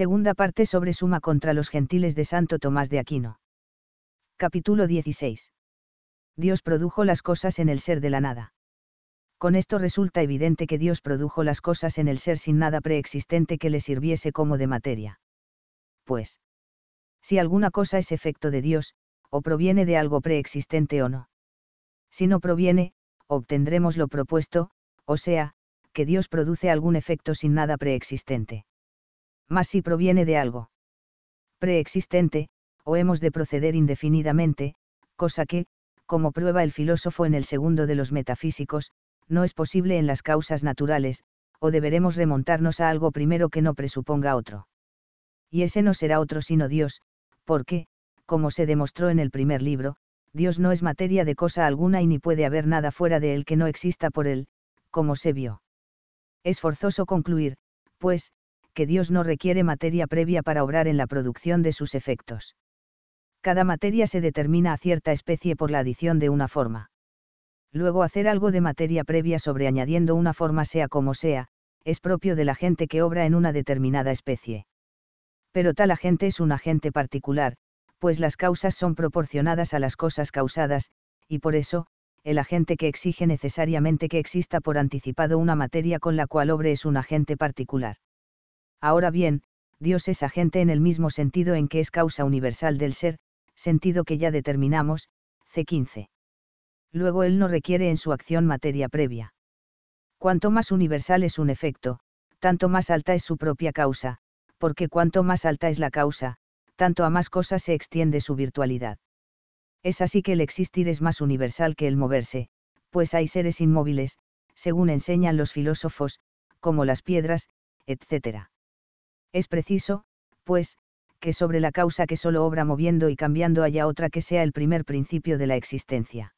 Segunda parte sobre Suma contra los gentiles de Santo Tomás de Aquino. Capítulo 16. Dios produjo las cosas en el ser de la nada. Con esto resulta evidente que Dios produjo las cosas en el ser sin nada preexistente que le sirviese como de materia. Pues, si alguna cosa es efecto de Dios, o proviene de algo preexistente o no. Si no proviene, obtendremos lo propuesto, o sea, que Dios produce algún efecto sin nada preexistente mas si proviene de algo preexistente, o hemos de proceder indefinidamente, cosa que, como prueba el filósofo en el segundo de los metafísicos, no es posible en las causas naturales, o deberemos remontarnos a algo primero que no presuponga otro. Y ese no será otro sino Dios, porque, como se demostró en el primer libro, Dios no es materia de cosa alguna y ni puede haber nada fuera de él que no exista por él, como se vio. Es forzoso concluir, pues, que Dios no requiere materia previa para obrar en la producción de sus efectos. Cada materia se determina a cierta especie por la adición de una forma. Luego hacer algo de materia previa sobre añadiendo una forma sea como sea, es propio de la gente que obra en una determinada especie. Pero tal agente es un agente particular, pues las causas son proporcionadas a las cosas causadas, y por eso, el agente que exige necesariamente que exista por anticipado una materia con la cual obre es un agente particular. Ahora bien, Dios es agente en el mismo sentido en que es causa universal del ser, sentido que ya determinamos, C15. Luego Él no requiere en su acción materia previa. Cuanto más universal es un efecto, tanto más alta es su propia causa, porque cuanto más alta es la causa, tanto a más cosas se extiende su virtualidad. Es así que el existir es más universal que el moverse, pues hay seres inmóviles, según enseñan los filósofos, como las piedras, etcétera. Es preciso, pues, que sobre la causa que solo obra moviendo y cambiando haya otra que sea el primer principio de la existencia.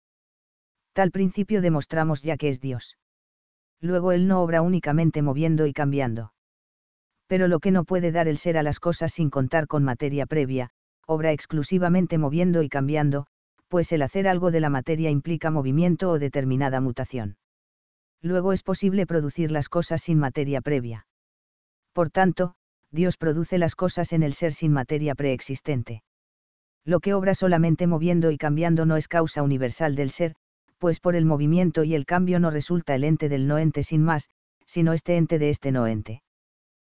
Tal principio demostramos ya que es Dios. Luego Él no obra únicamente moviendo y cambiando. Pero lo que no puede dar el ser a las cosas sin contar con materia previa, obra exclusivamente moviendo y cambiando, pues el hacer algo de la materia implica movimiento o determinada mutación. Luego es posible producir las cosas sin materia previa. Por tanto, Dios produce las cosas en el ser sin materia preexistente. Lo que obra solamente moviendo y cambiando no es causa universal del ser, pues por el movimiento y el cambio no resulta el ente del no ente sin más, sino este ente de este no ente.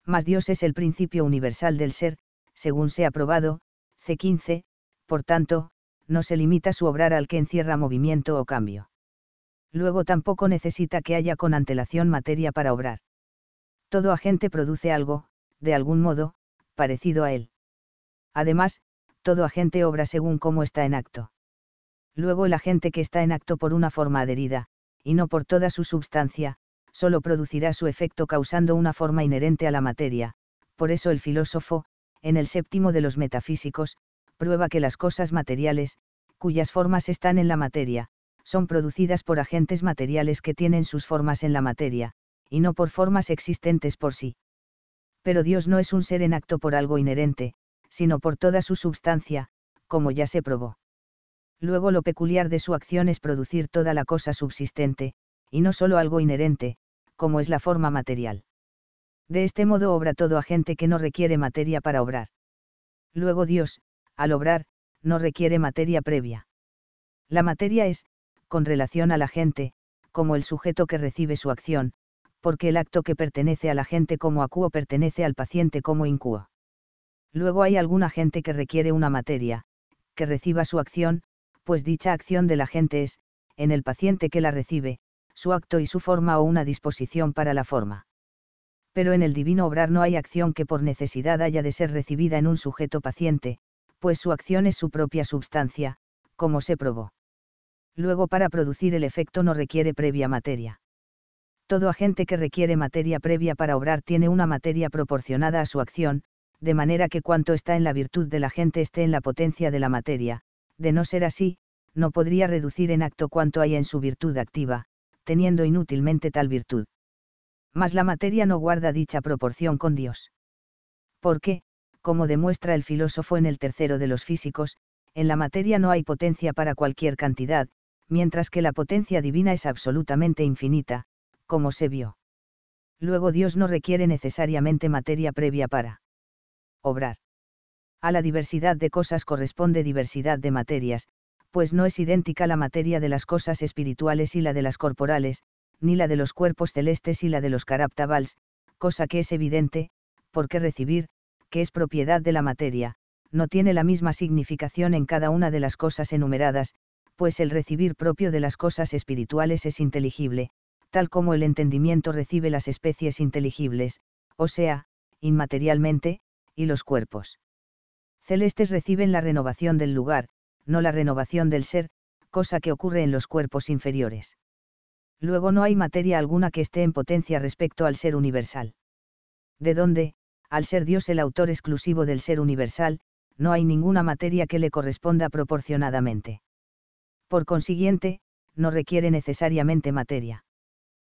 Mas Dios es el principio universal del ser, según se ha probado, C15, por tanto, no se limita su obrar al que encierra movimiento o cambio. Luego tampoco necesita que haya con antelación materia para obrar. Todo agente produce algo, de algún modo, parecido a él. Además, todo agente obra según cómo está en acto. Luego el agente que está en acto por una forma adherida, y no por toda su substancia, solo producirá su efecto causando una forma inherente a la materia, por eso el filósofo, en el séptimo de los metafísicos, prueba que las cosas materiales, cuyas formas están en la materia, son producidas por agentes materiales que tienen sus formas en la materia, y no por formas existentes por sí pero Dios no es un ser en acto por algo inherente, sino por toda su substancia, como ya se probó. Luego lo peculiar de su acción es producir toda la cosa subsistente, y no solo algo inherente, como es la forma material. De este modo obra todo agente que no requiere materia para obrar. Luego Dios, al obrar, no requiere materia previa. La materia es, con relación a la gente, como el sujeto que recibe su acción, porque el acto que pertenece a la gente como acuo pertenece al paciente como incuo. Luego hay alguna gente que requiere una materia, que reciba su acción, pues dicha acción de la gente es, en el paciente que la recibe, su acto y su forma o una disposición para la forma. Pero en el divino obrar no hay acción que por necesidad haya de ser recibida en un sujeto paciente, pues su acción es su propia substancia, como se probó. Luego para producir el efecto no requiere previa materia todo agente que requiere materia previa para obrar tiene una materia proporcionada a su acción, de manera que cuanto está en la virtud de la gente esté en la potencia de la materia, de no ser así, no podría reducir en acto cuanto hay en su virtud activa, teniendo inútilmente tal virtud. Mas la materia no guarda dicha proporción con Dios. Porque, como demuestra el filósofo en el tercero de los físicos, en la materia no hay potencia para cualquier cantidad, mientras que la potencia divina es absolutamente infinita, como se vio. Luego Dios no requiere necesariamente materia previa para obrar. A la diversidad de cosas corresponde diversidad de materias, pues no es idéntica la materia de las cosas espirituales y la de las corporales, ni la de los cuerpos celestes y la de los caraptabals, cosa que es evidente, porque recibir, que es propiedad de la materia, no tiene la misma significación en cada una de las cosas enumeradas, pues el recibir propio de las cosas espirituales es inteligible, tal como el entendimiento recibe las especies inteligibles, o sea, inmaterialmente, y los cuerpos. Celestes reciben la renovación del lugar, no la renovación del ser, cosa que ocurre en los cuerpos inferiores. Luego no hay materia alguna que esté en potencia respecto al ser universal. De donde, al ser Dios el autor exclusivo del ser universal, no hay ninguna materia que le corresponda proporcionadamente. Por consiguiente, no requiere necesariamente materia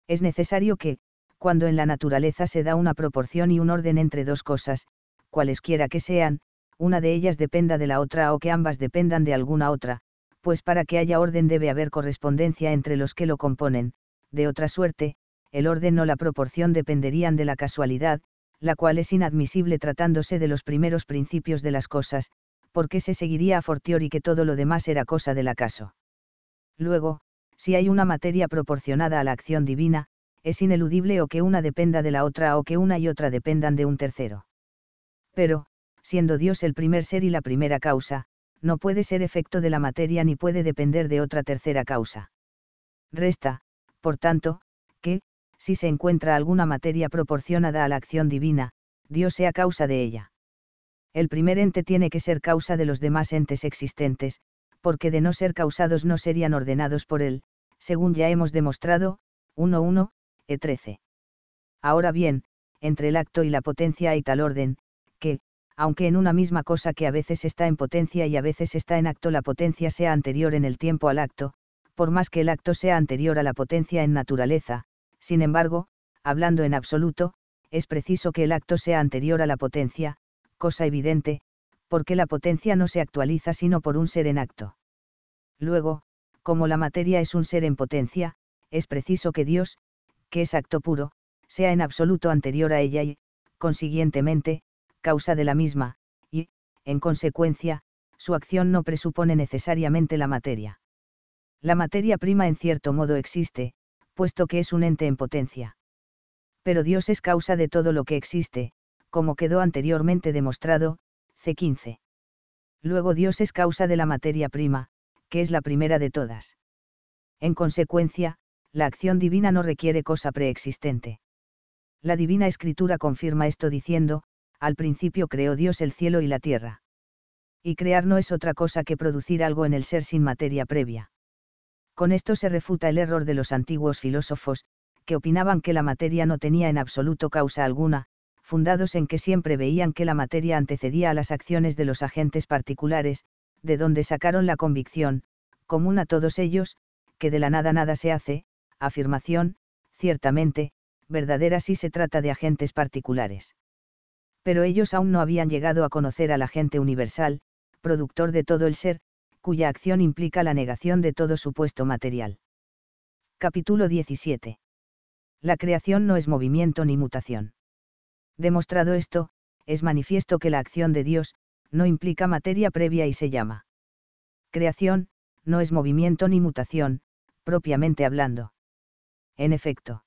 es necesario que, cuando en la naturaleza se da una proporción y un orden entre dos cosas, cualesquiera que sean, una de ellas dependa de la otra o que ambas dependan de alguna otra, pues para que haya orden debe haber correspondencia entre los que lo componen, de otra suerte, el orden o la proporción dependerían de la casualidad, la cual es inadmisible tratándose de los primeros principios de las cosas, porque se seguiría a fortiori que todo lo demás era cosa del acaso. Luego, si hay una materia proporcionada a la acción divina, es ineludible o que una dependa de la otra o que una y otra dependan de un tercero. Pero, siendo Dios el primer ser y la primera causa, no puede ser efecto de la materia ni puede depender de otra tercera causa. Resta, por tanto, que, si se encuentra alguna materia proporcionada a la acción divina, Dios sea causa de ella. El primer ente tiene que ser causa de los demás entes existentes, porque de no ser causados no serían ordenados por él, según ya hemos demostrado, 1.1, E13. Ahora bien, entre el acto y la potencia hay tal orden, que, aunque en una misma cosa que a veces está en potencia y a veces está en acto la potencia sea anterior en el tiempo al acto, por más que el acto sea anterior a la potencia en naturaleza, sin embargo, hablando en absoluto, es preciso que el acto sea anterior a la potencia, cosa evidente, porque la potencia no se actualiza sino por un ser en acto. Luego, como la materia es un ser en potencia, es preciso que Dios, que es acto puro, sea en absoluto anterior a ella y, consiguientemente, causa de la misma, y, en consecuencia, su acción no presupone necesariamente la materia. La materia prima en cierto modo existe, puesto que es un ente en potencia. Pero Dios es causa de todo lo que existe, como quedó anteriormente demostrado, C15. Luego Dios es causa de la materia prima, que es la primera de todas. En consecuencia, la acción divina no requiere cosa preexistente. La divina escritura confirma esto diciendo, al principio creó Dios el cielo y la tierra. Y crear no es otra cosa que producir algo en el ser sin materia previa. Con esto se refuta el error de los antiguos filósofos, que opinaban que la materia no tenía en absoluto causa alguna, fundados en que siempre veían que la materia antecedía a las acciones de los agentes particulares, de donde sacaron la convicción, común a todos ellos, que de la nada nada se hace, afirmación, ciertamente, verdadera si se trata de agentes particulares. Pero ellos aún no habían llegado a conocer al agente universal, productor de todo el ser, cuya acción implica la negación de todo supuesto material. Capítulo 17. La creación no es movimiento ni mutación. Demostrado esto, es manifiesto que la acción de Dios, no implica materia previa y se llama. Creación, no es movimiento ni mutación, propiamente hablando. En efecto.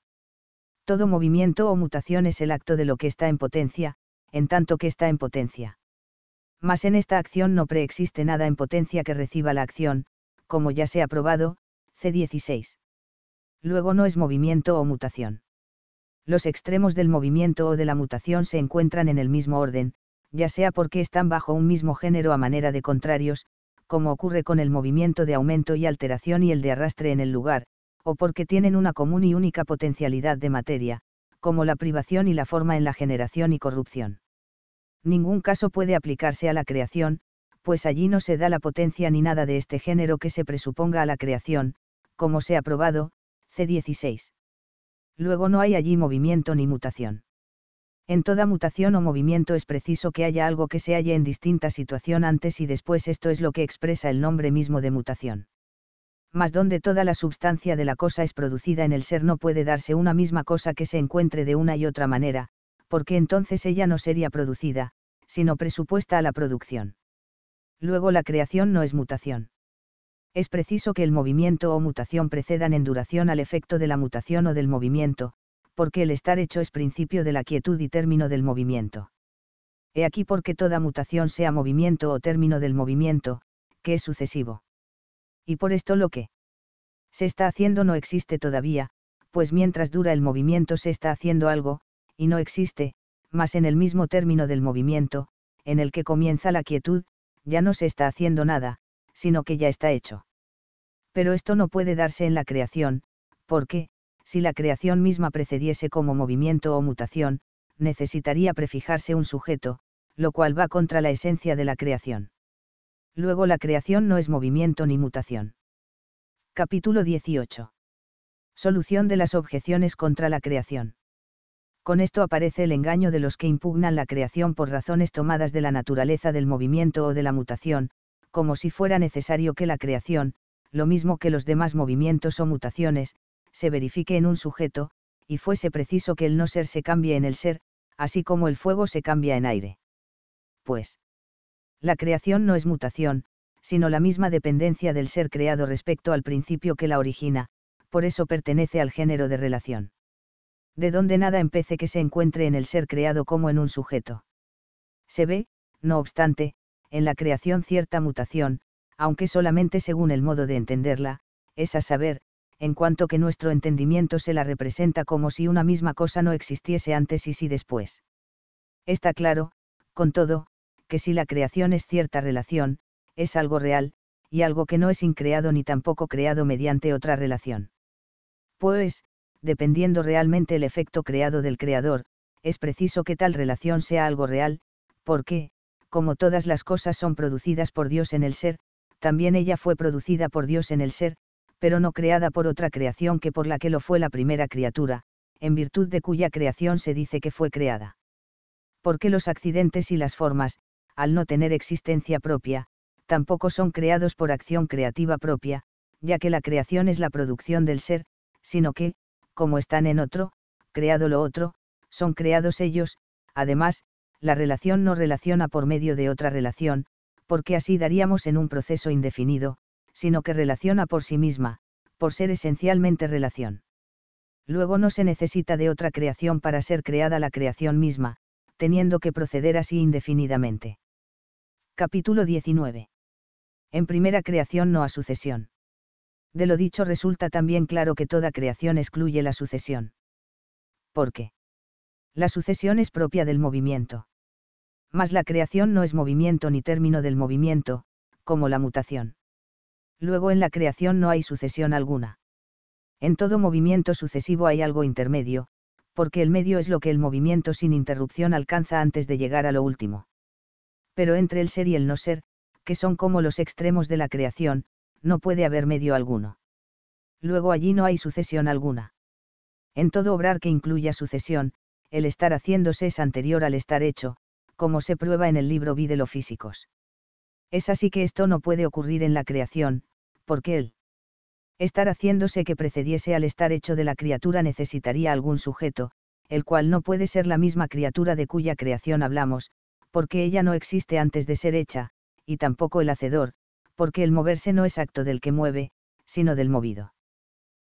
Todo movimiento o mutación es el acto de lo que está en potencia, en tanto que está en potencia. Mas en esta acción no preexiste nada en potencia que reciba la acción, como ya se ha probado, C16. Luego no es movimiento o mutación. Los extremos del movimiento o de la mutación se encuentran en el mismo orden, ya sea porque están bajo un mismo género a manera de contrarios, como ocurre con el movimiento de aumento y alteración y el de arrastre en el lugar, o porque tienen una común y única potencialidad de materia, como la privación y la forma en la generación y corrupción. Ningún caso puede aplicarse a la creación, pues allí no se da la potencia ni nada de este género que se presuponga a la creación, como se ha probado, C16. Luego no hay allí movimiento ni mutación. En toda mutación o movimiento es preciso que haya algo que se halle en distinta situación antes y después, esto es lo que expresa el nombre mismo de mutación. Mas donde toda la substancia de la cosa es producida en el ser no puede darse una misma cosa que se encuentre de una y otra manera, porque entonces ella no sería producida, sino presupuesta a la producción. Luego la creación no es mutación. Es preciso que el movimiento o mutación precedan en duración al efecto de la mutación o del movimiento, porque el estar hecho es principio de la quietud y término del movimiento. He aquí porque toda mutación sea movimiento o término del movimiento, que es sucesivo. Y por esto lo que se está haciendo no existe todavía, pues mientras dura el movimiento se está haciendo algo, y no existe, mas en el mismo término del movimiento, en el que comienza la quietud, ya no se está haciendo nada, sino que ya está hecho. Pero esto no puede darse en la creación, porque, si la creación misma precediese como movimiento o mutación, necesitaría prefijarse un sujeto, lo cual va contra la esencia de la creación. Luego la creación no es movimiento ni mutación. Capítulo 18. Solución de las objeciones contra la creación. Con esto aparece el engaño de los que impugnan la creación por razones tomadas de la naturaleza del movimiento o de la mutación, como si fuera necesario que la creación, lo mismo que los demás movimientos o mutaciones, se verifique en un sujeto, y fuese preciso que el no ser se cambie en el ser, así como el fuego se cambia en aire. Pues. La creación no es mutación, sino la misma dependencia del ser creado respecto al principio que la origina, por eso pertenece al género de relación. De donde nada empece que se encuentre en el ser creado como en un sujeto. Se ve, no obstante, en la creación cierta mutación, aunque solamente según el modo de entenderla, es a saber, en cuanto que nuestro entendimiento se la representa como si una misma cosa no existiese antes y si después. Está claro, con todo, que si la creación es cierta relación, es algo real, y algo que no es increado ni tampoco creado mediante otra relación. Pues, dependiendo realmente el efecto creado del creador, es preciso que tal relación sea algo real, porque, como todas las cosas son producidas por Dios en el ser, también ella fue producida por Dios en el ser, pero no creada por otra creación que por la que lo fue la primera criatura, en virtud de cuya creación se dice que fue creada. Porque los accidentes y las formas, al no tener existencia propia, tampoco son creados por acción creativa propia, ya que la creación es la producción del ser, sino que, como están en otro, creado lo otro, son creados ellos, además, la relación no relaciona por medio de otra relación, porque así daríamos en un proceso indefinido, sino que relaciona por sí misma, por ser esencialmente relación. Luego no se necesita de otra creación para ser creada la creación misma, teniendo que proceder así indefinidamente. Capítulo 19. En primera creación no a sucesión. De lo dicho resulta también claro que toda creación excluye la sucesión. ¿Por qué? La sucesión es propia del movimiento. Mas la creación no es movimiento ni término del movimiento, como la mutación luego en la creación no hay sucesión alguna. En todo movimiento sucesivo hay algo intermedio, porque el medio es lo que el movimiento sin interrupción alcanza antes de llegar a lo último. Pero entre el ser y el no ser, que son como los extremos de la creación, no puede haber medio alguno. Luego allí no hay sucesión alguna. En todo obrar que incluya sucesión, el estar haciéndose es anterior al estar hecho, como se prueba en el libro Vi de los físicos. Es así que esto no puede ocurrir en la creación, porque el Estar haciéndose que precediese al estar hecho de la criatura necesitaría algún sujeto, el cual no puede ser la misma criatura de cuya creación hablamos, porque ella no existe antes de ser hecha, y tampoco el hacedor, porque el moverse no es acto del que mueve, sino del movido.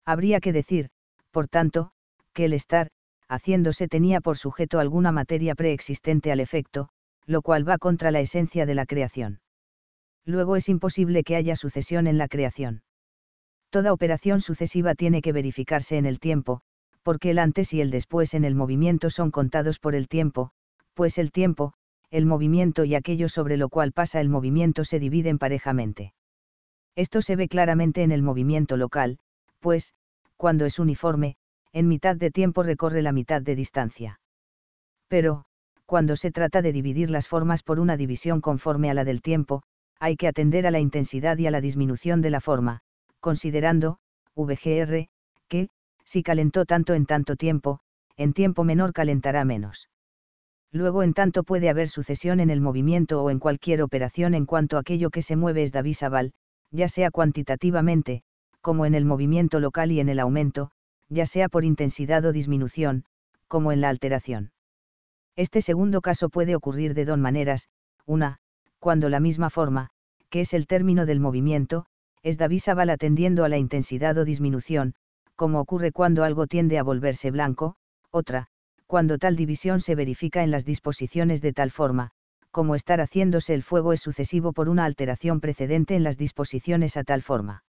Habría que decir, por tanto, que el estar, haciéndose tenía por sujeto alguna materia preexistente al efecto, lo cual va contra la esencia de la creación luego es imposible que haya sucesión en la creación. Toda operación sucesiva tiene que verificarse en el tiempo, porque el antes y el después en el movimiento son contados por el tiempo, pues el tiempo, el movimiento y aquello sobre lo cual pasa el movimiento se dividen parejamente. Esto se ve claramente en el movimiento local, pues, cuando es uniforme, en mitad de tiempo recorre la mitad de distancia. Pero, cuando se trata de dividir las formas por una división conforme a la del tiempo, hay que atender a la intensidad y a la disminución de la forma, considerando, VGR, que, si calentó tanto en tanto tiempo, en tiempo menor calentará menos. Luego en tanto puede haber sucesión en el movimiento o en cualquier operación en cuanto aquello que se mueve es Davisaval, ya sea cuantitativamente, como en el movimiento local y en el aumento, ya sea por intensidad o disminución, como en la alteración. Este segundo caso puede ocurrir de dos maneras, una, cuando la misma forma, que es el término del movimiento, es davisabal atendiendo a la intensidad o disminución, como ocurre cuando algo tiende a volverse blanco, otra, cuando tal división se verifica en las disposiciones de tal forma, como estar haciéndose el fuego es sucesivo por una alteración precedente en las disposiciones a tal forma.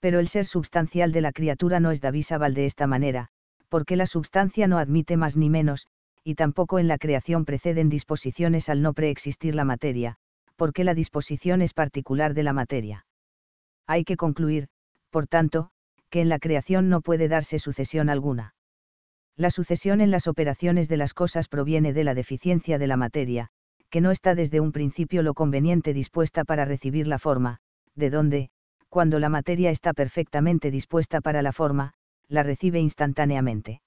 Pero el ser substancial de la criatura no es davisabal de esta manera, porque la substancia no admite más ni menos, y tampoco en la creación preceden disposiciones al no preexistir la materia, porque la disposición es particular de la materia. Hay que concluir, por tanto, que en la creación no puede darse sucesión alguna. La sucesión en las operaciones de las cosas proviene de la deficiencia de la materia, que no está desde un principio lo conveniente dispuesta para recibir la forma, de donde, cuando la materia está perfectamente dispuesta para la forma, la recibe instantáneamente.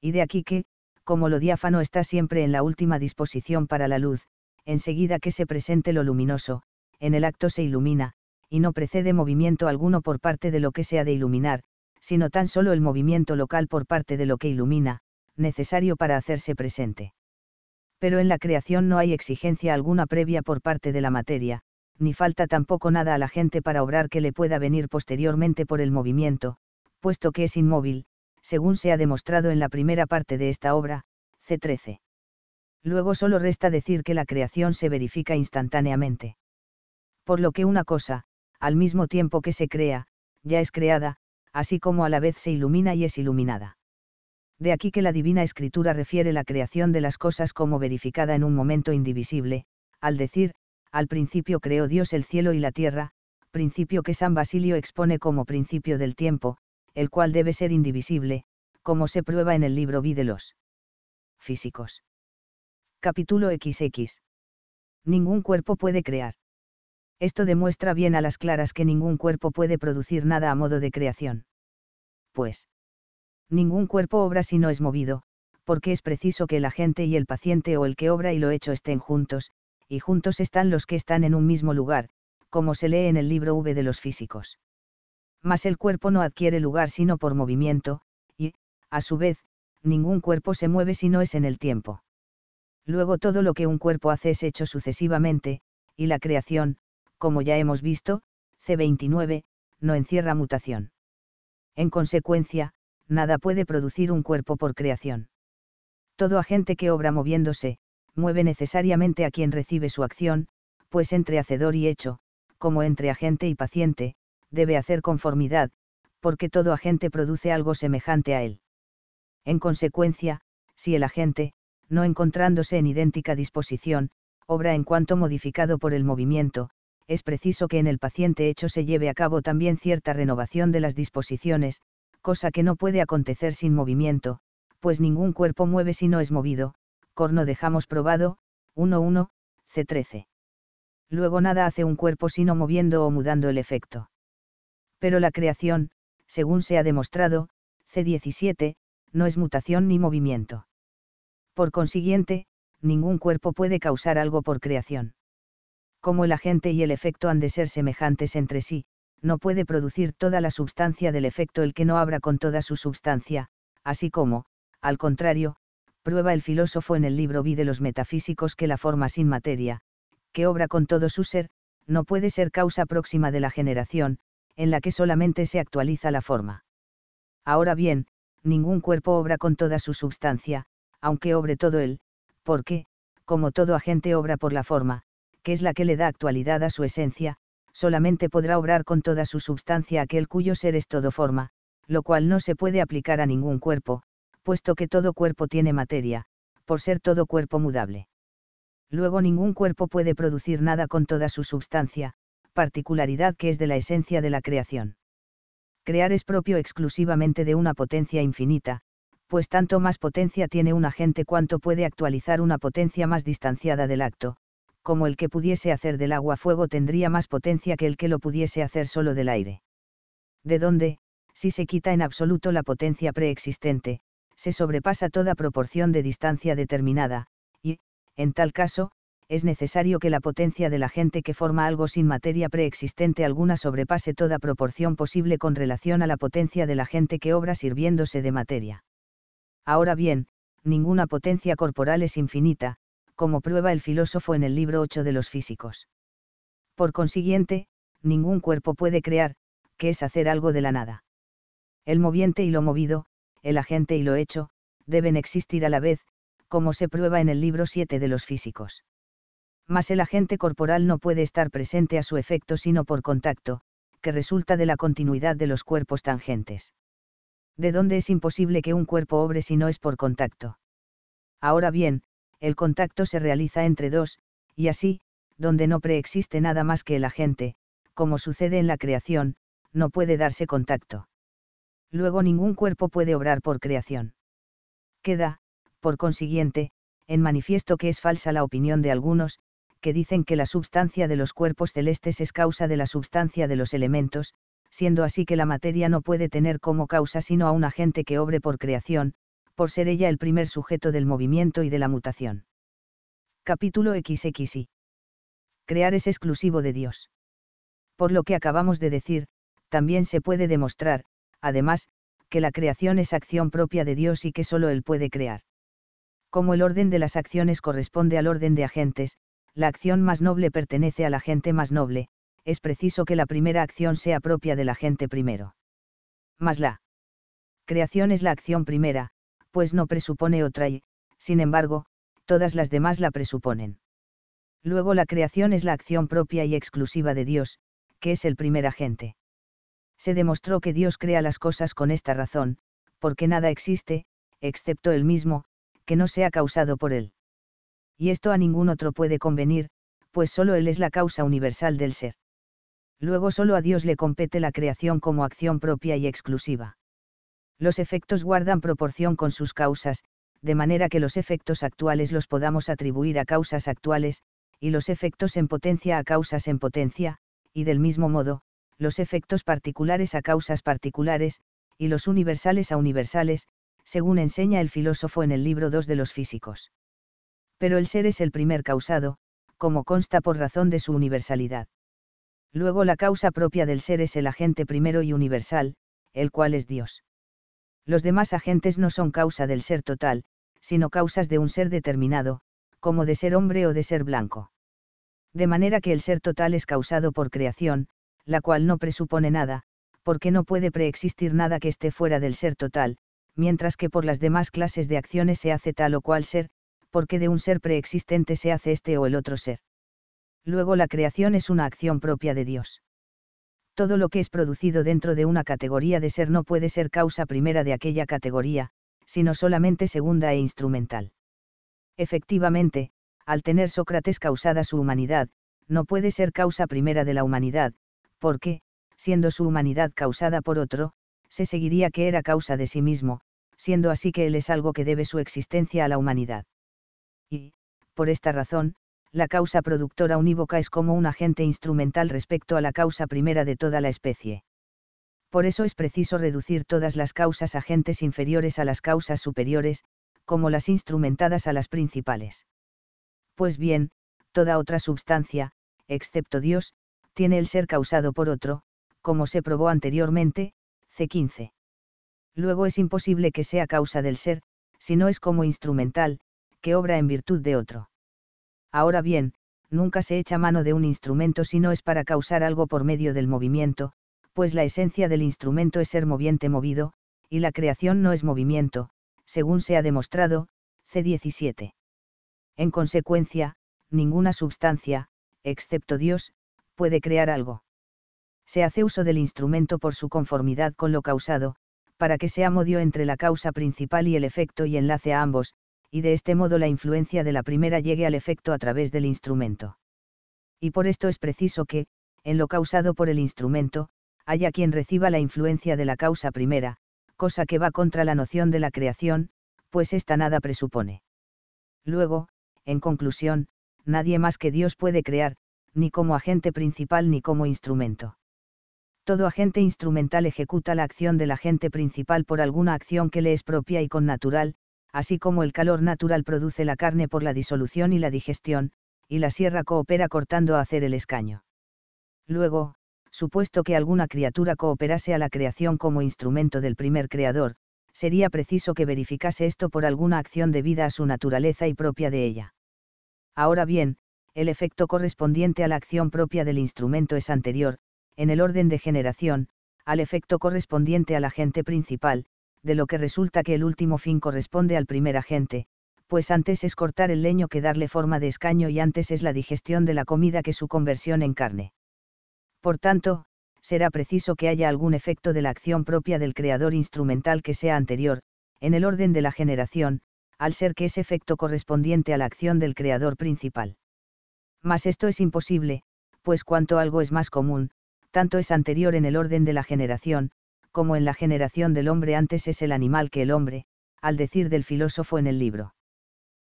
Y de aquí que, como lo diáfano está siempre en la última disposición para la luz, enseguida que se presente lo luminoso, en el acto se ilumina, y no precede movimiento alguno por parte de lo que se ha de iluminar, sino tan solo el movimiento local por parte de lo que ilumina, necesario para hacerse presente. Pero en la creación no hay exigencia alguna previa por parte de la materia, ni falta tampoco nada a la gente para obrar que le pueda venir posteriormente por el movimiento, puesto que es inmóvil, según se ha demostrado en la primera parte de esta obra, C13. Luego solo resta decir que la creación se verifica instantáneamente. Por lo que una cosa, al mismo tiempo que se crea, ya es creada, así como a la vez se ilumina y es iluminada. De aquí que la Divina Escritura refiere la creación de las cosas como verificada en un momento indivisible, al decir, al principio creó Dios el cielo y la tierra, principio que San Basilio expone como principio del tiempo, el cual debe ser indivisible, como se prueba en el libro V de los físicos. Capítulo XX. Ningún cuerpo puede crear. Esto demuestra bien a las claras que ningún cuerpo puede producir nada a modo de creación. Pues, ningún cuerpo obra si no es movido, porque es preciso que el agente y el paciente o el que obra y lo hecho estén juntos, y juntos están los que están en un mismo lugar, como se lee en el libro V de los físicos mas el cuerpo no adquiere lugar sino por movimiento, y, a su vez, ningún cuerpo se mueve si no es en el tiempo. Luego todo lo que un cuerpo hace es hecho sucesivamente, y la creación, como ya hemos visto, C29, no encierra mutación. En consecuencia, nada puede producir un cuerpo por creación. Todo agente que obra moviéndose, mueve necesariamente a quien recibe su acción, pues entre hacedor y hecho, como entre agente y paciente, debe hacer conformidad, porque todo agente produce algo semejante a él. En consecuencia, si el agente, no encontrándose en idéntica disposición, obra en cuanto modificado por el movimiento, es preciso que en el paciente hecho se lleve a cabo también cierta renovación de las disposiciones, cosa que no puede acontecer sin movimiento, pues ningún cuerpo mueve si no es movido, corno dejamos probado, 1, C13. Luego nada hace un cuerpo sino moviendo o mudando el efecto pero la creación, según se ha demostrado, C17, no es mutación ni movimiento. Por consiguiente, ningún cuerpo puede causar algo por creación. Como el agente y el efecto han de ser semejantes entre sí, no puede producir toda la substancia del efecto el que no abra con toda su substancia, así como, al contrario, prueba el filósofo en el libro Vi de los metafísicos que la forma sin materia, que obra con todo su ser, no puede ser causa próxima de la generación, en la que solamente se actualiza la forma. Ahora bien, ningún cuerpo obra con toda su substancia, aunque obre todo él, porque, como todo agente obra por la forma, que es la que le da actualidad a su esencia, solamente podrá obrar con toda su substancia aquel cuyo ser es todo forma, lo cual no se puede aplicar a ningún cuerpo, puesto que todo cuerpo tiene materia, por ser todo cuerpo mudable. Luego ningún cuerpo puede producir nada con toda su substancia, particularidad que es de la esencia de la creación. Crear es propio exclusivamente de una potencia infinita, pues tanto más potencia tiene un agente cuanto puede actualizar una potencia más distanciada del acto, como el que pudiese hacer del agua fuego tendría más potencia que el que lo pudiese hacer solo del aire. De donde, si se quita en absoluto la potencia preexistente, se sobrepasa toda proporción de distancia determinada, y, en tal caso, es necesario que la potencia de la gente que forma algo sin materia preexistente alguna sobrepase toda proporción posible con relación a la potencia de la gente que obra sirviéndose de materia. Ahora bien, ninguna potencia corporal es infinita, como prueba el filósofo en el libro 8 de los físicos. Por consiguiente, ningún cuerpo puede crear, que es hacer algo de la nada. El moviente y lo movido, el agente y lo hecho, deben existir a la vez, como se prueba en el libro 7 de los físicos mas el agente corporal no puede estar presente a su efecto sino por contacto, que resulta de la continuidad de los cuerpos tangentes. De dónde es imposible que un cuerpo obre si no es por contacto. Ahora bien, el contacto se realiza entre dos, y así, donde no preexiste nada más que el agente, como sucede en la creación, no puede darse contacto. Luego ningún cuerpo puede obrar por creación. Queda, por consiguiente, en manifiesto que es falsa la opinión de algunos, que dicen que la substancia de los cuerpos celestes es causa de la substancia de los elementos, siendo así que la materia no puede tener como causa sino a un agente que obre por creación, por ser ella el primer sujeto del movimiento y de la mutación. Capítulo XXI. Crear es exclusivo de Dios. Por lo que acabamos de decir, también se puede demostrar, además, que la creación es acción propia de Dios y que solo Él puede crear. Como el orden de las acciones corresponde al orden de agentes, la acción más noble pertenece a la gente más noble, es preciso que la primera acción sea propia de la gente primero. Más la creación es la acción primera, pues no presupone otra y, sin embargo, todas las demás la presuponen. Luego la creación es la acción propia y exclusiva de Dios, que es el primer agente. Se demostró que Dios crea las cosas con esta razón, porque nada existe, excepto él mismo, que no sea causado por él y esto a ningún otro puede convenir, pues solo Él es la causa universal del ser. Luego solo a Dios le compete la creación como acción propia y exclusiva. Los efectos guardan proporción con sus causas, de manera que los efectos actuales los podamos atribuir a causas actuales, y los efectos en potencia a causas en potencia, y del mismo modo, los efectos particulares a causas particulares, y los universales a universales, según enseña el filósofo en el libro 2 de los físicos pero el ser es el primer causado, como consta por razón de su universalidad. Luego la causa propia del ser es el agente primero y universal, el cual es Dios. Los demás agentes no son causa del ser total, sino causas de un ser determinado, como de ser hombre o de ser blanco. De manera que el ser total es causado por creación, la cual no presupone nada, porque no puede preexistir nada que esté fuera del ser total, mientras que por las demás clases de acciones se hace tal o cual ser, porque de un ser preexistente se hace este o el otro ser. Luego la creación es una acción propia de Dios. Todo lo que es producido dentro de una categoría de ser no puede ser causa primera de aquella categoría, sino solamente segunda e instrumental. Efectivamente, al tener Sócrates causada su humanidad, no puede ser causa primera de la humanidad, porque, siendo su humanidad causada por otro, se seguiría que era causa de sí mismo, siendo así que él es algo que debe su existencia a la humanidad y, por esta razón, la causa productora unívoca es como un agente instrumental respecto a la causa primera de toda la especie. Por eso es preciso reducir todas las causas agentes inferiores a las causas superiores, como las instrumentadas a las principales. Pues bien, toda otra sustancia, excepto Dios, tiene el ser causado por otro, como se probó anteriormente, C15. Luego es imposible que sea causa del ser, si no es como instrumental, que obra en virtud de otro. Ahora bien, nunca se echa mano de un instrumento si no es para causar algo por medio del movimiento, pues la esencia del instrumento es ser moviente movido, y la creación no es movimiento, según se ha demostrado, C17. En consecuencia, ninguna substancia, excepto Dios, puede crear algo. Se hace uso del instrumento por su conformidad con lo causado, para que sea modio entre la causa principal y el efecto y enlace a ambos, y de este modo la influencia de la primera llegue al efecto a través del instrumento. Y por esto es preciso que, en lo causado por el instrumento, haya quien reciba la influencia de la causa primera, cosa que va contra la noción de la creación, pues ésta nada presupone. Luego, en conclusión, nadie más que Dios puede crear, ni como agente principal ni como instrumento. Todo agente instrumental ejecuta la acción del agente principal por alguna acción que le es propia y natural así como el calor natural produce la carne por la disolución y la digestión, y la sierra coopera cortando a hacer el escaño. Luego, supuesto que alguna criatura cooperase a la creación como instrumento del primer creador, sería preciso que verificase esto por alguna acción debida a su naturaleza y propia de ella. Ahora bien, el efecto correspondiente a la acción propia del instrumento es anterior, en el orden de generación, al efecto correspondiente a la agente principal, de lo que resulta que el último fin corresponde al primer agente, pues antes es cortar el leño que darle forma de escaño y antes es la digestión de la comida que su conversión en carne. Por tanto, será preciso que haya algún efecto de la acción propia del creador instrumental que sea anterior, en el orden de la generación, al ser que es efecto correspondiente a la acción del creador principal. Mas esto es imposible, pues cuanto algo es más común, tanto es anterior en el orden de la generación, como en la generación del hombre antes es el animal que el hombre, al decir del filósofo en el libro.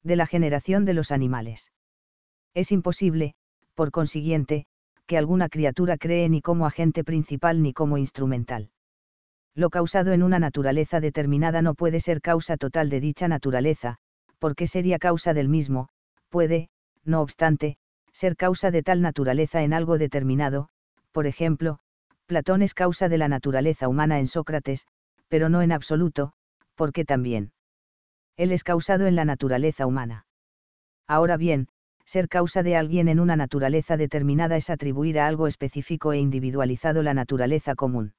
De la generación de los animales. Es imposible, por consiguiente, que alguna criatura cree ni como agente principal ni como instrumental. Lo causado en una naturaleza determinada no puede ser causa total de dicha naturaleza, porque sería causa del mismo, puede, no obstante, ser causa de tal naturaleza en algo determinado, por ejemplo, Platón es causa de la naturaleza humana en Sócrates, pero no en absoluto, porque también. Él es causado en la naturaleza humana. Ahora bien, ser causa de alguien en una naturaleza determinada es atribuir a algo específico e individualizado la naturaleza común.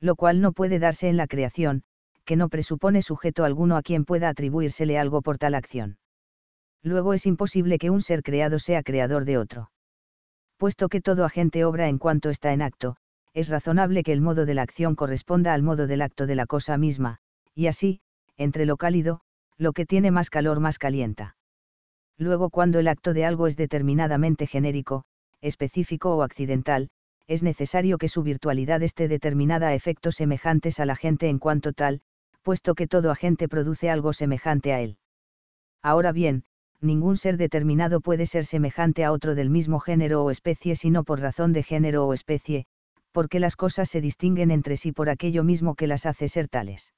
Lo cual no puede darse en la creación, que no presupone sujeto alguno a quien pueda atribuírsele algo por tal acción. Luego es imposible que un ser creado sea creador de otro. Puesto que todo agente obra en cuanto está en acto, es razonable que el modo de la acción corresponda al modo del acto de la cosa misma, y así, entre lo cálido, lo que tiene más calor más calienta. Luego cuando el acto de algo es determinadamente genérico, específico o accidental, es necesario que su virtualidad esté determinada a efectos semejantes a la gente en cuanto tal, puesto que todo agente produce algo semejante a él. Ahora bien, ningún ser determinado puede ser semejante a otro del mismo género o especie sino por razón de género o especie, porque las cosas se distinguen entre sí por aquello mismo que las hace ser tales.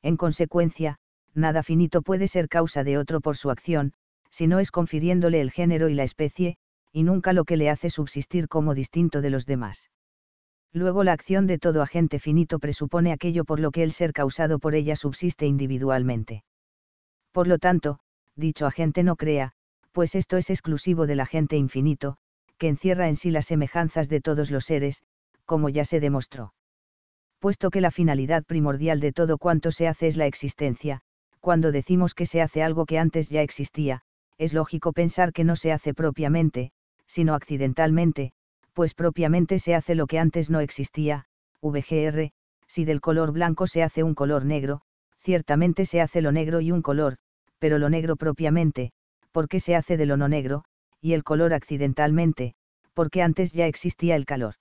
En consecuencia, nada finito puede ser causa de otro por su acción, si no es confiriéndole el género y la especie, y nunca lo que le hace subsistir como distinto de los demás. Luego la acción de todo agente finito presupone aquello por lo que el ser causado por ella subsiste individualmente. Por lo tanto, dicho agente no crea, pues esto es exclusivo del agente infinito, que encierra en sí las semejanzas de todos los seres, como ya se demostró. Puesto que la finalidad primordial de todo cuanto se hace es la existencia, cuando decimos que se hace algo que antes ya existía, es lógico pensar que no se hace propiamente, sino accidentalmente, pues propiamente se hace lo que antes no existía, VGR, si del color blanco se hace un color negro, ciertamente se hace lo negro y un color, pero lo negro propiamente, porque se hace de lo no negro, y el color accidentalmente, porque antes ya existía el calor.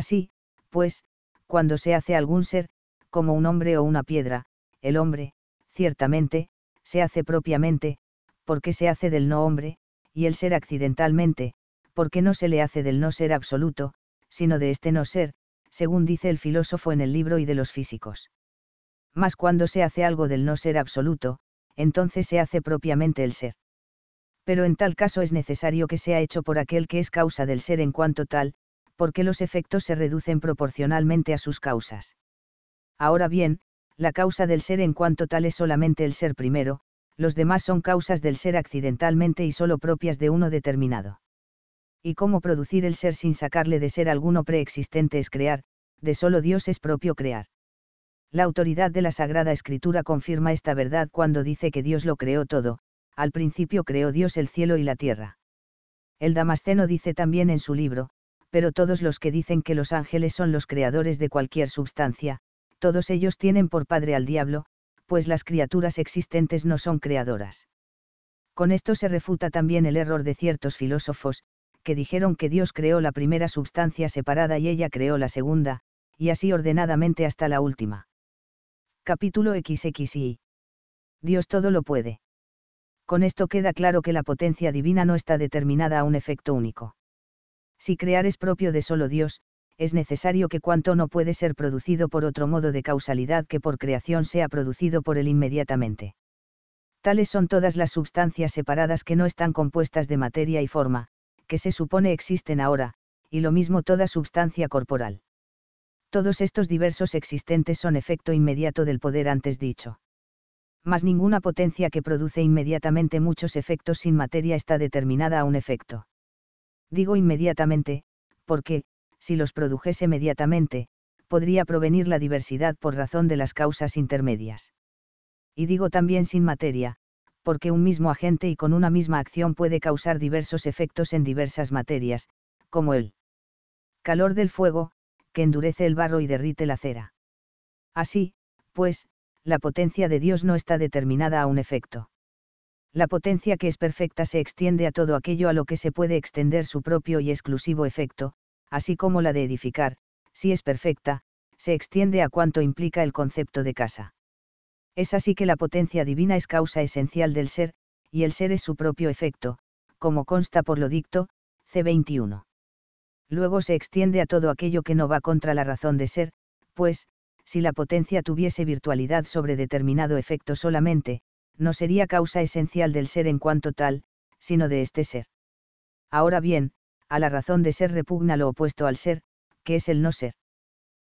Así, pues, cuando se hace algún ser, como un hombre o una piedra, el hombre, ciertamente, se hace propiamente, porque se hace del no hombre, y el ser accidentalmente, porque no se le hace del no ser absoluto, sino de este no ser, según dice el filósofo en el libro y de los físicos. Mas cuando se hace algo del no ser absoluto, entonces se hace propiamente el ser. Pero en tal caso es necesario que sea hecho por aquel que es causa del ser en cuanto tal, porque los efectos se reducen proporcionalmente a sus causas. Ahora bien, la causa del ser en cuanto tal es solamente el ser primero, los demás son causas del ser accidentalmente y solo propias de uno determinado. Y cómo producir el ser sin sacarle de ser alguno preexistente es crear, de solo Dios es propio crear. La autoridad de la Sagrada Escritura confirma esta verdad cuando dice que Dios lo creó todo, al principio creó Dios el cielo y la tierra. El Damasceno dice también en su libro, pero todos los que dicen que los ángeles son los creadores de cualquier substancia, todos ellos tienen por padre al diablo, pues las criaturas existentes no son creadoras. Con esto se refuta también el error de ciertos filósofos, que dijeron que Dios creó la primera substancia separada y ella creó la segunda, y así ordenadamente hasta la última. Capítulo XXI. Dios todo lo puede. Con esto queda claro que la potencia divina no está determinada a un efecto único si crear es propio de solo Dios, es necesario que cuanto no puede ser producido por otro modo de causalidad que por creación sea producido por él inmediatamente. Tales son todas las sustancias separadas que no están compuestas de materia y forma, que se supone existen ahora, y lo mismo toda sustancia corporal. Todos estos diversos existentes son efecto inmediato del poder antes dicho. Mas ninguna potencia que produce inmediatamente muchos efectos sin materia está determinada a un efecto. Digo inmediatamente, porque, si los produjese inmediatamente, podría provenir la diversidad por razón de las causas intermedias. Y digo también sin materia, porque un mismo agente y con una misma acción puede causar diversos efectos en diversas materias, como el calor del fuego, que endurece el barro y derrite la cera. Así, pues, la potencia de Dios no está determinada a un efecto la potencia que es perfecta se extiende a todo aquello a lo que se puede extender su propio y exclusivo efecto, así como la de edificar, si es perfecta, se extiende a cuanto implica el concepto de casa. Es así que la potencia divina es causa esencial del ser, y el ser es su propio efecto, como consta por lo dicto, C21. Luego se extiende a todo aquello que no va contra la razón de ser, pues, si la potencia tuviese virtualidad sobre determinado efecto solamente, no sería causa esencial del ser en cuanto tal, sino de este ser. Ahora bien, a la razón de ser repugna lo opuesto al ser, que es el no ser.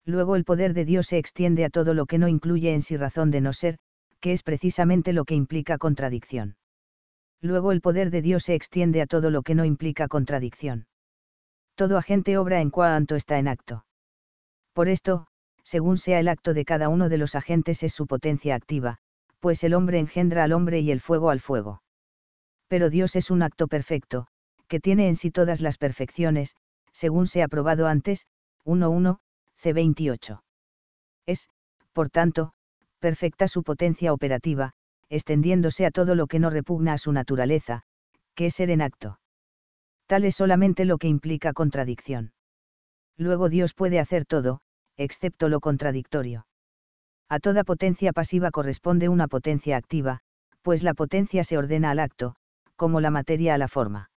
Luego el poder de Dios se extiende a todo lo que no incluye en sí razón de no ser, que es precisamente lo que implica contradicción. Luego el poder de Dios se extiende a todo lo que no implica contradicción. Todo agente obra en cuanto está en acto. Por esto, según sea el acto de cada uno de los agentes es su potencia activa, pues el hombre engendra al hombre y el fuego al fuego. Pero Dios es un acto perfecto, que tiene en sí todas las perfecciones, según se ha probado antes, 1.1, C28. Es, por tanto, perfecta su potencia operativa, extendiéndose a todo lo que no repugna a su naturaleza, que es ser en acto. Tal es solamente lo que implica contradicción. Luego Dios puede hacer todo, excepto lo contradictorio. A toda potencia pasiva corresponde una potencia activa, pues la potencia se ordena al acto, como la materia a la forma.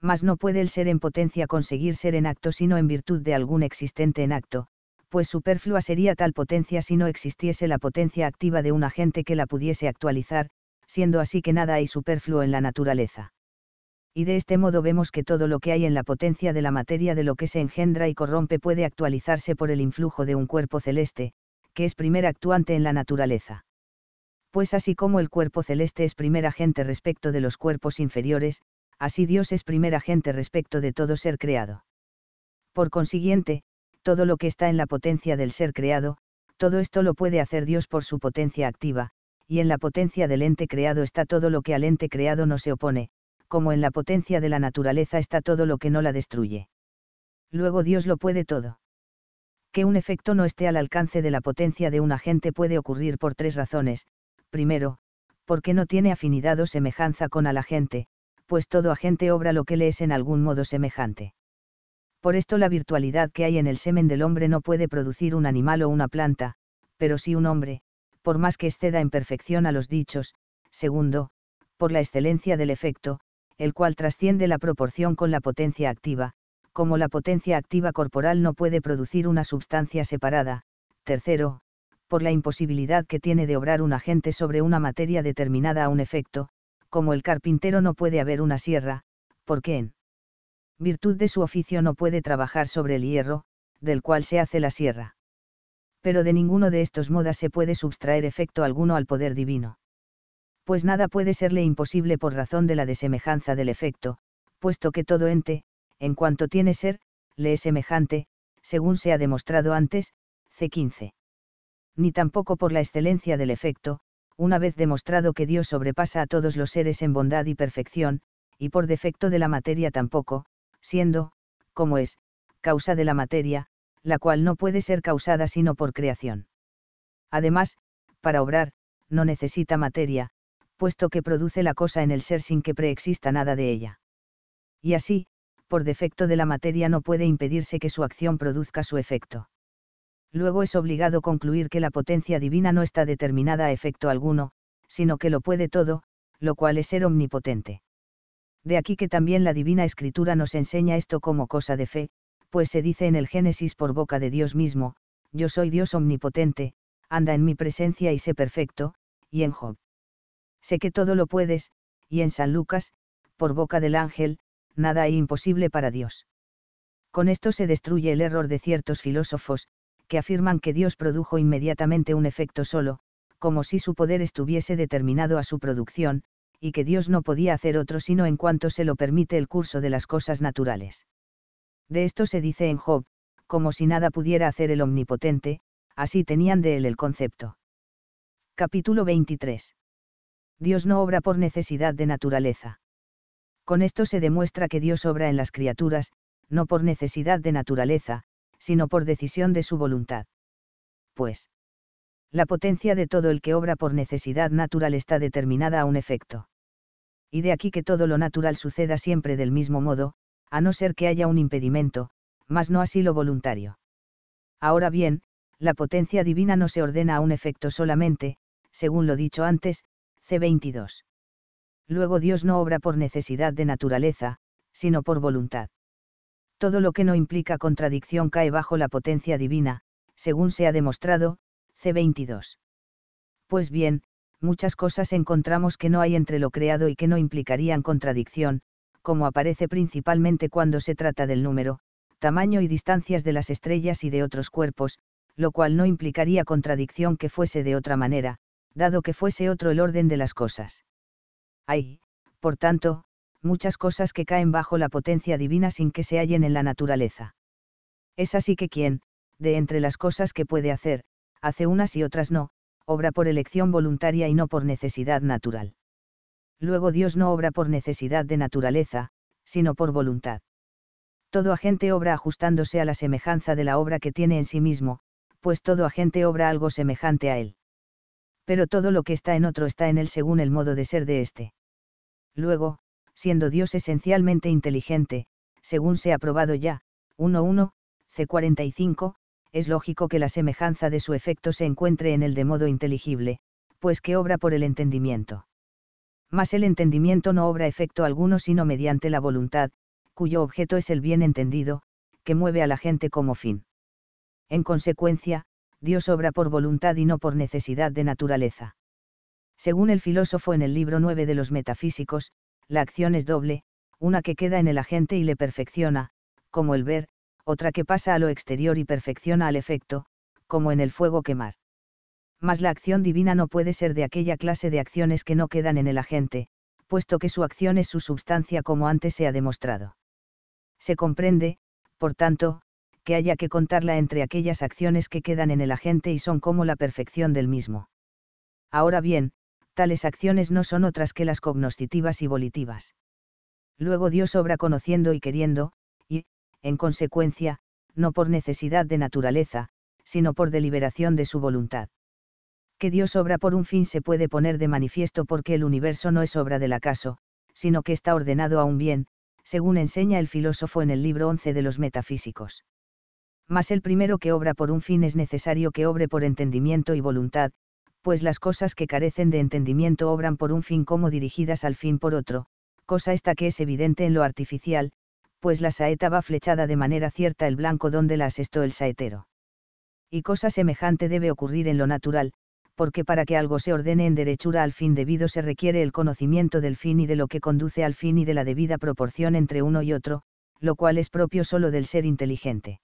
Mas no puede el ser en potencia conseguir ser en acto sino en virtud de algún existente en acto, pues superflua sería tal potencia si no existiese la potencia activa de un agente que la pudiese actualizar, siendo así que nada hay superfluo en la naturaleza. Y de este modo vemos que todo lo que hay en la potencia de la materia de lo que se engendra y corrompe puede actualizarse por el influjo de un cuerpo celeste, que es primer actuante en la naturaleza. Pues así como el cuerpo celeste es primer agente respecto de los cuerpos inferiores, así Dios es primer agente respecto de todo ser creado. Por consiguiente, todo lo que está en la potencia del ser creado, todo esto lo puede hacer Dios por su potencia activa, y en la potencia del ente creado está todo lo que al ente creado no se opone, como en la potencia de la naturaleza está todo lo que no la destruye. Luego Dios lo puede todo. Que un efecto no esté al alcance de la potencia de un agente puede ocurrir por tres razones. Primero, porque no tiene afinidad o semejanza con al agente, pues todo agente obra lo que le es en algún modo semejante. Por esto la virtualidad que hay en el semen del hombre no puede producir un animal o una planta, pero sí un hombre, por más que exceda en perfección a los dichos. Segundo, por la excelencia del efecto, el cual trasciende la proporción con la potencia activa, como la potencia activa corporal no puede producir una sustancia separada. Tercero, por la imposibilidad que tiene de obrar un agente sobre una materia determinada a un efecto, como el carpintero no puede haber una sierra, porque en virtud de su oficio no puede trabajar sobre el hierro, del cual se hace la sierra. Pero de ninguno de estos modas se puede subtraer efecto alguno al poder divino. Pues nada puede serle imposible por razón de la desemejanza del efecto, puesto que todo ente, en cuanto tiene ser, le es semejante, según se ha demostrado antes, C15. Ni tampoco por la excelencia del efecto, una vez demostrado que Dios sobrepasa a todos los seres en bondad y perfección, y por defecto de la materia tampoco, siendo, como es, causa de la materia, la cual no puede ser causada sino por creación. Además, para obrar, no necesita materia, puesto que produce la cosa en el ser sin que preexista nada de ella. Y así, por defecto de la materia no puede impedirse que su acción produzca su efecto. Luego es obligado concluir que la potencia divina no está determinada a efecto alguno, sino que lo puede todo, lo cual es ser omnipotente. De aquí que también la Divina Escritura nos enseña esto como cosa de fe, pues se dice en el Génesis por boca de Dios mismo, yo soy Dios omnipotente, anda en mi presencia y sé perfecto, y en Job. Sé que todo lo puedes, y en San Lucas, por boca del ángel, nada hay imposible para Dios. Con esto se destruye el error de ciertos filósofos, que afirman que Dios produjo inmediatamente un efecto solo, como si su poder estuviese determinado a su producción, y que Dios no podía hacer otro sino en cuanto se lo permite el curso de las cosas naturales. De esto se dice en Job, como si nada pudiera hacer el omnipotente, así tenían de él el concepto. Capítulo 23. Dios no obra por necesidad de naturaleza. Con esto se demuestra que Dios obra en las criaturas, no por necesidad de naturaleza, sino por decisión de su voluntad. Pues, la potencia de todo el que obra por necesidad natural está determinada a un efecto. Y de aquí que todo lo natural suceda siempre del mismo modo, a no ser que haya un impedimento, mas no así lo voluntario. Ahora bien, la potencia divina no se ordena a un efecto solamente, según lo dicho antes, C22. Luego Dios no obra por necesidad de naturaleza, sino por voluntad. Todo lo que no implica contradicción cae bajo la potencia divina, según se ha demostrado, C22. Pues bien, muchas cosas encontramos que no hay entre lo creado y que no implicarían contradicción, como aparece principalmente cuando se trata del número, tamaño y distancias de las estrellas y de otros cuerpos, lo cual no implicaría contradicción que fuese de otra manera, dado que fuese otro el orden de las cosas. Hay, por tanto, muchas cosas que caen bajo la potencia divina sin que se hallen en la naturaleza. Es así que quien, de entre las cosas que puede hacer, hace unas y otras no, obra por elección voluntaria y no por necesidad natural. Luego Dios no obra por necesidad de naturaleza, sino por voluntad. Todo agente obra ajustándose a la semejanza de la obra que tiene en sí mismo, pues todo agente obra algo semejante a él. Pero todo lo que está en otro está en él según el modo de ser de éste. Luego, siendo Dios esencialmente inteligente, según se ha probado ya, 1.1, C45, es lógico que la semejanza de su efecto se encuentre en el de modo inteligible, pues que obra por el entendimiento. Mas el entendimiento no obra efecto alguno sino mediante la voluntad, cuyo objeto es el bien entendido, que mueve a la gente como fin. En consecuencia, Dios obra por voluntad y no por necesidad de naturaleza. Según el filósofo en el libro 9 de los Metafísicos, la acción es doble, una que queda en el agente y le perfecciona, como el ver, otra que pasa a lo exterior y perfecciona al efecto, como en el fuego quemar. Mas la acción divina no puede ser de aquella clase de acciones que no quedan en el agente, puesto que su acción es su substancia como antes se ha demostrado. Se comprende, por tanto, que haya que contarla entre aquellas acciones que quedan en el agente y son como la perfección del mismo. Ahora bien, tales acciones no son otras que las cognoscitivas y volitivas. Luego Dios obra conociendo y queriendo, y, en consecuencia, no por necesidad de naturaleza, sino por deliberación de su voluntad. Que Dios obra por un fin se puede poner de manifiesto porque el universo no es obra del acaso, sino que está ordenado a un bien, según enseña el filósofo en el libro 11 de los Metafísicos. Mas el primero que obra por un fin es necesario que obre por entendimiento y voluntad, pues las cosas que carecen de entendimiento obran por un fin como dirigidas al fin por otro, cosa esta que es evidente en lo artificial, pues la saeta va flechada de manera cierta el blanco donde la asestó el saetero. Y cosa semejante debe ocurrir en lo natural, porque para que algo se ordene en derechura al fin debido se requiere el conocimiento del fin y de lo que conduce al fin y de la debida proporción entre uno y otro, lo cual es propio solo del ser inteligente.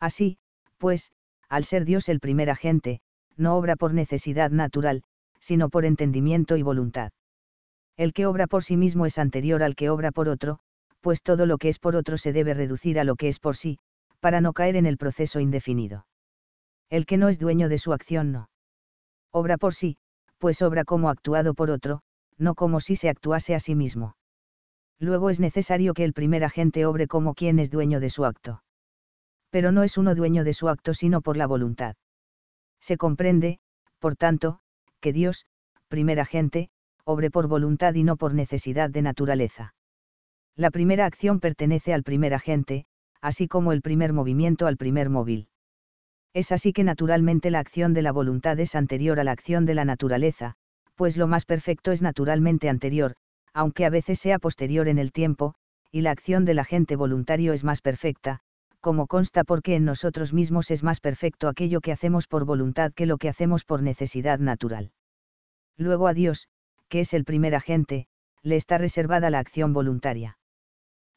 Así, pues, al ser Dios el primer agente, no obra por necesidad natural, sino por entendimiento y voluntad. El que obra por sí mismo es anterior al que obra por otro, pues todo lo que es por otro se debe reducir a lo que es por sí, para no caer en el proceso indefinido. El que no es dueño de su acción no. Obra por sí, pues obra como actuado por otro, no como si se actuase a sí mismo. Luego es necesario que el primer agente obre como quien es dueño de su acto. Pero no es uno dueño de su acto sino por la voluntad. Se comprende, por tanto, que Dios, primera agente, obre por voluntad y no por necesidad de naturaleza. La primera acción pertenece al primer agente, así como el primer movimiento al primer móvil. Es así que naturalmente la acción de la voluntad es anterior a la acción de la naturaleza, pues lo más perfecto es naturalmente anterior, aunque a veces sea posterior en el tiempo, y la acción del agente voluntario es más perfecta, como consta porque en nosotros mismos es más perfecto aquello que hacemos por voluntad que lo que hacemos por necesidad natural. Luego a Dios, que es el primer agente, le está reservada la acción voluntaria.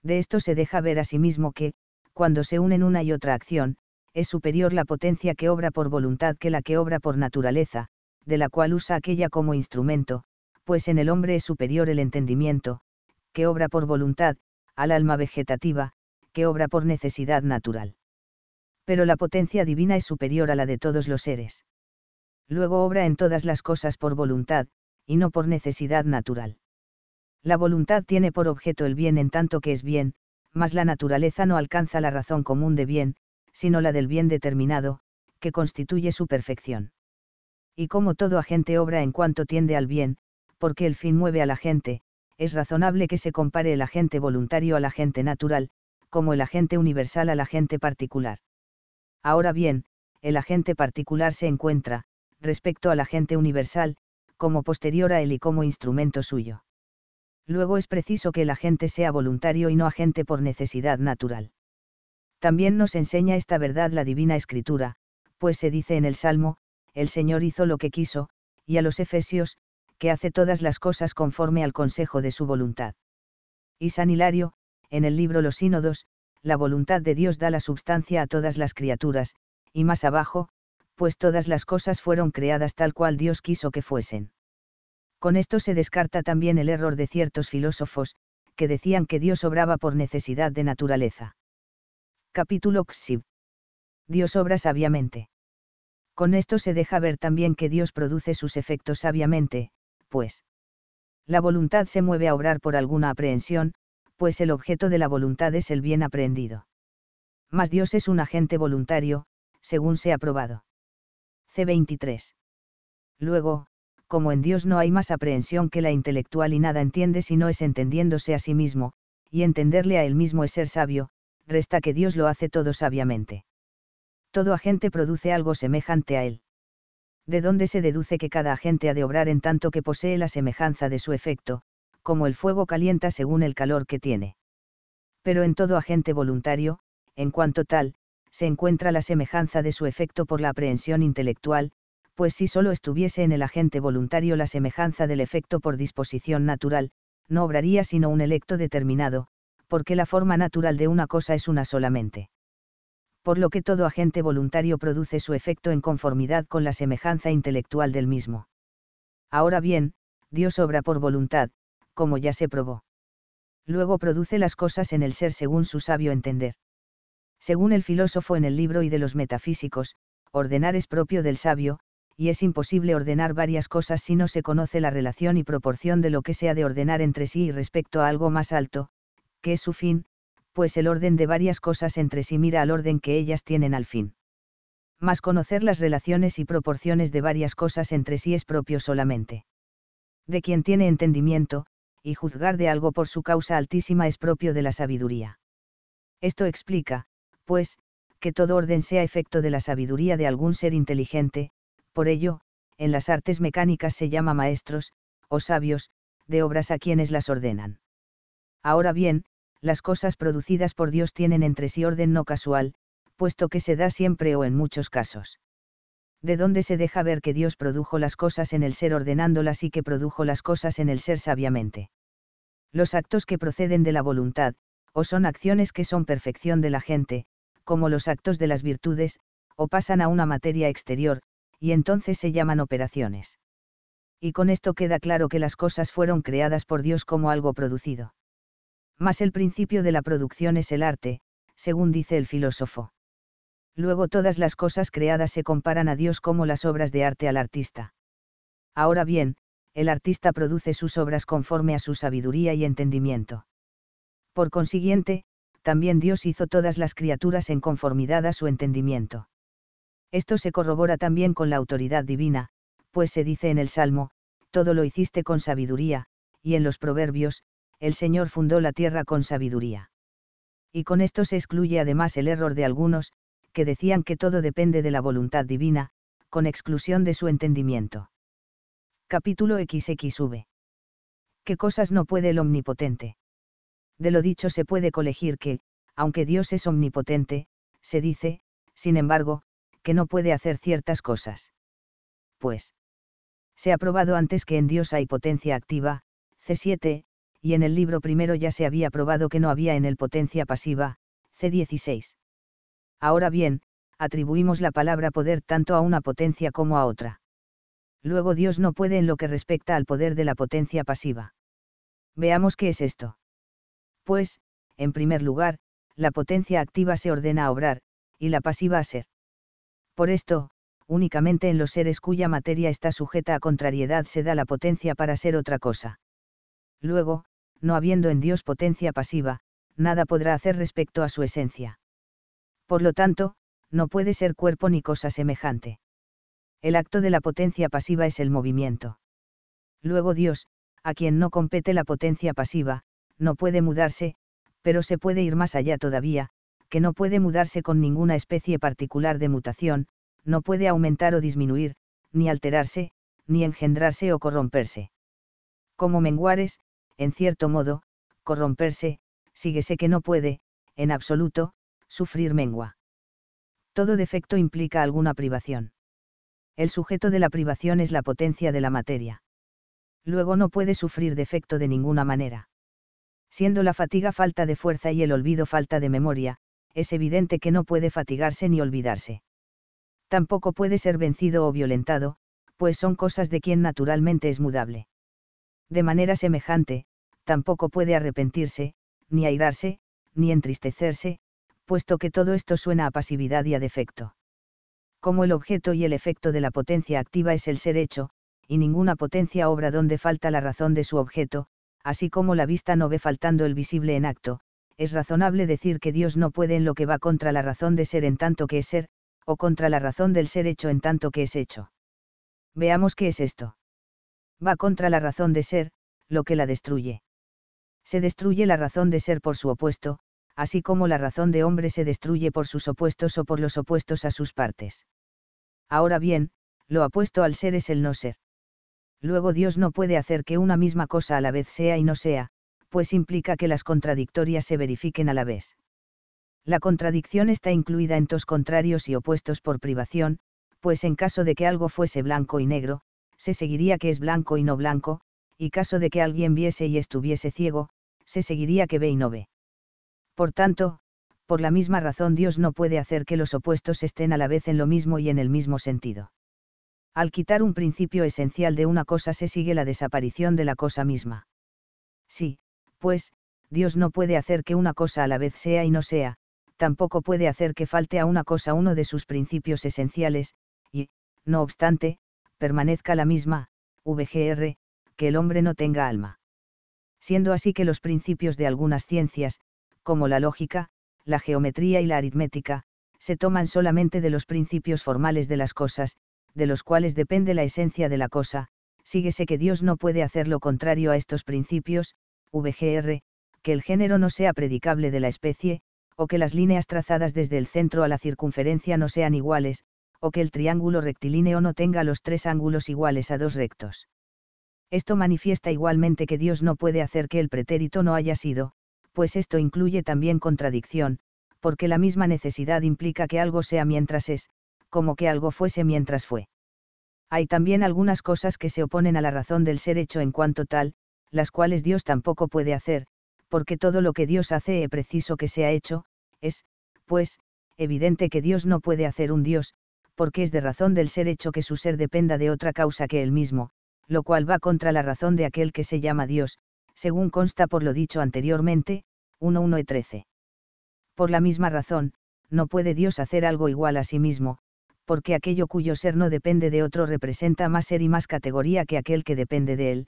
De esto se deja ver a sí mismo que, cuando se unen una y otra acción, es superior la potencia que obra por voluntad que la que obra por naturaleza, de la cual usa aquella como instrumento, pues en el hombre es superior el entendimiento, que obra por voluntad, al alma vegetativa, que obra por necesidad natural. Pero la potencia divina es superior a la de todos los seres. Luego obra en todas las cosas por voluntad, y no por necesidad natural. La voluntad tiene por objeto el bien en tanto que es bien, mas la naturaleza no alcanza la razón común de bien, sino la del bien determinado, que constituye su perfección. Y como todo agente obra en cuanto tiende al bien, porque el fin mueve a la gente, es razonable que se compare el agente voluntario al agente natural, como el agente universal a la agente particular. Ahora bien, el agente particular se encuentra, respecto al agente universal, como posterior a él y como instrumento suyo. Luego es preciso que el agente sea voluntario y no agente por necesidad natural. También nos enseña esta verdad la Divina Escritura, pues se dice en el Salmo, el Señor hizo lo que quiso, y a los Efesios, que hace todas las cosas conforme al consejo de su voluntad. Y San Hilario, en el libro Los Sínodos, la voluntad de Dios da la substancia a todas las criaturas, y más abajo, pues todas las cosas fueron creadas tal cual Dios quiso que fuesen. Con esto se descarta también el error de ciertos filósofos, que decían que Dios obraba por necesidad de naturaleza. Capítulo XIV. Dios obra sabiamente. Con esto se deja ver también que Dios produce sus efectos sabiamente, pues. La voluntad se mueve a obrar por alguna aprehensión, pues el objeto de la voluntad es el bien aprendido. Mas Dios es un agente voluntario, según se ha probado. C23. Luego, como en Dios no hay más aprehensión que la intelectual y nada entiende si no es entendiéndose a sí mismo, y entenderle a él mismo es ser sabio, resta que Dios lo hace todo sabiamente. Todo agente produce algo semejante a él. De donde se deduce que cada agente ha de obrar en tanto que posee la semejanza de su efecto, como el fuego calienta según el calor que tiene. Pero en todo agente voluntario, en cuanto tal, se encuentra la semejanza de su efecto por la aprehensión intelectual, pues si solo estuviese en el agente voluntario la semejanza del efecto por disposición natural, no obraría sino un electo determinado, porque la forma natural de una cosa es una solamente. Por lo que todo agente voluntario produce su efecto en conformidad con la semejanza intelectual del mismo. Ahora bien, Dios obra por voluntad, como ya se probó. Luego produce las cosas en el ser según su sabio entender. Según el filósofo en el libro y de los metafísicos, ordenar es propio del sabio, y es imposible ordenar varias cosas si no se conoce la relación y proporción de lo que se ha de ordenar entre sí y respecto a algo más alto, que es su fin, pues el orden de varias cosas entre sí mira al orden que ellas tienen al fin. Mas conocer las relaciones y proporciones de varias cosas entre sí es propio solamente. De quien tiene entendimiento, y juzgar de algo por su causa altísima es propio de la sabiduría. Esto explica, pues, que todo orden sea efecto de la sabiduría de algún ser inteligente, por ello, en las artes mecánicas se llama maestros, o sabios, de obras a quienes las ordenan. Ahora bien, las cosas producidas por Dios tienen entre sí orden no casual, puesto que se da siempre o en muchos casos de donde se deja ver que Dios produjo las cosas en el ser ordenándolas y que produjo las cosas en el ser sabiamente. Los actos que proceden de la voluntad, o son acciones que son perfección de la gente, como los actos de las virtudes, o pasan a una materia exterior, y entonces se llaman operaciones. Y con esto queda claro que las cosas fueron creadas por Dios como algo producido. Mas el principio de la producción es el arte, según dice el filósofo. Luego todas las cosas creadas se comparan a Dios como las obras de arte al artista. Ahora bien, el artista produce sus obras conforme a su sabiduría y entendimiento. Por consiguiente, también Dios hizo todas las criaturas en conformidad a su entendimiento. Esto se corrobora también con la autoridad divina, pues se dice en el Salmo, todo lo hiciste con sabiduría, y en los Proverbios, el Señor fundó la tierra con sabiduría. Y con esto se excluye además el error de algunos, que decían que todo depende de la voluntad divina, con exclusión de su entendimiento. Capítulo XXV. ¿Qué cosas no puede el omnipotente? De lo dicho se puede colegir que, aunque Dios es omnipotente, se dice, sin embargo, que no puede hacer ciertas cosas. Pues. Se ha probado antes que en Dios hay potencia activa, C7, y en el libro primero ya se había probado que no había en él potencia pasiva, C16. Ahora bien, atribuimos la palabra poder tanto a una potencia como a otra. Luego Dios no puede en lo que respecta al poder de la potencia pasiva. Veamos qué es esto. Pues, en primer lugar, la potencia activa se ordena a obrar, y la pasiva a ser. Por esto, únicamente en los seres cuya materia está sujeta a contrariedad se da la potencia para ser otra cosa. Luego, no habiendo en Dios potencia pasiva, nada podrá hacer respecto a su esencia. Por lo tanto, no puede ser cuerpo ni cosa semejante. El acto de la potencia pasiva es el movimiento. Luego Dios, a quien no compete la potencia pasiva, no puede mudarse, pero se puede ir más allá todavía, que no puede mudarse con ninguna especie particular de mutación, no puede aumentar o disminuir, ni alterarse, ni engendrarse o corromperse. Como menguares, en cierto modo, corromperse, síguese que no puede, en absoluto, sufrir mengua. Todo defecto implica alguna privación. El sujeto de la privación es la potencia de la materia. Luego no puede sufrir defecto de ninguna manera. Siendo la fatiga falta de fuerza y el olvido falta de memoria, es evidente que no puede fatigarse ni olvidarse. Tampoco puede ser vencido o violentado, pues son cosas de quien naturalmente es mudable. De manera semejante, tampoco puede arrepentirse, ni airarse, ni entristecerse, puesto que todo esto suena a pasividad y a defecto. Como el objeto y el efecto de la potencia activa es el ser hecho, y ninguna potencia obra donde falta la razón de su objeto, así como la vista no ve faltando el visible en acto, es razonable decir que Dios no puede en lo que va contra la razón de ser en tanto que es ser, o contra la razón del ser hecho en tanto que es hecho. Veamos qué es esto. Va contra la razón de ser, lo que la destruye. Se destruye la razón de ser por su opuesto, así como la razón de hombre se destruye por sus opuestos o por los opuestos a sus partes. Ahora bien, lo apuesto al ser es el no ser. Luego Dios no puede hacer que una misma cosa a la vez sea y no sea, pues implica que las contradictorias se verifiquen a la vez. La contradicción está incluida en tos contrarios y opuestos por privación, pues en caso de que algo fuese blanco y negro, se seguiría que es blanco y no blanco, y caso de que alguien viese y estuviese ciego, se seguiría que ve y no ve. Por tanto, por la misma razón Dios no puede hacer que los opuestos estén a la vez en lo mismo y en el mismo sentido. Al quitar un principio esencial de una cosa se sigue la desaparición de la cosa misma. Sí, pues, Dios no puede hacer que una cosa a la vez sea y no sea, tampoco puede hacer que falte a una cosa uno de sus principios esenciales, y, no obstante, permanezca la misma, VGR, que el hombre no tenga alma. Siendo así que los principios de algunas ciencias, como la lógica, la geometría y la aritmética, se toman solamente de los principios formales de las cosas, de los cuales depende la esencia de la cosa, síguese que Dios no puede hacer lo contrario a estos principios, VGR, que el género no sea predicable de la especie, o que las líneas trazadas desde el centro a la circunferencia no sean iguales, o que el triángulo rectilíneo no tenga los tres ángulos iguales a dos rectos. Esto manifiesta igualmente que Dios no puede hacer que el pretérito no haya sido, pues esto incluye también contradicción, porque la misma necesidad implica que algo sea mientras es, como que algo fuese mientras fue. Hay también algunas cosas que se oponen a la razón del ser hecho en cuanto tal, las cuales Dios tampoco puede hacer, porque todo lo que Dios hace es preciso que sea hecho, es, pues, evidente que Dios no puede hacer un Dios, porque es de razón del ser hecho que su ser dependa de otra causa que él mismo, lo cual va contra la razón de aquel que se llama Dios, según consta por lo dicho anteriormente, 1.1 e 13. Por la misma razón, no puede Dios hacer algo igual a sí mismo, porque aquello cuyo ser no depende de otro representa más ser y más categoría que aquel que depende de él,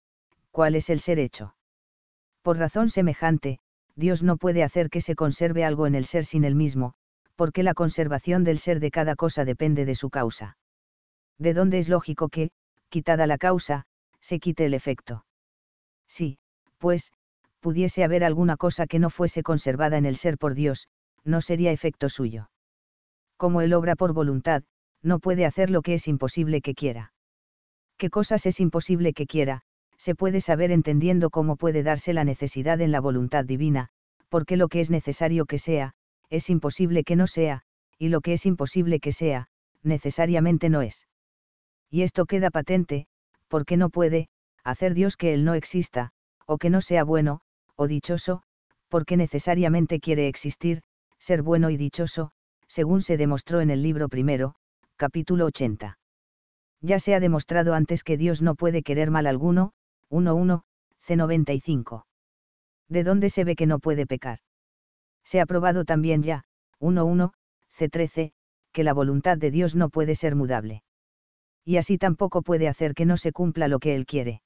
cuál es el ser hecho. Por razón semejante, Dios no puede hacer que se conserve algo en el ser sin el mismo, porque la conservación del ser de cada cosa depende de su causa. De dónde es lógico que, quitada la causa, se quite el efecto. Sí, pues, pudiese haber alguna cosa que no fuese conservada en el ser por Dios, no sería efecto suyo. Como él obra por voluntad, no puede hacer lo que es imposible que quiera. ¿Qué cosas es imposible que quiera? Se puede saber entendiendo cómo puede darse la necesidad en la voluntad divina, porque lo que es necesario que sea, es imposible que no sea, y lo que es imposible que sea, necesariamente no es. Y esto queda patente, porque no puede, hacer Dios que Él no exista, o que no sea bueno, o dichoso, porque necesariamente quiere existir, ser bueno y dichoso, según se demostró en el libro primero, capítulo 80. Ya se ha demostrado antes que Dios no puede querer mal alguno, 1.1, C95. ¿De dónde se ve que no puede pecar? Se ha probado también ya, 1.1, C13, que la voluntad de Dios no puede ser mudable. Y así tampoco puede hacer que no se cumpla lo que Él quiere.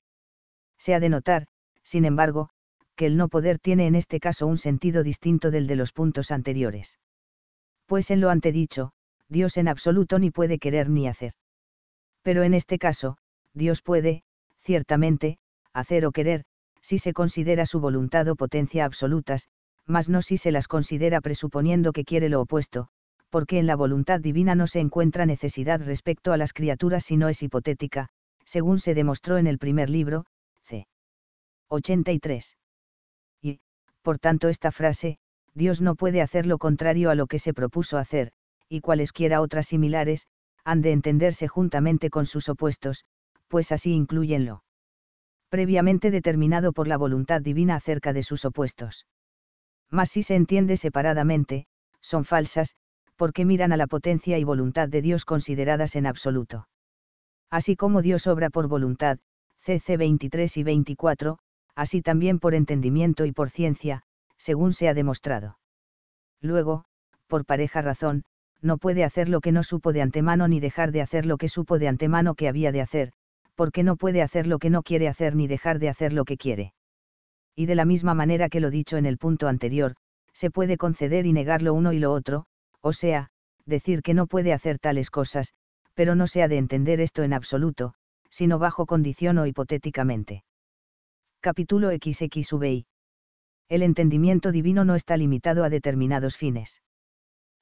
Se ha de notar, sin embargo, que el no poder tiene en este caso un sentido distinto del de los puntos anteriores. Pues en lo antedicho, Dios en absoluto ni puede querer ni hacer. Pero en este caso, Dios puede, ciertamente, hacer o querer, si se considera su voluntad o potencia absolutas, mas no si se las considera presuponiendo que quiere lo opuesto, porque en la voluntad divina no se encuentra necesidad respecto a las criaturas si no es hipotética, según se demostró en el primer libro, 83. Y, por tanto, esta frase, Dios no puede hacer lo contrario a lo que se propuso hacer, y cualesquiera otras similares, han de entenderse juntamente con sus opuestos, pues así incluyen previamente determinado por la voluntad divina acerca de sus opuestos. Mas si se entiende separadamente, son falsas, porque miran a la potencia y voluntad de Dios consideradas en absoluto. Así como Dios obra por voluntad, cc 23 y 24, así también por entendimiento y por ciencia, según se ha demostrado. Luego, por pareja razón, no puede hacer lo que no supo de antemano ni dejar de hacer lo que supo de antemano que había de hacer, porque no puede hacer lo que no quiere hacer ni dejar de hacer lo que quiere. Y de la misma manera que lo dicho en el punto anterior, se puede conceder y negar lo uno y lo otro, o sea, decir que no puede hacer tales cosas, pero no se ha de entender esto en absoluto, sino bajo condición o hipotéticamente. Capítulo XXVI. El entendimiento divino no está limitado a determinados fines.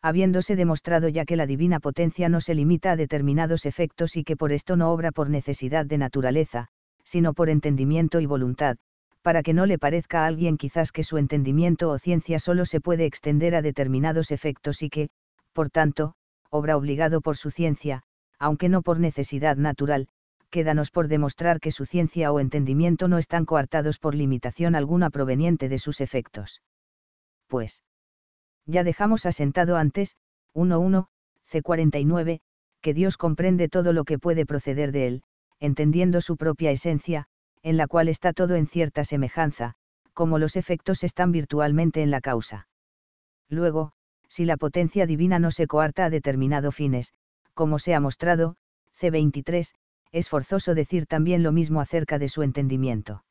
Habiéndose demostrado ya que la divina potencia no se limita a determinados efectos y que por esto no obra por necesidad de naturaleza, sino por entendimiento y voluntad, para que no le parezca a alguien quizás que su entendimiento o ciencia solo se puede extender a determinados efectos y que, por tanto, obra obligado por su ciencia, aunque no por necesidad natural, quédanos por demostrar que su ciencia o entendimiento no están coartados por limitación alguna proveniente de sus efectos. Pues. Ya dejamos asentado antes, 1.1, C49, que Dios comprende todo lo que puede proceder de Él, entendiendo su propia esencia, en la cual está todo en cierta semejanza, como los efectos están virtualmente en la causa. Luego, si la potencia divina no se coarta a determinado fines, como se ha mostrado, C23, es forzoso decir también lo mismo acerca de su entendimiento.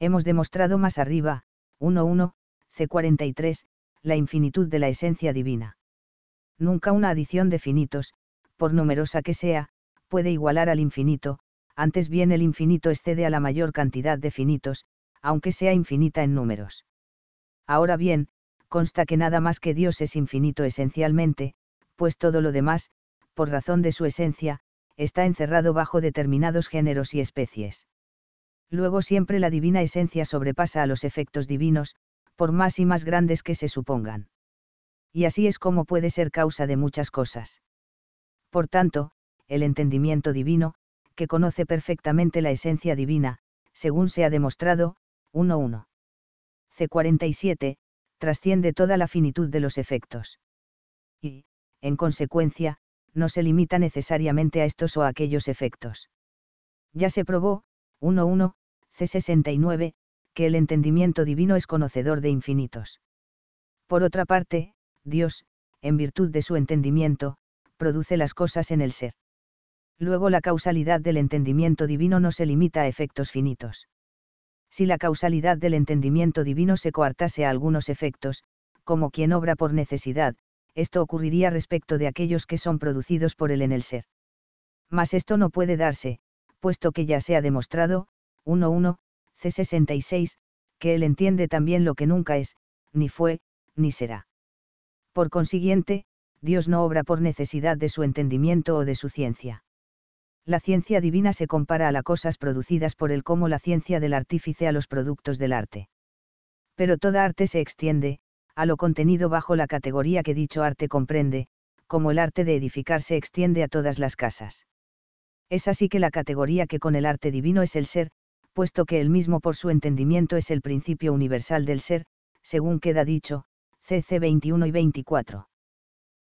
Hemos demostrado más arriba, 1.1, C43, la infinitud de la esencia divina. Nunca una adición de finitos, por numerosa que sea, puede igualar al infinito, antes bien el infinito excede a la mayor cantidad de finitos, aunque sea infinita en números. Ahora bien, consta que nada más que Dios es infinito esencialmente, pues todo lo demás, por razón de su esencia, está encerrado bajo determinados géneros y especies. Luego siempre la divina esencia sobrepasa a los efectos divinos, por más y más grandes que se supongan. Y así es como puede ser causa de muchas cosas. Por tanto, el entendimiento divino, que conoce perfectamente la esencia divina, según se ha demostrado, 1.1. C47, trasciende toda la finitud de los efectos. Y, en consecuencia, no se limita necesariamente a estos o aquellos efectos. Ya se probó, 1.1, C69, que el entendimiento divino es conocedor de infinitos. Por otra parte, Dios, en virtud de su entendimiento, produce las cosas en el ser. Luego la causalidad del entendimiento divino no se limita a efectos finitos. Si la causalidad del entendimiento divino se coartase a algunos efectos, como quien obra por necesidad, esto ocurriría respecto de aquellos que son producidos por él en el ser. Mas esto no puede darse, puesto que ya se ha demostrado, 1.1, C66, que él entiende también lo que nunca es, ni fue, ni será. Por consiguiente, Dios no obra por necesidad de su entendimiento o de su ciencia. La ciencia divina se compara a las cosas producidas por él como la ciencia del artífice a los productos del arte. Pero toda arte se extiende, a lo contenido bajo la categoría que dicho arte comprende, como el arte de edificar se extiende a todas las casas. Es así que la categoría que con el arte divino es el ser, puesto que el mismo por su entendimiento es el principio universal del ser, según queda dicho, cc 21 y 24.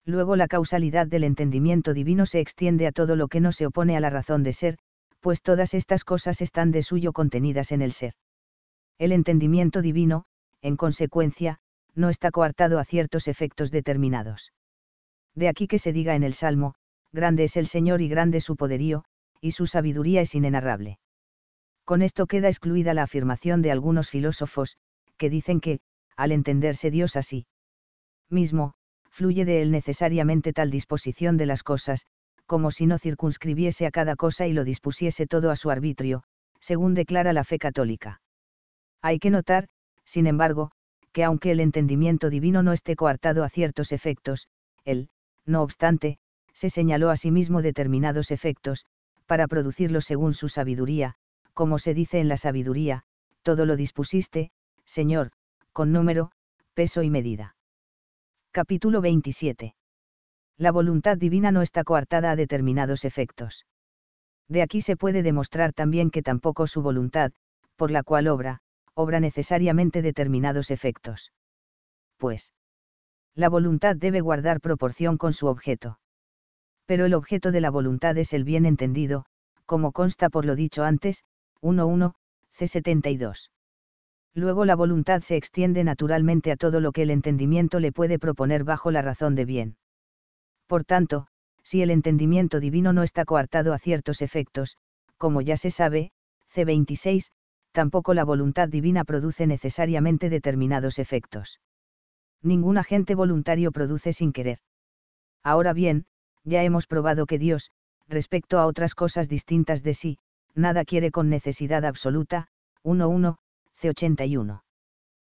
Luego la causalidad del entendimiento divino se extiende a todo lo que no se opone a la razón de ser, pues todas estas cosas están de suyo contenidas en el ser. El entendimiento divino, en consecuencia, no está coartado a ciertos efectos determinados. De aquí que se diga en el Salmo, Grande es el Señor y grande su poderío, y su sabiduría es inenarrable. Con esto queda excluida la afirmación de algunos filósofos, que dicen que, al entenderse Dios así mismo, fluye de él necesariamente tal disposición de las cosas, como si no circunscribiese a cada cosa y lo dispusiese todo a su arbitrio, según declara la fe católica. Hay que notar, sin embargo, que aunque el entendimiento divino no esté coartado a ciertos efectos, él, no obstante, se señaló a sí mismo determinados efectos, para producirlos según su sabiduría, como se dice en la sabiduría, todo lo dispusiste, Señor, con número, peso y medida. Capítulo 27. La voluntad divina no está coartada a determinados efectos. De aquí se puede demostrar también que tampoco su voluntad, por la cual obra, obra necesariamente determinados efectos. Pues, la voluntad debe guardar proporción con su objeto. Pero el objeto de la voluntad es el bien entendido, como consta por lo dicho antes, 1.1, C72. Luego la voluntad se extiende naturalmente a todo lo que el entendimiento le puede proponer bajo la razón de bien. Por tanto, si el entendimiento divino no está coartado a ciertos efectos, como ya se sabe, C26, tampoco la voluntad divina produce necesariamente determinados efectos. Ningún agente voluntario produce sin querer. Ahora bien, ya hemos probado que Dios, respecto a otras cosas distintas de sí, nada quiere con necesidad absoluta, 1.1, C81.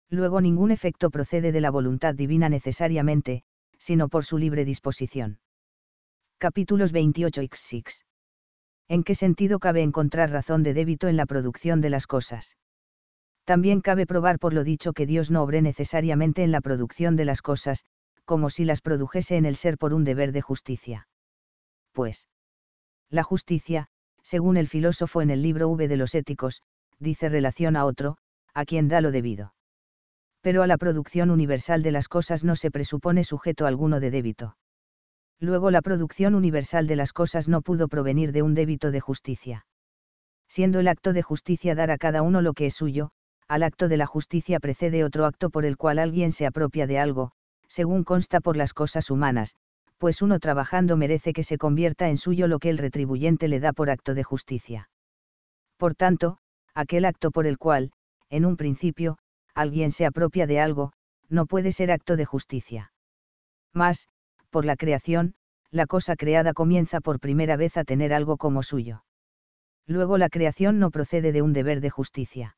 Luego ningún efecto procede de la voluntad divina necesariamente, sino por su libre disposición. Capítulos 28 x 6. ¿en qué sentido cabe encontrar razón de débito en la producción de las cosas? También cabe probar por lo dicho que Dios no obre necesariamente en la producción de las cosas, como si las produjese en el ser por un deber de justicia. Pues, la justicia, según el filósofo en el libro V de los Éticos, dice relación a otro, a quien da lo debido. Pero a la producción universal de las cosas no se presupone sujeto alguno de débito. Luego la producción universal de las cosas no pudo provenir de un débito de justicia. Siendo el acto de justicia dar a cada uno lo que es suyo, al acto de la justicia precede otro acto por el cual alguien se apropia de algo, según consta por las cosas humanas, pues uno trabajando merece que se convierta en suyo lo que el retribuyente le da por acto de justicia. Por tanto, aquel acto por el cual, en un principio, alguien se apropia de algo, no puede ser acto de justicia. Más, por la creación, la cosa creada comienza por primera vez a tener algo como suyo. Luego la creación no procede de un deber de justicia.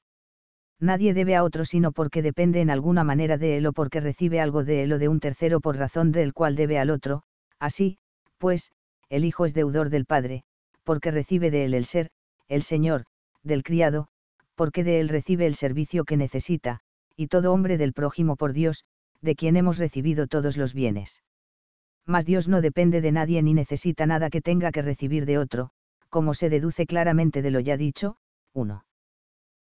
Nadie debe a otro sino porque depende en alguna manera de él o porque recibe algo de él o de un tercero por razón del cual debe al otro, así, pues, el Hijo es deudor del Padre, porque recibe de él el ser, el Señor, del criado, porque de él recibe el servicio que necesita, y todo hombre del prójimo por Dios, de quien hemos recibido todos los bienes mas Dios no depende de nadie ni necesita nada que tenga que recibir de otro, como se deduce claramente de lo ya dicho, 1.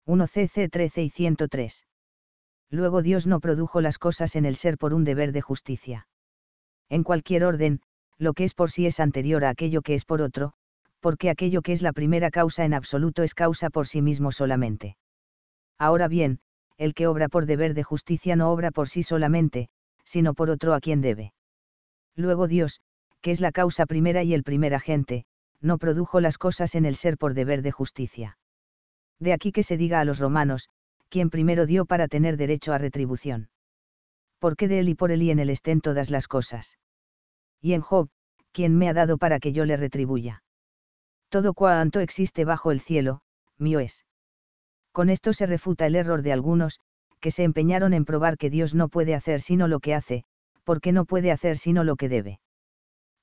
1 CC 13 y 103. Luego Dios no produjo las cosas en el ser por un deber de justicia. En cualquier orden, lo que es por sí es anterior a aquello que es por otro, porque aquello que es la primera causa en absoluto es causa por sí mismo solamente. Ahora bien, el que obra por deber de justicia no obra por sí solamente, sino por otro a quien debe. Luego Dios, que es la causa primera y el primer agente, no produjo las cosas en el ser por deber de justicia. De aquí que se diga a los romanos, quien primero dio para tener derecho a retribución. Porque de él y por él y en él estén todas las cosas. Y en Job, quien me ha dado para que yo le retribuya. Todo cuanto existe bajo el cielo, mío es. Con esto se refuta el error de algunos, que se empeñaron en probar que Dios no puede hacer sino lo que hace, porque no puede hacer sino lo que debe.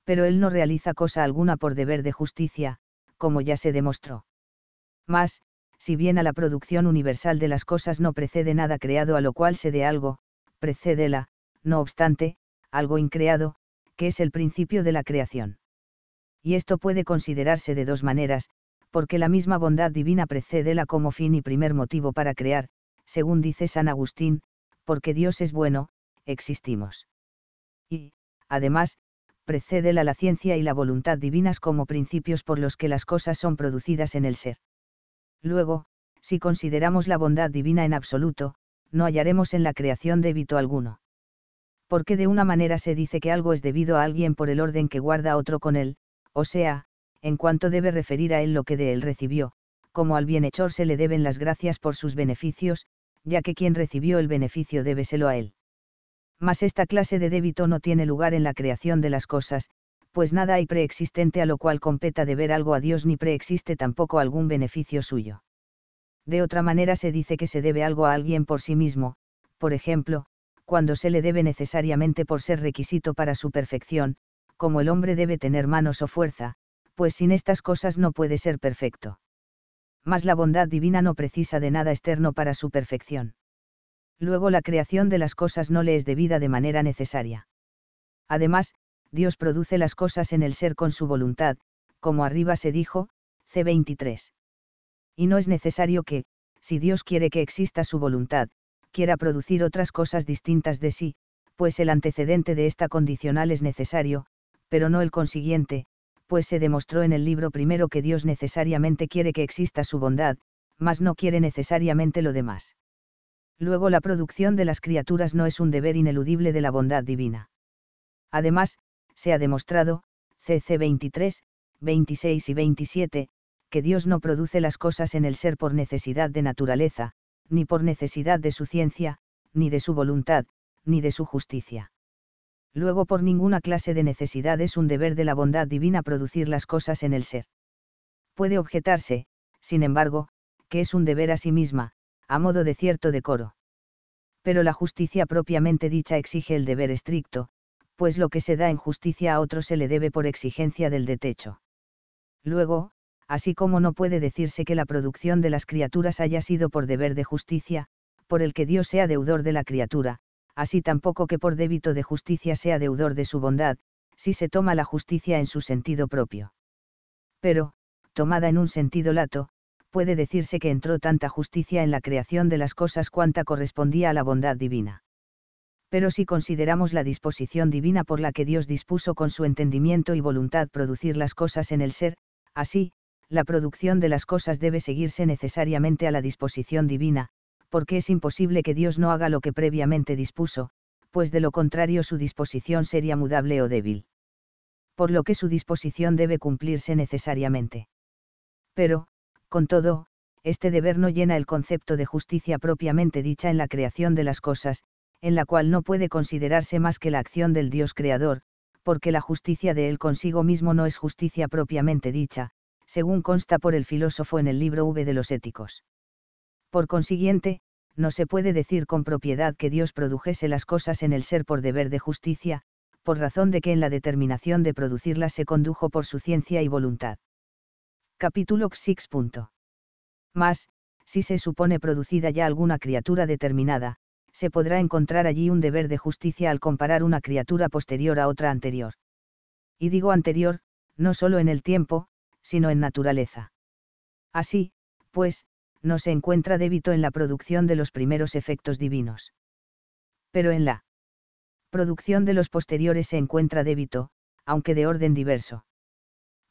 Pero él no realiza cosa alguna por deber de justicia, como ya se demostró. Mas, si bien a la producción universal de las cosas no precede nada creado a lo cual se dé algo, precédela, no obstante, algo increado, que es el principio de la creación. Y esto puede considerarse de dos maneras, porque la misma bondad divina la como fin y primer motivo para crear, según dice San Agustín, porque Dios es bueno, existimos y, además, precede a la ciencia y la voluntad divinas como principios por los que las cosas son producidas en el ser. Luego, si consideramos la bondad divina en absoluto, no hallaremos en la creación débito alguno. Porque de una manera se dice que algo es debido a alguien por el orden que guarda otro con él, o sea, en cuanto debe referir a él lo que de él recibió, como al bienhechor se le deben las gracias por sus beneficios, ya que quien recibió el beneficio débeselo a él. Mas esta clase de débito no tiene lugar en la creación de las cosas, pues nada hay preexistente a lo cual competa deber algo a Dios ni preexiste tampoco algún beneficio suyo. De otra manera se dice que se debe algo a alguien por sí mismo, por ejemplo, cuando se le debe necesariamente por ser requisito para su perfección, como el hombre debe tener manos o fuerza, pues sin estas cosas no puede ser perfecto. Mas la bondad divina no precisa de nada externo para su perfección luego la creación de las cosas no le es debida de manera necesaria. Además, Dios produce las cosas en el ser con su voluntad, como arriba se dijo, C23. Y no es necesario que, si Dios quiere que exista su voluntad, quiera producir otras cosas distintas de sí, pues el antecedente de esta condicional es necesario, pero no el consiguiente, pues se demostró en el libro primero que Dios necesariamente quiere que exista su bondad, mas no quiere necesariamente lo demás. Luego la producción de las criaturas no es un deber ineludible de la bondad divina. Además, se ha demostrado, CC 23, 26 y 27, que Dios no produce las cosas en el ser por necesidad de naturaleza, ni por necesidad de su ciencia, ni de su voluntad, ni de su justicia. Luego por ninguna clase de necesidad es un deber de la bondad divina producir las cosas en el ser. Puede objetarse, sin embargo, que es un deber a sí misma, a modo de cierto decoro. Pero la justicia propiamente dicha exige el deber estricto, pues lo que se da en justicia a otro se le debe por exigencia del detecho. Luego, así como no puede decirse que la producción de las criaturas haya sido por deber de justicia, por el que Dios sea deudor de la criatura, así tampoco que por débito de justicia sea deudor de su bondad, si se toma la justicia en su sentido propio. Pero, tomada en un sentido lato, puede decirse que entró tanta justicia en la creación de las cosas cuanta correspondía a la bondad divina. Pero si consideramos la disposición divina por la que Dios dispuso con su entendimiento y voluntad producir las cosas en el ser, así, la producción de las cosas debe seguirse necesariamente a la disposición divina, porque es imposible que Dios no haga lo que previamente dispuso, pues de lo contrario su disposición sería mudable o débil. Por lo que su disposición debe cumplirse necesariamente. Pero, con todo, este deber no llena el concepto de justicia propiamente dicha en la creación de las cosas, en la cual no puede considerarse más que la acción del Dios creador, porque la justicia de él consigo mismo no es justicia propiamente dicha, según consta por el filósofo en el libro V de los Éticos. Por consiguiente, no se puede decir con propiedad que Dios produjese las cosas en el ser por deber de justicia, por razón de que en la determinación de producirlas se condujo por su ciencia y voluntad. Capítulo 6. Más, si se supone producida ya alguna criatura determinada, se podrá encontrar allí un deber de justicia al comparar una criatura posterior a otra anterior. Y digo anterior, no solo en el tiempo, sino en naturaleza. Así, pues, no se encuentra débito en la producción de los primeros efectos divinos. Pero en la producción de los posteriores se encuentra débito, aunque de orden diverso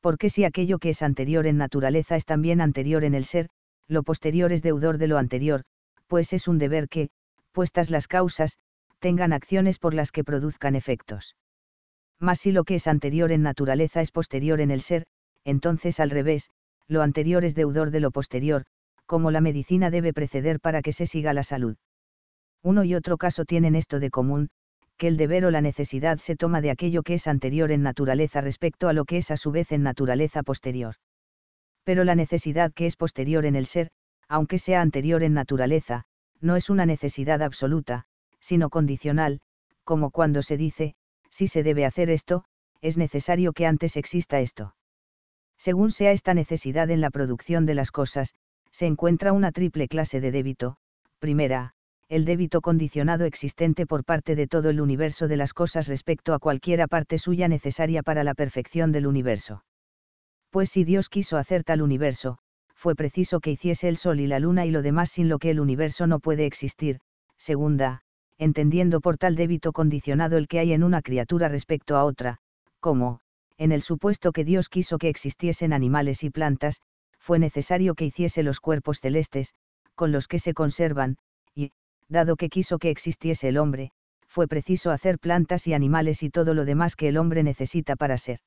porque si aquello que es anterior en naturaleza es también anterior en el ser, lo posterior es deudor de lo anterior, pues es un deber que, puestas las causas, tengan acciones por las que produzcan efectos. Mas si lo que es anterior en naturaleza es posterior en el ser, entonces al revés, lo anterior es deudor de lo posterior, como la medicina debe preceder para que se siga la salud. Uno y otro caso tienen esto de común, que el deber o la necesidad se toma de aquello que es anterior en naturaleza respecto a lo que es a su vez en naturaleza posterior. Pero la necesidad que es posterior en el ser, aunque sea anterior en naturaleza, no es una necesidad absoluta, sino condicional, como cuando se dice, si se debe hacer esto, es necesario que antes exista esto. Según sea esta necesidad en la producción de las cosas, se encuentra una triple clase de débito, primera, el débito condicionado existente por parte de todo el universo de las cosas respecto a cualquiera parte suya necesaria para la perfección del universo. Pues si Dios quiso hacer tal universo, fue preciso que hiciese el Sol y la Luna y lo demás sin lo que el universo no puede existir, segunda, entendiendo por tal débito condicionado el que hay en una criatura respecto a otra, como, en el supuesto que Dios quiso que existiesen animales y plantas, fue necesario que hiciese los cuerpos celestes, con los que se conservan, dado que quiso que existiese el hombre, fue preciso hacer plantas y animales y todo lo demás que el hombre necesita para ser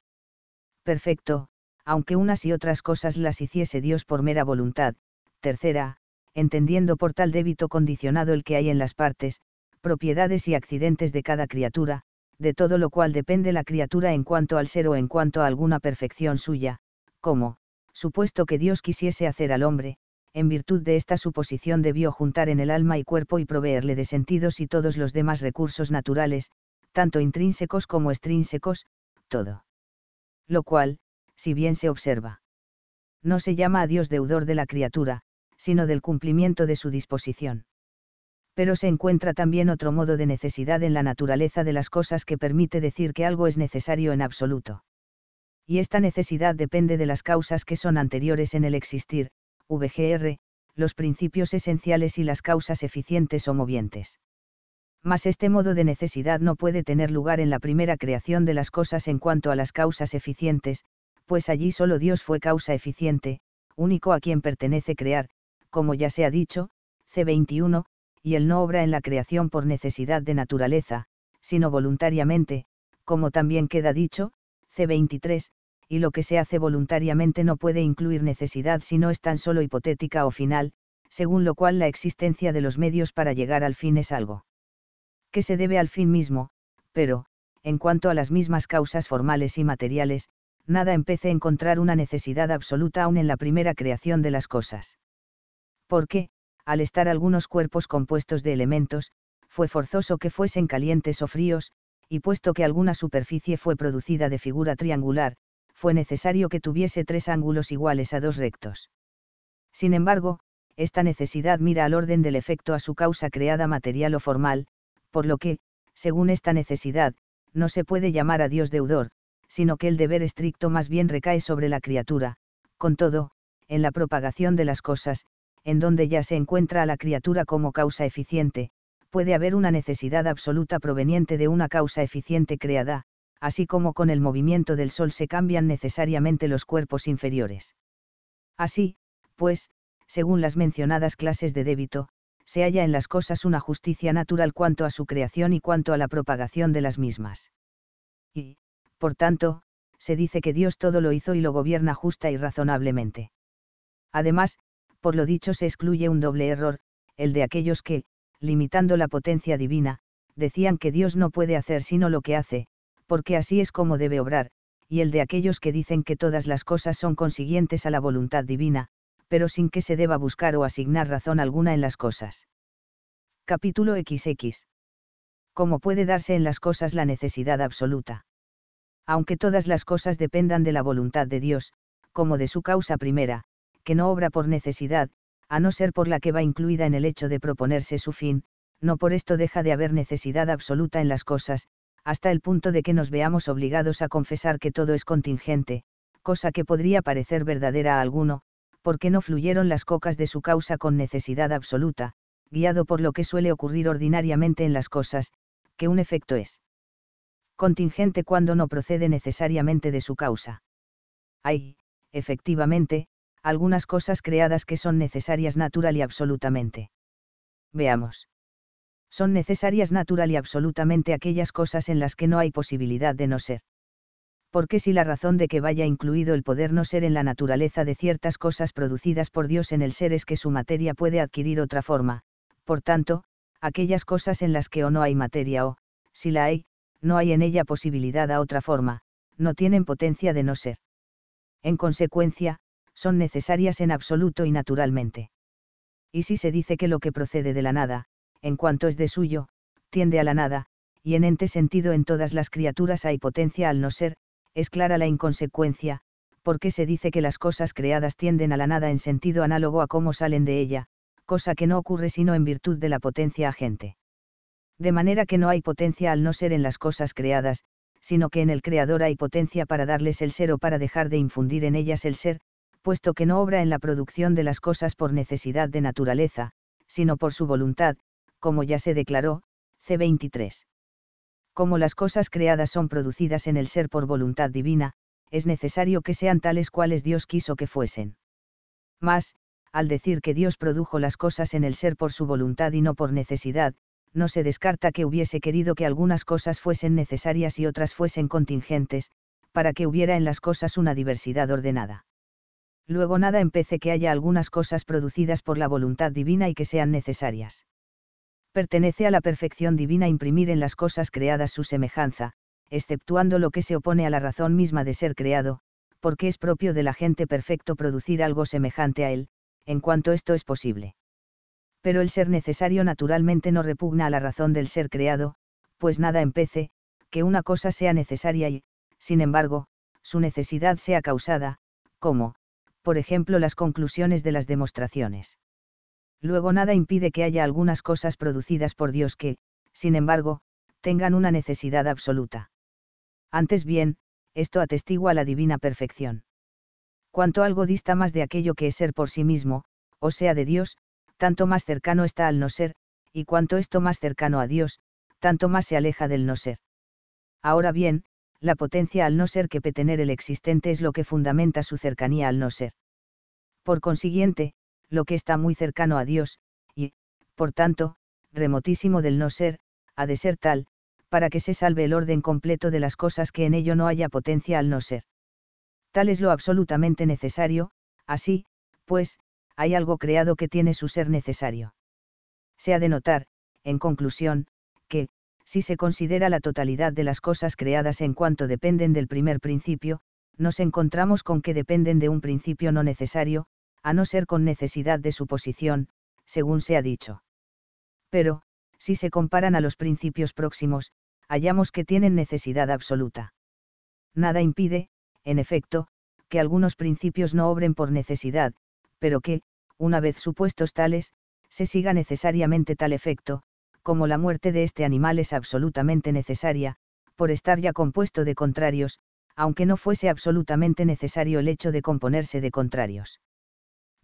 perfecto, aunque unas y otras cosas las hiciese Dios por mera voluntad. Tercera, entendiendo por tal débito condicionado el que hay en las partes, propiedades y accidentes de cada criatura, de todo lo cual depende la criatura en cuanto al ser o en cuanto a alguna perfección suya, como, supuesto que Dios quisiese hacer al hombre, en virtud de esta suposición debió juntar en el alma y cuerpo y proveerle de sentidos y todos los demás recursos naturales, tanto intrínsecos como extrínsecos, todo. Lo cual, si bien se observa, no se llama a Dios deudor de la criatura, sino del cumplimiento de su disposición. Pero se encuentra también otro modo de necesidad en la naturaleza de las cosas que permite decir que algo es necesario en absoluto. Y esta necesidad depende de las causas que son anteriores en el existir, VGR, los principios esenciales y las causas eficientes o movientes. Mas este modo de necesidad no puede tener lugar en la primera creación de las cosas en cuanto a las causas eficientes, pues allí solo Dios fue causa eficiente, único a quien pertenece crear, como ya se ha dicho, C21, y él no obra en la creación por necesidad de naturaleza, sino voluntariamente, como también queda dicho, C23, y lo que se hace voluntariamente no puede incluir necesidad si no es tan solo hipotética o final, según lo cual la existencia de los medios para llegar al fin es algo que se debe al fin mismo, pero, en cuanto a las mismas causas formales y materiales, nada empecé a encontrar una necesidad absoluta aún en la primera creación de las cosas. Porque, al estar algunos cuerpos compuestos de elementos, fue forzoso que fuesen calientes o fríos, y puesto que alguna superficie fue producida de figura triangular, fue necesario que tuviese tres ángulos iguales a dos rectos. Sin embargo, esta necesidad mira al orden del efecto a su causa creada material o formal, por lo que, según esta necesidad, no se puede llamar a Dios deudor, sino que el deber estricto más bien recae sobre la criatura, con todo, en la propagación de las cosas, en donde ya se encuentra a la criatura como causa eficiente, puede haber una necesidad absoluta proveniente de una causa eficiente creada, así como con el movimiento del Sol se cambian necesariamente los cuerpos inferiores. Así, pues, según las mencionadas clases de débito, se halla en las cosas una justicia natural cuanto a su creación y cuanto a la propagación de las mismas. Y, por tanto, se dice que Dios todo lo hizo y lo gobierna justa y razonablemente. Además, por lo dicho se excluye un doble error, el de aquellos que, limitando la potencia divina, decían que Dios no puede hacer sino lo que hace, porque así es como debe obrar, y el de aquellos que dicen que todas las cosas son consiguientes a la voluntad divina, pero sin que se deba buscar o asignar razón alguna en las cosas. Capítulo XX. ¿Cómo puede darse en las cosas la necesidad absoluta? Aunque todas las cosas dependan de la voluntad de Dios, como de su causa primera, que no obra por necesidad, a no ser por la que va incluida en el hecho de proponerse su fin, no por esto deja de haber necesidad absoluta en las cosas, hasta el punto de que nos veamos obligados a confesar que todo es contingente, cosa que podría parecer verdadera a alguno, porque no fluyeron las cocas de su causa con necesidad absoluta, guiado por lo que suele ocurrir ordinariamente en las cosas, que un efecto es contingente cuando no procede necesariamente de su causa. Hay, efectivamente, algunas cosas creadas que son necesarias natural y absolutamente. Veamos son necesarias natural y absolutamente aquellas cosas en las que no hay posibilidad de no ser. Porque si la razón de que vaya incluido el poder no ser en la naturaleza de ciertas cosas producidas por Dios en el ser es que su materia puede adquirir otra forma, por tanto, aquellas cosas en las que o no hay materia o, si la hay, no hay en ella posibilidad a otra forma, no tienen potencia de no ser. En consecuencia, son necesarias en absoluto y naturalmente. Y si se dice que lo que procede de la nada, en cuanto es de suyo, tiende a la nada, y en ente sentido en todas las criaturas hay potencia al no ser, es clara la inconsecuencia, porque se dice que las cosas creadas tienden a la nada en sentido análogo a cómo salen de ella, cosa que no ocurre sino en virtud de la potencia agente. De manera que no hay potencia al no ser en las cosas creadas, sino que en el Creador hay potencia para darles el ser o para dejar de infundir en ellas el ser, puesto que no obra en la producción de las cosas por necesidad de naturaleza, sino por su voluntad, como ya se declaró, C23. Como las cosas creadas son producidas en el ser por voluntad divina, es necesario que sean tales cuales Dios quiso que fuesen. Mas, al decir que Dios produjo las cosas en el ser por su voluntad y no por necesidad, no se descarta que hubiese querido que algunas cosas fuesen necesarias y otras fuesen contingentes, para que hubiera en las cosas una diversidad ordenada. Luego nada empece que haya algunas cosas producidas por la voluntad divina y que sean necesarias pertenece a la perfección divina imprimir en las cosas creadas su semejanza, exceptuando lo que se opone a la razón misma de ser creado, porque es propio del agente perfecto producir algo semejante a él, en cuanto esto es posible. Pero el ser necesario naturalmente no repugna a la razón del ser creado, pues nada empece, que una cosa sea necesaria y, sin embargo, su necesidad sea causada, como, por ejemplo, las conclusiones de las demostraciones. Luego nada impide que haya algunas cosas producidas por Dios que, sin embargo, tengan una necesidad absoluta. Antes bien, esto atestigua la divina perfección. Cuanto algo dista más de aquello que es ser por sí mismo, o sea de Dios, tanto más cercano está al no ser, y cuanto esto más cercano a Dios, tanto más se aleja del no ser. Ahora bien, la potencia al no ser que petener el existente es lo que fundamenta su cercanía al no ser. Por consiguiente, lo que está muy cercano a Dios, y, por tanto, remotísimo del no ser, ha de ser tal, para que se salve el orden completo de las cosas que en ello no haya potencia al no ser. Tal es lo absolutamente necesario, así, pues, hay algo creado que tiene su ser necesario. Se ha de notar, en conclusión, que, si se considera la totalidad de las cosas creadas en cuanto dependen del primer principio, nos encontramos con que dependen de un principio no necesario, a no ser con necesidad de suposición, según se ha dicho. Pero, si se comparan a los principios próximos, hallamos que tienen necesidad absoluta. Nada impide, en efecto, que algunos principios no obren por necesidad, pero que, una vez supuestos tales, se siga necesariamente tal efecto, como la muerte de este animal es absolutamente necesaria, por estar ya compuesto de contrarios, aunque no fuese absolutamente necesario el hecho de componerse de contrarios.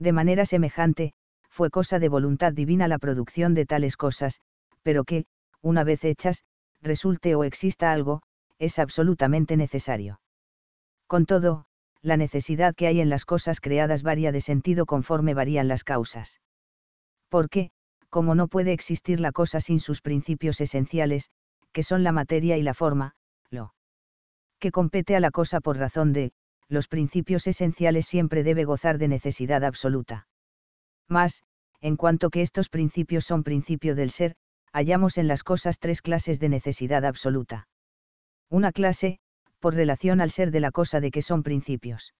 De manera semejante, fue cosa de voluntad divina la producción de tales cosas, pero que, una vez hechas, resulte o exista algo, es absolutamente necesario. Con todo, la necesidad que hay en las cosas creadas varía de sentido conforme varían las causas. Porque, como no puede existir la cosa sin sus principios esenciales, que son la materia y la forma, lo que compete a la cosa por razón de, los principios esenciales siempre debe gozar de necesidad absoluta. Más, en cuanto que estos principios son principio del ser, hallamos en las cosas tres clases de necesidad absoluta. Una clase, por relación al ser de la cosa de que son principios.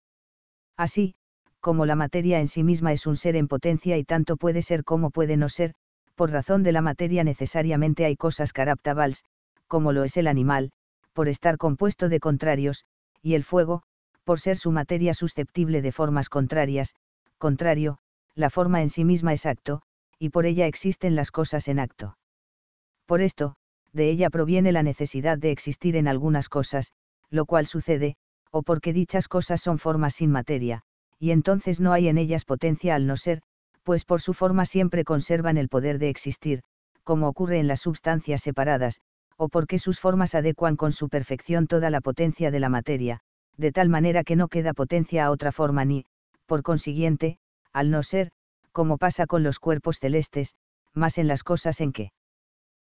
Así, como la materia en sí misma es un ser en potencia y tanto puede ser como puede no ser, por razón de la materia necesariamente hay cosas caraptabals, como lo es el animal, por estar compuesto de contrarios, y el fuego, por ser su materia susceptible de formas contrarias, contrario, la forma en sí misma es acto, y por ella existen las cosas en acto. Por esto, de ella proviene la necesidad de existir en algunas cosas, lo cual sucede, o porque dichas cosas son formas sin materia, y entonces no hay en ellas potencia al no ser, pues por su forma siempre conservan el poder de existir, como ocurre en las sustancias separadas, o porque sus formas adecuan con su perfección toda la potencia de la materia, de tal manera que no queda potencia a otra forma ni, por consiguiente, al no ser, como pasa con los cuerpos celestes, más en las cosas en que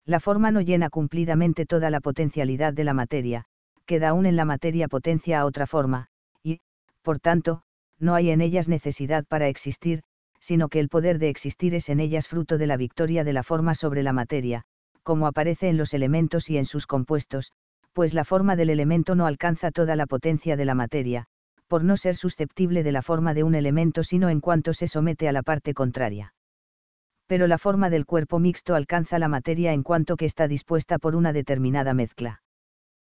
la forma no llena cumplidamente toda la potencialidad de la materia, queda aún en la materia potencia a otra forma, y, por tanto, no hay en ellas necesidad para existir, sino que el poder de existir es en ellas fruto de la victoria de la forma sobre la materia, como aparece en los elementos y en sus compuestos, pues la forma del elemento no alcanza toda la potencia de la materia, por no ser susceptible de la forma de un elemento sino en cuanto se somete a la parte contraria. Pero la forma del cuerpo mixto alcanza la materia en cuanto que está dispuesta por una determinada mezcla.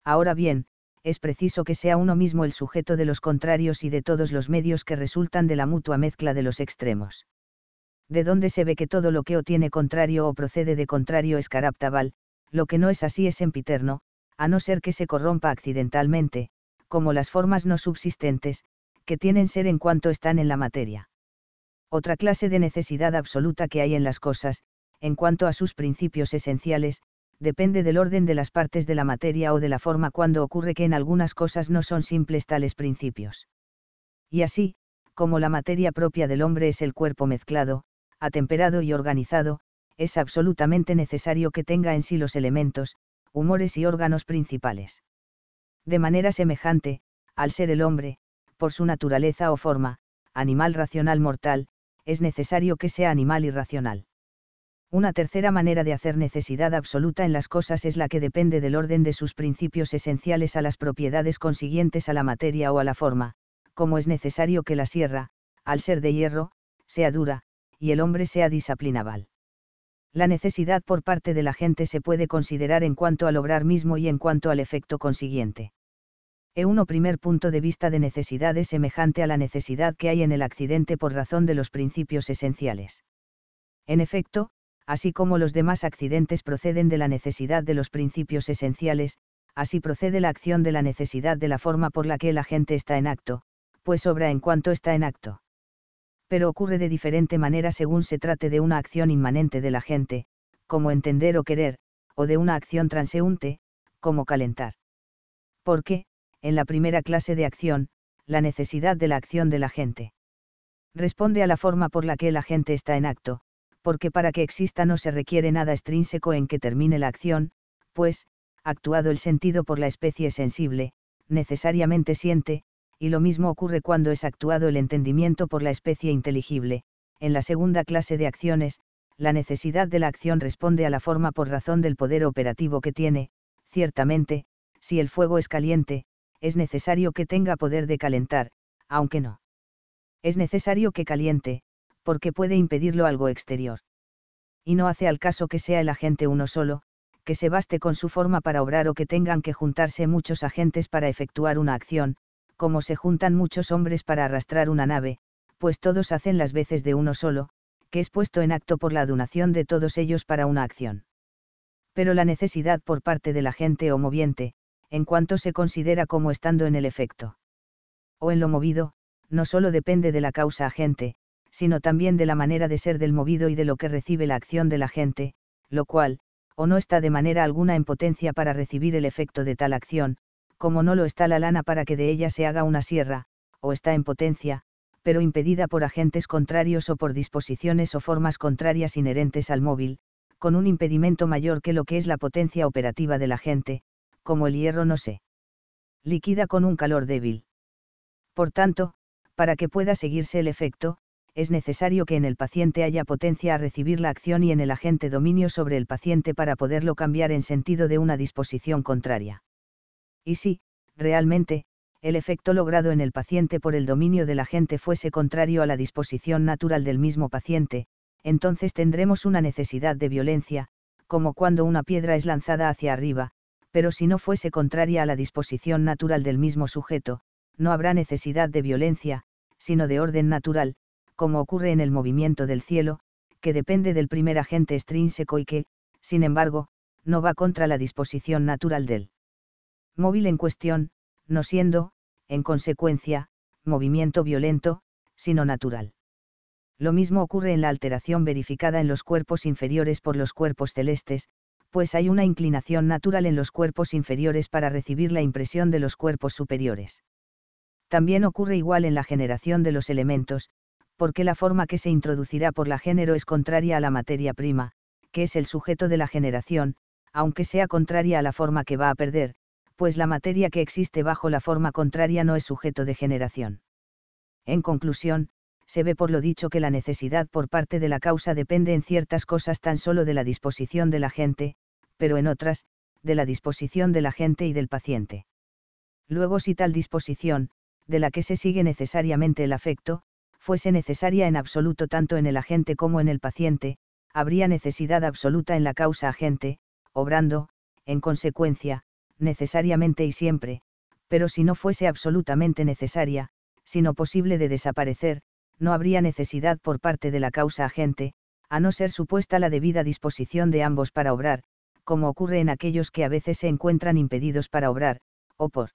Ahora bien, es preciso que sea uno mismo el sujeto de los contrarios y de todos los medios que resultan de la mutua mezcla de los extremos. De donde se ve que todo lo que o tiene contrario o procede de contrario es caraptabal, lo que no es así es sempiterno, a no ser que se corrompa accidentalmente, como las formas no subsistentes, que tienen ser en cuanto están en la materia. Otra clase de necesidad absoluta que hay en las cosas, en cuanto a sus principios esenciales, depende del orden de las partes de la materia o de la forma cuando ocurre que en algunas cosas no son simples tales principios. Y así, como la materia propia del hombre es el cuerpo mezclado, atemperado y organizado, es absolutamente necesario que tenga en sí los elementos, humores y órganos principales. De manera semejante, al ser el hombre, por su naturaleza o forma, animal racional mortal, es necesario que sea animal irracional. Una tercera manera de hacer necesidad absoluta en las cosas es la que depende del orden de sus principios esenciales a las propiedades consiguientes a la materia o a la forma, como es necesario que la sierra, al ser de hierro, sea dura, y el hombre sea disciplinable la necesidad por parte de la gente se puede considerar en cuanto al obrar mismo y en cuanto al efecto consiguiente. E1 primer punto de vista de necesidad es semejante a la necesidad que hay en el accidente por razón de los principios esenciales. En efecto, así como los demás accidentes proceden de la necesidad de los principios esenciales, así procede la acción de la necesidad de la forma por la que la gente está en acto, pues obra en cuanto está en acto pero ocurre de diferente manera según se trate de una acción inmanente de la gente, como entender o querer, o de una acción transeúnte, como calentar. Porque, en la primera clase de acción, la necesidad de la acción de la gente. Responde a la forma por la que la gente está en acto, porque para que exista no se requiere nada extrínseco en que termine la acción, pues, actuado el sentido por la especie sensible, necesariamente siente, y lo mismo ocurre cuando es actuado el entendimiento por la especie inteligible. En la segunda clase de acciones, la necesidad de la acción responde a la forma por razón del poder operativo que tiene, ciertamente, si el fuego es caliente, es necesario que tenga poder de calentar, aunque no. Es necesario que caliente, porque puede impedirlo algo exterior. Y no hace al caso que sea el agente uno solo, que se baste con su forma para obrar o que tengan que juntarse muchos agentes para efectuar una acción, como se juntan muchos hombres para arrastrar una nave, pues todos hacen las veces de uno solo, que es puesto en acto por la adunación de todos ellos para una acción. Pero la necesidad por parte de la gente o moviente, en cuanto se considera como estando en el efecto. O en lo movido, no solo depende de la causa agente, sino también de la manera de ser del movido y de lo que recibe la acción de la gente, lo cual, o no está de manera alguna en potencia para recibir el efecto de tal acción, como no lo está la lana para que de ella se haga una sierra, o está en potencia, pero impedida por agentes contrarios o por disposiciones o formas contrarias inherentes al móvil, con un impedimento mayor que lo que es la potencia operativa del agente, como el hierro no se liquida con un calor débil. Por tanto, para que pueda seguirse el efecto, es necesario que en el paciente haya potencia a recibir la acción y en el agente dominio sobre el paciente para poderlo cambiar en sentido de una disposición contraria. Y si, realmente, el efecto logrado en el paciente por el dominio del agente fuese contrario a la disposición natural del mismo paciente, entonces tendremos una necesidad de violencia, como cuando una piedra es lanzada hacia arriba, pero si no fuese contraria a la disposición natural del mismo sujeto, no habrá necesidad de violencia, sino de orden natural, como ocurre en el movimiento del cielo, que depende del primer agente extrínseco y que, sin embargo, no va contra la disposición natural del móvil en cuestión, no siendo, en consecuencia, movimiento violento, sino natural. Lo mismo ocurre en la alteración verificada en los cuerpos inferiores por los cuerpos celestes, pues hay una inclinación natural en los cuerpos inferiores para recibir la impresión de los cuerpos superiores. También ocurre igual en la generación de los elementos, porque la forma que se introducirá por la género es contraria a la materia prima, que es el sujeto de la generación, aunque sea contraria a la forma que va a perder, pues la materia que existe bajo la forma contraria no es sujeto de generación. En conclusión, se ve por lo dicho que la necesidad por parte de la causa depende en ciertas cosas tan solo de la disposición de la gente, pero en otras, de la disposición de la gente y del paciente. Luego si tal disposición, de la que se sigue necesariamente el afecto, fuese necesaria en absoluto tanto en el agente como en el paciente, habría necesidad absoluta en la causa agente, obrando, en consecuencia, necesariamente y siempre, pero si no fuese absolutamente necesaria, sino posible de desaparecer, no habría necesidad por parte de la causa agente, a no ser supuesta la debida disposición de ambos para obrar, como ocurre en aquellos que a veces se encuentran impedidos para obrar, o por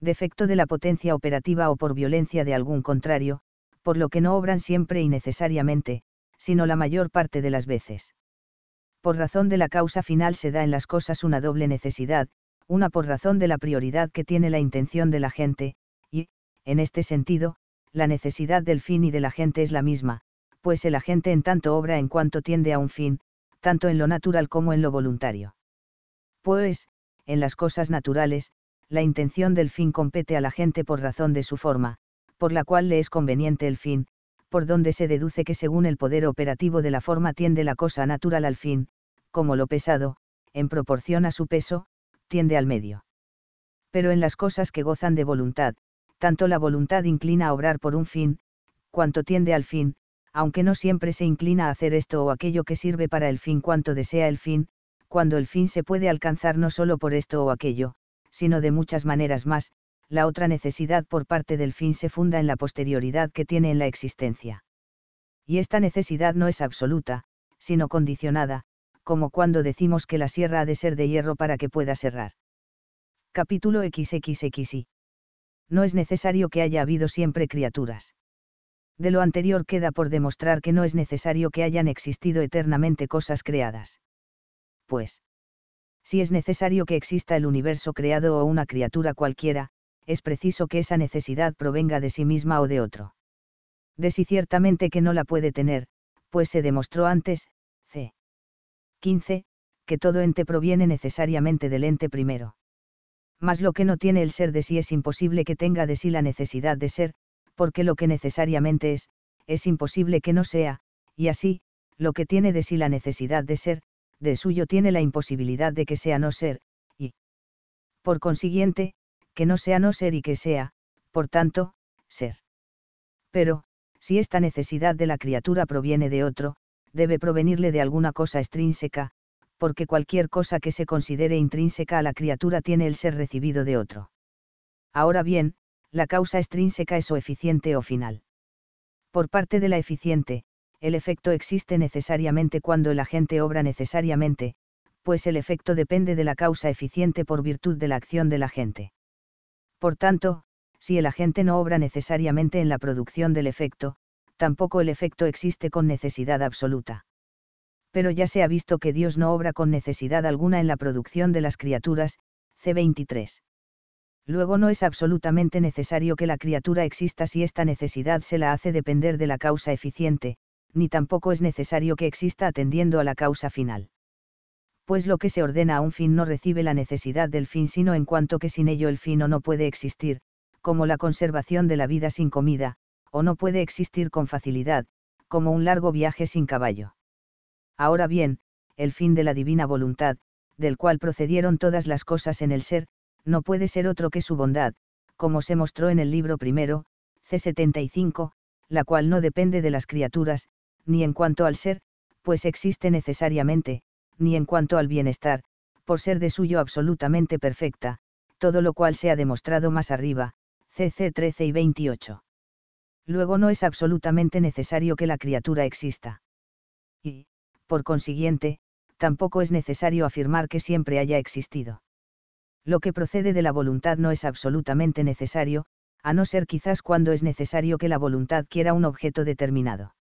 defecto de la potencia operativa o por violencia de algún contrario, por lo que no obran siempre y necesariamente, sino la mayor parte de las veces. Por razón de la causa final se da en las cosas una doble necesidad, una por razón de la prioridad que tiene la intención de la gente, y, en este sentido, la necesidad del fin y de la gente es la misma, pues el agente en tanto obra en cuanto tiende a un fin, tanto en lo natural como en lo voluntario. Pues, en las cosas naturales, la intención del fin compete a la gente por razón de su forma, por la cual le es conveniente el fin, por donde se deduce que según el poder operativo de la forma tiende la cosa natural al fin, como lo pesado, en proporción a su peso, tiende al medio. Pero en las cosas que gozan de voluntad, tanto la voluntad inclina a obrar por un fin, cuanto tiende al fin, aunque no siempre se inclina a hacer esto o aquello que sirve para el fin cuanto desea el fin, cuando el fin se puede alcanzar no solo por esto o aquello, sino de muchas maneras más, la otra necesidad por parte del fin se funda en la posterioridad que tiene en la existencia. Y esta necesidad no es absoluta, sino condicionada, como cuando decimos que la sierra ha de ser de hierro para que pueda serrar. Capítulo XXXI. No es necesario que haya habido siempre criaturas. De lo anterior queda por demostrar que no es necesario que hayan existido eternamente cosas creadas. Pues, si es necesario que exista el universo creado o una criatura cualquiera, es preciso que esa necesidad provenga de sí misma o de otro. De si ciertamente que no la puede tener, pues se demostró antes, 15, que todo ente proviene necesariamente del ente primero. Mas lo que no tiene el ser de sí es imposible que tenga de sí la necesidad de ser, porque lo que necesariamente es, es imposible que no sea, y así, lo que tiene de sí la necesidad de ser, de suyo tiene la imposibilidad de que sea no ser, y, por consiguiente, que no sea no ser y que sea, por tanto, ser. Pero, si esta necesidad de la criatura proviene de otro, debe provenirle de alguna cosa extrínseca, porque cualquier cosa que se considere intrínseca a la criatura tiene el ser recibido de otro. Ahora bien, la causa extrínseca es o eficiente o final. Por parte de la eficiente, el efecto existe necesariamente cuando el agente obra necesariamente, pues el efecto depende de la causa eficiente por virtud de la acción del agente. Por tanto, si el agente no obra necesariamente en la producción del efecto, tampoco el efecto existe con necesidad absoluta. Pero ya se ha visto que Dios no obra con necesidad alguna en la producción de las criaturas, C23. Luego no es absolutamente necesario que la criatura exista si esta necesidad se la hace depender de la causa eficiente, ni tampoco es necesario que exista atendiendo a la causa final. Pues lo que se ordena a un fin no recibe la necesidad del fin sino en cuanto que sin ello el fin no puede existir, como la conservación de la vida sin comida, o no puede existir con facilidad, como un largo viaje sin caballo. Ahora bien, el fin de la divina voluntad, del cual procedieron todas las cosas en el ser, no puede ser otro que su bondad, como se mostró en el libro primero, C75, la cual no depende de las criaturas, ni en cuanto al ser, pues existe necesariamente, ni en cuanto al bienestar, por ser de suyo absolutamente perfecta, todo lo cual se ha demostrado más arriba, CC 13 y 28 luego no es absolutamente necesario que la criatura exista. Y, por consiguiente, tampoco es necesario afirmar que siempre haya existido. Lo que procede de la voluntad no es absolutamente necesario, a no ser quizás cuando es necesario que la voluntad quiera un objeto determinado.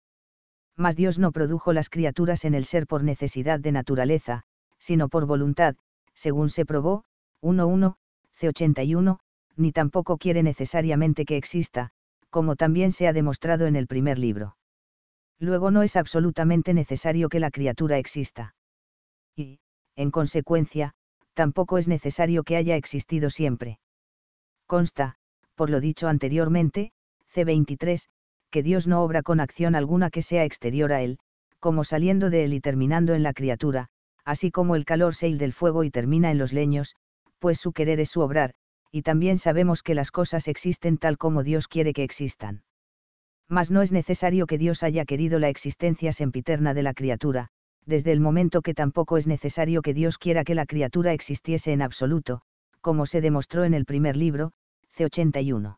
Mas Dios no produjo las criaturas en el ser por necesidad de naturaleza, sino por voluntad, según se probó, 1.1, C81, ni tampoco quiere necesariamente que exista, como también se ha demostrado en el primer libro. Luego no es absolutamente necesario que la criatura exista. Y, en consecuencia, tampoco es necesario que haya existido siempre. Consta, por lo dicho anteriormente, C23, que Dios no obra con acción alguna que sea exterior a Él, como saliendo de Él y terminando en la criatura, así como el calor se del fuego y termina en los leños, pues su querer es su obrar, y también sabemos que las cosas existen tal como Dios quiere que existan. Mas no es necesario que Dios haya querido la existencia sempiterna de la criatura, desde el momento que tampoco es necesario que Dios quiera que la criatura existiese en absoluto, como se demostró en el primer libro, C81.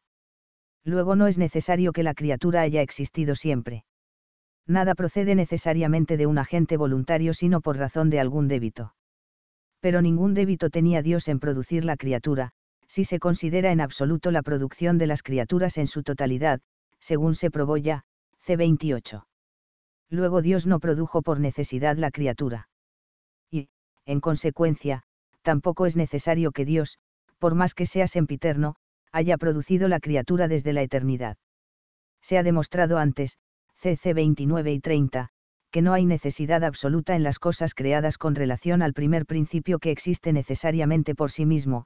Luego no es necesario que la criatura haya existido siempre. Nada procede necesariamente de un agente voluntario sino por razón de algún débito. Pero ningún débito tenía Dios en producir la criatura, si se considera en absoluto la producción de las criaturas en su totalidad, según se probó ya, c. 28. Luego Dios no produjo por necesidad la criatura. Y, en consecuencia, tampoco es necesario que Dios, por más que sea sempiterno, haya producido la criatura desde la eternidad. Se ha demostrado antes, c 29 y 30, que no hay necesidad absoluta en las cosas creadas con relación al primer principio que existe necesariamente por sí mismo,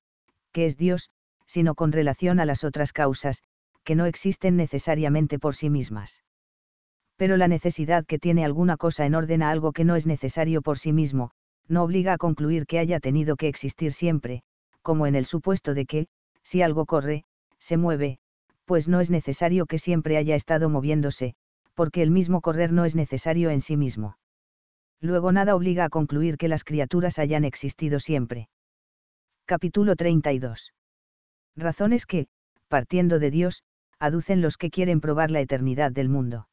que es Dios, sino con relación a las otras causas, que no existen necesariamente por sí mismas. Pero la necesidad que tiene alguna cosa en orden a algo que no es necesario por sí mismo, no obliga a concluir que haya tenido que existir siempre, como en el supuesto de que, si algo corre, se mueve, pues no es necesario que siempre haya estado moviéndose, porque el mismo correr no es necesario en sí mismo. Luego nada obliga a concluir que las criaturas hayan existido siempre. Capítulo 32. Razones que, partiendo de Dios, aducen los que quieren probar la eternidad del mundo.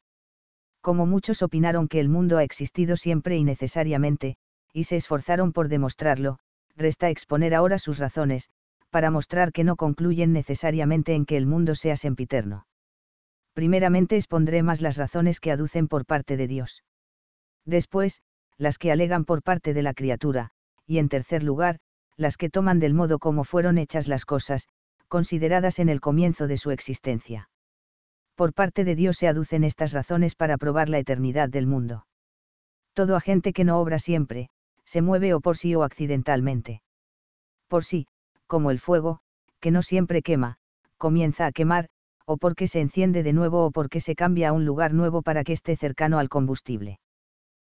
Como muchos opinaron que el mundo ha existido siempre y necesariamente, y se esforzaron por demostrarlo, resta exponer ahora sus razones, para mostrar que no concluyen necesariamente en que el mundo sea sempiterno. Primeramente expondré más las razones que aducen por parte de Dios. Después, las que alegan por parte de la criatura, y en tercer lugar, las que toman del modo como fueron hechas las cosas, consideradas en el comienzo de su existencia. Por parte de Dios se aducen estas razones para probar la eternidad del mundo. Todo agente que no obra siempre, se mueve o por sí o accidentalmente. Por sí, como el fuego, que no siempre quema, comienza a quemar, o porque se enciende de nuevo o porque se cambia a un lugar nuevo para que esté cercano al combustible.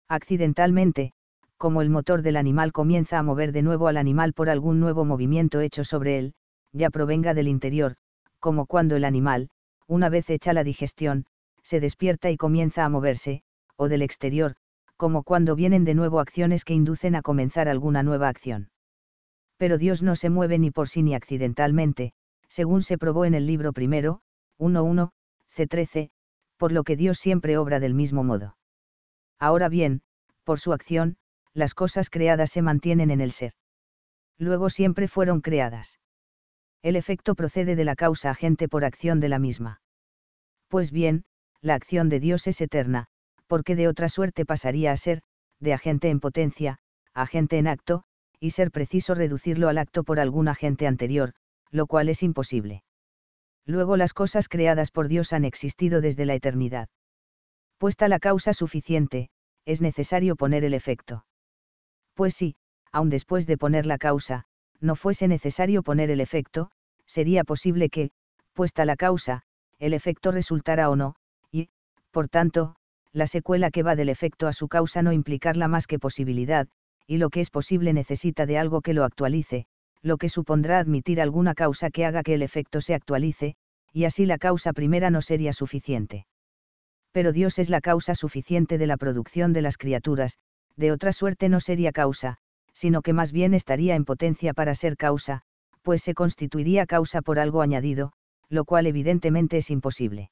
Accidentalmente, como el motor del animal comienza a mover de nuevo al animal por algún nuevo movimiento hecho sobre él, ya provenga del interior, como cuando el animal, una vez hecha la digestión, se despierta y comienza a moverse, o del exterior, como cuando vienen de nuevo acciones que inducen a comenzar alguna nueva acción. Pero Dios no se mueve ni por sí ni accidentalmente, según se probó en el libro primero, 1.1, C13, por lo que Dios siempre obra del mismo modo. Ahora bien, por su acción, las cosas creadas se mantienen en el ser. Luego siempre fueron creadas. El efecto procede de la causa agente por acción de la misma. Pues bien, la acción de Dios es eterna, porque de otra suerte pasaría a ser, de agente en potencia, agente en acto, y ser preciso reducirlo al acto por algún agente anterior, lo cual es imposible. Luego las cosas creadas por Dios han existido desde la eternidad. Puesta la causa suficiente, es necesario poner el efecto. Pues sí, aun después de poner la causa, no fuese necesario poner el efecto, sería posible que, puesta la causa, el efecto resultara o no, y, por tanto, la secuela que va del efecto a su causa no implicarla más que posibilidad, y lo que es posible necesita de algo que lo actualice, lo que supondrá admitir alguna causa que haga que el efecto se actualice, y así la causa primera no sería suficiente. Pero Dios es la causa suficiente de la producción de las criaturas, de otra suerte no sería causa, sino que más bien estaría en potencia para ser causa, pues se constituiría causa por algo añadido, lo cual evidentemente es imposible.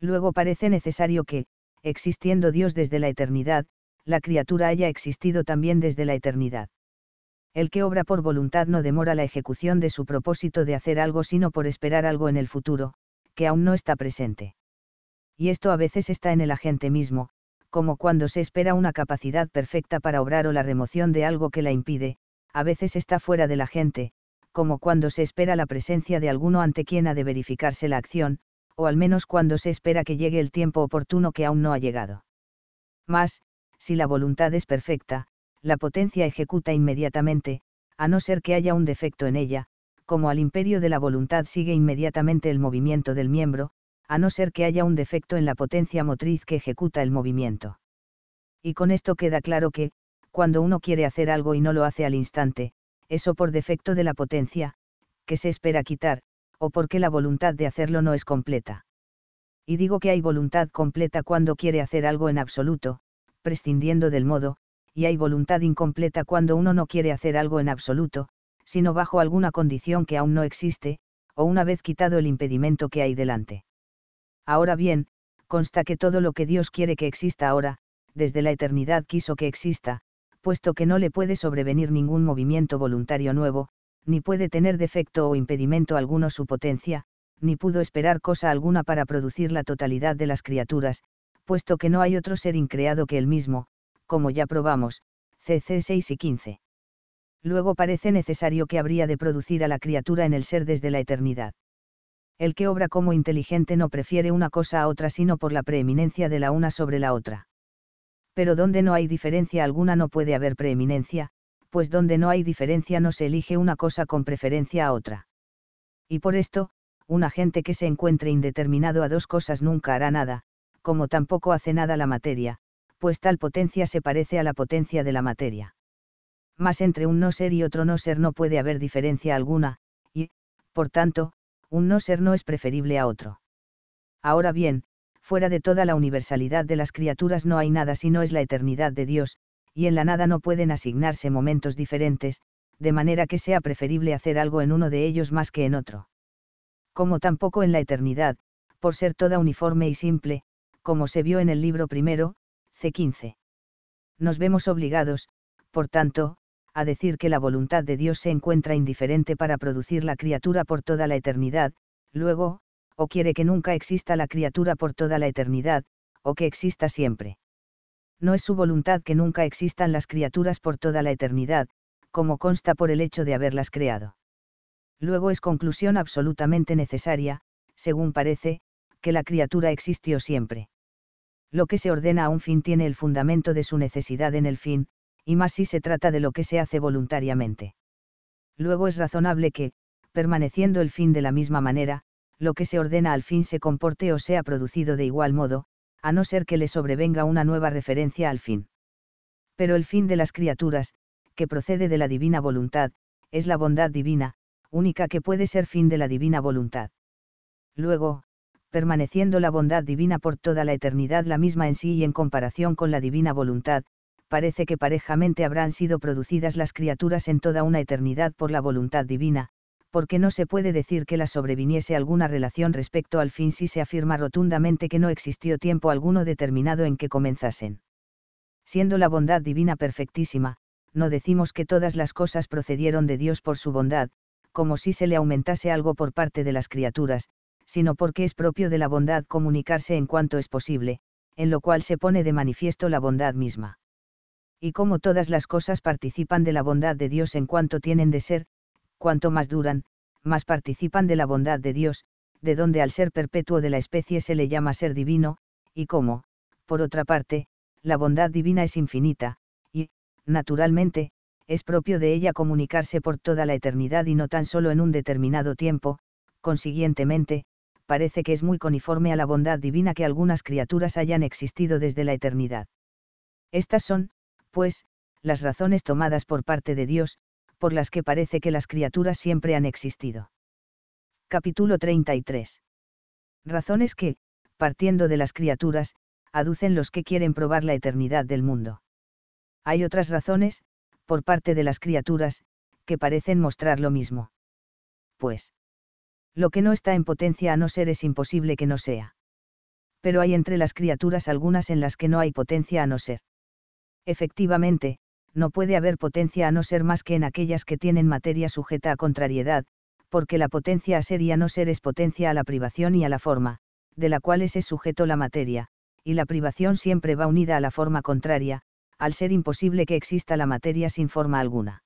Luego parece necesario que, existiendo Dios desde la eternidad, la criatura haya existido también desde la eternidad. El que obra por voluntad no demora la ejecución de su propósito de hacer algo sino por esperar algo en el futuro, que aún no está presente. Y esto a veces está en el agente mismo, como cuando se espera una capacidad perfecta para obrar o la remoción de algo que la impide, a veces está fuera de la gente, como cuando se espera la presencia de alguno ante quien ha de verificarse la acción, o al menos cuando se espera que llegue el tiempo oportuno que aún no ha llegado. Mas, si la voluntad es perfecta, la potencia ejecuta inmediatamente, a no ser que haya un defecto en ella, como al imperio de la voluntad sigue inmediatamente el movimiento del miembro, a no ser que haya un defecto en la potencia motriz que ejecuta el movimiento. Y con esto queda claro que, cuando uno quiere hacer algo y no lo hace al instante, eso por defecto de la potencia, que se espera quitar, o porque la voluntad de hacerlo no es completa. Y digo que hay voluntad completa cuando quiere hacer algo en absoluto, prescindiendo del modo, y hay voluntad incompleta cuando uno no quiere hacer algo en absoluto, sino bajo alguna condición que aún no existe, o una vez quitado el impedimento que hay delante. Ahora bien, consta que todo lo que Dios quiere que exista ahora, desde la eternidad quiso que exista, puesto que no le puede sobrevenir ningún movimiento voluntario nuevo, ni puede tener defecto o impedimento alguno su potencia, ni pudo esperar cosa alguna para producir la totalidad de las criaturas, puesto que no hay otro ser increado que el mismo, como ya probamos, cc 6 y 15. Luego parece necesario que habría de producir a la criatura en el ser desde la eternidad el que obra como inteligente no prefiere una cosa a otra sino por la preeminencia de la una sobre la otra. Pero donde no hay diferencia alguna no puede haber preeminencia, pues donde no hay diferencia no se elige una cosa con preferencia a otra. Y por esto, un agente que se encuentre indeterminado a dos cosas nunca hará nada, como tampoco hace nada la materia, pues tal potencia se parece a la potencia de la materia. Mas entre un no ser y otro no ser no puede haber diferencia alguna, y, por tanto, un no ser no es preferible a otro. Ahora bien, fuera de toda la universalidad de las criaturas no hay nada si no es la eternidad de Dios, y en la nada no pueden asignarse momentos diferentes, de manera que sea preferible hacer algo en uno de ellos más que en otro. Como tampoco en la eternidad, por ser toda uniforme y simple, como se vio en el libro primero, C15. Nos vemos obligados, por tanto, a decir que la voluntad de Dios se encuentra indiferente para producir la criatura por toda la eternidad, luego, o quiere que nunca exista la criatura por toda la eternidad, o que exista siempre. No es su voluntad que nunca existan las criaturas por toda la eternidad, como consta por el hecho de haberlas creado. Luego es conclusión absolutamente necesaria, según parece, que la criatura existió siempre. Lo que se ordena a un fin tiene el fundamento de su necesidad en el fin, y más si se trata de lo que se hace voluntariamente. Luego es razonable que, permaneciendo el fin de la misma manera, lo que se ordena al fin se comporte o sea producido de igual modo, a no ser que le sobrevenga una nueva referencia al fin. Pero el fin de las criaturas, que procede de la divina voluntad, es la bondad divina, única que puede ser fin de la divina voluntad. Luego, permaneciendo la bondad divina por toda la eternidad la misma en sí y en comparación con la divina voluntad, parece que parejamente habrán sido producidas las criaturas en toda una eternidad por la voluntad divina, porque no se puede decir que la sobreviniese alguna relación respecto al fin si se afirma rotundamente que no existió tiempo alguno determinado en que comenzasen. Siendo la bondad divina perfectísima, no decimos que todas las cosas procedieron de Dios por su bondad, como si se le aumentase algo por parte de las criaturas, sino porque es propio de la bondad comunicarse en cuanto es posible, en lo cual se pone de manifiesto la bondad misma y cómo todas las cosas participan de la bondad de Dios en cuanto tienen de ser, cuanto más duran, más participan de la bondad de Dios, de donde al ser perpetuo de la especie se le llama ser divino, y cómo, por otra parte, la bondad divina es infinita, y, naturalmente, es propio de ella comunicarse por toda la eternidad y no tan solo en un determinado tiempo, consiguientemente, parece que es muy conforme a la bondad divina que algunas criaturas hayan existido desde la eternidad. Estas son, pues, las razones tomadas por parte de Dios, por las que parece que las criaturas siempre han existido. Capítulo 33. Razones que, partiendo de las criaturas, aducen los que quieren probar la eternidad del mundo. Hay otras razones, por parte de las criaturas, que parecen mostrar lo mismo. Pues. Lo que no está en potencia a no ser es imposible que no sea. Pero hay entre las criaturas algunas en las que no hay potencia a no ser. Efectivamente, no puede haber potencia a no ser más que en aquellas que tienen materia sujeta a contrariedad, porque la potencia a ser y a no ser es potencia a la privación y a la forma, de la cual es sujeto la materia, y la privación siempre va unida a la forma contraria, al ser imposible que exista la materia sin forma alguna.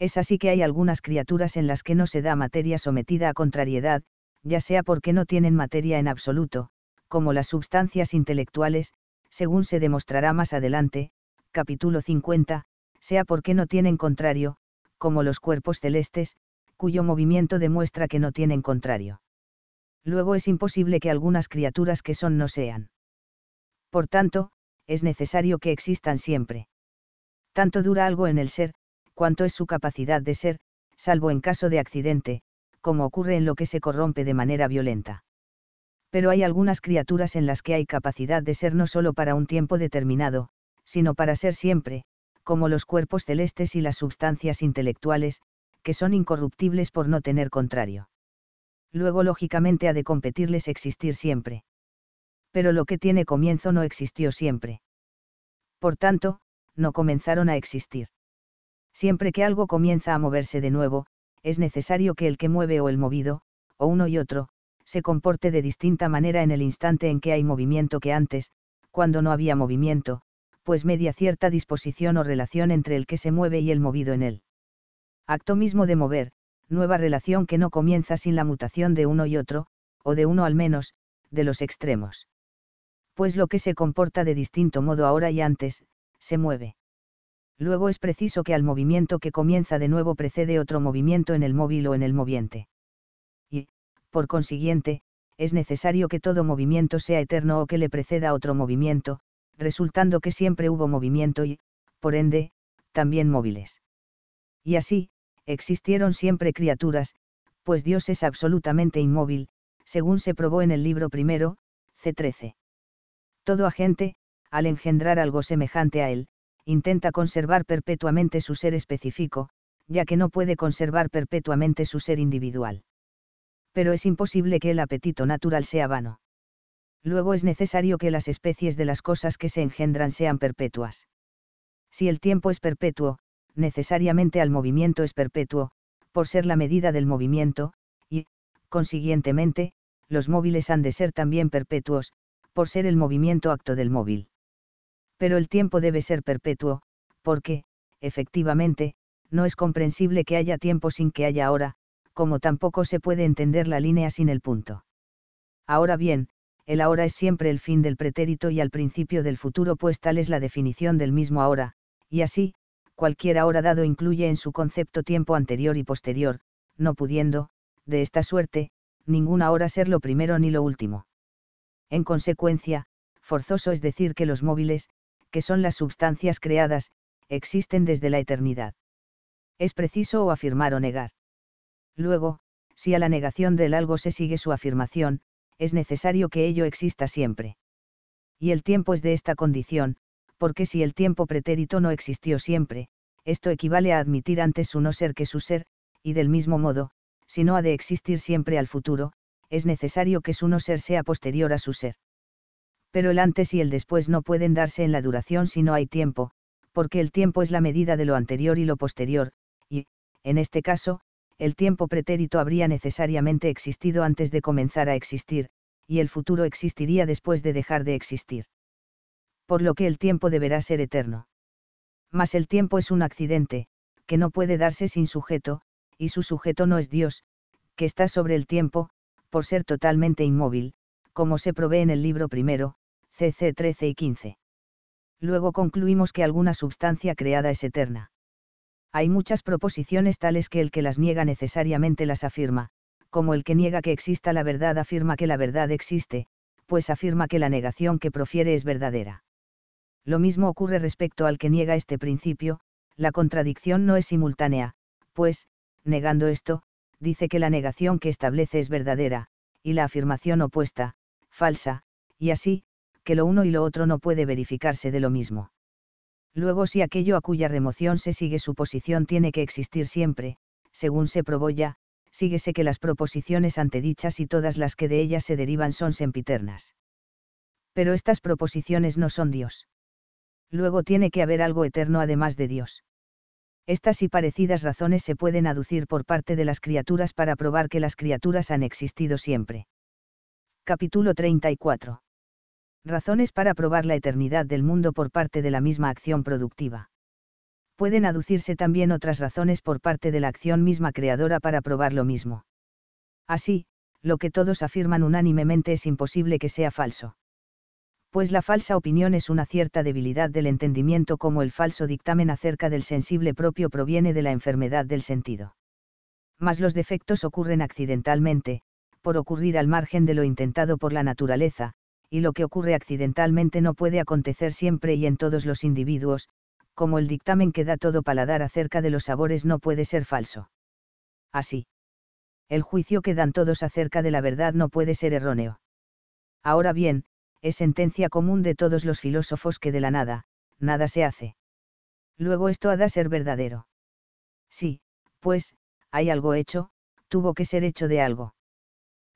Es así que hay algunas criaturas en las que no se da materia sometida a contrariedad, ya sea porque no tienen materia en absoluto, como las substancias intelectuales, según se demostrará más adelante, capítulo 50, sea porque no tienen contrario, como los cuerpos celestes, cuyo movimiento demuestra que no tienen contrario. Luego es imposible que algunas criaturas que son no sean. Por tanto, es necesario que existan siempre. Tanto dura algo en el ser, cuanto es su capacidad de ser, salvo en caso de accidente, como ocurre en lo que se corrompe de manera violenta. Pero hay algunas criaturas en las que hay capacidad de ser no solo para un tiempo determinado, sino para ser siempre, como los cuerpos celestes y las sustancias intelectuales, que son incorruptibles por no tener contrario. Luego lógicamente ha de competirles existir siempre. Pero lo que tiene comienzo no existió siempre. Por tanto, no comenzaron a existir. Siempre que algo comienza a moverse de nuevo, es necesario que el que mueve o el movido, o uno y otro, se comporte de distinta manera en el instante en que hay movimiento que antes, cuando no había movimiento, pues media cierta disposición o relación entre el que se mueve y el movido en él. Acto mismo de mover, nueva relación que no comienza sin la mutación de uno y otro, o de uno al menos, de los extremos. Pues lo que se comporta de distinto modo ahora y antes, se mueve. Luego es preciso que al movimiento que comienza de nuevo precede otro movimiento en el móvil o en el moviente. Y, por consiguiente, es necesario que todo movimiento sea eterno o que le preceda otro movimiento, resultando que siempre hubo movimiento y, por ende, también móviles. Y así, existieron siempre criaturas, pues Dios es absolutamente inmóvil, según se probó en el libro primero, C13. Todo agente, al engendrar algo semejante a él, intenta conservar perpetuamente su ser específico, ya que no puede conservar perpetuamente su ser individual. Pero es imposible que el apetito natural sea vano luego es necesario que las especies de las cosas que se engendran sean perpetuas. Si el tiempo es perpetuo, necesariamente al movimiento es perpetuo, por ser la medida del movimiento, y, consiguientemente, los móviles han de ser también perpetuos, por ser el movimiento acto del móvil. Pero el tiempo debe ser perpetuo, porque, efectivamente, no es comprensible que haya tiempo sin que haya hora, como tampoco se puede entender la línea sin el punto. Ahora bien, el ahora es siempre el fin del pretérito y al principio del futuro, pues tal es la definición del mismo ahora, y así, cualquier ahora dado incluye en su concepto tiempo anterior y posterior, no pudiendo, de esta suerte, ninguna ahora ser lo primero ni lo último. En consecuencia, forzoso es decir que los móviles, que son las sustancias creadas, existen desde la eternidad. Es preciso o afirmar o negar. Luego, si a la negación del algo se sigue su afirmación, es necesario que ello exista siempre. Y el tiempo es de esta condición, porque si el tiempo pretérito no existió siempre, esto equivale a admitir antes su no ser que su ser, y del mismo modo, si no ha de existir siempre al futuro, es necesario que su no ser sea posterior a su ser. Pero el antes y el después no pueden darse en la duración si no hay tiempo, porque el tiempo es la medida de lo anterior y lo posterior, y, en este caso, el tiempo pretérito habría necesariamente existido antes de comenzar a existir, y el futuro existiría después de dejar de existir. Por lo que el tiempo deberá ser eterno. Mas el tiempo es un accidente, que no puede darse sin sujeto, y su sujeto no es Dios, que está sobre el tiempo, por ser totalmente inmóvil, como se provee en el libro primero, CC 13 y 15. Luego concluimos que alguna substancia creada es eterna. Hay muchas proposiciones tales que el que las niega necesariamente las afirma, como el que niega que exista la verdad afirma que la verdad existe, pues afirma que la negación que profiere es verdadera. Lo mismo ocurre respecto al que niega este principio, la contradicción no es simultánea, pues, negando esto, dice que la negación que establece es verdadera, y la afirmación opuesta, falsa, y así, que lo uno y lo otro no puede verificarse de lo mismo. Luego si aquello a cuya remoción se sigue su posición tiene que existir siempre, según se probó ya, síguese que las proposiciones antedichas y todas las que de ellas se derivan son sempiternas. Pero estas proposiciones no son Dios. Luego tiene que haber algo eterno además de Dios. Estas y parecidas razones se pueden aducir por parte de las criaturas para probar que las criaturas han existido siempre. Capítulo 34 razones para probar la eternidad del mundo por parte de la misma acción productiva. Pueden aducirse también otras razones por parte de la acción misma creadora para probar lo mismo. Así, lo que todos afirman unánimemente es imposible que sea falso. Pues la falsa opinión es una cierta debilidad del entendimiento como el falso dictamen acerca del sensible propio proviene de la enfermedad del sentido. Mas los defectos ocurren accidentalmente, por ocurrir al margen de lo intentado por la naturaleza, y lo que ocurre accidentalmente no puede acontecer siempre y en todos los individuos, como el dictamen que da todo paladar acerca de los sabores no puede ser falso. Así. El juicio que dan todos acerca de la verdad no puede ser erróneo. Ahora bien, es sentencia común de todos los filósofos que de la nada, nada se hace. Luego esto ha de ser verdadero. Sí, pues, hay algo hecho, tuvo que ser hecho de algo.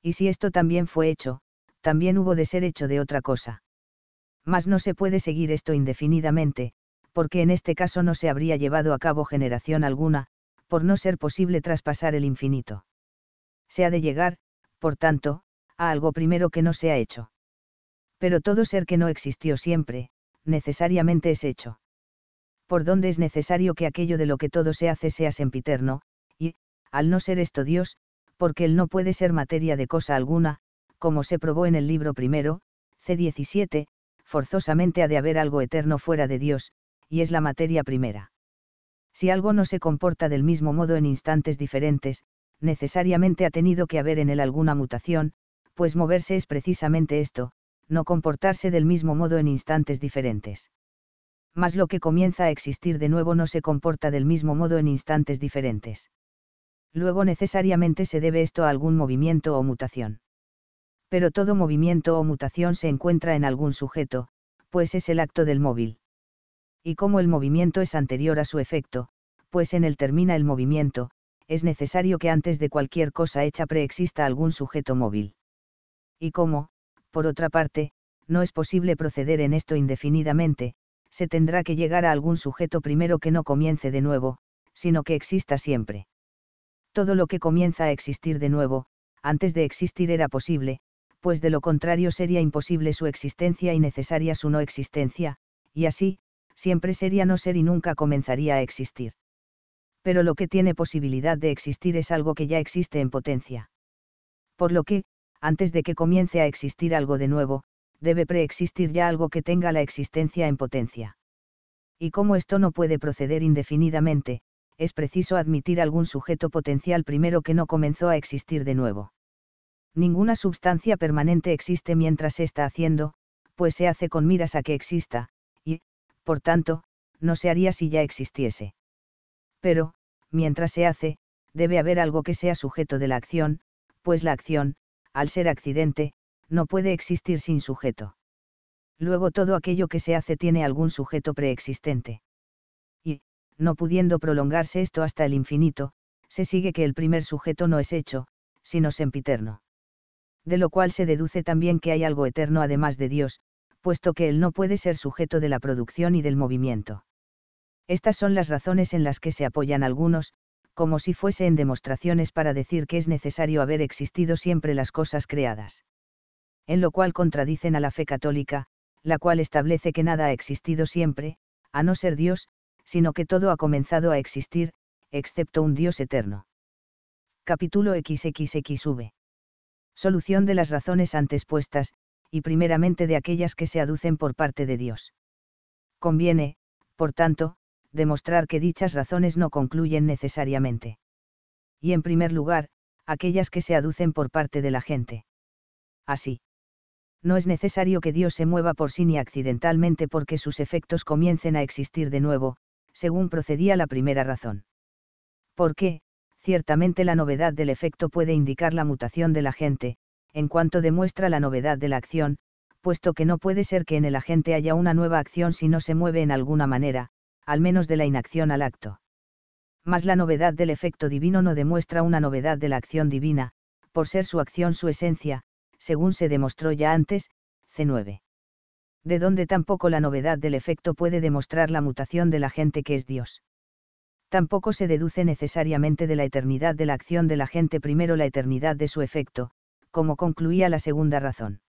Y si esto también fue hecho, también hubo de ser hecho de otra cosa. Mas no se puede seguir esto indefinidamente, porque en este caso no se habría llevado a cabo generación alguna, por no ser posible traspasar el infinito. Se ha de llegar, por tanto, a algo primero que no se ha hecho. Pero todo ser que no existió siempre, necesariamente es hecho. Por donde es necesario que aquello de lo que todo se hace sea sempiterno, y, al no ser esto Dios, porque él no puede ser materia de cosa alguna, como se probó en el libro primero, C17, forzosamente ha de haber algo eterno fuera de Dios, y es la materia primera. Si algo no se comporta del mismo modo en instantes diferentes, necesariamente ha tenido que haber en él alguna mutación, pues moverse es precisamente esto, no comportarse del mismo modo en instantes diferentes. Mas lo que comienza a existir de nuevo no se comporta del mismo modo en instantes diferentes. Luego necesariamente se debe esto a algún movimiento o mutación pero todo movimiento o mutación se encuentra en algún sujeto, pues es el acto del móvil. Y como el movimiento es anterior a su efecto, pues en él termina el movimiento, es necesario que antes de cualquier cosa hecha preexista algún sujeto móvil. Y como, por otra parte, no es posible proceder en esto indefinidamente, se tendrá que llegar a algún sujeto primero que no comience de nuevo, sino que exista siempre. Todo lo que comienza a existir de nuevo, antes de existir era posible, pues de lo contrario sería imposible su existencia y necesaria su no existencia, y así, siempre sería no ser y nunca comenzaría a existir. Pero lo que tiene posibilidad de existir es algo que ya existe en potencia. Por lo que, antes de que comience a existir algo de nuevo, debe preexistir ya algo que tenga la existencia en potencia. Y como esto no puede proceder indefinidamente, es preciso admitir algún sujeto potencial primero que no comenzó a existir de nuevo ninguna sustancia permanente existe mientras se está haciendo, pues se hace con miras a que exista, y, por tanto, no se haría si ya existiese. Pero, mientras se hace, debe haber algo que sea sujeto de la acción, pues la acción, al ser accidente, no puede existir sin sujeto. Luego todo aquello que se hace tiene algún sujeto preexistente. Y, no pudiendo prolongarse esto hasta el infinito, se sigue que el primer sujeto no es hecho, sino sempiterno de lo cual se deduce también que hay algo eterno además de Dios, puesto que Él no puede ser sujeto de la producción y del movimiento. Estas son las razones en las que se apoyan algunos, como si fuese en demostraciones para decir que es necesario haber existido siempre las cosas creadas. En lo cual contradicen a la fe católica, la cual establece que nada ha existido siempre, a no ser Dios, sino que todo ha comenzado a existir, excepto un Dios eterno. Capítulo XXXV solución de las razones antes puestas, y primeramente de aquellas que se aducen por parte de Dios. Conviene, por tanto, demostrar que dichas razones no concluyen necesariamente. Y en primer lugar, aquellas que se aducen por parte de la gente. Así. No es necesario que Dios se mueva por sí ni accidentalmente porque sus efectos comiencen a existir de nuevo, según procedía la primera razón. ¿Por qué, ciertamente la novedad del efecto puede indicar la mutación del agente, en cuanto demuestra la novedad de la acción, puesto que no puede ser que en el agente haya una nueva acción si no se mueve en alguna manera, al menos de la inacción al acto. Mas la novedad del efecto divino no demuestra una novedad de la acción divina, por ser su acción su esencia, según se demostró ya antes, C9. De donde tampoco la novedad del efecto puede demostrar la mutación del agente que es Dios tampoco se deduce necesariamente de la eternidad de la acción de la gente primero la eternidad de su efecto, como concluía la segunda razón.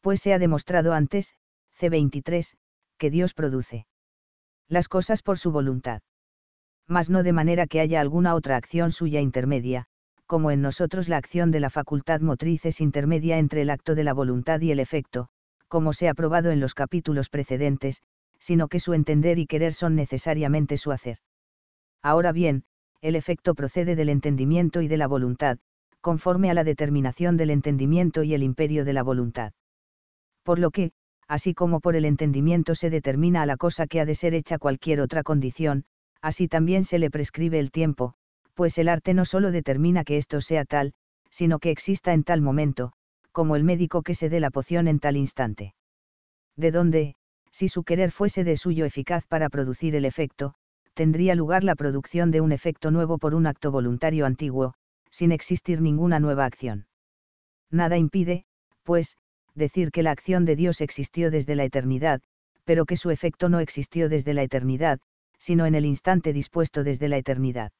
Pues se ha demostrado antes, C23, que Dios produce las cosas por su voluntad. Mas no de manera que haya alguna otra acción suya intermedia, como en nosotros la acción de la facultad motriz es intermedia entre el acto de la voluntad y el efecto, como se ha probado en los capítulos precedentes, sino que su entender y querer son necesariamente su hacer. Ahora bien, el efecto procede del entendimiento y de la voluntad, conforme a la determinación del entendimiento y el imperio de la voluntad. Por lo que, así como por el entendimiento se determina a la cosa que ha de ser hecha cualquier otra condición, así también se le prescribe el tiempo, pues el arte no solo determina que esto sea tal, sino que exista en tal momento, como el médico que se dé la poción en tal instante. De donde, si su querer fuese de suyo eficaz para producir el efecto, tendría lugar la producción de un efecto nuevo por un acto voluntario antiguo, sin existir ninguna nueva acción. Nada impide, pues, decir que la acción de Dios existió desde la eternidad, pero que su efecto no existió desde la eternidad, sino en el instante dispuesto desde la eternidad.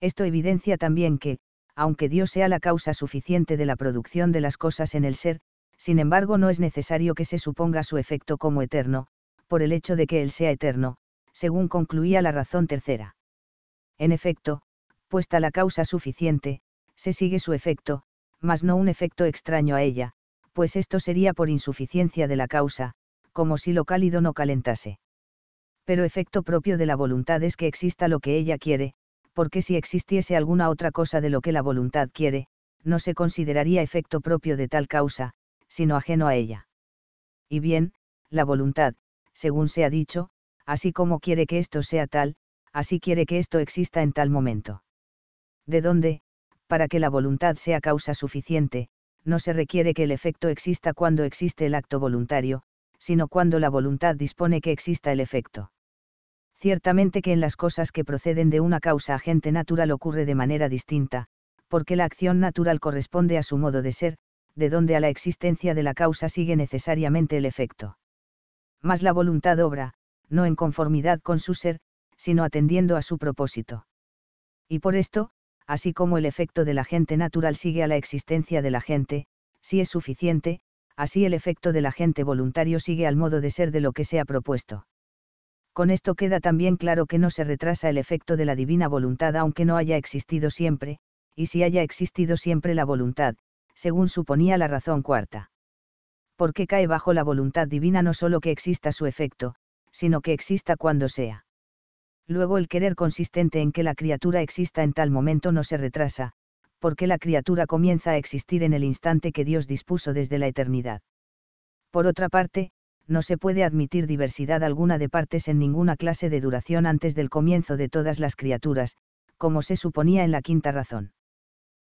Esto evidencia también que, aunque Dios sea la causa suficiente de la producción de las cosas en el ser, sin embargo no es necesario que se suponga su efecto como eterno, por el hecho de que Él sea eterno, según concluía la razón tercera. En efecto, puesta la causa suficiente, se sigue su efecto, mas no un efecto extraño a ella, pues esto sería por insuficiencia de la causa, como si lo cálido no calentase. Pero efecto propio de la voluntad es que exista lo que ella quiere, porque si existiese alguna otra cosa de lo que la voluntad quiere, no se consideraría efecto propio de tal causa, sino ajeno a ella. Y bien, la voluntad, según se ha dicho, así como quiere que esto sea tal, así quiere que esto exista en tal momento. De donde, para que la voluntad sea causa suficiente, no se requiere que el efecto exista cuando existe el acto voluntario, sino cuando la voluntad dispone que exista el efecto. Ciertamente que en las cosas que proceden de una causa agente natural ocurre de manera distinta, porque la acción natural corresponde a su modo de ser, de donde a la existencia de la causa sigue necesariamente el efecto. Mas la voluntad obra, no en conformidad con su ser, sino atendiendo a su propósito. Y por esto, así como el efecto de la gente natural sigue a la existencia de la gente, si es suficiente, así el efecto de la gente voluntario sigue al modo de ser de lo que se ha propuesto. Con esto queda también claro que no se retrasa el efecto de la divina voluntad aunque no haya existido siempre, y si haya existido siempre la voluntad, según suponía la razón cuarta. Porque cae bajo la voluntad divina no solo que exista su efecto, sino que exista cuando sea. Luego el querer consistente en que la criatura exista en tal momento no se retrasa, porque la criatura comienza a existir en el instante que Dios dispuso desde la eternidad. Por otra parte, no se puede admitir diversidad alguna de partes en ninguna clase de duración antes del comienzo de todas las criaturas, como se suponía en la quinta razón.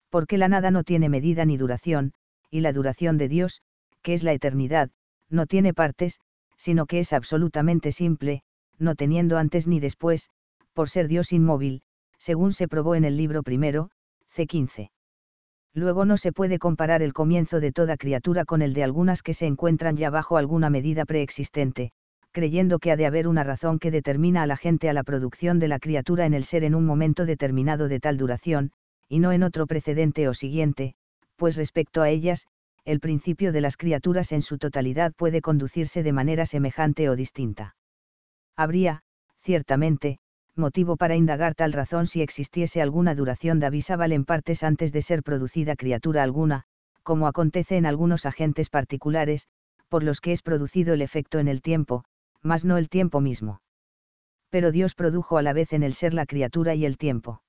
Porque la nada no tiene medida ni duración, y la duración de Dios, que es la eternidad, no tiene partes, sino que es absolutamente simple, no teniendo antes ni después, por ser Dios inmóvil, según se probó en el libro primero, C15. Luego no se puede comparar el comienzo de toda criatura con el de algunas que se encuentran ya bajo alguna medida preexistente, creyendo que ha de haber una razón que determina a la gente a la producción de la criatura en el ser en un momento determinado de tal duración, y no en otro precedente o siguiente, pues respecto a ellas, el principio de las criaturas en su totalidad puede conducirse de manera semejante o distinta. Habría, ciertamente, motivo para indagar tal razón si existiese alguna duración de avisábal en partes antes de ser producida criatura alguna, como acontece en algunos agentes particulares, por los que es producido el efecto en el tiempo, mas no el tiempo mismo. Pero Dios produjo a la vez en el ser la criatura y el tiempo.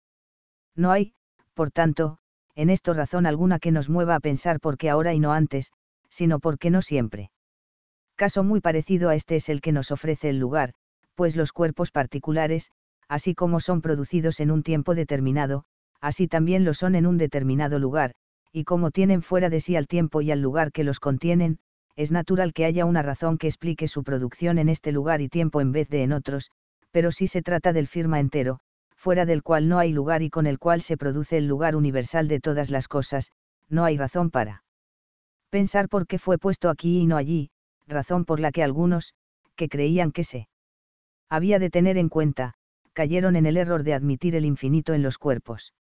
No hay, por tanto, en esto razón alguna que nos mueva a pensar por qué ahora y no antes, sino por qué no siempre. Caso muy parecido a este es el que nos ofrece el lugar, pues los cuerpos particulares, así como son producidos en un tiempo determinado, así también lo son en un determinado lugar, y como tienen fuera de sí al tiempo y al lugar que los contienen, es natural que haya una razón que explique su producción en este lugar y tiempo en vez de en otros, pero si se trata del firma entero, fuera del cual no hay lugar y con el cual se produce el lugar universal de todas las cosas, no hay razón para pensar por qué fue puesto aquí y no allí, razón por la que algunos, que creían que se había de tener en cuenta, cayeron en el error de admitir el infinito en los cuerpos.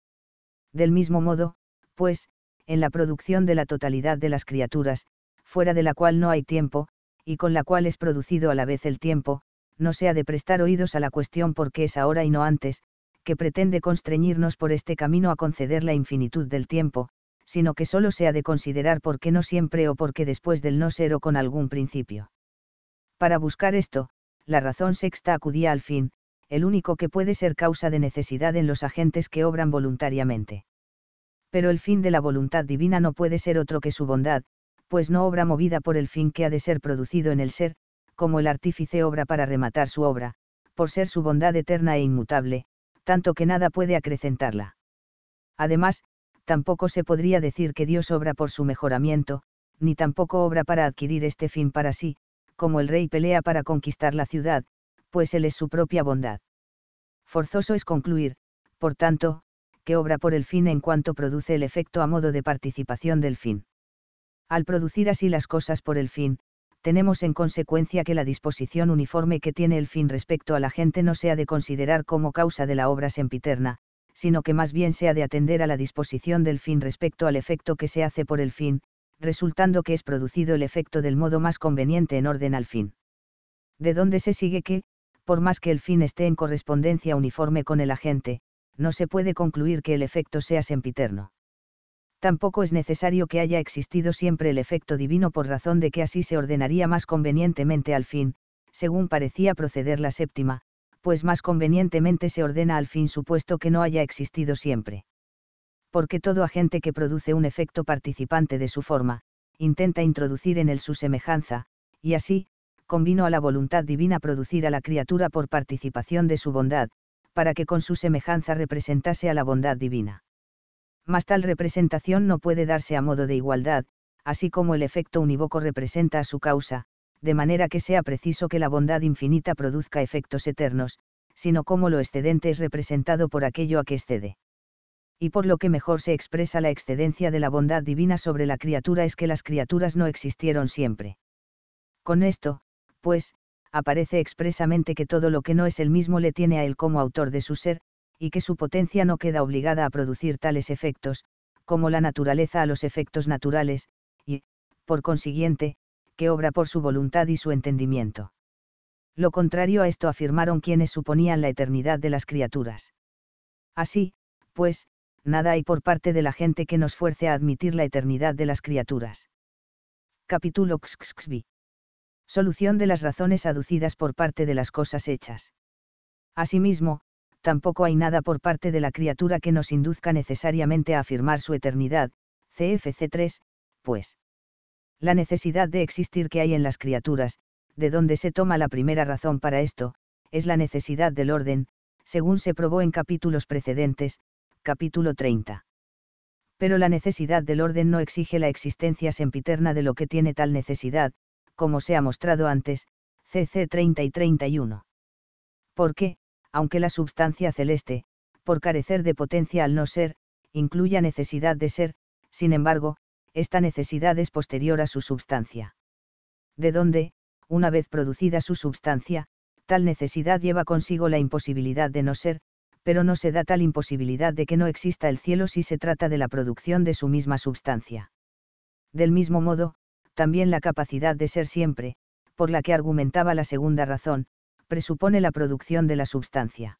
Del mismo modo, pues, en la producción de la totalidad de las criaturas, fuera de la cual no hay tiempo, y con la cual es producido a la vez el tiempo, no se ha de prestar oídos a la cuestión por qué es ahora y no antes, que pretende constreñirnos por este camino a conceder la infinitud del tiempo, sino que solo se ha de considerar por qué no siempre o por qué después del no ser o con algún principio. Para buscar esto, la razón sexta acudía al fin, el único que puede ser causa de necesidad en los agentes que obran voluntariamente. Pero el fin de la voluntad divina no puede ser otro que su bondad, pues no obra movida por el fin que ha de ser producido en el ser, como el artífice obra para rematar su obra, por ser su bondad eterna e inmutable, tanto que nada puede acrecentarla. Además, tampoco se podría decir que Dios obra por su mejoramiento, ni tampoco obra para adquirir este fin para sí, como el rey pelea para conquistar la ciudad, pues él es su propia bondad. Forzoso es concluir, por tanto, que obra por el fin en cuanto produce el efecto a modo de participación del fin. Al producir así las cosas por el fin, tenemos en consecuencia que la disposición uniforme que tiene el fin respecto a la gente no sea de considerar como causa de la obra sempiterna, sino que más bien sea de atender a la disposición del fin respecto al efecto que se hace por el fin, resultando que es producido el efecto del modo más conveniente en orden al fin. De donde se sigue que, por más que el fin esté en correspondencia uniforme con el agente, no se puede concluir que el efecto sea sempiterno tampoco es necesario que haya existido siempre el efecto divino por razón de que así se ordenaría más convenientemente al fin, según parecía proceder la séptima, pues más convenientemente se ordena al fin supuesto que no haya existido siempre. Porque todo agente que produce un efecto participante de su forma, intenta introducir en él su semejanza, y así, convino a la voluntad divina producir a la criatura por participación de su bondad, para que con su semejanza representase a la bondad divina mas tal representación no puede darse a modo de igualdad, así como el efecto unívoco representa a su causa, de manera que sea preciso que la bondad infinita produzca efectos eternos, sino como lo excedente es representado por aquello a que excede. Y por lo que mejor se expresa la excedencia de la bondad divina sobre la criatura es que las criaturas no existieron siempre. Con esto, pues, aparece expresamente que todo lo que no es el mismo le tiene a él como autor de su ser, y que su potencia no queda obligada a producir tales efectos, como la naturaleza a los efectos naturales, y, por consiguiente, que obra por su voluntad y su entendimiento. Lo contrario a esto afirmaron quienes suponían la eternidad de las criaturas. Así, pues, nada hay por parte de la gente que nos fuerce a admitir la eternidad de las criaturas. Capítulo XXXVI. Solución de las razones aducidas por parte de las cosas hechas. Asimismo, tampoco hay nada por parte de la criatura que nos induzca necesariamente a afirmar su eternidad, CFC 3, pues. La necesidad de existir que hay en las criaturas, de donde se toma la primera razón para esto, es la necesidad del orden, según se probó en capítulos precedentes, capítulo 30. Pero la necesidad del orden no exige la existencia sempiterna de lo que tiene tal necesidad, como se ha mostrado antes, CC 30 y 31. ¿Por qué? aunque la substancia celeste, por carecer de potencia al no ser, incluya necesidad de ser, sin embargo, esta necesidad es posterior a su substancia. De donde, una vez producida su substancia, tal necesidad lleva consigo la imposibilidad de no ser, pero no se da tal imposibilidad de que no exista el cielo si se trata de la producción de su misma substancia. Del mismo modo, también la capacidad de ser siempre, por la que argumentaba la segunda razón, presupone la producción de la substancia.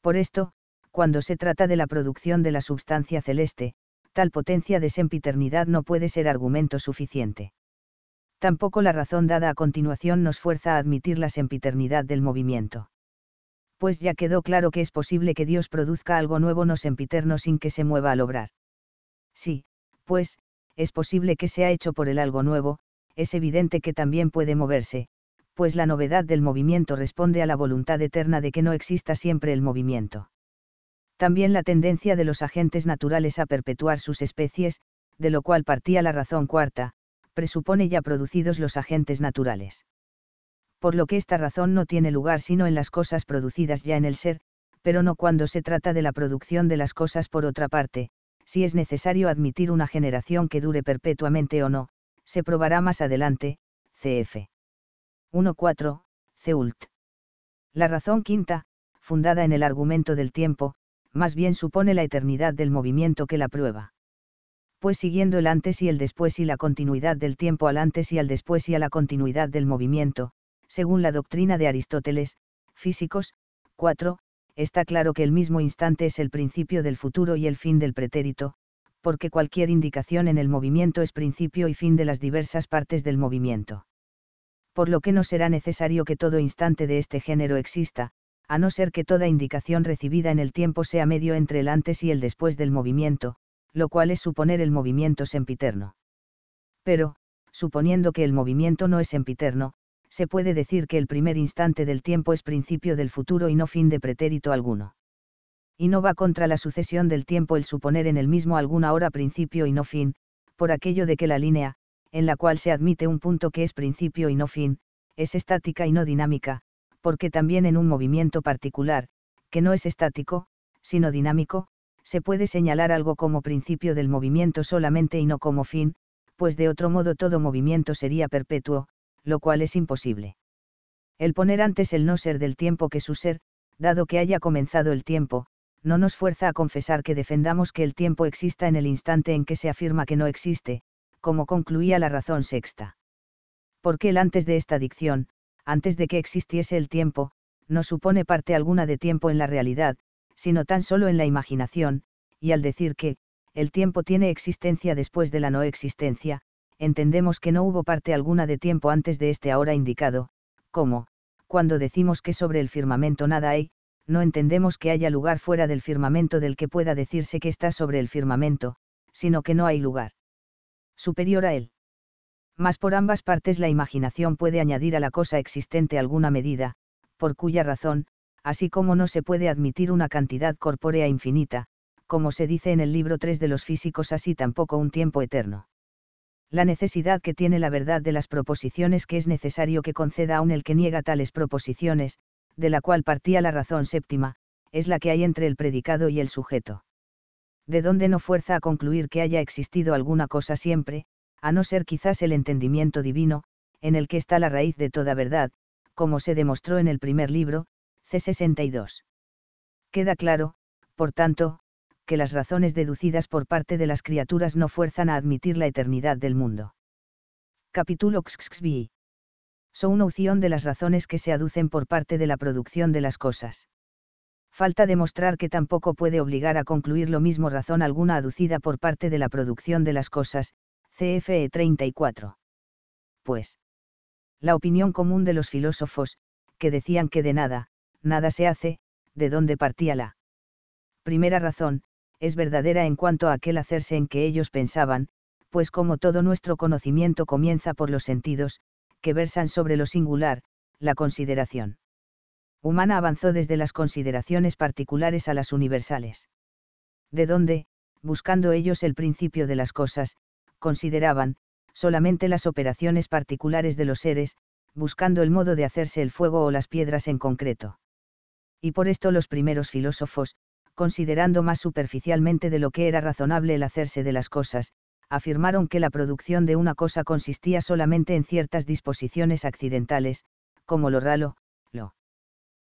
Por esto, cuando se trata de la producción de la substancia celeste, tal potencia de sempiternidad no puede ser argumento suficiente. Tampoco la razón dada a continuación nos fuerza a admitir la sempiternidad del movimiento. Pues ya quedó claro que es posible que Dios produzca algo nuevo no sempiterno sin que se mueva al obrar. Sí, pues, es posible que sea hecho por el algo nuevo, es evidente que también puede moverse, pues la novedad del movimiento responde a la voluntad eterna de que no exista siempre el movimiento. También la tendencia de los agentes naturales a perpetuar sus especies, de lo cual partía la razón cuarta, presupone ya producidos los agentes naturales. Por lo que esta razón no tiene lugar sino en las cosas producidas ya en el ser, pero no cuando se trata de la producción de las cosas por otra parte, si es necesario admitir una generación que dure perpetuamente o no, se probará más adelante, cf. 1.4, Ceult. La razón quinta, fundada en el argumento del tiempo, más bien supone la eternidad del movimiento que la prueba. Pues siguiendo el antes y el después y la continuidad del tiempo al antes y al después y a la continuidad del movimiento, según la doctrina de Aristóteles, físicos, 4, está claro que el mismo instante es el principio del futuro y el fin del pretérito, porque cualquier indicación en el movimiento es principio y fin de las diversas partes del movimiento por lo que no será necesario que todo instante de este género exista, a no ser que toda indicación recibida en el tiempo sea medio entre el antes y el después del movimiento, lo cual es suponer el movimiento sempiterno. Pero, suponiendo que el movimiento no es sempiterno, se puede decir que el primer instante del tiempo es principio del futuro y no fin de pretérito alguno. Y no va contra la sucesión del tiempo el suponer en el mismo alguna hora principio y no fin, por aquello de que la línea, en la cual se admite un punto que es principio y no fin, es estática y no dinámica, porque también en un movimiento particular, que no es estático, sino dinámico, se puede señalar algo como principio del movimiento solamente y no como fin, pues de otro modo todo movimiento sería perpetuo, lo cual es imposible. El poner antes el no ser del tiempo que su ser, dado que haya comenzado el tiempo, no nos fuerza a confesar que defendamos que el tiempo exista en el instante en que se afirma que no existe, como concluía la razón sexta. Porque el antes de esta dicción, antes de que existiese el tiempo, no supone parte alguna de tiempo en la realidad, sino tan solo en la imaginación, y al decir que, el tiempo tiene existencia después de la no existencia, entendemos que no hubo parte alguna de tiempo antes de este ahora indicado, como, cuando decimos que sobre el firmamento nada hay, no entendemos que haya lugar fuera del firmamento del que pueda decirse que está sobre el firmamento, sino que no hay lugar superior a él. Mas por ambas partes la imaginación puede añadir a la cosa existente alguna medida, por cuya razón, así como no se puede admitir una cantidad corpórea infinita, como se dice en el libro 3 de los físicos, así tampoco un tiempo eterno. La necesidad que tiene la verdad de las proposiciones que es necesario que conceda aún el que niega tales proposiciones, de la cual partía la razón séptima, es la que hay entre el predicado y el sujeto de donde no fuerza a concluir que haya existido alguna cosa siempre, a no ser quizás el entendimiento divino, en el que está la raíz de toda verdad, como se demostró en el primer libro, C62. Queda claro, por tanto, que las razones deducidas por parte de las criaturas no fuerzan a admitir la eternidad del mundo. Capítulo XXVI. Son una opción de las razones que se aducen por parte de la producción de las cosas falta demostrar que tampoco puede obligar a concluir lo mismo razón alguna aducida por parte de la producción de las cosas, CFE 34. Pues. La opinión común de los filósofos, que decían que de nada, nada se hace, de dónde partía la primera razón, es verdadera en cuanto a aquel hacerse en que ellos pensaban, pues como todo nuestro conocimiento comienza por los sentidos, que versan sobre lo singular, la consideración humana avanzó desde las consideraciones particulares a las universales. De donde, buscando ellos el principio de las cosas, consideraban, solamente las operaciones particulares de los seres, buscando el modo de hacerse el fuego o las piedras en concreto. Y por esto los primeros filósofos, considerando más superficialmente de lo que era razonable el hacerse de las cosas, afirmaron que la producción de una cosa consistía solamente en ciertas disposiciones accidentales, como lo ralo,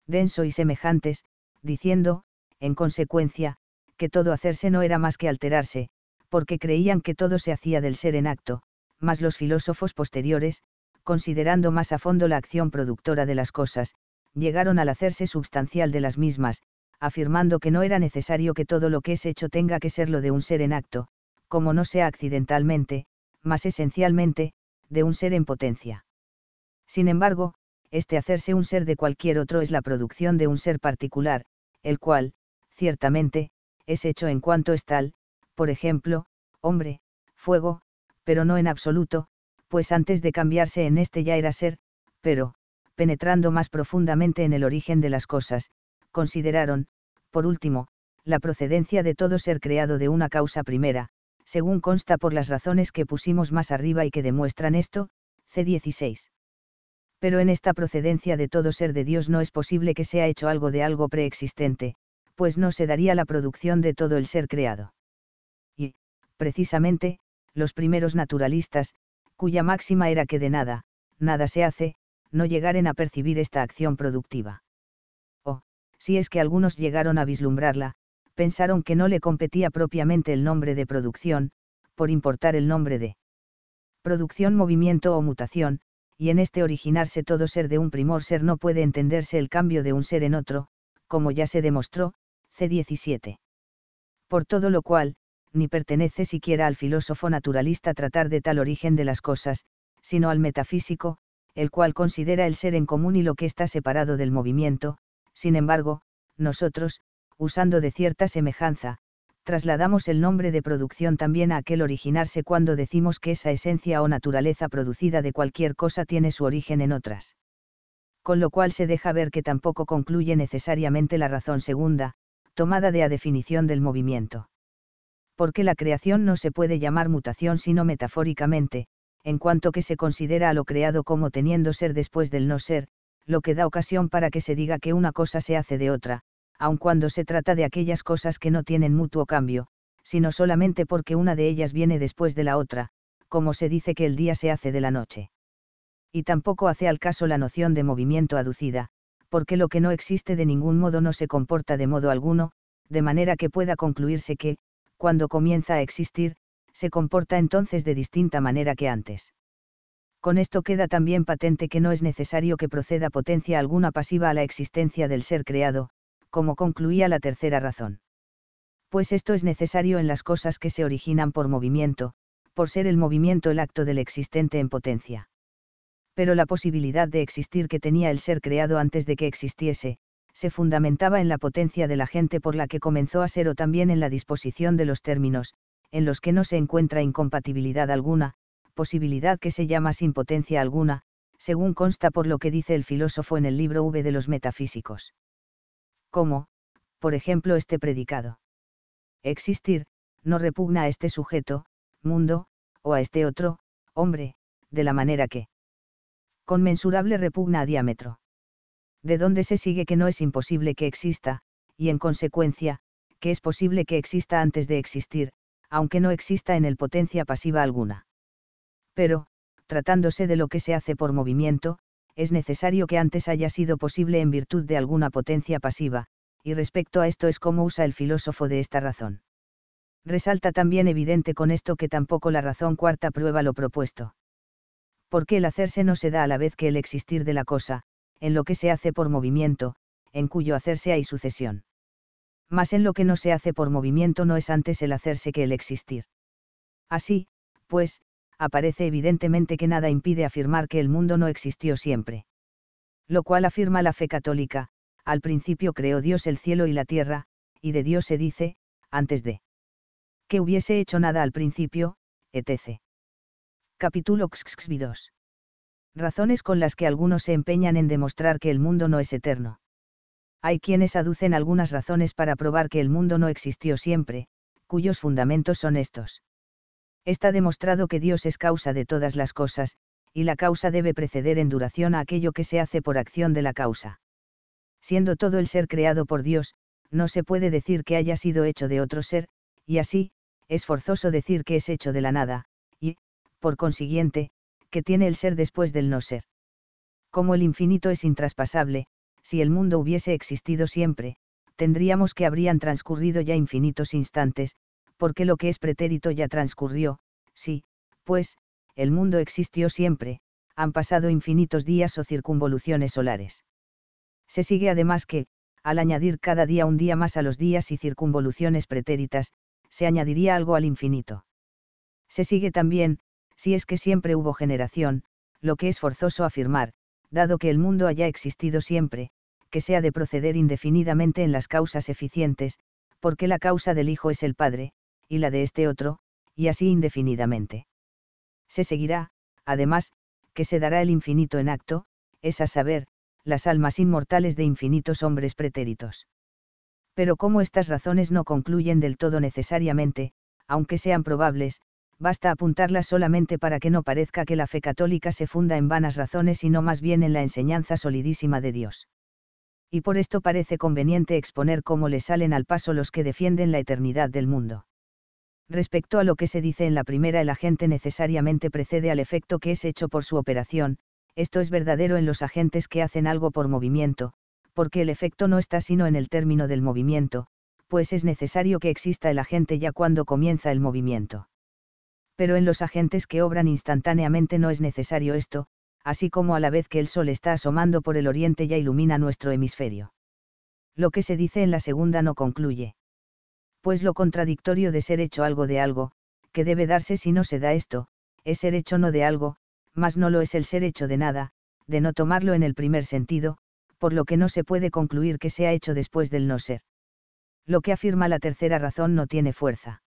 denso y semejantes, diciendo, en consecuencia, que todo hacerse no era más que alterarse, porque creían que todo se hacía del ser en acto, mas los filósofos posteriores, considerando más a fondo la acción productora de las cosas, llegaron al hacerse sustancial de las mismas, afirmando que no era necesario que todo lo que es hecho tenga que ser lo de un ser en acto, como no sea accidentalmente, mas esencialmente, de un ser en potencia. Sin embargo, este hacerse un ser de cualquier otro es la producción de un ser particular, el cual, ciertamente, es hecho en cuanto es tal, por ejemplo, hombre, fuego, pero no en absoluto, pues antes de cambiarse en este ya era ser, pero, penetrando más profundamente en el origen de las cosas, consideraron, por último, la procedencia de todo ser creado de una causa primera, según consta por las razones que pusimos más arriba y que demuestran esto, C16 pero en esta procedencia de todo ser de Dios no es posible que sea hecho algo de algo preexistente, pues no se daría la producción de todo el ser creado. Y, precisamente, los primeros naturalistas, cuya máxima era que de nada, nada se hace, no llegaren a percibir esta acción productiva. O, oh, si es que algunos llegaron a vislumbrarla, pensaron que no le competía propiamente el nombre de producción, por importar el nombre de producción, movimiento o mutación, y en este originarse todo ser de un primor ser no puede entenderse el cambio de un ser en otro, como ya se demostró, C17. Por todo lo cual, ni pertenece siquiera al filósofo naturalista tratar de tal origen de las cosas, sino al metafísico, el cual considera el ser en común y lo que está separado del movimiento, sin embargo, nosotros, usando de cierta semejanza, trasladamos el nombre de producción también a aquel originarse cuando decimos que esa esencia o naturaleza producida de cualquier cosa tiene su origen en otras. Con lo cual se deja ver que tampoco concluye necesariamente la razón segunda, tomada de a definición del movimiento. Porque la creación no se puede llamar mutación sino metafóricamente, en cuanto que se considera a lo creado como teniendo ser después del no ser, lo que da ocasión para que se diga que una cosa se hace de otra, aun cuando se trata de aquellas cosas que no tienen mutuo cambio, sino solamente porque una de ellas viene después de la otra, como se dice que el día se hace de la noche. Y tampoco hace al caso la noción de movimiento aducida, porque lo que no existe de ningún modo no se comporta de modo alguno, de manera que pueda concluirse que, cuando comienza a existir, se comporta entonces de distinta manera que antes. Con esto queda también patente que no es necesario que proceda potencia alguna pasiva a la existencia del ser creado, como concluía la tercera razón. Pues esto es necesario en las cosas que se originan por movimiento, por ser el movimiento el acto del existente en potencia. Pero la posibilidad de existir que tenía el ser creado antes de que existiese, se fundamentaba en la potencia de la gente por la que comenzó a ser o también en la disposición de los términos, en los que no se encuentra incompatibilidad alguna, posibilidad que se llama sin potencia alguna, según consta por lo que dice el filósofo en el libro V de los metafísicos como, por ejemplo, este predicado. Existir, no repugna a este sujeto, mundo, o a este otro, hombre, de la manera que. Conmensurable repugna a diámetro. De donde se sigue que no es imposible que exista, y en consecuencia, que es posible que exista antes de existir, aunque no exista en el potencia pasiva alguna. Pero, tratándose de lo que se hace por movimiento, es necesario que antes haya sido posible en virtud de alguna potencia pasiva, y respecto a esto es como usa el filósofo de esta razón. Resalta también evidente con esto que tampoco la razón cuarta prueba lo propuesto. Porque el hacerse no se da a la vez que el existir de la cosa, en lo que se hace por movimiento, en cuyo hacerse hay sucesión. Mas en lo que no se hace por movimiento no es antes el hacerse que el existir. Así, pues, aparece evidentemente que nada impide afirmar que el mundo no existió siempre. Lo cual afirma la fe católica, al principio creó Dios el cielo y la tierra, y de Dios se dice, antes de que hubiese hecho nada al principio, etc. Capítulo XXVII. Razones con las que algunos se empeñan en demostrar que el mundo no es eterno. Hay quienes aducen algunas razones para probar que el mundo no existió siempre, cuyos fundamentos son estos. Está demostrado que Dios es causa de todas las cosas, y la causa debe preceder en duración a aquello que se hace por acción de la causa. Siendo todo el ser creado por Dios, no se puede decir que haya sido hecho de otro ser, y así, es forzoso decir que es hecho de la nada, y, por consiguiente, que tiene el ser después del no ser. Como el infinito es intraspasable, si el mundo hubiese existido siempre, tendríamos que habrían transcurrido ya infinitos instantes, porque lo que es pretérito ya transcurrió, sí, pues, el mundo existió siempre, han pasado infinitos días o circunvoluciones solares. Se sigue además que, al añadir cada día un día más a los días y circunvoluciones pretéritas, se añadiría algo al infinito. Se sigue también, si es que siempre hubo generación, lo que es forzoso afirmar, dado que el mundo haya existido siempre, que sea de proceder indefinidamente en las causas eficientes, porque la causa del Hijo es el Padre, y la de este otro, y así indefinidamente. Se seguirá, además, que se dará el infinito en acto, es a saber, las almas inmortales de infinitos hombres pretéritos. Pero como estas razones no concluyen del todo necesariamente, aunque sean probables, basta apuntarlas solamente para que no parezca que la fe católica se funda en vanas razones y no más bien en la enseñanza solidísima de Dios. Y por esto parece conveniente exponer cómo le salen al paso los que defienden la eternidad del mundo. Respecto a lo que se dice en la primera, el agente necesariamente precede al efecto que es hecho por su operación, esto es verdadero en los agentes que hacen algo por movimiento, porque el efecto no está sino en el término del movimiento, pues es necesario que exista el agente ya cuando comienza el movimiento. Pero en los agentes que obran instantáneamente no es necesario esto, así como a la vez que el sol está asomando por el oriente ya ilumina nuestro hemisferio. Lo que se dice en la segunda no concluye pues lo contradictorio de ser hecho algo de algo, que debe darse si no se da esto, es ser hecho no de algo, mas no lo es el ser hecho de nada, de no tomarlo en el primer sentido, por lo que no se puede concluir que sea hecho después del no ser. Lo que afirma la tercera razón no tiene fuerza.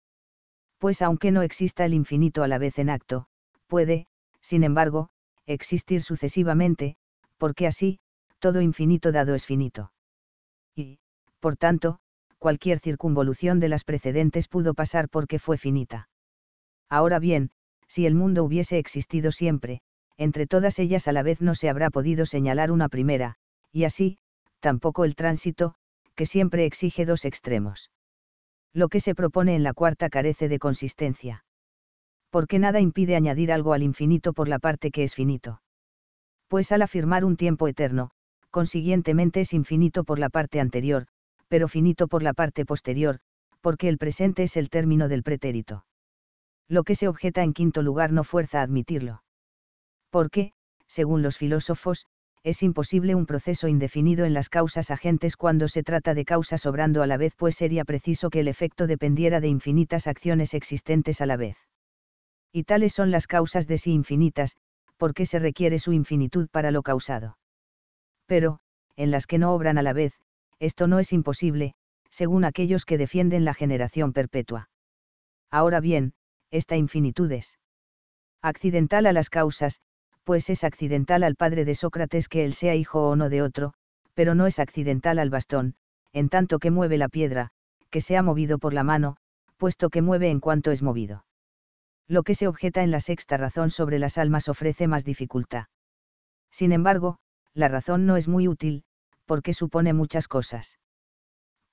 Pues aunque no exista el infinito a la vez en acto, puede, sin embargo, existir sucesivamente, porque así, todo infinito dado es finito. Y, por tanto, cualquier circunvolución de las precedentes pudo pasar porque fue finita. Ahora bien, si el mundo hubiese existido siempre, entre todas ellas a la vez no se habrá podido señalar una primera, y así, tampoco el tránsito, que siempre exige dos extremos. Lo que se propone en la cuarta carece de consistencia. Porque nada impide añadir algo al infinito por la parte que es finito. Pues al afirmar un tiempo eterno, consiguientemente es infinito por la parte anterior, pero finito por la parte posterior, porque el presente es el término del pretérito. Lo que se objeta en quinto lugar no fuerza a admitirlo. Porque, según los filósofos, es imposible un proceso indefinido en las causas agentes cuando se trata de causas obrando a la vez, pues sería preciso que el efecto dependiera de infinitas acciones existentes a la vez. Y tales son las causas de sí infinitas, porque se requiere su infinitud para lo causado. Pero, en las que no obran a la vez, esto no es imposible, según aquellos que defienden la generación perpetua. Ahora bien, esta infinitud es accidental a las causas, pues es accidental al padre de Sócrates que él sea hijo o no de otro, pero no es accidental al bastón, en tanto que mueve la piedra, que sea movido por la mano, puesto que mueve en cuanto es movido. Lo que se objeta en la sexta razón sobre las almas ofrece más dificultad. Sin embargo, la razón no es muy útil, porque supone muchas cosas.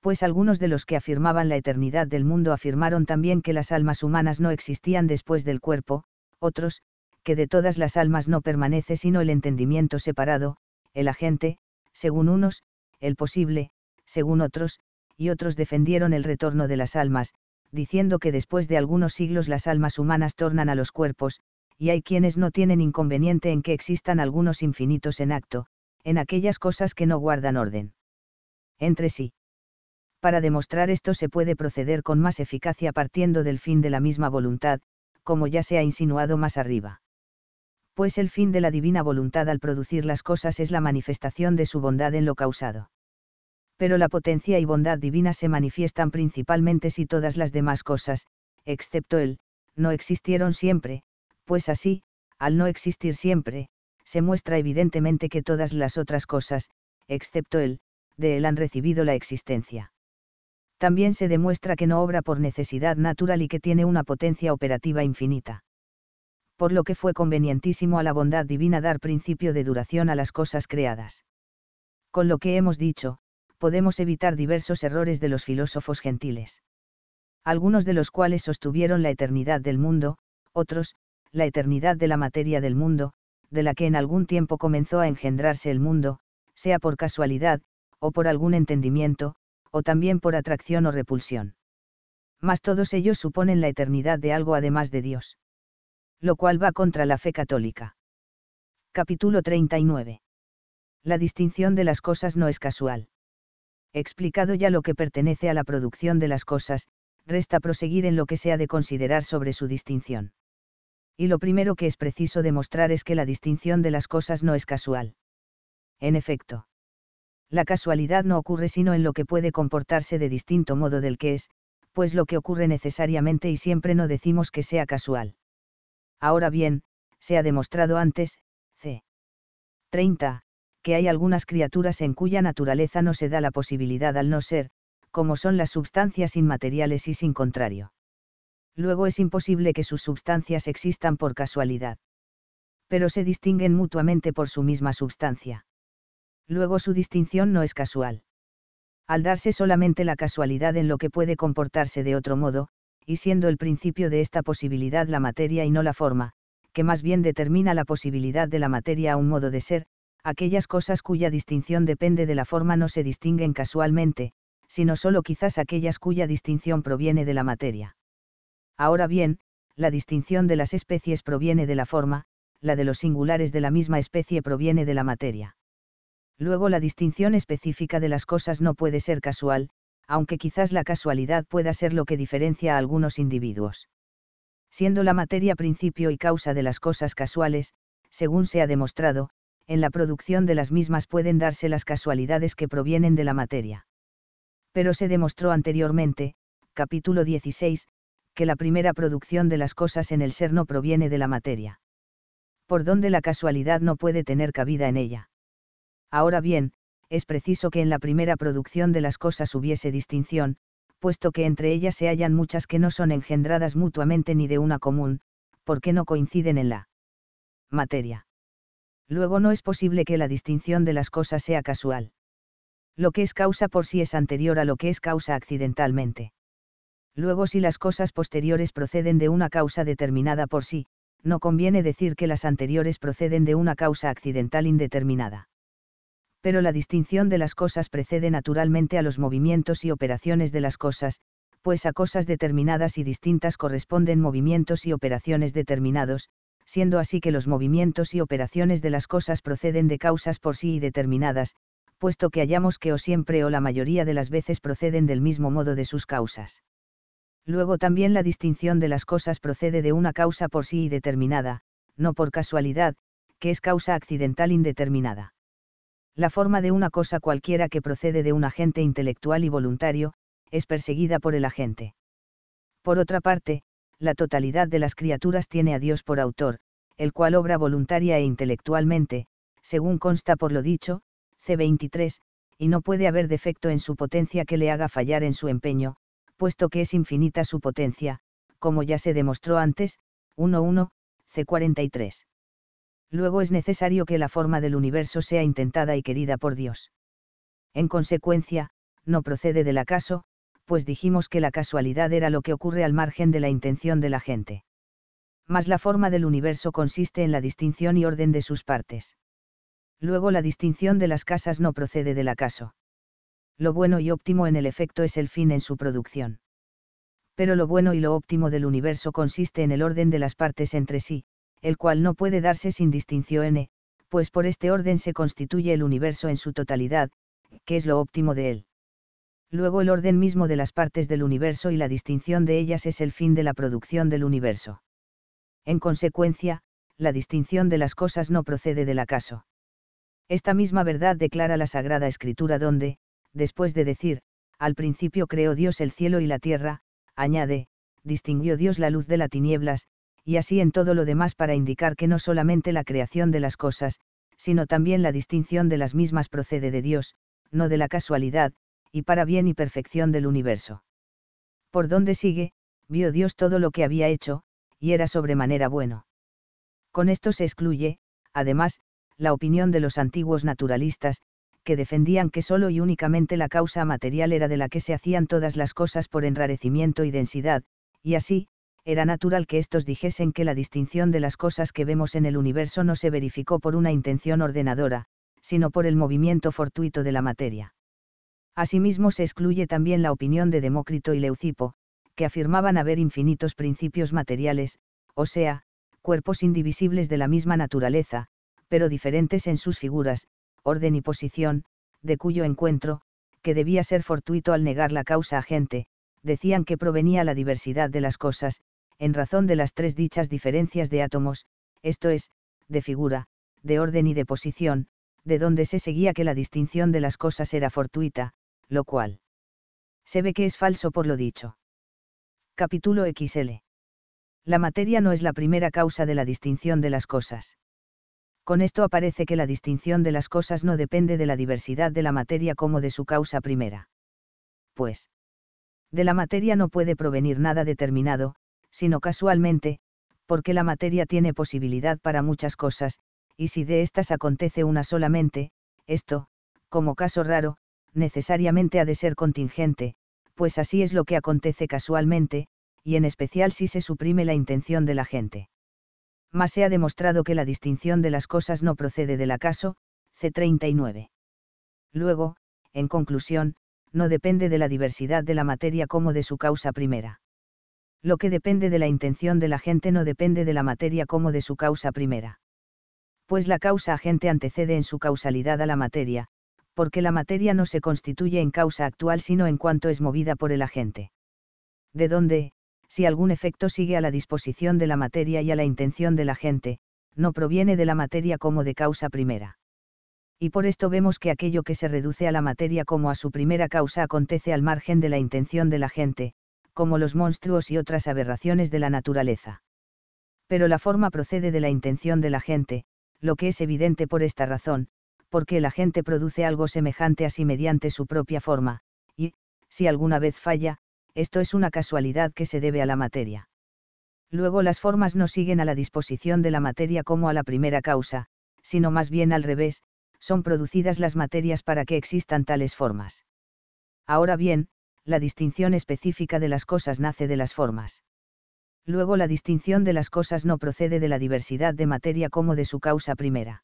Pues algunos de los que afirmaban la eternidad del mundo afirmaron también que las almas humanas no existían después del cuerpo, otros, que de todas las almas no permanece sino el entendimiento separado, el agente, según unos, el posible, según otros, y otros defendieron el retorno de las almas, diciendo que después de algunos siglos las almas humanas tornan a los cuerpos, y hay quienes no tienen inconveniente en que existan algunos infinitos en acto, en aquellas cosas que no guardan orden. Entre sí. Para demostrar esto se puede proceder con más eficacia partiendo del fin de la misma voluntad, como ya se ha insinuado más arriba. Pues el fin de la divina voluntad al producir las cosas es la manifestación de su bondad en lo causado. Pero la potencia y bondad divina se manifiestan principalmente si todas las demás cosas, excepto él, no existieron siempre, pues así, al no existir siempre, se muestra evidentemente que todas las otras cosas, excepto él, de él han recibido la existencia. También se demuestra que no obra por necesidad natural y que tiene una potencia operativa infinita. Por lo que fue convenientísimo a la bondad divina dar principio de duración a las cosas creadas. Con lo que hemos dicho, podemos evitar diversos errores de los filósofos gentiles. Algunos de los cuales sostuvieron la eternidad del mundo, otros, la eternidad de la materia del mundo, de la que en algún tiempo comenzó a engendrarse el mundo, sea por casualidad, o por algún entendimiento, o también por atracción o repulsión. Mas todos ellos suponen la eternidad de algo además de Dios. Lo cual va contra la fe católica. Capítulo 39. La distinción de las cosas no es casual. explicado ya lo que pertenece a la producción de las cosas, resta proseguir en lo que se ha de considerar sobre su distinción y lo primero que es preciso demostrar es que la distinción de las cosas no es casual. En efecto. La casualidad no ocurre sino en lo que puede comportarse de distinto modo del que es, pues lo que ocurre necesariamente y siempre no decimos que sea casual. Ahora bien, se ha demostrado antes, c. 30, que hay algunas criaturas en cuya naturaleza no se da la posibilidad al no ser, como son las sustancias inmateriales y sin contrario luego es imposible que sus substancias existan por casualidad. Pero se distinguen mutuamente por su misma sustancia. Luego su distinción no es casual. Al darse solamente la casualidad en lo que puede comportarse de otro modo, y siendo el principio de esta posibilidad la materia y no la forma, que más bien determina la posibilidad de la materia a un modo de ser, aquellas cosas cuya distinción depende de la forma no se distinguen casualmente, sino solo quizás aquellas cuya distinción proviene de la materia. Ahora bien, la distinción de las especies proviene de la forma, la de los singulares de la misma especie proviene de la materia. Luego la distinción específica de las cosas no puede ser casual, aunque quizás la casualidad pueda ser lo que diferencia a algunos individuos. Siendo la materia principio y causa de las cosas casuales, según se ha demostrado, en la producción de las mismas pueden darse las casualidades que provienen de la materia. Pero se demostró anteriormente, capítulo 16, que la primera producción de las cosas en el ser no proviene de la materia. Por donde la casualidad no puede tener cabida en ella. Ahora bien, es preciso que en la primera producción de las cosas hubiese distinción, puesto que entre ellas se hallan muchas que no son engendradas mutuamente ni de una común, porque no coinciden en la materia. Luego no es posible que la distinción de las cosas sea casual. Lo que es causa por sí es anterior a lo que es causa accidentalmente. Luego si las cosas posteriores proceden de una causa determinada por sí, no conviene decir que las anteriores proceden de una causa accidental indeterminada. Pero la distinción de las cosas precede naturalmente a los movimientos y operaciones de las cosas, pues a cosas determinadas y distintas corresponden movimientos y operaciones determinados, siendo así que los movimientos y operaciones de las cosas proceden de causas por sí y determinadas, puesto que hallamos que o siempre o la mayoría de las veces proceden del mismo modo de sus causas. Luego también la distinción de las cosas procede de una causa por sí y determinada, no por casualidad, que es causa accidental indeterminada. La forma de una cosa cualquiera que procede de un agente intelectual y voluntario, es perseguida por el agente. Por otra parte, la totalidad de las criaturas tiene a Dios por autor, el cual obra voluntaria e intelectualmente, según consta por lo dicho, C23, y no puede haber defecto en su potencia que le haga fallar en su empeño, puesto que es infinita su potencia, como ya se demostró antes, 1.1, C43. Luego es necesario que la forma del universo sea intentada y querida por Dios. En consecuencia, no procede del acaso, pues dijimos que la casualidad era lo que ocurre al margen de la intención de la gente. Mas la forma del universo consiste en la distinción y orden de sus partes. Luego la distinción de las casas no procede del acaso. Lo bueno y óptimo en el efecto es el fin en su producción. Pero lo bueno y lo óptimo del universo consiste en el orden de las partes entre sí, el cual no puede darse sin distinción pues por este orden se constituye el universo en su totalidad, que es lo óptimo de él. Luego el orden mismo de las partes del universo y la distinción de ellas es el fin de la producción del universo. En consecuencia, la distinción de las cosas no procede del acaso. Esta misma verdad declara la Sagrada Escritura donde, después de decir, al principio creó Dios el cielo y la tierra, añade, distinguió Dios la luz de las tinieblas, y así en todo lo demás para indicar que no solamente la creación de las cosas, sino también la distinción de las mismas procede de Dios, no de la casualidad, y para bien y perfección del universo. Por donde sigue, vio Dios todo lo que había hecho, y era sobremanera bueno. Con esto se excluye, además, la opinión de los antiguos naturalistas, que defendían que solo y únicamente la causa material era de la que se hacían todas las cosas por enrarecimiento y densidad, y así, era natural que estos dijesen que la distinción de las cosas que vemos en el universo no se verificó por una intención ordenadora, sino por el movimiento fortuito de la materia. Asimismo se excluye también la opinión de Demócrito y Leucipo, que afirmaban haber infinitos principios materiales, o sea, cuerpos indivisibles de la misma naturaleza, pero diferentes en sus figuras, orden y posición, de cuyo encuentro, que debía ser fortuito al negar la causa agente, decían que provenía la diversidad de las cosas, en razón de las tres dichas diferencias de átomos, esto es, de figura, de orden y de posición, de donde se seguía que la distinción de las cosas era fortuita, lo cual se ve que es falso por lo dicho. Capítulo XL. La materia no es la primera causa de la distinción de las cosas. Con esto aparece que la distinción de las cosas no depende de la diversidad de la materia como de su causa primera. Pues, de la materia no puede provenir nada determinado, sino casualmente, porque la materia tiene posibilidad para muchas cosas, y si de estas acontece una solamente, esto, como caso raro, necesariamente ha de ser contingente, pues así es lo que acontece casualmente, y en especial si se suprime la intención de la gente. Mas se ha demostrado que la distinción de las cosas no procede del acaso, C39. Luego, en conclusión, no depende de la diversidad de la materia como de su causa primera. Lo que depende de la intención de la no depende de la materia como de su causa primera. Pues la causa agente antecede en su causalidad a la materia, porque la materia no se constituye en causa actual sino en cuanto es movida por el agente. De donde, si algún efecto sigue a la disposición de la materia y a la intención de la gente, no proviene de la materia como de causa primera. Y por esto vemos que aquello que se reduce a la materia como a su primera causa acontece al margen de la intención de la gente, como los monstruos y otras aberraciones de la naturaleza. Pero la forma procede de la intención de la gente, lo que es evidente por esta razón, porque la gente produce algo semejante a sí mediante su propia forma, y, si alguna vez falla, esto es una casualidad que se debe a la materia. Luego las formas no siguen a la disposición de la materia como a la primera causa, sino más bien al revés, son producidas las materias para que existan tales formas. Ahora bien, la distinción específica de las cosas nace de las formas. Luego la distinción de las cosas no procede de la diversidad de materia como de su causa primera.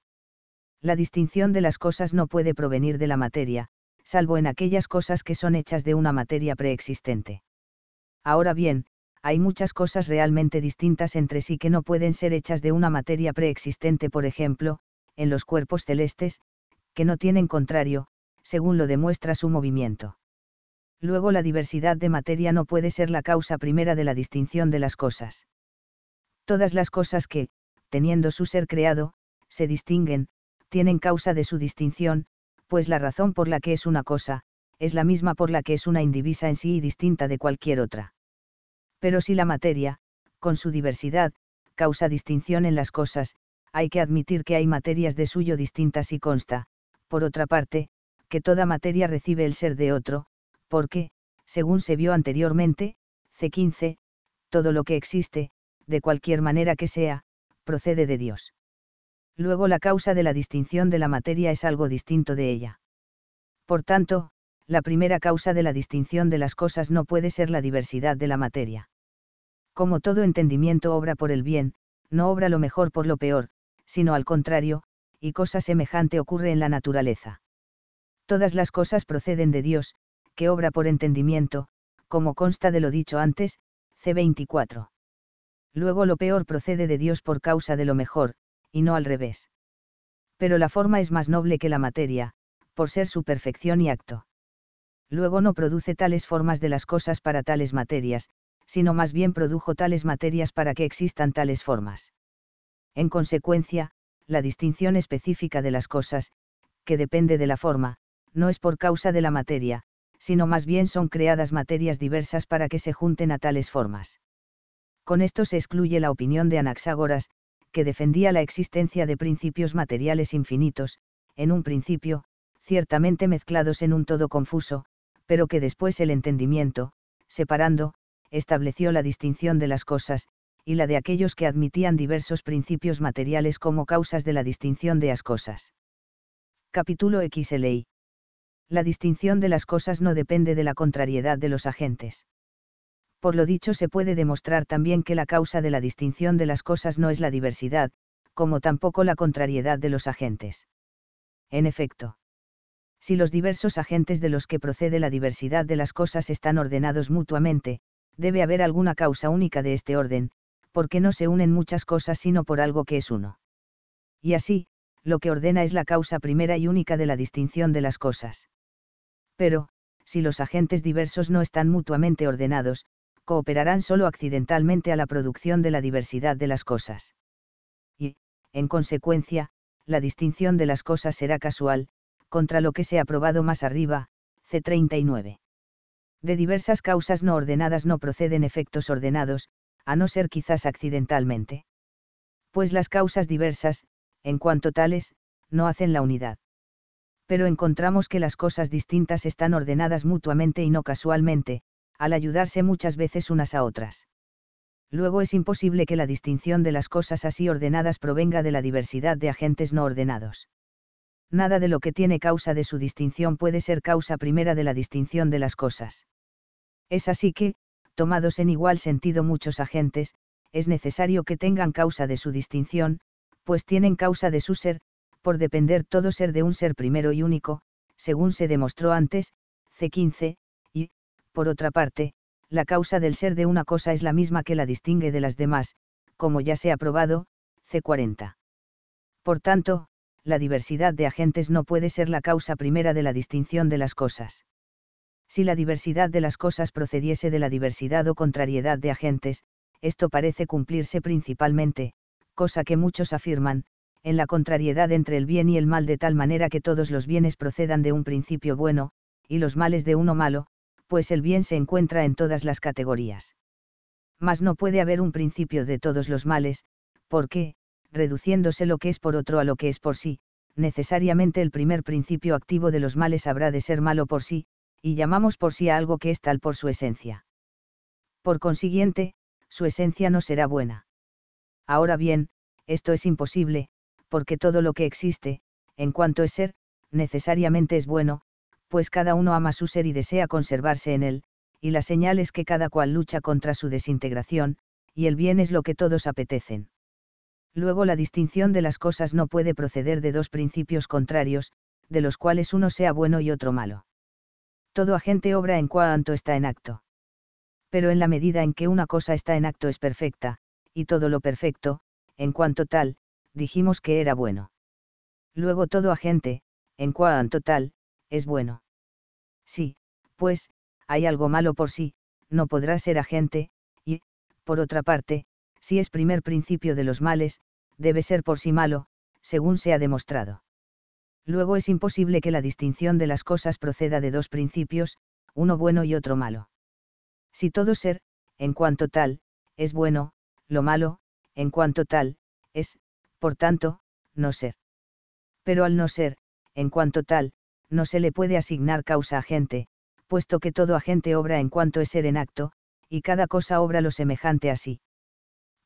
La distinción de las cosas no puede provenir de la materia, salvo en aquellas cosas que son hechas de una materia preexistente. Ahora bien, hay muchas cosas realmente distintas entre sí que no pueden ser hechas de una materia preexistente, por ejemplo, en los cuerpos celestes, que no tienen contrario, según lo demuestra su movimiento. Luego la diversidad de materia no puede ser la causa primera de la distinción de las cosas. Todas las cosas que, teniendo su ser creado, se distinguen, tienen causa de su distinción, pues la razón por la que es una cosa, es la misma por la que es una indivisa en sí y distinta de cualquier otra. Pero si la materia, con su diversidad, causa distinción en las cosas, hay que admitir que hay materias de suyo distintas y consta, por otra parte, que toda materia recibe el ser de otro, porque, según se vio anteriormente, C15, todo lo que existe, de cualquier manera que sea, procede de Dios luego la causa de la distinción de la materia es algo distinto de ella. Por tanto, la primera causa de la distinción de las cosas no puede ser la diversidad de la materia. Como todo entendimiento obra por el bien, no obra lo mejor por lo peor, sino al contrario, y cosa semejante ocurre en la naturaleza. Todas las cosas proceden de Dios, que obra por entendimiento, como consta de lo dicho antes, C24. Luego lo peor procede de Dios por causa de lo mejor, y no al revés. Pero la forma es más noble que la materia, por ser su perfección y acto. Luego no produce tales formas de las cosas para tales materias, sino más bien produjo tales materias para que existan tales formas. En consecuencia, la distinción específica de las cosas, que depende de la forma, no es por causa de la materia, sino más bien son creadas materias diversas para que se junten a tales formas. Con esto se excluye la opinión de Anaxágoras, que defendía la existencia de principios materiales infinitos, en un principio, ciertamente mezclados en un todo confuso, pero que después el entendimiento, separando, estableció la distinción de las cosas, y la de aquellos que admitían diversos principios materiales como causas de la distinción de las cosas. Capítulo ley La distinción de las cosas no depende de la contrariedad de los agentes. Por lo dicho se puede demostrar también que la causa de la distinción de las cosas no es la diversidad, como tampoco la contrariedad de los agentes. En efecto. Si los diversos agentes de los que procede la diversidad de las cosas están ordenados mutuamente, debe haber alguna causa única de este orden, porque no se unen muchas cosas sino por algo que es uno. Y así, lo que ordena es la causa primera y única de la distinción de las cosas. Pero, si los agentes diversos no están mutuamente ordenados, cooperarán solo accidentalmente a la producción de la diversidad de las cosas. Y, en consecuencia, la distinción de las cosas será casual, contra lo que se ha probado más arriba, C39. De diversas causas no ordenadas no proceden efectos ordenados, a no ser quizás accidentalmente. Pues las causas diversas, en cuanto tales, no hacen la unidad. Pero encontramos que las cosas distintas están ordenadas mutuamente y no casualmente, al ayudarse muchas veces unas a otras. Luego es imposible que la distinción de las cosas así ordenadas provenga de la diversidad de agentes no ordenados. Nada de lo que tiene causa de su distinción puede ser causa primera de la distinción de las cosas. Es así que, tomados en igual sentido muchos agentes, es necesario que tengan causa de su distinción, pues tienen causa de su ser, por depender todo ser de un ser primero y único, según se demostró antes, C15, por otra parte, la causa del ser de una cosa es la misma que la distingue de las demás, como ya se ha probado, C40. Por tanto, la diversidad de agentes no puede ser la causa primera de la distinción de las cosas. Si la diversidad de las cosas procediese de la diversidad o contrariedad de agentes, esto parece cumplirse principalmente, cosa que muchos afirman, en la contrariedad entre el bien y el mal de tal manera que todos los bienes procedan de un principio bueno, y los males de uno malo, pues el bien se encuentra en todas las categorías. Mas no puede haber un principio de todos los males, porque, reduciéndose lo que es por otro a lo que es por sí, necesariamente el primer principio activo de los males habrá de ser malo por sí, y llamamos por sí a algo que es tal por su esencia. Por consiguiente, su esencia no será buena. Ahora bien, esto es imposible, porque todo lo que existe, en cuanto es ser, necesariamente es bueno, pues cada uno ama su ser y desea conservarse en él, y la señal es que cada cual lucha contra su desintegración, y el bien es lo que todos apetecen. Luego la distinción de las cosas no puede proceder de dos principios contrarios, de los cuales uno sea bueno y otro malo. Todo agente obra en cuanto está en acto. Pero en la medida en que una cosa está en acto es perfecta, y todo lo perfecto, en cuanto tal, dijimos que era bueno. Luego todo agente, en cuanto tal, es bueno. Sí, pues, hay algo malo por sí, no podrá ser agente, y, por otra parte, si es primer principio de los males, debe ser por sí malo, según se ha demostrado. Luego es imposible que la distinción de las cosas proceda de dos principios, uno bueno y otro malo. Si todo ser, en cuanto tal, es bueno, lo malo, en cuanto tal, es, por tanto, no ser. Pero al no ser, en cuanto tal, no se le puede asignar causa a gente, puesto que todo agente obra en cuanto es ser en acto, y cada cosa obra lo semejante a sí.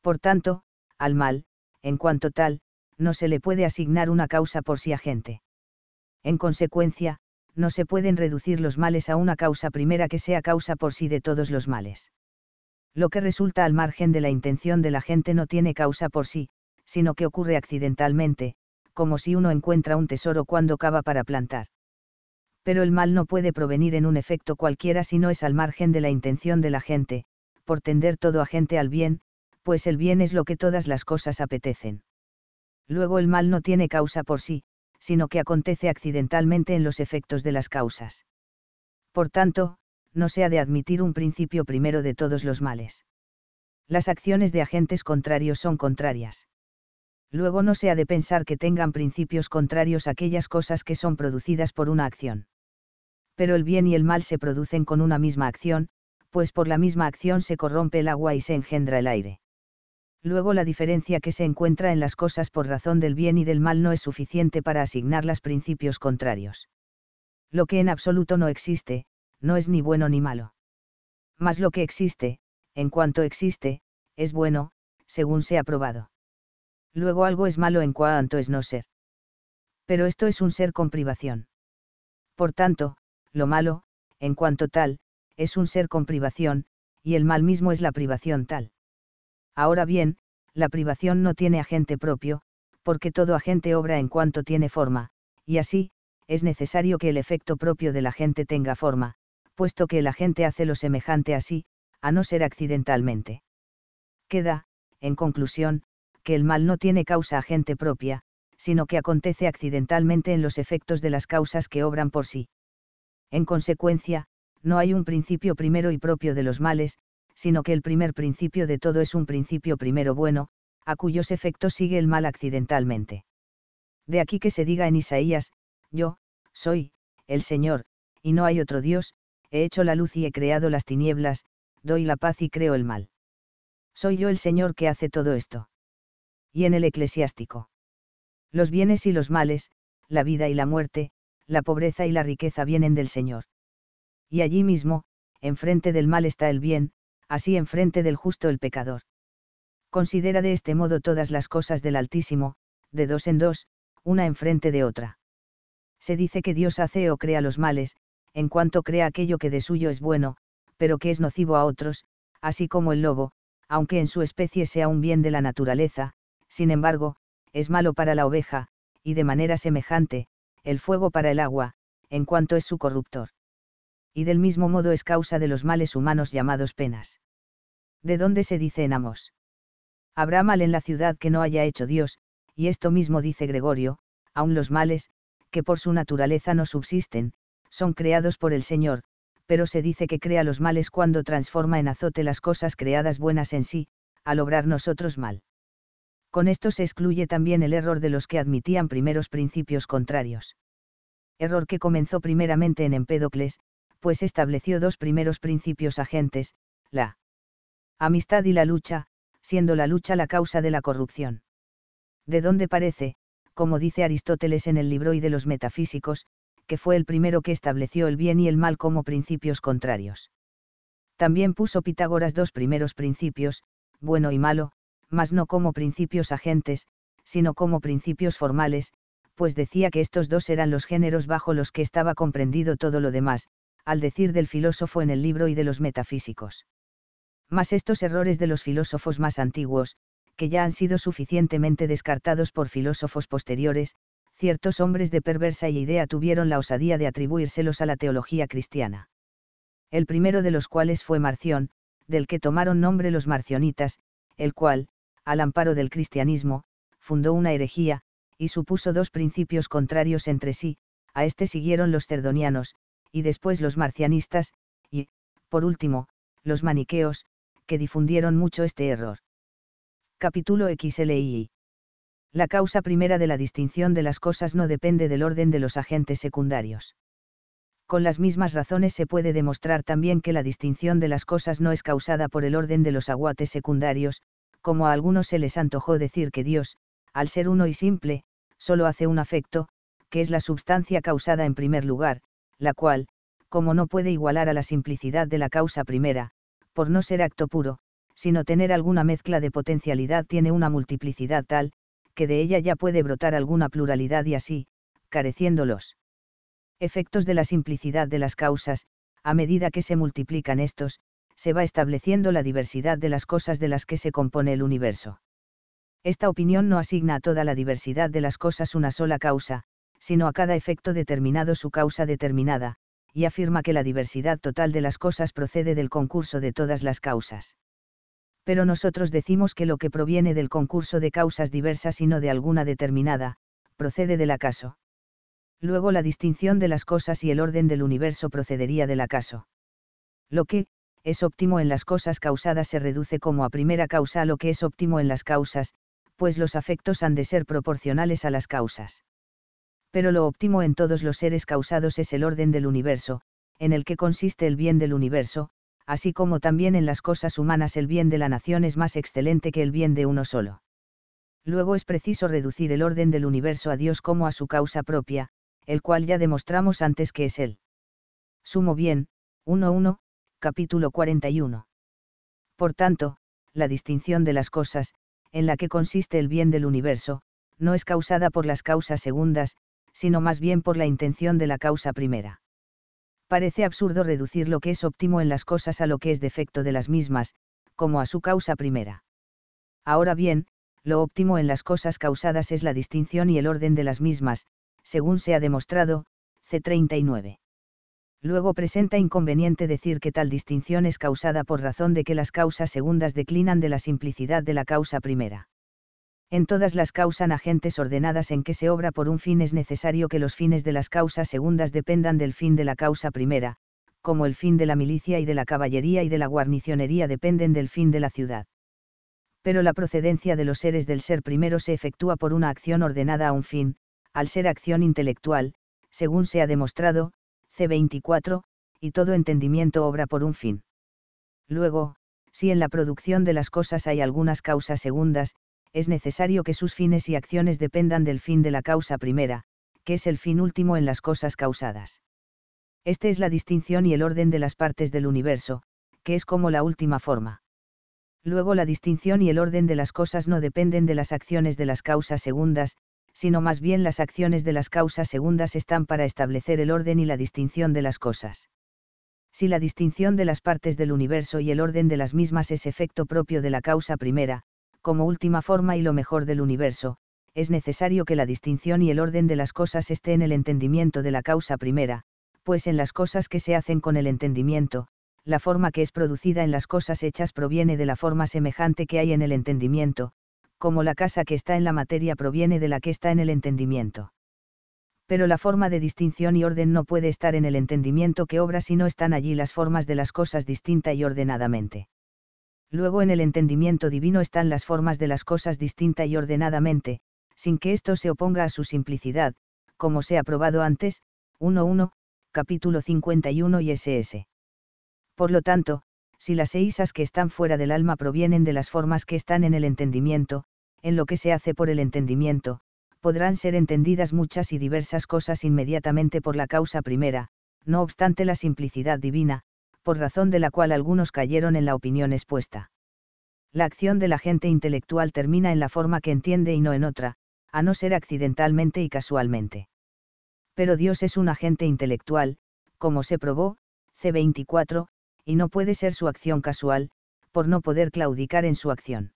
Por tanto, al mal, en cuanto tal, no se le puede asignar una causa por sí agente. En consecuencia, no se pueden reducir los males a una causa primera que sea causa por sí de todos los males. Lo que resulta al margen de la intención de la gente no tiene causa por sí, sino que ocurre accidentalmente, como si uno encuentra un tesoro cuando cava para plantar pero el mal no puede provenir en un efecto cualquiera si no es al margen de la intención de la gente, por tender todo agente al bien, pues el bien es lo que todas las cosas apetecen. Luego el mal no tiene causa por sí, sino que acontece accidentalmente en los efectos de las causas. Por tanto, no se ha de admitir un principio primero de todos los males. Las acciones de agentes contrarios son contrarias. Luego no se ha de pensar que tengan principios contrarios aquellas cosas que son producidas por una acción pero el bien y el mal se producen con una misma acción, pues por la misma acción se corrompe el agua y se engendra el aire. Luego la diferencia que se encuentra en las cosas por razón del bien y del mal no es suficiente para asignarlas principios contrarios. Lo que en absoluto no existe, no es ni bueno ni malo. Mas lo que existe, en cuanto existe, es bueno, según se ha probado. Luego algo es malo en cuanto es no ser. Pero esto es un ser con privación. Por tanto, lo malo, en cuanto tal, es un ser con privación, y el mal mismo es la privación tal. Ahora bien, la privación no tiene agente propio, porque todo agente obra en cuanto tiene forma, y así, es necesario que el efecto propio del agente tenga forma, puesto que el agente hace lo semejante así, a no ser accidentalmente. Queda, en conclusión, que el mal no tiene causa agente propia, sino que acontece accidentalmente en los efectos de las causas que obran por sí. En consecuencia, no hay un principio primero y propio de los males, sino que el primer principio de todo es un principio primero bueno, a cuyos efectos sigue el mal accidentalmente. De aquí que se diga en Isaías, yo, soy, el Señor, y no hay otro Dios, he hecho la luz y he creado las tinieblas, doy la paz y creo el mal. Soy yo el Señor que hace todo esto. Y en el eclesiástico. Los bienes y los males, la vida y la muerte, la pobreza y la riqueza vienen del Señor. Y allí mismo, enfrente del mal está el bien, así enfrente del justo el pecador. Considera de este modo todas las cosas del Altísimo, de dos en dos, una enfrente de otra. Se dice que Dios hace o crea los males, en cuanto crea aquello que de suyo es bueno, pero que es nocivo a otros, así como el lobo, aunque en su especie sea un bien de la naturaleza, sin embargo, es malo para la oveja, y de manera semejante, el fuego para el agua, en cuanto es su corruptor. Y del mismo modo es causa de los males humanos llamados penas. ¿De dónde se dice en Amos? Habrá mal en la ciudad que no haya hecho Dios, y esto mismo dice Gregorio, aun los males, que por su naturaleza no subsisten, son creados por el Señor, pero se dice que crea los males cuando transforma en azote las cosas creadas buenas en sí, al obrar nosotros mal con esto se excluye también el error de los que admitían primeros principios contrarios. Error que comenzó primeramente en Empédocles, pues estableció dos primeros principios agentes, la amistad y la lucha, siendo la lucha la causa de la corrupción. De donde parece, como dice Aristóteles en el libro y de los metafísicos, que fue el primero que estableció el bien y el mal como principios contrarios. También puso Pitágoras dos primeros principios, bueno y malo, mas no como principios agentes, sino como principios formales, pues decía que estos dos eran los géneros bajo los que estaba comprendido todo lo demás, al decir del filósofo en el libro y de los metafísicos. Mas estos errores de los filósofos más antiguos, que ya han sido suficientemente descartados por filósofos posteriores, ciertos hombres de perversa idea tuvieron la osadía de atribuírselos a la teología cristiana. El primero de los cuales fue Marción, del que tomaron nombre los marcionitas, el cual, al amparo del cristianismo, fundó una herejía, y supuso dos principios contrarios entre sí, a este siguieron los cerdonianos, y después los marcianistas, y, por último, los maniqueos, que difundieron mucho este error. Capítulo XLI. La causa primera de la distinción de las cosas no depende del orden de los agentes secundarios. Con las mismas razones se puede demostrar también que la distinción de las cosas no es causada por el orden de los aguates secundarios, como a algunos se les antojó decir que Dios, al ser uno y simple, solo hace un afecto, que es la substancia causada en primer lugar, la cual, como no puede igualar a la simplicidad de la causa primera, por no ser acto puro, sino tener alguna mezcla de potencialidad tiene una multiplicidad tal, que de ella ya puede brotar alguna pluralidad y así, careciéndolos. efectos de la simplicidad de las causas, a medida que se multiplican estos, se va estableciendo la diversidad de las cosas de las que se compone el universo. Esta opinión no asigna a toda la diversidad de las cosas una sola causa, sino a cada efecto determinado su causa determinada, y afirma que la diversidad total de las cosas procede del concurso de todas las causas. Pero nosotros decimos que lo que proviene del concurso de causas diversas y no de alguna determinada, procede del acaso. Luego la distinción de las cosas y el orden del universo procedería del acaso. Lo que, es óptimo en las cosas causadas se reduce como a primera causa a lo que es óptimo en las causas, pues los afectos han de ser proporcionales a las causas. Pero lo óptimo en todos los seres causados es el orden del universo, en el que consiste el bien del universo, así como también en las cosas humanas el bien de la nación es más excelente que el bien de uno solo. Luego es preciso reducir el orden del universo a Dios como a su causa propia, el cual ya demostramos antes que es Él. Sumo bien, uno capítulo 41. Por tanto, la distinción de las cosas, en la que consiste el bien del universo, no es causada por las causas segundas, sino más bien por la intención de la causa primera. Parece absurdo reducir lo que es óptimo en las cosas a lo que es defecto de las mismas, como a su causa primera. Ahora bien, lo óptimo en las cosas causadas es la distinción y el orden de las mismas, según se ha demostrado, C39. Luego presenta inconveniente decir que tal distinción es causada por razón de que las causas segundas declinan de la simplicidad de la causa primera. En todas las causan agentes ordenadas en que se obra por un fin es necesario que los fines de las causas segundas dependan del fin de la causa primera, como el fin de la milicia y de la caballería y de la guarnicionería dependen del fin de la ciudad. Pero la procedencia de los seres del ser primero se efectúa por una acción ordenada a un fin, al ser acción intelectual, según se ha demostrado, C24, y todo entendimiento obra por un fin. Luego, si en la producción de las cosas hay algunas causas segundas, es necesario que sus fines y acciones dependan del fin de la causa primera, que es el fin último en las cosas causadas. Esta es la distinción y el orden de las partes del universo, que es como la última forma. Luego la distinción y el orden de las cosas no dependen de las acciones de las causas segundas, sino más bien las acciones de las causas segundas están para establecer el orden y la distinción de las cosas. Si la distinción de las partes del universo y el orden de las mismas es efecto propio de la causa primera, como última forma y lo mejor del universo, es necesario que la distinción y el orden de las cosas esté en el entendimiento de la causa primera, pues en las cosas que se hacen con el entendimiento, la forma que es producida en las cosas hechas proviene de la forma semejante que hay en el entendimiento, como la casa que está en la materia proviene de la que está en el entendimiento. Pero la forma de distinción y orden no puede estar en el entendimiento que obra si no están allí las formas de las cosas distinta y ordenadamente. Luego en el entendimiento divino están las formas de las cosas distinta y ordenadamente, sin que esto se oponga a su simplicidad, como se ha probado antes, 1.1, capítulo 51 y SS. Por lo tanto, si las eisas que están fuera del alma provienen de las formas que están en el entendimiento, en lo que se hace por el entendimiento, podrán ser entendidas muchas y diversas cosas inmediatamente por la causa primera, no obstante la simplicidad divina, por razón de la cual algunos cayeron en la opinión expuesta. La acción de la gente intelectual termina en la forma que entiende y no en otra, a no ser accidentalmente y casualmente. Pero Dios es un agente intelectual, como se probó, C24, y no puede ser su acción casual, por no poder claudicar en su acción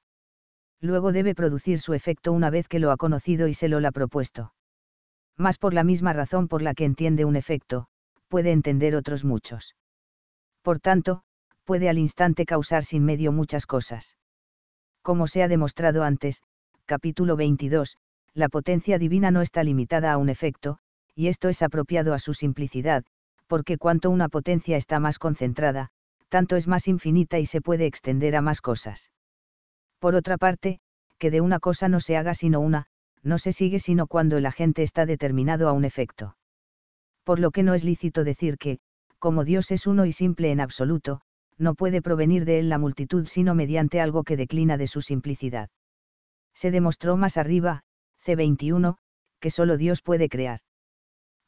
luego debe producir su efecto una vez que lo ha conocido y se lo ha propuesto. Mas por la misma razón por la que entiende un efecto, puede entender otros muchos. Por tanto, puede al instante causar sin medio muchas cosas. Como se ha demostrado antes, capítulo 22, la potencia divina no está limitada a un efecto, y esto es apropiado a su simplicidad, porque cuanto una potencia está más concentrada, tanto es más infinita y se puede extender a más cosas. Por otra parte, que de una cosa no se haga sino una, no se sigue sino cuando el agente está determinado a un efecto. Por lo que no es lícito decir que, como Dios es uno y simple en absoluto, no puede provenir de él la multitud sino mediante algo que declina de su simplicidad. Se demostró más arriba, C21, que solo Dios puede crear.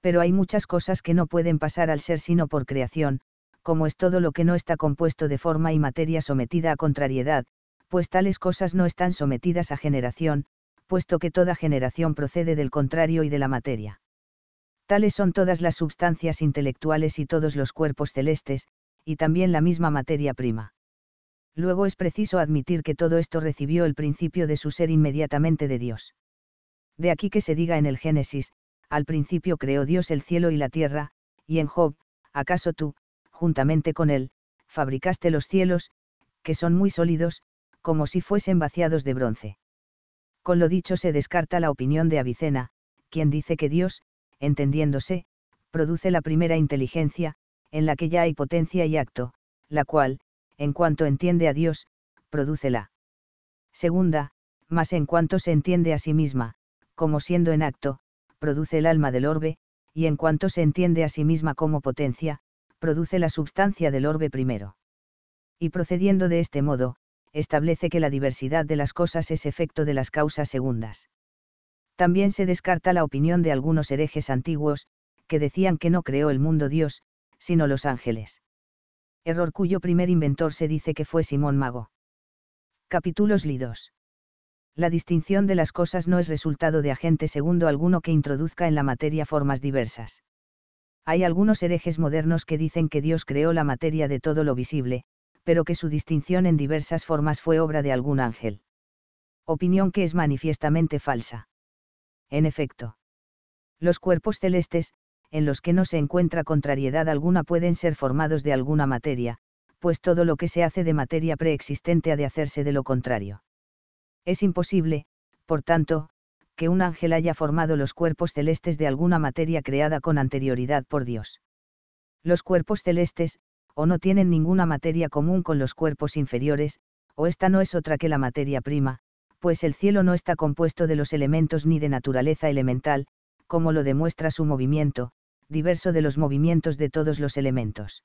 Pero hay muchas cosas que no pueden pasar al ser sino por creación, como es todo lo que no está compuesto de forma y materia sometida a contrariedad, pues tales cosas no están sometidas a generación, puesto que toda generación procede del contrario y de la materia. Tales son todas las sustancias intelectuales y todos los cuerpos celestes, y también la misma materia prima. Luego es preciso admitir que todo esto recibió el principio de su ser inmediatamente de Dios. De aquí que se diga en el Génesis, al principio creó Dios el cielo y la tierra, y en Job, acaso tú, juntamente con él, fabricaste los cielos, que son muy sólidos, como si fuesen vaciados de bronce. Con lo dicho se descarta la opinión de Avicena, quien dice que Dios, entendiéndose, produce la primera inteligencia, en la que ya hay potencia y acto, la cual, en cuanto entiende a Dios, produce la segunda, más en cuanto se entiende a sí misma, como siendo en acto, produce el alma del orbe, y en cuanto se entiende a sí misma como potencia, produce la substancia del orbe primero. Y procediendo de este modo, establece que la diversidad de las cosas es efecto de las causas segundas. También se descarta la opinión de algunos herejes antiguos, que decían que no creó el mundo Dios, sino los ángeles. Error cuyo primer inventor se dice que fue Simón Mago. Capítulos Lidos. La distinción de las cosas no es resultado de agente segundo alguno que introduzca en la materia formas diversas. Hay algunos herejes modernos que dicen que Dios creó la materia de todo lo visible, pero que su distinción en diversas formas fue obra de algún ángel. Opinión que es manifiestamente falsa. En efecto. Los cuerpos celestes, en los que no se encuentra contrariedad alguna, pueden ser formados de alguna materia, pues todo lo que se hace de materia preexistente ha de hacerse de lo contrario. Es imposible, por tanto, que un ángel haya formado los cuerpos celestes de alguna materia creada con anterioridad por Dios. Los cuerpos celestes, o no tienen ninguna materia común con los cuerpos inferiores, o esta no es otra que la materia prima, pues el cielo no está compuesto de los elementos ni de naturaleza elemental, como lo demuestra su movimiento, diverso de los movimientos de todos los elementos.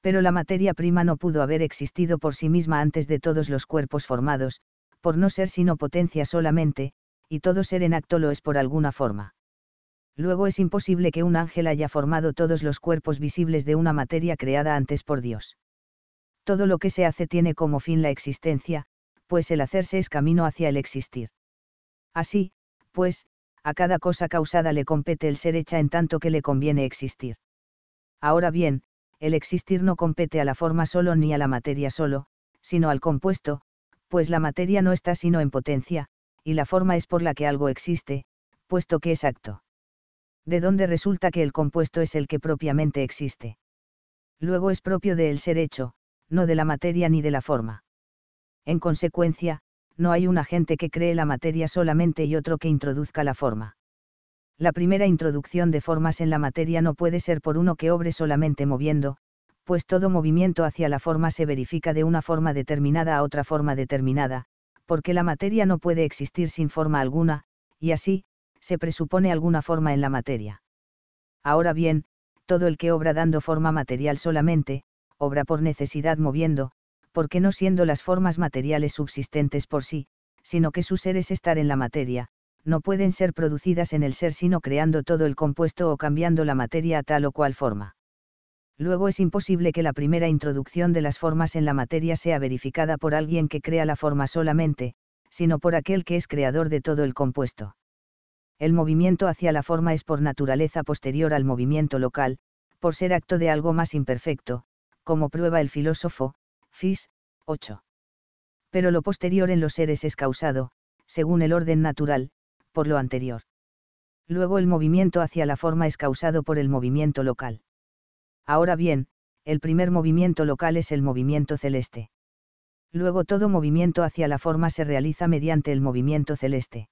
Pero la materia prima no pudo haber existido por sí misma antes de todos los cuerpos formados, por no ser sino potencia solamente, y todo ser en acto lo es por alguna forma. Luego es imposible que un ángel haya formado todos los cuerpos visibles de una materia creada antes por Dios. Todo lo que se hace tiene como fin la existencia, pues el hacerse es camino hacia el existir. Así, pues, a cada cosa causada le compete el ser hecha en tanto que le conviene existir. Ahora bien, el existir no compete a la forma solo ni a la materia solo, sino al compuesto, pues la materia no está sino en potencia, y la forma es por la que algo existe, puesto que es acto de donde resulta que el compuesto es el que propiamente existe. Luego es propio de el ser hecho, no de la materia ni de la forma. En consecuencia, no hay un agente que cree la materia solamente y otro que introduzca la forma. La primera introducción de formas en la materia no puede ser por uno que obre solamente moviendo, pues todo movimiento hacia la forma se verifica de una forma determinada a otra forma determinada, porque la materia no puede existir sin forma alguna, y así, se presupone alguna forma en la materia. Ahora bien, todo el que obra dando forma material solamente, obra por necesidad moviendo, porque no siendo las formas materiales subsistentes por sí, sino que su ser es estar en la materia, no pueden ser producidas en el ser sino creando todo el compuesto o cambiando la materia a tal o cual forma. Luego es imposible que la primera introducción de las formas en la materia sea verificada por alguien que crea la forma solamente, sino por aquel que es creador de todo el compuesto el movimiento hacia la forma es por naturaleza posterior al movimiento local, por ser acto de algo más imperfecto, como prueba el filósofo, Fis, 8. Pero lo posterior en los seres es causado, según el orden natural, por lo anterior. Luego el movimiento hacia la forma es causado por el movimiento local. Ahora bien, el primer movimiento local es el movimiento celeste. Luego todo movimiento hacia la forma se realiza mediante el movimiento celeste.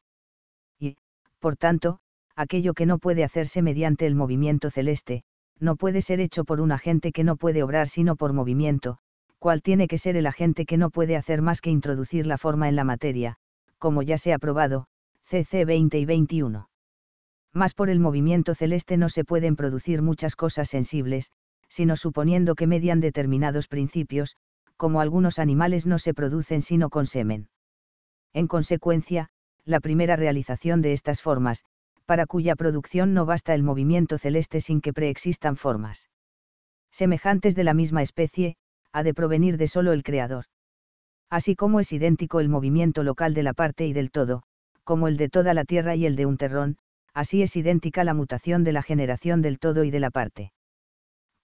Por tanto, aquello que no puede hacerse mediante el movimiento celeste, no puede ser hecho por un agente que no puede obrar sino por movimiento, cual tiene que ser el agente que no puede hacer más que introducir la forma en la materia, como ya se ha probado, CC 20 y 21. Más por el movimiento celeste no se pueden producir muchas cosas sensibles, sino suponiendo que median determinados principios, como algunos animales no se producen sino con semen. En consecuencia, la primera realización de estas formas, para cuya producción no basta el movimiento celeste sin que preexistan formas. Semejantes de la misma especie, ha de provenir de solo el creador. Así como es idéntico el movimiento local de la parte y del todo, como el de toda la tierra y el de un terrón, así es idéntica la mutación de la generación del todo y de la parte.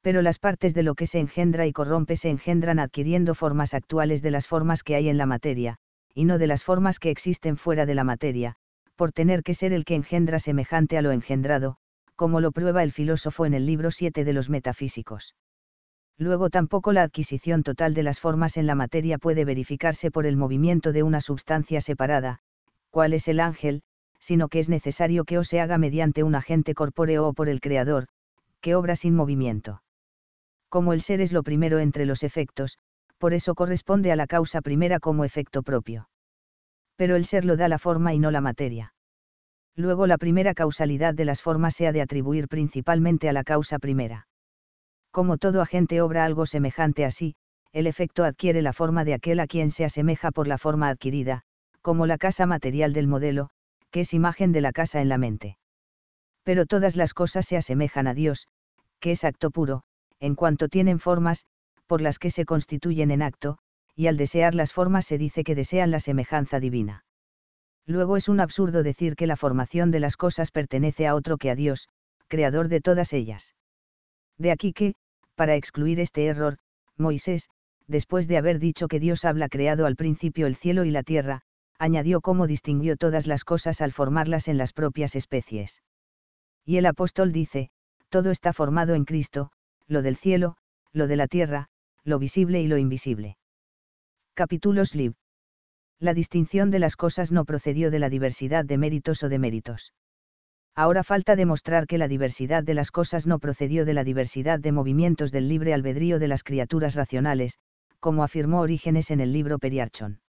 Pero las partes de lo que se engendra y corrompe se engendran adquiriendo formas actuales de las formas que hay en la materia, y no de las formas que existen fuera de la materia, por tener que ser el que engendra semejante a lo engendrado, como lo prueba el filósofo en el libro 7 de los Metafísicos. Luego tampoco la adquisición total de las formas en la materia puede verificarse por el movimiento de una sustancia separada, cual es el ángel, sino que es necesario que o se haga mediante un agente corpóreo o por el Creador, que obra sin movimiento. Como el ser es lo primero entre los efectos, por eso corresponde a la causa primera como efecto propio. Pero el ser lo da la forma y no la materia. Luego la primera causalidad de las formas se ha de atribuir principalmente a la causa primera. Como todo agente obra algo semejante así, el efecto adquiere la forma de aquel a quien se asemeja por la forma adquirida, como la casa material del modelo, que es imagen de la casa en la mente. Pero todas las cosas se asemejan a Dios, que es acto puro, en cuanto tienen formas, por las que se constituyen en acto, y al desear las formas se dice que desean la semejanza divina. Luego es un absurdo decir que la formación de las cosas pertenece a otro que a Dios, creador de todas ellas. De aquí que, para excluir este error, Moisés, después de haber dicho que Dios habla creado al principio el cielo y la tierra, añadió cómo distinguió todas las cosas al formarlas en las propias especies. Y el apóstol dice, todo está formado en Cristo, lo del cielo, lo de la tierra, lo visible y lo invisible. Capítulos Lib. La distinción de las cosas no procedió de la diversidad de méritos o de méritos. Ahora falta demostrar que la diversidad de las cosas no procedió de la diversidad de movimientos del libre albedrío de las criaturas racionales, como afirmó Orígenes en el libro Periarchon.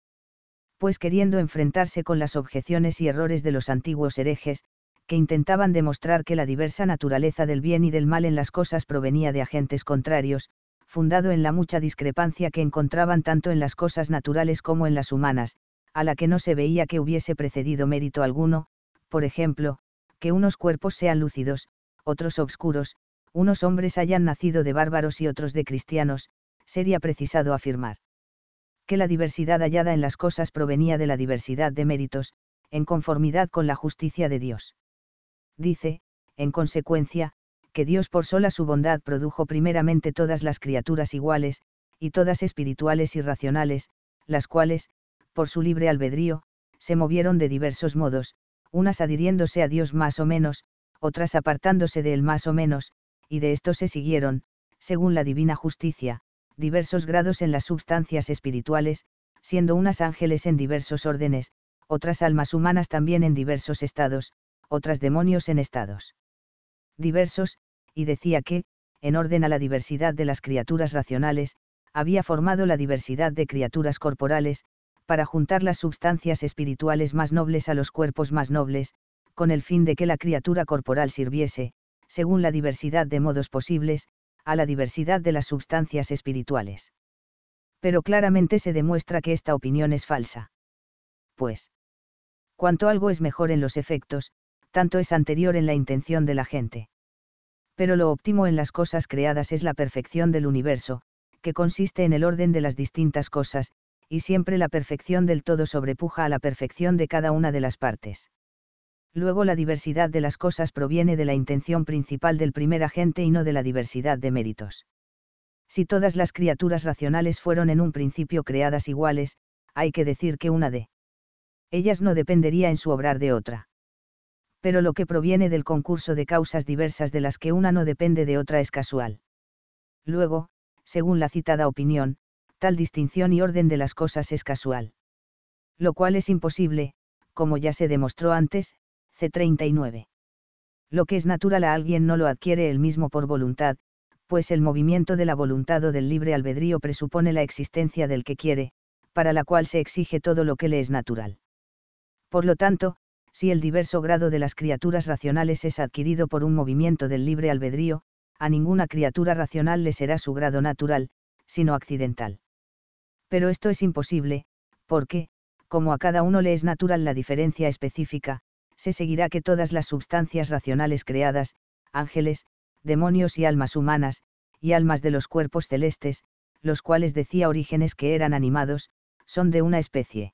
Pues queriendo enfrentarse con las objeciones y errores de los antiguos herejes, que intentaban demostrar que la diversa naturaleza del bien y del mal en las cosas provenía de agentes contrarios, fundado en la mucha discrepancia que encontraban tanto en las cosas naturales como en las humanas, a la que no se veía que hubiese precedido mérito alguno, por ejemplo, que unos cuerpos sean lúcidos, otros obscuros, unos hombres hayan nacido de bárbaros y otros de cristianos, sería precisado afirmar que la diversidad hallada en las cosas provenía de la diversidad de méritos, en conformidad con la justicia de Dios. Dice, en consecuencia, que Dios por sola su bondad produjo primeramente todas las criaturas iguales, y todas espirituales y racionales, las cuales, por su libre albedrío, se movieron de diversos modos, unas adhiriéndose a Dios más o menos, otras apartándose de él más o menos, y de esto se siguieron, según la divina justicia, diversos grados en las substancias espirituales, siendo unas ángeles en diversos órdenes, otras almas humanas también en diversos estados, otras demonios en estados diversos, y decía que, en orden a la diversidad de las criaturas racionales, había formado la diversidad de criaturas corporales, para juntar las substancias espirituales más nobles a los cuerpos más nobles, con el fin de que la criatura corporal sirviese, según la diversidad de modos posibles, a la diversidad de las substancias espirituales. Pero claramente se demuestra que esta opinión es falsa. Pues, cuanto algo es mejor en los efectos, tanto es anterior en la intención de la gente pero lo óptimo en las cosas creadas es la perfección del universo, que consiste en el orden de las distintas cosas, y siempre la perfección del todo sobrepuja a la perfección de cada una de las partes. Luego la diversidad de las cosas proviene de la intención principal del primer agente y no de la diversidad de méritos. Si todas las criaturas racionales fueron en un principio creadas iguales, hay que decir que una de ellas no dependería en su obrar de otra pero lo que proviene del concurso de causas diversas de las que una no depende de otra es casual. Luego, según la citada opinión, tal distinción y orden de las cosas es casual. Lo cual es imposible, como ya se demostró antes, C39. Lo que es natural a alguien no lo adquiere él mismo por voluntad, pues el movimiento de la voluntad o del libre albedrío presupone la existencia del que quiere, para la cual se exige todo lo que le es natural. Por lo tanto, si el diverso grado de las criaturas racionales es adquirido por un movimiento del libre albedrío, a ninguna criatura racional le será su grado natural, sino accidental. Pero esto es imposible, porque, como a cada uno le es natural la diferencia específica, se seguirá que todas las substancias racionales creadas, ángeles, demonios y almas humanas, y almas de los cuerpos celestes, los cuales decía Orígenes que eran animados, son de una especie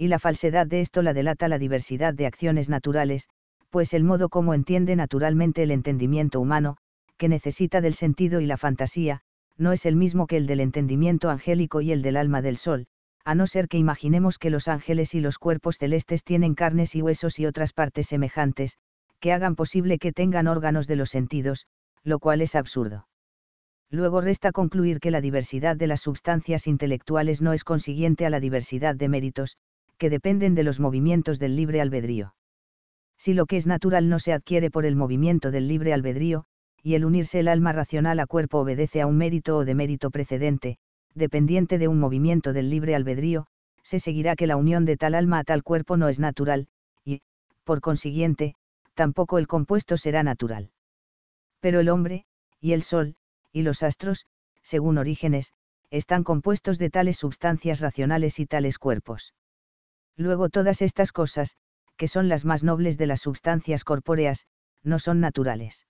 y la falsedad de esto la delata la diversidad de acciones naturales, pues el modo como entiende naturalmente el entendimiento humano, que necesita del sentido y la fantasía, no es el mismo que el del entendimiento angélico y el del alma del sol, a no ser que imaginemos que los ángeles y los cuerpos celestes tienen carnes y huesos y otras partes semejantes, que hagan posible que tengan órganos de los sentidos, lo cual es absurdo. Luego resta concluir que la diversidad de las substancias intelectuales no es consiguiente a la diversidad de méritos, que dependen de los movimientos del libre albedrío. Si lo que es natural no se adquiere por el movimiento del libre albedrío, y el unirse el alma racional a cuerpo obedece a un mérito o demérito precedente, dependiente de un movimiento del libre albedrío, se seguirá que la unión de tal alma a tal cuerpo no es natural, y, por consiguiente, tampoco el compuesto será natural. Pero el hombre, y el sol, y los astros, según Orígenes, están compuestos de tales sustancias racionales y tales cuerpos. Luego todas estas cosas, que son las más nobles de las substancias corpóreas, no son naturales.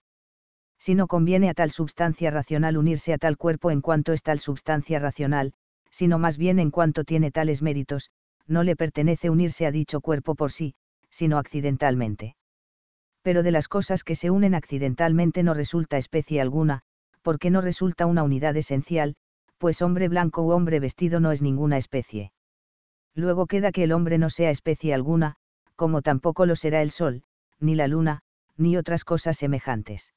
Si no conviene a tal sustancia racional unirse a tal cuerpo en cuanto es tal sustancia racional, sino más bien en cuanto tiene tales méritos, no le pertenece unirse a dicho cuerpo por sí, sino accidentalmente. Pero de las cosas que se unen accidentalmente no resulta especie alguna, porque no resulta una unidad esencial, pues hombre blanco u hombre vestido no es ninguna especie. Luego queda que el hombre no sea especie alguna, como tampoco lo será el sol, ni la luna, ni otras cosas semejantes.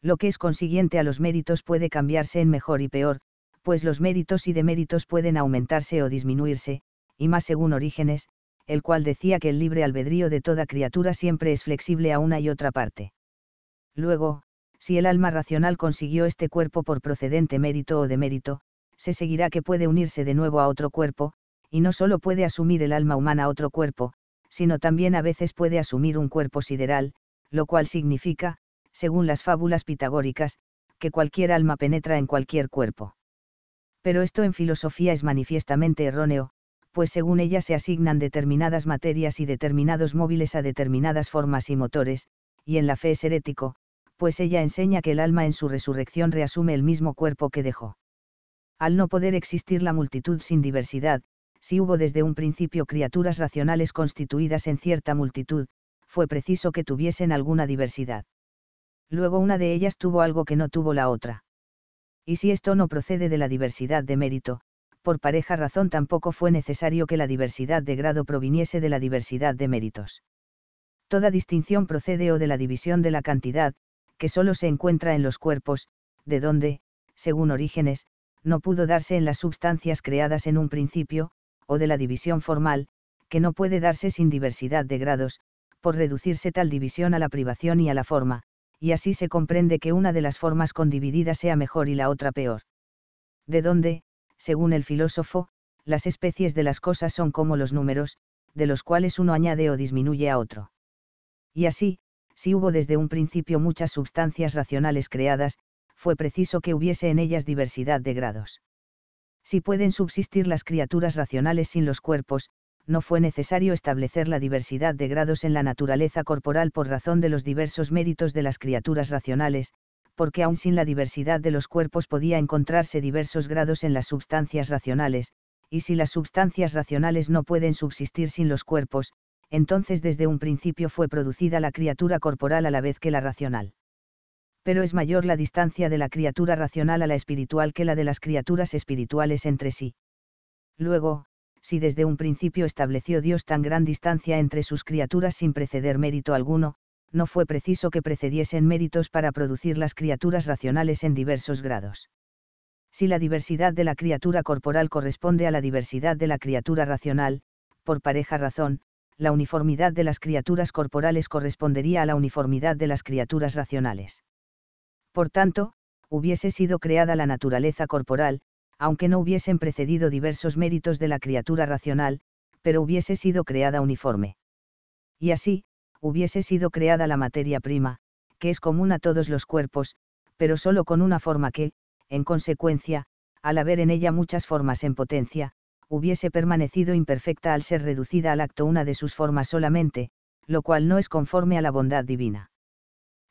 Lo que es consiguiente a los méritos puede cambiarse en mejor y peor, pues los méritos y deméritos pueden aumentarse o disminuirse, y más según Orígenes, el cual decía que el libre albedrío de toda criatura siempre es flexible a una y otra parte. Luego, si el alma racional consiguió este cuerpo por procedente mérito o demérito, se seguirá que puede unirse de nuevo a otro cuerpo, y no solo puede asumir el alma humana otro cuerpo, sino también a veces puede asumir un cuerpo sideral, lo cual significa, según las fábulas pitagóricas, que cualquier alma penetra en cualquier cuerpo. Pero esto en filosofía es manifiestamente erróneo, pues según ella se asignan determinadas materias y determinados móviles a determinadas formas y motores, y en la fe es herético, pues ella enseña que el alma en su resurrección reasume el mismo cuerpo que dejó. Al no poder existir la multitud sin diversidad, si hubo desde un principio criaturas racionales constituidas en cierta multitud, fue preciso que tuviesen alguna diversidad. Luego una de ellas tuvo algo que no tuvo la otra. Y si esto no procede de la diversidad de mérito, por pareja razón tampoco fue necesario que la diversidad de grado proviniese de la diversidad de méritos. Toda distinción procede o de la división de la cantidad, que solo se encuentra en los cuerpos, de donde, según Orígenes, no pudo darse en las sustancias creadas en un principio, o de la división formal, que no puede darse sin diversidad de grados, por reducirse tal división a la privación y a la forma, y así se comprende que una de las formas condivididas sea mejor y la otra peor. De donde, según el filósofo, las especies de las cosas son como los números, de los cuales uno añade o disminuye a otro. Y así, si hubo desde un principio muchas sustancias racionales creadas, fue preciso que hubiese en ellas diversidad de grados. Si pueden subsistir las criaturas racionales sin los cuerpos, no fue necesario establecer la diversidad de grados en la naturaleza corporal por razón de los diversos méritos de las criaturas racionales, porque aun sin la diversidad de los cuerpos podía encontrarse diversos grados en las substancias racionales, y si las substancias racionales no pueden subsistir sin los cuerpos, entonces desde un principio fue producida la criatura corporal a la vez que la racional pero es mayor la distancia de la criatura racional a la espiritual que la de las criaturas espirituales entre sí. Luego, si desde un principio estableció Dios tan gran distancia entre sus criaturas sin preceder mérito alguno, no fue preciso que precediesen méritos para producir las criaturas racionales en diversos grados. Si la diversidad de la criatura corporal corresponde a la diversidad de la criatura racional, por pareja razón, la uniformidad de las criaturas corporales correspondería a la uniformidad de las criaturas racionales. Por tanto, hubiese sido creada la naturaleza corporal, aunque no hubiesen precedido diversos méritos de la criatura racional, pero hubiese sido creada uniforme. Y así, hubiese sido creada la materia prima, que es común a todos los cuerpos, pero solo con una forma que, en consecuencia, al haber en ella muchas formas en potencia, hubiese permanecido imperfecta al ser reducida al acto una de sus formas solamente, lo cual no es conforme a la bondad divina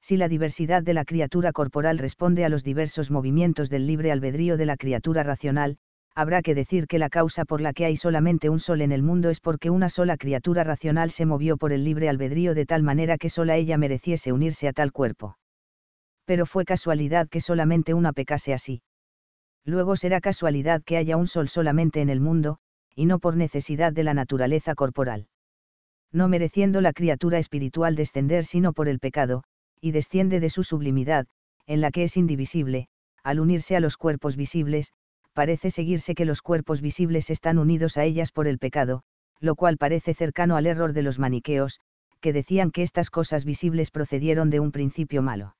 si la diversidad de la criatura corporal responde a los diversos movimientos del libre albedrío de la criatura racional, habrá que decir que la causa por la que hay solamente un sol en el mundo es porque una sola criatura racional se movió por el libre albedrío de tal manera que sola ella mereciese unirse a tal cuerpo. Pero fue casualidad que solamente una pecase así. Luego será casualidad que haya un sol solamente en el mundo, y no por necesidad de la naturaleza corporal. No mereciendo la criatura espiritual descender sino por el pecado, y desciende de su sublimidad, en la que es indivisible, al unirse a los cuerpos visibles, parece seguirse que los cuerpos visibles están unidos a ellas por el pecado, lo cual parece cercano al error de los maniqueos, que decían que estas cosas visibles procedieron de un principio malo.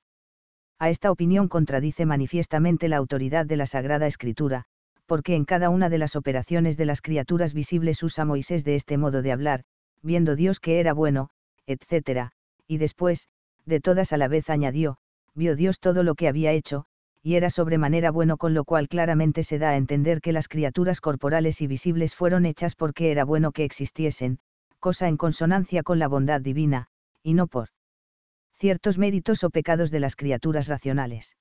A esta opinión contradice manifiestamente la autoridad de la Sagrada Escritura, porque en cada una de las operaciones de las criaturas visibles usa Moisés de este modo de hablar, viendo Dios que era bueno, etc., y después, de todas a la vez añadió, vio Dios todo lo que había hecho, y era sobremanera bueno con lo cual claramente se da a entender que las criaturas corporales y visibles fueron hechas porque era bueno que existiesen, cosa en consonancia con la bondad divina, y no por ciertos méritos o pecados de las criaturas racionales.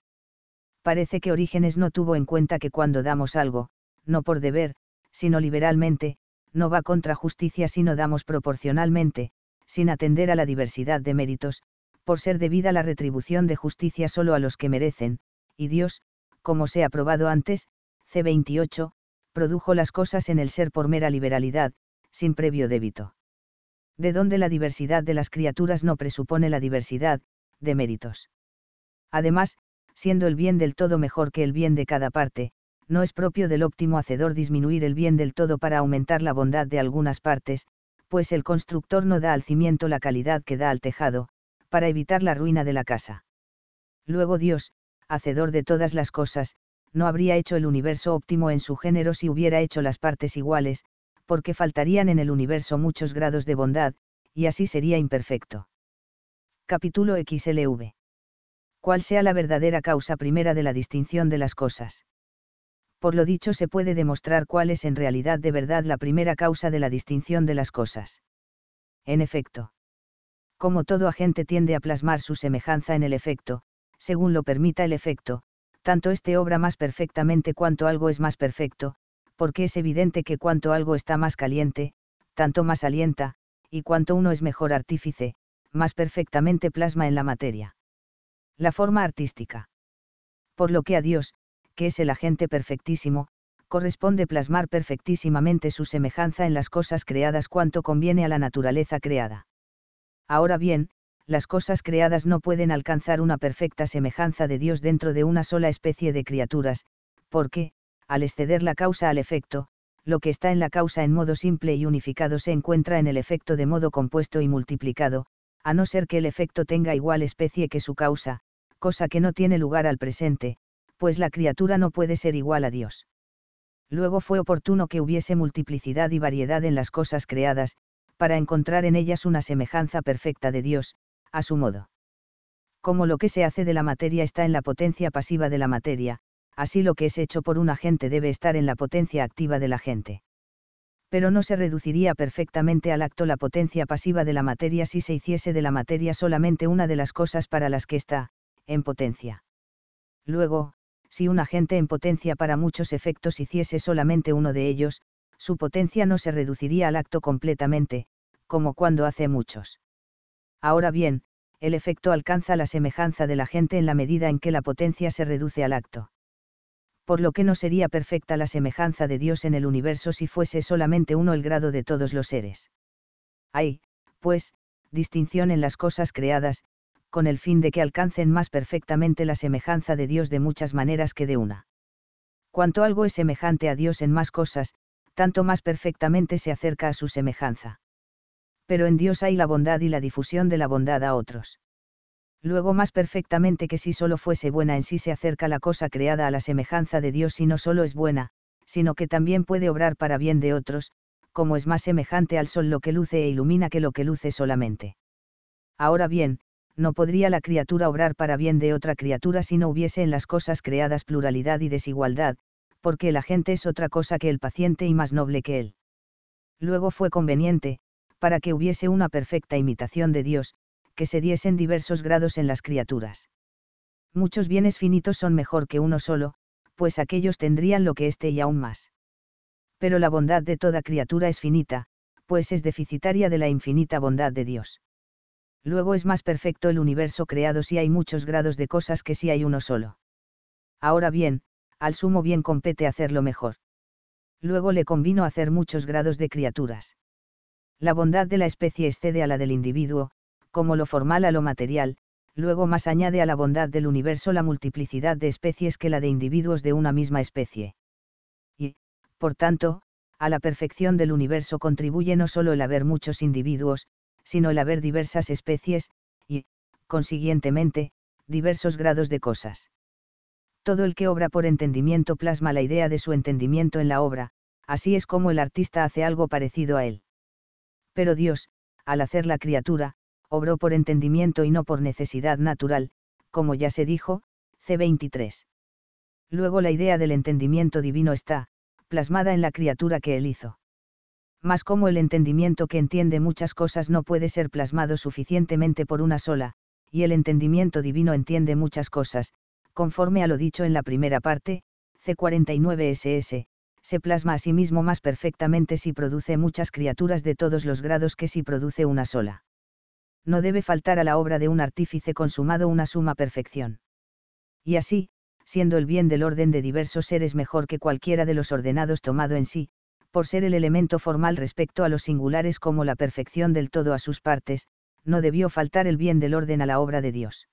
Parece que Orígenes no tuvo en cuenta que cuando damos algo, no por deber, sino liberalmente, no va contra justicia sino damos proporcionalmente, sin atender a la diversidad de méritos, por ser debida la retribución de justicia solo a los que merecen, y Dios, como se ha probado antes, c. 28, produjo las cosas en el ser por mera liberalidad, sin previo débito. De donde la diversidad de las criaturas no presupone la diversidad, de méritos. Además, siendo el bien del todo mejor que el bien de cada parte, no es propio del óptimo hacedor disminuir el bien del todo para aumentar la bondad de algunas partes, pues el constructor no da al cimiento la calidad que da al tejado, para evitar la ruina de la casa. Luego Dios, hacedor de todas las cosas, no habría hecho el universo óptimo en su género si hubiera hecho las partes iguales, porque faltarían en el universo muchos grados de bondad, y así sería imperfecto. Capítulo XLV. ¿Cuál sea la verdadera causa primera de la distinción de las cosas? Por lo dicho se puede demostrar cuál es en realidad de verdad la primera causa de la distinción de las cosas. En efecto como todo agente tiende a plasmar su semejanza en el efecto, según lo permita el efecto, tanto este obra más perfectamente cuanto algo es más perfecto, porque es evidente que cuanto algo está más caliente, tanto más alienta, y cuanto uno es mejor artífice, más perfectamente plasma en la materia. La forma artística. Por lo que a Dios, que es el agente perfectísimo, corresponde plasmar perfectísimamente su semejanza en las cosas creadas cuanto conviene a la naturaleza creada. Ahora bien, las cosas creadas no pueden alcanzar una perfecta semejanza de Dios dentro de una sola especie de criaturas, porque, al exceder la causa al efecto, lo que está en la causa en modo simple y unificado se encuentra en el efecto de modo compuesto y multiplicado, a no ser que el efecto tenga igual especie que su causa, cosa que no tiene lugar al presente, pues la criatura no puede ser igual a Dios. Luego fue oportuno que hubiese multiplicidad y variedad en las cosas creadas, para encontrar en ellas una semejanza perfecta de Dios, a su modo. Como lo que se hace de la materia está en la potencia pasiva de la materia, así lo que es hecho por un agente debe estar en la potencia activa de la gente. Pero no se reduciría perfectamente al acto la potencia pasiva de la materia si se hiciese de la materia solamente una de las cosas para las que está, en potencia. Luego, si un agente en potencia para muchos efectos hiciese solamente uno de ellos, su potencia no se reduciría al acto completamente, como cuando hace muchos. Ahora bien, el efecto alcanza la semejanza de la gente en la medida en que la potencia se reduce al acto. Por lo que no sería perfecta la semejanza de Dios en el universo si fuese solamente uno el grado de todos los seres. Hay, pues, distinción en las cosas creadas, con el fin de que alcancen más perfectamente la semejanza de Dios de muchas maneras que de una. Cuanto algo es semejante a Dios en más cosas, tanto más perfectamente se acerca a su semejanza. Pero en Dios hay la bondad y la difusión de la bondad a otros. Luego más perfectamente que si solo fuese buena en sí se acerca la cosa creada a la semejanza de Dios y no solo es buena, sino que también puede obrar para bien de otros, como es más semejante al sol lo que luce e ilumina que lo que luce solamente. Ahora bien, no podría la criatura obrar para bien de otra criatura si no hubiese en las cosas creadas pluralidad y desigualdad, porque la gente es otra cosa que el paciente y más noble que él. Luego fue conveniente, para que hubiese una perfecta imitación de Dios, que se diesen diversos grados en las criaturas. Muchos bienes finitos son mejor que uno solo, pues aquellos tendrían lo que este y aún más. Pero la bondad de toda criatura es finita, pues es deficitaria de la infinita bondad de Dios. Luego es más perfecto el universo creado si hay muchos grados de cosas que si hay uno solo. Ahora bien, al sumo bien compete hacerlo mejor. Luego le convino hacer muchos grados de criaturas. La bondad de la especie excede a la del individuo, como lo formal a lo material, luego más añade a la bondad del universo la multiplicidad de especies que la de individuos de una misma especie. Y, por tanto, a la perfección del universo contribuye no solo el haber muchos individuos, sino el haber diversas especies, y, consiguientemente, diversos grados de cosas todo el que obra por entendimiento plasma la idea de su entendimiento en la obra, así es como el artista hace algo parecido a él. Pero Dios, al hacer la criatura, obró por entendimiento y no por necesidad natural, como ya se dijo, C23. Luego la idea del entendimiento divino está, plasmada en la criatura que él hizo. Mas como el entendimiento que entiende muchas cosas no puede ser plasmado suficientemente por una sola, y el entendimiento divino entiende muchas cosas, conforme a lo dicho en la primera parte, C49SS, se plasma a sí mismo más perfectamente si produce muchas criaturas de todos los grados que si produce una sola. No debe faltar a la obra de un artífice consumado una suma perfección. Y así, siendo el bien del orden de diversos seres mejor que cualquiera de los ordenados tomado en sí, por ser el elemento formal respecto a los singulares como la perfección del todo a sus partes, no debió faltar el bien del orden a la obra de Dios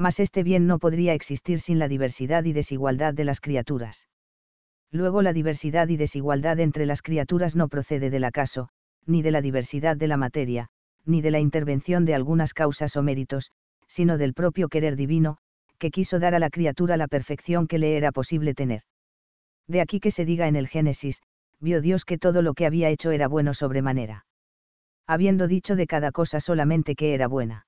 mas este bien no podría existir sin la diversidad y desigualdad de las criaturas. Luego la diversidad y desigualdad entre las criaturas no procede del acaso, ni de la diversidad de la materia, ni de la intervención de algunas causas o méritos, sino del propio querer divino, que quiso dar a la criatura la perfección que le era posible tener. De aquí que se diga en el Génesis, vio Dios que todo lo que había hecho era bueno sobremanera. Habiendo dicho de cada cosa solamente que era buena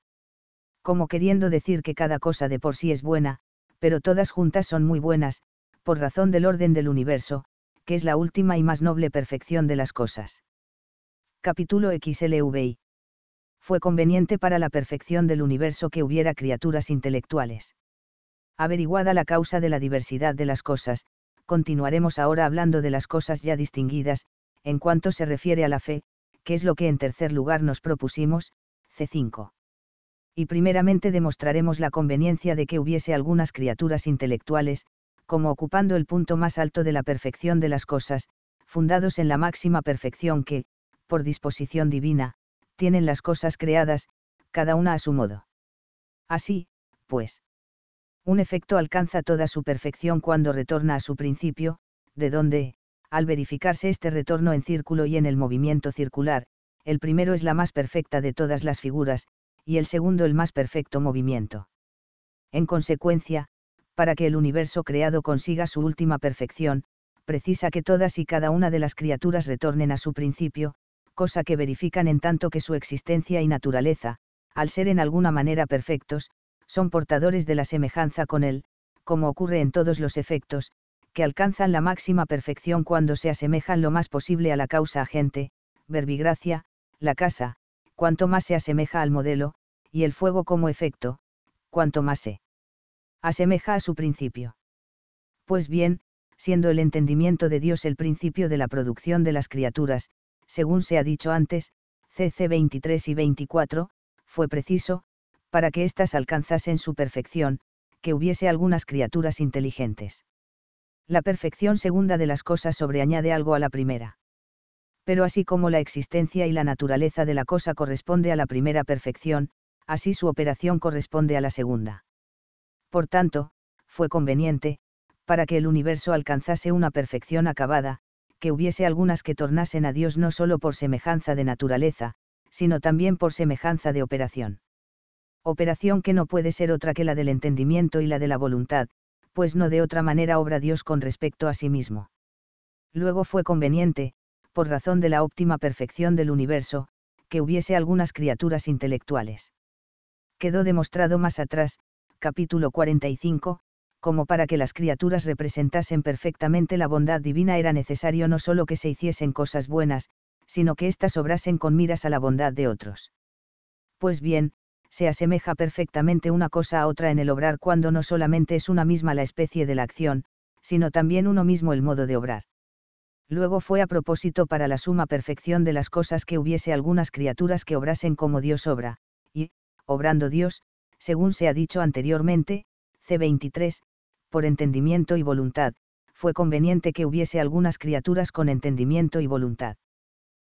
como queriendo decir que cada cosa de por sí es buena, pero todas juntas son muy buenas, por razón del orden del universo, que es la última y más noble perfección de las cosas. Capítulo XLVI. Fue conveniente para la perfección del universo que hubiera criaturas intelectuales. Averiguada la causa de la diversidad de las cosas, continuaremos ahora hablando de las cosas ya distinguidas, en cuanto se refiere a la fe, que es lo que en tercer lugar nos propusimos, C5 y primeramente demostraremos la conveniencia de que hubiese algunas criaturas intelectuales, como ocupando el punto más alto de la perfección de las cosas, fundados en la máxima perfección que, por disposición divina, tienen las cosas creadas, cada una a su modo. Así, pues. Un efecto alcanza toda su perfección cuando retorna a su principio, de donde, al verificarse este retorno en círculo y en el movimiento circular, el primero es la más perfecta de todas las figuras, y el segundo el más perfecto movimiento. En consecuencia, para que el universo creado consiga su última perfección, precisa que todas y cada una de las criaturas retornen a su principio, cosa que verifican en tanto que su existencia y naturaleza, al ser en alguna manera perfectos, son portadores de la semejanza con él, como ocurre en todos los efectos, que alcanzan la máxima perfección cuando se asemejan lo más posible a la causa agente, verbigracia, la casa, cuanto más se asemeja al modelo, y el fuego como efecto, cuanto más se asemeja a su principio. Pues bien, siendo el entendimiento de Dios el principio de la producción de las criaturas, según se ha dicho antes, cc 23 y 24, fue preciso, para que éstas alcanzasen su perfección, que hubiese algunas criaturas inteligentes. La perfección segunda de las cosas sobreañade algo a la primera pero así como la existencia y la naturaleza de la cosa corresponde a la primera perfección, así su operación corresponde a la segunda. Por tanto, fue conveniente, para que el universo alcanzase una perfección acabada, que hubiese algunas que tornasen a Dios no solo por semejanza de naturaleza, sino también por semejanza de operación. Operación que no puede ser otra que la del entendimiento y la de la voluntad, pues no de otra manera obra Dios con respecto a sí mismo. Luego fue conveniente, por razón de la óptima perfección del universo, que hubiese algunas criaturas intelectuales. Quedó demostrado más atrás, capítulo 45, como para que las criaturas representasen perfectamente la bondad divina era necesario no solo que se hiciesen cosas buenas, sino que éstas obrasen con miras a la bondad de otros. Pues bien, se asemeja perfectamente una cosa a otra en el obrar cuando no solamente es una misma la especie de la acción, sino también uno mismo el modo de obrar luego fue a propósito para la suma perfección de las cosas que hubiese algunas criaturas que obrasen como Dios obra, y, obrando Dios, según se ha dicho anteriormente, C23, por entendimiento y voluntad, fue conveniente que hubiese algunas criaturas con entendimiento y voluntad.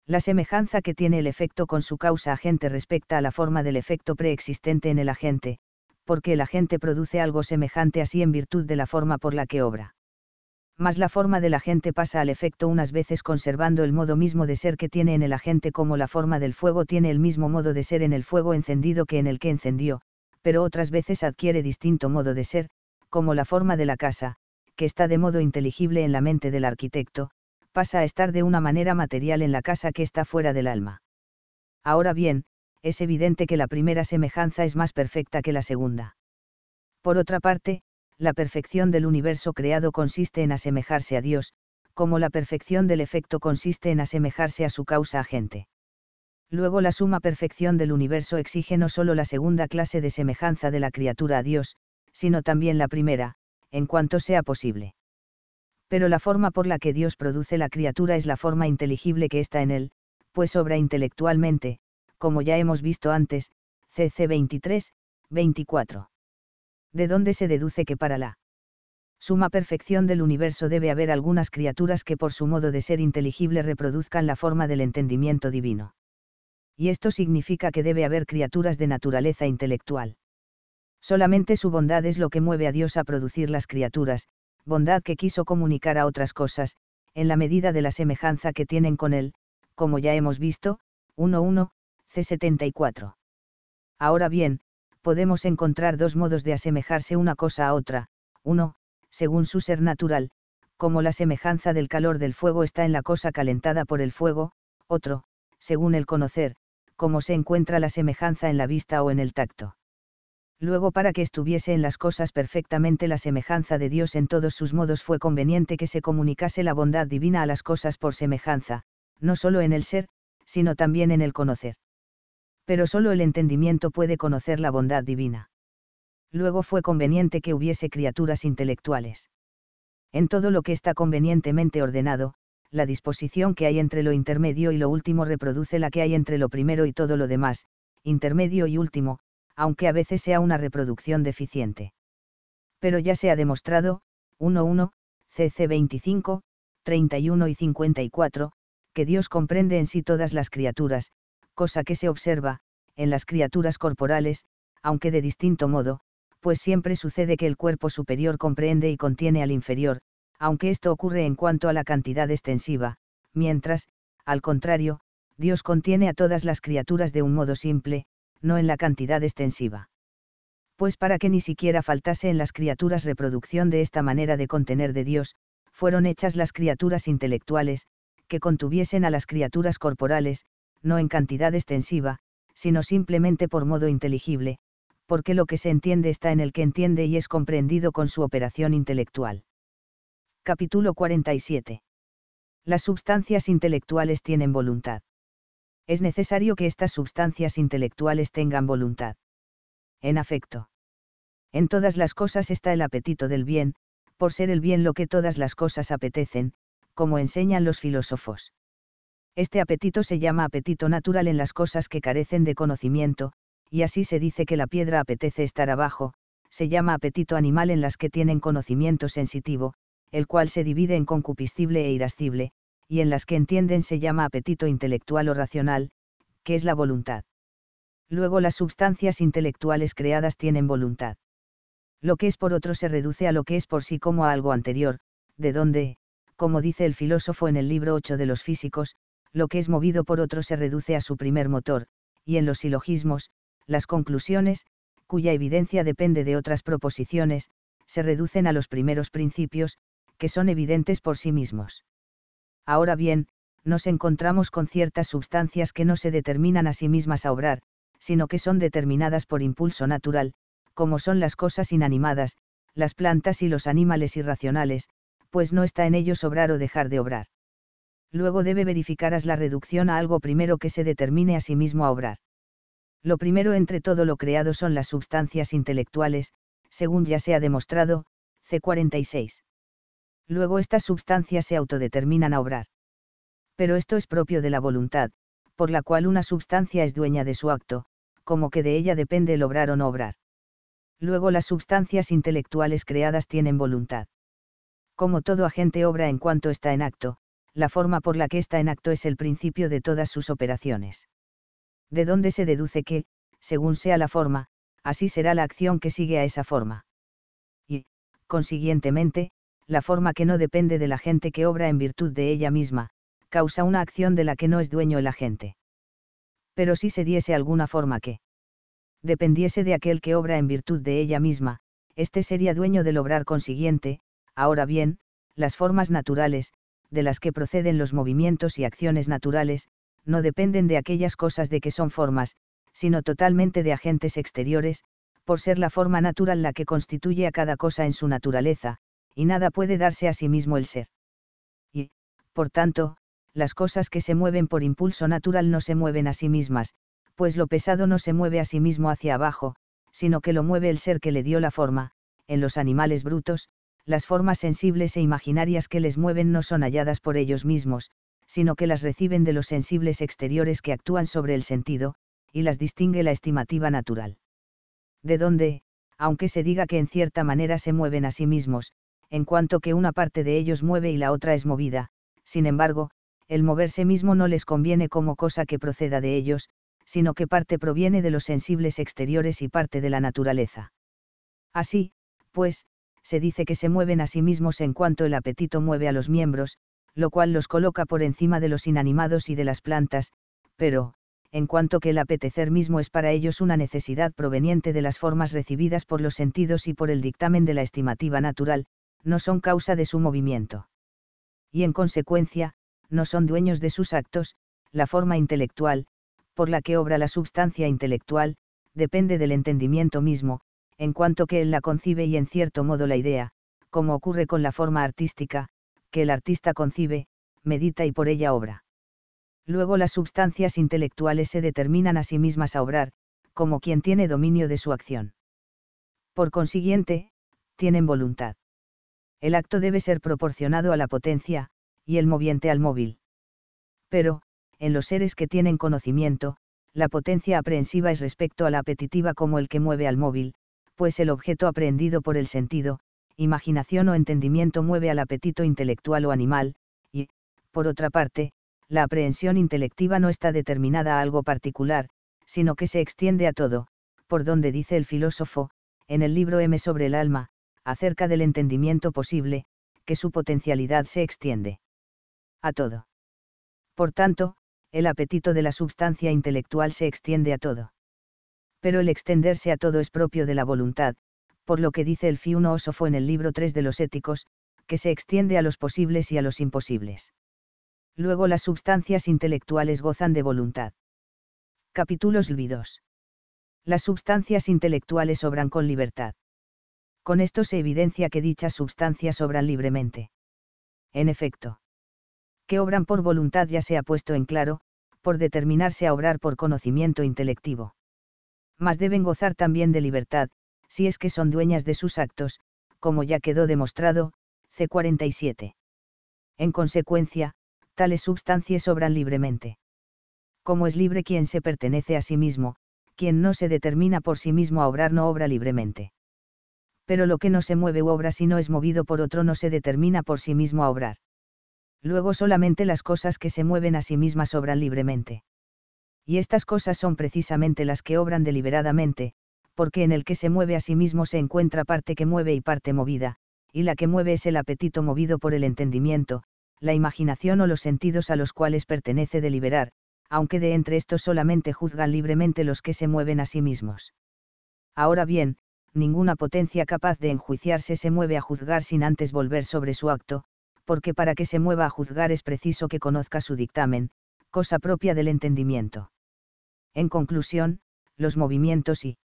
La semejanza que tiene el efecto con su causa agente respecta a la forma del efecto preexistente en el agente, porque el agente produce algo semejante así en virtud de la forma por la que obra más la forma de la gente pasa al efecto unas veces conservando el modo mismo de ser que tiene en el agente como la forma del fuego tiene el mismo modo de ser en el fuego encendido que en el que encendió, pero otras veces adquiere distinto modo de ser, como la forma de la casa, que está de modo inteligible en la mente del arquitecto, pasa a estar de una manera material en la casa que está fuera del alma. Ahora bien, es evidente que la primera semejanza es más perfecta que la segunda. Por otra parte, la perfección del universo creado consiste en asemejarse a Dios, como la perfección del efecto consiste en asemejarse a su causa agente. Luego la suma perfección del universo exige no solo la segunda clase de semejanza de la criatura a Dios, sino también la primera, en cuanto sea posible. Pero la forma por la que Dios produce la criatura es la forma inteligible que está en él, pues obra intelectualmente, como ya hemos visto antes, CC 23, 24 de donde se deduce que para la suma perfección del universo debe haber algunas criaturas que por su modo de ser inteligible reproduzcan la forma del entendimiento divino. Y esto significa que debe haber criaturas de naturaleza intelectual. Solamente su bondad es lo que mueve a Dios a producir las criaturas, bondad que quiso comunicar a otras cosas, en la medida de la semejanza que tienen con Él, como ya hemos visto, 1.1, C74. Ahora bien, podemos encontrar dos modos de asemejarse una cosa a otra, uno, según su ser natural, como la semejanza del calor del fuego está en la cosa calentada por el fuego, otro, según el conocer, como se encuentra la semejanza en la vista o en el tacto. Luego para que estuviese en las cosas perfectamente la semejanza de Dios en todos sus modos fue conveniente que se comunicase la bondad divina a las cosas por semejanza, no solo en el ser, sino también en el conocer pero solo el entendimiento puede conocer la bondad divina. Luego fue conveniente que hubiese criaturas intelectuales. En todo lo que está convenientemente ordenado, la disposición que hay entre lo intermedio y lo último reproduce la que hay entre lo primero y todo lo demás, intermedio y último, aunque a veces sea una reproducción deficiente. Pero ya se ha demostrado, 1.1, CC 25, 31 y 54, que Dios comprende en sí todas las criaturas, cosa que se observa, en las criaturas corporales, aunque de distinto modo, pues siempre sucede que el cuerpo superior comprende y contiene al inferior, aunque esto ocurre en cuanto a la cantidad extensiva, mientras, al contrario, Dios contiene a todas las criaturas de un modo simple, no en la cantidad extensiva. Pues para que ni siquiera faltase en las criaturas reproducción de esta manera de contener de Dios, fueron hechas las criaturas intelectuales, que contuviesen a las criaturas corporales, no en cantidad extensiva, sino simplemente por modo inteligible, porque lo que se entiende está en el que entiende y es comprendido con su operación intelectual. Capítulo 47. Las substancias intelectuales tienen voluntad. Es necesario que estas sustancias intelectuales tengan voluntad. En afecto. En todas las cosas está el apetito del bien, por ser el bien lo que todas las cosas apetecen, como enseñan los filósofos. Este apetito se llama apetito natural en las cosas que carecen de conocimiento, y así se dice que la piedra apetece estar abajo, se llama apetito animal en las que tienen conocimiento sensitivo, el cual se divide en concupiscible e irascible, y en las que entienden se llama apetito intelectual o racional, que es la voluntad. Luego las sustancias intelectuales creadas tienen voluntad. Lo que es por otro se reduce a lo que es por sí como a algo anterior, de donde, como dice el filósofo en el libro 8 de los físicos, lo que es movido por otro se reduce a su primer motor, y en los silogismos, las conclusiones, cuya evidencia depende de otras proposiciones, se reducen a los primeros principios, que son evidentes por sí mismos. Ahora bien, nos encontramos con ciertas sustancias que no se determinan a sí mismas a obrar, sino que son determinadas por impulso natural, como son las cosas inanimadas, las plantas y los animales irracionales, pues no está en ellos obrar o dejar de obrar luego debe verificarás la reducción a algo primero que se determine a sí mismo a obrar. Lo primero entre todo lo creado son las substancias intelectuales, según ya se ha demostrado, C46. Luego estas substancias se autodeterminan a obrar. Pero esto es propio de la voluntad, por la cual una substancia es dueña de su acto, como que de ella depende el obrar o no obrar. Luego las substancias intelectuales creadas tienen voluntad. Como todo agente obra en cuanto está en acto, la forma por la que está en acto es el principio de todas sus operaciones. De donde se deduce que, según sea la forma, así será la acción que sigue a esa forma. Y, consiguientemente, la forma que no depende de la gente que obra en virtud de ella misma, causa una acción de la que no es dueño el agente. Pero si se diese alguna forma que dependiese de aquel que obra en virtud de ella misma, éste sería dueño del obrar consiguiente, ahora bien, las formas naturales, de las que proceden los movimientos y acciones naturales, no dependen de aquellas cosas de que son formas, sino totalmente de agentes exteriores, por ser la forma natural la que constituye a cada cosa en su naturaleza, y nada puede darse a sí mismo el ser. Y, por tanto, las cosas que se mueven por impulso natural no se mueven a sí mismas, pues lo pesado no se mueve a sí mismo hacia abajo, sino que lo mueve el ser que le dio la forma, en los animales brutos, las formas sensibles e imaginarias que les mueven no son halladas por ellos mismos, sino que las reciben de los sensibles exteriores que actúan sobre el sentido, y las distingue la estimativa natural. De donde, aunque se diga que en cierta manera se mueven a sí mismos, en cuanto que una parte de ellos mueve y la otra es movida, sin embargo, el moverse mismo no les conviene como cosa que proceda de ellos, sino que parte proviene de los sensibles exteriores y parte de la naturaleza. Así, pues, se dice que se mueven a sí mismos en cuanto el apetito mueve a los miembros, lo cual los coloca por encima de los inanimados y de las plantas, pero, en cuanto que el apetecer mismo es para ellos una necesidad proveniente de las formas recibidas por los sentidos y por el dictamen de la estimativa natural, no son causa de su movimiento. Y en consecuencia, no son dueños de sus actos, la forma intelectual, por la que obra la substancia intelectual, depende del entendimiento mismo, en cuanto que él la concibe y en cierto modo la idea, como ocurre con la forma artística, que el artista concibe, medita y por ella obra. Luego las substancias intelectuales se determinan a sí mismas a obrar, como quien tiene dominio de su acción. Por consiguiente, tienen voluntad. El acto debe ser proporcionado a la potencia, y el moviente al móvil. Pero, en los seres que tienen conocimiento, la potencia aprehensiva es respecto a la apetitiva como el que mueve al móvil, pues el objeto aprehendido por el sentido, imaginación o entendimiento mueve al apetito intelectual o animal, y, por otra parte, la aprehensión intelectiva no está determinada a algo particular, sino que se extiende a todo, por donde dice el filósofo, en el libro M sobre el alma, acerca del entendimiento posible, que su potencialidad se extiende a todo. Por tanto, el apetito de la substancia intelectual se extiende a todo pero el extenderse a todo es propio de la voluntad, por lo que dice el filósofo en el libro 3 de los Éticos, que se extiende a los posibles y a los imposibles. Luego las sustancias intelectuales gozan de voluntad. Capítulos 2. Las substancias intelectuales obran con libertad. Con esto se evidencia que dichas substancias obran libremente. En efecto. Que obran por voluntad ya se ha puesto en claro, por determinarse a obrar por conocimiento intelectivo mas deben gozar también de libertad, si es que son dueñas de sus actos, como ya quedó demostrado, C47. En consecuencia, tales sustancias obran libremente. Como es libre quien se pertenece a sí mismo, quien no se determina por sí mismo a obrar no obra libremente. Pero lo que no se mueve u obra si no es movido por otro no se determina por sí mismo a obrar. Luego solamente las cosas que se mueven a sí mismas obran libremente y estas cosas son precisamente las que obran deliberadamente, porque en el que se mueve a sí mismo se encuentra parte que mueve y parte movida, y la que mueve es el apetito movido por el entendimiento, la imaginación o los sentidos a los cuales pertenece deliberar, aunque de entre estos solamente juzgan libremente los que se mueven a sí mismos. Ahora bien, ninguna potencia capaz de enjuiciarse se mueve a juzgar sin antes volver sobre su acto, porque para que se mueva a juzgar es preciso que conozca su dictamen, cosa propia del entendimiento. En conclusión, los movimientos y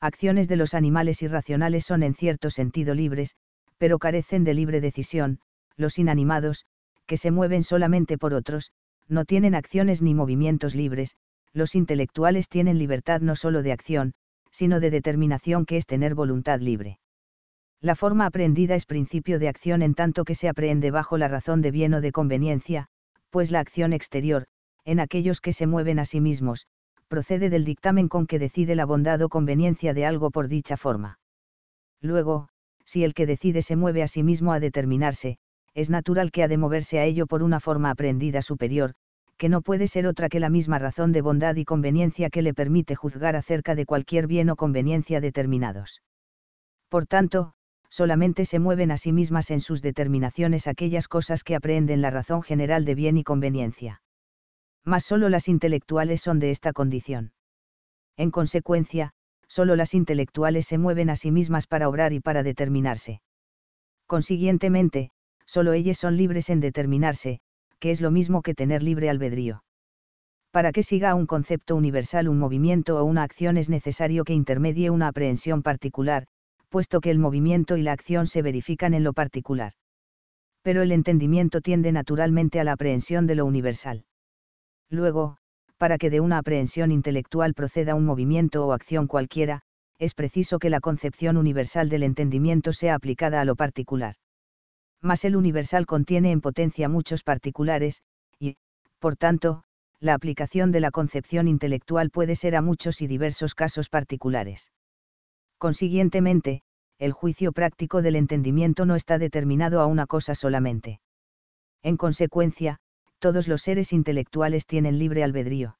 acciones de los animales irracionales son en cierto sentido libres, pero carecen de libre decisión, los inanimados, que se mueven solamente por otros, no tienen acciones ni movimientos libres, los intelectuales tienen libertad no solo de acción, sino de determinación que es tener voluntad libre. La forma aprendida es principio de acción en tanto que se aprende bajo la razón de bien o de conveniencia, pues la acción exterior, en aquellos que se mueven a sí mismos, procede del dictamen con que decide la bondad o conveniencia de algo por dicha forma. Luego, si el que decide se mueve a sí mismo a determinarse, es natural que ha de moverse a ello por una forma aprendida superior, que no puede ser otra que la misma razón de bondad y conveniencia que le permite juzgar acerca de cualquier bien o conveniencia determinados. Por tanto, solamente se mueven a sí mismas en sus determinaciones aquellas cosas que aprenden la razón general de bien y conveniencia mas solo las intelectuales son de esta condición. En consecuencia, solo las intelectuales se mueven a sí mismas para obrar y para determinarse. Consiguientemente, solo ellas son libres en determinarse, que es lo mismo que tener libre albedrío. Para que siga un concepto universal un movimiento o una acción es necesario que intermedie una aprehensión particular, puesto que el movimiento y la acción se verifican en lo particular. Pero el entendimiento tiende naturalmente a la aprehensión de lo universal. Luego, para que de una aprehensión intelectual proceda un movimiento o acción cualquiera, es preciso que la concepción universal del entendimiento sea aplicada a lo particular. Mas el universal contiene en potencia muchos particulares, y, por tanto, la aplicación de la concepción intelectual puede ser a muchos y diversos casos particulares. Consiguientemente, el juicio práctico del entendimiento no está determinado a una cosa solamente. En consecuencia, todos los seres intelectuales tienen libre albedrío.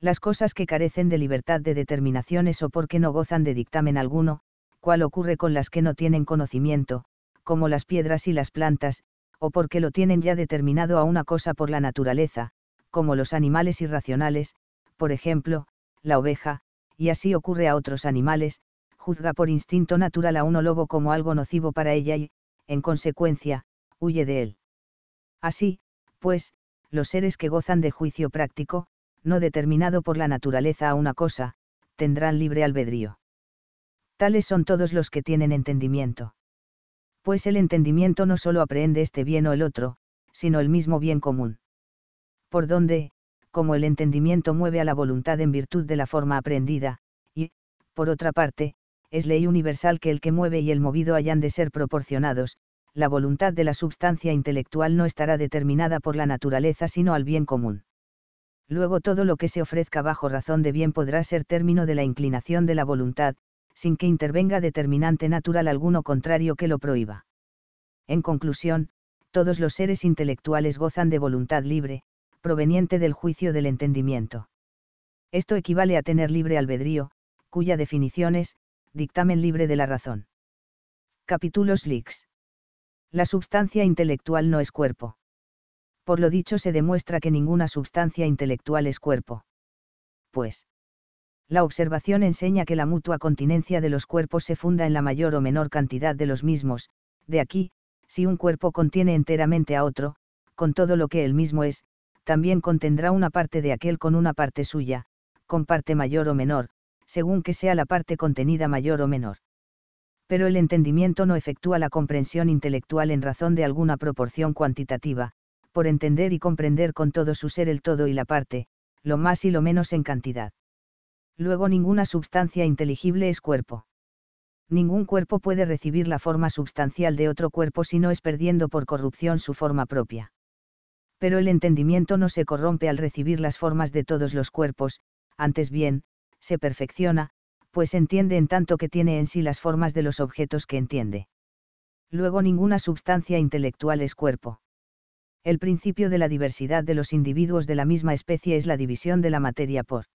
Las cosas que carecen de libertad de determinaciones o porque no gozan de dictamen alguno, cual ocurre con las que no tienen conocimiento, como las piedras y las plantas, o porque lo tienen ya determinado a una cosa por la naturaleza, como los animales irracionales, por ejemplo, la oveja, y así ocurre a otros animales, juzga por instinto natural a uno lobo como algo nocivo para ella y, en consecuencia, huye de él. Así, pues, los seres que gozan de juicio práctico, no determinado por la naturaleza a una cosa, tendrán libre albedrío. Tales son todos los que tienen entendimiento. Pues el entendimiento no sólo aprehende este bien o el otro, sino el mismo bien común. Por donde, como el entendimiento mueve a la voluntad en virtud de la forma aprendida, y, por otra parte, es ley universal que el que mueve y el movido hayan de ser proporcionados, la voluntad de la substancia intelectual no estará determinada por la naturaleza sino al bien común. Luego todo lo que se ofrezca bajo razón de bien podrá ser término de la inclinación de la voluntad, sin que intervenga determinante natural alguno contrario que lo prohíba. En conclusión, todos los seres intelectuales gozan de voluntad libre, proveniente del juicio del entendimiento. Esto equivale a tener libre albedrío, cuya definición es, dictamen libre de la razón. Capítulos Lix. La substancia intelectual no es cuerpo. Por lo dicho se demuestra que ninguna substancia intelectual es cuerpo. Pues. La observación enseña que la mutua continencia de los cuerpos se funda en la mayor o menor cantidad de los mismos, de aquí, si un cuerpo contiene enteramente a otro, con todo lo que él mismo es, también contendrá una parte de aquel con una parte suya, con parte mayor o menor, según que sea la parte contenida mayor o menor pero el entendimiento no efectúa la comprensión intelectual en razón de alguna proporción cuantitativa, por entender y comprender con todo su ser el todo y la parte, lo más y lo menos en cantidad. Luego ninguna sustancia inteligible es cuerpo. Ningún cuerpo puede recibir la forma substancial de otro cuerpo si no es perdiendo por corrupción su forma propia. Pero el entendimiento no se corrompe al recibir las formas de todos los cuerpos, antes bien, se perfecciona, pues entiende en tanto que tiene en sí las formas de los objetos que entiende. Luego ninguna substancia intelectual es cuerpo. El principio de la diversidad de los individuos de la misma especie es la división de la materia por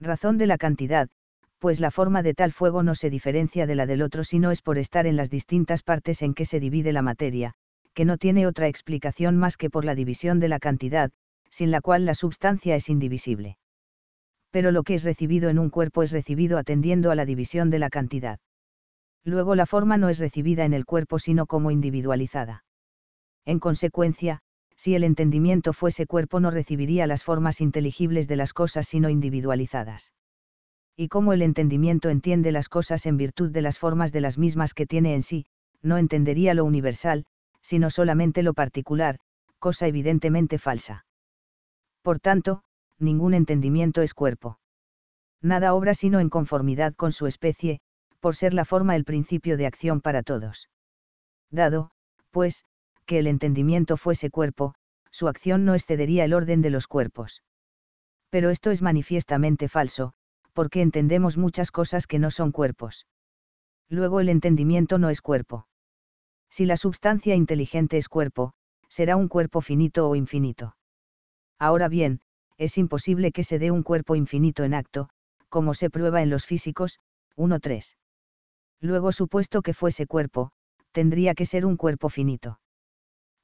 razón de la cantidad, pues la forma de tal fuego no se diferencia de la del otro sino es por estar en las distintas partes en que se divide la materia, que no tiene otra explicación más que por la división de la cantidad, sin la cual la substancia es indivisible pero lo que es recibido en un cuerpo es recibido atendiendo a la división de la cantidad. Luego la forma no es recibida en el cuerpo sino como individualizada. En consecuencia, si el entendimiento fuese cuerpo no recibiría las formas inteligibles de las cosas sino individualizadas. Y como el entendimiento entiende las cosas en virtud de las formas de las mismas que tiene en sí, no entendería lo universal, sino solamente lo particular, cosa evidentemente falsa. Por tanto, ningún entendimiento es cuerpo. Nada obra sino en conformidad con su especie, por ser la forma el principio de acción para todos. Dado, pues, que el entendimiento fuese cuerpo, su acción no excedería el orden de los cuerpos. Pero esto es manifiestamente falso, porque entendemos muchas cosas que no son cuerpos. Luego el entendimiento no es cuerpo. Si la substancia inteligente es cuerpo, será un cuerpo finito o infinito. Ahora bien, es imposible que se dé un cuerpo infinito en acto, como se prueba en los físicos, 1.3. Luego supuesto que fuese cuerpo, tendría que ser un cuerpo finito.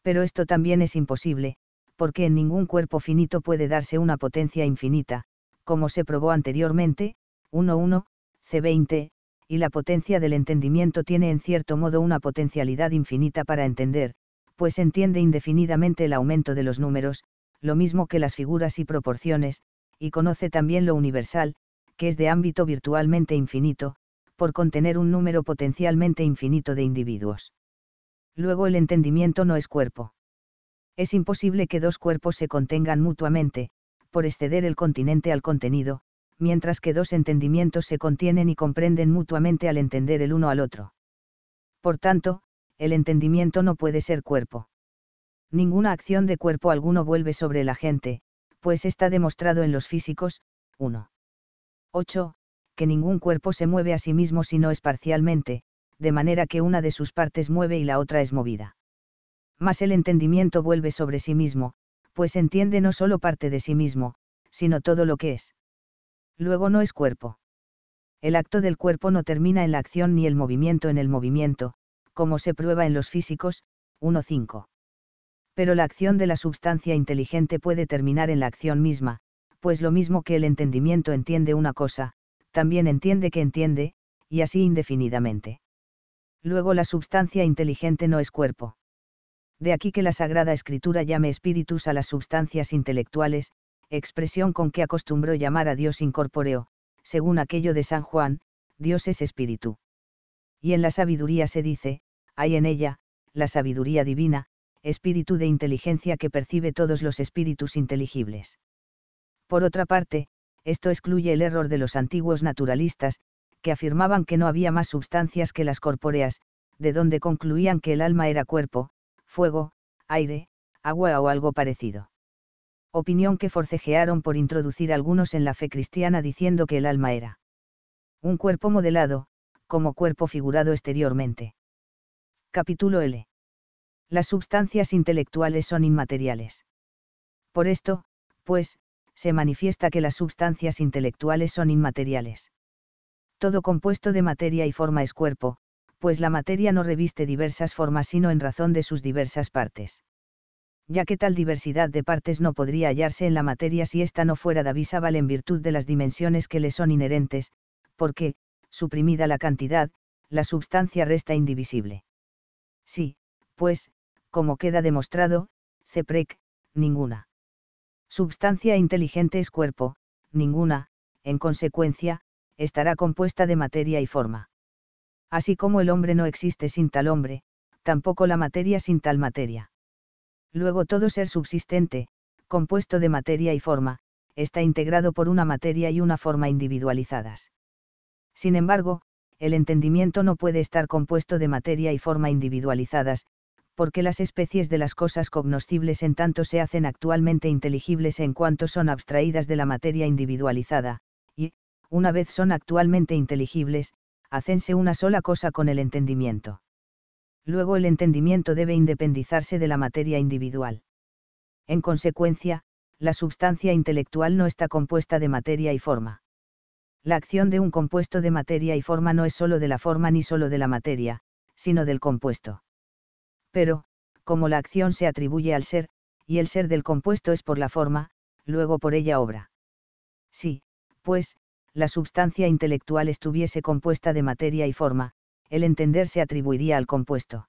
Pero esto también es imposible, porque en ningún cuerpo finito puede darse una potencia infinita, como se probó anteriormente, 1.1, C20, y la potencia del entendimiento tiene en cierto modo una potencialidad infinita para entender, pues entiende indefinidamente el aumento de los números, lo mismo que las figuras y proporciones, y conoce también lo universal, que es de ámbito virtualmente infinito, por contener un número potencialmente infinito de individuos. Luego el entendimiento no es cuerpo. Es imposible que dos cuerpos se contengan mutuamente, por exceder el continente al contenido, mientras que dos entendimientos se contienen y comprenden mutuamente al entender el uno al otro. Por tanto, el entendimiento no puede ser cuerpo ninguna acción de cuerpo alguno vuelve sobre la gente, pues está demostrado en los físicos, 1. 8. Que ningún cuerpo se mueve a sí mismo si no es parcialmente, de manera que una de sus partes mueve y la otra es movida. Mas el entendimiento vuelve sobre sí mismo, pues entiende no solo parte de sí mismo, sino todo lo que es. Luego no es cuerpo. El acto del cuerpo no termina en la acción ni el movimiento en el movimiento, como se prueba en los físicos, 1.5 pero la acción de la substancia inteligente puede terminar en la acción misma, pues lo mismo que el entendimiento entiende una cosa, también entiende que entiende, y así indefinidamente. Luego la substancia inteligente no es cuerpo. De aquí que la Sagrada Escritura llame espíritus a las substancias intelectuales, expresión con que acostumbró llamar a Dios incorpóreo, según aquello de San Juan, Dios es espíritu. Y en la sabiduría se dice, hay en ella, la sabiduría divina, espíritu de inteligencia que percibe todos los espíritus inteligibles. Por otra parte, esto excluye el error de los antiguos naturalistas, que afirmaban que no había más substancias que las corpóreas, de donde concluían que el alma era cuerpo, fuego, aire, agua o algo parecido. Opinión que forcejearon por introducir algunos en la fe cristiana diciendo que el alma era un cuerpo modelado, como cuerpo figurado exteriormente. Capítulo L las sustancias intelectuales son inmateriales. Por esto, pues, se manifiesta que las substancias intelectuales son inmateriales. Todo compuesto de materia y forma es cuerpo, pues la materia no reviste diversas formas sino en razón de sus diversas partes. Ya que tal diversidad de partes no podría hallarse en la materia si ésta no fuera divisable en virtud de las dimensiones que le son inherentes, porque, suprimida la cantidad, la substancia resta indivisible. Sí, pues, como queda demostrado, CEPREC, ninguna. Substancia inteligente es cuerpo, ninguna, en consecuencia, estará compuesta de materia y forma. Así como el hombre no existe sin tal hombre, tampoco la materia sin tal materia. Luego todo ser subsistente, compuesto de materia y forma, está integrado por una materia y una forma individualizadas. Sin embargo, el entendimiento no puede estar compuesto de materia y forma individualizadas, porque las especies de las cosas cognoscibles en tanto se hacen actualmente inteligibles en cuanto son abstraídas de la materia individualizada, y, una vez son actualmente inteligibles, hacense una sola cosa con el entendimiento. Luego el entendimiento debe independizarse de la materia individual. En consecuencia, la substancia intelectual no está compuesta de materia y forma. La acción de un compuesto de materia y forma no es sólo de la forma ni solo de la materia, sino del compuesto pero, como la acción se atribuye al ser, y el ser del compuesto es por la forma, luego por ella obra. Si, pues, la substancia intelectual estuviese compuesta de materia y forma, el entender se atribuiría al compuesto.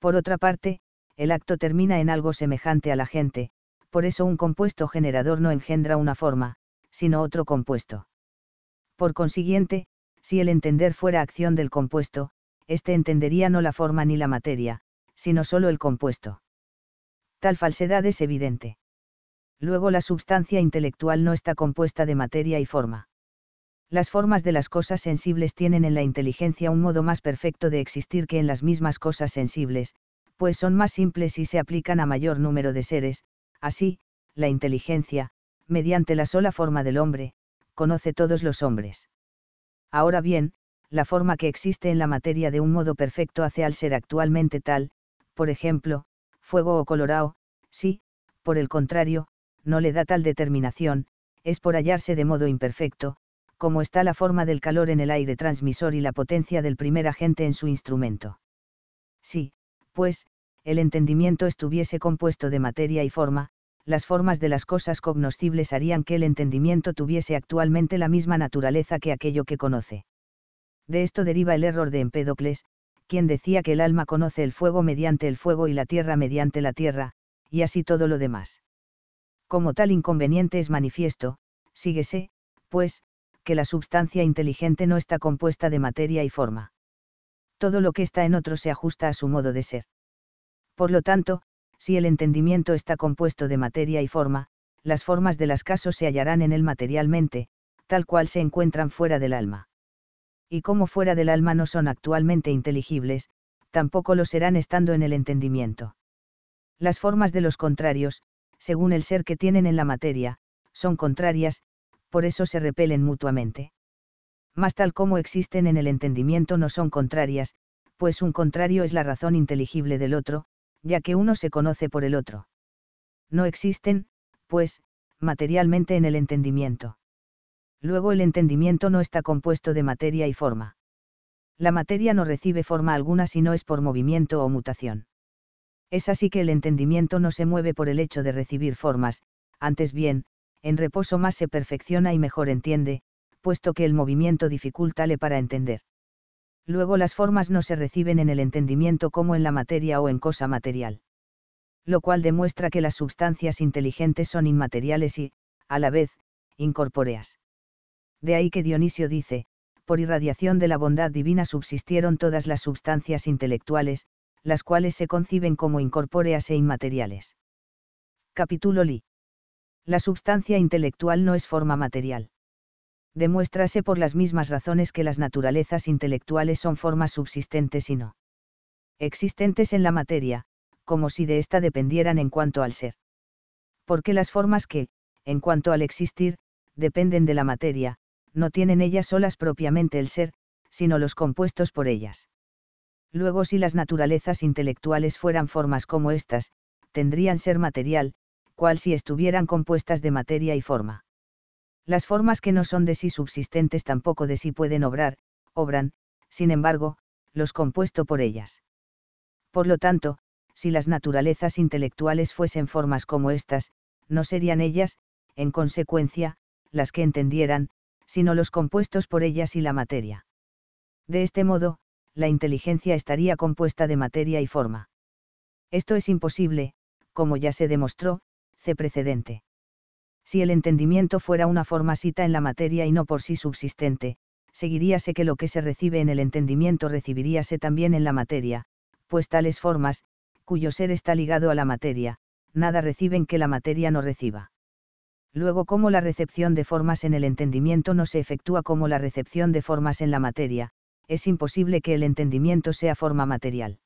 Por otra parte, el acto termina en algo semejante a la gente, por eso un compuesto generador no engendra una forma, sino otro compuesto. Por consiguiente, si el entender fuera acción del compuesto, éste entendería no la forma ni la materia, sino solo el compuesto. Tal falsedad es evidente. Luego la substancia intelectual no está compuesta de materia y forma. Las formas de las cosas sensibles tienen en la inteligencia un modo más perfecto de existir que en las mismas cosas sensibles, pues son más simples y se aplican a mayor número de seres, así, la inteligencia, mediante la sola forma del hombre, conoce todos los hombres. Ahora bien, la forma que existe en la materia de un modo perfecto hace al ser actualmente tal, por ejemplo, fuego o colorao, si, por el contrario, no le da tal determinación, es por hallarse de modo imperfecto, como está la forma del calor en el aire transmisor y la potencia del primer agente en su instrumento. Si, pues, el entendimiento estuviese compuesto de materia y forma, las formas de las cosas cognoscibles harían que el entendimiento tuviese actualmente la misma naturaleza que aquello que conoce. De esto deriva el error de Empédocles, quien decía que el alma conoce el fuego mediante el fuego y la tierra mediante la tierra, y así todo lo demás. Como tal inconveniente es manifiesto, síguese, pues, que la substancia inteligente no está compuesta de materia y forma. Todo lo que está en otro se ajusta a su modo de ser. Por lo tanto, si el entendimiento está compuesto de materia y forma, las formas de las casos se hallarán en él materialmente, tal cual se encuentran fuera del alma y como fuera del alma no son actualmente inteligibles, tampoco lo serán estando en el entendimiento. Las formas de los contrarios, según el ser que tienen en la materia, son contrarias, por eso se repelen mutuamente. Mas tal como existen en el entendimiento no son contrarias, pues un contrario es la razón inteligible del otro, ya que uno se conoce por el otro. No existen, pues, materialmente en el entendimiento. Luego el entendimiento no está compuesto de materia y forma. La materia no recibe forma alguna si no es por movimiento o mutación. Es así que el entendimiento no se mueve por el hecho de recibir formas, antes bien, en reposo más se perfecciona y mejor entiende, puesto que el movimiento dificultale para entender. Luego las formas no se reciben en el entendimiento como en la materia o en cosa material. Lo cual demuestra que las sustancias inteligentes son inmateriales y, a la vez, incorpóreas de ahí que Dionisio dice, por irradiación de la bondad divina subsistieron todas las substancias intelectuales, las cuales se conciben como incorpóreas e inmateriales. Capítulo Li. La substancia intelectual no es forma material. Demuéstrase por las mismas razones que las naturalezas intelectuales son formas subsistentes y no existentes en la materia, como si de ésta dependieran en cuanto al ser. Porque las formas que, en cuanto al existir, dependen de la materia, no tienen ellas solas propiamente el ser, sino los compuestos por ellas. Luego si las naturalezas intelectuales fueran formas como estas, tendrían ser material, cual si estuvieran compuestas de materia y forma. Las formas que no son de sí subsistentes tampoco de sí pueden obrar, obran, sin embargo, los compuesto por ellas. Por lo tanto, si las naturalezas intelectuales fuesen formas como estas, no serían ellas, en consecuencia, las que entendieran, sino los compuestos por ellas y la materia. De este modo, la inteligencia estaría compuesta de materia y forma. Esto es imposible, como ya se demostró, C precedente. Si el entendimiento fuera una forma cita en la materia y no por sí subsistente, seguiríase que lo que se recibe en el entendimiento recibiríase también en la materia, pues tales formas, cuyo ser está ligado a la materia, nada reciben que la materia no reciba. Luego como la recepción de formas en el entendimiento no se efectúa como la recepción de formas en la materia, es imposible que el entendimiento sea forma material.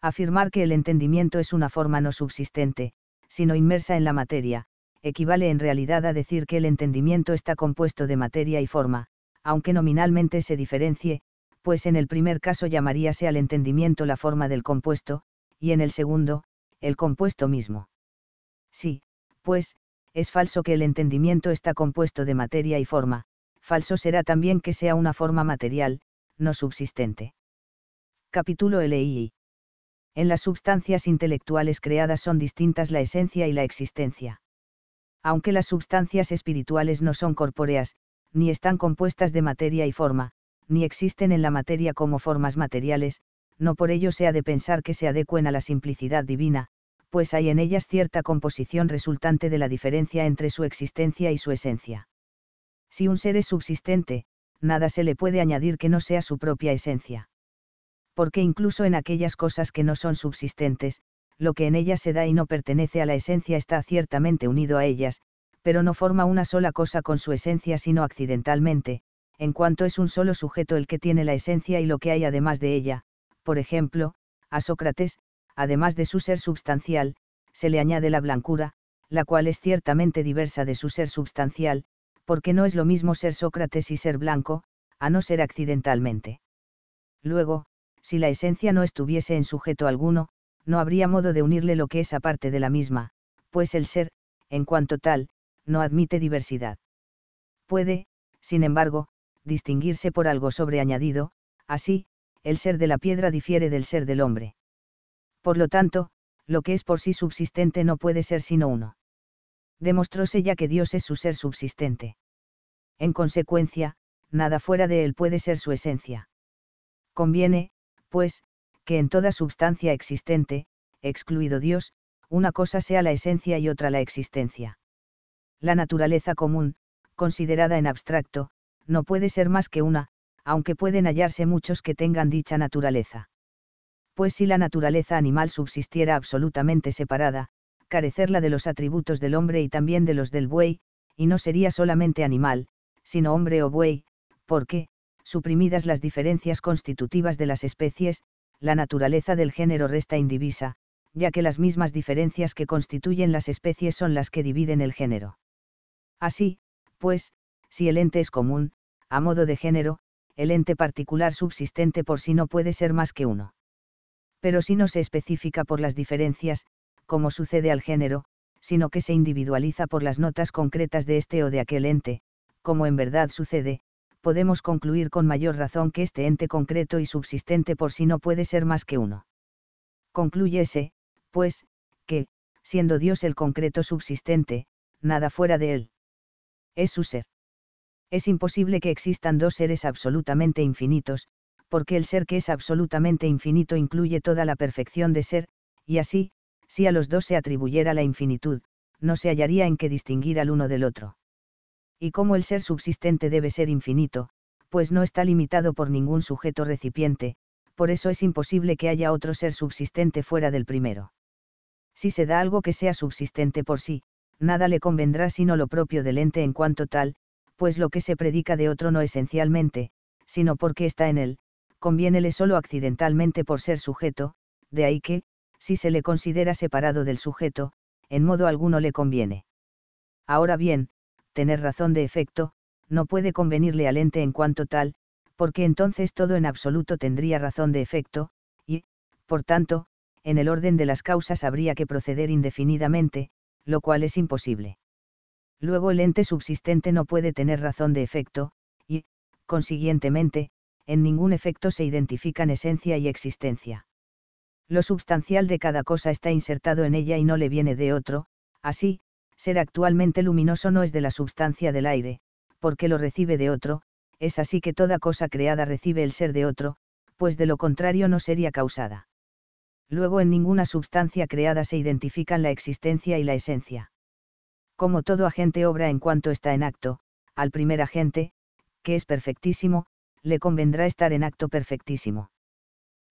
Afirmar que el entendimiento es una forma no subsistente, sino inmersa en la materia, equivale en realidad a decir que el entendimiento está compuesto de materia y forma, aunque nominalmente se diferencie, pues en el primer caso llamaríase al entendimiento la forma del compuesto, y en el segundo, el compuesto mismo. Sí, pues, es falso que el entendimiento está compuesto de materia y forma, falso será también que sea una forma material, no subsistente. Capítulo LII En las substancias intelectuales creadas son distintas la esencia y la existencia. Aunque las substancias espirituales no son corpóreas, ni están compuestas de materia y forma, ni existen en la materia como formas materiales, no por ello sea ha de pensar que se adecuen a la simplicidad divina, pues hay en ellas cierta composición resultante de la diferencia entre su existencia y su esencia. Si un ser es subsistente, nada se le puede añadir que no sea su propia esencia. Porque incluso en aquellas cosas que no son subsistentes, lo que en ellas se da y no pertenece a la esencia está ciertamente unido a ellas, pero no forma una sola cosa con su esencia sino accidentalmente, en cuanto es un solo sujeto el que tiene la esencia y lo que hay además de ella, por ejemplo, a Sócrates, además de su ser substancial, se le añade la blancura, la cual es ciertamente diversa de su ser substancial, porque no es lo mismo ser Sócrates y ser blanco, a no ser accidentalmente. Luego, si la esencia no estuviese en sujeto alguno, no habría modo de unirle lo que es aparte de la misma, pues el ser, en cuanto tal, no admite diversidad. Puede, sin embargo, distinguirse por algo sobreañadido, así, el ser de la piedra difiere del ser del hombre por lo tanto, lo que es por sí subsistente no puede ser sino uno. Demostróse ya que Dios es su ser subsistente. En consecuencia, nada fuera de él puede ser su esencia. Conviene, pues, que en toda substancia existente, excluido Dios, una cosa sea la esencia y otra la existencia. La naturaleza común, considerada en abstracto, no puede ser más que una, aunque pueden hallarse muchos que tengan dicha naturaleza pues si la naturaleza animal subsistiera absolutamente separada, carecerla de los atributos del hombre y también de los del buey, y no sería solamente animal, sino hombre o buey, porque, suprimidas las diferencias constitutivas de las especies, la naturaleza del género resta indivisa, ya que las mismas diferencias que constituyen las especies son las que dividen el género. Así, pues, si el ente es común, a modo de género, el ente particular subsistente por sí no puede ser más que uno pero si no se especifica por las diferencias, como sucede al género, sino que se individualiza por las notas concretas de este o de aquel ente, como en verdad sucede, podemos concluir con mayor razón que este ente concreto y subsistente por sí no puede ser más que uno. Concluyese, pues, que, siendo Dios el concreto subsistente, nada fuera de él. Es su ser. Es imposible que existan dos seres absolutamente infinitos, porque el ser que es absolutamente infinito incluye toda la perfección de ser, y así, si a los dos se atribuyera la infinitud, no se hallaría en qué distinguir al uno del otro. Y como el ser subsistente debe ser infinito, pues no está limitado por ningún sujeto recipiente, por eso es imposible que haya otro ser subsistente fuera del primero. Si se da algo que sea subsistente por sí, nada le convendrá sino lo propio del ente en cuanto tal, pues lo que se predica de otro no esencialmente, sino porque está en él, conviénele solo accidentalmente por ser sujeto, de ahí que, si se le considera separado del sujeto, en modo alguno le conviene. Ahora bien, tener razón de efecto, no puede convenirle al ente en cuanto tal, porque entonces todo en absoluto tendría razón de efecto, y, por tanto, en el orden de las causas habría que proceder indefinidamente, lo cual es imposible. Luego el ente subsistente no puede tener razón de efecto, y, consiguientemente, en ningún efecto se identifican esencia y existencia. Lo substancial de cada cosa está insertado en ella y no le viene de otro, así, ser actualmente luminoso no es de la substancia del aire, porque lo recibe de otro, es así que toda cosa creada recibe el ser de otro, pues de lo contrario no sería causada. Luego en ninguna substancia creada se identifican la existencia y la esencia. Como todo agente obra en cuanto está en acto, al primer agente, que es perfectísimo, le convendrá estar en acto perfectísimo.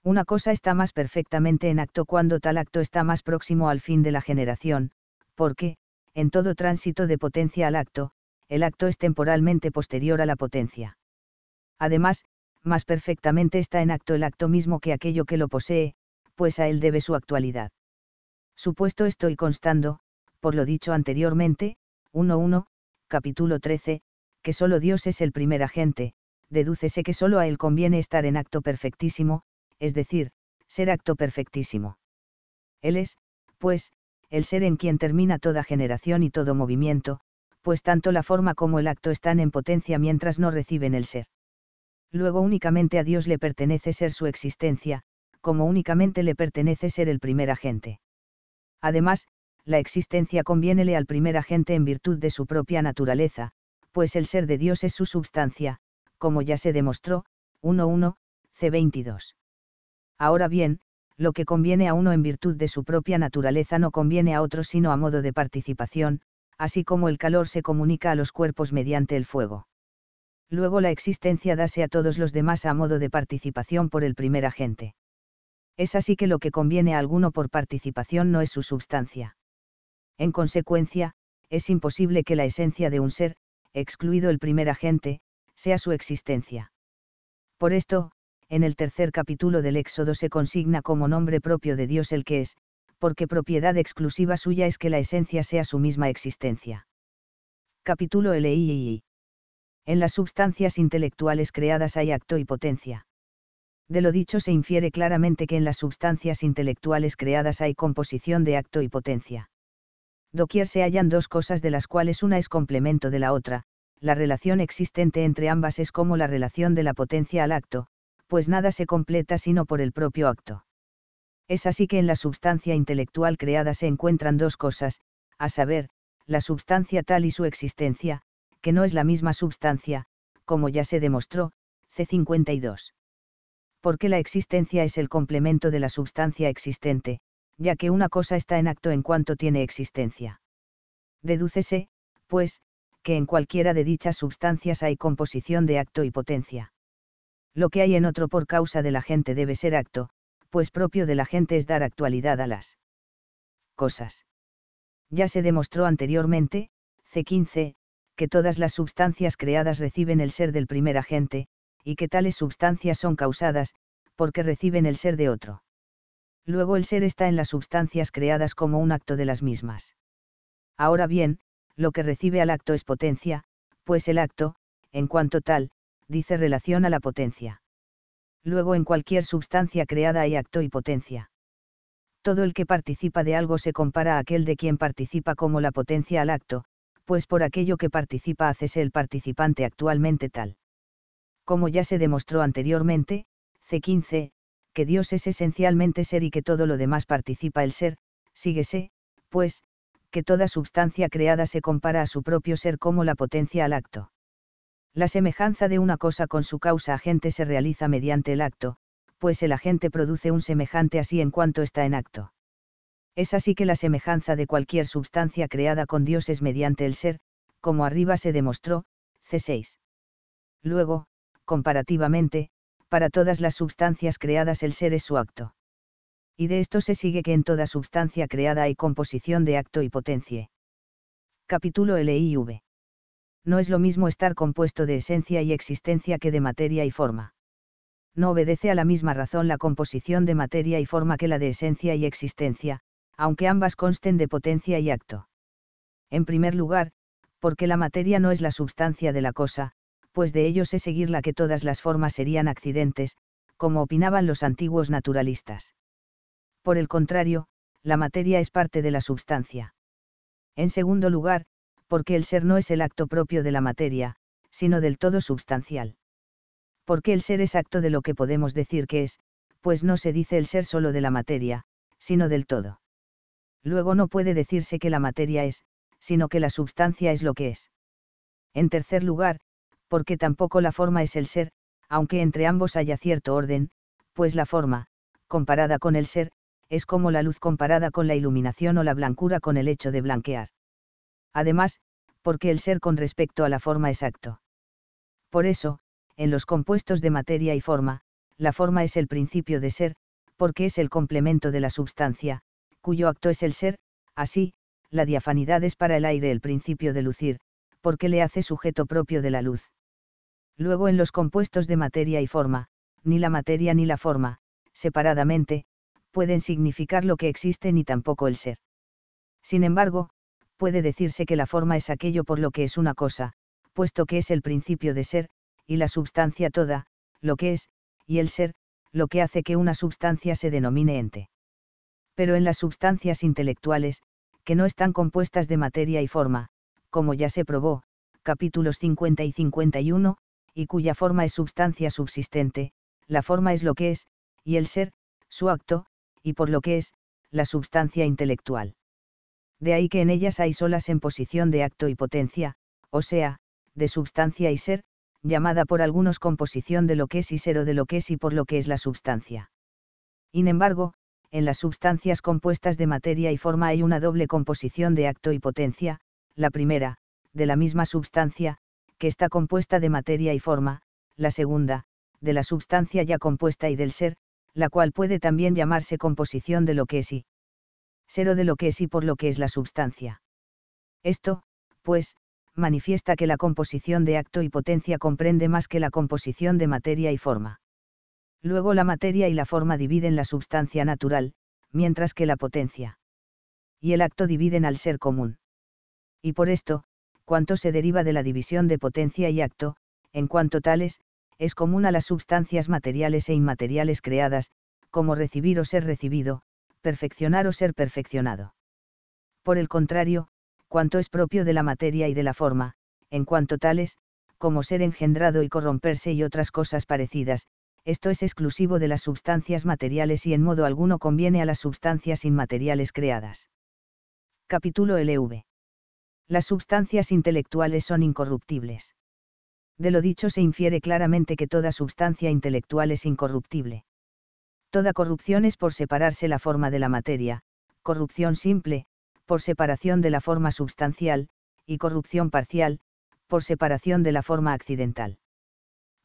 Una cosa está más perfectamente en acto cuando tal acto está más próximo al fin de la generación, porque, en todo tránsito de potencia al acto, el acto es temporalmente posterior a la potencia. Además, más perfectamente está en acto el acto mismo que aquello que lo posee, pues a él debe su actualidad. Supuesto estoy constando, por lo dicho anteriormente, 1.1, capítulo 13, que solo Dios es el primer agente, dedúcese que solo a él conviene estar en acto perfectísimo, es decir, ser acto perfectísimo. Él es, pues, el ser en quien termina toda generación y todo movimiento, pues tanto la forma como el acto están en potencia mientras no reciben el ser. Luego únicamente a Dios le pertenece ser su existencia, como únicamente le pertenece ser el primer agente. Además, la existencia conviénele al primer agente en virtud de su propia naturaleza, pues el ser de Dios es su substancia, como ya se demostró, 1.1, C22. Ahora bien, lo que conviene a uno en virtud de su propia naturaleza no conviene a otro sino a modo de participación, así como el calor se comunica a los cuerpos mediante el fuego. Luego la existencia dase a todos los demás a modo de participación por el primer agente. Es así que lo que conviene a alguno por participación no es su substancia. En consecuencia, es imposible que la esencia de un ser, excluido el primer agente, sea su existencia. Por esto, en el tercer capítulo del Éxodo se consigna como nombre propio de Dios el que es, porque propiedad exclusiva suya es que la esencia sea su misma existencia. Capítulo LII. En las sustancias intelectuales creadas hay acto y potencia. De lo dicho se infiere claramente que en las sustancias intelectuales creadas hay composición de acto y potencia. Doquier se hallan dos cosas de las cuales una es complemento de la otra, la relación existente entre ambas es como la relación de la potencia al acto, pues nada se completa sino por el propio acto. Es así que en la substancia intelectual creada se encuentran dos cosas, a saber, la substancia tal y su existencia, que no es la misma substancia, como ya se demostró, C52. Porque la existencia es el complemento de la substancia existente, ya que una cosa está en acto en cuanto tiene existencia. Dedúcese, pues, que en cualquiera de dichas sustancias hay composición de acto y potencia. Lo que hay en otro por causa de la gente debe ser acto, pues propio de la gente es dar actualidad a las cosas. Ya se demostró anteriormente, C15, que todas las sustancias creadas reciben el ser del primer agente, y que tales sustancias son causadas, porque reciben el ser de otro. Luego el ser está en las sustancias creadas como un acto de las mismas. Ahora bien, lo que recibe al acto es potencia, pues el acto, en cuanto tal, dice relación a la potencia. Luego en cualquier sustancia creada hay acto y potencia. Todo el que participa de algo se compara a aquel de quien participa como la potencia al acto, pues por aquello que participa hacese el participante actualmente tal. Como ya se demostró anteriormente, C15, que Dios es esencialmente ser y que todo lo demás participa el ser, síguese, pues, que toda substancia creada se compara a su propio ser como la potencia al acto. La semejanza de una cosa con su causa agente se realiza mediante el acto, pues el agente produce un semejante así en cuanto está en acto. Es así que la semejanza de cualquier substancia creada con Dios es mediante el ser, como arriba se demostró, C6. Luego, comparativamente, para todas las substancias creadas el ser es su acto y de esto se sigue que en toda substancia creada hay composición de acto y potencia. Capítulo LIV. No es lo mismo estar compuesto de esencia y existencia que de materia y forma. No obedece a la misma razón la composición de materia y forma que la de esencia y existencia, aunque ambas consten de potencia y acto. En primer lugar, porque la materia no es la substancia de la cosa, pues de ello sé seguir la que todas las formas serían accidentes, como opinaban los antiguos naturalistas por el contrario, la materia es parte de la substancia. En segundo lugar, porque el ser no es el acto propio de la materia, sino del todo substancial. Porque el ser es acto de lo que podemos decir que es, pues no se dice el ser solo de la materia, sino del todo. Luego no puede decirse que la materia es, sino que la substancia es lo que es. En tercer lugar, porque tampoco la forma es el ser, aunque entre ambos haya cierto orden, pues la forma, comparada con el ser, es como la luz comparada con la iluminación o la blancura con el hecho de blanquear. Además, porque el ser con respecto a la forma es acto. Por eso, en los compuestos de materia y forma, la forma es el principio de ser, porque es el complemento de la substancia, cuyo acto es el ser, así, la diafanidad es para el aire el principio de lucir, porque le hace sujeto propio de la luz. Luego en los compuestos de materia y forma, ni la materia ni la forma, separadamente, pueden significar lo que existe ni tampoco el ser. Sin embargo, puede decirse que la forma es aquello por lo que es una cosa, puesto que es el principio de ser, y la substancia toda, lo que es, y el ser, lo que hace que una substancia se denomine ente. Pero en las substancias intelectuales, que no están compuestas de materia y forma, como ya se probó, capítulos 50 y 51, y cuya forma es substancia subsistente, la forma es lo que es, y el ser, su acto, y por lo que es, la substancia intelectual. De ahí que en ellas hay solas en posición de acto y potencia, o sea, de substancia y ser, llamada por algunos composición de lo que es y ser o de lo que es y por lo que es la substancia. Sin embargo, en las substancias compuestas de materia y forma hay una doble composición de acto y potencia, la primera, de la misma substancia, que está compuesta de materia y forma, la segunda, de la substancia ya compuesta y del ser, la cual puede también llamarse composición de lo que es y cero de lo que es y por lo que es la substancia. Esto, pues, manifiesta que la composición de acto y potencia comprende más que la composición de materia y forma. Luego la materia y la forma dividen la substancia natural, mientras que la potencia y el acto dividen al ser común. Y por esto, cuanto se deriva de la división de potencia y acto, en cuanto tales, es común a las sustancias materiales e inmateriales creadas, como recibir o ser recibido, perfeccionar o ser perfeccionado. Por el contrario, cuanto es propio de la materia y de la forma, en cuanto tales, como ser engendrado y corromperse y otras cosas parecidas, esto es exclusivo de las sustancias materiales y en modo alguno conviene a las sustancias inmateriales creadas. Capítulo LV. Las sustancias intelectuales son incorruptibles. De lo dicho se infiere claramente que toda substancia intelectual es incorruptible. Toda corrupción es por separarse la forma de la materia, corrupción simple, por separación de la forma substancial, y corrupción parcial, por separación de la forma accidental.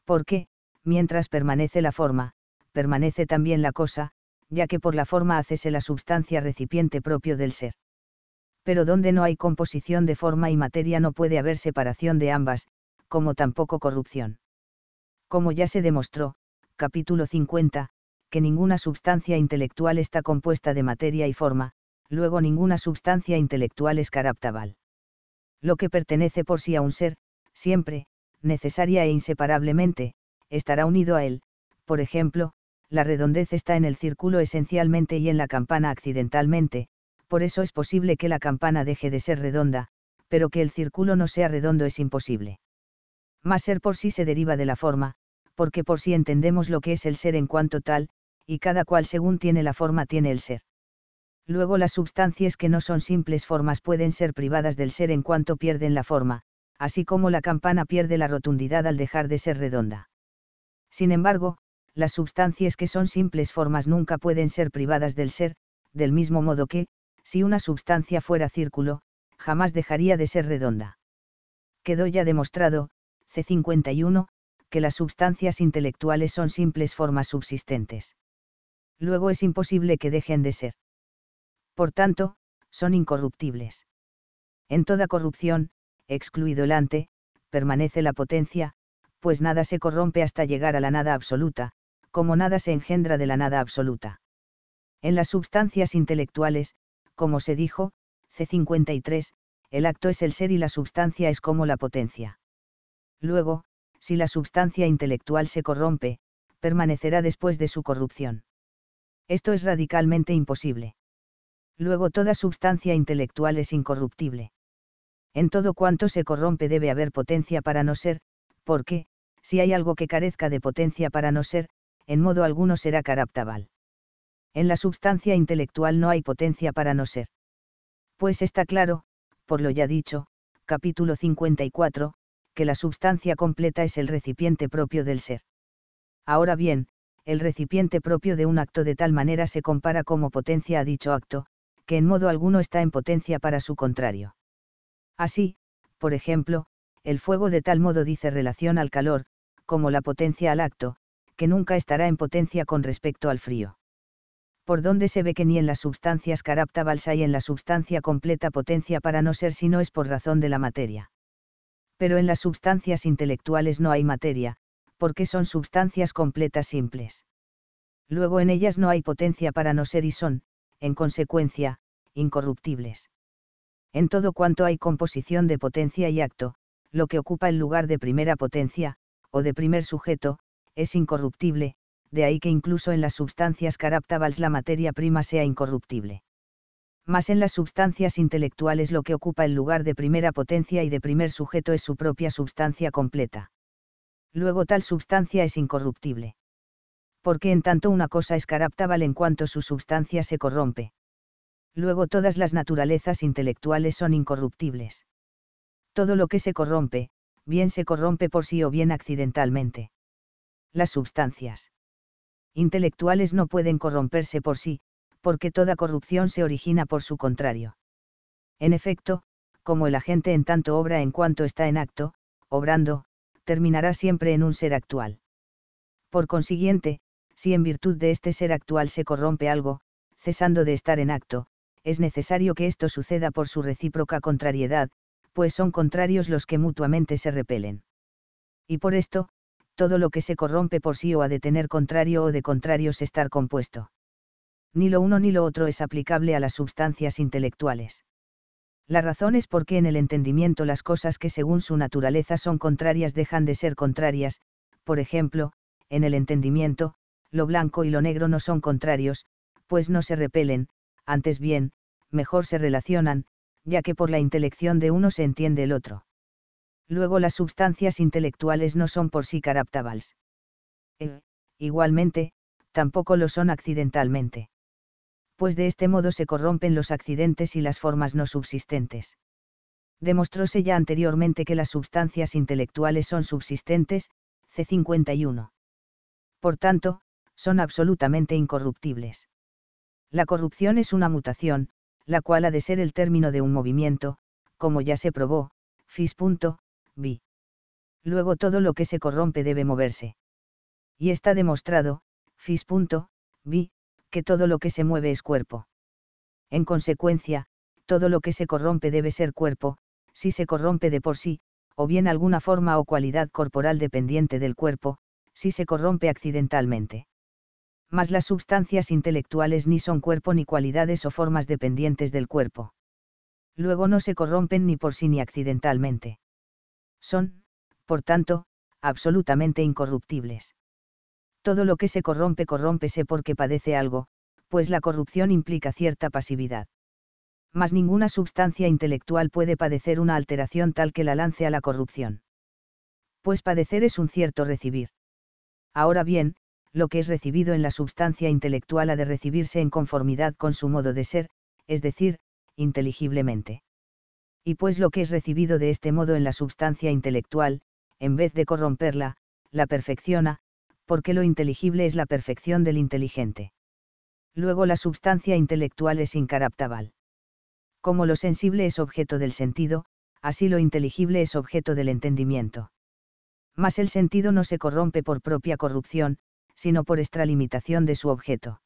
Porque, mientras permanece la forma, permanece también la cosa, ya que por la forma hacese la substancia recipiente propio del ser. Pero donde no hay composición de forma y materia no puede haber separación de ambas, como tampoco corrupción. Como ya se demostró, capítulo 50, que ninguna substancia intelectual está compuesta de materia y forma, luego ninguna substancia intelectual es caraptabal. Lo que pertenece por sí a un ser, siempre, necesaria e inseparablemente, estará unido a él, por ejemplo, la redondez está en el círculo esencialmente y en la campana accidentalmente, por eso es posible que la campana deje de ser redonda, pero que el círculo no sea redondo es imposible. Mas ser por sí se deriva de la forma, porque por sí entendemos lo que es el ser en cuanto tal, y cada cual según tiene la forma tiene el ser. Luego las substancias que no son simples formas pueden ser privadas del ser en cuanto pierden la forma, así como la campana pierde la rotundidad al dejar de ser redonda. Sin embargo, las substancias que son simples formas nunca pueden ser privadas del ser, del mismo modo que, si una substancia fuera círculo, jamás dejaría de ser redonda. Quedó ya demostrado, C51, que las sustancias intelectuales son simples formas subsistentes. Luego es imposible que dejen de ser. Por tanto, son incorruptibles. En toda corrupción, excluido el ante, permanece la potencia, pues nada se corrompe hasta llegar a la nada absoluta, como nada se engendra de la nada absoluta. En las sustancias intelectuales, como se dijo, C53, el acto es el ser y la sustancia es como la potencia. Luego, si la substancia intelectual se corrompe, permanecerá después de su corrupción. Esto es radicalmente imposible. Luego toda substancia intelectual es incorruptible. En todo cuanto se corrompe debe haber potencia para no ser, porque, si hay algo que carezca de potencia para no ser, en modo alguno será caraptabal. En la substancia intelectual no hay potencia para no ser. Pues está claro, por lo ya dicho, capítulo 54, que la substancia completa es el recipiente propio del ser. Ahora bien, el recipiente propio de un acto de tal manera se compara como potencia a dicho acto, que en modo alguno está en potencia para su contrario. Así, por ejemplo, el fuego de tal modo dice relación al calor, como la potencia al acto, que nunca estará en potencia con respecto al frío. Por donde se ve que ni en las substancias carapta balsa y en la substancia completa potencia para no ser si no es por razón de la materia pero en las sustancias intelectuales no hay materia, porque son sustancias completas simples. Luego en ellas no hay potencia para no ser y son, en consecuencia, incorruptibles. En todo cuanto hay composición de potencia y acto, lo que ocupa el lugar de primera potencia, o de primer sujeto, es incorruptible, de ahí que incluso en las sustancias caraptabals la materia prima sea incorruptible mas en las substancias intelectuales lo que ocupa el lugar de primera potencia y de primer sujeto es su propia substancia completa. Luego tal substancia es incorruptible. Porque en tanto una cosa es caraptable en cuanto su substancia se corrompe. Luego todas las naturalezas intelectuales son incorruptibles. Todo lo que se corrompe, bien se corrompe por sí o bien accidentalmente. Las substancias intelectuales no pueden corromperse por sí, porque toda corrupción se origina por su contrario. En efecto, como el agente en tanto obra en cuanto está en acto, obrando, terminará siempre en un ser actual. Por consiguiente, si en virtud de este ser actual se corrompe algo, cesando de estar en acto, es necesario que esto suceda por su recíproca contrariedad, pues son contrarios los que mutuamente se repelen. Y por esto, todo lo que se corrompe por sí o ha de tener contrario o de contrarios estar compuesto ni lo uno ni lo otro es aplicable a las sustancias intelectuales. La razón es porque en el entendimiento las cosas que según su naturaleza son contrarias dejan de ser contrarias, por ejemplo, en el entendimiento, lo blanco y lo negro no son contrarios, pues no se repelen, antes bien, mejor se relacionan, ya que por la intelección de uno se entiende el otro. Luego las sustancias intelectuales no son por sí caraptabals. Eh, igualmente, tampoco lo son accidentalmente pues de este modo se corrompen los accidentes y las formas no subsistentes. Demostróse ya anteriormente que las sustancias intelectuales son subsistentes, C51. Por tanto, son absolutamente incorruptibles. La corrupción es una mutación, la cual ha de ser el término de un movimiento, como ya se probó, fis. Luego todo lo que se corrompe debe moverse. Y está demostrado, fis que todo lo que se mueve es cuerpo. En consecuencia, todo lo que se corrompe debe ser cuerpo, si se corrompe de por sí, o bien alguna forma o cualidad corporal dependiente del cuerpo, si se corrompe accidentalmente. Mas las sustancias intelectuales ni son cuerpo ni cualidades o formas dependientes del cuerpo. Luego no se corrompen ni por sí ni accidentalmente. Son, por tanto, absolutamente incorruptibles. Todo lo que se corrompe corrompese porque padece algo, pues la corrupción implica cierta pasividad. Mas ninguna substancia intelectual puede padecer una alteración tal que la lance a la corrupción. Pues padecer es un cierto recibir. Ahora bien, lo que es recibido en la substancia intelectual ha de recibirse en conformidad con su modo de ser, es decir, inteligiblemente. Y pues lo que es recibido de este modo en la substancia intelectual, en vez de corromperla, la perfecciona, porque lo inteligible es la perfección del inteligente. Luego la substancia intelectual es incaraptabal. Como lo sensible es objeto del sentido, así lo inteligible es objeto del entendimiento. Mas el sentido no se corrompe por propia corrupción, sino por extralimitación de su objeto.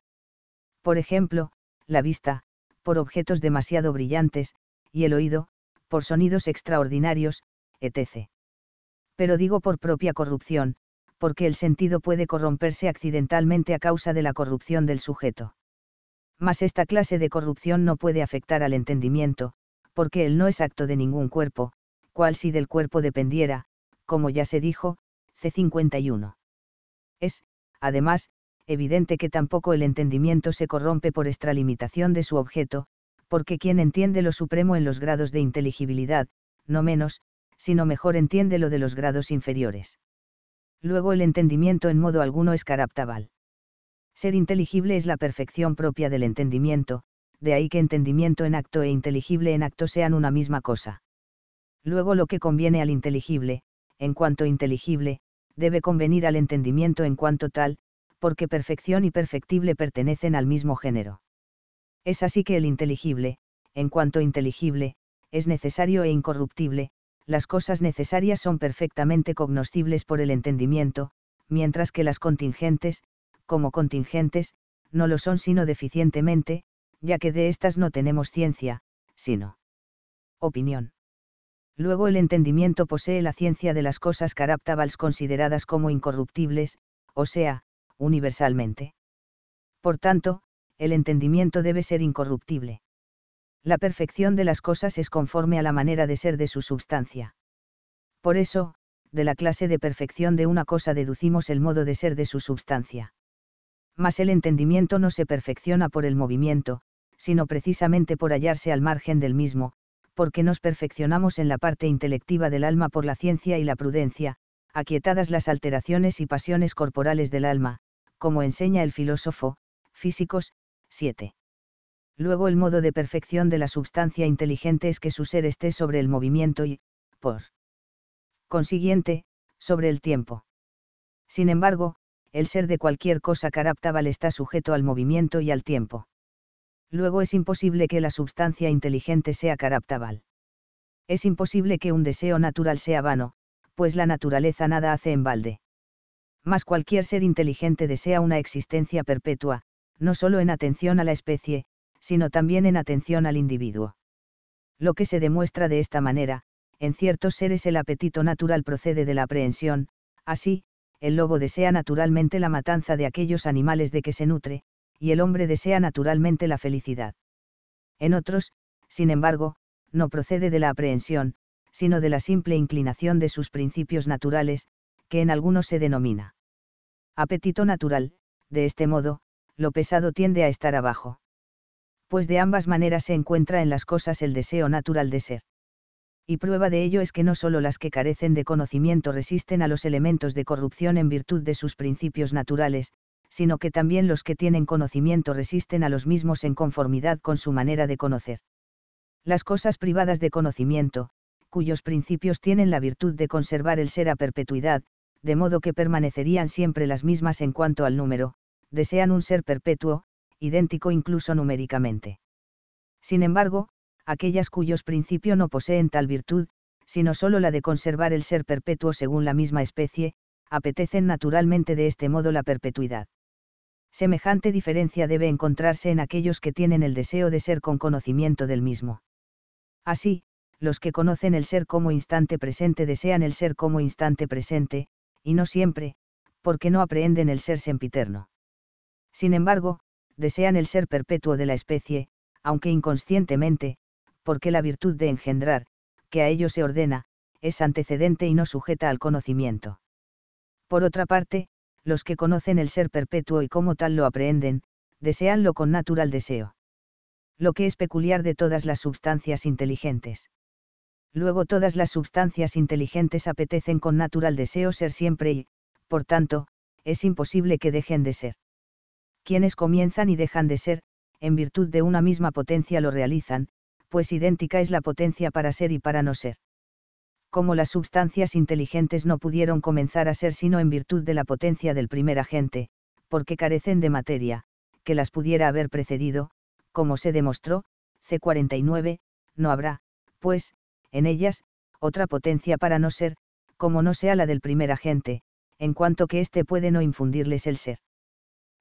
Por ejemplo, la vista, por objetos demasiado brillantes, y el oído, por sonidos extraordinarios, etc. Pero digo por propia corrupción, porque el sentido puede corromperse accidentalmente a causa de la corrupción del sujeto. Mas esta clase de corrupción no puede afectar al entendimiento, porque él no es acto de ningún cuerpo, cual si del cuerpo dependiera, como ya se dijo, C51. Es, además, evidente que tampoco el entendimiento se corrompe por extralimitación de su objeto, porque quien entiende lo supremo en los grados de inteligibilidad, no menos, sino mejor entiende lo de los grados inferiores luego el entendimiento en modo alguno es caraptabal. Ser inteligible es la perfección propia del entendimiento, de ahí que entendimiento en acto e inteligible en acto sean una misma cosa. Luego lo que conviene al inteligible, en cuanto inteligible, debe convenir al entendimiento en cuanto tal, porque perfección y perfectible pertenecen al mismo género. Es así que el inteligible, en cuanto inteligible, es necesario e incorruptible, las cosas necesarias son perfectamente cognoscibles por el entendimiento, mientras que las contingentes, como contingentes, no lo son sino deficientemente, ya que de estas no tenemos ciencia, sino opinión. Luego el entendimiento posee la ciencia de las cosas caraptabals consideradas como incorruptibles, o sea, universalmente. Por tanto, el entendimiento debe ser incorruptible la perfección de las cosas es conforme a la manera de ser de su substancia. Por eso, de la clase de perfección de una cosa deducimos el modo de ser de su substancia. Mas el entendimiento no se perfecciona por el movimiento, sino precisamente por hallarse al margen del mismo, porque nos perfeccionamos en la parte intelectiva del alma por la ciencia y la prudencia, aquietadas las alteraciones y pasiones corporales del alma, como enseña el filósofo, Físicos, 7. Luego el modo de perfección de la substancia inteligente es que su ser esté sobre el movimiento y, por consiguiente, sobre el tiempo. Sin embargo, el ser de cualquier cosa caraptaval está sujeto al movimiento y al tiempo. Luego es imposible que la substancia inteligente sea caraptaval. Es imposible que un deseo natural sea vano, pues la naturaleza nada hace en balde. Mas cualquier ser inteligente desea una existencia perpetua, no solo en atención a la especie, sino también en atención al individuo. Lo que se demuestra de esta manera, en ciertos seres el apetito natural procede de la aprehensión, así, el lobo desea naturalmente la matanza de aquellos animales de que se nutre, y el hombre desea naturalmente la felicidad. En otros, sin embargo, no procede de la aprehensión, sino de la simple inclinación de sus principios naturales, que en algunos se denomina apetito natural, de este modo, lo pesado tiende a estar abajo pues de ambas maneras se encuentra en las cosas el deseo natural de ser. Y prueba de ello es que no solo las que carecen de conocimiento resisten a los elementos de corrupción en virtud de sus principios naturales, sino que también los que tienen conocimiento resisten a los mismos en conformidad con su manera de conocer. Las cosas privadas de conocimiento, cuyos principios tienen la virtud de conservar el ser a perpetuidad, de modo que permanecerían siempre las mismas en cuanto al número, desean un ser perpetuo, idéntico incluso numéricamente. Sin embargo, aquellas cuyos principios no poseen tal virtud, sino solo la de conservar el ser perpetuo según la misma especie, apetecen naturalmente de este modo la perpetuidad. Semejante diferencia debe encontrarse en aquellos que tienen el deseo de ser con conocimiento del mismo. Así, los que conocen el ser como instante presente desean el ser como instante presente, y no siempre, porque no aprehenden el ser sempiterno. Sin embargo, desean el ser perpetuo de la especie, aunque inconscientemente, porque la virtud de engendrar, que a ellos se ordena, es antecedente y no sujeta al conocimiento. Por otra parte, los que conocen el ser perpetuo y como tal lo aprehenden, deseanlo con natural deseo. Lo que es peculiar de todas las sustancias inteligentes. Luego todas las sustancias inteligentes apetecen con natural deseo ser siempre y, por tanto, es imposible que dejen de ser quienes comienzan y dejan de ser, en virtud de una misma potencia lo realizan, pues idéntica es la potencia para ser y para no ser. Como las sustancias inteligentes no pudieron comenzar a ser sino en virtud de la potencia del primer agente, porque carecen de materia, que las pudiera haber precedido, como se demostró, C49, no habrá, pues, en ellas, otra potencia para no ser, como no sea la del primer agente, en cuanto que éste puede no infundirles el ser.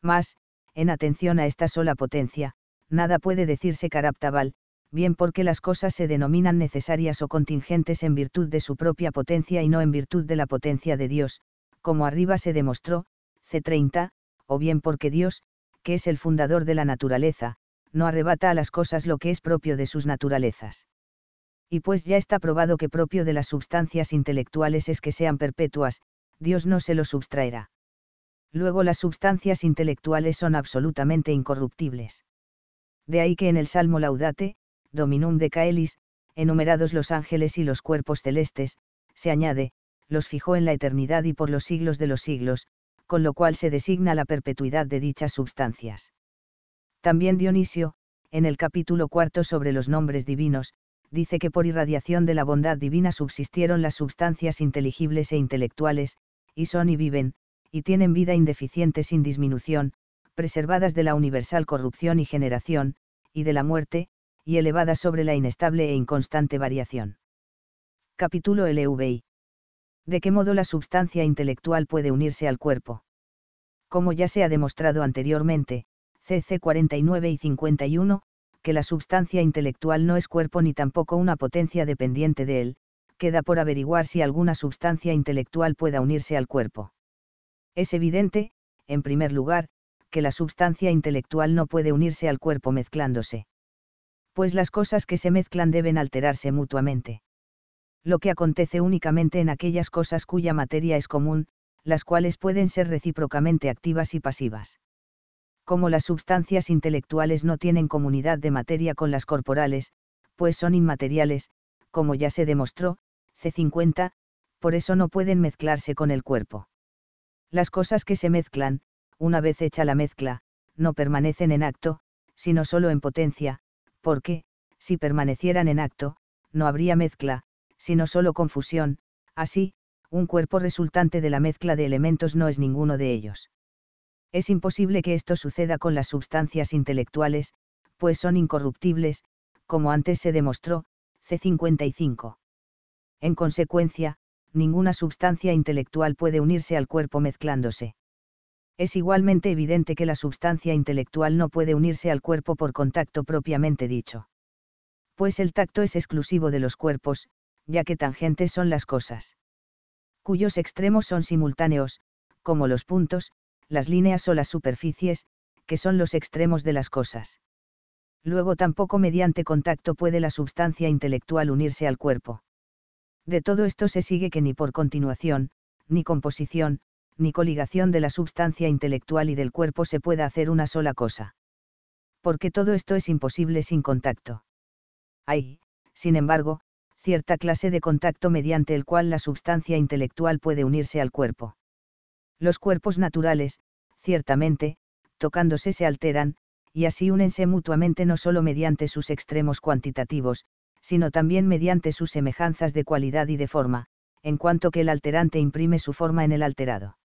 Mas, en atención a esta sola potencia, nada puede decirse caraptabal, bien porque las cosas se denominan necesarias o contingentes en virtud de su propia potencia y no en virtud de la potencia de Dios, como arriba se demostró, C30, o bien porque Dios, que es el fundador de la naturaleza, no arrebata a las cosas lo que es propio de sus naturalezas. Y pues ya está probado que propio de las substancias intelectuales es que sean perpetuas, Dios no se lo sustraerá. Luego las sustancias intelectuales son absolutamente incorruptibles. De ahí que en el Salmo Laudate, Dominum de Caelis, enumerados los ángeles y los cuerpos celestes, se añade, los fijó en la eternidad y por los siglos de los siglos, con lo cual se designa la perpetuidad de dichas sustancias. También Dionisio, en el capítulo cuarto sobre los nombres divinos, dice que por irradiación de la bondad divina subsistieron las sustancias inteligibles e intelectuales, y son y viven, y tienen vida indeficiente sin disminución, preservadas de la universal corrupción y generación, y de la muerte, y elevadas sobre la inestable e inconstante variación. Capítulo LVI. ¿De qué modo la substancia intelectual puede unirse al cuerpo? Como ya se ha demostrado anteriormente, CC 49 y 51, que la substancia intelectual no es cuerpo ni tampoco una potencia dependiente de él, queda por averiguar si alguna substancia intelectual pueda unirse al cuerpo. Es evidente, en primer lugar, que la substancia intelectual no puede unirse al cuerpo mezclándose. Pues las cosas que se mezclan deben alterarse mutuamente. Lo que acontece únicamente en aquellas cosas cuya materia es común, las cuales pueden ser recíprocamente activas y pasivas. Como las sustancias intelectuales no tienen comunidad de materia con las corporales, pues son inmateriales, como ya se demostró, C50, por eso no pueden mezclarse con el cuerpo. Las cosas que se mezclan, una vez hecha la mezcla, no permanecen en acto, sino solo en potencia, porque, si permanecieran en acto, no habría mezcla, sino solo confusión, así, un cuerpo resultante de la mezcla de elementos no es ninguno de ellos. Es imposible que esto suceda con las sustancias intelectuales, pues son incorruptibles, como antes se demostró, C55. En consecuencia, ninguna sustancia intelectual puede unirse al cuerpo mezclándose. Es igualmente evidente que la sustancia intelectual no puede unirse al cuerpo por contacto propiamente dicho. Pues el tacto es exclusivo de los cuerpos, ya que tangentes son las cosas. Cuyos extremos son simultáneos, como los puntos, las líneas o las superficies, que son los extremos de las cosas. Luego tampoco mediante contacto puede la sustancia intelectual unirse al cuerpo. De todo esto se sigue que ni por continuación, ni composición, ni coligación de la substancia intelectual y del cuerpo se pueda hacer una sola cosa. Porque todo esto es imposible sin contacto. Hay, sin embargo, cierta clase de contacto mediante el cual la substancia intelectual puede unirse al cuerpo. Los cuerpos naturales, ciertamente, tocándose se alteran, y así únense mutuamente no solo mediante sus extremos cuantitativos, sino también mediante sus semejanzas de cualidad y de forma, en cuanto que el alterante imprime su forma en el alterado.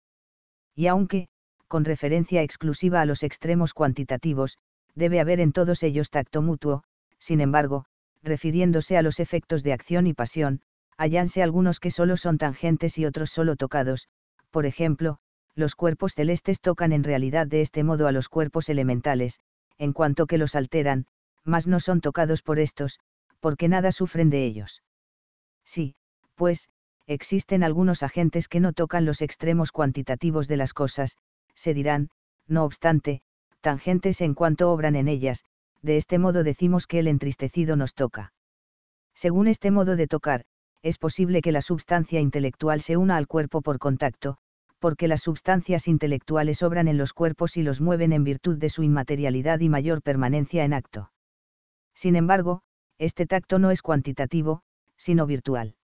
Y aunque, con referencia exclusiva a los extremos cuantitativos, debe haber en todos ellos tacto mutuo, sin embargo, refiriéndose a los efectos de acción y pasión, hallanse algunos que solo son tangentes y otros solo tocados, por ejemplo, los cuerpos celestes tocan en realidad de este modo a los cuerpos elementales, en cuanto que los alteran, mas no son tocados por estos, porque nada sufren de ellos. Sí, pues, existen algunos agentes que no tocan los extremos cuantitativos de las cosas, se dirán, no obstante, tangentes en cuanto obran en ellas, de este modo decimos que el entristecido nos toca. Según este modo de tocar, es posible que la substancia intelectual se una al cuerpo por contacto, porque las substancias intelectuales obran en los cuerpos y los mueven en virtud de su inmaterialidad y mayor permanencia en acto. Sin embargo, este tacto no es cuantitativo, sino virtual.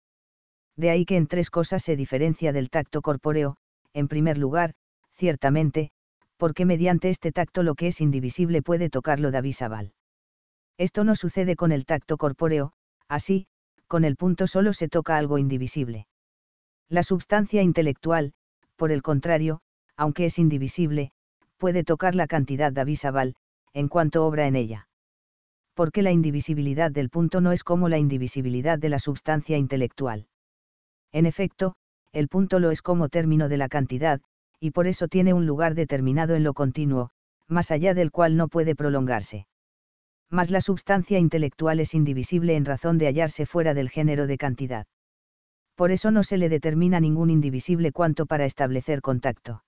De ahí que en tres cosas se diferencia del tacto corpóreo, en primer lugar, ciertamente, porque mediante este tacto lo que es indivisible puede tocarlo David Sabal. Esto no sucede con el tacto corpóreo, así, con el punto solo se toca algo indivisible. La substancia intelectual, por el contrario, aunque es indivisible, puede tocar la cantidad David Sabal, en cuanto obra en ella porque la indivisibilidad del punto no es como la indivisibilidad de la substancia intelectual. En efecto, el punto lo es como término de la cantidad, y por eso tiene un lugar determinado en lo continuo, más allá del cual no puede prolongarse. Mas la substancia intelectual es indivisible en razón de hallarse fuera del género de cantidad. Por eso no se le determina ningún indivisible cuanto para establecer contacto.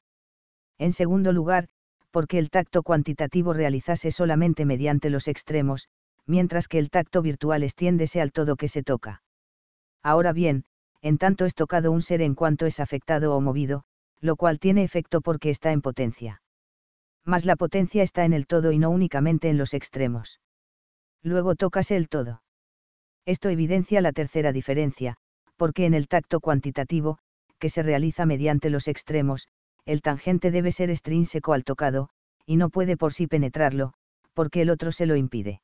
En segundo lugar, porque el tacto cuantitativo realizase solamente mediante los extremos, mientras que el tacto virtual extiéndese al todo que se toca. Ahora bien, en tanto es tocado un ser en cuanto es afectado o movido, lo cual tiene efecto porque está en potencia. Mas la potencia está en el todo y no únicamente en los extremos. Luego tócase el todo. Esto evidencia la tercera diferencia, porque en el tacto cuantitativo, que se realiza mediante los extremos, el tangente debe ser extrínseco al tocado, y no puede por sí penetrarlo, porque el otro se lo impide.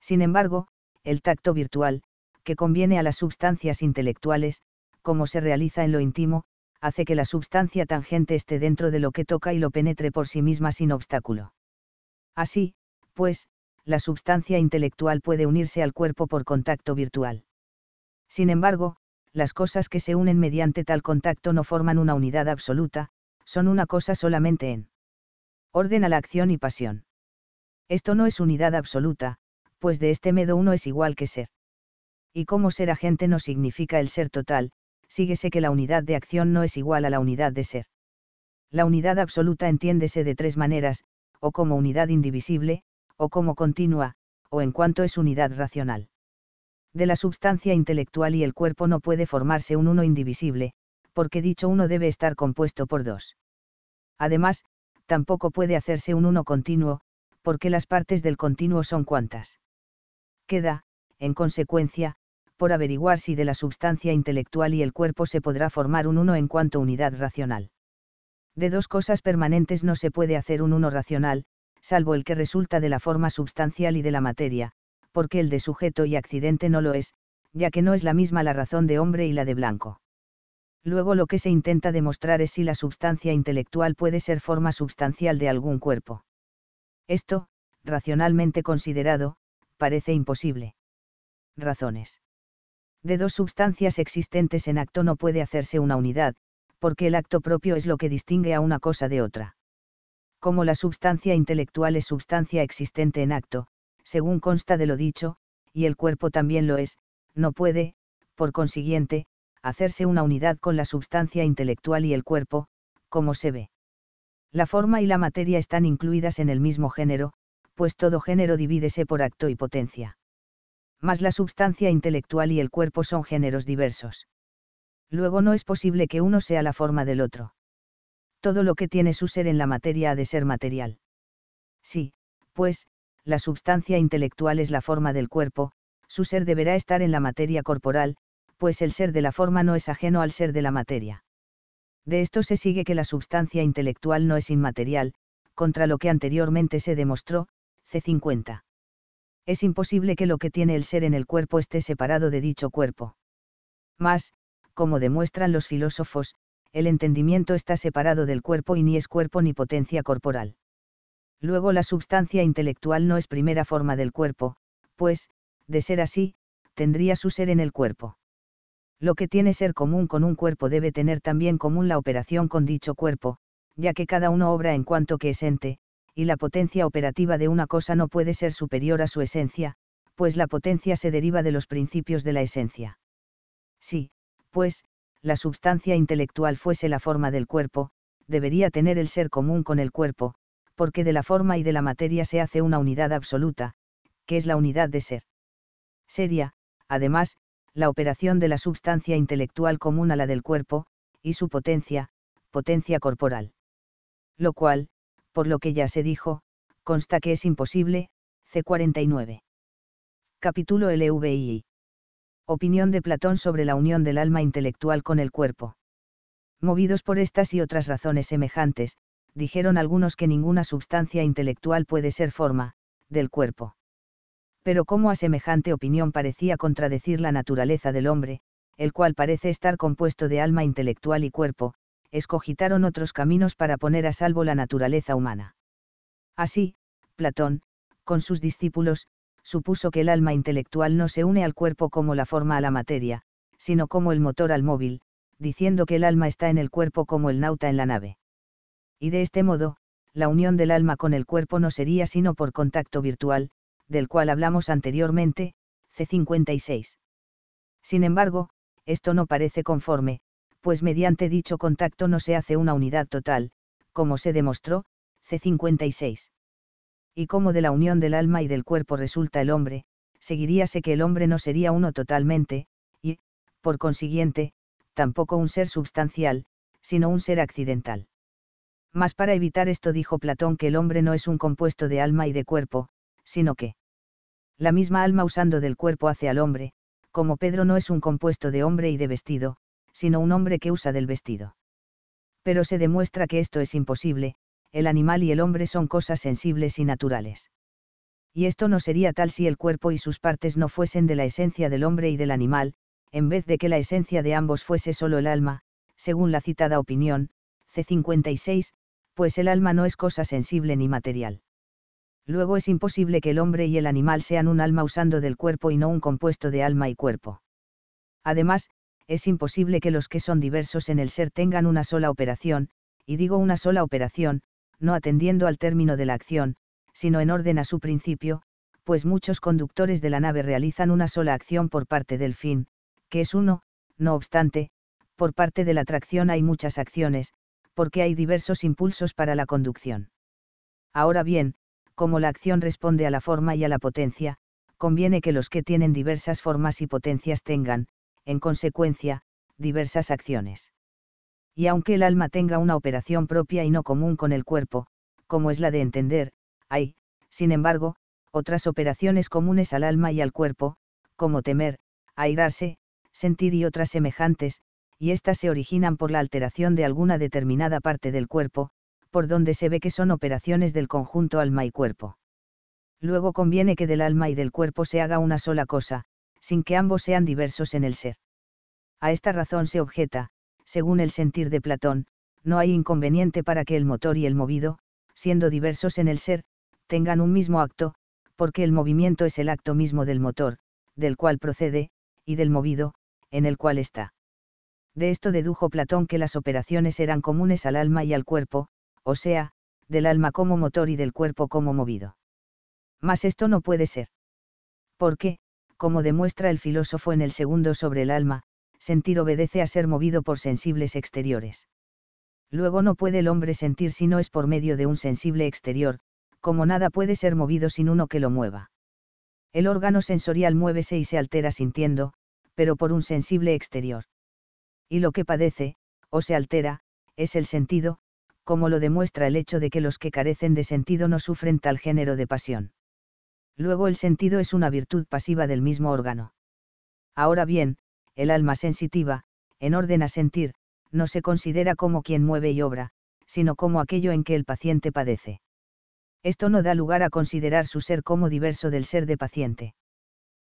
Sin embargo, el tacto virtual, que conviene a las sustancias intelectuales, como se realiza en lo íntimo, hace que la substancia tangente esté dentro de lo que toca y lo penetre por sí misma sin obstáculo. Así, pues, la substancia intelectual puede unirse al cuerpo por contacto virtual. Sin embargo, las cosas que se unen mediante tal contacto no forman una unidad absoluta, son una cosa solamente en orden a la acción y pasión. Esto no es unidad absoluta, pues de este medo uno es igual que ser. Y como ser agente no significa el ser total, síguese que la unidad de acción no es igual a la unidad de ser. La unidad absoluta entiéndese de tres maneras, o como unidad indivisible, o como continua, o en cuanto es unidad racional. De la substancia intelectual y el cuerpo no puede formarse un uno indivisible, porque dicho uno debe estar compuesto por dos. Además, tampoco puede hacerse un uno continuo, porque las partes del continuo son cuantas. Queda, en consecuencia, por averiguar si de la substancia intelectual y el cuerpo se podrá formar un uno en cuanto unidad racional. De dos cosas permanentes no se puede hacer un uno racional, salvo el que resulta de la forma substancial y de la materia, porque el de sujeto y accidente no lo es, ya que no es la misma la razón de hombre y la de blanco. Luego lo que se intenta demostrar es si la substancia intelectual puede ser forma substancial de algún cuerpo. Esto, racionalmente considerado, parece imposible. Razones. De dos sustancias existentes en acto no puede hacerse una unidad, porque el acto propio es lo que distingue a una cosa de otra. Como la sustancia intelectual es sustancia existente en acto, según consta de lo dicho, y el cuerpo también lo es, no puede, por consiguiente, hacerse una unidad con la sustancia intelectual y el cuerpo, como se ve. La forma y la materia están incluidas en el mismo género, pues todo género divídese por acto y potencia. Mas la substancia intelectual y el cuerpo son géneros diversos. Luego no es posible que uno sea la forma del otro. Todo lo que tiene su ser en la materia ha de ser material. Sí, pues, la substancia intelectual es la forma del cuerpo, su ser deberá estar en la materia corporal, pues el ser de la forma no es ajeno al ser de la materia. De esto se sigue que la substancia intelectual no es inmaterial, contra lo que anteriormente se demostró, C50. Es imposible que lo que tiene el ser en el cuerpo esté separado de dicho cuerpo. Mas, como demuestran los filósofos, el entendimiento está separado del cuerpo y ni es cuerpo ni potencia corporal. Luego la substancia intelectual no es primera forma del cuerpo, pues, de ser así, tendría su ser en el cuerpo. Lo que tiene ser común con un cuerpo debe tener también común la operación con dicho cuerpo, ya que cada uno obra en cuanto que es ente, y la potencia operativa de una cosa no puede ser superior a su esencia, pues la potencia se deriva de los principios de la esencia. Sí, pues, la substancia intelectual fuese la forma del cuerpo, debería tener el ser común con el cuerpo, porque de la forma y de la materia se hace una unidad absoluta, que es la unidad de ser. Sería, además, la operación de la substancia intelectual común a la del cuerpo, y su potencia, potencia corporal. Lo cual, por lo que ya se dijo, consta que es imposible, C49. Capítulo LVI. Opinión de Platón sobre la unión del alma intelectual con el cuerpo. Movidos por estas y otras razones semejantes, dijeron algunos que ninguna substancia intelectual puede ser forma, del cuerpo. Pero cómo a semejante opinión parecía contradecir la naturaleza del hombre, el cual parece estar compuesto de alma intelectual y cuerpo, escogitaron otros caminos para poner a salvo la naturaleza humana. Así, Platón, con sus discípulos, supuso que el alma intelectual no se une al cuerpo como la forma a la materia, sino como el motor al móvil, diciendo que el alma está en el cuerpo como el nauta en la nave. Y de este modo, la unión del alma con el cuerpo no sería sino por contacto virtual, del cual hablamos anteriormente, C56. Sin embargo, esto no parece conforme, pues mediante dicho contacto no se hace una unidad total, como se demostró, C56. Y como de la unión del alma y del cuerpo resulta el hombre, seguiríase que el hombre no sería uno totalmente, y, por consiguiente, tampoco un ser substancial, sino un ser accidental. Mas para evitar esto dijo Platón que el hombre no es un compuesto de alma y de cuerpo, sino que la misma alma usando del cuerpo hace al hombre, como Pedro no es un compuesto de hombre y de vestido, sino un hombre que usa del vestido. Pero se demuestra que esto es imposible, el animal y el hombre son cosas sensibles y naturales. Y esto no sería tal si el cuerpo y sus partes no fuesen de la esencia del hombre y del animal, en vez de que la esencia de ambos fuese solo el alma, según la citada opinión, C56, pues el alma no es cosa sensible ni material. Luego es imposible que el hombre y el animal sean un alma usando del cuerpo y no un compuesto de alma y cuerpo. Además, es imposible que los que son diversos en el ser tengan una sola operación, y digo una sola operación, no atendiendo al término de la acción, sino en orden a su principio, pues muchos conductores de la nave realizan una sola acción por parte del fin, que es uno, no obstante, por parte de la tracción hay muchas acciones, porque hay diversos impulsos para la conducción. Ahora bien, como la acción responde a la forma y a la potencia, conviene que los que tienen diversas formas y potencias tengan, en consecuencia, diversas acciones. Y aunque el alma tenga una operación propia y no común con el cuerpo, como es la de entender, hay, sin embargo, otras operaciones comunes al alma y al cuerpo, como temer, airarse, sentir y otras semejantes, y éstas se originan por la alteración de alguna determinada parte del cuerpo, por donde se ve que son operaciones del conjunto alma y cuerpo. Luego conviene que del alma y del cuerpo se haga una sola cosa, sin que ambos sean diversos en el ser. A esta razón se objeta, según el sentir de Platón, no hay inconveniente para que el motor y el movido, siendo diversos en el ser, tengan un mismo acto, porque el movimiento es el acto mismo del motor, del cual procede, y del movido, en el cual está. De esto dedujo Platón que las operaciones eran comunes al alma y al cuerpo, o sea, del alma como motor y del cuerpo como movido. Mas esto no puede ser. qué?, como demuestra el filósofo en el segundo sobre el alma, sentir obedece a ser movido por sensibles exteriores. Luego no puede el hombre sentir si no es por medio de un sensible exterior, como nada puede ser movido sin uno que lo mueva. El órgano sensorial muévese y se altera sintiendo, pero por un sensible exterior. Y lo que padece, o se altera, es el sentido, como lo demuestra el hecho de que los que carecen de sentido no sufren tal género de pasión. Luego el sentido es una virtud pasiva del mismo órgano. Ahora bien, el alma sensitiva, en orden a sentir, no se considera como quien mueve y obra, sino como aquello en que el paciente padece. Esto no da lugar a considerar su ser como diverso del ser de paciente.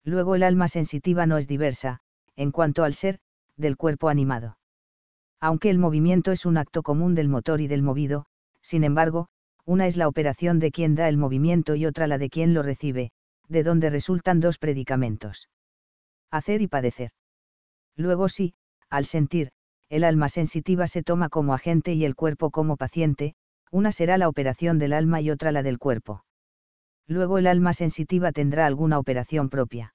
Luego el alma sensitiva no es diversa, en cuanto al ser, del cuerpo animado. Aunque el movimiento es un acto común del motor y del movido, sin embargo, una es la operación de quien da el movimiento y otra la de quien lo recibe, de donde resultan dos predicamentos. Hacer y padecer. Luego si, al sentir, el alma sensitiva se toma como agente y el cuerpo como paciente, una será la operación del alma y otra la del cuerpo. Luego el alma sensitiva tendrá alguna operación propia.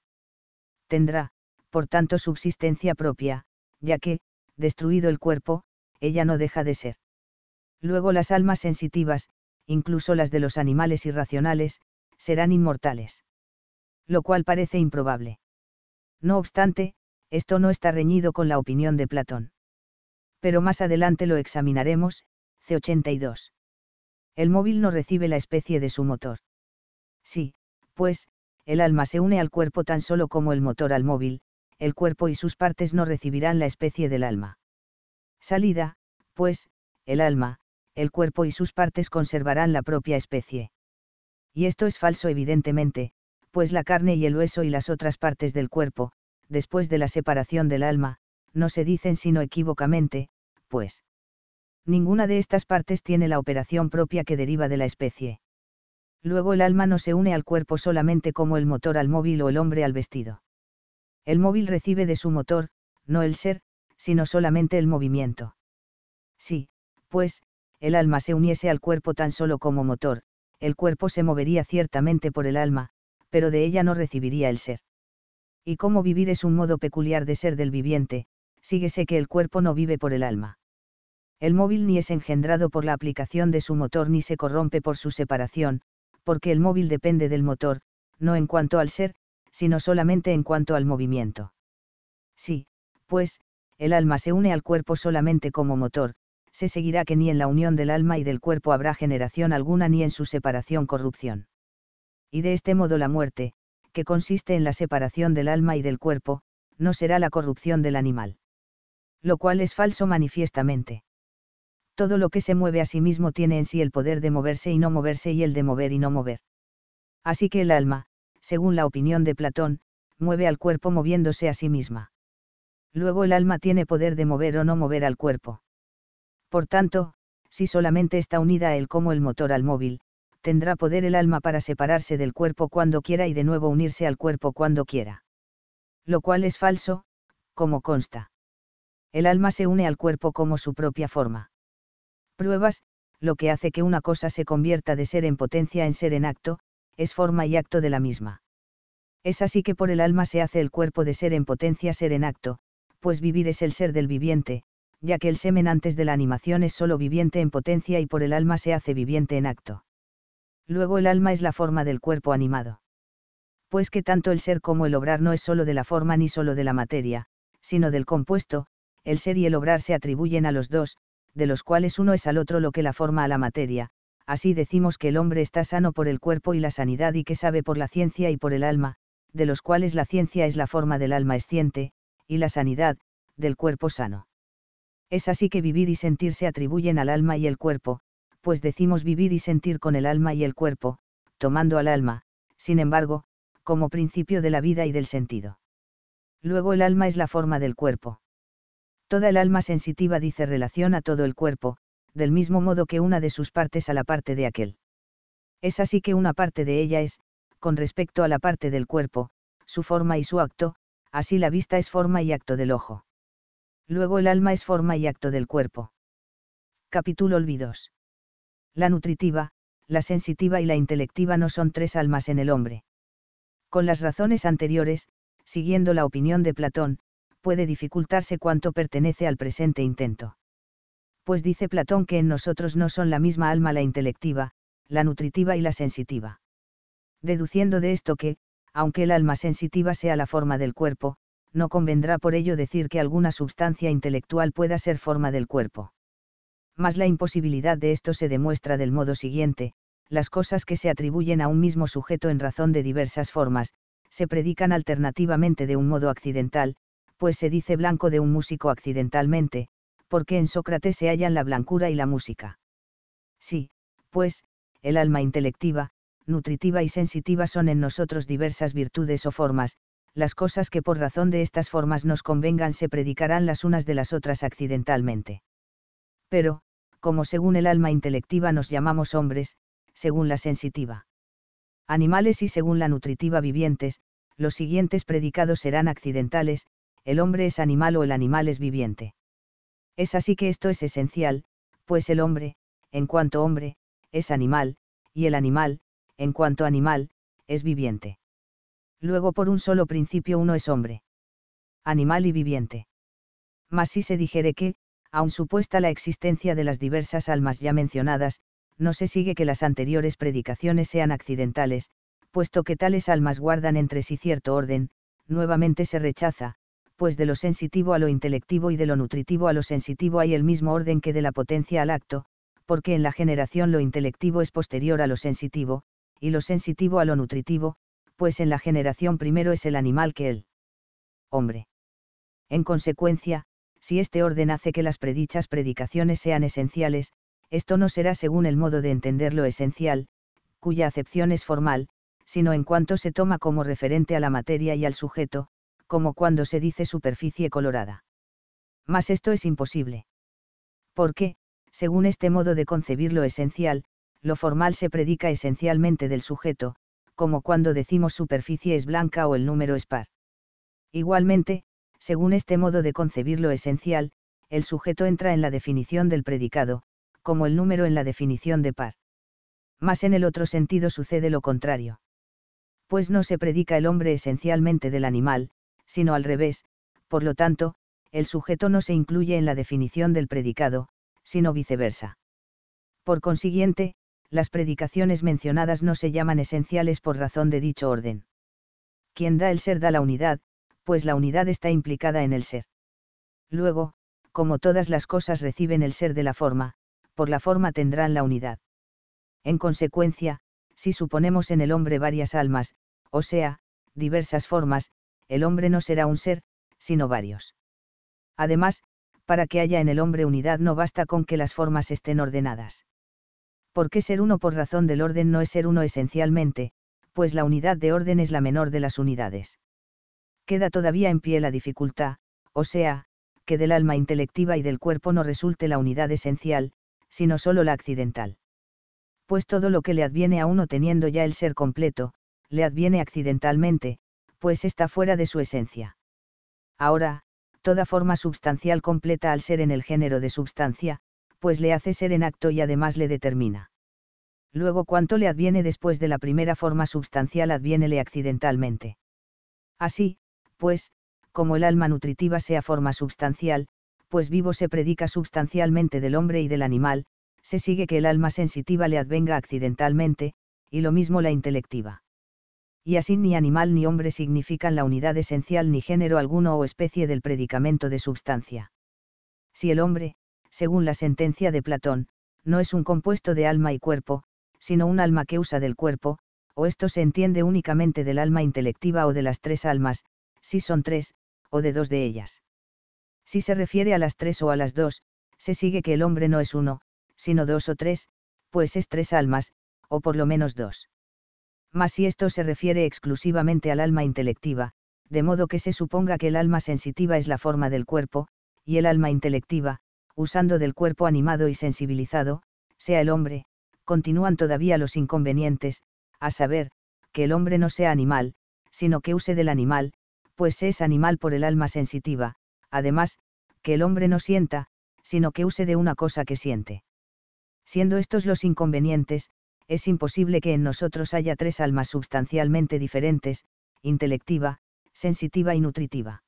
Tendrá, por tanto, subsistencia propia, ya que, destruido el cuerpo, ella no deja de ser. Luego las almas sensitivas, incluso las de los animales irracionales, serán inmortales. Lo cual parece improbable. No obstante, esto no está reñido con la opinión de Platón. Pero más adelante lo examinaremos, C82. El móvil no recibe la especie de su motor. Sí, pues, el alma se une al cuerpo tan solo como el motor al móvil, el cuerpo y sus partes no recibirán la especie del alma. Salida, pues, el alma, el cuerpo y sus partes conservarán la propia especie. Y esto es falso evidentemente, pues la carne y el hueso y las otras partes del cuerpo, después de la separación del alma, no se dicen sino equívocamente, pues. Ninguna de estas partes tiene la operación propia que deriva de la especie. Luego el alma no se une al cuerpo solamente como el motor al móvil o el hombre al vestido. El móvil recibe de su motor, no el ser, sino solamente el movimiento. Sí, pues, el alma se uniese al cuerpo tan solo como motor, el cuerpo se movería ciertamente por el alma, pero de ella no recibiría el ser. Y cómo vivir es un modo peculiar de ser del viviente, síguese que el cuerpo no vive por el alma. El móvil ni es engendrado por la aplicación de su motor ni se corrompe por su separación, porque el móvil depende del motor, no en cuanto al ser, sino solamente en cuanto al movimiento. Sí, pues, el alma se une al cuerpo solamente como motor, se seguirá que ni en la unión del alma y del cuerpo habrá generación alguna ni en su separación corrupción. Y de este modo la muerte, que consiste en la separación del alma y del cuerpo, no será la corrupción del animal. Lo cual es falso manifiestamente. Todo lo que se mueve a sí mismo tiene en sí el poder de moverse y no moverse y el de mover y no mover. Así que el alma, según la opinión de Platón, mueve al cuerpo moviéndose a sí misma. Luego el alma tiene poder de mover o no mover al cuerpo. Por tanto, si solamente está unida a él como el motor al móvil, tendrá poder el alma para separarse del cuerpo cuando quiera y de nuevo unirse al cuerpo cuando quiera. Lo cual es falso, como consta. El alma se une al cuerpo como su propia forma. Pruebas, lo que hace que una cosa se convierta de ser en potencia en ser en acto, es forma y acto de la misma. Es así que por el alma se hace el cuerpo de ser en potencia ser en acto, pues vivir es el ser del viviente, ya que el semen antes de la animación es sólo viviente en potencia y por el alma se hace viviente en acto. Luego el alma es la forma del cuerpo animado. Pues que tanto el ser como el obrar no es sólo de la forma ni sólo de la materia, sino del compuesto, el ser y el obrar se atribuyen a los dos, de los cuales uno es al otro lo que la forma a la materia, así decimos que el hombre está sano por el cuerpo y la sanidad y que sabe por la ciencia y por el alma, de los cuales la ciencia es la forma del alma esciente, y la sanidad, del cuerpo sano. Es así que vivir y sentir se atribuyen al alma y el cuerpo, pues decimos vivir y sentir con el alma y el cuerpo, tomando al alma, sin embargo, como principio de la vida y del sentido. Luego el alma es la forma del cuerpo. Toda el alma sensitiva dice relación a todo el cuerpo, del mismo modo que una de sus partes a la parte de aquel. Es así que una parte de ella es, con respecto a la parte del cuerpo, su forma y su acto, así la vista es forma y acto del ojo. Luego el alma es forma y acto del cuerpo. Capítulo Olvidos. La nutritiva, la sensitiva y la intelectiva no son tres almas en el hombre. Con las razones anteriores, siguiendo la opinión de Platón, puede dificultarse cuanto pertenece al presente intento. Pues dice Platón que en nosotros no son la misma alma la intelectiva, la nutritiva y la sensitiva. Deduciendo de esto que, aunque el alma sensitiva sea la forma del cuerpo, no convendrá por ello decir que alguna sustancia intelectual pueda ser forma del cuerpo. Mas la imposibilidad de esto se demuestra del modo siguiente, las cosas que se atribuyen a un mismo sujeto en razón de diversas formas, se predican alternativamente de un modo accidental, pues se dice blanco de un músico accidentalmente, porque en Sócrates se hallan la blancura y la música. Sí, pues, el alma intelectiva, nutritiva y sensitiva son en nosotros diversas virtudes o formas, las cosas que por razón de estas formas nos convengan se predicarán las unas de las otras accidentalmente. Pero, como según el alma intelectiva nos llamamos hombres, según la sensitiva. Animales y según la nutritiva vivientes, los siguientes predicados serán accidentales, el hombre es animal o el animal es viviente. Es así que esto es esencial, pues el hombre, en cuanto hombre, es animal, y el animal, en cuanto animal, es viviente. Luego por un solo principio uno es hombre. Animal y viviente. Mas si se dijere que, aun supuesta la existencia de las diversas almas ya mencionadas, no se sigue que las anteriores predicaciones sean accidentales, puesto que tales almas guardan entre sí cierto orden, nuevamente se rechaza, pues de lo sensitivo a lo intelectivo y de lo nutritivo a lo sensitivo hay el mismo orden que de la potencia al acto, porque en la generación lo intelectivo es posterior a lo sensitivo, y lo sensitivo a lo nutritivo, pues en la generación primero es el animal que el hombre. En consecuencia, si este orden hace que las predichas predicaciones sean esenciales, esto no será según el modo de entender lo esencial, cuya acepción es formal, sino en cuanto se toma como referente a la materia y al sujeto, como cuando se dice superficie colorada. Mas esto es imposible. Porque, según este modo de concebir lo esencial, lo formal se predica esencialmente del sujeto, como cuando decimos superficie es blanca o el número es par. Igualmente, según este modo de concebir lo esencial, el sujeto entra en la definición del predicado, como el número en la definición de par. Mas en el otro sentido sucede lo contrario. Pues no se predica el hombre esencialmente del animal, sino al revés, por lo tanto, el sujeto no se incluye en la definición del predicado, sino viceversa. Por consiguiente, las predicaciones mencionadas no se llaman esenciales por razón de dicho orden. Quien da el ser da la unidad, pues la unidad está implicada en el ser. Luego, como todas las cosas reciben el ser de la forma, por la forma tendrán la unidad. En consecuencia, si suponemos en el hombre varias almas, o sea, diversas formas, el hombre no será un ser, sino varios. Además, para que haya en el hombre unidad no basta con que las formas estén ordenadas porque qué ser uno por razón del orden no es ser uno esencialmente, pues la unidad de orden es la menor de las unidades? Queda todavía en pie la dificultad, o sea, que del alma intelectiva y del cuerpo no resulte la unidad esencial, sino solo la accidental. Pues todo lo que le adviene a uno teniendo ya el ser completo, le adviene accidentalmente, pues está fuera de su esencia. Ahora, toda forma substancial completa al ser en el género de substancia, pues le hace ser en acto y además le determina. Luego cuanto le adviene después de la primera forma substancial adviénele accidentalmente. Así, pues, como el alma nutritiva sea forma substancial, pues vivo se predica sustancialmente del hombre y del animal, se sigue que el alma sensitiva le advenga accidentalmente, y lo mismo la intelectiva. Y así ni animal ni hombre significan la unidad esencial ni género alguno o especie del predicamento de substancia. Si el hombre, según la sentencia de Platón, no es un compuesto de alma y cuerpo, sino un alma que usa del cuerpo, o esto se entiende únicamente del alma intelectiva o de las tres almas, si son tres, o de dos de ellas. Si se refiere a las tres o a las dos, se sigue que el hombre no es uno, sino dos o tres, pues es tres almas, o por lo menos dos. Mas si esto se refiere exclusivamente al alma intelectiva, de modo que se suponga que el alma sensitiva es la forma del cuerpo, y el alma intelectiva, usando del cuerpo animado y sensibilizado, sea el hombre, continúan todavía los inconvenientes, a saber, que el hombre no sea animal, sino que use del animal, pues es animal por el alma sensitiva, además, que el hombre no sienta, sino que use de una cosa que siente. Siendo estos los inconvenientes, es imposible que en nosotros haya tres almas sustancialmente diferentes, intelectiva, sensitiva y nutritiva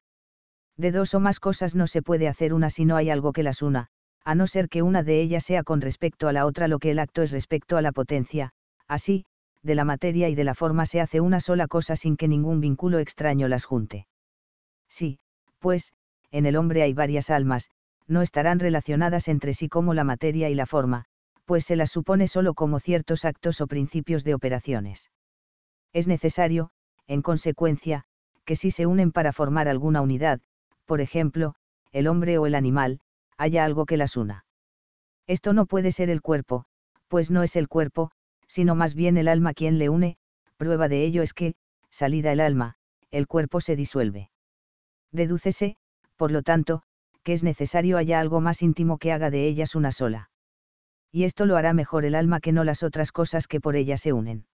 de dos o más cosas no se puede hacer una si no hay algo que las una, a no ser que una de ellas sea con respecto a la otra lo que el acto es respecto a la potencia, así, de la materia y de la forma se hace una sola cosa sin que ningún vínculo extraño las junte. Sí, pues, en el hombre hay varias almas, no estarán relacionadas entre sí como la materia y la forma, pues se las supone solo como ciertos actos o principios de operaciones. Es necesario, en consecuencia, que si se unen para formar alguna unidad, por ejemplo, el hombre o el animal, haya algo que las una. Esto no puede ser el cuerpo, pues no es el cuerpo, sino más bien el alma quien le une, prueba de ello es que, salida el alma, el cuerpo se disuelve. Dedúcese, por lo tanto, que es necesario haya algo más íntimo que haga de ellas una sola. Y esto lo hará mejor el alma que no las otras cosas que por ellas se unen.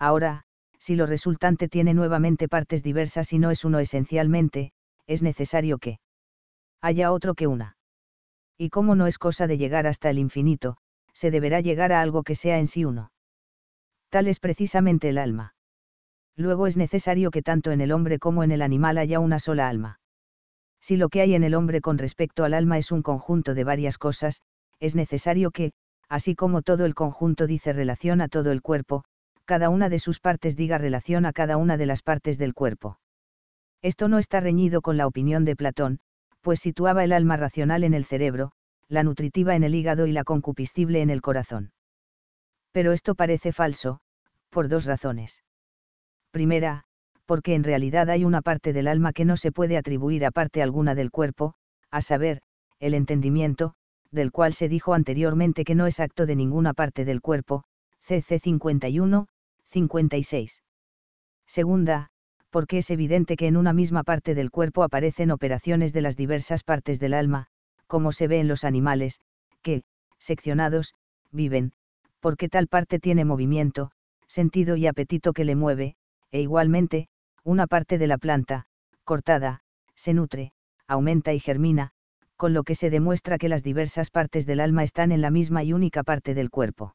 Ahora, si lo resultante tiene nuevamente partes diversas y no es uno esencialmente, es necesario que haya otro que una. Y como no es cosa de llegar hasta el infinito, se deberá llegar a algo que sea en sí uno. Tal es precisamente el alma. Luego es necesario que tanto en el hombre como en el animal haya una sola alma. Si lo que hay en el hombre con respecto al alma es un conjunto de varias cosas, es necesario que, así como todo el conjunto dice relación a todo el cuerpo, cada una de sus partes diga relación a cada una de las partes del cuerpo. Esto no está reñido con la opinión de Platón, pues situaba el alma racional en el cerebro, la nutritiva en el hígado y la concupiscible en el corazón. Pero esto parece falso, por dos razones. Primera, porque en realidad hay una parte del alma que no se puede atribuir a parte alguna del cuerpo, a saber, el entendimiento, del cual se dijo anteriormente que no es acto de ninguna parte del cuerpo, CC 51, 56. Segunda, porque es evidente que en una misma parte del cuerpo aparecen operaciones de las diversas partes del alma, como se ve en los animales, que, seccionados, viven, porque tal parte tiene movimiento, sentido y apetito que le mueve, e igualmente, una parte de la planta, cortada, se nutre, aumenta y germina, con lo que se demuestra que las diversas partes del alma están en la misma y única parte del cuerpo.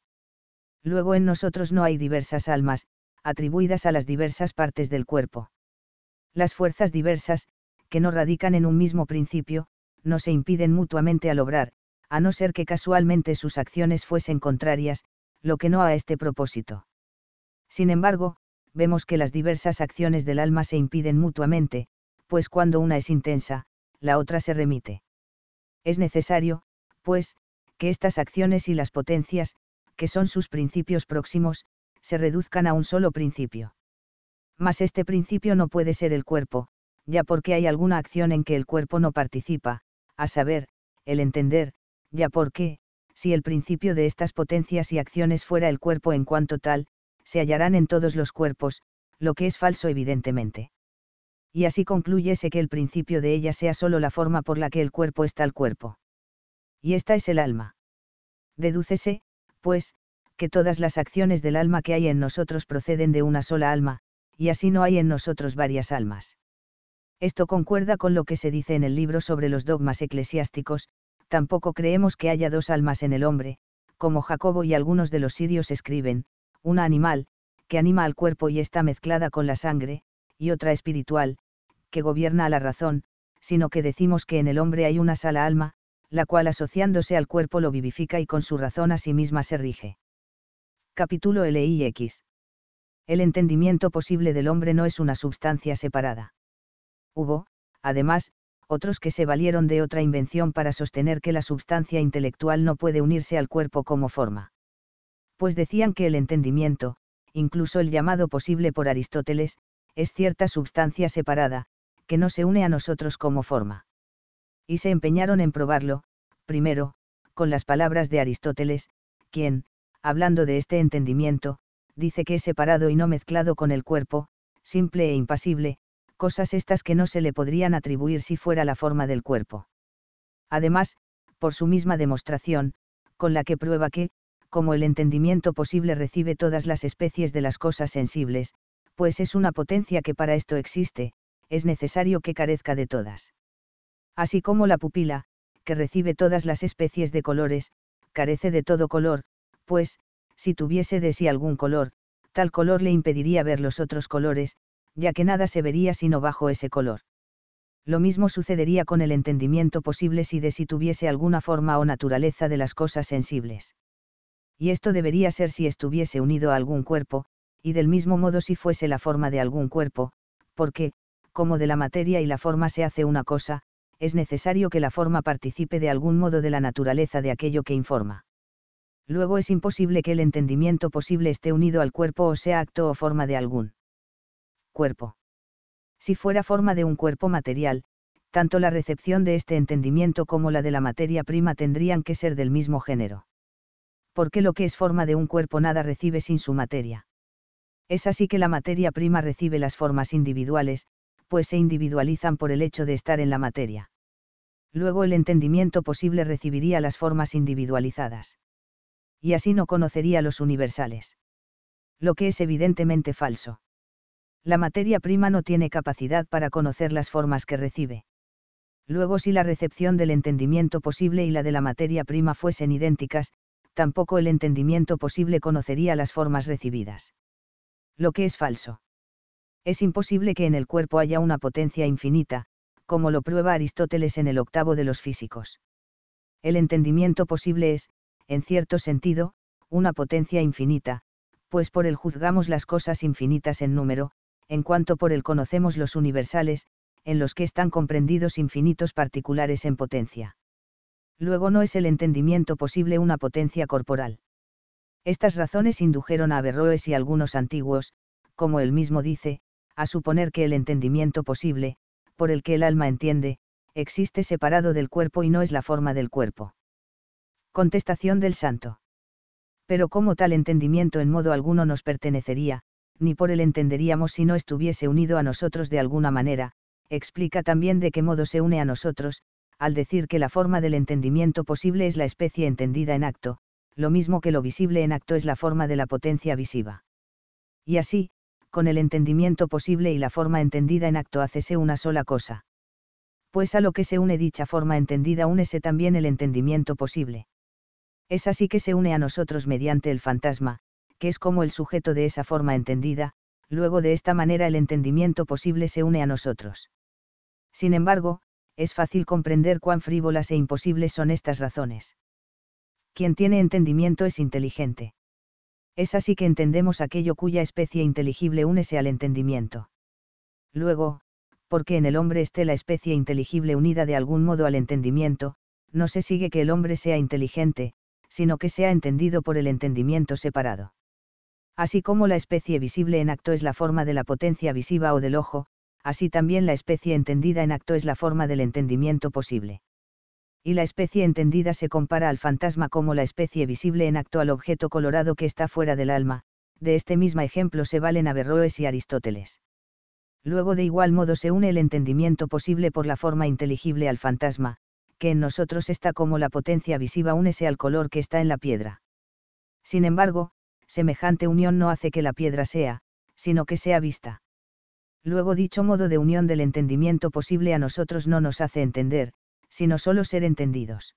Luego en nosotros no hay diversas almas, atribuidas a las diversas partes del cuerpo. Las fuerzas diversas, que no radican en un mismo principio, no se impiden mutuamente al obrar, a no ser que casualmente sus acciones fuesen contrarias, lo que no a este propósito. Sin embargo, vemos que las diversas acciones del alma se impiden mutuamente, pues cuando una es intensa, la otra se remite. Es necesario, pues, que estas acciones y las potencias, que son sus principios próximos, se reduzcan a un solo principio. Mas este principio no puede ser el cuerpo, ya porque hay alguna acción en que el cuerpo no participa, a saber, el entender, ya porque, si el principio de estas potencias y acciones fuera el cuerpo en cuanto tal, se hallarán en todos los cuerpos, lo que es falso evidentemente. Y así concluyese que el principio de ella sea solo la forma por la que el cuerpo está el cuerpo. Y esta es el alma. Dedúcese, pues, que todas las acciones del alma que hay en nosotros proceden de una sola alma, y así no hay en nosotros varias almas. Esto concuerda con lo que se dice en el libro sobre los dogmas eclesiásticos, tampoco creemos que haya dos almas en el hombre, como Jacobo y algunos de los sirios escriben, una animal, que anima al cuerpo y está mezclada con la sangre, y otra espiritual, que gobierna a la razón, sino que decimos que en el hombre hay una sala alma, la cual asociándose al cuerpo lo vivifica y con su razón a sí misma se rige. Capítulo LIX. El entendimiento posible del hombre no es una substancia separada. Hubo, además, otros que se valieron de otra invención para sostener que la substancia intelectual no puede unirse al cuerpo como forma. Pues decían que el entendimiento, incluso el llamado posible por Aristóteles, es cierta substancia separada, que no se une a nosotros como forma. Y se empeñaron en probarlo, primero, con las palabras de Aristóteles, quien, hablando de este entendimiento, dice que es separado y no mezclado con el cuerpo, simple e impasible, cosas estas que no se le podrían atribuir si fuera la forma del cuerpo. Además, por su misma demostración, con la que prueba que, como el entendimiento posible recibe todas las especies de las cosas sensibles, pues es una potencia que para esto existe, es necesario que carezca de todas. Así como la pupila, que recibe todas las especies de colores, carece de todo color, pues, si tuviese de sí algún color, tal color le impediría ver los otros colores, ya que nada se vería sino bajo ese color. Lo mismo sucedería con el entendimiento posible si de sí tuviese alguna forma o naturaleza de las cosas sensibles. Y esto debería ser si estuviese unido a algún cuerpo, y del mismo modo si fuese la forma de algún cuerpo, porque, como de la materia y la forma se hace una cosa, es necesario que la forma participe de algún modo de la naturaleza de aquello que informa. Luego es imposible que el entendimiento posible esté unido al cuerpo o sea acto o forma de algún cuerpo. Si fuera forma de un cuerpo material, tanto la recepción de este entendimiento como la de la materia prima tendrían que ser del mismo género. Porque lo que es forma de un cuerpo nada recibe sin su materia. Es así que la materia prima recibe las formas individuales, pues se individualizan por el hecho de estar en la materia. Luego el entendimiento posible recibiría las formas individualizadas y así no conocería los universales. Lo que es evidentemente falso. La materia prima no tiene capacidad para conocer las formas que recibe. Luego si la recepción del entendimiento posible y la de la materia prima fuesen idénticas, tampoco el entendimiento posible conocería las formas recibidas. Lo que es falso. Es imposible que en el cuerpo haya una potencia infinita, como lo prueba Aristóteles en el octavo de los físicos. El entendimiento posible es, en cierto sentido, una potencia infinita, pues por él juzgamos las cosas infinitas en número, en cuanto por él conocemos los universales, en los que están comprendidos infinitos particulares en potencia. Luego no es el entendimiento posible una potencia corporal. Estas razones indujeron a Berroes y algunos antiguos, como él mismo dice, a suponer que el entendimiento posible, por el que el alma entiende, existe separado del cuerpo y no es la forma del cuerpo. Contestación del santo. Pero como tal entendimiento en modo alguno nos pertenecería, ni por él entenderíamos si no estuviese unido a nosotros de alguna manera, explica también de qué modo se une a nosotros, al decir que la forma del entendimiento posible es la especie entendida en acto, lo mismo que lo visible en acto es la forma de la potencia visiva. Y así, con el entendimiento posible y la forma entendida en acto hácese una sola cosa. Pues a lo que se une dicha forma entendida únese también el entendimiento posible. Es así que se une a nosotros mediante el fantasma, que es como el sujeto de esa forma entendida, luego de esta manera el entendimiento posible se une a nosotros. Sin embargo, es fácil comprender cuán frívolas e imposibles son estas razones. Quien tiene entendimiento es inteligente. Es así que entendemos aquello cuya especie inteligible únese al entendimiento. Luego, porque en el hombre esté la especie inteligible unida de algún modo al entendimiento, no se sigue que el hombre sea inteligente, sino que sea entendido por el entendimiento separado. Así como la especie visible en acto es la forma de la potencia visiva o del ojo, así también la especie entendida en acto es la forma del entendimiento posible. Y la especie entendida se compara al fantasma como la especie visible en acto al objeto colorado que está fuera del alma, de este mismo ejemplo se valen Averroes y Aristóteles. Luego de igual modo se une el entendimiento posible por la forma inteligible al fantasma, que en nosotros está como la potencia visiva únese al color que está en la piedra. Sin embargo, semejante unión no hace que la piedra sea, sino que sea vista. Luego dicho modo de unión del entendimiento posible a nosotros no nos hace entender, sino solo ser entendidos.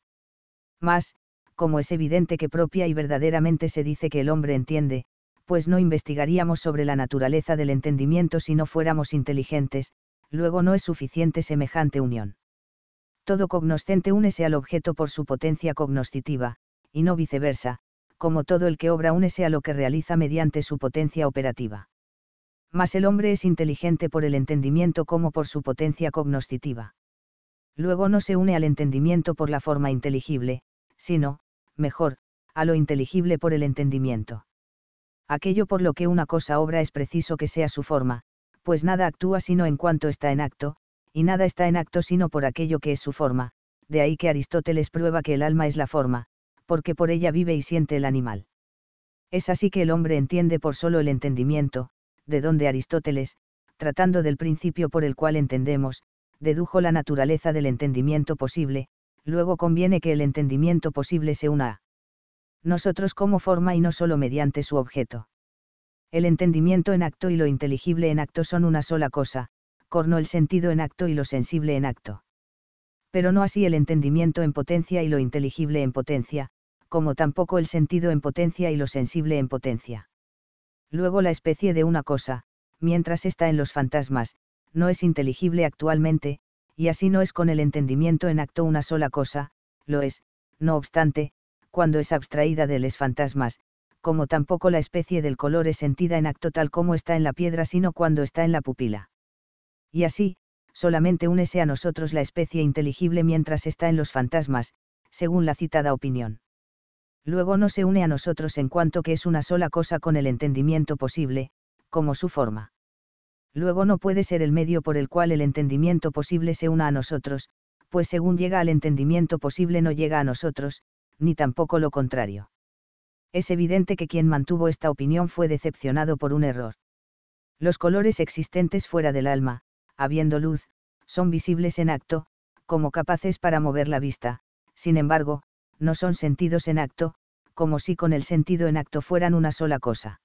Mas, como es evidente que propia y verdaderamente se dice que el hombre entiende, pues no investigaríamos sobre la naturaleza del entendimiento si no fuéramos inteligentes, luego no es suficiente semejante unión todo cognoscente únese al objeto por su potencia cognoscitiva, y no viceversa, como todo el que obra únese a lo que realiza mediante su potencia operativa. Mas el hombre es inteligente por el entendimiento como por su potencia cognoscitiva. Luego no se une al entendimiento por la forma inteligible, sino, mejor, a lo inteligible por el entendimiento. Aquello por lo que una cosa obra es preciso que sea su forma, pues nada actúa sino en cuanto está en acto, y nada está en acto sino por aquello que es su forma, de ahí que Aristóteles prueba que el alma es la forma, porque por ella vive y siente el animal. Es así que el hombre entiende por solo el entendimiento, de donde Aristóteles, tratando del principio por el cual entendemos, dedujo la naturaleza del entendimiento posible, luego conviene que el entendimiento posible se una a nosotros como forma y no solo mediante su objeto. El entendimiento en acto y lo inteligible en acto son una sola cosa, corno el sentido en acto y lo sensible en acto. Pero no así el entendimiento en potencia y lo inteligible en potencia, como tampoco el sentido en potencia y lo sensible en potencia. Luego la especie de una cosa, mientras está en los fantasmas, no es inteligible actualmente, y así no es con el entendimiento en acto una sola cosa, lo es, no obstante, cuando es abstraída de los fantasmas, como tampoco la especie del color es sentida en acto tal como está en la piedra, sino cuando está en la pupila y así, solamente únese a nosotros la especie inteligible mientras está en los fantasmas, según la citada opinión. Luego no se une a nosotros en cuanto que es una sola cosa con el entendimiento posible, como su forma. Luego no puede ser el medio por el cual el entendimiento posible se una a nosotros, pues según llega al entendimiento posible no llega a nosotros, ni tampoco lo contrario. Es evidente que quien mantuvo esta opinión fue decepcionado por un error. Los colores existentes fuera del alma, habiendo luz, son visibles en acto, como capaces para mover la vista, sin embargo, no son sentidos en acto, como si con el sentido en acto fueran una sola cosa.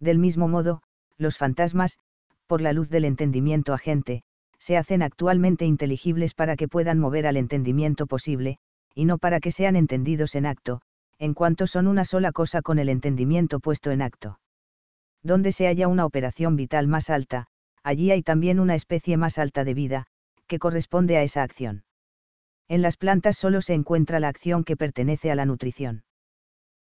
Del mismo modo, los fantasmas, por la luz del entendimiento agente, se hacen actualmente inteligibles para que puedan mover al entendimiento posible, y no para que sean entendidos en acto, en cuanto son una sola cosa con el entendimiento puesto en acto. Donde se halla una operación vital más alta, allí hay también una especie más alta de vida, que corresponde a esa acción. En las plantas solo se encuentra la acción que pertenece a la nutrición.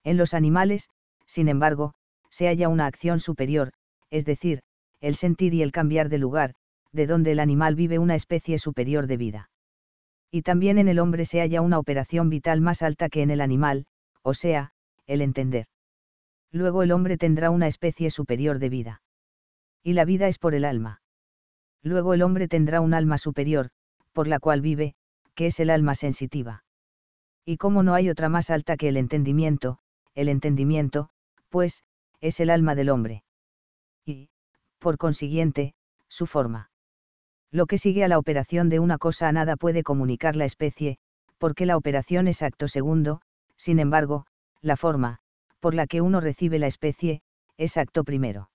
En los animales, sin embargo, se halla una acción superior, es decir, el sentir y el cambiar de lugar, de donde el animal vive una especie superior de vida. Y también en el hombre se halla una operación vital más alta que en el animal, o sea, el entender. Luego el hombre tendrá una especie superior de vida y la vida es por el alma. Luego el hombre tendrá un alma superior, por la cual vive, que es el alma sensitiva. Y como no hay otra más alta que el entendimiento, el entendimiento, pues, es el alma del hombre. Y, por consiguiente, su forma. Lo que sigue a la operación de una cosa a nada puede comunicar la especie, porque la operación es acto segundo, sin embargo, la forma, por la que uno recibe la especie, es acto primero.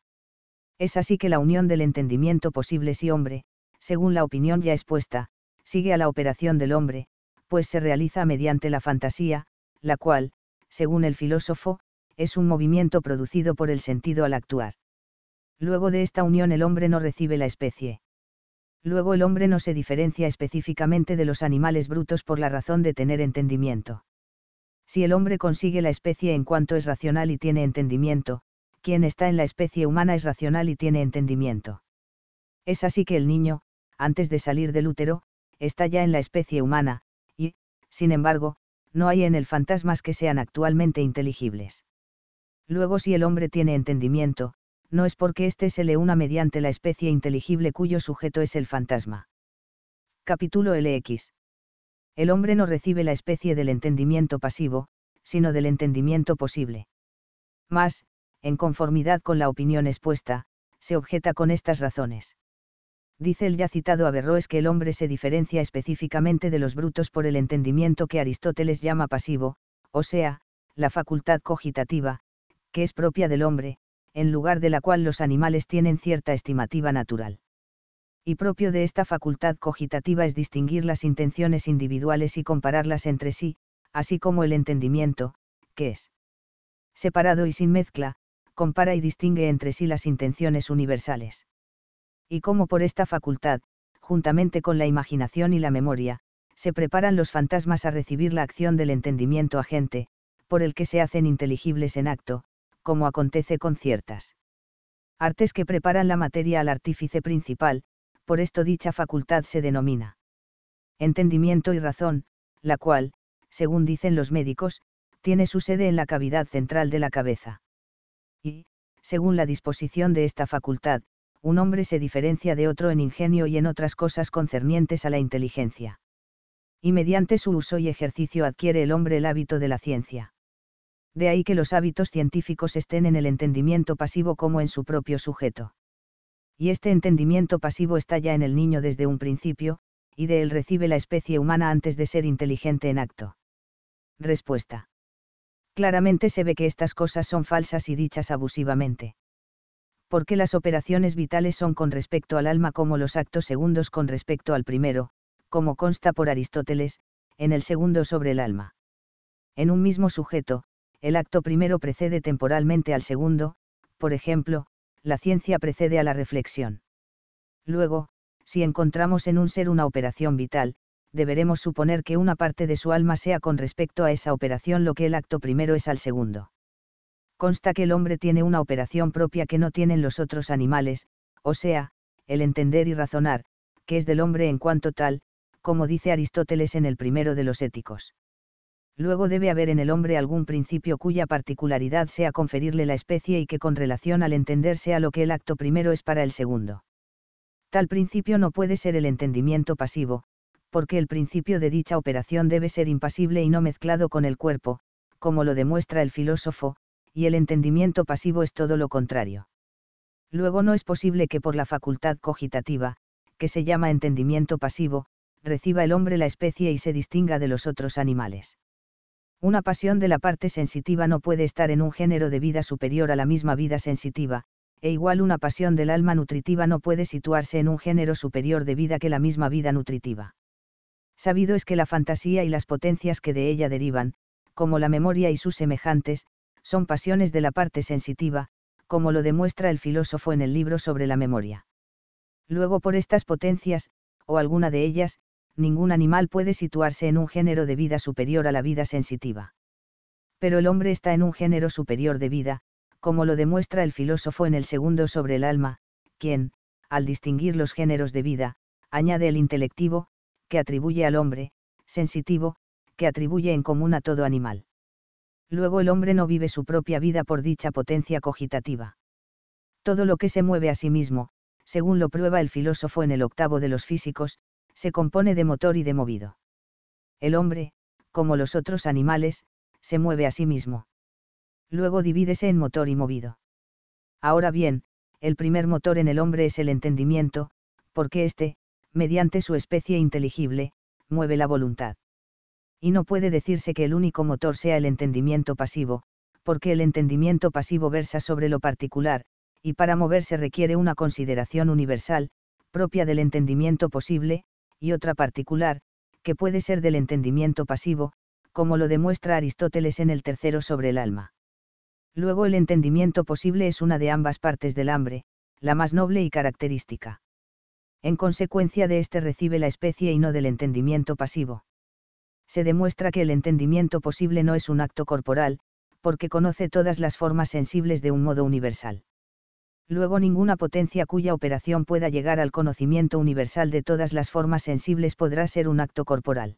Es así que la unión del entendimiento posible si hombre, según la opinión ya expuesta, sigue a la operación del hombre, pues se realiza mediante la fantasía, la cual, según el filósofo, es un movimiento producido por el sentido al actuar. Luego de esta unión el hombre no recibe la especie. Luego el hombre no se diferencia específicamente de los animales brutos por la razón de tener entendimiento. Si el hombre consigue la especie en cuanto es racional y tiene entendimiento, quien está en la especie humana es racional y tiene entendimiento. Es así que el niño, antes de salir del útero, está ya en la especie humana, y, sin embargo, no hay en él fantasmas que sean actualmente inteligibles. Luego si el hombre tiene entendimiento, no es porque éste se le una mediante la especie inteligible cuyo sujeto es el fantasma. Capítulo LX. El hombre no recibe la especie del entendimiento pasivo, sino del entendimiento posible. Más, en conformidad con la opinión expuesta, se objeta con estas razones. Dice el ya citado Averroes que el hombre se diferencia específicamente de los brutos por el entendimiento que Aristóteles llama pasivo, o sea, la facultad cogitativa, que es propia del hombre, en lugar de la cual los animales tienen cierta estimativa natural. Y propio de esta facultad cogitativa es distinguir las intenciones individuales y compararlas entre sí, así como el entendimiento, que es separado y sin mezcla, compara y distingue entre sí las intenciones universales. Y cómo por esta facultad, juntamente con la imaginación y la memoria, se preparan los fantasmas a recibir la acción del entendimiento agente, por el que se hacen inteligibles en acto, como acontece con ciertas artes que preparan la materia al artífice principal, por esto dicha facultad se denomina entendimiento y razón, la cual, según dicen los médicos, tiene su sede en la cavidad central de la cabeza según la disposición de esta facultad, un hombre se diferencia de otro en ingenio y en otras cosas concernientes a la inteligencia. Y mediante su uso y ejercicio adquiere el hombre el hábito de la ciencia. De ahí que los hábitos científicos estén en el entendimiento pasivo como en su propio sujeto. Y este entendimiento pasivo está ya en el niño desde un principio, y de él recibe la especie humana antes de ser inteligente en acto. Respuesta. Claramente se ve que estas cosas son falsas y dichas abusivamente. Porque las operaciones vitales son con respecto al alma como los actos segundos con respecto al primero, como consta por Aristóteles, en el segundo sobre el alma. En un mismo sujeto, el acto primero precede temporalmente al segundo, por ejemplo, la ciencia precede a la reflexión. Luego, si encontramos en un ser una operación vital, deberemos suponer que una parte de su alma sea con respecto a esa operación lo que el acto primero es al segundo. Consta que el hombre tiene una operación propia que no tienen los otros animales, o sea, el entender y razonar, que es del hombre en cuanto tal, como dice Aristóteles en el primero de los éticos. Luego debe haber en el hombre algún principio cuya particularidad sea conferirle la especie y que con relación al entender sea lo que el acto primero es para el segundo. Tal principio no puede ser el entendimiento pasivo, porque el principio de dicha operación debe ser impasible y no mezclado con el cuerpo, como lo demuestra el filósofo, y el entendimiento pasivo es todo lo contrario. Luego no es posible que por la facultad cogitativa, que se llama entendimiento pasivo, reciba el hombre la especie y se distinga de los otros animales. Una pasión de la parte sensitiva no puede estar en un género de vida superior a la misma vida sensitiva, e igual una pasión del alma nutritiva no puede situarse en un género superior de vida que la misma vida nutritiva sabido es que la fantasía y las potencias que de ella derivan, como la memoria y sus semejantes, son pasiones de la parte sensitiva, como lo demuestra el filósofo en el libro sobre la memoria. Luego por estas potencias, o alguna de ellas, ningún animal puede situarse en un género de vida superior a la vida sensitiva. Pero el hombre está en un género superior de vida, como lo demuestra el filósofo en el segundo sobre el alma, quien, al distinguir los géneros de vida, añade el intelectivo, que atribuye al hombre, sensitivo, que atribuye en común a todo animal. Luego el hombre no vive su propia vida por dicha potencia cogitativa. Todo lo que se mueve a sí mismo, según lo prueba el filósofo en el octavo de los físicos, se compone de motor y de movido. El hombre, como los otros animales, se mueve a sí mismo. Luego divídese en motor y movido. Ahora bien, el primer motor en el hombre es el entendimiento, porque éste, mediante su especie inteligible, mueve la voluntad. Y no puede decirse que el único motor sea el entendimiento pasivo, porque el entendimiento pasivo versa sobre lo particular, y para moverse requiere una consideración universal, propia del entendimiento posible, y otra particular, que puede ser del entendimiento pasivo, como lo demuestra Aristóteles en el tercero sobre el alma. Luego el entendimiento posible es una de ambas partes del hambre, la más noble y característica. En consecuencia de este recibe la especie y no del entendimiento pasivo. Se demuestra que el entendimiento posible no es un acto corporal, porque conoce todas las formas sensibles de un modo universal. Luego ninguna potencia cuya operación pueda llegar al conocimiento universal de todas las formas sensibles podrá ser un acto corporal.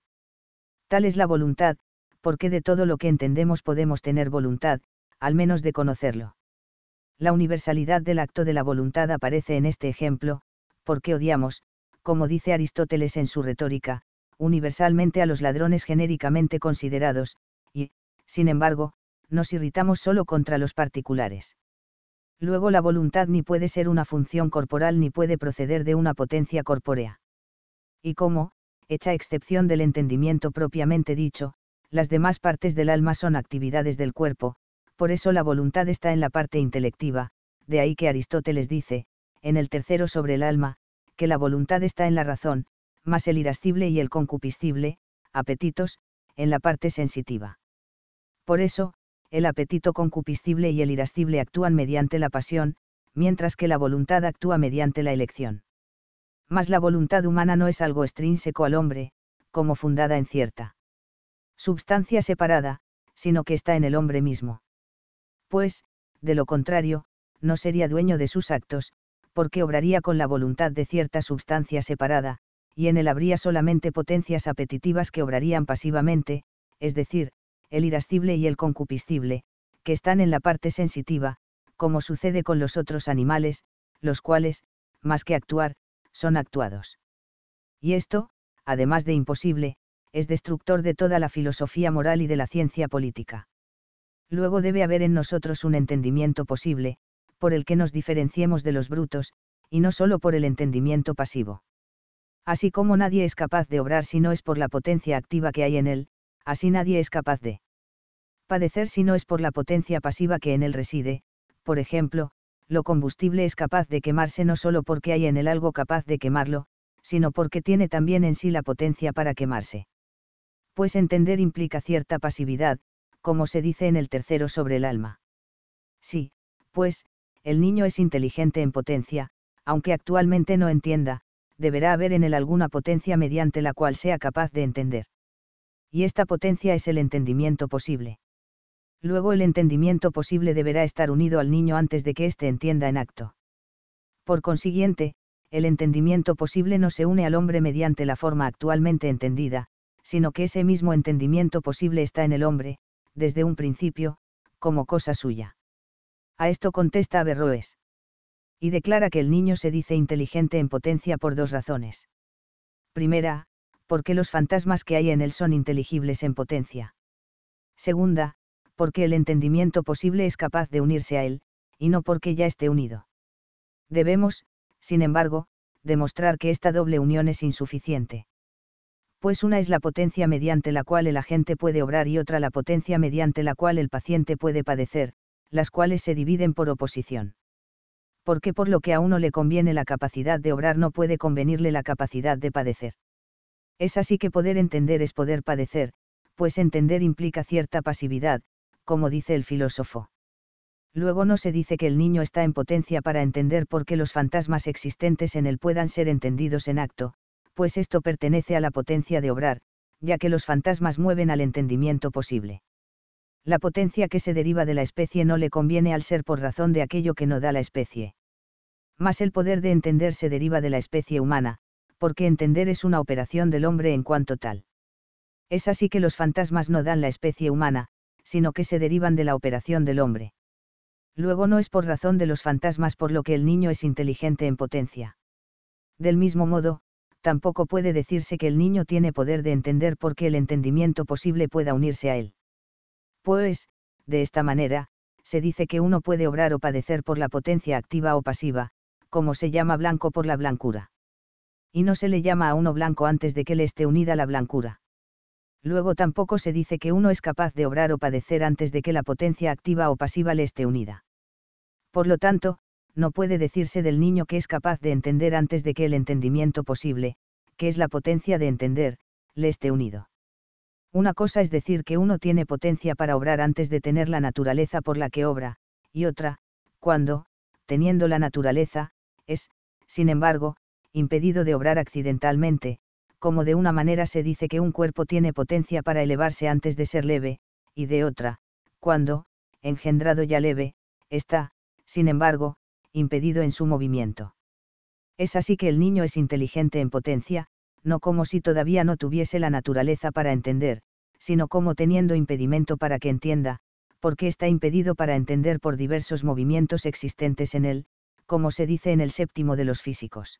Tal es la voluntad, porque de todo lo que entendemos podemos tener voluntad, al menos de conocerlo. La universalidad del acto de la voluntad aparece en este ejemplo, porque odiamos, como dice Aristóteles en su retórica, universalmente a los ladrones genéricamente considerados, y, sin embargo, nos irritamos solo contra los particulares. Luego la voluntad ni puede ser una función corporal ni puede proceder de una potencia corpórea. Y como, hecha excepción del entendimiento propiamente dicho, las demás partes del alma son actividades del cuerpo, por eso la voluntad está en la parte intelectiva, de ahí que Aristóteles dice, en el tercero sobre el alma, que la voluntad está en la razón, más el irascible y el concupiscible, apetitos, en la parte sensitiva. Por eso, el apetito concupiscible y el irascible actúan mediante la pasión, mientras que la voluntad actúa mediante la elección. Mas la voluntad humana no es algo extrínseco al hombre, como fundada en cierta substancia separada, sino que está en el hombre mismo. Pues, de lo contrario, no sería dueño de sus actos, porque obraría con la voluntad de cierta substancia separada, y en él habría solamente potencias apetitivas que obrarían pasivamente, es decir, el irascible y el concupiscible, que están en la parte sensitiva, como sucede con los otros animales, los cuales, más que actuar, son actuados. Y esto, además de imposible, es destructor de toda la filosofía moral y de la ciencia política. Luego debe haber en nosotros un entendimiento posible, por el que nos diferenciemos de los brutos, y no solo por el entendimiento pasivo. Así como nadie es capaz de obrar si no es por la potencia activa que hay en él, así nadie es capaz de padecer si no es por la potencia pasiva que en él reside, por ejemplo, lo combustible es capaz de quemarse no solo porque hay en él algo capaz de quemarlo, sino porque tiene también en sí la potencia para quemarse. Pues entender implica cierta pasividad, como se dice en el tercero sobre el alma. Sí, pues, el niño es inteligente en potencia, aunque actualmente no entienda, deberá haber en él alguna potencia mediante la cual sea capaz de entender. Y esta potencia es el entendimiento posible. Luego el entendimiento posible deberá estar unido al niño antes de que éste entienda en acto. Por consiguiente, el entendimiento posible no se une al hombre mediante la forma actualmente entendida, sino que ese mismo entendimiento posible está en el hombre, desde un principio, como cosa suya. A esto contesta Averroes. Y declara que el niño se dice inteligente en potencia por dos razones. Primera, porque los fantasmas que hay en él son inteligibles en potencia. Segunda, porque el entendimiento posible es capaz de unirse a él, y no porque ya esté unido. Debemos, sin embargo, demostrar que esta doble unión es insuficiente. Pues una es la potencia mediante la cual el agente puede obrar y otra la potencia mediante la cual el paciente puede padecer, las cuales se dividen por oposición. Porque por lo que a uno le conviene la capacidad de obrar no puede convenirle la capacidad de padecer. Es así que poder entender es poder padecer, pues entender implica cierta pasividad, como dice el filósofo. Luego no se dice que el niño está en potencia para entender por qué los fantasmas existentes en él puedan ser entendidos en acto, pues esto pertenece a la potencia de obrar, ya que los fantasmas mueven al entendimiento posible la potencia que se deriva de la especie no le conviene al ser por razón de aquello que no da la especie. Mas el poder de entender se deriva de la especie humana, porque entender es una operación del hombre en cuanto tal. Es así que los fantasmas no dan la especie humana, sino que se derivan de la operación del hombre. Luego no es por razón de los fantasmas por lo que el niño es inteligente en potencia. Del mismo modo, tampoco puede decirse que el niño tiene poder de entender porque el entendimiento posible pueda unirse a él pues, de esta manera, se dice que uno puede obrar o padecer por la potencia activa o pasiva, como se llama blanco por la blancura. Y no se le llama a uno blanco antes de que le esté unida la blancura. Luego tampoco se dice que uno es capaz de obrar o padecer antes de que la potencia activa o pasiva le esté unida. Por lo tanto, no puede decirse del niño que es capaz de entender antes de que el entendimiento posible, que es la potencia de entender, le esté unido. Una cosa es decir que uno tiene potencia para obrar antes de tener la naturaleza por la que obra, y otra, cuando, teniendo la naturaleza, es, sin embargo, impedido de obrar accidentalmente, como de una manera se dice que un cuerpo tiene potencia para elevarse antes de ser leve, y de otra, cuando, engendrado ya leve, está, sin embargo, impedido en su movimiento. Es así que el niño es inteligente en potencia, no como si todavía no tuviese la naturaleza para entender, sino como teniendo impedimento para que entienda, porque está impedido para entender por diversos movimientos existentes en él, como se dice en el séptimo de los físicos.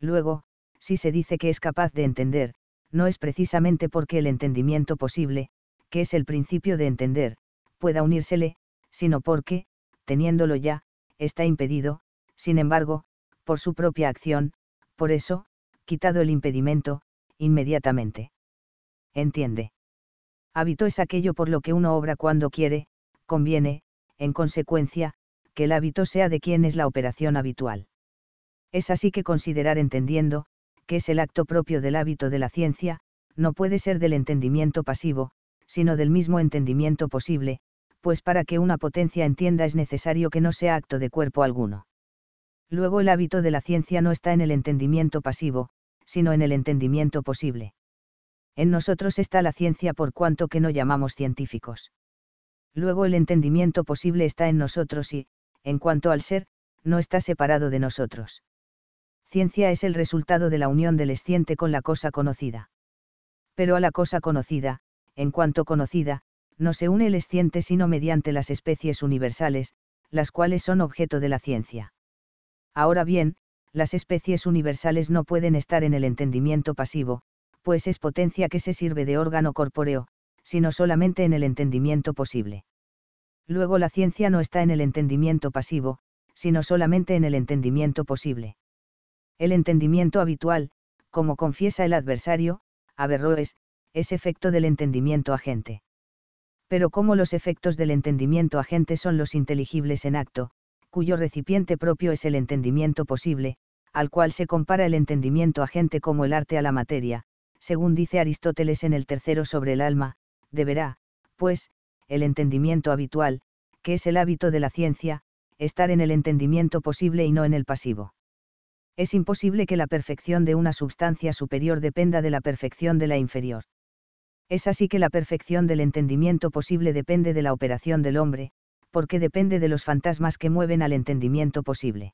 Luego, si se dice que es capaz de entender, no es precisamente porque el entendimiento posible, que es el principio de entender, pueda unírsele, sino porque, teniéndolo ya, está impedido, sin embargo, por su propia acción, por eso, quitado el impedimento, inmediatamente. Entiende. Hábito es aquello por lo que uno obra cuando quiere, conviene, en consecuencia, que el hábito sea de quien es la operación habitual. Es así que considerar entendiendo, que es el acto propio del hábito de la ciencia, no puede ser del entendimiento pasivo, sino del mismo entendimiento posible, pues para que una potencia entienda es necesario que no sea acto de cuerpo alguno. Luego el hábito de la ciencia no está en el entendimiento pasivo, sino en el entendimiento posible. En nosotros está la ciencia por cuanto que no llamamos científicos. Luego el entendimiento posible está en nosotros y, en cuanto al ser, no está separado de nosotros. Ciencia es el resultado de la unión del esciente con la cosa conocida. Pero a la cosa conocida, en cuanto conocida, no se une el esciente sino mediante las especies universales, las cuales son objeto de la ciencia. Ahora bien, las especies universales no pueden estar en el entendimiento pasivo, pues es potencia que se sirve de órgano corpóreo, sino solamente en el entendimiento posible. Luego la ciencia no está en el entendimiento pasivo, sino solamente en el entendimiento posible. El entendimiento habitual, como confiesa el adversario, Averroes, es efecto del entendimiento agente. Pero como los efectos del entendimiento agente son los inteligibles en acto, cuyo recipiente propio es el entendimiento posible, al cual se compara el entendimiento agente como el arte a la materia, según dice Aristóteles en el tercero sobre el alma, deberá, pues, el entendimiento habitual, que es el hábito de la ciencia, estar en el entendimiento posible y no en el pasivo. Es imposible que la perfección de una sustancia superior dependa de la perfección de la inferior. Es así que la perfección del entendimiento posible depende de la operación del hombre, porque depende de los fantasmas que mueven al entendimiento posible.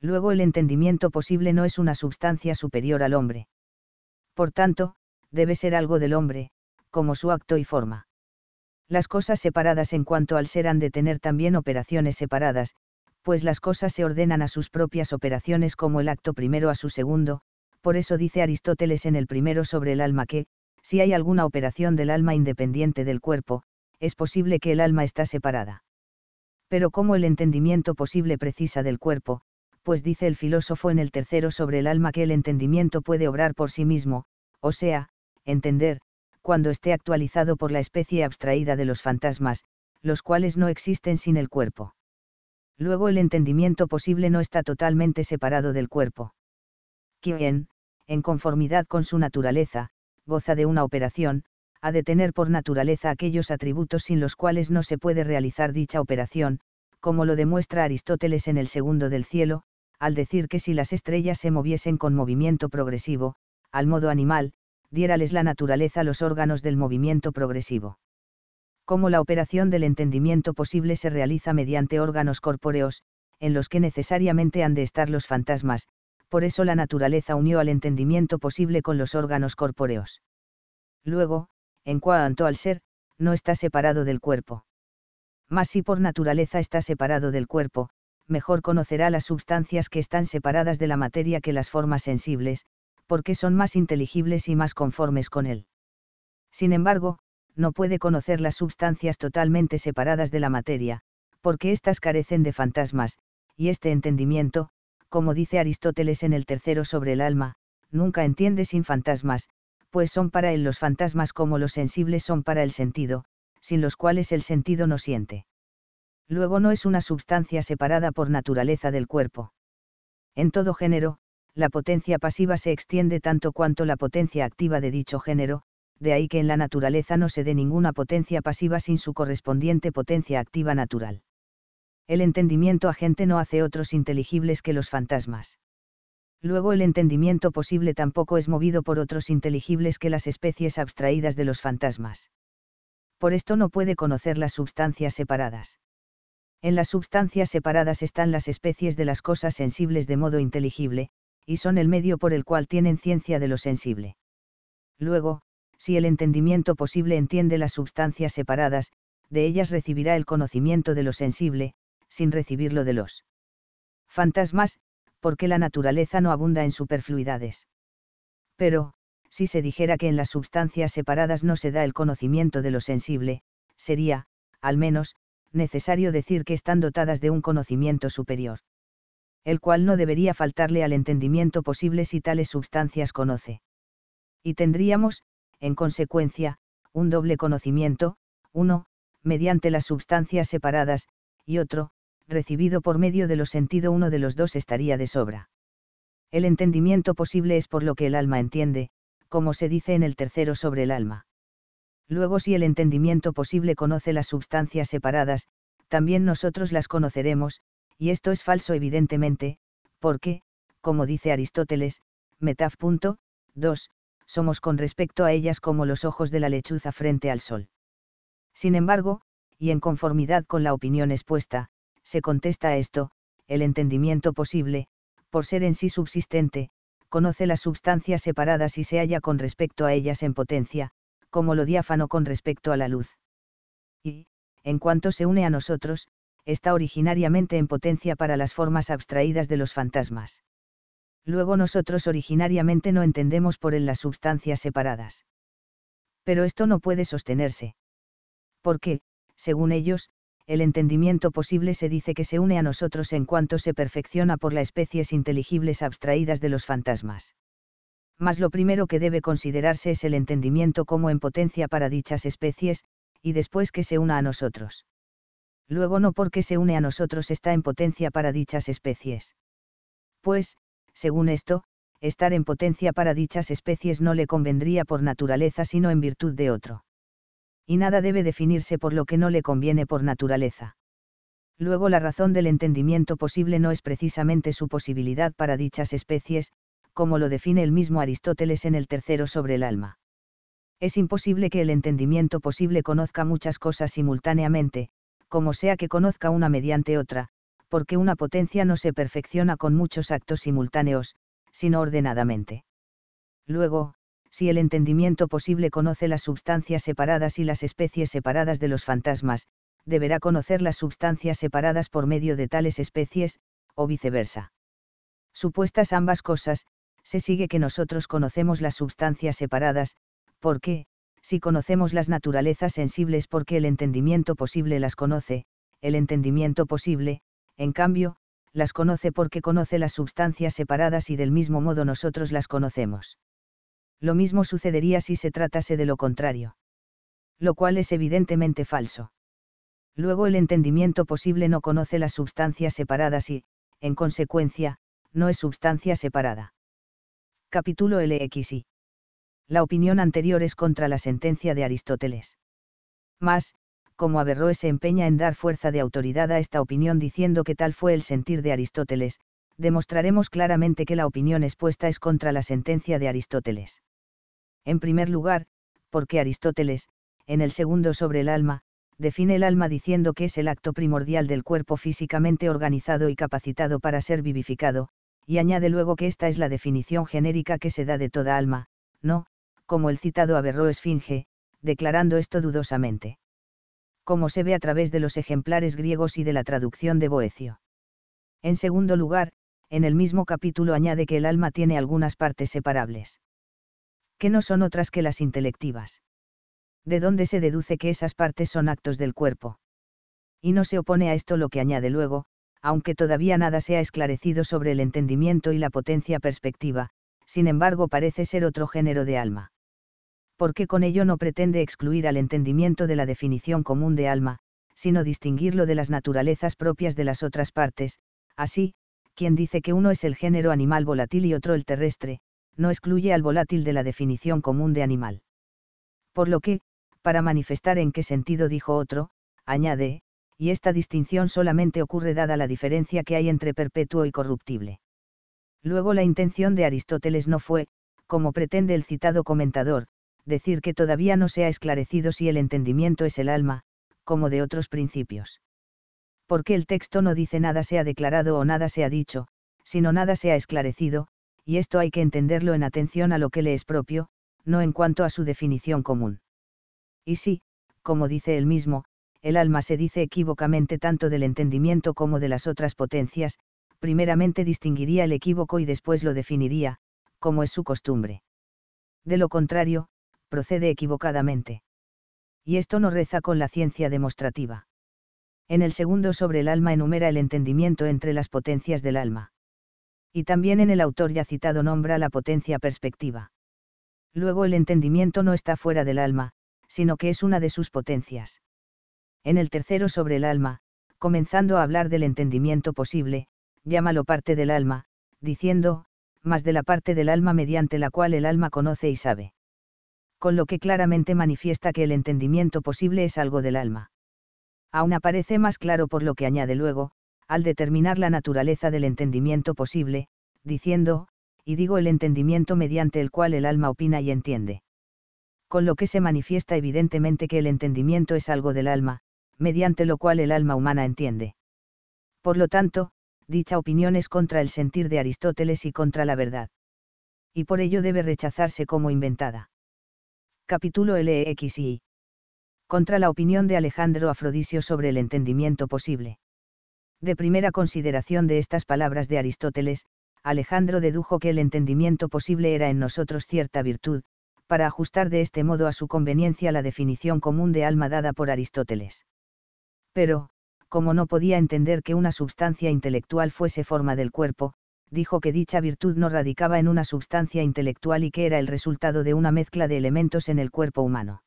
Luego el entendimiento posible no es una sustancia superior al hombre. Por tanto, debe ser algo del hombre, como su acto y forma. Las cosas separadas en cuanto al ser han de tener también operaciones separadas, pues las cosas se ordenan a sus propias operaciones como el acto primero a su segundo, por eso dice Aristóteles en el primero sobre el alma que, si hay alguna operación del alma independiente del cuerpo, es posible que el alma está separada pero como el entendimiento posible precisa del cuerpo, pues dice el filósofo en el tercero sobre el alma que el entendimiento puede obrar por sí mismo, o sea, entender, cuando esté actualizado por la especie abstraída de los fantasmas, los cuales no existen sin el cuerpo. Luego el entendimiento posible no está totalmente separado del cuerpo. Quien, en conformidad con su naturaleza, goza de una operación, ha de tener por naturaleza aquellos atributos sin los cuales no se puede realizar dicha operación, como lo demuestra Aristóteles en el segundo del cielo, al decir que si las estrellas se moviesen con movimiento progresivo, al modo animal, diérales la naturaleza los órganos del movimiento progresivo. Como la operación del entendimiento posible se realiza mediante órganos corpóreos, en los que necesariamente han de estar los fantasmas, por eso la naturaleza unió al entendimiento posible con los órganos corpóreos. Luego, en cuanto al ser, no está separado del cuerpo. Mas si por naturaleza está separado del cuerpo, mejor conocerá las sustancias que están separadas de la materia que las formas sensibles, porque son más inteligibles y más conformes con él. Sin embargo, no puede conocer las sustancias totalmente separadas de la materia, porque éstas carecen de fantasmas, y este entendimiento, como dice Aristóteles en el tercero sobre el alma, nunca entiende sin fantasmas, pues son para él los fantasmas como los sensibles son para el sentido, sin los cuales el sentido no siente. Luego no es una substancia separada por naturaleza del cuerpo. En todo género, la potencia pasiva se extiende tanto cuanto la potencia activa de dicho género, de ahí que en la naturaleza no se dé ninguna potencia pasiva sin su correspondiente potencia activa natural. El entendimiento agente no hace otros inteligibles que los fantasmas. Luego el entendimiento posible tampoco es movido por otros inteligibles que las especies abstraídas de los fantasmas. Por esto no puede conocer las substancias separadas. En las substancias separadas están las especies de las cosas sensibles de modo inteligible, y son el medio por el cual tienen ciencia de lo sensible. Luego, si el entendimiento posible entiende las substancias separadas, de ellas recibirá el conocimiento de lo sensible, sin recibirlo de los fantasmas, porque la naturaleza no abunda en superfluidades. Pero, si se dijera que en las sustancias separadas no se da el conocimiento de lo sensible, sería, al menos, necesario decir que están dotadas de un conocimiento superior. El cual no debería faltarle al entendimiento posible si tales sustancias conoce. Y tendríamos, en consecuencia, un doble conocimiento, uno, mediante las sustancias separadas, y otro, recibido por medio de los sentido uno de los dos estaría de sobra. El entendimiento posible es por lo que el alma entiende, como se dice en el tercero sobre el alma. Luego si el entendimiento posible conoce las sustancias separadas, también nosotros las conoceremos, y esto es falso evidentemente, porque, como dice Aristóteles, Metaf. 2, somos con respecto a ellas como los ojos de la lechuza frente al sol. Sin embargo, y en conformidad con la opinión expuesta, se contesta a esto, el entendimiento posible, por ser en sí subsistente, conoce las sustancias separadas y se halla con respecto a ellas en potencia, como lo diáfano con respecto a la luz. Y, en cuanto se une a nosotros, está originariamente en potencia para las formas abstraídas de los fantasmas. Luego nosotros originariamente no entendemos por él las sustancias separadas. Pero esto no puede sostenerse. Porque, según ellos, el entendimiento posible se dice que se une a nosotros en cuanto se perfecciona por las especies inteligibles abstraídas de los fantasmas. Mas lo primero que debe considerarse es el entendimiento como en potencia para dichas especies, y después que se una a nosotros. Luego no porque se une a nosotros está en potencia para dichas especies. Pues, según esto, estar en potencia para dichas especies no le convendría por naturaleza sino en virtud de otro y nada debe definirse por lo que no le conviene por naturaleza. Luego la razón del entendimiento posible no es precisamente su posibilidad para dichas especies, como lo define el mismo Aristóteles en el tercero sobre el alma. Es imposible que el entendimiento posible conozca muchas cosas simultáneamente, como sea que conozca una mediante otra, porque una potencia no se perfecciona con muchos actos simultáneos, sino ordenadamente. Luego, si el entendimiento posible conoce las substancias separadas y las especies separadas de los fantasmas, deberá conocer las substancias separadas por medio de tales especies, o viceversa. Supuestas ambas cosas, se sigue que nosotros conocemos las substancias separadas, porque, si conocemos las naturalezas sensibles porque el entendimiento posible las conoce, el entendimiento posible, en cambio, las conoce porque conoce las substancias separadas y del mismo modo nosotros las conocemos. Lo mismo sucedería si se tratase de lo contrario. Lo cual es evidentemente falso. Luego el entendimiento posible no conoce las sustancias separadas y, en consecuencia, no es sustancia separada. Capítulo LXI. La opinión anterior es contra la sentencia de Aristóteles. Mas, como Averroes se empeña en dar fuerza de autoridad a esta opinión diciendo que tal fue el sentir de Aristóteles, demostraremos claramente que la opinión expuesta es contra la sentencia de Aristóteles. En primer lugar, porque Aristóteles, en el segundo sobre el alma, define el alma diciendo que es el acto primordial del cuerpo físicamente organizado y capacitado para ser vivificado, y añade luego que esta es la definición genérica que se da de toda alma, no, como el citado Averroes esfinge, declarando esto dudosamente. Como se ve a través de los ejemplares griegos y de la traducción de Boecio. En segundo lugar, en el mismo capítulo añade que el alma tiene algunas partes separables. Que no son otras que las intelectivas. De dónde se deduce que esas partes son actos del cuerpo. Y no se opone a esto lo que añade luego, aunque todavía nada se ha esclarecido sobre el entendimiento y la potencia perspectiva, sin embargo parece ser otro género de alma. Porque con ello no pretende excluir al entendimiento de la definición común de alma, sino distinguirlo de las naturalezas propias de las otras partes, así, quien dice que uno es el género animal volátil y otro el terrestre, no excluye al volátil de la definición común de animal. Por lo que, para manifestar en qué sentido dijo otro, añade, y esta distinción solamente ocurre dada la diferencia que hay entre perpetuo y corruptible. Luego la intención de Aristóteles no fue, como pretende el citado comentador, decir que todavía no se ha esclarecido si el entendimiento es el alma, como de otros principios porque el texto no dice nada se ha declarado o nada se ha dicho, sino nada se ha esclarecido, y esto hay que entenderlo en atención a lo que le es propio, no en cuanto a su definición común. Y si, como dice él mismo, el alma se dice equívocamente tanto del entendimiento como de las otras potencias, primeramente distinguiría el equívoco y después lo definiría, como es su costumbre. De lo contrario, procede equivocadamente. Y esto no reza con la ciencia demostrativa en el segundo sobre el alma enumera el entendimiento entre las potencias del alma. Y también en el autor ya citado nombra la potencia perspectiva. Luego el entendimiento no está fuera del alma, sino que es una de sus potencias. En el tercero sobre el alma, comenzando a hablar del entendimiento posible, llámalo parte del alma, diciendo, más de la parte del alma mediante la cual el alma conoce y sabe. Con lo que claramente manifiesta que el entendimiento posible es algo del alma aún aparece más claro por lo que añade luego, al determinar la naturaleza del entendimiento posible, diciendo, y digo el entendimiento mediante el cual el alma opina y entiende. Con lo que se manifiesta evidentemente que el entendimiento es algo del alma, mediante lo cual el alma humana entiende. Por lo tanto, dicha opinión es contra el sentir de Aristóteles y contra la verdad. Y por ello debe rechazarse como inventada. Capítulo LXI. E contra la opinión de Alejandro Afrodisio sobre el entendimiento posible. De primera consideración de estas palabras de Aristóteles, Alejandro dedujo que el entendimiento posible era en nosotros cierta virtud, para ajustar de este modo a su conveniencia la definición común de alma dada por Aristóteles. Pero, como no podía entender que una substancia intelectual fuese forma del cuerpo, dijo que dicha virtud no radicaba en una substancia intelectual y que era el resultado de una mezcla de elementos en el cuerpo humano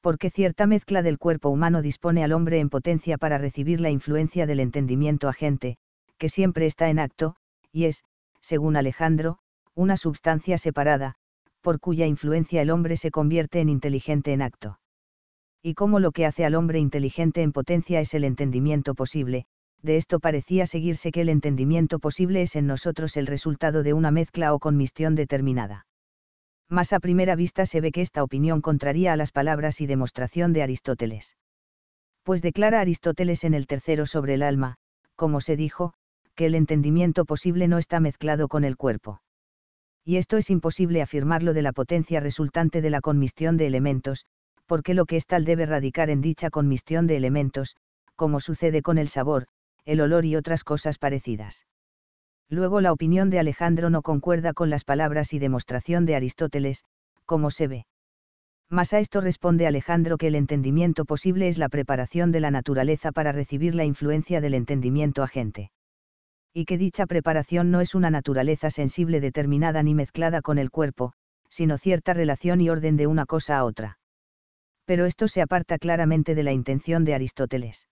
porque cierta mezcla del cuerpo humano dispone al hombre en potencia para recibir la influencia del entendimiento agente, que siempre está en acto, y es, según Alejandro, una substancia separada, por cuya influencia el hombre se convierte en inteligente en acto. Y como lo que hace al hombre inteligente en potencia es el entendimiento posible, de esto parecía seguirse que el entendimiento posible es en nosotros el resultado de una mezcla o conmisión determinada mas a primera vista se ve que esta opinión contraría a las palabras y demostración de Aristóteles. Pues declara Aristóteles en el tercero sobre el alma, como se dijo, que el entendimiento posible no está mezclado con el cuerpo. Y esto es imposible afirmarlo de la potencia resultante de la conmistión de elementos, porque lo que es tal debe radicar en dicha conmistión de elementos, como sucede con el sabor, el olor y otras cosas parecidas. Luego la opinión de Alejandro no concuerda con las palabras y demostración de Aristóteles, como se ve. Mas a esto responde Alejandro que el entendimiento posible es la preparación de la naturaleza para recibir la influencia del entendimiento agente. Y que dicha preparación no es una naturaleza sensible determinada ni mezclada con el cuerpo, sino cierta relación y orden de una cosa a otra. Pero esto se aparta claramente de la intención de Aristóteles.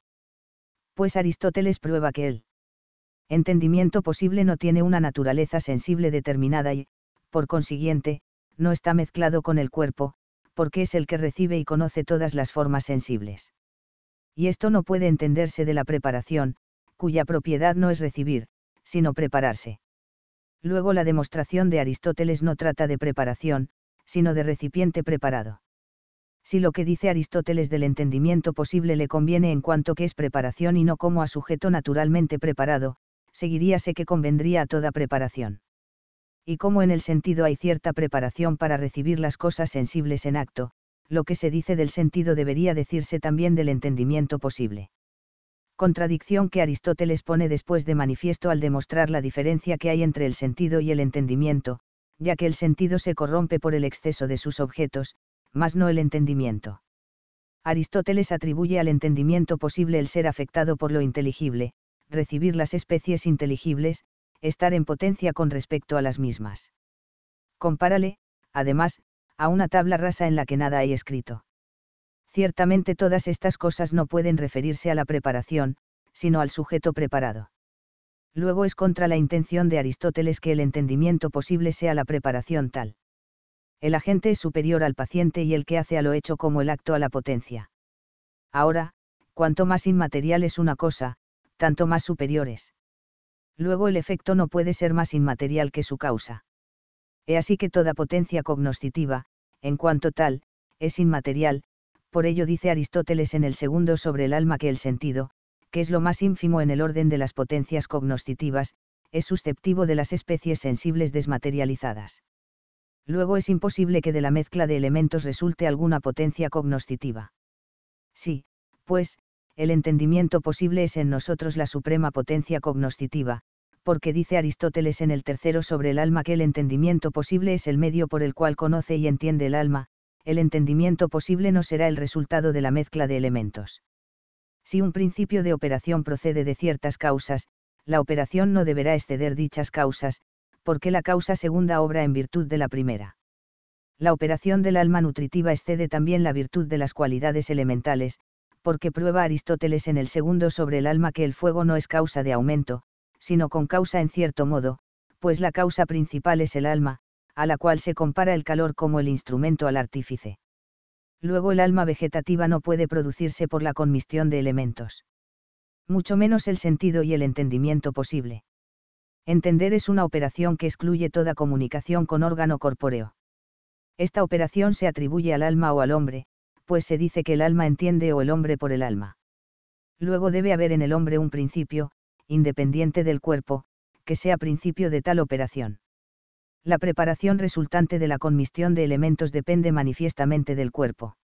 Pues Aristóteles prueba que él entendimiento posible no tiene una naturaleza sensible determinada y, por consiguiente, no está mezclado con el cuerpo, porque es el que recibe y conoce todas las formas sensibles. Y esto no puede entenderse de la preparación, cuya propiedad no es recibir, sino prepararse. Luego la demostración de Aristóteles no trata de preparación, sino de recipiente preparado. Si lo que dice Aristóteles del entendimiento posible le conviene en cuanto que es preparación y no como a sujeto naturalmente preparado, sé que convendría a toda preparación. Y como en el sentido hay cierta preparación para recibir las cosas sensibles en acto, lo que se dice del sentido debería decirse también del entendimiento posible. Contradicción que Aristóteles pone después de manifiesto al demostrar la diferencia que hay entre el sentido y el entendimiento, ya que el sentido se corrompe por el exceso de sus objetos, mas no el entendimiento. Aristóteles atribuye al entendimiento posible el ser afectado por lo inteligible, recibir las especies inteligibles, estar en potencia con respecto a las mismas. Compárale, además, a una tabla rasa en la que nada hay escrito. Ciertamente todas estas cosas no pueden referirse a la preparación, sino al sujeto preparado. Luego es contra la intención de Aristóteles que el entendimiento posible sea la preparación tal. El agente es superior al paciente y el que hace a lo hecho como el acto a la potencia. Ahora, cuanto más inmaterial es una cosa, tanto más superiores. Luego el efecto no puede ser más inmaterial que su causa. He así que toda potencia cognoscitiva, en cuanto tal, es inmaterial, por ello dice Aristóteles en el segundo sobre el alma que el sentido, que es lo más ínfimo en el orden de las potencias cognoscitivas, es susceptivo de las especies sensibles desmaterializadas. Luego es imposible que de la mezcla de elementos resulte alguna potencia cognoscitiva. Sí, pues, el entendimiento posible es en nosotros la suprema potencia cognoscitiva, porque dice Aristóteles en el tercero sobre el alma que el entendimiento posible es el medio por el cual conoce y entiende el alma, el entendimiento posible no será el resultado de la mezcla de elementos. Si un principio de operación procede de ciertas causas, la operación no deberá exceder dichas causas, porque la causa segunda obra en virtud de la primera. La operación del alma nutritiva excede también la virtud de las cualidades elementales, porque prueba Aristóteles en el segundo sobre el alma que el fuego no es causa de aumento, sino con causa en cierto modo, pues la causa principal es el alma, a la cual se compara el calor como el instrumento al artífice. Luego el alma vegetativa no puede producirse por la conmistión de elementos. Mucho menos el sentido y el entendimiento posible. Entender es una operación que excluye toda comunicación con órgano corpóreo. Esta operación se atribuye al alma o al hombre, pues se dice que el alma entiende o el hombre por el alma. Luego debe haber en el hombre un principio, independiente del cuerpo, que sea principio de tal operación. La preparación resultante de la conmistión de elementos depende manifiestamente del cuerpo.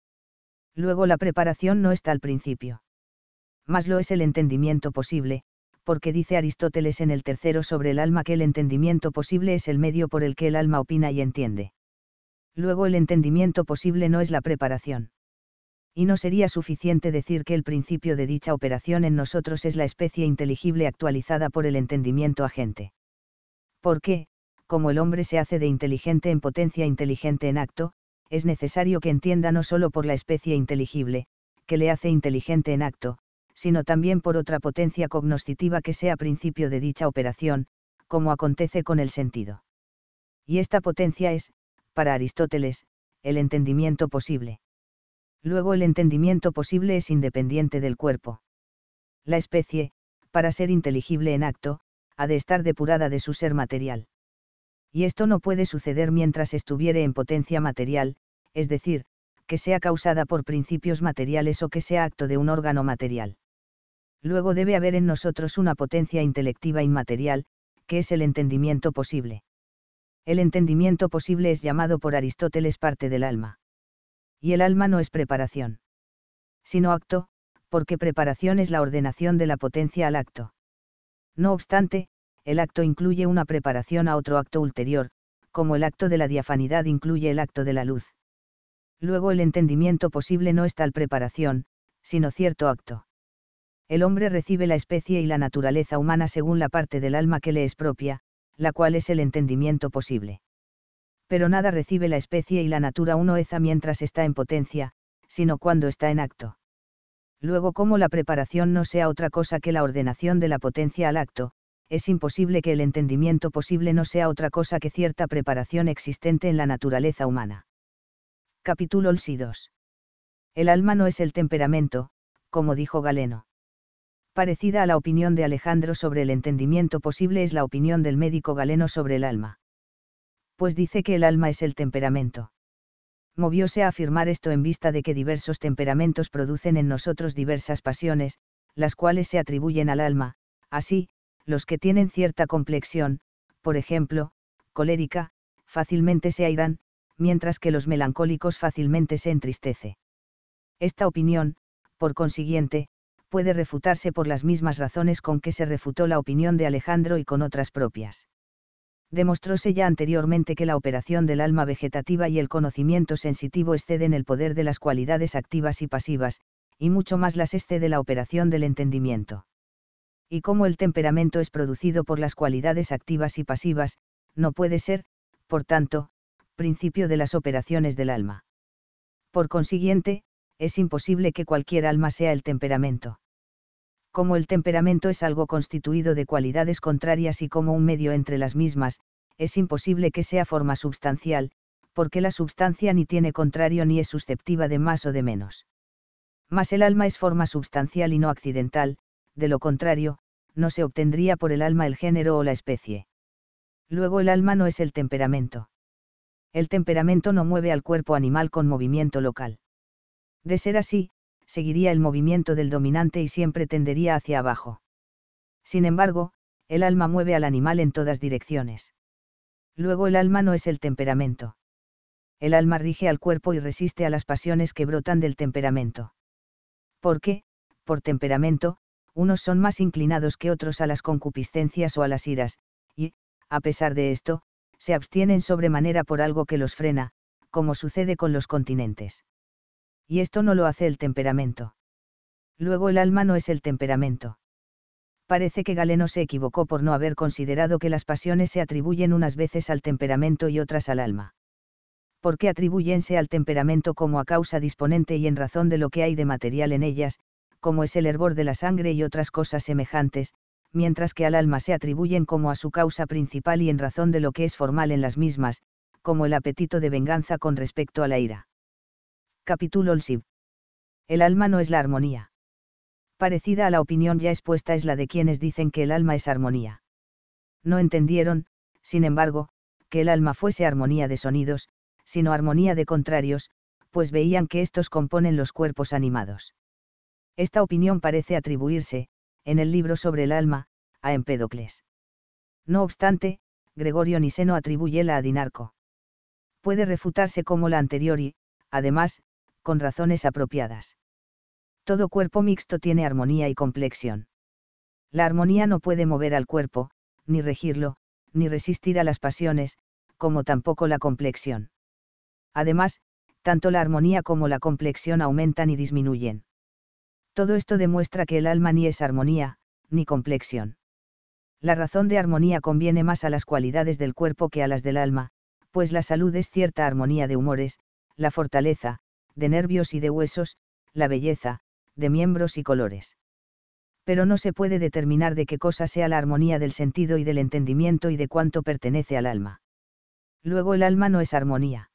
Luego la preparación no está al principio. Más lo es el entendimiento posible, porque dice Aristóteles en el tercero sobre el alma que el entendimiento posible es el medio por el que el alma opina y entiende. Luego el entendimiento posible no es la preparación y no sería suficiente decir que el principio de dicha operación en nosotros es la especie inteligible actualizada por el entendimiento agente. Porque, como el hombre se hace de inteligente en potencia inteligente en acto, es necesario que entienda no solo por la especie inteligible, que le hace inteligente en acto, sino también por otra potencia cognoscitiva que sea principio de dicha operación, como acontece con el sentido. Y esta potencia es, para Aristóteles, el entendimiento posible luego el entendimiento posible es independiente del cuerpo. La especie, para ser inteligible en acto, ha de estar depurada de su ser material. Y esto no puede suceder mientras estuviere en potencia material, es decir, que sea causada por principios materiales o que sea acto de un órgano material. Luego debe haber en nosotros una potencia intelectiva inmaterial, que es el entendimiento posible. El entendimiento posible es llamado por Aristóteles parte del alma y el alma no es preparación. Sino acto, porque preparación es la ordenación de la potencia al acto. No obstante, el acto incluye una preparación a otro acto ulterior, como el acto de la diafanidad incluye el acto de la luz. Luego el entendimiento posible no es tal preparación, sino cierto acto. El hombre recibe la especie y la naturaleza humana según la parte del alma que le es propia, la cual es el entendimiento posible pero nada recibe la especie y la natura uno eza mientras está en potencia, sino cuando está en acto. Luego como la preparación no sea otra cosa que la ordenación de la potencia al acto, es imposible que el entendimiento posible no sea otra cosa que cierta preparación existente en la naturaleza humana. Capítulo 2. El alma no es el temperamento, como dijo Galeno. Parecida a la opinión de Alejandro sobre el entendimiento posible es la opinión del médico Galeno sobre el alma pues dice que el alma es el temperamento. Movióse a afirmar esto en vista de que diversos temperamentos producen en nosotros diversas pasiones, las cuales se atribuyen al alma, así, los que tienen cierta complexión, por ejemplo, colérica, fácilmente se airan, mientras que los melancólicos fácilmente se entristece. Esta opinión, por consiguiente, puede refutarse por las mismas razones con que se refutó la opinión de Alejandro y con otras propias demostróse ya anteriormente que la operación del alma vegetativa y el conocimiento sensitivo exceden el poder de las cualidades activas y pasivas, y mucho más las excede la operación del entendimiento. Y como el temperamento es producido por las cualidades activas y pasivas, no puede ser, por tanto, principio de las operaciones del alma. Por consiguiente, es imposible que cualquier alma sea el temperamento como el temperamento es algo constituido de cualidades contrarias y como un medio entre las mismas, es imposible que sea forma substancial, porque la substancia ni tiene contrario ni es susceptiva de más o de menos. Mas el alma es forma substancial y no accidental, de lo contrario, no se obtendría por el alma el género o la especie. Luego el alma no es el temperamento. El temperamento no mueve al cuerpo animal con movimiento local. De ser así, seguiría el movimiento del dominante y siempre tendería hacia abajo. Sin embargo, el alma mueve al animal en todas direcciones. Luego el alma no es el temperamento. El alma rige al cuerpo y resiste a las pasiones que brotan del temperamento. ¿Por qué, por temperamento, unos son más inclinados que otros a las concupiscencias o a las iras, y, a pesar de esto, se abstienen sobremanera por algo que los frena, como sucede con los continentes y esto no lo hace el temperamento. Luego el alma no es el temperamento. Parece que Galeno se equivocó por no haber considerado que las pasiones se atribuyen unas veces al temperamento y otras al alma. Porque atribuyense al temperamento como a causa disponente y en razón de lo que hay de material en ellas, como es el hervor de la sangre y otras cosas semejantes, mientras que al alma se atribuyen como a su causa principal y en razón de lo que es formal en las mismas, como el apetito de venganza con respecto a la ira. Capítulo Olsib. El alma no es la armonía. Parecida a la opinión ya expuesta es la de quienes dicen que el alma es armonía. No entendieron, sin embargo, que el alma fuese armonía de sonidos, sino armonía de contrarios, pues veían que estos componen los cuerpos animados. Esta opinión parece atribuirse, en el libro sobre el alma, a Empédocles. No obstante, Gregorio Niceno la a Dinarco. Puede refutarse como la anterior y, además, con razones apropiadas. Todo cuerpo mixto tiene armonía y complexión. La armonía no puede mover al cuerpo, ni regirlo, ni resistir a las pasiones, como tampoco la complexión. Además, tanto la armonía como la complexión aumentan y disminuyen. Todo esto demuestra que el alma ni es armonía, ni complexión. La razón de armonía conviene más a las cualidades del cuerpo que a las del alma, pues la salud es cierta armonía de humores, la fortaleza, de nervios y de huesos, la belleza, de miembros y colores. Pero no se puede determinar de qué cosa sea la armonía del sentido y del entendimiento y de cuánto pertenece al alma. Luego el alma no es armonía.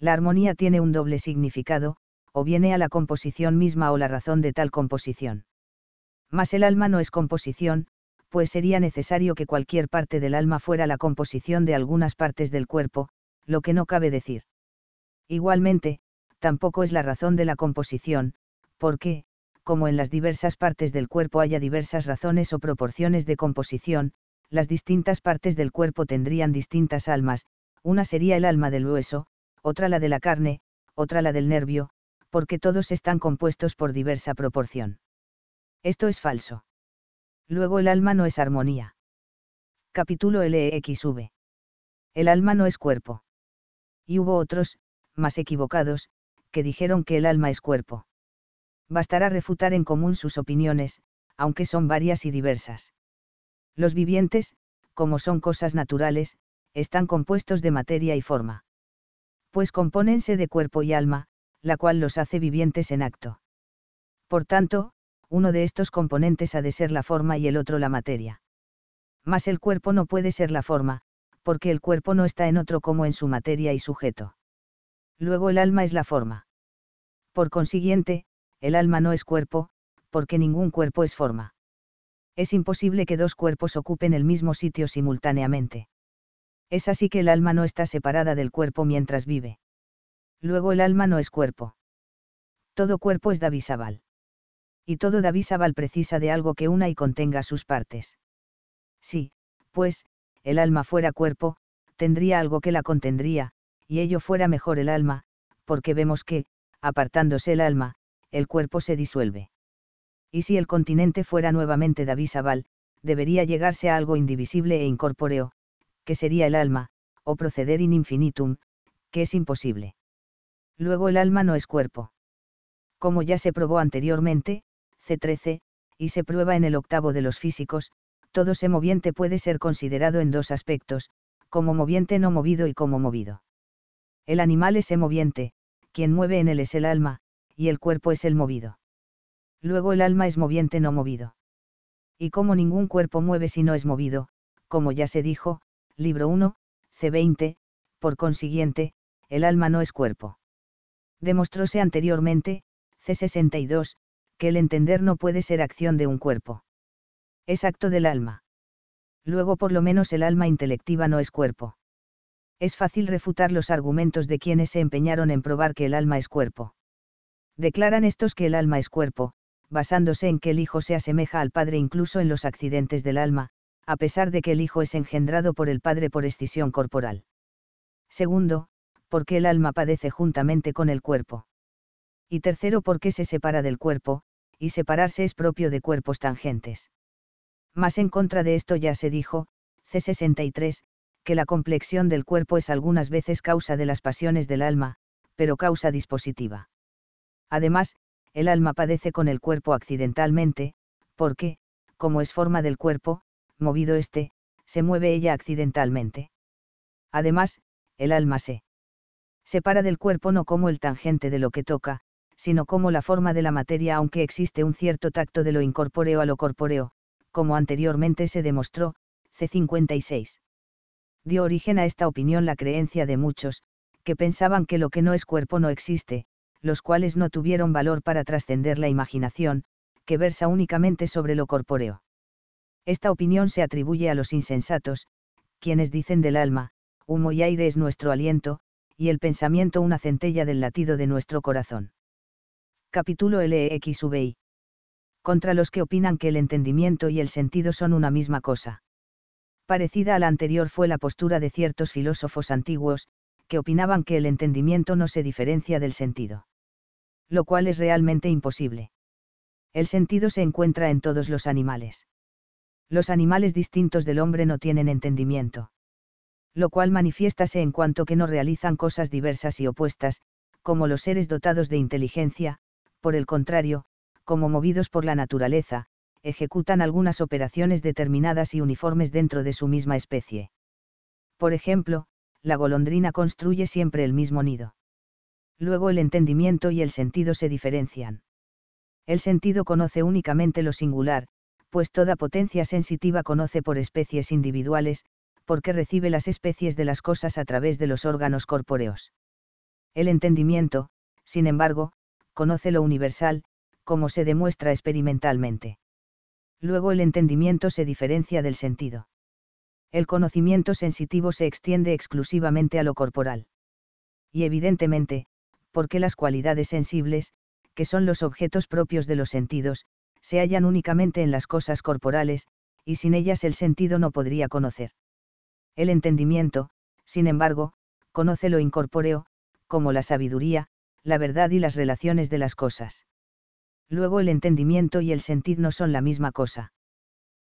La armonía tiene un doble significado, o viene a la composición misma o la razón de tal composición. Mas el alma no es composición, pues sería necesario que cualquier parte del alma fuera la composición de algunas partes del cuerpo, lo que no cabe decir. Igualmente, tampoco es la razón de la composición, porque, como en las diversas partes del cuerpo haya diversas razones o proporciones de composición, las distintas partes del cuerpo tendrían distintas almas, una sería el alma del hueso, otra la de la carne, otra la del nervio, porque todos están compuestos por diversa proporción. Esto es falso. Luego el alma no es armonía. Capítulo LXV. E el alma no es cuerpo. Y hubo otros, más equivocados, que dijeron que el alma es cuerpo. Bastará refutar en común sus opiniones, aunque son varias y diversas. Los vivientes, como son cosas naturales, están compuestos de materia y forma. Pues compónense de cuerpo y alma, la cual los hace vivientes en acto. Por tanto, uno de estos componentes ha de ser la forma y el otro la materia. Mas el cuerpo no puede ser la forma, porque el cuerpo no está en otro como en su materia y sujeto. Luego el alma es la forma. Por consiguiente, el alma no es cuerpo, porque ningún cuerpo es forma. Es imposible que dos cuerpos ocupen el mismo sitio simultáneamente. Es así que el alma no está separada del cuerpo mientras vive. Luego el alma no es cuerpo. Todo cuerpo es Davisábal. Y todo Davisábal precisa de algo que una y contenga sus partes. Si, pues, el alma fuera cuerpo, tendría algo que la contendría, y ello fuera mejor el alma, porque vemos que, apartándose el alma, el cuerpo se disuelve. Y si el continente fuera nuevamente Saval, debería llegarse a algo indivisible e incorpóreo, que sería el alma, o proceder in infinitum, que es imposible. Luego el alma no es cuerpo. Como ya se probó anteriormente, C13, y se prueba en el octavo de los físicos, todo se moviente puede ser considerado en dos aspectos, como moviente no movido y como movido. El animal es moviente, quien mueve en él es el alma, y el cuerpo es el movido. Luego el alma es moviente no movido. Y como ningún cuerpo mueve si no es movido, como ya se dijo, libro 1, C20, por consiguiente, el alma no es cuerpo. Demostróse anteriormente, C62, que el entender no puede ser acción de un cuerpo. Es acto del alma. Luego por lo menos el alma intelectiva no es cuerpo es fácil refutar los argumentos de quienes se empeñaron en probar que el alma es cuerpo. Declaran estos que el alma es cuerpo, basándose en que el Hijo se asemeja al Padre incluso en los accidentes del alma, a pesar de que el Hijo es engendrado por el Padre por escisión corporal. Segundo, porque el alma padece juntamente con el cuerpo. Y tercero, porque se separa del cuerpo, y separarse es propio de cuerpos tangentes. Más en contra de esto ya se dijo, C63, que la complexión del cuerpo es algunas veces causa de las pasiones del alma, pero causa dispositiva. Además, el alma padece con el cuerpo accidentalmente, porque, como es forma del cuerpo, movido éste, se mueve ella accidentalmente. Además, el alma se separa del cuerpo no como el tangente de lo que toca, sino como la forma de la materia aunque existe un cierto tacto de lo incorpóreo a lo corpóreo, como anteriormente se demostró, C56 dio origen a esta opinión la creencia de muchos, que pensaban que lo que no es cuerpo no existe, los cuales no tuvieron valor para trascender la imaginación, que versa únicamente sobre lo corpóreo. Esta opinión se atribuye a los insensatos, quienes dicen del alma, humo y aire es nuestro aliento, y el pensamiento una centella del latido de nuestro corazón. Capítulo LXVI. E Contra los que opinan que el entendimiento y el sentido son una misma cosa. Parecida a la anterior fue la postura de ciertos filósofos antiguos, que opinaban que el entendimiento no se diferencia del sentido. Lo cual es realmente imposible. El sentido se encuentra en todos los animales. Los animales distintos del hombre no tienen entendimiento. Lo cual manifiéstase en cuanto que no realizan cosas diversas y opuestas, como los seres dotados de inteligencia, por el contrario, como movidos por la naturaleza, ejecutan algunas operaciones determinadas y uniformes dentro de su misma especie. Por ejemplo, la golondrina construye siempre el mismo nido. Luego el entendimiento y el sentido se diferencian. El sentido conoce únicamente lo singular, pues toda potencia sensitiva conoce por especies individuales, porque recibe las especies de las cosas a través de los órganos corpóreos. El entendimiento, sin embargo, conoce lo universal, como se demuestra experimentalmente luego el entendimiento se diferencia del sentido. El conocimiento sensitivo se extiende exclusivamente a lo corporal. Y evidentemente, porque las cualidades sensibles, que son los objetos propios de los sentidos, se hallan únicamente en las cosas corporales, y sin ellas el sentido no podría conocer. El entendimiento, sin embargo, conoce lo incorpóreo, como la sabiduría, la verdad y las relaciones de las cosas. Luego el entendimiento y el sentido no son la misma cosa.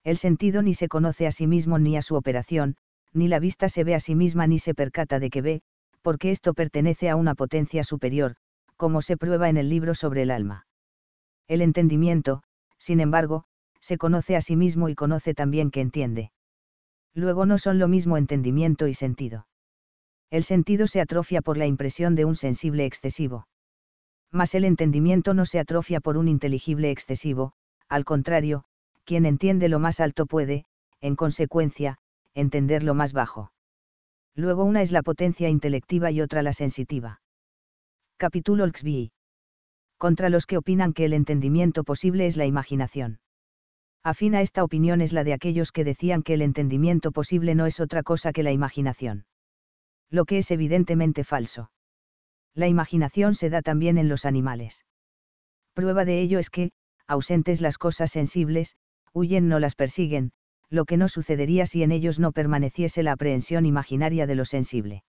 El sentido ni se conoce a sí mismo ni a su operación, ni la vista se ve a sí misma ni se percata de que ve, porque esto pertenece a una potencia superior, como se prueba en el libro sobre el alma. El entendimiento, sin embargo, se conoce a sí mismo y conoce también que entiende. Luego no son lo mismo entendimiento y sentido. El sentido se atrofia por la impresión de un sensible excesivo mas el entendimiento no se atrofia por un inteligible excesivo, al contrario, quien entiende lo más alto puede, en consecuencia, entender lo más bajo. Luego una es la potencia intelectiva y otra la sensitiva. Capítulo XBI. Contra los que opinan que el entendimiento posible es la imaginación. Afina a esta opinión es la de aquellos que decían que el entendimiento posible no es otra cosa que la imaginación. Lo que es evidentemente falso la imaginación se da también en los animales. Prueba de ello es que, ausentes las cosas sensibles, huyen no las persiguen, lo que no sucedería si en ellos no permaneciese la aprehensión imaginaria de lo sensible.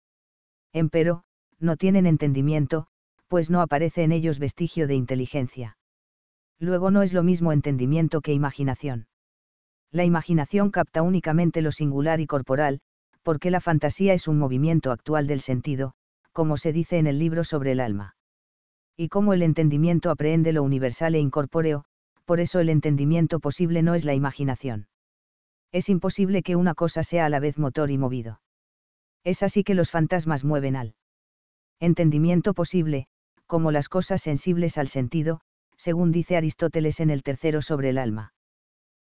Empero, no tienen entendimiento, pues no aparece en ellos vestigio de inteligencia. Luego no es lo mismo entendimiento que imaginación. La imaginación capta únicamente lo singular y corporal, porque la fantasía es un movimiento actual del sentido, como se dice en el libro sobre el alma. Y como el entendimiento aprehende lo universal e incorpóreo, por eso el entendimiento posible no es la imaginación. Es imposible que una cosa sea a la vez motor y movido. Es así que los fantasmas mueven al entendimiento posible, como las cosas sensibles al sentido, según dice Aristóteles en el tercero sobre el alma.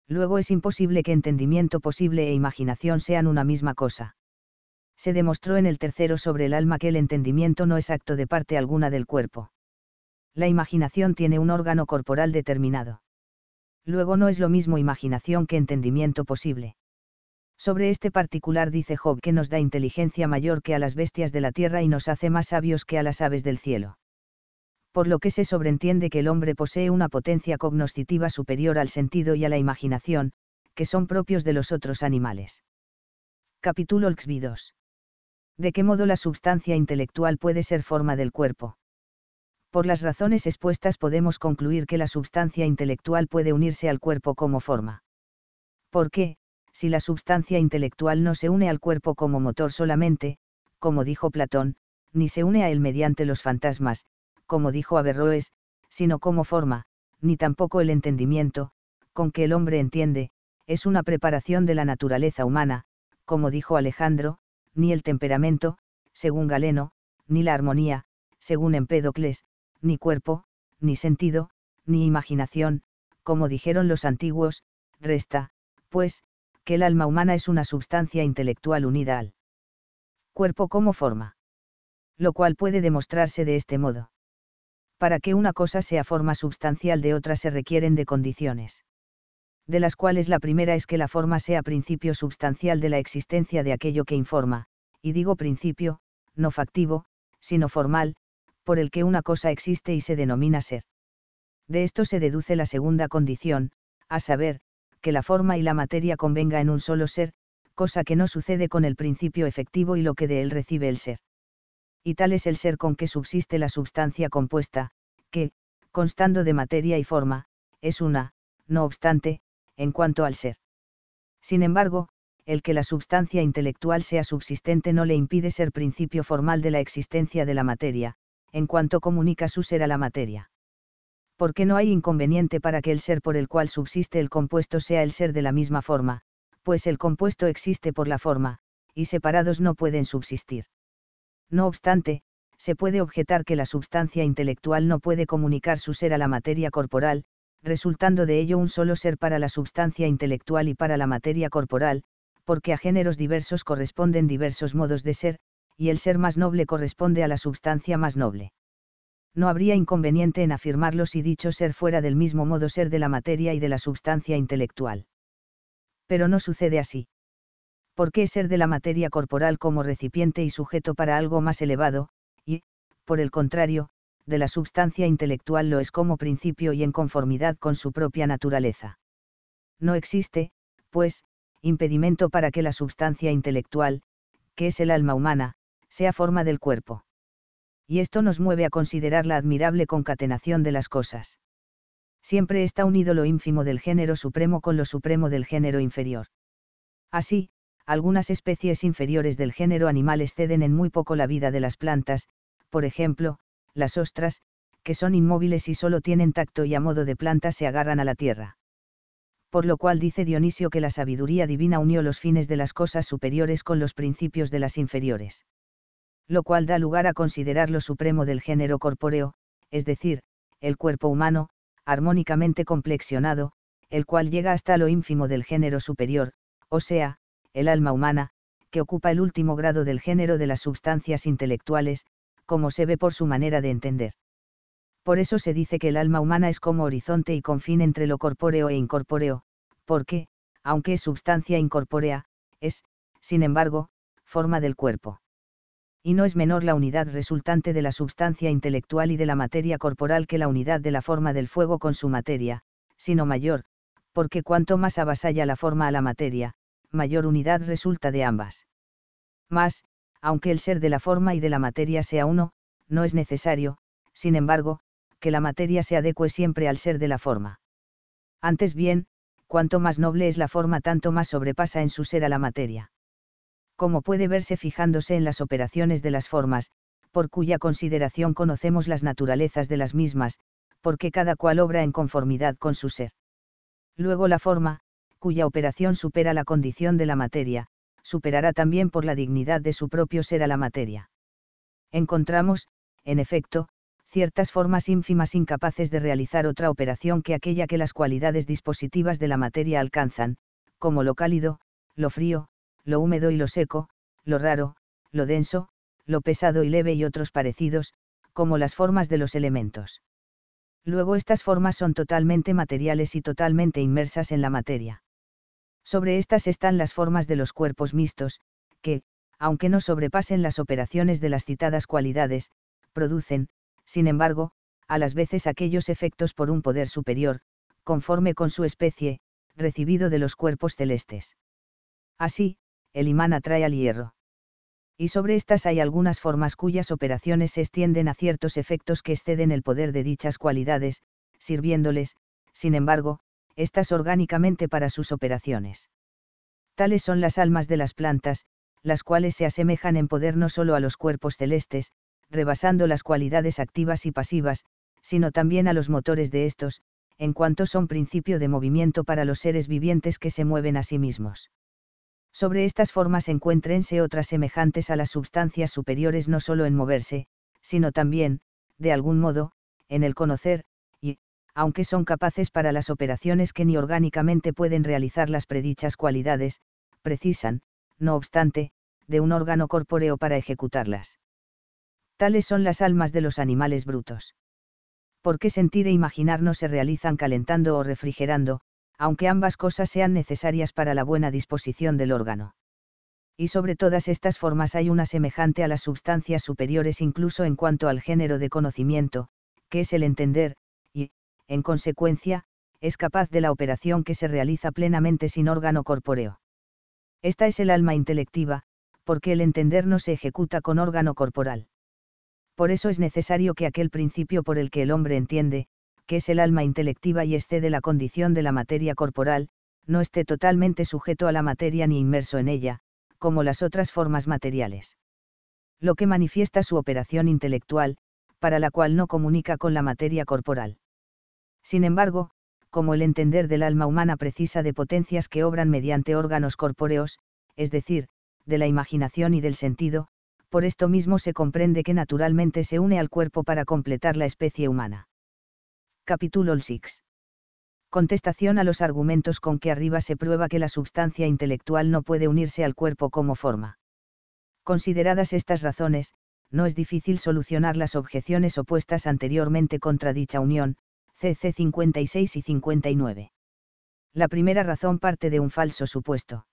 Luego es imposible que entendimiento posible e imaginación sean una misma cosa se demostró en el tercero sobre el alma que el entendimiento no es acto de parte alguna del cuerpo. La imaginación tiene un órgano corporal determinado. Luego no es lo mismo imaginación que entendimiento posible. Sobre este particular dice Job que nos da inteligencia mayor que a las bestias de la tierra y nos hace más sabios que a las aves del cielo. Por lo que se sobreentiende que el hombre posee una potencia cognoscitiva superior al sentido y a la imaginación, que son propios de los otros animales. Capítulo 2 de qué modo la substancia intelectual puede ser forma del cuerpo. Por las razones expuestas podemos concluir que la substancia intelectual puede unirse al cuerpo como forma. ¿Por qué, si la substancia intelectual no se une al cuerpo como motor solamente, como dijo Platón, ni se une a él mediante los fantasmas, como dijo Averroes, sino como forma, ni tampoco el entendimiento, con que el hombre entiende, es una preparación de la naturaleza humana, como dijo Alejandro, ni el temperamento, según Galeno, ni la armonía, según Empédocles, ni cuerpo, ni sentido, ni imaginación, como dijeron los antiguos, resta, pues, que el alma humana es una sustancia intelectual unida al cuerpo como forma. Lo cual puede demostrarse de este modo. Para que una cosa sea forma sustancial de otra se requieren de condiciones de las cuales la primera es que la forma sea principio substancial de la existencia de aquello que informa, y digo principio, no factivo, sino formal, por el que una cosa existe y se denomina ser. De esto se deduce la segunda condición, a saber, que la forma y la materia convenga en un solo ser, cosa que no sucede con el principio efectivo y lo que de él recibe el ser. Y tal es el ser con que subsiste la substancia compuesta, que, constando de materia y forma, es una, no obstante, en cuanto al ser. Sin embargo, el que la substancia intelectual sea subsistente no le impide ser principio formal de la existencia de la materia, en cuanto comunica su ser a la materia. Porque no hay inconveniente para que el ser por el cual subsiste el compuesto sea el ser de la misma forma, pues el compuesto existe por la forma, y separados no pueden subsistir. No obstante, se puede objetar que la substancia intelectual no puede comunicar su ser a la materia corporal, resultando de ello un solo ser para la substancia intelectual y para la materia corporal, porque a géneros diversos corresponden diversos modos de ser, y el ser más noble corresponde a la substancia más noble. No habría inconveniente en afirmarlo si dicho ser fuera del mismo modo ser de la materia y de la substancia intelectual. Pero no sucede así. ¿Por qué ser de la materia corporal como recipiente y sujeto para algo más elevado, y, por el contrario, de la substancia intelectual lo es como principio y en conformidad con su propia naturaleza. No existe, pues, impedimento para que la substancia intelectual, que es el alma humana, sea forma del cuerpo. Y esto nos mueve a considerar la admirable concatenación de las cosas. Siempre está unido lo ínfimo del género supremo con lo supremo del género inferior. Así, algunas especies inferiores del género animal exceden en muy poco la vida de las plantas, por ejemplo, las ostras, que son inmóviles y solo tienen tacto y a modo de planta se agarran a la tierra. Por lo cual dice Dionisio que la sabiduría divina unió los fines de las cosas superiores con los principios de las inferiores. Lo cual da lugar a considerar lo supremo del género corpóreo, es decir, el cuerpo humano, armónicamente complexionado, el cual llega hasta lo ínfimo del género superior, o sea, el alma humana, que ocupa el último grado del género de las sustancias intelectuales, como se ve por su manera de entender. Por eso se dice que el alma humana es como horizonte y confín entre lo corpóreo e incorpóreo, porque, aunque es substancia incorpórea, es, sin embargo, forma del cuerpo. Y no es menor la unidad resultante de la substancia intelectual y de la materia corporal que la unidad de la forma del fuego con su materia, sino mayor, porque cuanto más avasalla la forma a la materia, mayor unidad resulta de ambas. Más, aunque el ser de la forma y de la materia sea uno, no es necesario, sin embargo, que la materia se adecue siempre al ser de la forma. Antes bien, cuanto más noble es la forma, tanto más sobrepasa en su ser a la materia. Como puede verse fijándose en las operaciones de las formas, por cuya consideración conocemos las naturalezas de las mismas, porque cada cual obra en conformidad con su ser. Luego la forma, cuya operación supera la condición de la materia, superará también por la dignidad de su propio ser a la materia. Encontramos, en efecto, ciertas formas ínfimas incapaces de realizar otra operación que aquella que las cualidades dispositivas de la materia alcanzan, como lo cálido, lo frío, lo húmedo y lo seco, lo raro, lo denso, lo pesado y leve y otros parecidos, como las formas de los elementos. Luego estas formas son totalmente materiales y totalmente inmersas en la materia. Sobre estas están las formas de los cuerpos mixtos, que, aunque no sobrepasen las operaciones de las citadas cualidades, producen, sin embargo, a las veces aquellos efectos por un poder superior, conforme con su especie, recibido de los cuerpos celestes. Así, el imán atrae al hierro. Y sobre estas hay algunas formas cuyas operaciones se extienden a ciertos efectos que exceden el poder de dichas cualidades, sirviéndoles, sin embargo, estas orgánicamente para sus operaciones. Tales son las almas de las plantas, las cuales se asemejan en poder no solo a los cuerpos celestes, rebasando las cualidades activas y pasivas, sino también a los motores de estos, en cuanto son principio de movimiento para los seres vivientes que se mueven a sí mismos. Sobre estas formas encuéntrense otras semejantes a las sustancias superiores no solo en moverse, sino también, de algún modo, en el conocer, aunque son capaces para las operaciones que ni orgánicamente pueden realizar las predichas cualidades, precisan, no obstante, de un órgano corpóreo para ejecutarlas. Tales son las almas de los animales brutos. ¿Por qué sentir e imaginar no se realizan calentando o refrigerando, aunque ambas cosas sean necesarias para la buena disposición del órgano? Y sobre todas estas formas hay una semejante a las sustancias superiores incluso en cuanto al género de conocimiento, que es el entender, en consecuencia, es capaz de la operación que se realiza plenamente sin órgano corpóreo. Esta es el alma intelectiva, porque el entender no se ejecuta con órgano corporal. Por eso es necesario que aquel principio por el que el hombre entiende, que es el alma intelectiva y esté de la condición de la materia corporal, no esté totalmente sujeto a la materia ni inmerso en ella, como las otras formas materiales. Lo que manifiesta su operación intelectual, para la cual no comunica con la materia corporal. Sin embargo, como el entender del alma humana precisa de potencias que obran mediante órganos corpóreos, es decir, de la imaginación y del sentido, por esto mismo se comprende que naturalmente se une al cuerpo para completar la especie humana. Capítulo 6. Contestación a los argumentos con que arriba se prueba que la substancia intelectual no puede unirse al cuerpo como forma. Consideradas estas razones, no es difícil solucionar las objeciones opuestas anteriormente contra dicha unión, cc 56 y 59. La primera razón parte de un falso supuesto.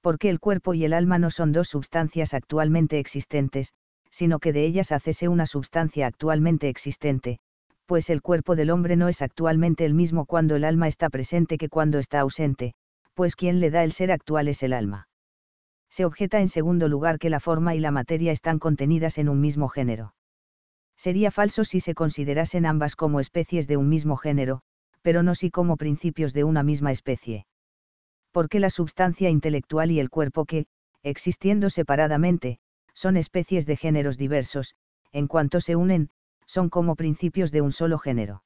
Porque el cuerpo y el alma no son dos sustancias actualmente existentes, sino que de ellas hacese una sustancia actualmente existente, pues el cuerpo del hombre no es actualmente el mismo cuando el alma está presente que cuando está ausente, pues quien le da el ser actual es el alma. Se objeta en segundo lugar que la forma y la materia están contenidas en un mismo género sería falso si se considerasen ambas como especies de un mismo género, pero no si como principios de una misma especie. Porque la substancia intelectual y el cuerpo que, existiendo separadamente, son especies de géneros diversos, en cuanto se unen, son como principios de un solo género.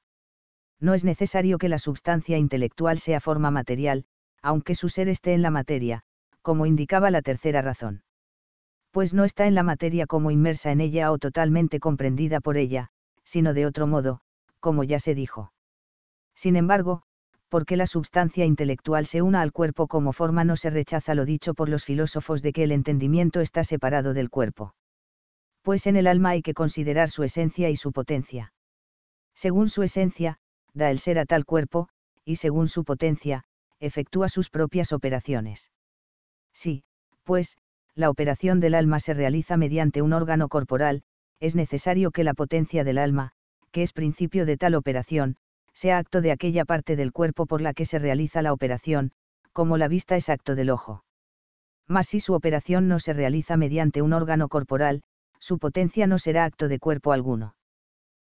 No es necesario que la substancia intelectual sea forma material, aunque su ser esté en la materia, como indicaba la tercera razón pues no está en la materia como inmersa en ella o totalmente comprendida por ella, sino de otro modo, como ya se dijo. Sin embargo, porque la substancia intelectual se una al cuerpo como forma no se rechaza lo dicho por los filósofos de que el entendimiento está separado del cuerpo. Pues en el alma hay que considerar su esencia y su potencia. Según su esencia, da el ser a tal cuerpo, y según su potencia, efectúa sus propias operaciones. Sí, pues, la operación del alma se realiza mediante un órgano corporal, es necesario que la potencia del alma, que es principio de tal operación, sea acto de aquella parte del cuerpo por la que se realiza la operación, como la vista es acto del ojo. Mas si su operación no se realiza mediante un órgano corporal, su potencia no será acto de cuerpo alguno.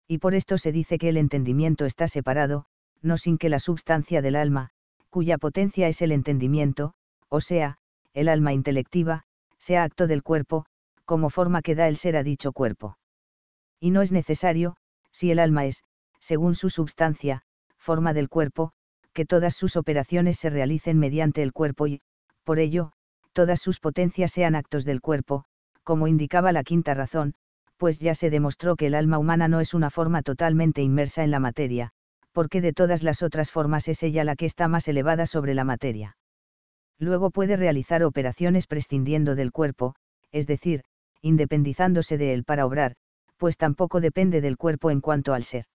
Y por esto se dice que el entendimiento está separado, no sin que la substancia del alma, cuya potencia es el entendimiento, o sea, el alma intelectiva, sea acto del cuerpo, como forma que da el ser a dicho cuerpo. Y no es necesario, si el alma es, según su substancia, forma del cuerpo, que todas sus operaciones se realicen mediante el cuerpo y, por ello, todas sus potencias sean actos del cuerpo, como indicaba la quinta razón, pues ya se demostró que el alma humana no es una forma totalmente inmersa en la materia, porque de todas las otras formas es ella la que está más elevada sobre la materia. Luego puede realizar operaciones prescindiendo del cuerpo, es decir, independizándose de él para obrar, pues tampoco depende del cuerpo en cuanto al ser.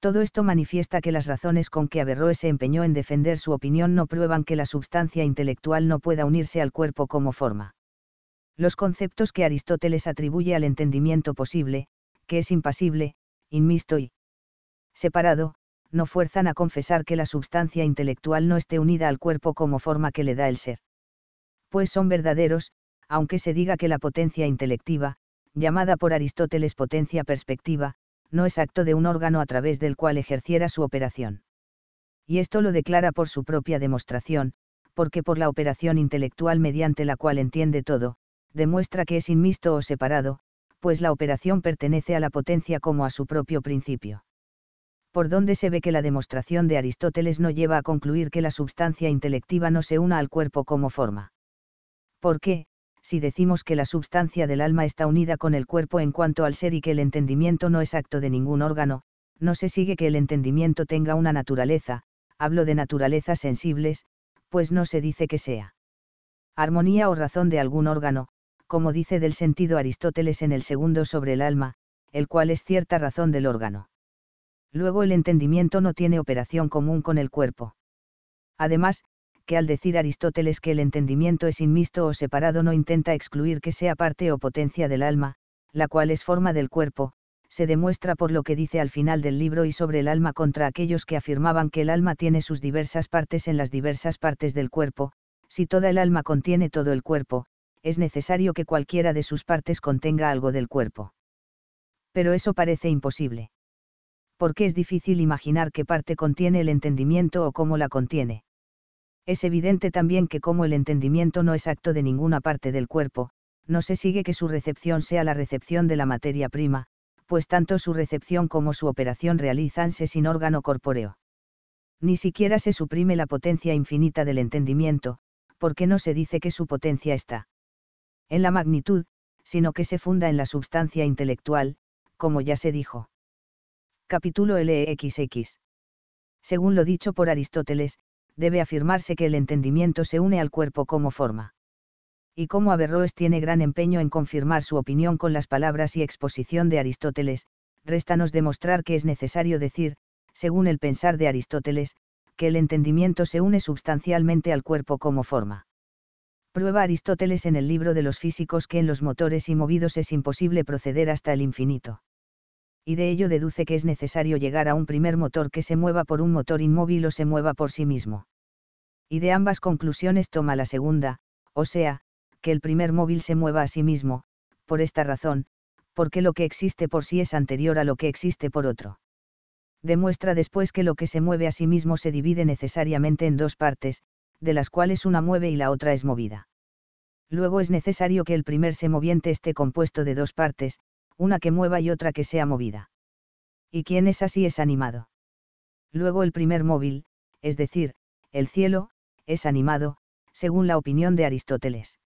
Todo esto manifiesta que las razones con que Averroes se empeñó en defender su opinión no prueban que la substancia intelectual no pueda unirse al cuerpo como forma. Los conceptos que Aristóteles atribuye al entendimiento posible, que es impasible, inmisto y separado, no fuerzan a confesar que la substancia intelectual no esté unida al cuerpo como forma que le da el ser. Pues son verdaderos, aunque se diga que la potencia intelectiva, llamada por Aristóteles potencia perspectiva, no es acto de un órgano a través del cual ejerciera su operación. Y esto lo declara por su propia demostración, porque por la operación intelectual mediante la cual entiende todo, demuestra que es inmisto o separado, pues la operación pertenece a la potencia como a su propio principio por donde se ve que la demostración de Aristóteles no lleva a concluir que la substancia intelectiva no se una al cuerpo como forma. ¿Por qué? si decimos que la substancia del alma está unida con el cuerpo en cuanto al ser y que el entendimiento no es acto de ningún órgano, no se sigue que el entendimiento tenga una naturaleza, hablo de naturalezas sensibles, pues no se dice que sea armonía o razón de algún órgano, como dice del sentido Aristóteles en el segundo sobre el alma, el cual es cierta razón del órgano. Luego el entendimiento no tiene operación común con el cuerpo. Además, que al decir Aristóteles que el entendimiento es inmisto o separado no intenta excluir que sea parte o potencia del alma, la cual es forma del cuerpo, se demuestra por lo que dice al final del libro y sobre el alma contra aquellos que afirmaban que el alma tiene sus diversas partes en las diversas partes del cuerpo, si toda el alma contiene todo el cuerpo, es necesario que cualquiera de sus partes contenga algo del cuerpo. Pero eso parece imposible porque es difícil imaginar qué parte contiene el entendimiento o cómo la contiene. Es evidente también que como el entendimiento no es acto de ninguna parte del cuerpo, no se sigue que su recepción sea la recepción de la materia prima, pues tanto su recepción como su operación realizanse sin órgano corpóreo. Ni siquiera se suprime la potencia infinita del entendimiento, porque no se dice que su potencia está en la magnitud, sino que se funda en la substancia intelectual, como ya se dijo capítulo LXX. E según lo dicho por Aristóteles, debe afirmarse que el entendimiento se une al cuerpo como forma. Y como Averroes tiene gran empeño en confirmar su opinión con las palabras y exposición de Aristóteles, réstanos demostrar que es necesario decir, según el pensar de Aristóteles, que el entendimiento se une sustancialmente al cuerpo como forma. Prueba Aristóteles en el libro de los físicos que en los motores y movidos es imposible proceder hasta el infinito y de ello deduce que es necesario llegar a un primer motor que se mueva por un motor inmóvil o se mueva por sí mismo. Y de ambas conclusiones toma la segunda, o sea, que el primer móvil se mueva a sí mismo, por esta razón, porque lo que existe por sí es anterior a lo que existe por otro. Demuestra después que lo que se mueve a sí mismo se divide necesariamente en dos partes, de las cuales una mueve y la otra es movida. Luego es necesario que el primer se moviente esté compuesto de dos partes, una que mueva y otra que sea movida. Y quién es así es animado. Luego el primer móvil, es decir, el cielo, es animado, según la opinión de Aristóteles.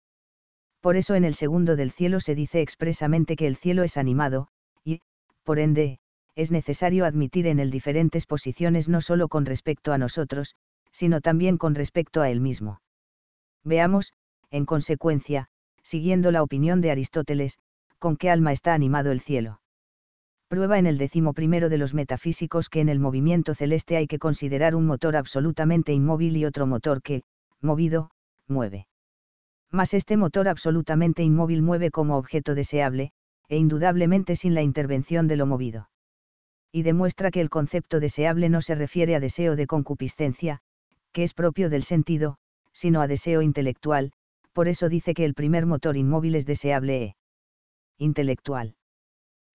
Por eso en el segundo del cielo se dice expresamente que el cielo es animado, y, por ende, es necesario admitir en él diferentes posiciones no solo con respecto a nosotros, sino también con respecto a él mismo. Veamos, en consecuencia, siguiendo la opinión de Aristóteles, con qué alma está animado el cielo. Prueba en el decimo primero de los metafísicos que en el movimiento celeste hay que considerar un motor absolutamente inmóvil y otro motor que, movido, mueve. Mas este motor absolutamente inmóvil mueve como objeto deseable, e indudablemente sin la intervención de lo movido. Y demuestra que el concepto deseable no se refiere a deseo de concupiscencia, que es propio del sentido, sino a deseo intelectual, por eso dice que el primer motor inmóvil es deseable e intelectual.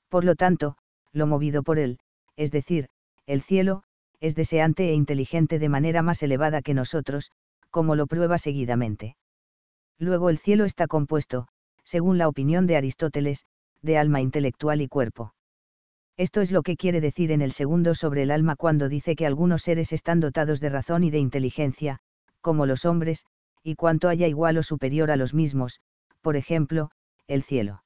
Por lo tanto, lo movido por él, es decir, el cielo, es deseante e inteligente de manera más elevada que nosotros, como lo prueba seguidamente. Luego el cielo está compuesto, según la opinión de Aristóteles, de alma intelectual y cuerpo. Esto es lo que quiere decir en el segundo sobre el alma cuando dice que algunos seres están dotados de razón y de inteligencia, como los hombres, y cuanto haya igual o superior a los mismos, por ejemplo, el cielo.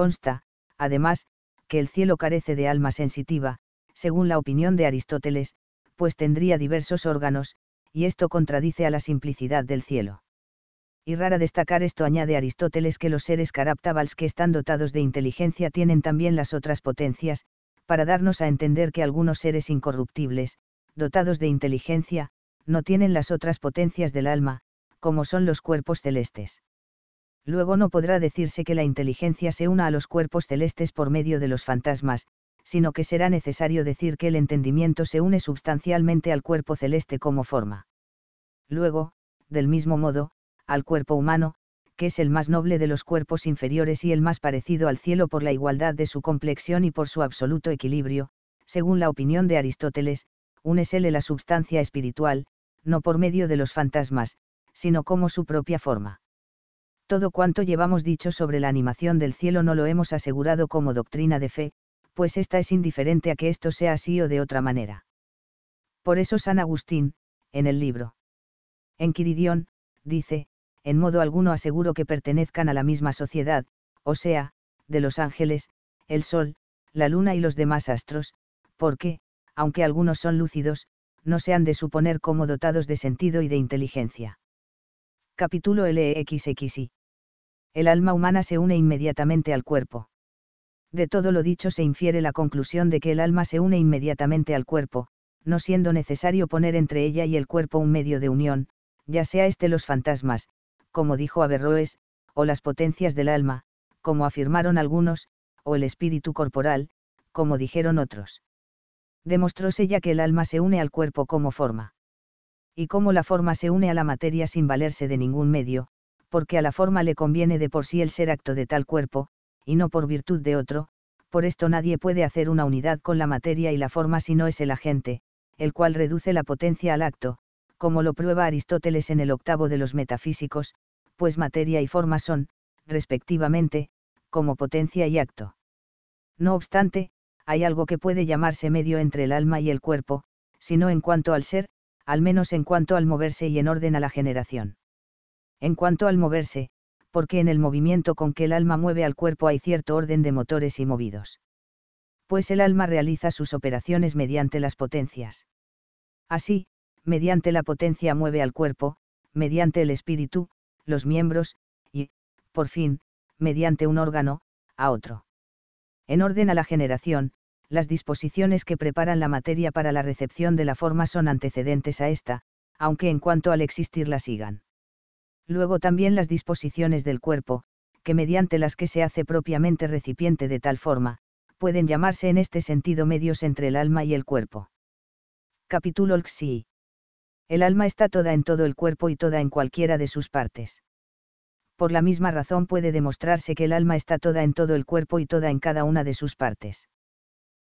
Consta, además, que el cielo carece de alma sensitiva, según la opinión de Aristóteles, pues tendría diversos órganos, y esto contradice a la simplicidad del cielo. Y rara destacar esto añade Aristóteles que los seres caraptabals que están dotados de inteligencia tienen también las otras potencias, para darnos a entender que algunos seres incorruptibles, dotados de inteligencia, no tienen las otras potencias del alma, como son los cuerpos celestes. Luego no podrá decirse que la inteligencia se una a los cuerpos celestes por medio de los fantasmas, sino que será necesario decir que el entendimiento se une sustancialmente al cuerpo celeste como forma. Luego, del mismo modo, al cuerpo humano, que es el más noble de los cuerpos inferiores y el más parecido al cielo por la igualdad de su complexión y por su absoluto equilibrio, según la opinión de Aristóteles, únesele la substancia espiritual, no por medio de los fantasmas, sino como su propia forma todo cuanto llevamos dicho sobre la animación del cielo no lo hemos asegurado como doctrina de fe, pues esta es indiferente a que esto sea así o de otra manera. Por eso San Agustín, en el libro Enquiridión, dice, en modo alguno aseguro que pertenezcan a la misma sociedad, o sea, de los ángeles, el sol, la luna y los demás astros, porque, aunque algunos son lúcidos, no se han de suponer como dotados de sentido y de inteligencia capítulo LXXI. El alma humana se une inmediatamente al cuerpo. De todo lo dicho se infiere la conclusión de que el alma se une inmediatamente al cuerpo, no siendo necesario poner entre ella y el cuerpo un medio de unión, ya sea este los fantasmas, como dijo Averroes, o las potencias del alma, como afirmaron algunos, o el espíritu corporal, como dijeron otros. Demostróse ya que el alma se une al cuerpo como forma y cómo la forma se une a la materia sin valerse de ningún medio, porque a la forma le conviene de por sí el ser acto de tal cuerpo, y no por virtud de otro, por esto nadie puede hacer una unidad con la materia y la forma si no es el agente, el cual reduce la potencia al acto, como lo prueba Aristóteles en el octavo de los metafísicos, pues materia y forma son, respectivamente, como potencia y acto. No obstante, hay algo que puede llamarse medio entre el alma y el cuerpo, sino en cuanto al ser, al menos en cuanto al moverse y en orden a la generación. En cuanto al moverse, porque en el movimiento con que el alma mueve al cuerpo hay cierto orden de motores y movidos. Pues el alma realiza sus operaciones mediante las potencias. Así, mediante la potencia mueve al cuerpo, mediante el espíritu, los miembros, y, por fin, mediante un órgano, a otro. En orden a la generación, las disposiciones que preparan la materia para la recepción de la forma son antecedentes a esta, aunque en cuanto al existir la sigan. Luego también las disposiciones del cuerpo, que mediante las que se hace propiamente recipiente de tal forma, pueden llamarse en este sentido medios entre el alma y el cuerpo. Capítulo XI. El alma está toda en todo el cuerpo y toda en cualquiera de sus partes. Por la misma razón puede demostrarse que el alma está toda en todo el cuerpo y toda en cada una de sus partes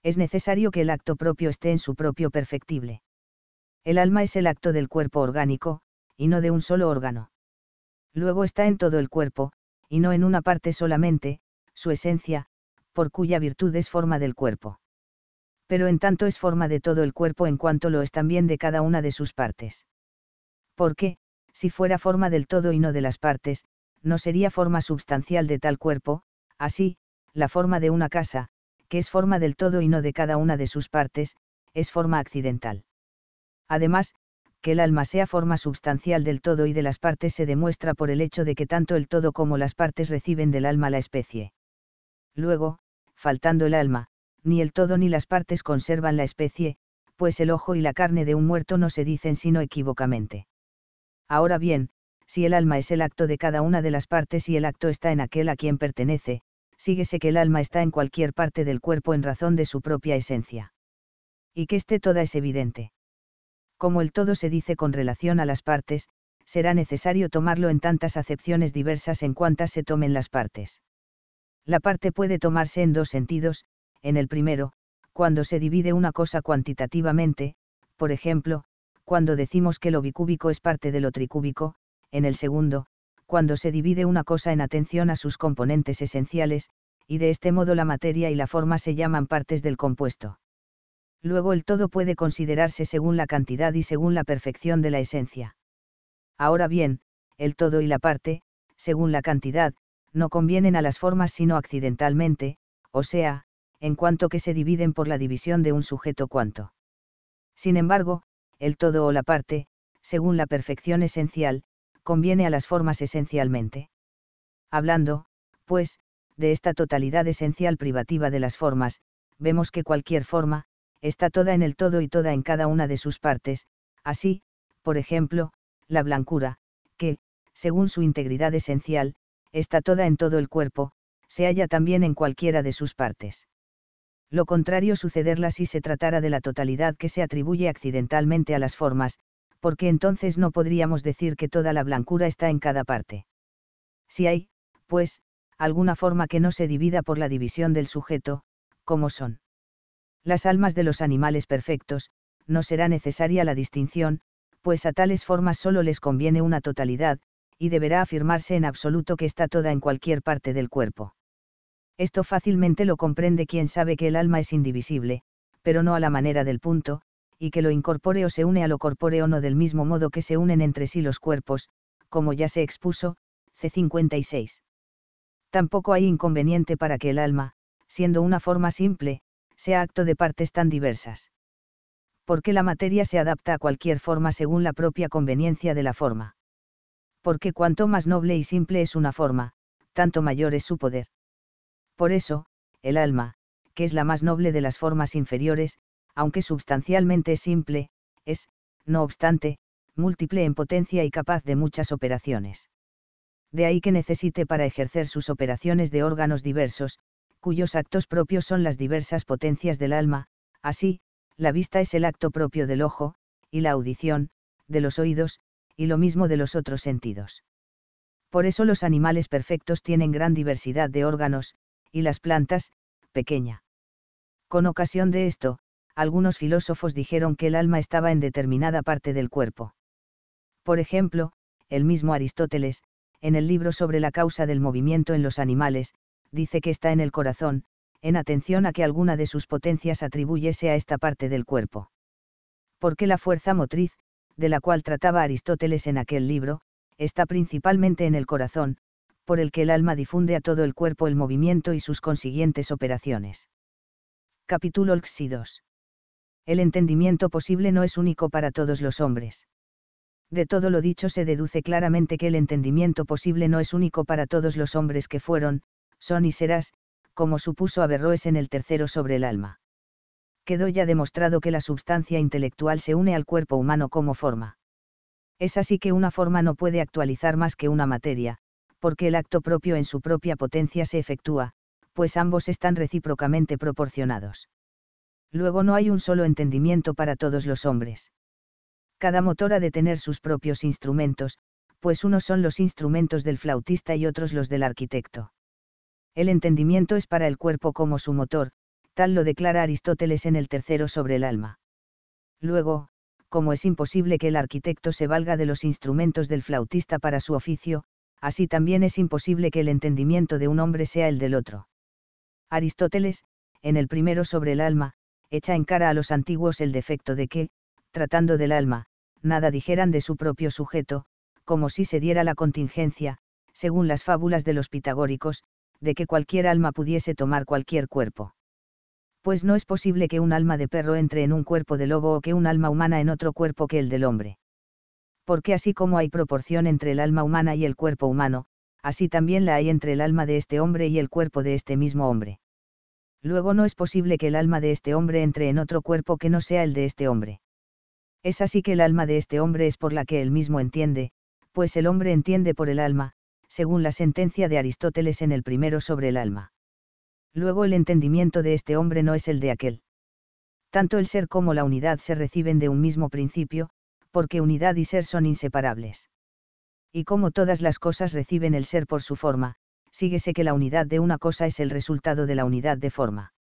es necesario que el acto propio esté en su propio perfectible. El alma es el acto del cuerpo orgánico, y no de un solo órgano. Luego está en todo el cuerpo, y no en una parte solamente, su esencia, por cuya virtud es forma del cuerpo. Pero en tanto es forma de todo el cuerpo en cuanto lo es también de cada una de sus partes. Porque, si fuera forma del todo y no de las partes, no sería forma substancial de tal cuerpo, así, la forma de una casa, que es forma del todo y no de cada una de sus partes, es forma accidental. Además, que el alma sea forma sustancial del todo y de las partes se demuestra por el hecho de que tanto el todo como las partes reciben del alma la especie. Luego, faltando el alma, ni el todo ni las partes conservan la especie, pues el ojo y la carne de un muerto no se dicen sino equivocamente. Ahora bien, si el alma es el acto de cada una de las partes y el acto está en aquel a quien pertenece, síguese que el alma está en cualquier parte del cuerpo en razón de su propia esencia. Y que esté toda es evidente. Como el todo se dice con relación a las partes, será necesario tomarlo en tantas acepciones diversas en cuantas se tomen las partes. La parte puede tomarse en dos sentidos, en el primero, cuando se divide una cosa cuantitativamente, por ejemplo, cuando decimos que lo bicúbico es parte de lo tricúbico, en el segundo, cuando se divide una cosa en atención a sus componentes esenciales, y de este modo la materia y la forma se llaman partes del compuesto. Luego el todo puede considerarse según la cantidad y según la perfección de la esencia. Ahora bien, el todo y la parte, según la cantidad, no convienen a las formas sino accidentalmente, o sea, en cuanto que se dividen por la división de un sujeto cuanto. Sin embargo, el todo o la parte, según la perfección esencial, conviene a las formas esencialmente. Hablando, pues, de esta totalidad esencial privativa de las formas, vemos que cualquier forma, está toda en el todo y toda en cada una de sus partes, así, por ejemplo, la blancura, que, según su integridad esencial, está toda en todo el cuerpo, se halla también en cualquiera de sus partes. Lo contrario sucederla si se tratara de la totalidad que se atribuye accidentalmente a las formas, porque entonces no podríamos decir que toda la blancura está en cada parte. Si hay, pues, alguna forma que no se divida por la división del sujeto, como son las almas de los animales perfectos, no será necesaria la distinción, pues a tales formas solo les conviene una totalidad, y deberá afirmarse en absoluto que está toda en cualquier parte del cuerpo. Esto fácilmente lo comprende quien sabe que el alma es indivisible, pero no a la manera del punto, y que lo incorpóreo se une a lo corpóreo no del mismo modo que se unen entre sí los cuerpos, como ya se expuso, C56. Tampoco hay inconveniente para que el alma, siendo una forma simple, sea acto de partes tan diversas. Porque la materia se adapta a cualquier forma según la propia conveniencia de la forma. Porque cuanto más noble y simple es una forma, tanto mayor es su poder. Por eso, el alma, que es la más noble de las formas inferiores, aunque substancialmente simple, es, no obstante, múltiple en potencia y capaz de muchas operaciones. De ahí que necesite para ejercer sus operaciones de órganos diversos, cuyos actos propios son las diversas potencias del alma, así, la vista es el acto propio del ojo, y la audición, de los oídos, y lo mismo de los otros sentidos. Por eso los animales perfectos tienen gran diversidad de órganos, y las plantas, pequeña. Con ocasión de esto, algunos filósofos dijeron que el alma estaba en determinada parte del cuerpo. Por ejemplo, el mismo Aristóteles, en el libro sobre la causa del movimiento en los animales, dice que está en el corazón, en atención a que alguna de sus potencias atribuyese a esta parte del cuerpo. Porque la fuerza motriz, de la cual trataba Aristóteles en aquel libro, está principalmente en el corazón, por el que el alma difunde a todo el cuerpo el movimiento y sus consiguientes operaciones. Capítulo 2 el entendimiento posible no es único para todos los hombres. De todo lo dicho se deduce claramente que el entendimiento posible no es único para todos los hombres que fueron, son y serás, como supuso Averroes en el tercero sobre el alma. Quedó ya demostrado que la substancia intelectual se une al cuerpo humano como forma. Es así que una forma no puede actualizar más que una materia, porque el acto propio en su propia potencia se efectúa, pues ambos están recíprocamente proporcionados. Luego no hay un solo entendimiento para todos los hombres. Cada motor ha de tener sus propios instrumentos, pues unos son los instrumentos del flautista y otros los del arquitecto. El entendimiento es para el cuerpo como su motor, tal lo declara Aristóteles en el tercero sobre el alma. Luego, como es imposible que el arquitecto se valga de los instrumentos del flautista para su oficio, así también es imposible que el entendimiento de un hombre sea el del otro. Aristóteles, en el primero sobre el alma, echa en cara a los antiguos el defecto de que, tratando del alma, nada dijeran de su propio sujeto, como si se diera la contingencia, según las fábulas de los pitagóricos, de que cualquier alma pudiese tomar cualquier cuerpo. Pues no es posible que un alma de perro entre en un cuerpo de lobo o que un alma humana en otro cuerpo que el del hombre. Porque así como hay proporción entre el alma humana y el cuerpo humano, así también la hay entre el alma de este hombre y el cuerpo de este mismo hombre. Luego no es posible que el alma de este hombre entre en otro cuerpo que no sea el de este hombre. Es así que el alma de este hombre es por la que él mismo entiende, pues el hombre entiende por el alma, según la sentencia de Aristóteles en el primero sobre el alma. Luego el entendimiento de este hombre no es el de aquel. Tanto el ser como la unidad se reciben de un mismo principio, porque unidad y ser son inseparables. Y como todas las cosas reciben el ser por su forma, síguese que la unidad de una cosa es el resultado de la unidad de forma.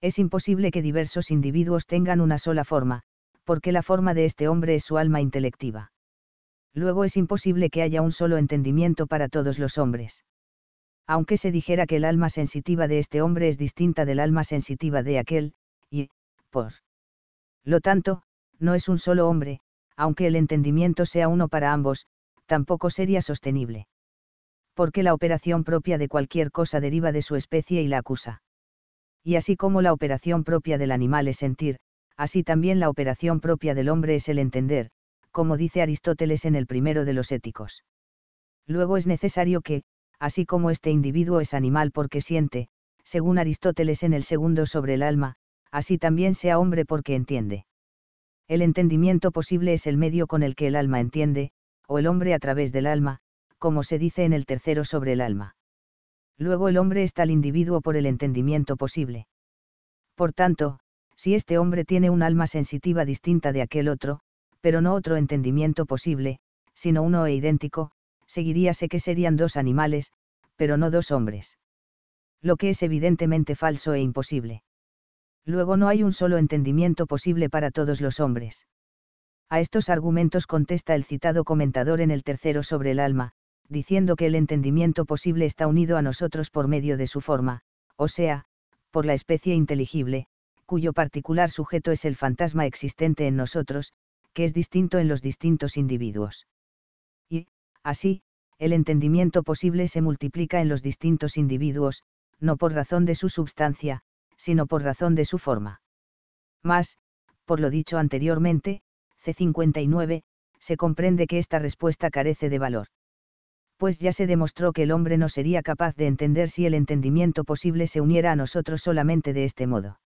Es imposible que diversos individuos tengan una sola forma, porque la forma de este hombre es su alma intelectiva. Luego es imposible que haya un solo entendimiento para todos los hombres. Aunque se dijera que el alma sensitiva de este hombre es distinta del alma sensitiva de aquel, y, por lo tanto, no es un solo hombre, aunque el entendimiento sea uno para ambos, tampoco sería sostenible porque la operación propia de cualquier cosa deriva de su especie y la acusa. Y así como la operación propia del animal es sentir, así también la operación propia del hombre es el entender, como dice Aristóteles en el primero de los éticos. Luego es necesario que, así como este individuo es animal porque siente, según Aristóteles en el segundo sobre el alma, así también sea hombre porque entiende. El entendimiento posible es el medio con el que el alma entiende, o el hombre a través del alma, como se dice en el tercero sobre el alma. Luego el hombre es tal individuo por el entendimiento posible. Por tanto, si este hombre tiene un alma sensitiva distinta de aquel otro, pero no otro entendimiento posible, sino uno e idéntico, seguiríase que serían dos animales, pero no dos hombres. Lo que es evidentemente falso e imposible. Luego no hay un solo entendimiento posible para todos los hombres. A estos argumentos contesta el citado comentador en el tercero sobre el alma, diciendo que el entendimiento posible está unido a nosotros por medio de su forma, o sea, por la especie inteligible, cuyo particular sujeto es el fantasma existente en nosotros, que es distinto en los distintos individuos. Y, así, el entendimiento posible se multiplica en los distintos individuos, no por razón de su substancia, sino por razón de su forma. Más, por lo dicho anteriormente, C59, se comprende que esta respuesta carece de valor pues ya se demostró que el hombre no sería capaz de entender si el entendimiento posible se uniera a nosotros solamente de este modo.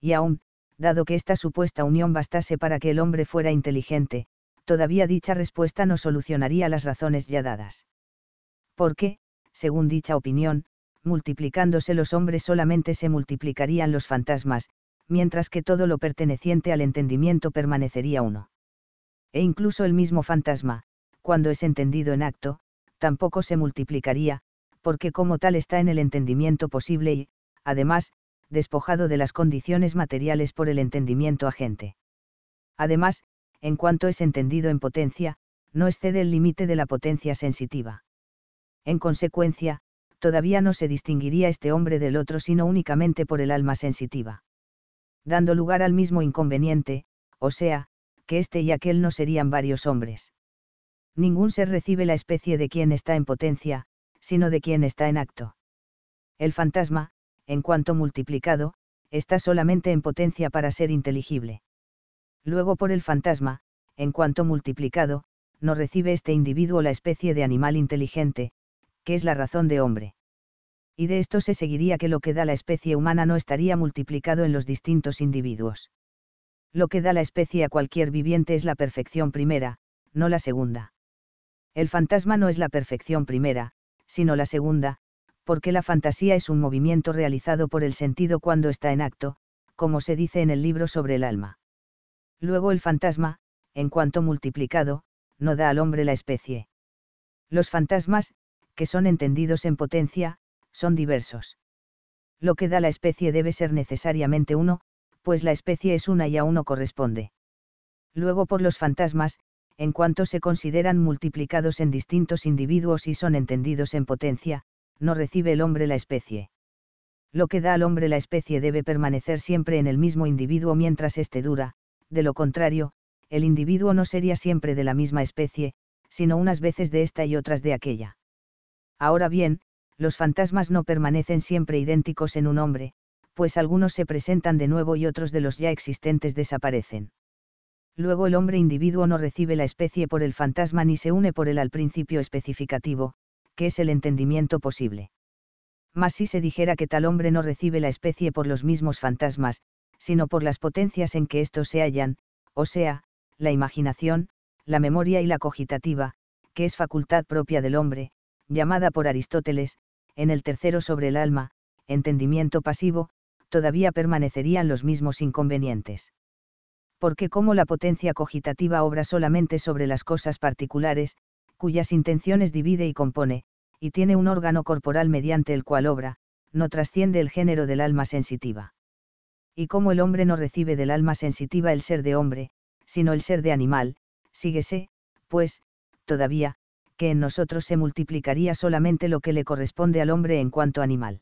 Y aún, dado que esta supuesta unión bastase para que el hombre fuera inteligente, todavía dicha respuesta no solucionaría las razones ya dadas. Porque, según dicha opinión, multiplicándose los hombres solamente se multiplicarían los fantasmas, mientras que todo lo perteneciente al entendimiento permanecería uno. E incluso el mismo fantasma, cuando es entendido en acto, tampoco se multiplicaría, porque como tal está en el entendimiento posible y, además, despojado de las condiciones materiales por el entendimiento agente. Además, en cuanto es entendido en potencia, no excede el límite de la potencia sensitiva. En consecuencia, todavía no se distinguiría este hombre del otro sino únicamente por el alma sensitiva. Dando lugar al mismo inconveniente, o sea, que este y aquel no serían varios hombres ningún ser recibe la especie de quien está en potencia, sino de quien está en acto. El fantasma, en cuanto multiplicado, está solamente en potencia para ser inteligible. Luego por el fantasma, en cuanto multiplicado, no recibe este individuo la especie de animal inteligente, que es la razón de hombre. Y de esto se seguiría que lo que da la especie humana no estaría multiplicado en los distintos individuos. Lo que da la especie a cualquier viviente es la perfección primera, no la segunda. El fantasma no es la perfección primera, sino la segunda, porque la fantasía es un movimiento realizado por el sentido cuando está en acto, como se dice en el libro sobre el alma. Luego el fantasma, en cuanto multiplicado, no da al hombre la especie. Los fantasmas, que son entendidos en potencia, son diversos. Lo que da la especie debe ser necesariamente uno, pues la especie es una y a uno corresponde. Luego por los fantasmas, en cuanto se consideran multiplicados en distintos individuos y son entendidos en potencia, no recibe el hombre la especie. Lo que da al hombre la especie debe permanecer siempre en el mismo individuo mientras éste dura, de lo contrario, el individuo no sería siempre de la misma especie, sino unas veces de esta y otras de aquella. Ahora bien, los fantasmas no permanecen siempre idénticos en un hombre, pues algunos se presentan de nuevo y otros de los ya existentes desaparecen luego el hombre individuo no recibe la especie por el fantasma ni se une por él al principio especificativo, que es el entendimiento posible. Mas si se dijera que tal hombre no recibe la especie por los mismos fantasmas, sino por las potencias en que estos se hallan, o sea, la imaginación, la memoria y la cogitativa, que es facultad propia del hombre, llamada por Aristóteles, en el tercero sobre el alma, entendimiento pasivo, todavía permanecerían los mismos inconvenientes porque como la potencia cogitativa obra solamente sobre las cosas particulares, cuyas intenciones divide y compone, y tiene un órgano corporal mediante el cual obra, no trasciende el género del alma sensitiva. Y como el hombre no recibe del alma sensitiva el ser de hombre, sino el ser de animal, síguese, pues, todavía, que en nosotros se multiplicaría solamente lo que le corresponde al hombre en cuanto animal.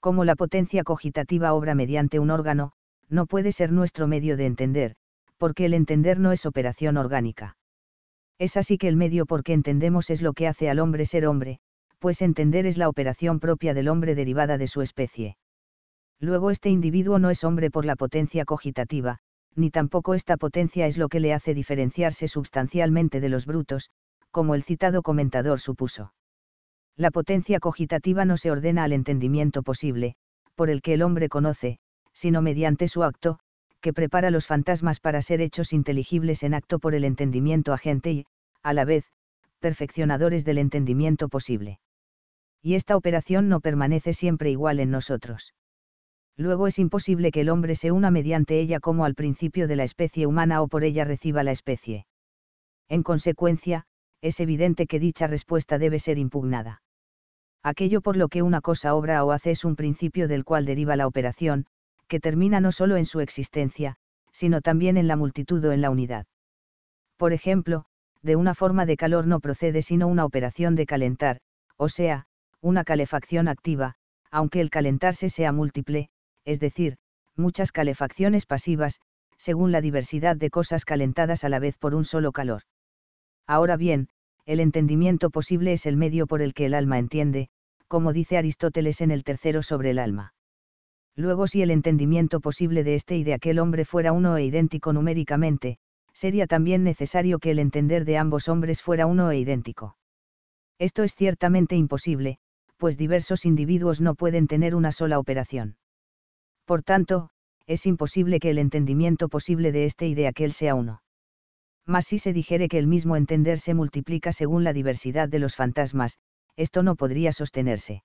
Como la potencia cogitativa obra mediante un órgano, no puede ser nuestro medio de entender, porque el entender no es operación orgánica. Es así que el medio por que entendemos es lo que hace al hombre ser hombre, pues entender es la operación propia del hombre derivada de su especie. Luego este individuo no es hombre por la potencia cogitativa, ni tampoco esta potencia es lo que le hace diferenciarse sustancialmente de los brutos, como el citado comentador supuso. La potencia cogitativa no se ordena al entendimiento posible, por el que el hombre conoce, sino mediante su acto, que prepara los fantasmas para ser hechos inteligibles en acto por el entendimiento agente y, a la vez, perfeccionadores del entendimiento posible. Y esta operación no permanece siempre igual en nosotros. Luego es imposible que el hombre se una mediante ella como al principio de la especie humana o por ella reciba la especie. En consecuencia, es evidente que dicha respuesta debe ser impugnada. Aquello por lo que una cosa obra o hace es un principio del cual deriva la operación, que termina no solo en su existencia, sino también en la multitud o en la unidad. Por ejemplo, de una forma de calor no procede sino una operación de calentar, o sea, una calefacción activa, aunque el calentarse sea múltiple, es decir, muchas calefacciones pasivas, según la diversidad de cosas calentadas a la vez por un solo calor. Ahora bien, el entendimiento posible es el medio por el que el alma entiende, como dice Aristóteles en el tercero sobre el alma. Luego si el entendimiento posible de este y de aquel hombre fuera uno e idéntico numéricamente, sería también necesario que el entender de ambos hombres fuera uno e idéntico. Esto es ciertamente imposible, pues diversos individuos no pueden tener una sola operación. Por tanto, es imposible que el entendimiento posible de este y de aquel sea uno. Mas si se dijere que el mismo entender se multiplica según la diversidad de los fantasmas, esto no podría sostenerse.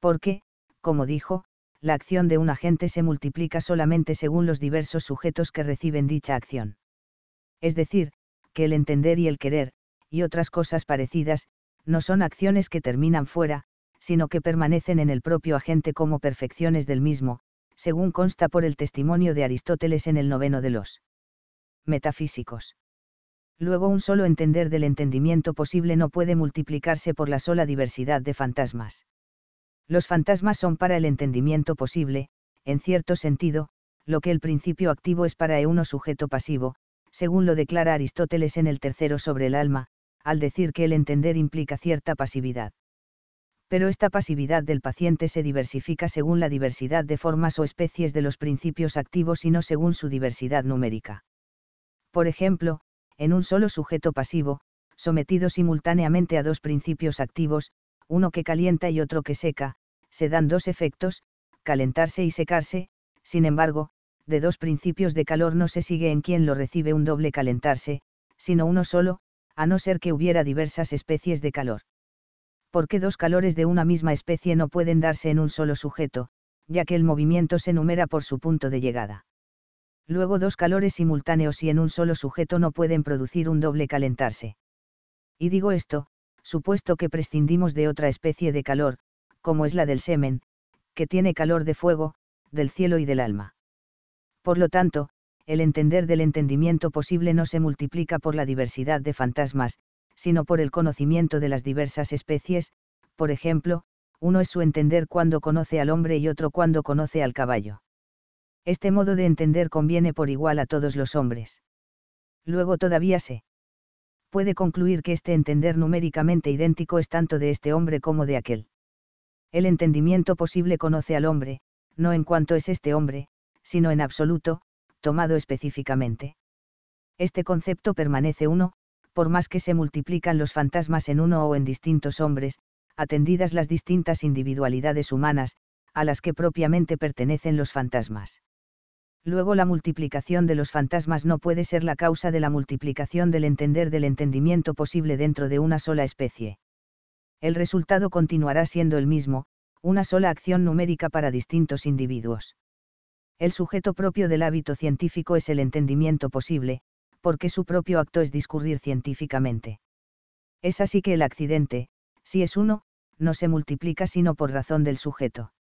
Porque, como dijo, la acción de un agente se multiplica solamente según los diversos sujetos que reciben dicha acción. Es decir, que el entender y el querer, y otras cosas parecidas, no son acciones que terminan fuera, sino que permanecen en el propio agente como perfecciones del mismo, según consta por el testimonio de Aristóteles en el noveno de los metafísicos. Luego un solo entender del entendimiento posible no puede multiplicarse por la sola diversidad de fantasmas. Los fantasmas son para el entendimiento posible, en cierto sentido, lo que el principio activo es para uno sujeto pasivo, según lo declara Aristóteles en el tercero sobre el alma, al decir que el entender implica cierta pasividad. Pero esta pasividad del paciente se diversifica según la diversidad de formas o especies de los principios activos y no según su diversidad numérica. Por ejemplo, en un solo sujeto pasivo, sometido simultáneamente a dos principios activos, uno que calienta y otro que seca, se dan dos efectos, calentarse y secarse, sin embargo, de dos principios de calor no se sigue en quien lo recibe un doble calentarse, sino uno solo, a no ser que hubiera diversas especies de calor. qué dos calores de una misma especie no pueden darse en un solo sujeto, ya que el movimiento se numera por su punto de llegada. Luego dos calores simultáneos y en un solo sujeto no pueden producir un doble calentarse. Y digo esto, supuesto que prescindimos de otra especie de calor, como es la del semen, que tiene calor de fuego, del cielo y del alma. Por lo tanto, el entender del entendimiento posible no se multiplica por la diversidad de fantasmas, sino por el conocimiento de las diversas especies, por ejemplo, uno es su entender cuando conoce al hombre y otro cuando conoce al caballo. Este modo de entender conviene por igual a todos los hombres. Luego todavía se puede concluir que este entender numéricamente idéntico es tanto de este hombre como de aquel el entendimiento posible conoce al hombre, no en cuanto es este hombre, sino en absoluto, tomado específicamente. Este concepto permanece uno, por más que se multiplican los fantasmas en uno o en distintos hombres, atendidas las distintas individualidades humanas, a las que propiamente pertenecen los fantasmas. Luego la multiplicación de los fantasmas no puede ser la causa de la multiplicación del entender del entendimiento posible dentro de una sola especie el resultado continuará siendo el mismo, una sola acción numérica para distintos individuos. El sujeto propio del hábito científico es el entendimiento posible, porque su propio acto es discurrir científicamente. Es así que el accidente, si es uno, no se multiplica sino por razón del sujeto.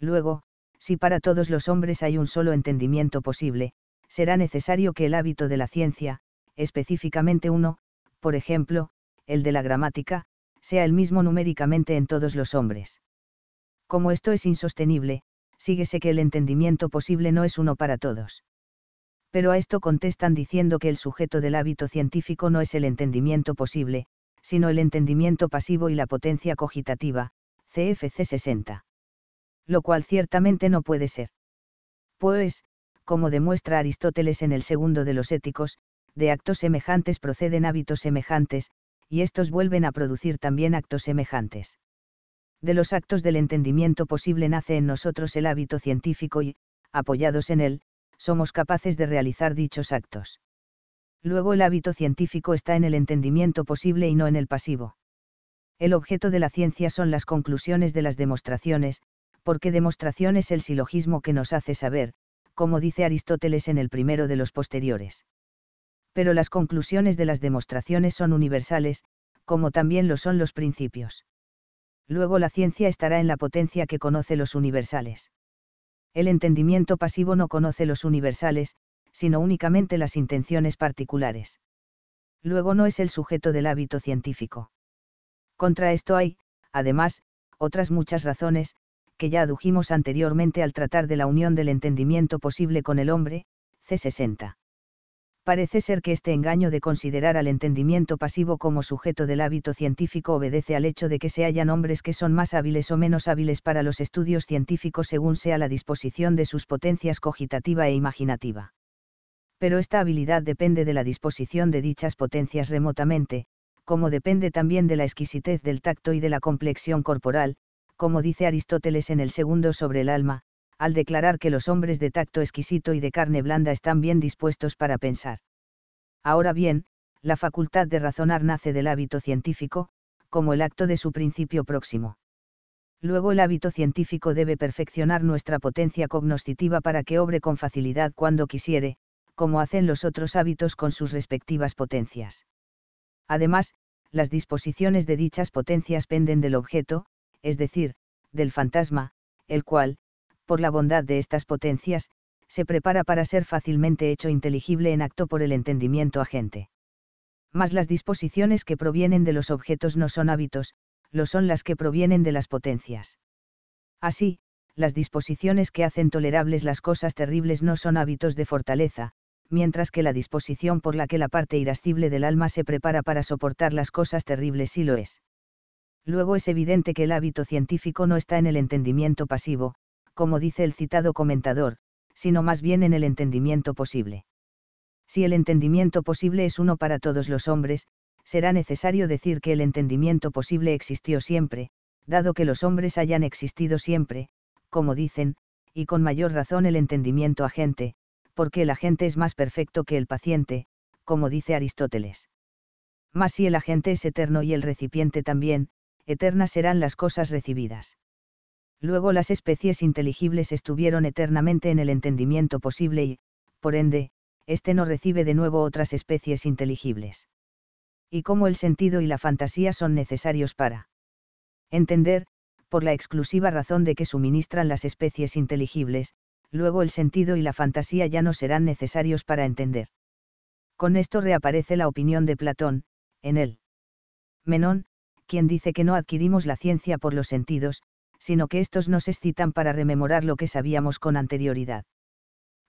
Luego, si para todos los hombres hay un solo entendimiento posible, será necesario que el hábito de la ciencia, específicamente uno, por ejemplo, el de la gramática, sea el mismo numéricamente en todos los hombres. Como esto es insostenible, síguese que el entendimiento posible no es uno para todos. Pero a esto contestan diciendo que el sujeto del hábito científico no es el entendimiento posible, sino el entendimiento pasivo y la potencia cogitativa, CFC 60. Lo cual ciertamente no puede ser. Pues, como demuestra Aristóteles en el segundo de los éticos, de actos semejantes proceden hábitos semejantes, y estos vuelven a producir también actos semejantes. De los actos del entendimiento posible nace en nosotros el hábito científico y, apoyados en él, somos capaces de realizar dichos actos. Luego el hábito científico está en el entendimiento posible y no en el pasivo. El objeto de la ciencia son las conclusiones de las demostraciones, porque demostración es el silogismo que nos hace saber, como dice Aristóteles en el primero de los posteriores pero las conclusiones de las demostraciones son universales, como también lo son los principios. Luego la ciencia estará en la potencia que conoce los universales. El entendimiento pasivo no conoce los universales, sino únicamente las intenciones particulares. Luego no es el sujeto del hábito científico. Contra esto hay, además, otras muchas razones, que ya adujimos anteriormente al tratar de la unión del entendimiento posible con el hombre, C60 parece ser que este engaño de considerar al entendimiento pasivo como sujeto del hábito científico obedece al hecho de que se hallan hombres que son más hábiles o menos hábiles para los estudios científicos según sea la disposición de sus potencias cogitativa e imaginativa. Pero esta habilidad depende de la disposición de dichas potencias remotamente, como depende también de la exquisitez del tacto y de la complexión corporal, como dice Aristóteles en el segundo sobre el alma, al declarar que los hombres de tacto exquisito y de carne blanda están bien dispuestos para pensar. Ahora bien, la facultad de razonar nace del hábito científico, como el acto de su principio próximo. Luego el hábito científico debe perfeccionar nuestra potencia cognoscitiva para que obre con facilidad cuando quisiere, como hacen los otros hábitos con sus respectivas potencias. Además, las disposiciones de dichas potencias penden del objeto, es decir, del fantasma, el cual, por la bondad de estas potencias, se prepara para ser fácilmente hecho inteligible en acto por el entendimiento agente. Mas las disposiciones que provienen de los objetos no son hábitos, lo son las que provienen de las potencias. Así, las disposiciones que hacen tolerables las cosas terribles no son hábitos de fortaleza, mientras que la disposición por la que la parte irascible del alma se prepara para soportar las cosas terribles sí lo es. Luego es evidente que el hábito científico no está en el entendimiento pasivo, como dice el citado comentador, sino más bien en el entendimiento posible. Si el entendimiento posible es uno para todos los hombres, será necesario decir que el entendimiento posible existió siempre, dado que los hombres hayan existido siempre, como dicen, y con mayor razón el entendimiento agente, porque el agente es más perfecto que el paciente, como dice Aristóteles. Mas si el agente es eterno y el recipiente también, eternas serán las cosas recibidas. Luego las especies inteligibles estuvieron eternamente en el entendimiento posible y, por ende, éste no recibe de nuevo otras especies inteligibles. Y como el sentido y la fantasía son necesarios para entender, por la exclusiva razón de que suministran las especies inteligibles, luego el sentido y la fantasía ya no serán necesarios para entender. Con esto reaparece la opinión de Platón, en el Menón, quien dice que no adquirimos la ciencia por los sentidos, sino que estos nos excitan para rememorar lo que sabíamos con anterioridad.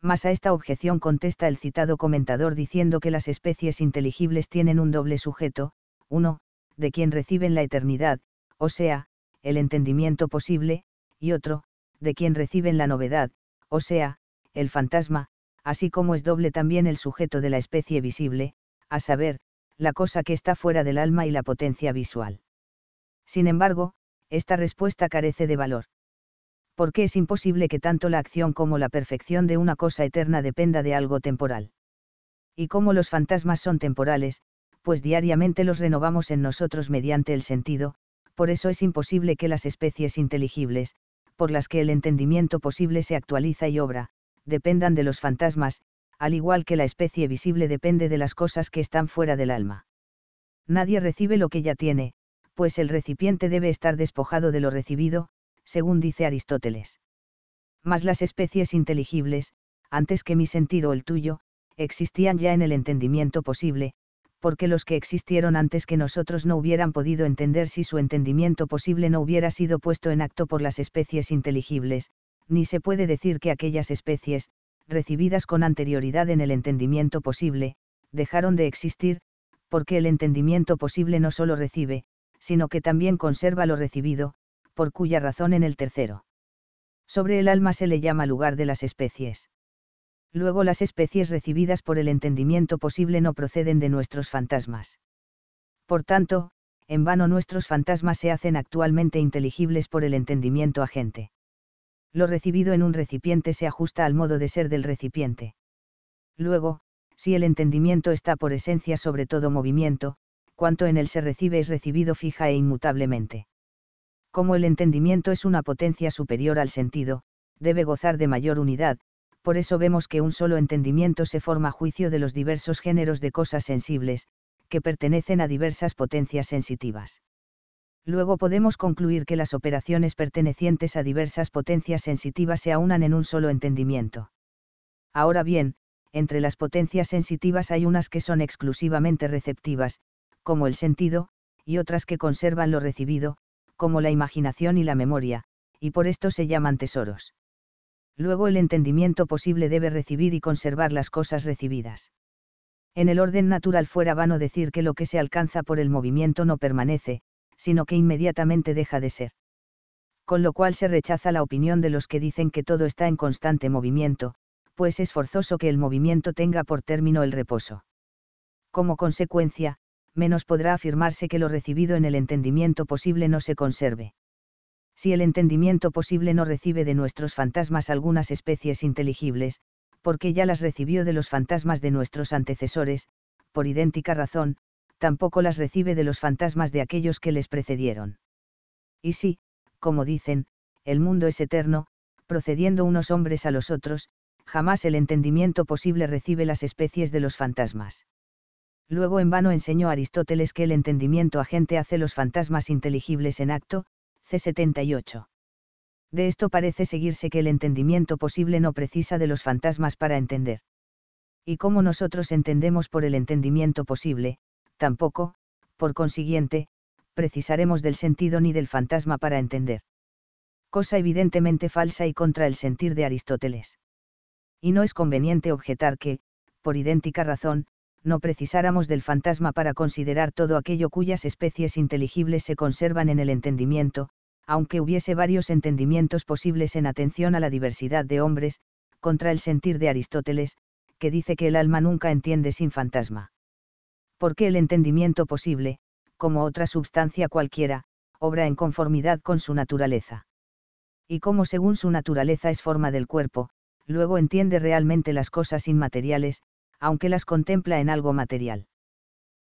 Mas a esta objeción contesta el citado comentador diciendo que las especies inteligibles tienen un doble sujeto, uno, de quien reciben la eternidad, o sea, el entendimiento posible, y otro, de quien reciben la novedad, o sea, el fantasma, así como es doble también el sujeto de la especie visible, a saber, la cosa que está fuera del alma y la potencia visual. Sin embargo, esta respuesta carece de valor. Porque es imposible que tanto la acción como la perfección de una cosa eterna dependa de algo temporal. Y como los fantasmas son temporales, pues diariamente los renovamos en nosotros mediante el sentido, por eso es imposible que las especies inteligibles, por las que el entendimiento posible se actualiza y obra, dependan de los fantasmas, al igual que la especie visible depende de las cosas que están fuera del alma. Nadie recibe lo que ya tiene, pues el recipiente debe estar despojado de lo recibido, según dice Aristóteles. Mas las especies inteligibles, antes que mi sentir o el tuyo, existían ya en el entendimiento posible, porque los que existieron antes que nosotros no hubieran podido entender si su entendimiento posible no hubiera sido puesto en acto por las especies inteligibles, ni se puede decir que aquellas especies, recibidas con anterioridad en el entendimiento posible, dejaron de existir, porque el entendimiento posible no solo recibe, sino que también conserva lo recibido, por cuya razón en el tercero. Sobre el alma se le llama lugar de las especies. Luego las especies recibidas por el entendimiento posible no proceden de nuestros fantasmas. Por tanto, en vano nuestros fantasmas se hacen actualmente inteligibles por el entendimiento agente. Lo recibido en un recipiente se ajusta al modo de ser del recipiente. Luego, si el entendimiento está por esencia sobre todo movimiento, cuanto en él se recibe es recibido fija e inmutablemente. Como el entendimiento es una potencia superior al sentido, debe gozar de mayor unidad, por eso vemos que un solo entendimiento se forma juicio de los diversos géneros de cosas sensibles, que pertenecen a diversas potencias sensitivas. Luego podemos concluir que las operaciones pertenecientes a diversas potencias sensitivas se aunan en un solo entendimiento. Ahora bien, entre las potencias sensitivas hay unas que son exclusivamente receptivas, como el sentido, y otras que conservan lo recibido, como la imaginación y la memoria, y por esto se llaman tesoros. Luego el entendimiento posible debe recibir y conservar las cosas recibidas. En el orden natural fuera vano decir que lo que se alcanza por el movimiento no permanece, sino que inmediatamente deja de ser. Con lo cual se rechaza la opinión de los que dicen que todo está en constante movimiento, pues es forzoso que el movimiento tenga por término el reposo. Como consecuencia, menos podrá afirmarse que lo recibido en el entendimiento posible no se conserve. Si el entendimiento posible no recibe de nuestros fantasmas algunas especies inteligibles, porque ya las recibió de los fantasmas de nuestros antecesores, por idéntica razón, tampoco las recibe de los fantasmas de aquellos que les precedieron. Y si, como dicen, el mundo es eterno, procediendo unos hombres a los otros, jamás el entendimiento posible recibe las especies de los fantasmas. Luego en vano enseñó Aristóteles que el entendimiento agente hace los fantasmas inteligibles en acto, C78. De esto parece seguirse que el entendimiento posible no precisa de los fantasmas para entender. Y como nosotros entendemos por el entendimiento posible, tampoco, por consiguiente, precisaremos del sentido ni del fantasma para entender. Cosa evidentemente falsa y contra el sentir de Aristóteles. Y no es conveniente objetar que, por idéntica razón, no precisáramos del fantasma para considerar todo aquello cuyas especies inteligibles se conservan en el entendimiento, aunque hubiese varios entendimientos posibles en atención a la diversidad de hombres, contra el sentir de Aristóteles, que dice que el alma nunca entiende sin fantasma. Porque el entendimiento posible, como otra substancia cualquiera, obra en conformidad con su naturaleza. Y como según su naturaleza es forma del cuerpo, luego entiende realmente las cosas inmateriales, aunque las contempla en algo material.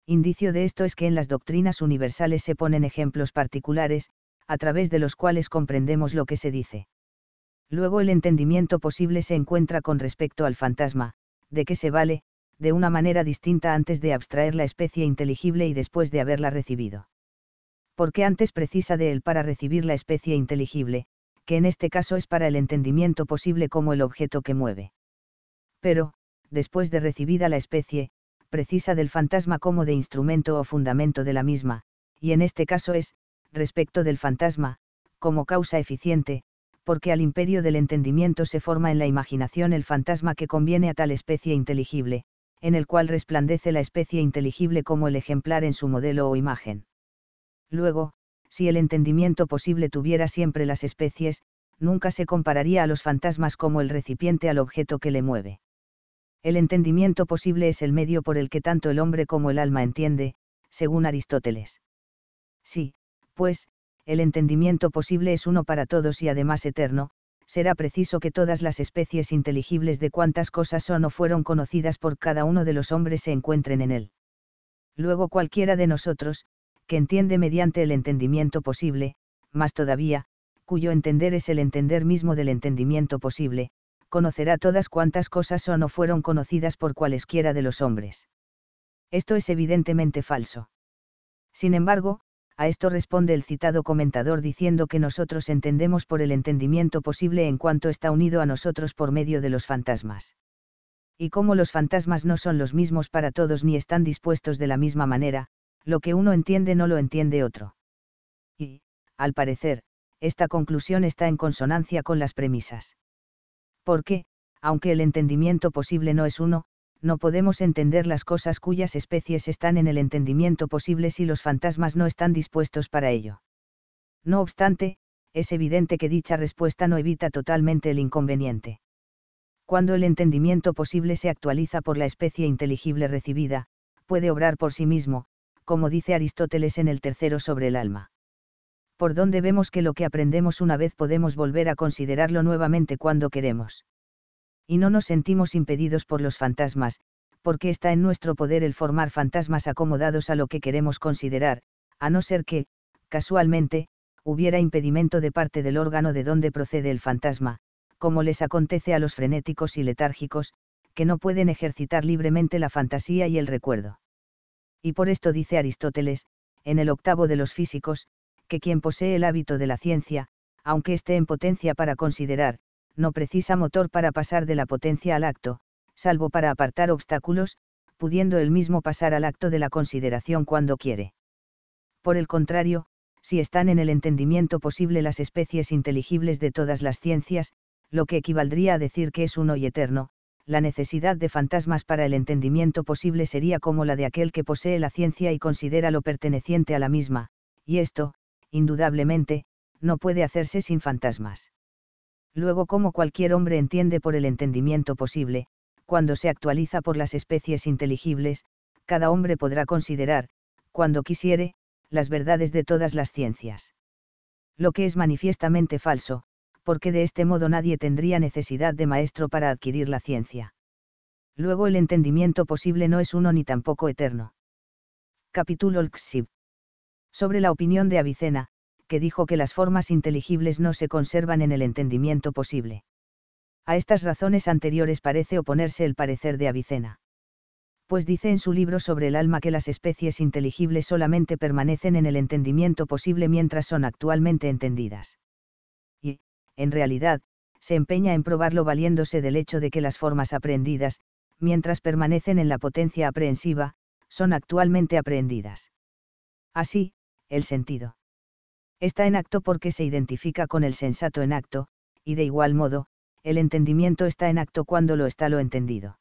Indicio de esto es que en las doctrinas universales se ponen ejemplos particulares, a través de los cuales comprendemos lo que se dice. Luego el entendimiento posible se encuentra con respecto al fantasma, de que se vale, de una manera distinta antes de abstraer la especie inteligible y después de haberla recibido. Porque antes precisa de él para recibir la especie inteligible, que en este caso es para el entendimiento posible como el objeto que mueve. Pero, después de recibida la especie, precisa del fantasma como de instrumento o fundamento de la misma, y en este caso es, respecto del fantasma, como causa eficiente, porque al imperio del entendimiento se forma en la imaginación el fantasma que conviene a tal especie inteligible, en el cual resplandece la especie inteligible como el ejemplar en su modelo o imagen. Luego, si el entendimiento posible tuviera siempre las especies, nunca se compararía a los fantasmas como el recipiente al objeto que le mueve el entendimiento posible es el medio por el que tanto el hombre como el alma entiende, según Aristóteles. Sí, pues, el entendimiento posible es uno para todos y además eterno, será preciso que todas las especies inteligibles de cuantas cosas son o fueron conocidas por cada uno de los hombres se encuentren en él. Luego cualquiera de nosotros, que entiende mediante el entendimiento posible, más todavía, cuyo entender es el entender mismo del entendimiento posible, conocerá todas cuantas cosas son o fueron conocidas por cualesquiera de los hombres. Esto es evidentemente falso. Sin embargo, a esto responde el citado comentador diciendo que nosotros entendemos por el entendimiento posible en cuanto está unido a nosotros por medio de los fantasmas. Y como los fantasmas no son los mismos para todos ni están dispuestos de la misma manera, lo que uno entiende no lo entiende otro. Y, al parecer, esta conclusión está en consonancia con las premisas porque, aunque el entendimiento posible no es uno, no podemos entender las cosas cuyas especies están en el entendimiento posible si los fantasmas no están dispuestos para ello. No obstante, es evidente que dicha respuesta no evita totalmente el inconveniente. Cuando el entendimiento posible se actualiza por la especie inteligible recibida, puede obrar por sí mismo, como dice Aristóteles en el tercero sobre el alma por donde vemos que lo que aprendemos una vez podemos volver a considerarlo nuevamente cuando queremos. Y no nos sentimos impedidos por los fantasmas, porque está en nuestro poder el formar fantasmas acomodados a lo que queremos considerar, a no ser que, casualmente, hubiera impedimento de parte del órgano de donde procede el fantasma, como les acontece a los frenéticos y letárgicos, que no pueden ejercitar libremente la fantasía y el recuerdo. Y por esto dice Aristóteles, en el octavo de los físicos, que quien posee el hábito de la ciencia, aunque esté en potencia para considerar, no precisa motor para pasar de la potencia al acto, salvo para apartar obstáculos, pudiendo él mismo pasar al acto de la consideración cuando quiere. Por el contrario, si están en el entendimiento posible las especies inteligibles de todas las ciencias, lo que equivaldría a decir que es uno y eterno, la necesidad de fantasmas para el entendimiento posible sería como la de aquel que posee la ciencia y considera lo perteneciente a la misma, y esto, indudablemente, no puede hacerse sin fantasmas. Luego, como cualquier hombre entiende por el entendimiento posible, cuando se actualiza por las especies inteligibles, cada hombre podrá considerar, cuando quisiere, las verdades de todas las ciencias. Lo que es manifiestamente falso, porque de este modo nadie tendría necesidad de maestro para adquirir la ciencia. Luego el entendimiento posible no es uno ni tampoco eterno. Capítulo Xib sobre la opinión de Avicena, que dijo que las formas inteligibles no se conservan en el entendimiento posible. A estas razones anteriores parece oponerse el parecer de Avicena. Pues dice en su libro sobre el alma que las especies inteligibles solamente permanecen en el entendimiento posible mientras son actualmente entendidas. Y, en realidad, se empeña en probarlo valiéndose del hecho de que las formas aprendidas, mientras permanecen en la potencia aprehensiva, son actualmente aprendidas. Así, el sentido. Está en acto porque se identifica con el sensato en acto, y de igual modo, el entendimiento está en acto cuando lo está lo entendido.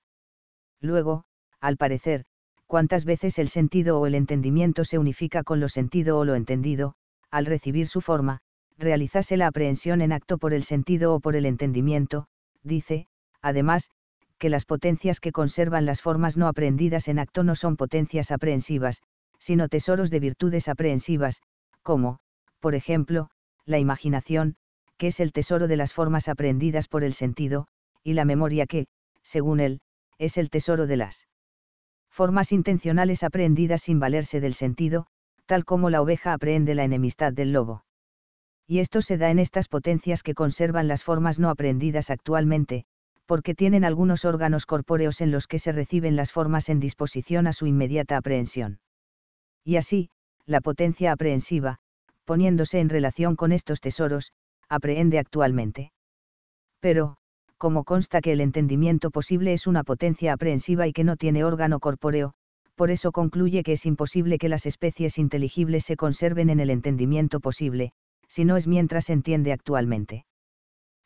Luego, al parecer, cuántas veces el sentido o el entendimiento se unifica con lo sentido o lo entendido, al recibir su forma, realizase la aprehensión en acto por el sentido o por el entendimiento, dice, además, que las potencias que conservan las formas no aprendidas en acto no son potencias aprehensivas, sino tesoros de virtudes aprehensivas, como, por ejemplo, la imaginación, que es el tesoro de las formas aprendidas por el sentido, y la memoria que, según él, es el tesoro de las formas intencionales aprendidas sin valerse del sentido, tal como la oveja aprehende la enemistad del lobo. Y esto se da en estas potencias que conservan las formas no aprendidas actualmente, porque tienen algunos órganos corpóreos en los que se reciben las formas en disposición a su inmediata aprehensión y así, la potencia aprehensiva, poniéndose en relación con estos tesoros, aprehende actualmente. Pero, como consta que el entendimiento posible es una potencia aprehensiva y que no tiene órgano corpóreo, por eso concluye que es imposible que las especies inteligibles se conserven en el entendimiento posible, si no es mientras se entiende actualmente.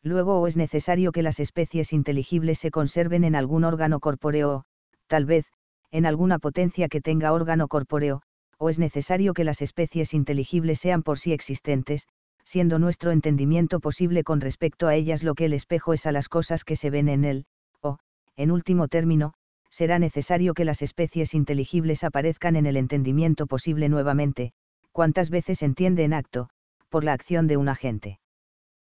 Luego o es necesario que las especies inteligibles se conserven en algún órgano corpóreo o, tal vez, en alguna potencia que tenga órgano corpóreo, o es necesario que las especies inteligibles sean por sí existentes, siendo nuestro entendimiento posible con respecto a ellas lo que el espejo es a las cosas que se ven en él, o, en último término, será necesario que las especies inteligibles aparezcan en el entendimiento posible nuevamente, cuantas veces entiende en acto, por la acción de un agente.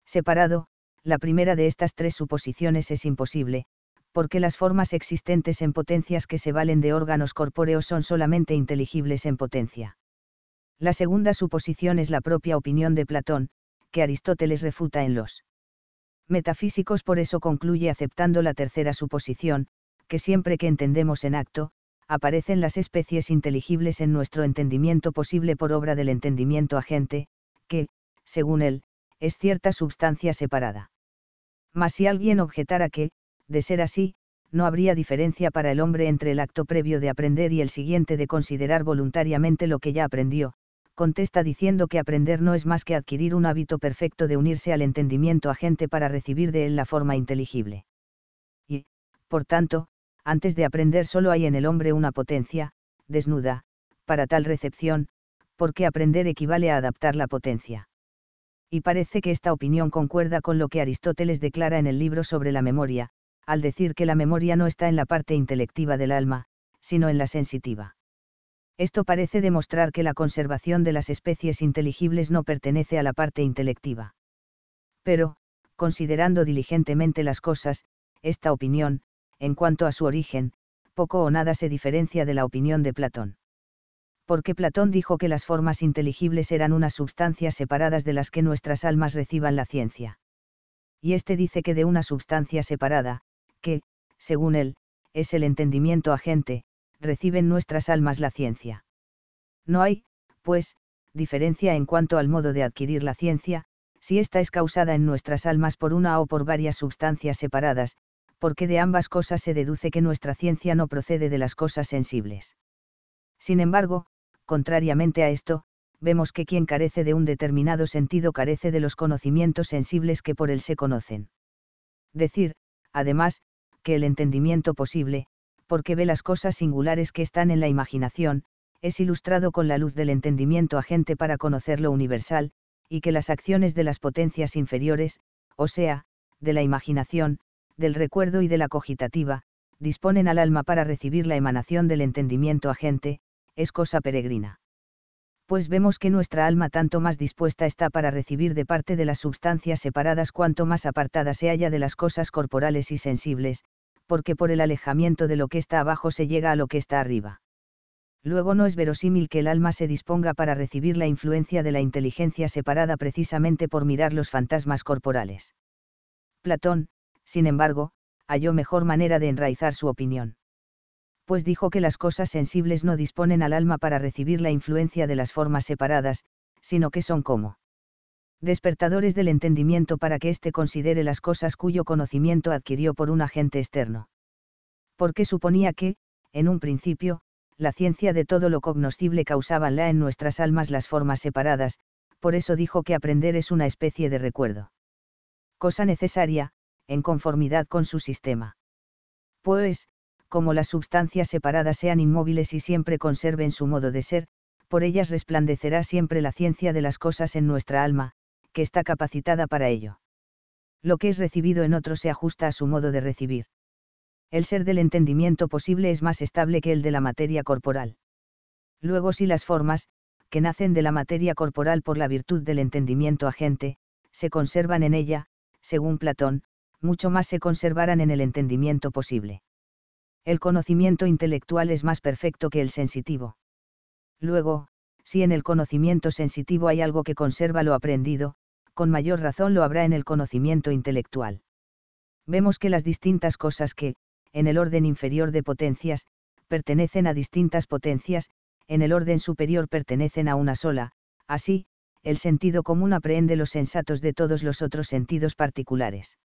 Separado, la primera de estas tres suposiciones es imposible, porque las formas existentes en potencias que se valen de órganos corpóreos son solamente inteligibles en potencia. La segunda suposición es la propia opinión de Platón, que Aristóteles refuta en los metafísicos, por eso concluye aceptando la tercera suposición, que siempre que entendemos en acto, aparecen las especies inteligibles en nuestro entendimiento posible por obra del entendimiento agente, que, según él, es cierta substancia separada. Mas si alguien objetara que, de ser así, no habría diferencia para el hombre entre el acto previo de aprender y el siguiente de considerar voluntariamente lo que ya aprendió, contesta diciendo que aprender no es más que adquirir un hábito perfecto de unirse al entendimiento agente para recibir de él la forma inteligible. Y, por tanto, antes de aprender solo hay en el hombre una potencia, desnuda, para tal recepción, porque aprender equivale a adaptar la potencia. Y parece que esta opinión concuerda con lo que Aristóteles declara en el libro sobre la memoria, al decir que la memoria no está en la parte intelectiva del alma, sino en la sensitiva. Esto parece demostrar que la conservación de las especies inteligibles no pertenece a la parte intelectiva. Pero, considerando diligentemente las cosas, esta opinión, en cuanto a su origen, poco o nada se diferencia de la opinión de Platón. Porque Platón dijo que las formas inteligibles eran unas sustancias separadas de las que nuestras almas reciban la ciencia. Y este dice que de una sustancia separada, que, según él, es el entendimiento agente, reciben nuestras almas la ciencia. No hay, pues, diferencia en cuanto al modo de adquirir la ciencia, si ésta es causada en nuestras almas por una o por varias sustancias separadas, porque de ambas cosas se deduce que nuestra ciencia no procede de las cosas sensibles. Sin embargo, contrariamente a esto, vemos que quien carece de un determinado sentido carece de los conocimientos sensibles que por él se conocen. Decir, además, que el entendimiento posible, porque ve las cosas singulares que están en la imaginación, es ilustrado con la luz del entendimiento agente para conocer lo universal, y que las acciones de las potencias inferiores, o sea, de la imaginación, del recuerdo y de la cogitativa, disponen al alma para recibir la emanación del entendimiento agente, es cosa peregrina pues vemos que nuestra alma tanto más dispuesta está para recibir de parte de las sustancias separadas cuanto más apartada se halla de las cosas corporales y sensibles, porque por el alejamiento de lo que está abajo se llega a lo que está arriba. Luego no es verosímil que el alma se disponga para recibir la influencia de la inteligencia separada precisamente por mirar los fantasmas corporales. Platón, sin embargo, halló mejor manera de enraizar su opinión pues dijo que las cosas sensibles no disponen al alma para recibir la influencia de las formas separadas, sino que son como despertadores del entendimiento para que éste considere las cosas cuyo conocimiento adquirió por un agente externo. Porque suponía que, en un principio, la ciencia de todo lo cognoscible la en nuestras almas las formas separadas, por eso dijo que aprender es una especie de recuerdo. Cosa necesaria, en conformidad con su sistema. Pues, como las sustancias separadas sean inmóviles y siempre conserven su modo de ser, por ellas resplandecerá siempre la ciencia de las cosas en nuestra alma, que está capacitada para ello. Lo que es recibido en otro se ajusta a su modo de recibir. El ser del entendimiento posible es más estable que el de la materia corporal. Luego si las formas, que nacen de la materia corporal por la virtud del entendimiento agente, se conservan en ella, según Platón, mucho más se conservarán en el entendimiento posible el conocimiento intelectual es más perfecto que el sensitivo. Luego, si en el conocimiento sensitivo hay algo que conserva lo aprendido, con mayor razón lo habrá en el conocimiento intelectual. Vemos que las distintas cosas que, en el orden inferior de potencias, pertenecen a distintas potencias, en el orden superior pertenecen a una sola, así, el sentido común aprehende los sensatos de todos los otros sentidos particulares.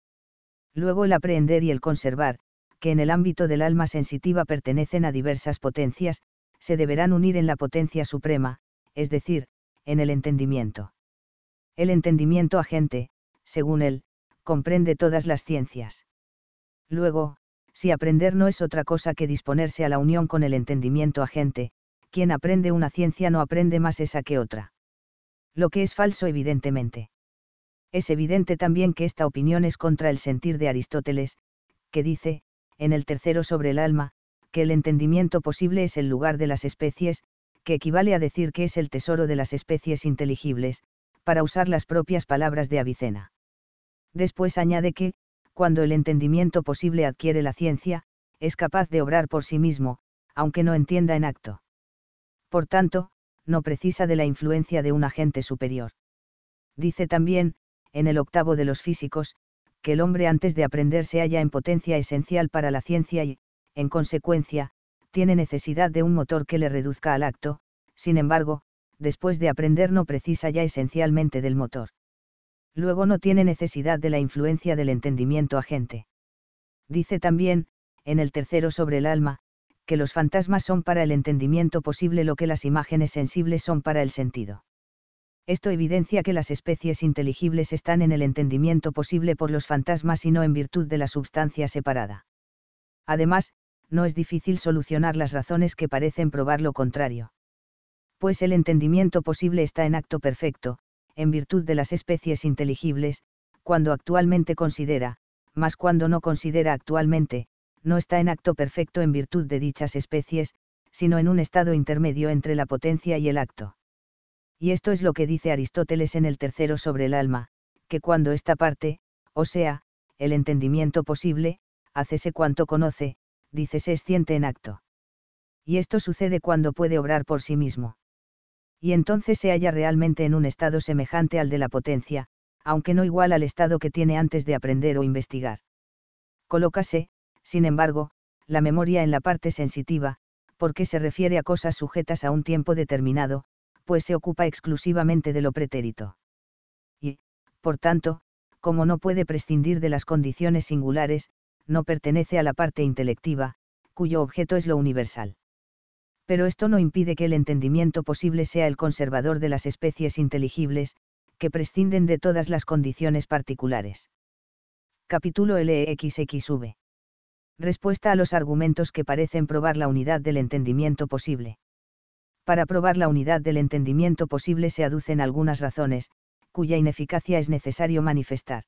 Luego el aprender y el conservar, que en el ámbito del alma sensitiva pertenecen a diversas potencias, se deberán unir en la potencia suprema, es decir, en el entendimiento. El entendimiento agente, según él, comprende todas las ciencias. Luego, si aprender no es otra cosa que disponerse a la unión con el entendimiento agente, quien aprende una ciencia no aprende más esa que otra. Lo que es falso evidentemente. Es evidente también que esta opinión es contra el sentir de Aristóteles, que dice, en el tercero sobre el alma, que el entendimiento posible es el lugar de las especies, que equivale a decir que es el tesoro de las especies inteligibles, para usar las propias palabras de Avicena. Después añade que, cuando el entendimiento posible adquiere la ciencia, es capaz de obrar por sí mismo, aunque no entienda en acto. Por tanto, no precisa de la influencia de un agente superior. Dice también, en el octavo de los físicos, que el hombre antes de aprender se halla en potencia esencial para la ciencia y, en consecuencia, tiene necesidad de un motor que le reduzca al acto, sin embargo, después de aprender no precisa ya esencialmente del motor. Luego no tiene necesidad de la influencia del entendimiento agente. Dice también, en el tercero sobre el alma, que los fantasmas son para el entendimiento posible lo que las imágenes sensibles son para el sentido. Esto evidencia que las especies inteligibles están en el entendimiento posible por los fantasmas y no en virtud de la sustancia separada. Además, no es difícil solucionar las razones que parecen probar lo contrario. Pues el entendimiento posible está en acto perfecto, en virtud de las especies inteligibles, cuando actualmente considera, más cuando no considera actualmente, no está en acto perfecto en virtud de dichas especies, sino en un estado intermedio entre la potencia y el acto y esto es lo que dice Aristóteles en el tercero sobre el alma, que cuando esta parte, o sea, el entendimiento posible, hacese cuanto conoce, dice se esciente en acto. Y esto sucede cuando puede obrar por sí mismo. Y entonces se halla realmente en un estado semejante al de la potencia, aunque no igual al estado que tiene antes de aprender o investigar. Colócase, sin embargo, la memoria en la parte sensitiva, porque se refiere a cosas sujetas a un tiempo determinado, pues se ocupa exclusivamente de lo pretérito. Y, por tanto, como no puede prescindir de las condiciones singulares, no pertenece a la parte intelectiva, cuyo objeto es lo universal. Pero esto no impide que el entendimiento posible sea el conservador de las especies inteligibles, que prescinden de todas las condiciones particulares. Capítulo LXXV. E Respuesta a los argumentos que parecen probar la unidad del entendimiento posible para probar la unidad del entendimiento posible se aducen algunas razones, cuya ineficacia es necesario manifestar.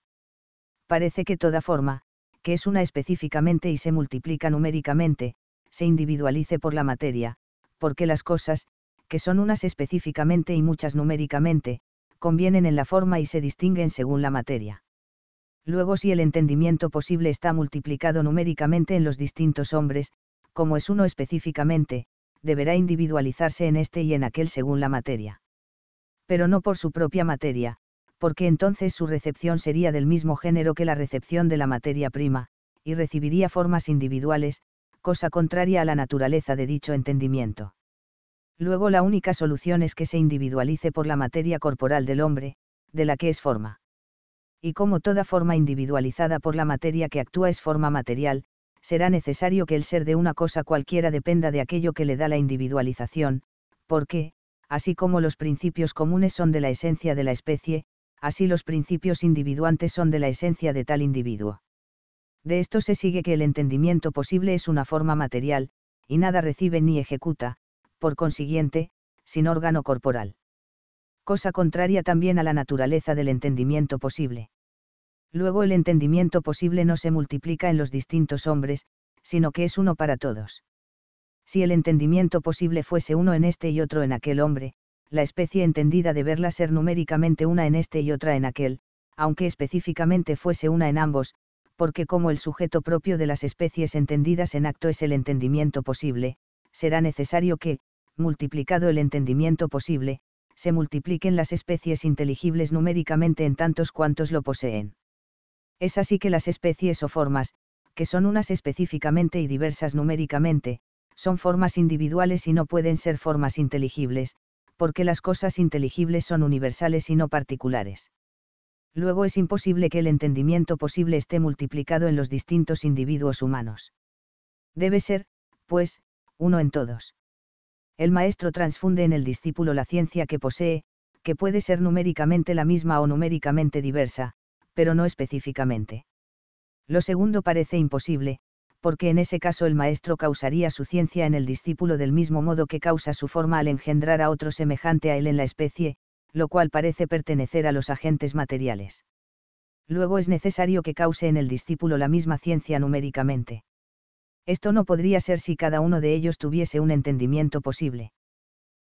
Parece que toda forma, que es una específicamente y se multiplica numéricamente, se individualice por la materia, porque las cosas, que son unas específicamente y muchas numéricamente, convienen en la forma y se distinguen según la materia. Luego si el entendimiento posible está multiplicado numéricamente en los distintos hombres, como es uno específicamente, deberá individualizarse en este y en aquel según la materia. Pero no por su propia materia, porque entonces su recepción sería del mismo género que la recepción de la materia prima, y recibiría formas individuales, cosa contraria a la naturaleza de dicho entendimiento. Luego la única solución es que se individualice por la materia corporal del hombre, de la que es forma. Y como toda forma individualizada por la materia que actúa es forma material, será necesario que el ser de una cosa cualquiera dependa de aquello que le da la individualización, porque, así como los principios comunes son de la esencia de la especie, así los principios individuantes son de la esencia de tal individuo. De esto se sigue que el entendimiento posible es una forma material, y nada recibe ni ejecuta, por consiguiente, sin órgano corporal. Cosa contraria también a la naturaleza del entendimiento posible luego el entendimiento posible no se multiplica en los distintos hombres, sino que es uno para todos. Si el entendimiento posible fuese uno en este y otro en aquel hombre, la especie entendida de verla ser numéricamente una en este y otra en aquel, aunque específicamente fuese una en ambos, porque como el sujeto propio de las especies entendidas en acto es el entendimiento posible, será necesario que, multiplicado el entendimiento posible, se multipliquen las especies inteligibles numéricamente en tantos cuantos lo poseen. Es así que las especies o formas, que son unas específicamente y diversas numéricamente, son formas individuales y no pueden ser formas inteligibles, porque las cosas inteligibles son universales y no particulares. Luego es imposible que el entendimiento posible esté multiplicado en los distintos individuos humanos. Debe ser, pues, uno en todos. El maestro transfunde en el discípulo la ciencia que posee, que puede ser numéricamente la misma o numéricamente diversa, pero no específicamente. Lo segundo parece imposible, porque en ese caso el maestro causaría su ciencia en el discípulo del mismo modo que causa su forma al engendrar a otro semejante a él en la especie, lo cual parece pertenecer a los agentes materiales. Luego es necesario que cause en el discípulo la misma ciencia numéricamente. Esto no podría ser si cada uno de ellos tuviese un entendimiento posible.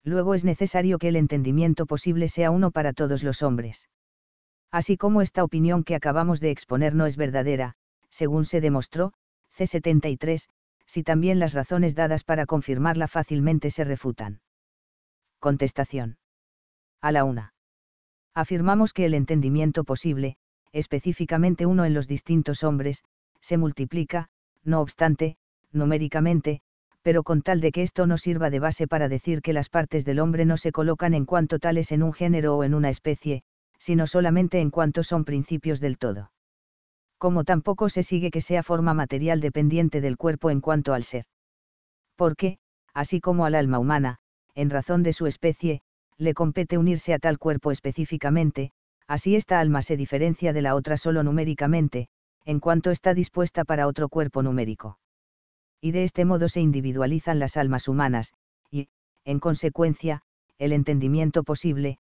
Luego es necesario que el entendimiento posible sea uno para todos los hombres. Así como esta opinión que acabamos de exponer no es verdadera, según se demostró, C73, si también las razones dadas para confirmarla fácilmente se refutan. Contestación. A la una. Afirmamos que el entendimiento posible, específicamente uno en los distintos hombres, se multiplica, no obstante, numéricamente, pero con tal de que esto no sirva de base para decir que las partes del hombre no se colocan en cuanto tales en un género o en una especie, sino solamente en cuanto son principios del todo. Como tampoco se sigue que sea forma material dependiente del cuerpo en cuanto al ser. Porque, así como al alma humana, en razón de su especie, le compete unirse a tal cuerpo específicamente, así esta alma se diferencia de la otra solo numéricamente, en cuanto está dispuesta para otro cuerpo numérico. Y de este modo se individualizan las almas humanas, y, en consecuencia, el entendimiento posible,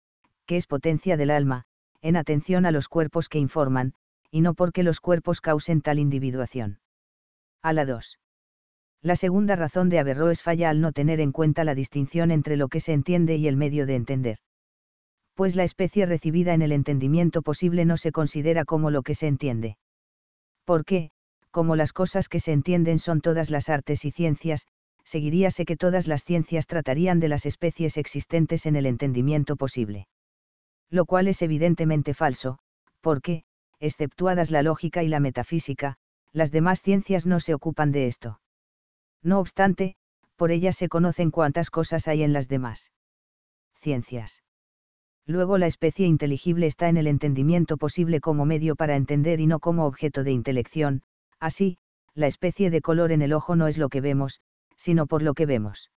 que es potencia del alma, en atención a los cuerpos que informan, y no porque los cuerpos causen tal individuación. A la 2. La segunda razón de es falla al no tener en cuenta la distinción entre lo que se entiende y el medio de entender. Pues la especie recibida en el entendimiento posible no se considera como lo que se entiende. qué, como las cosas que se entienden son todas las artes y ciencias, seguiríase que todas las ciencias tratarían de las especies existentes en el entendimiento posible lo cual es evidentemente falso, porque, exceptuadas la lógica y la metafísica, las demás ciencias no se ocupan de esto. No obstante, por ellas se conocen cuántas cosas hay en las demás ciencias. Luego la especie inteligible está en el entendimiento posible como medio para entender y no como objeto de intelección, así, la especie de color en el ojo no es lo que vemos, sino por lo que vemos.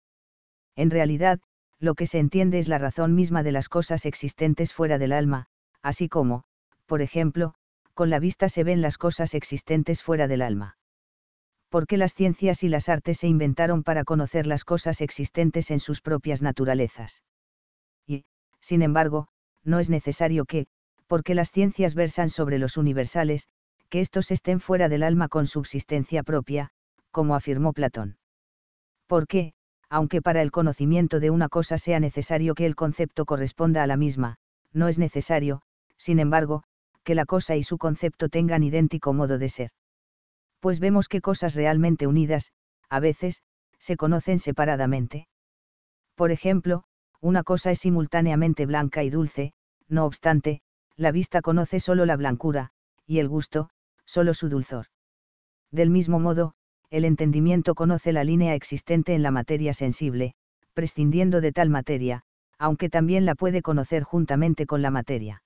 En realidad, lo que se entiende es la razón misma de las cosas existentes fuera del alma, así como, por ejemplo, con la vista se ven las cosas existentes fuera del alma. Porque las ciencias y las artes se inventaron para conocer las cosas existentes en sus propias naturalezas? Y, sin embargo, no es necesario que, porque las ciencias versan sobre los universales, que estos estén fuera del alma con subsistencia propia, como afirmó Platón. ¿Por qué? aunque para el conocimiento de una cosa sea necesario que el concepto corresponda a la misma, no es necesario, sin embargo, que la cosa y su concepto tengan idéntico modo de ser. Pues vemos que cosas realmente unidas, a veces, se conocen separadamente. Por ejemplo, una cosa es simultáneamente blanca y dulce, no obstante, la vista conoce solo la blancura, y el gusto, solo su dulzor. Del mismo modo, el entendimiento conoce la línea existente en la materia sensible, prescindiendo de tal materia, aunque también la puede conocer juntamente con la materia.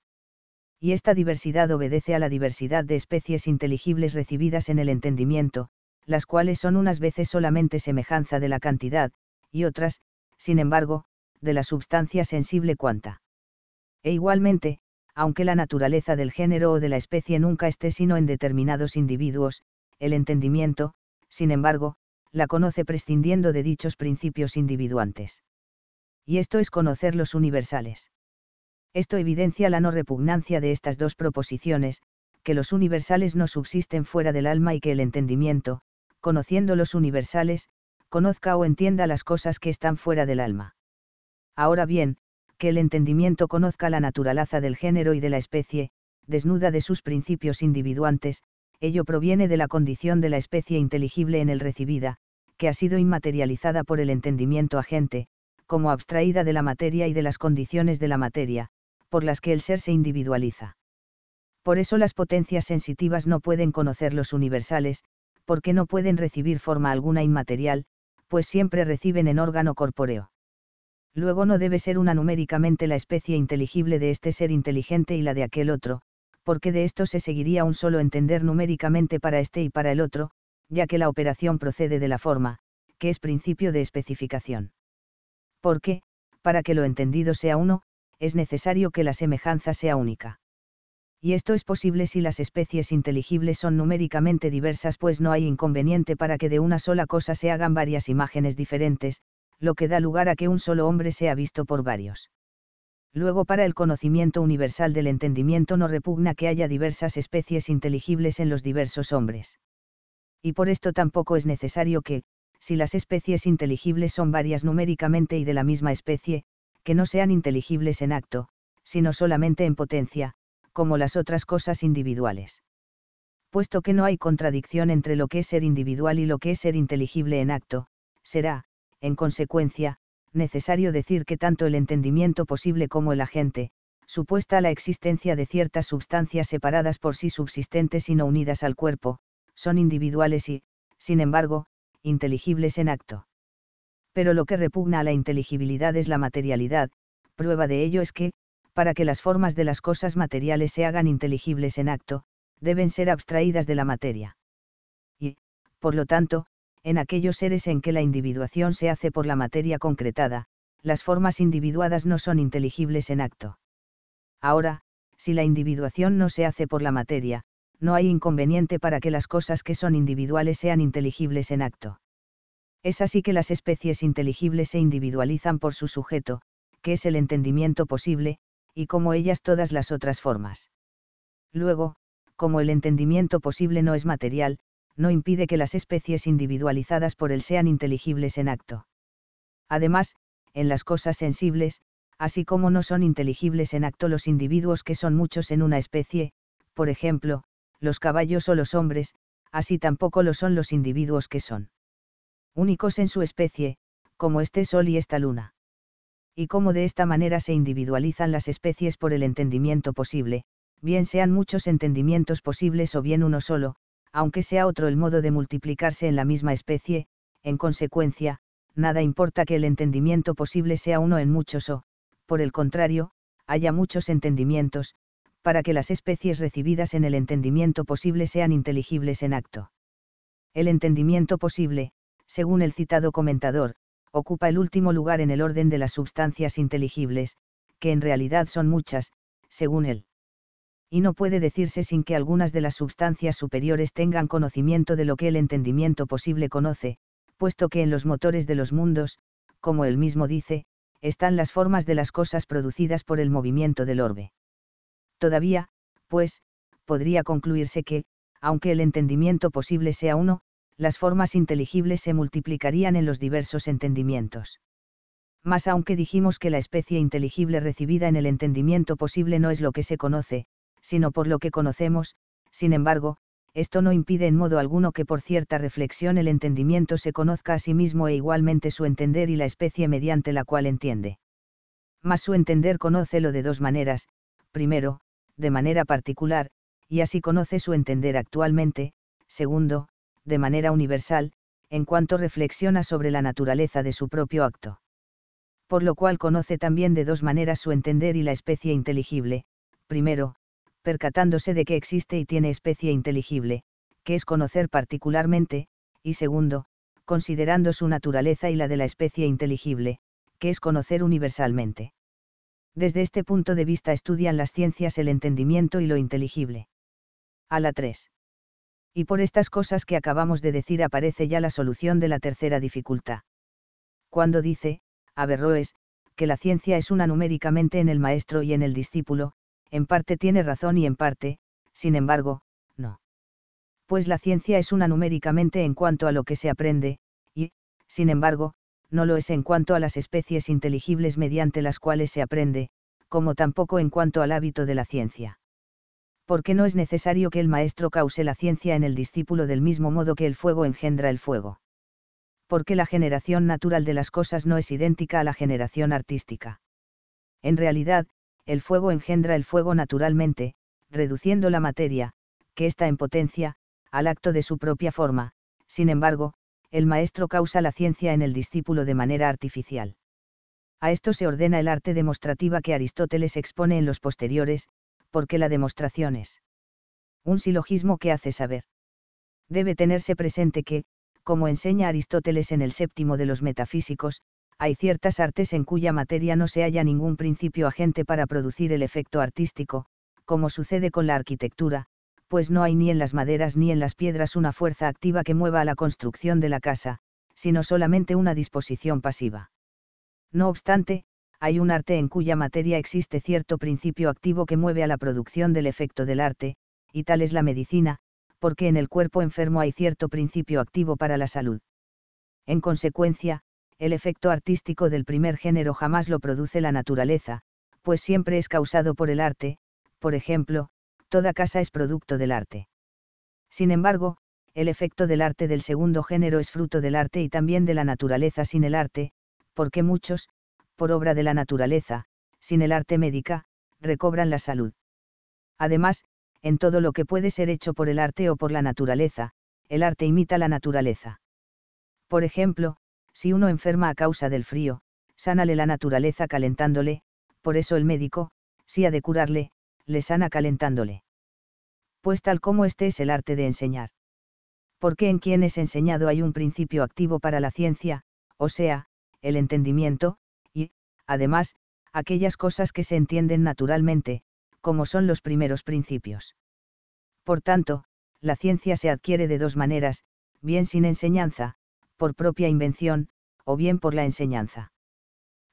Y esta diversidad obedece a la diversidad de especies inteligibles recibidas en el entendimiento, las cuales son unas veces solamente semejanza de la cantidad, y otras, sin embargo, de la substancia sensible cuanta. E igualmente, aunque la naturaleza del género o de la especie nunca esté sino en determinados individuos, el entendimiento, sin embargo, la conoce prescindiendo de dichos principios individuantes. Y esto es conocer los universales. Esto evidencia la no repugnancia de estas dos proposiciones, que los universales no subsisten fuera del alma y que el entendimiento, conociendo los universales, conozca o entienda las cosas que están fuera del alma. Ahora bien, que el entendimiento conozca la naturaleza del género y de la especie, desnuda de sus principios individuantes, ello proviene de la condición de la especie inteligible en el recibida, que ha sido inmaterializada por el entendimiento agente, como abstraída de la materia y de las condiciones de la materia, por las que el ser se individualiza. Por eso las potencias sensitivas no pueden conocer los universales, porque no pueden recibir forma alguna inmaterial, pues siempre reciben en órgano corpóreo. Luego no debe ser una numéricamente la especie inteligible de este ser inteligente y la de aquel otro, porque de esto se seguiría un solo entender numéricamente para este y para el otro, ya que la operación procede de la forma, que es principio de especificación. Porque, para que lo entendido sea uno, es necesario que la semejanza sea única. Y esto es posible si las especies inteligibles son numéricamente diversas, pues no hay inconveniente para que de una sola cosa se hagan varias imágenes diferentes, lo que da lugar a que un solo hombre sea visto por varios. Luego para el conocimiento universal del entendimiento no repugna que haya diversas especies inteligibles en los diversos hombres. Y por esto tampoco es necesario que, si las especies inteligibles son varias numéricamente y de la misma especie, que no sean inteligibles en acto, sino solamente en potencia, como las otras cosas individuales. Puesto que no hay contradicción entre lo que es ser individual y lo que es ser inteligible en acto, será, en consecuencia, necesario decir que tanto el entendimiento posible como el agente, supuesta la existencia de ciertas sustancias separadas por sí subsistentes y no unidas al cuerpo, son individuales y, sin embargo, inteligibles en acto. Pero lo que repugna a la inteligibilidad es la materialidad, prueba de ello es que, para que las formas de las cosas materiales se hagan inteligibles en acto, deben ser abstraídas de la materia. Y, por lo tanto, en aquellos seres en que la individuación se hace por la materia concretada, las formas individuadas no son inteligibles en acto. Ahora, si la individuación no se hace por la materia, no hay inconveniente para que las cosas que son individuales sean inteligibles en acto. Es así que las especies inteligibles se individualizan por su sujeto, que es el entendimiento posible, y como ellas todas las otras formas. Luego, como el entendimiento posible no es material, no impide que las especies individualizadas por él sean inteligibles en acto. Además, en las cosas sensibles, así como no son inteligibles en acto los individuos que son muchos en una especie, por ejemplo, los caballos o los hombres, así tampoco lo son los individuos que son únicos en su especie, como este sol y esta luna. Y como de esta manera se individualizan las especies por el entendimiento posible, bien sean muchos entendimientos posibles o bien uno solo, aunque sea otro el modo de multiplicarse en la misma especie, en consecuencia, nada importa que el entendimiento posible sea uno en muchos o, por el contrario, haya muchos entendimientos, para que las especies recibidas en el entendimiento posible sean inteligibles en acto. El entendimiento posible, según el citado comentador, ocupa el último lugar en el orden de las sustancias inteligibles, que en realidad son muchas, según él y no puede decirse sin que algunas de las sustancias superiores tengan conocimiento de lo que el entendimiento posible conoce, puesto que en los motores de los mundos, como él mismo dice, están las formas de las cosas producidas por el movimiento del orbe. Todavía, pues, podría concluirse que, aunque el entendimiento posible sea uno, las formas inteligibles se multiplicarían en los diversos entendimientos. Mas aunque dijimos que la especie inteligible recibida en el entendimiento posible no es lo que se conoce, sino por lo que conocemos, sin embargo, esto no impide en modo alguno que por cierta reflexión el entendimiento se conozca a sí mismo e igualmente su entender y la especie mediante la cual entiende. Mas su entender conoce lo de dos maneras, primero, de manera particular, y así conoce su entender actualmente, segundo, de manera universal, en cuanto reflexiona sobre la naturaleza de su propio acto. Por lo cual conoce también de dos maneras su entender y la especie inteligible, primero, percatándose de que existe y tiene especie inteligible, que es conocer particularmente, y segundo, considerando su naturaleza y la de la especie inteligible, que es conocer universalmente. Desde este punto de vista estudian las ciencias el entendimiento y lo inteligible. A la 3. Y por estas cosas que acabamos de decir aparece ya la solución de la tercera dificultad. Cuando dice, Averroes, que la ciencia es una numéricamente en el maestro y en el discípulo, en parte tiene razón y en parte, sin embargo, no. Pues la ciencia es una numéricamente en cuanto a lo que se aprende, y, sin embargo, no lo es en cuanto a las especies inteligibles mediante las cuales se aprende, como tampoco en cuanto al hábito de la ciencia. Porque no es necesario que el maestro cause la ciencia en el discípulo del mismo modo que el fuego engendra el fuego. Porque la generación natural de las cosas no es idéntica a la generación artística. En realidad, el fuego engendra el fuego naturalmente, reduciendo la materia, que está en potencia, al acto de su propia forma, sin embargo, el maestro causa la ciencia en el discípulo de manera artificial. A esto se ordena el arte demostrativa que Aristóteles expone en los posteriores, porque la demostración es un silogismo que hace saber. Debe tenerse presente que, como enseña Aristóteles en el séptimo de los metafísicos, hay ciertas artes en cuya materia no se halla ningún principio agente para producir el efecto artístico, como sucede con la arquitectura, pues no hay ni en las maderas ni en las piedras una fuerza activa que mueva a la construcción de la casa, sino solamente una disposición pasiva. No obstante, hay un arte en cuya materia existe cierto principio activo que mueve a la producción del efecto del arte, y tal es la medicina, porque en el cuerpo enfermo hay cierto principio activo para la salud. En consecuencia, el efecto artístico del primer género jamás lo produce la naturaleza, pues siempre es causado por el arte, por ejemplo, toda casa es producto del arte. Sin embargo, el efecto del arte del segundo género es fruto del arte y también de la naturaleza sin el arte, porque muchos, por obra de la naturaleza, sin el arte médica, recobran la salud. Además, en todo lo que puede ser hecho por el arte o por la naturaleza, el arte imita la naturaleza. Por ejemplo, si uno enferma a causa del frío, sánale la naturaleza calentándole, por eso el médico, si ha de curarle, le sana calentándole. Pues tal como este es el arte de enseñar. Porque en quien es enseñado hay un principio activo para la ciencia, o sea, el entendimiento, y, además, aquellas cosas que se entienden naturalmente, como son los primeros principios. Por tanto, la ciencia se adquiere de dos maneras, bien sin enseñanza, por propia invención, o bien por la enseñanza.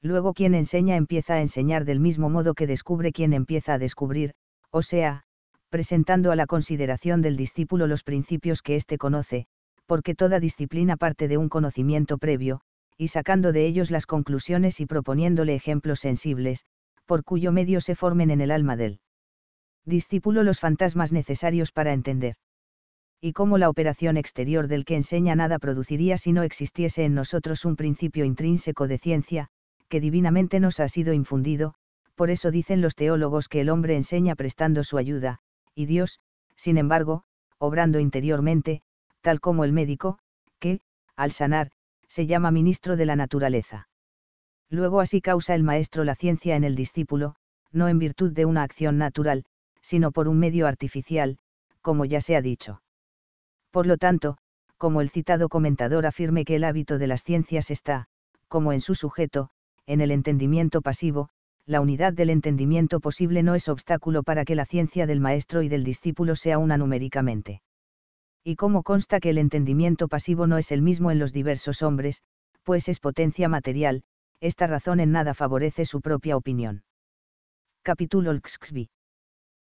Luego quien enseña empieza a enseñar del mismo modo que descubre quien empieza a descubrir, o sea, presentando a la consideración del discípulo los principios que éste conoce, porque toda disciplina parte de un conocimiento previo, y sacando de ellos las conclusiones y proponiéndole ejemplos sensibles, por cuyo medio se formen en el alma del discípulo los fantasmas necesarios para entender y cómo la operación exterior del que enseña nada produciría si no existiese en nosotros un principio intrínseco de ciencia, que divinamente nos ha sido infundido, por eso dicen los teólogos que el hombre enseña prestando su ayuda, y Dios, sin embargo, obrando interiormente, tal como el médico, que, al sanar, se llama ministro de la naturaleza. Luego así causa el maestro la ciencia en el discípulo, no en virtud de una acción natural, sino por un medio artificial, como ya se ha dicho. Por lo tanto, como el citado comentador afirme que el hábito de las ciencias está, como en su sujeto, en el entendimiento pasivo, la unidad del entendimiento posible no es obstáculo para que la ciencia del maestro y del discípulo sea una numéricamente. Y como consta que el entendimiento pasivo no es el mismo en los diversos hombres, pues es potencia material, esta razón en nada favorece su propia opinión. Capítulo IX.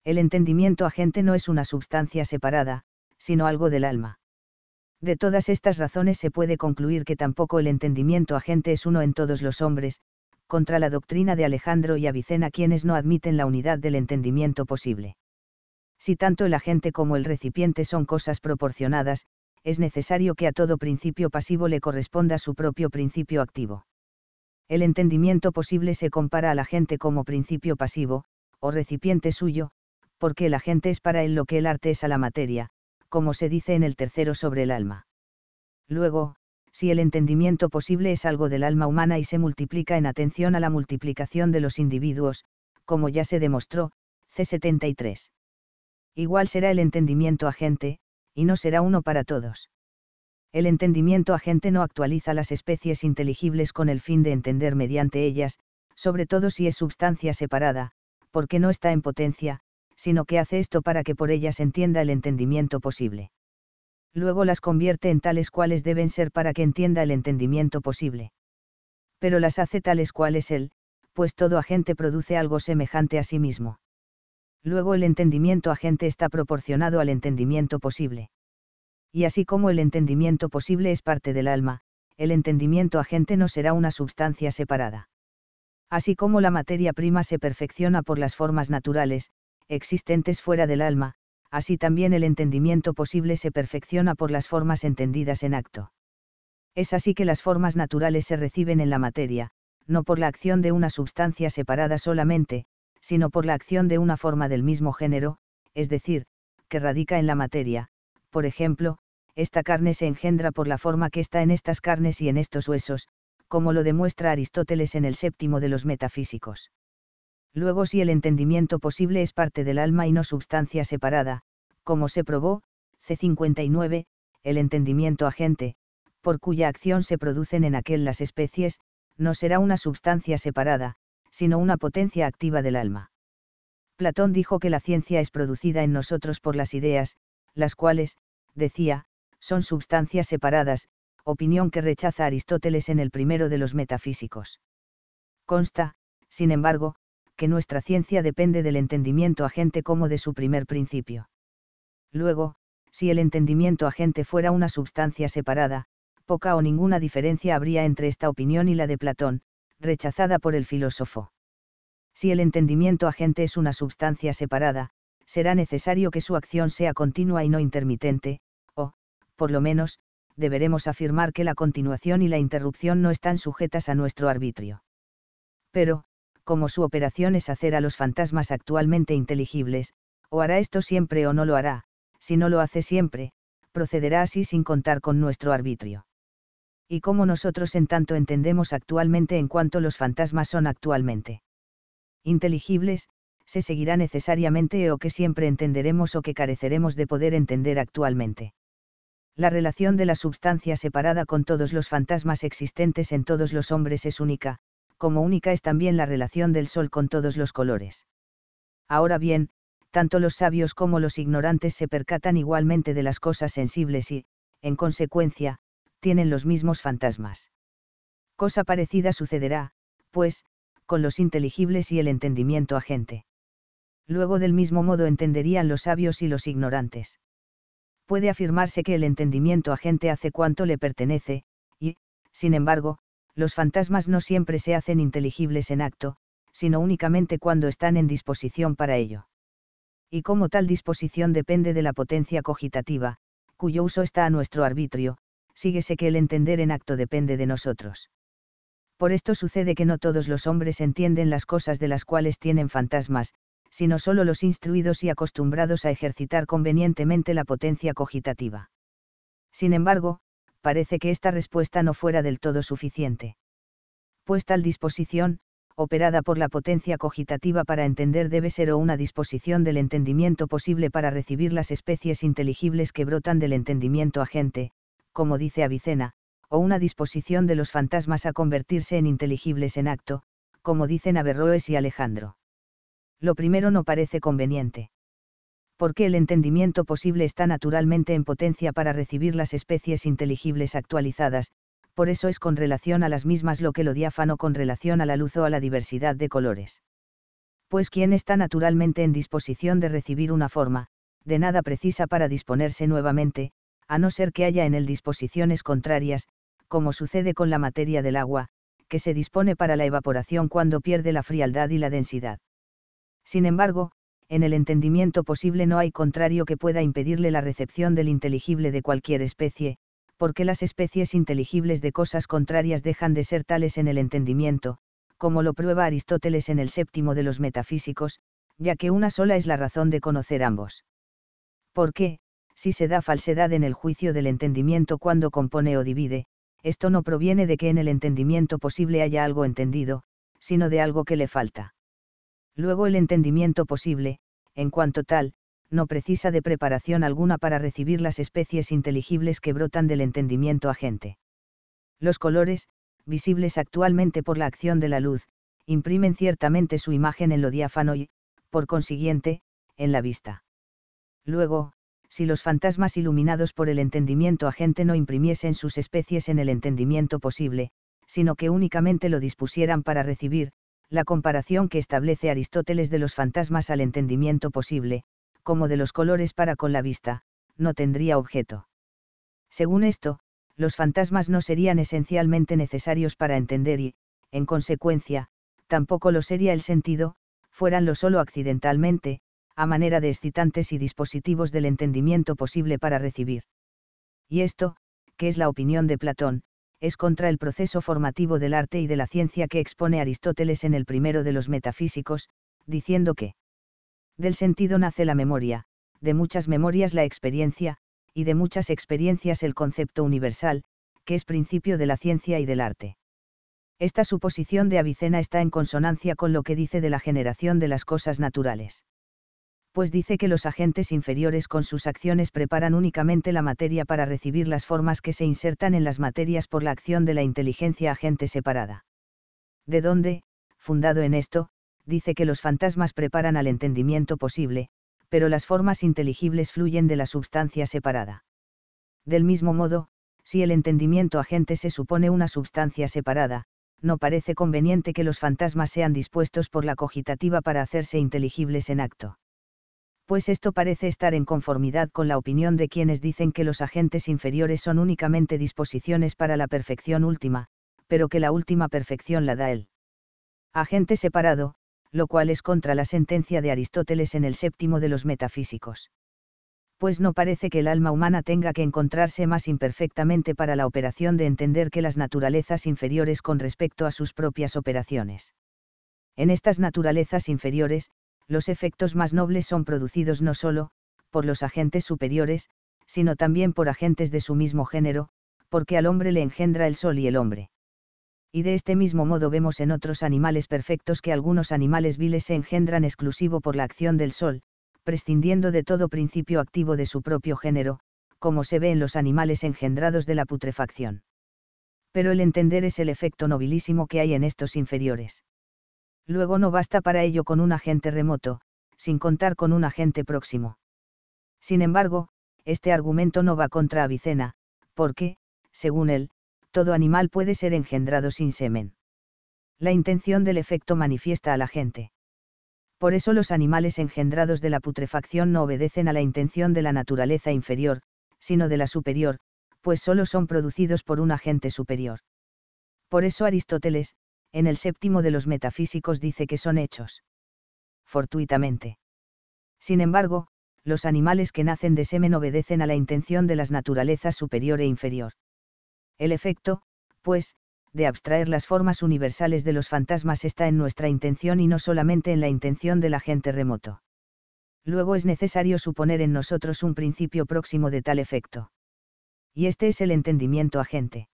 El entendimiento agente no es una substancia separada, sino algo del alma. De todas estas razones se puede concluir que tampoco el entendimiento agente es uno en todos los hombres, contra la doctrina de Alejandro y Avicena quienes no admiten la unidad del entendimiento posible. Si tanto el agente como el recipiente son cosas proporcionadas, es necesario que a todo principio pasivo le corresponda su propio principio activo. El entendimiento posible se compara al agente como principio pasivo, o recipiente suyo, porque el agente es para él lo que el arte es a la materia, como se dice en el tercero sobre el alma. Luego, si el entendimiento posible es algo del alma humana y se multiplica en atención a la multiplicación de los individuos, como ya se demostró, C73. Igual será el entendimiento agente, y no será uno para todos. El entendimiento agente no actualiza las especies inteligibles con el fin de entender mediante ellas, sobre todo si es substancia separada, porque no está en potencia, sino que hace esto para que por ellas entienda el entendimiento posible. Luego las convierte en tales cuales deben ser para que entienda el entendimiento posible. Pero las hace tales cuales él, pues todo agente produce algo semejante a sí mismo. Luego el entendimiento agente está proporcionado al entendimiento posible. Y así como el entendimiento posible es parte del alma, el entendimiento agente no será una sustancia separada. Así como la materia prima se perfecciona por las formas naturales, existentes fuera del alma, así también el entendimiento posible se perfecciona por las formas entendidas en acto. Es así que las formas naturales se reciben en la materia, no por la acción de una sustancia separada solamente, sino por la acción de una forma del mismo género, es decir, que radica en la materia, por ejemplo, esta carne se engendra por la forma que está en estas carnes y en estos huesos, como lo demuestra Aristóteles en el séptimo de los metafísicos. Luego si el entendimiento posible es parte del alma y no substancia separada, como se probó, C59, el entendimiento agente, por cuya acción se producen en aquel las especies, no será una substancia separada, sino una potencia activa del alma. Platón dijo que la ciencia es producida en nosotros por las ideas, las cuales, decía, son substancias separadas, opinión que rechaza Aristóteles en el primero de los metafísicos. Consta, sin embargo, que nuestra ciencia depende del entendimiento agente como de su primer principio. Luego, si el entendimiento agente fuera una substancia separada, poca o ninguna diferencia habría entre esta opinión y la de Platón, rechazada por el filósofo. Si el entendimiento agente es una sustancia separada, será necesario que su acción sea continua y no intermitente, o, por lo menos, deberemos afirmar que la continuación y la interrupción no están sujetas a nuestro arbitrio. Pero, como su operación es hacer a los fantasmas actualmente inteligibles, o hará esto siempre o no lo hará, si no lo hace siempre, procederá así sin contar con nuestro arbitrio. Y como nosotros en tanto entendemos actualmente en cuanto los fantasmas son actualmente inteligibles, se seguirá necesariamente o que siempre entenderemos o que careceremos de poder entender actualmente. La relación de la substancia separada con todos los fantasmas existentes en todos los hombres es única, como única es también la relación del sol con todos los colores. Ahora bien, tanto los sabios como los ignorantes se percatan igualmente de las cosas sensibles y, en consecuencia, tienen los mismos fantasmas. Cosa parecida sucederá, pues, con los inteligibles y el entendimiento agente. Luego del mismo modo entenderían los sabios y los ignorantes. Puede afirmarse que el entendimiento agente hace cuanto le pertenece, y, sin embargo, los fantasmas no siempre se hacen inteligibles en acto, sino únicamente cuando están en disposición para ello. Y como tal disposición depende de la potencia cogitativa, cuyo uso está a nuestro arbitrio, síguese que el entender en acto depende de nosotros. Por esto sucede que no todos los hombres entienden las cosas de las cuales tienen fantasmas, sino solo los instruidos y acostumbrados a ejercitar convenientemente la potencia cogitativa. Sin embargo, parece que esta respuesta no fuera del todo suficiente. Pues tal disposición, operada por la potencia cogitativa para entender debe ser o una disposición del entendimiento posible para recibir las especies inteligibles que brotan del entendimiento agente, como dice Avicena, o una disposición de los fantasmas a convertirse en inteligibles en acto, como dicen Averroes y Alejandro. Lo primero no parece conveniente porque el entendimiento posible está naturalmente en potencia para recibir las especies inteligibles actualizadas, por eso es con relación a las mismas lo que lo diáfano con relación a la luz o a la diversidad de colores. Pues quien está naturalmente en disposición de recibir una forma, de nada precisa para disponerse nuevamente, a no ser que haya en él disposiciones contrarias, como sucede con la materia del agua, que se dispone para la evaporación cuando pierde la frialdad y la densidad. Sin embargo, en el entendimiento posible no hay contrario que pueda impedirle la recepción del inteligible de cualquier especie, porque las especies inteligibles de cosas contrarias dejan de ser tales en el entendimiento, como lo prueba Aristóteles en el séptimo de los metafísicos, ya que una sola es la razón de conocer ambos. ¿Por qué, si se da falsedad en el juicio del entendimiento cuando compone o divide, esto no proviene de que en el entendimiento posible haya algo entendido, sino de algo que le falta. Luego el entendimiento posible, en cuanto tal, no precisa de preparación alguna para recibir las especies inteligibles que brotan del entendimiento agente. Los colores, visibles actualmente por la acción de la luz, imprimen ciertamente su imagen en lo diáfano y, por consiguiente, en la vista. Luego, si los fantasmas iluminados por el entendimiento agente no imprimiesen sus especies en el entendimiento posible, sino que únicamente lo dispusieran para recibir, la comparación que establece Aristóteles de los fantasmas al entendimiento posible, como de los colores para con la vista, no tendría objeto. Según esto, los fantasmas no serían esencialmente necesarios para entender y, en consecuencia, tampoco lo sería el sentido, fueran lo solo accidentalmente, a manera de excitantes y dispositivos del entendimiento posible para recibir. Y esto, que es la opinión de Platón, es contra el proceso formativo del arte y de la ciencia que expone Aristóteles en el primero de los metafísicos, diciendo que del sentido nace la memoria, de muchas memorias la experiencia, y de muchas experiencias el concepto universal, que es principio de la ciencia y del arte. Esta suposición de Avicena está en consonancia con lo que dice de la generación de las cosas naturales pues dice que los agentes inferiores con sus acciones preparan únicamente la materia para recibir las formas que se insertan en las materias por la acción de la inteligencia agente separada. De donde, fundado en esto, dice que los fantasmas preparan al entendimiento posible, pero las formas inteligibles fluyen de la substancia separada. Del mismo modo, si el entendimiento agente se supone una substancia separada, no parece conveniente que los fantasmas sean dispuestos por la cogitativa para hacerse inteligibles en acto pues esto parece estar en conformidad con la opinión de quienes dicen que los agentes inferiores son únicamente disposiciones para la perfección última, pero que la última perfección la da el agente separado, lo cual es contra la sentencia de Aristóteles en el séptimo de los metafísicos. Pues no parece que el alma humana tenga que encontrarse más imperfectamente para la operación de entender que las naturalezas inferiores con respecto a sus propias operaciones. En estas naturalezas inferiores, los efectos más nobles son producidos no solo, por los agentes superiores, sino también por agentes de su mismo género, porque al hombre le engendra el sol y el hombre. Y de este mismo modo vemos en otros animales perfectos que algunos animales viles se engendran exclusivo por la acción del sol, prescindiendo de todo principio activo de su propio género, como se ve en los animales engendrados de la putrefacción. Pero el entender es el efecto nobilísimo que hay en estos inferiores. Luego no basta para ello con un agente remoto, sin contar con un agente próximo. Sin embargo, este argumento no va contra Avicena, porque, según él, todo animal puede ser engendrado sin semen. La intención del efecto manifiesta a la gente. Por eso los animales engendrados de la putrefacción no obedecen a la intención de la naturaleza inferior, sino de la superior, pues solo son producidos por un agente superior. Por eso Aristóteles, en el séptimo de los metafísicos dice que son hechos. Fortuitamente. Sin embargo, los animales que nacen de semen obedecen a la intención de las naturalezas superior e inferior. El efecto, pues, de abstraer las formas universales de los fantasmas está en nuestra intención y no solamente en la intención del agente remoto. Luego es necesario suponer en nosotros un principio próximo de tal efecto. Y este es el entendimiento agente.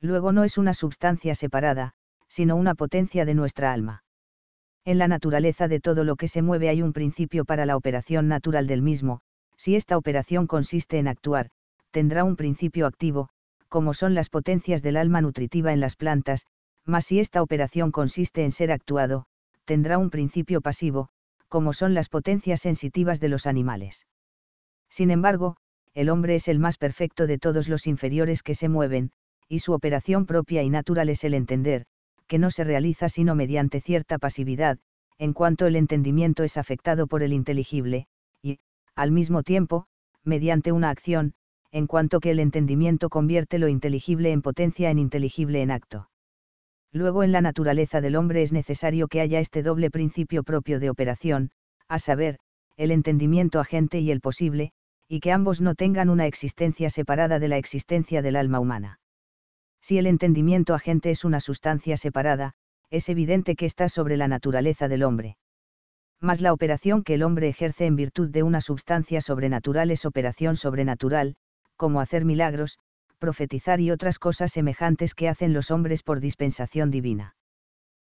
Luego no es una substancia separada, sino una potencia de nuestra alma. En la naturaleza de todo lo que se mueve hay un principio para la operación natural del mismo, si esta operación consiste en actuar, tendrá un principio activo, como son las potencias del alma nutritiva en las plantas, mas si esta operación consiste en ser actuado, tendrá un principio pasivo, como son las potencias sensitivas de los animales. Sin embargo, el hombre es el más perfecto de todos los inferiores que se mueven, y su operación propia y natural es el entender, que no se realiza sino mediante cierta pasividad, en cuanto el entendimiento es afectado por el inteligible, y, al mismo tiempo, mediante una acción, en cuanto que el entendimiento convierte lo inteligible en potencia en inteligible en acto. Luego en la naturaleza del hombre es necesario que haya este doble principio propio de operación, a saber, el entendimiento agente y el posible, y que ambos no tengan una existencia separada de la existencia del alma humana. Si el entendimiento agente es una sustancia separada, es evidente que está sobre la naturaleza del hombre. Mas la operación que el hombre ejerce en virtud de una sustancia sobrenatural es operación sobrenatural, como hacer milagros, profetizar y otras cosas semejantes que hacen los hombres por dispensación divina.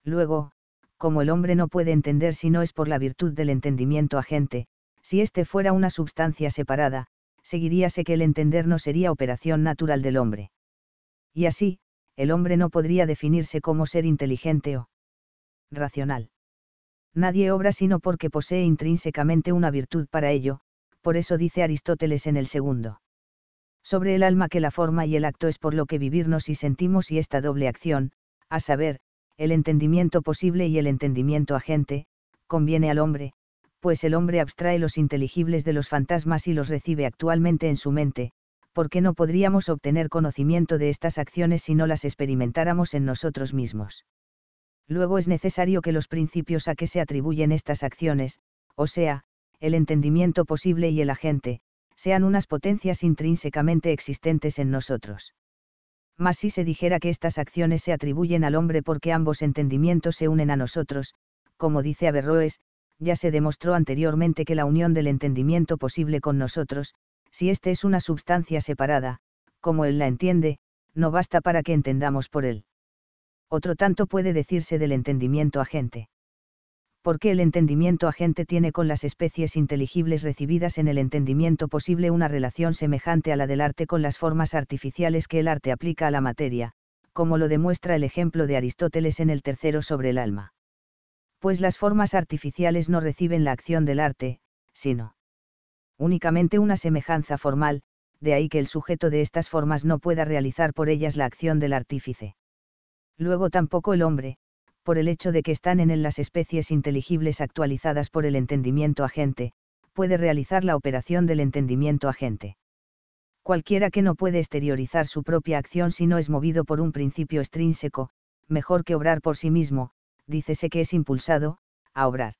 Luego, como el hombre no puede entender si no es por la virtud del entendimiento agente, si éste fuera una sustancia separada, seguiríase que el entender no sería operación natural del hombre y así, el hombre no podría definirse como ser inteligente o racional. Nadie obra sino porque posee intrínsecamente una virtud para ello, por eso dice Aristóteles en el segundo. Sobre el alma que la forma y el acto es por lo que vivirnos y sentimos y esta doble acción, a saber, el entendimiento posible y el entendimiento agente, conviene al hombre, pues el hombre abstrae los inteligibles de los fantasmas y los recibe actualmente en su mente, porque no podríamos obtener conocimiento de estas acciones si no las experimentáramos en nosotros mismos. Luego es necesario que los principios a que se atribuyen estas acciones, o sea, el entendimiento posible y el agente, sean unas potencias intrínsecamente existentes en nosotros. Mas si se dijera que estas acciones se atribuyen al hombre porque ambos entendimientos se unen a nosotros, como dice Averroes, ya se demostró anteriormente que la unión del entendimiento posible con nosotros, si éste es una substancia separada, como él la entiende, no basta para que entendamos por él. Otro tanto puede decirse del entendimiento agente. Porque el entendimiento agente tiene con las especies inteligibles recibidas en el entendimiento posible una relación semejante a la del arte con las formas artificiales que el arte aplica a la materia, como lo demuestra el ejemplo de Aristóteles en el tercero sobre el alma. Pues las formas artificiales no reciben la acción del arte, sino únicamente una semejanza formal, de ahí que el sujeto de estas formas no pueda realizar por ellas la acción del artífice. Luego tampoco el hombre, por el hecho de que están en él las especies inteligibles actualizadas por el entendimiento agente, puede realizar la operación del entendimiento agente. Cualquiera que no puede exteriorizar su propia acción si no es movido por un principio extrínseco, mejor que obrar por sí mismo, dícese que es impulsado, a obrar.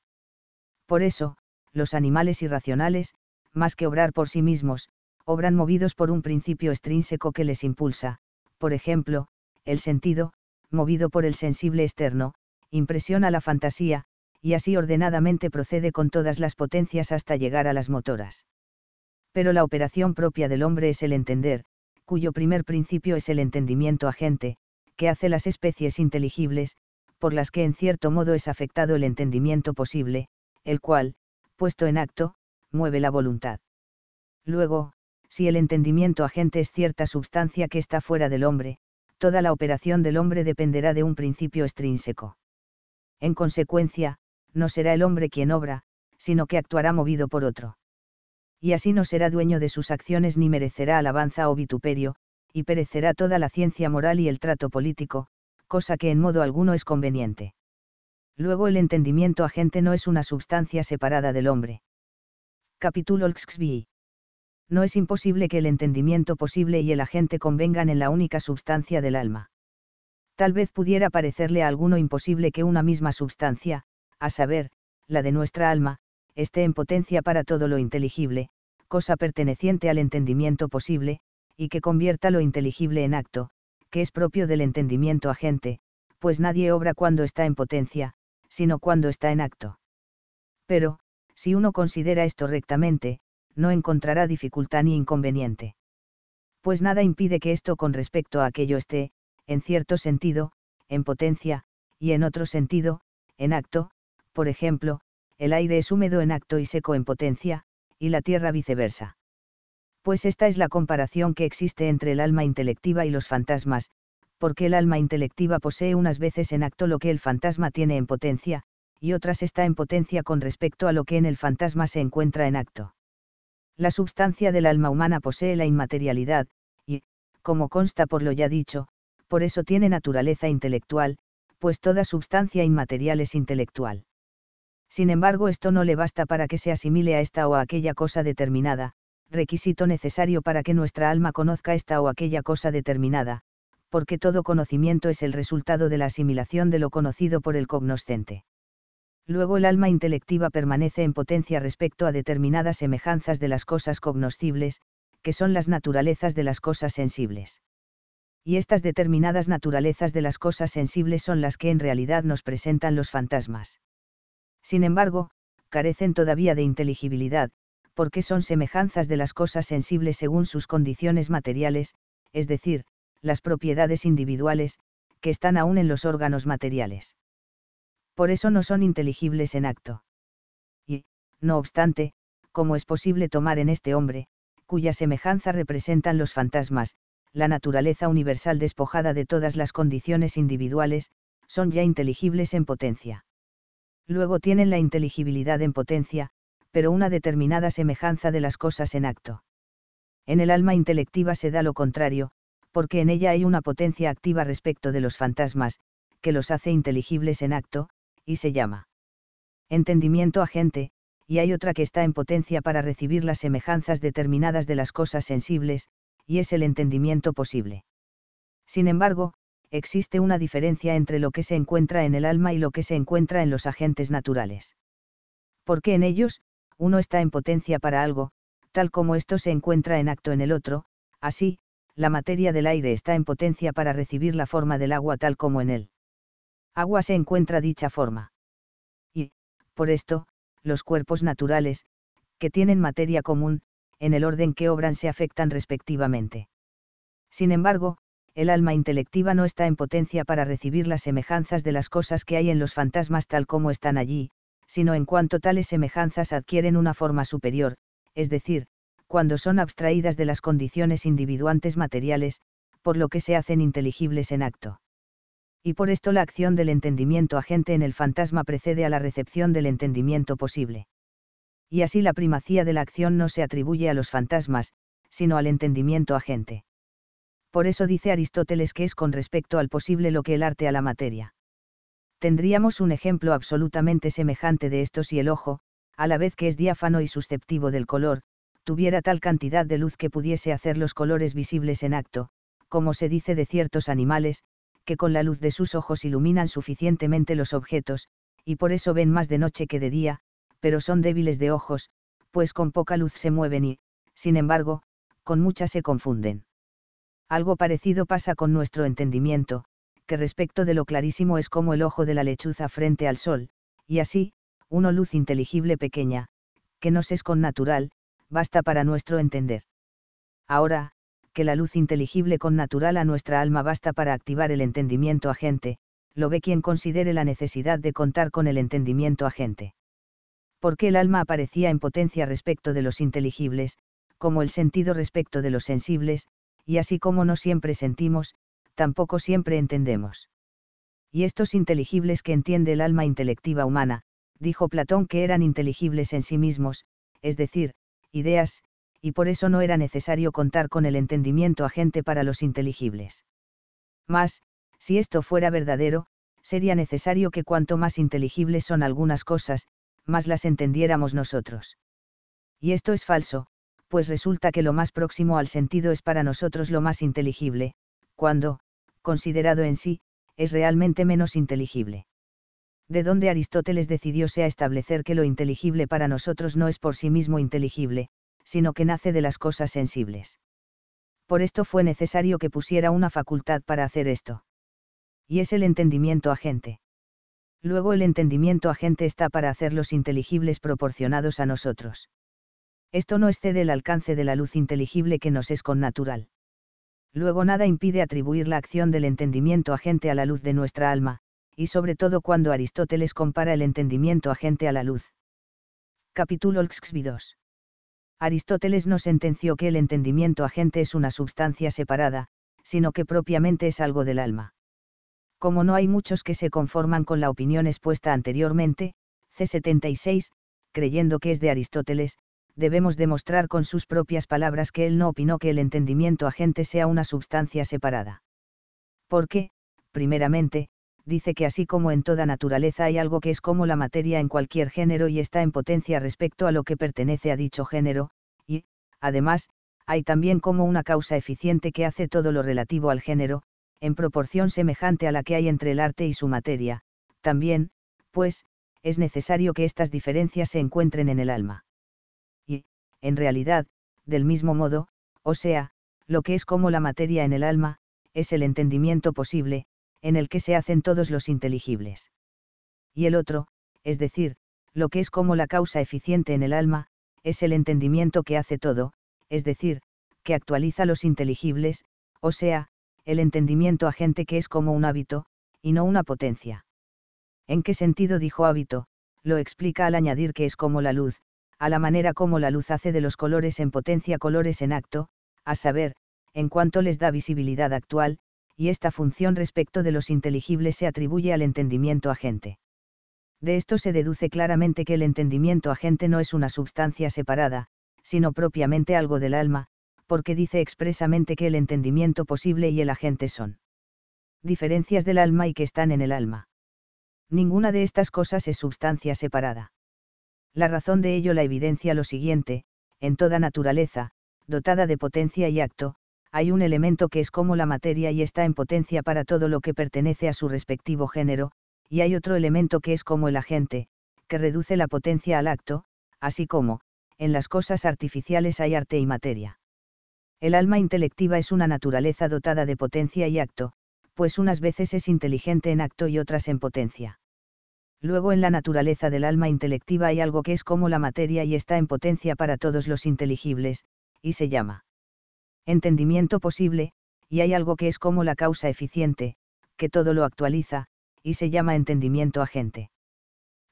Por eso, los animales irracionales, más que obrar por sí mismos, obran movidos por un principio extrínseco que les impulsa, por ejemplo, el sentido, movido por el sensible externo, impresiona la fantasía, y así ordenadamente procede con todas las potencias hasta llegar a las motoras. Pero la operación propia del hombre es el entender, cuyo primer principio es el entendimiento agente, que hace las especies inteligibles, por las que en cierto modo es afectado el entendimiento posible, el cual, puesto en acto, mueve la voluntad. Luego, si el entendimiento agente es cierta substancia que está fuera del hombre, toda la operación del hombre dependerá de un principio extrínseco. En consecuencia, no será el hombre quien obra, sino que actuará movido por otro. Y así no será dueño de sus acciones ni merecerá alabanza o vituperio, y perecerá toda la ciencia moral y el trato político, cosa que en modo alguno es conveniente. Luego el entendimiento agente no es una sustancia separada del hombre. Capítulo XXVI. No es imposible que el entendimiento posible y el agente convengan en la única substancia del alma. Tal vez pudiera parecerle a alguno imposible que una misma substancia, a saber, la de nuestra alma, esté en potencia para todo lo inteligible, cosa perteneciente al entendimiento posible, y que convierta lo inteligible en acto, que es propio del entendimiento agente, pues nadie obra cuando está en potencia, sino cuando está en acto. Pero, si uno considera esto rectamente, no encontrará dificultad ni inconveniente. Pues nada impide que esto con respecto a aquello esté, en cierto sentido, en potencia, y en otro sentido, en acto, por ejemplo, el aire es húmedo en acto y seco en potencia, y la tierra viceversa. Pues esta es la comparación que existe entre el alma intelectiva y los fantasmas, porque el alma intelectiva posee unas veces en acto lo que el fantasma tiene en potencia, y otras está en potencia con respecto a lo que en el fantasma se encuentra en acto. La substancia del alma humana posee la inmaterialidad, y, como consta por lo ya dicho, por eso tiene naturaleza intelectual, pues toda substancia inmaterial es intelectual. Sin embargo, esto no le basta para que se asimile a esta o aquella cosa determinada, requisito necesario para que nuestra alma conozca esta o aquella cosa determinada, porque todo conocimiento es el resultado de la asimilación de lo conocido por el cognoscente luego el alma intelectiva permanece en potencia respecto a determinadas semejanzas de las cosas cognoscibles, que son las naturalezas de las cosas sensibles. Y estas determinadas naturalezas de las cosas sensibles son las que en realidad nos presentan los fantasmas. Sin embargo, carecen todavía de inteligibilidad, porque son semejanzas de las cosas sensibles según sus condiciones materiales, es decir, las propiedades individuales, que están aún en los órganos materiales por eso no son inteligibles en acto. Y, no obstante, como es posible tomar en este hombre, cuya semejanza representan los fantasmas, la naturaleza universal despojada de todas las condiciones individuales, son ya inteligibles en potencia? Luego tienen la inteligibilidad en potencia, pero una determinada semejanza de las cosas en acto. En el alma intelectiva se da lo contrario, porque en ella hay una potencia activa respecto de los fantasmas, que los hace inteligibles en acto, y se llama entendimiento agente, y hay otra que está en potencia para recibir las semejanzas determinadas de las cosas sensibles, y es el entendimiento posible. Sin embargo, existe una diferencia entre lo que se encuentra en el alma y lo que se encuentra en los agentes naturales. Porque en ellos, uno está en potencia para algo, tal como esto se encuentra en acto en el otro, así, la materia del aire está en potencia para recibir la forma del agua tal como en él agua se encuentra dicha forma. Y, por esto, los cuerpos naturales, que tienen materia común, en el orden que obran se afectan respectivamente. Sin embargo, el alma intelectiva no está en potencia para recibir las semejanzas de las cosas que hay en los fantasmas tal como están allí, sino en cuanto tales semejanzas adquieren una forma superior, es decir, cuando son abstraídas de las condiciones individuantes materiales, por lo que se hacen inteligibles en acto y por esto la acción del entendimiento agente en el fantasma precede a la recepción del entendimiento posible. Y así la primacía de la acción no se atribuye a los fantasmas, sino al entendimiento agente. Por eso dice Aristóteles que es con respecto al posible lo que el arte a la materia. Tendríamos un ejemplo absolutamente semejante de esto si el ojo, a la vez que es diáfano y susceptivo del color, tuviera tal cantidad de luz que pudiese hacer los colores visibles en acto, como se dice de ciertos animales, que con la luz de sus ojos iluminan suficientemente los objetos, y por eso ven más de noche que de día, pero son débiles de ojos, pues con poca luz se mueven y, sin embargo, con mucha se confunden. Algo parecido pasa con nuestro entendimiento, que respecto de lo clarísimo es como el ojo de la lechuza frente al sol, y así, una luz inteligible pequeña, que nos es con natural, basta para nuestro entender. Ahora, que la luz inteligible con natural a nuestra alma basta para activar el entendimiento agente, lo ve quien considere la necesidad de contar con el entendimiento agente. Porque el alma aparecía en potencia respecto de los inteligibles, como el sentido respecto de los sensibles, y así como no siempre sentimos, tampoco siempre entendemos. Y estos inteligibles que entiende el alma intelectiva humana, dijo Platón que eran inteligibles en sí mismos, es decir, ideas, y por eso no era necesario contar con el entendimiento agente para los inteligibles. Mas, si esto fuera verdadero, sería necesario que cuanto más inteligibles son algunas cosas, más las entendiéramos nosotros. Y esto es falso, pues resulta que lo más próximo al sentido es para nosotros lo más inteligible, cuando, considerado en sí, es realmente menos inteligible. De donde Aristóteles decidió sea establecer que lo inteligible para nosotros no es por sí mismo inteligible, sino que nace de las cosas sensibles. Por esto fue necesario que pusiera una facultad para hacer esto. Y es el entendimiento agente. Luego el entendimiento agente está para hacer los inteligibles proporcionados a nosotros. Esto no excede el alcance de la luz inteligible que nos es connatural. Luego nada impide atribuir la acción del entendimiento agente a la luz de nuestra alma, y sobre todo cuando Aristóteles compara el entendimiento agente a la luz. Capítulo 2 Aristóteles no sentenció que el entendimiento agente es una substancia separada, sino que propiamente es algo del alma. Como no hay muchos que se conforman con la opinión expuesta anteriormente, C76, creyendo que es de Aristóteles, debemos demostrar con sus propias palabras que él no opinó que el entendimiento agente sea una sustancia separada. Porque, primeramente, dice que así como en toda naturaleza hay algo que es como la materia en cualquier género y está en potencia respecto a lo que pertenece a dicho género, y, además, hay también como una causa eficiente que hace todo lo relativo al género, en proporción semejante a la que hay entre el arte y su materia, también, pues, es necesario que estas diferencias se encuentren en el alma. Y, en realidad, del mismo modo, o sea, lo que es como la materia en el alma, es el entendimiento posible, en el que se hacen todos los inteligibles. Y el otro, es decir, lo que es como la causa eficiente en el alma, es el entendimiento que hace todo, es decir, que actualiza los inteligibles, o sea, el entendimiento agente que es como un hábito, y no una potencia. ¿En qué sentido dijo hábito? Lo explica al añadir que es como la luz, a la manera como la luz hace de los colores en potencia colores en acto, a saber, en cuanto les da visibilidad actual, y esta función respecto de los inteligibles se atribuye al entendimiento agente. De esto se deduce claramente que el entendimiento agente no es una substancia separada, sino propiamente algo del alma, porque dice expresamente que el entendimiento posible y el agente son diferencias del alma y que están en el alma. Ninguna de estas cosas es substancia separada. La razón de ello la evidencia lo siguiente, en toda naturaleza, dotada de potencia y acto, hay un elemento que es como la materia y está en potencia para todo lo que pertenece a su respectivo género, y hay otro elemento que es como el agente, que reduce la potencia al acto, así como, en las cosas artificiales hay arte y materia. El alma intelectiva es una naturaleza dotada de potencia y acto, pues unas veces es inteligente en acto y otras en potencia. Luego en la naturaleza del alma intelectiva hay algo que es como la materia y está en potencia para todos los inteligibles, y se llama entendimiento posible, y hay algo que es como la causa eficiente, que todo lo actualiza, y se llama entendimiento agente.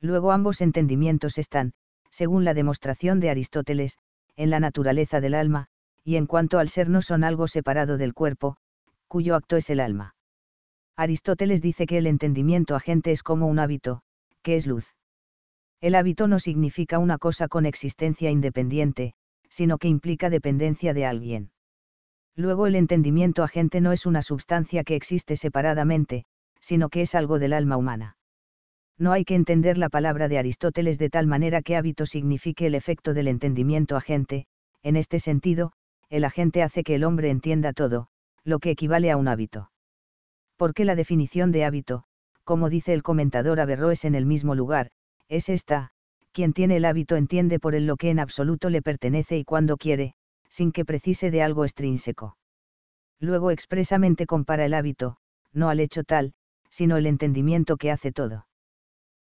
Luego ambos entendimientos están, según la demostración de Aristóteles, en la naturaleza del alma, y en cuanto al ser no son algo separado del cuerpo, cuyo acto es el alma. Aristóteles dice que el entendimiento agente es como un hábito, que es luz. El hábito no significa una cosa con existencia independiente, sino que implica dependencia de alguien. Luego el entendimiento agente no es una sustancia que existe separadamente, sino que es algo del alma humana. No hay que entender la palabra de Aristóteles de tal manera que hábito signifique el efecto del entendimiento agente, en este sentido, el agente hace que el hombre entienda todo, lo que equivale a un hábito. Porque la definición de hábito, como dice el comentador Averroes en el mismo lugar, es esta, quien tiene el hábito entiende por él lo que en absoluto le pertenece y cuando quiere, sin que precise de algo extrínseco. Luego expresamente compara el hábito, no al hecho tal, sino el entendimiento que hace todo.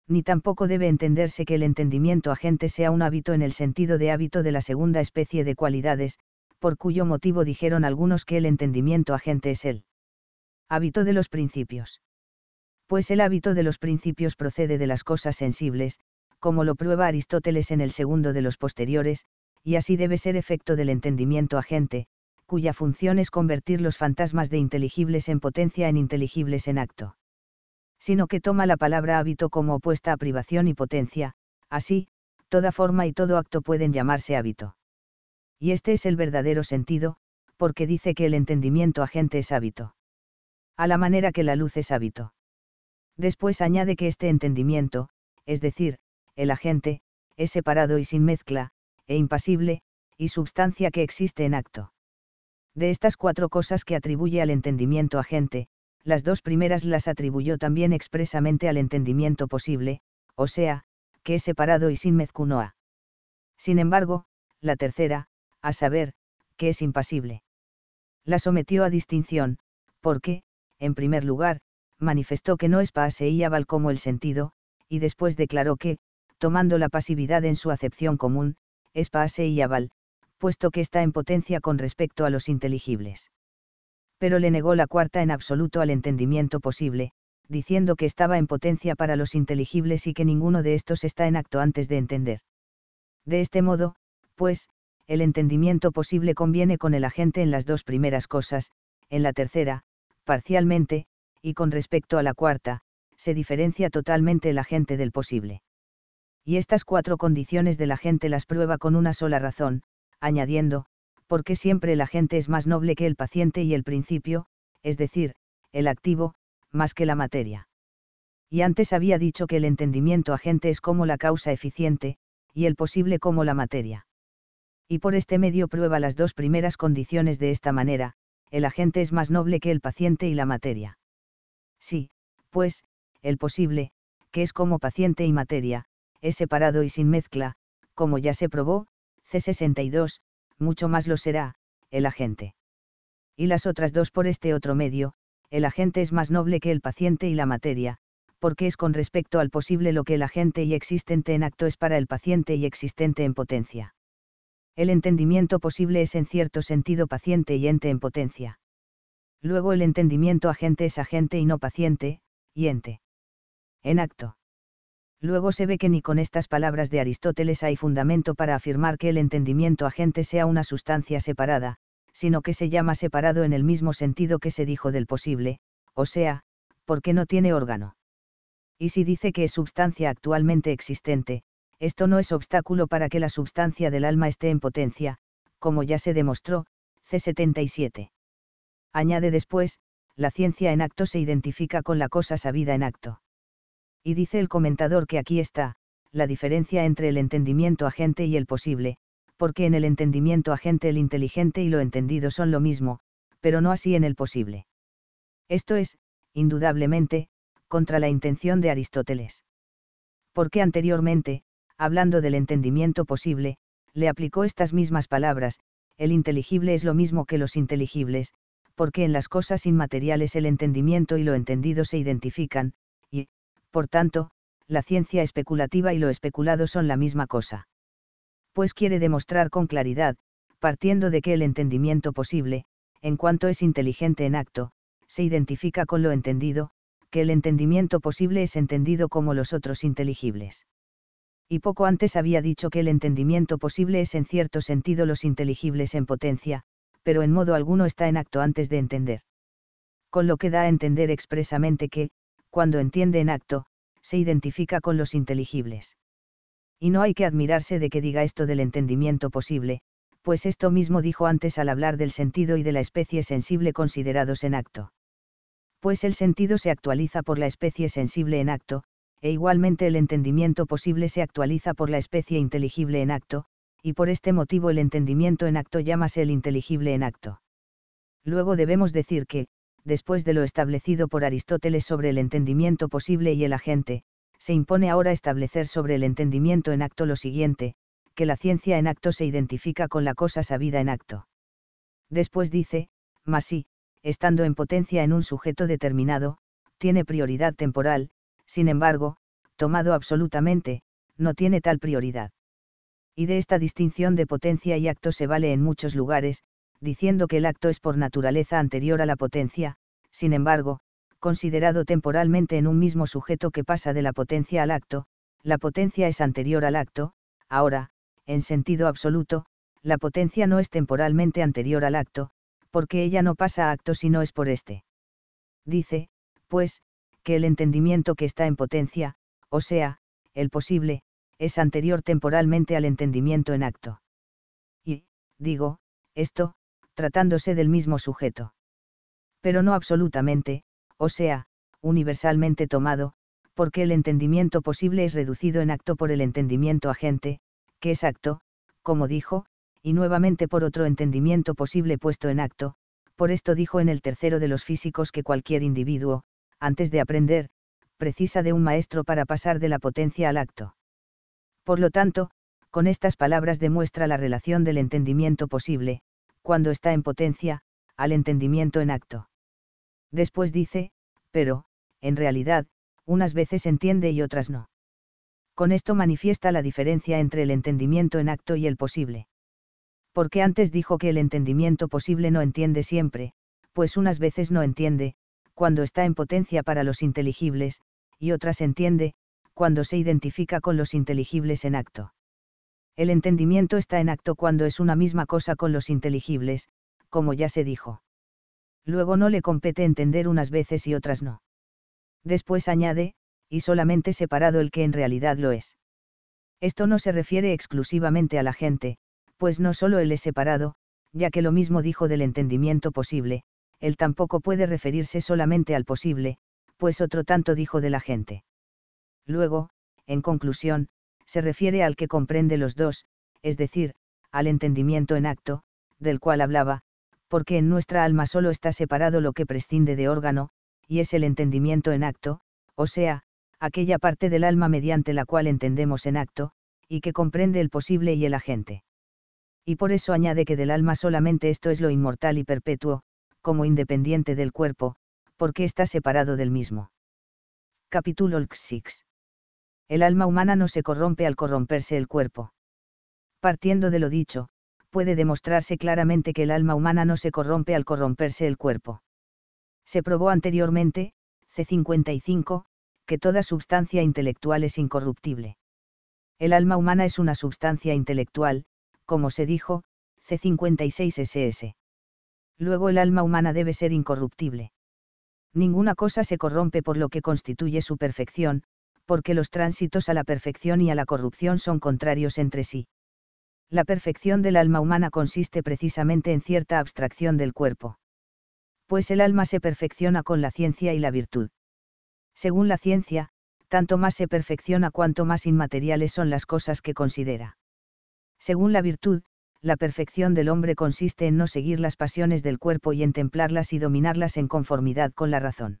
Ni tampoco debe entenderse que el entendimiento agente sea un hábito en el sentido de hábito de la segunda especie de cualidades, por cuyo motivo dijeron algunos que el entendimiento agente es el hábito de los principios. Pues el hábito de los principios procede de las cosas sensibles, como lo prueba Aristóteles en el segundo de los posteriores, y así debe ser efecto del entendimiento agente, cuya función es convertir los fantasmas de inteligibles en potencia en inteligibles en acto. Sino que toma la palabra hábito como opuesta a privación y potencia, así, toda forma y todo acto pueden llamarse hábito. Y este es el verdadero sentido, porque dice que el entendimiento agente es hábito. A la manera que la luz es hábito. Después añade que este entendimiento, es decir, el agente, es separado y sin mezcla, e impasible, y substancia que existe en acto. De estas cuatro cosas que atribuye al entendimiento agente, las dos primeras las atribuyó también expresamente al entendimiento posible, o sea, que es separado y sin mezcunoa. Sin embargo, la tercera, a saber, que es impasible. La sometió a distinción, porque, en primer lugar, manifestó que no es e val como el sentido, y después declaró que, tomando la pasividad en su acepción común, pase y Aval, puesto que está en potencia con respecto a los inteligibles. Pero le negó la cuarta en absoluto al entendimiento posible, diciendo que estaba en potencia para los inteligibles y que ninguno de estos está en acto antes de entender. De este modo, pues, el entendimiento posible conviene con el agente en las dos primeras cosas, en la tercera, parcialmente, y con respecto a la cuarta, se diferencia totalmente el agente del posible y estas cuatro condiciones de la gente las prueba con una sola razón, añadiendo, porque siempre la gente es más noble que el paciente y el principio, es decir, el activo, más que la materia. Y antes había dicho que el entendimiento agente es como la causa eficiente, y el posible como la materia. Y por este medio prueba las dos primeras condiciones de esta manera, el agente es más noble que el paciente y la materia. Sí, pues, el posible, que es como paciente y materia, es separado y sin mezcla, como ya se probó, C62, mucho más lo será, el agente. Y las otras dos por este otro medio, el agente es más noble que el paciente y la materia, porque es con respecto al posible lo que el agente y existente en acto es para el paciente y existente en potencia. El entendimiento posible es en cierto sentido paciente y ente en potencia. Luego el entendimiento agente es agente y no paciente, y ente. En acto. Luego se ve que ni con estas palabras de Aristóteles hay fundamento para afirmar que el entendimiento agente sea una sustancia separada, sino que se llama separado en el mismo sentido que se dijo del posible, o sea, porque no tiene órgano. Y si dice que es sustancia actualmente existente, esto no es obstáculo para que la sustancia del alma esté en potencia, como ya se demostró, C77. Añade después, la ciencia en acto se identifica con la cosa sabida en acto y dice el comentador que aquí está, la diferencia entre el entendimiento agente y el posible, porque en el entendimiento agente el inteligente y lo entendido son lo mismo, pero no así en el posible. Esto es, indudablemente, contra la intención de Aristóteles. Porque anteriormente, hablando del entendimiento posible, le aplicó estas mismas palabras, el inteligible es lo mismo que los inteligibles, porque en las cosas inmateriales el entendimiento y lo entendido se identifican, por tanto, la ciencia especulativa y lo especulado son la misma cosa. Pues quiere demostrar con claridad, partiendo de que el entendimiento posible, en cuanto es inteligente en acto, se identifica con lo entendido, que el entendimiento posible es entendido como los otros inteligibles. Y poco antes había dicho que el entendimiento posible es en cierto sentido los inteligibles en potencia, pero en modo alguno está en acto antes de entender. Con lo que da a entender expresamente que, cuando entiende en acto, se identifica con los inteligibles. Y no hay que admirarse de que diga esto del entendimiento posible, pues esto mismo dijo antes al hablar del sentido y de la especie sensible considerados en acto. Pues el sentido se actualiza por la especie sensible en acto, e igualmente el entendimiento posible se actualiza por la especie inteligible en acto, y por este motivo el entendimiento en acto llámase el inteligible en acto. Luego debemos decir que, después de lo establecido por Aristóteles sobre el entendimiento posible y el agente, se impone ahora establecer sobre el entendimiento en acto lo siguiente, que la ciencia en acto se identifica con la cosa sabida en acto. Después dice, mas si, estando en potencia en un sujeto determinado, tiene prioridad temporal, sin embargo, tomado absolutamente, no tiene tal prioridad. Y de esta distinción de potencia y acto se vale en muchos lugares, diciendo que el acto es por naturaleza anterior a la potencia, sin embargo, considerado temporalmente en un mismo sujeto que pasa de la potencia al acto, la potencia es anterior al acto, ahora, en sentido absoluto, la potencia no es temporalmente anterior al acto, porque ella no pasa a acto si no es por éste. Dice, pues, que el entendimiento que está en potencia, o sea, el posible, es anterior temporalmente al entendimiento en acto. Y, digo, esto, tratándose del mismo sujeto. Pero no absolutamente, o sea, universalmente tomado, porque el entendimiento posible es reducido en acto por el entendimiento agente, que es acto, como dijo, y nuevamente por otro entendimiento posible puesto en acto, por esto dijo en el tercero de los físicos que cualquier individuo, antes de aprender, precisa de un maestro para pasar de la potencia al acto. Por lo tanto, con estas palabras demuestra la relación del entendimiento posible, cuando está en potencia, al entendimiento en acto. Después dice, pero, en realidad, unas veces entiende y otras no. Con esto manifiesta la diferencia entre el entendimiento en acto y el posible. Porque antes dijo que el entendimiento posible no entiende siempre, pues unas veces no entiende, cuando está en potencia para los inteligibles, y otras entiende, cuando se identifica con los inteligibles en acto. El entendimiento está en acto cuando es una misma cosa con los inteligibles, como ya se dijo. Luego no le compete entender unas veces y otras no. Después añade, y solamente separado el que en realidad lo es. Esto no se refiere exclusivamente a la gente, pues no solo él es separado, ya que lo mismo dijo del entendimiento posible, él tampoco puede referirse solamente al posible, pues otro tanto dijo de la gente. Luego, en conclusión, se refiere al que comprende los dos, es decir, al entendimiento en acto, del cual hablaba, porque en nuestra alma solo está separado lo que prescinde de órgano, y es el entendimiento en acto, o sea, aquella parte del alma mediante la cual entendemos en acto, y que comprende el posible y el agente. Y por eso añade que del alma solamente esto es lo inmortal y perpetuo, como independiente del cuerpo, porque está separado del mismo. Capítulo 6 el alma humana no se corrompe al corromperse el cuerpo. Partiendo de lo dicho, puede demostrarse claramente que el alma humana no se corrompe al corromperse el cuerpo. Se probó anteriormente, C55, que toda substancia intelectual es incorruptible. El alma humana es una substancia intelectual, como se dijo, C56SS. Luego el alma humana debe ser incorruptible. Ninguna cosa se corrompe por lo que constituye su perfección, porque los tránsitos a la perfección y a la corrupción son contrarios entre sí. La perfección del alma humana consiste precisamente en cierta abstracción del cuerpo. Pues el alma se perfecciona con la ciencia y la virtud. Según la ciencia, tanto más se perfecciona cuanto más inmateriales son las cosas que considera. Según la virtud, la perfección del hombre consiste en no seguir las pasiones del cuerpo y en templarlas y dominarlas en conformidad con la razón.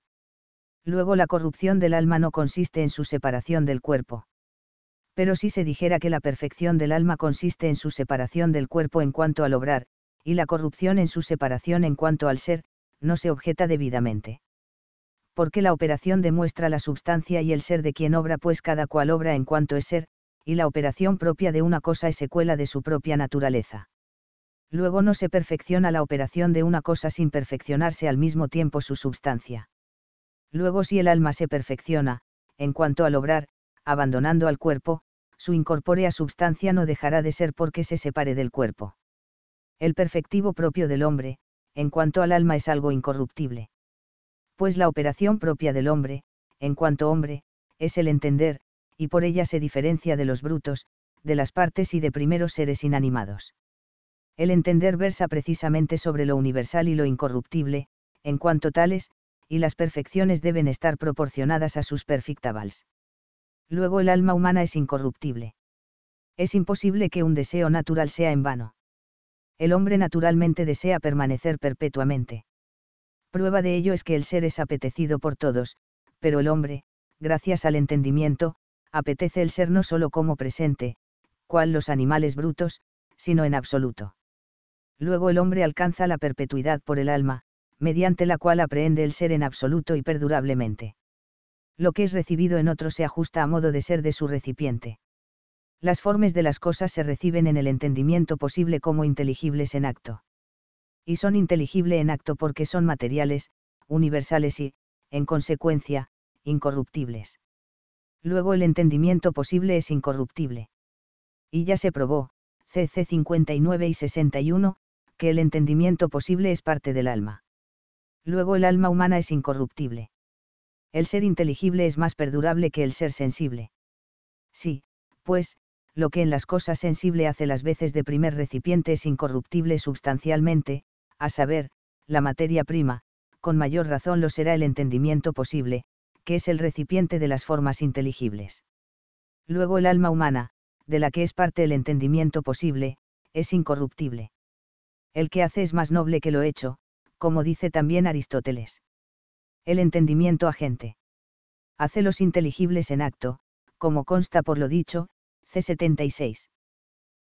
Luego la corrupción del alma no consiste en su separación del cuerpo. Pero si se dijera que la perfección del alma consiste en su separación del cuerpo en cuanto al obrar, y la corrupción en su separación en cuanto al ser, no se objeta debidamente. Porque la operación demuestra la substancia y el ser de quien obra, pues cada cual obra en cuanto es ser, y la operación propia de una cosa es secuela de su propia naturaleza. Luego no se perfecciona la operación de una cosa sin perfeccionarse al mismo tiempo su substancia. Luego si el alma se perfecciona, en cuanto al obrar, abandonando al cuerpo, su incorpórea substancia no dejará de ser porque se separe del cuerpo. El perfectivo propio del hombre, en cuanto al alma es algo incorruptible. Pues la operación propia del hombre, en cuanto hombre, es el entender, y por ella se diferencia de los brutos, de las partes y de primeros seres inanimados. El entender versa precisamente sobre lo universal y lo incorruptible, en cuanto tales, y las perfecciones deben estar proporcionadas a sus perfectables. Luego el alma humana es incorruptible. Es imposible que un deseo natural sea en vano. El hombre naturalmente desea permanecer perpetuamente. Prueba de ello es que el ser es apetecido por todos, pero el hombre, gracias al entendimiento, apetece el ser no solo como presente, cual los animales brutos, sino en absoluto. Luego el hombre alcanza la perpetuidad por el alma, mediante la cual aprehende el ser en absoluto y perdurablemente. Lo que es recibido en otro se ajusta a modo de ser de su recipiente. Las formas de las cosas se reciben en el entendimiento posible como inteligibles en acto. Y son inteligibles en acto porque son materiales, universales y, en consecuencia, incorruptibles. Luego el entendimiento posible es incorruptible. Y ya se probó, CC 59 y 61, que el entendimiento posible es parte del alma. Luego el alma humana es incorruptible. El ser inteligible es más perdurable que el ser sensible. Sí, pues, lo que en las cosas sensible hace las veces de primer recipiente es incorruptible sustancialmente, a saber, la materia prima, con mayor razón lo será el entendimiento posible, que es el recipiente de las formas inteligibles. Luego el alma humana, de la que es parte el entendimiento posible, es incorruptible. El que hace es más noble que lo hecho, como dice también Aristóteles. El entendimiento agente. Hace los inteligibles en acto, como consta por lo dicho, C76.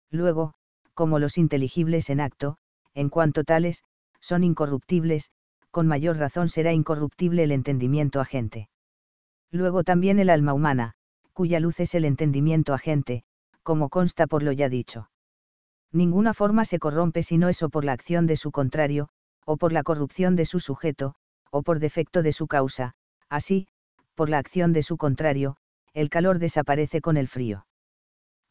Luego, como los inteligibles en acto, en cuanto tales, son incorruptibles, con mayor razón será incorruptible el entendimiento agente. Luego también el alma humana, cuya luz es el entendimiento agente, como consta por lo ya dicho. Ninguna forma se corrompe sino eso por la acción de su contrario, o por la corrupción de su sujeto, o por defecto de su causa, así, por la acción de su contrario, el calor desaparece con el frío.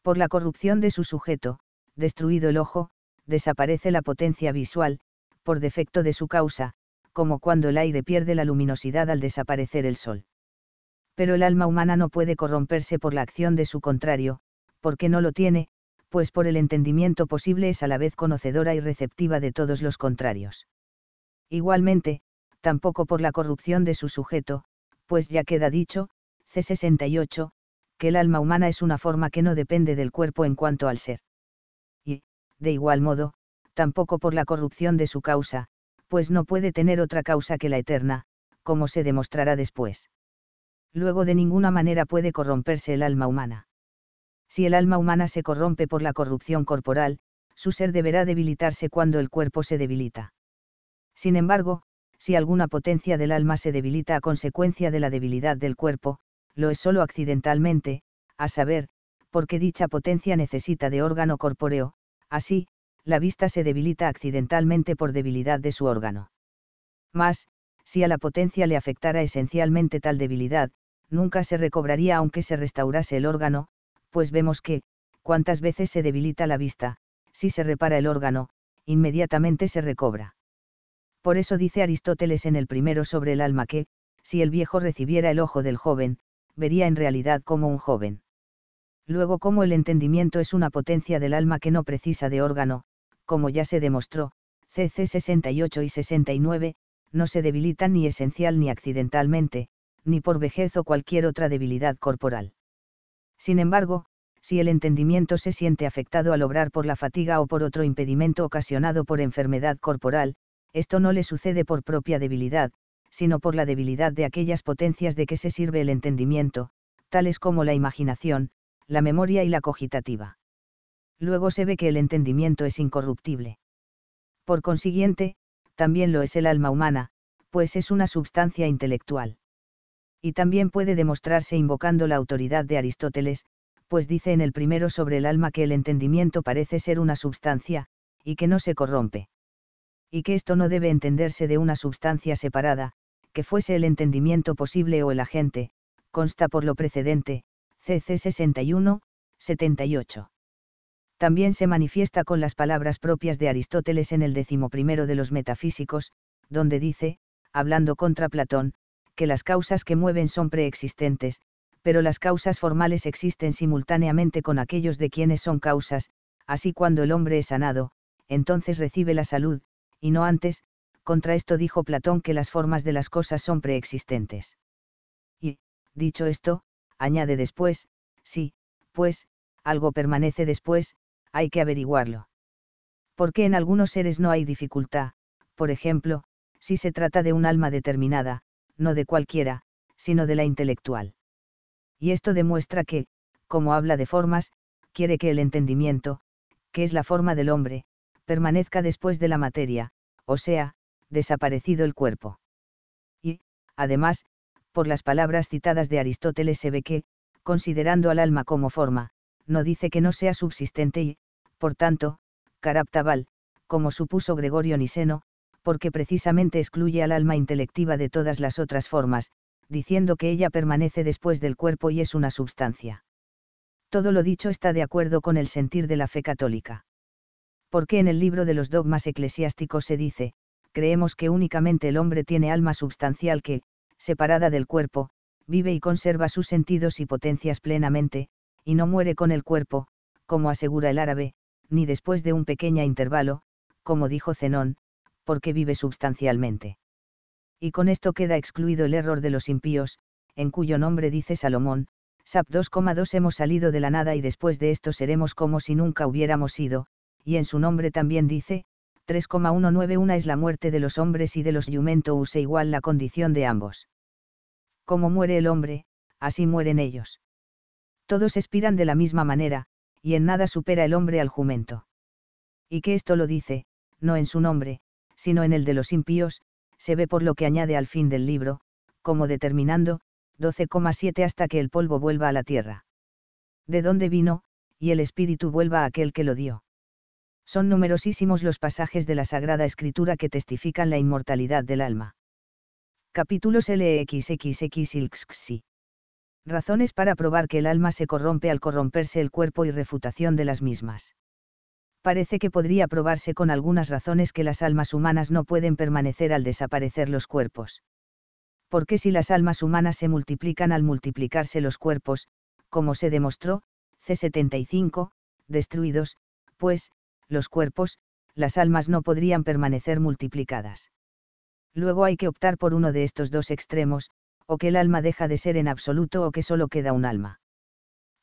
Por la corrupción de su sujeto, destruido el ojo, desaparece la potencia visual, por defecto de su causa, como cuando el aire pierde la luminosidad al desaparecer el sol. Pero el alma humana no puede corromperse por la acción de su contrario, porque no lo tiene, pues por el entendimiento posible es a la vez conocedora y receptiva de todos los contrarios igualmente, tampoco por la corrupción de su sujeto, pues ya queda dicho, C68, que el alma humana es una forma que no depende del cuerpo en cuanto al ser. Y, de igual modo, tampoco por la corrupción de su causa, pues no puede tener otra causa que la eterna, como se demostrará después. Luego de ninguna manera puede corromperse el alma humana. Si el alma humana se corrompe por la corrupción corporal, su ser deberá debilitarse cuando el cuerpo se debilita. Sin embargo, si alguna potencia del alma se debilita a consecuencia de la debilidad del cuerpo, lo es solo accidentalmente, a saber, porque dicha potencia necesita de órgano corpóreo, así, la vista se debilita accidentalmente por debilidad de su órgano. Mas, si a la potencia le afectara esencialmente tal debilidad, nunca se recobraría aunque se restaurase el órgano, pues vemos que, cuantas veces se debilita la vista, si se repara el órgano, inmediatamente se recobra por eso dice Aristóteles en el primero sobre el alma que, si el viejo recibiera el ojo del joven, vería en realidad como un joven. Luego como el entendimiento es una potencia del alma que no precisa de órgano, como ya se demostró, CC 68 y 69, no se debilitan ni esencial ni accidentalmente, ni por vejez o cualquier otra debilidad corporal. Sin embargo, si el entendimiento se siente afectado al obrar por la fatiga o por otro impedimento ocasionado por enfermedad corporal, esto no le sucede por propia debilidad, sino por la debilidad de aquellas potencias de que se sirve el entendimiento, tales como la imaginación, la memoria y la cogitativa. Luego se ve que el entendimiento es incorruptible. Por consiguiente, también lo es el alma humana, pues es una substancia intelectual. Y también puede demostrarse invocando la autoridad de Aristóteles, pues dice en el primero sobre el alma que el entendimiento parece ser una substancia, y que no se corrompe y que esto no debe entenderse de una sustancia separada, que fuese el entendimiento posible o el agente, consta por lo precedente, CC 61, 78. También se manifiesta con las palabras propias de Aristóteles en el primero de los metafísicos, donde dice, hablando contra Platón, que las causas que mueven son preexistentes, pero las causas formales existen simultáneamente con aquellos de quienes son causas, así cuando el hombre es sanado, entonces recibe la salud, y no antes, contra esto dijo Platón que las formas de las cosas son preexistentes. Y, dicho esto, añade después, sí, pues, algo permanece después, hay que averiguarlo. Porque en algunos seres no hay dificultad, por ejemplo, si se trata de un alma determinada, no de cualquiera, sino de la intelectual. Y esto demuestra que, como habla de formas, quiere que el entendimiento, que es la forma del hombre, permanezca después de la materia, o sea, desaparecido el cuerpo. Y, además, por las palabras citadas de Aristóteles se ve que, considerando al alma como forma, no dice que no sea subsistente y, por tanto, caraptabal, como supuso Gregorio Niseno, porque precisamente excluye al alma intelectiva de todas las otras formas, diciendo que ella permanece después del cuerpo y es una substancia. Todo lo dicho está de acuerdo con el sentir de la fe católica porque en el libro de los dogmas eclesiásticos se dice, creemos que únicamente el hombre tiene alma substancial que, separada del cuerpo, vive y conserva sus sentidos y potencias plenamente, y no muere con el cuerpo, como asegura el árabe, ni después de un pequeño intervalo, como dijo Zenón, porque vive substancialmente. Y con esto queda excluido el error de los impíos, en cuyo nombre dice Salomón, Sap 2,2 hemos salido de la nada y después de esto seremos como si nunca hubiéramos sido, y en su nombre también dice, 3,191 es la muerte de los hombres y de los yumento use igual la condición de ambos. Como muere el hombre, así mueren ellos. Todos expiran de la misma manera, y en nada supera el hombre al jumento. Y que esto lo dice, no en su nombre, sino en el de los impíos, se ve por lo que añade al fin del libro, como determinando, 12,7 hasta que el polvo vuelva a la tierra. De dónde vino, y el espíritu vuelva a aquel que lo dio. Son numerosísimos los pasajes de la Sagrada Escritura que testifican la inmortalidad del alma. Capítulos LXXXILXXI. Razones para probar que el alma se corrompe al corromperse el cuerpo y refutación de las mismas parece que podría probarse con algunas razones que las almas humanas no pueden permanecer al desaparecer los cuerpos. Porque si las almas humanas se multiplican al multiplicarse los cuerpos, como se demostró, C75, destruidos, pues, los cuerpos, las almas no podrían permanecer multiplicadas. Luego hay que optar por uno de estos dos extremos, o que el alma deja de ser en absoluto o que solo queda un alma.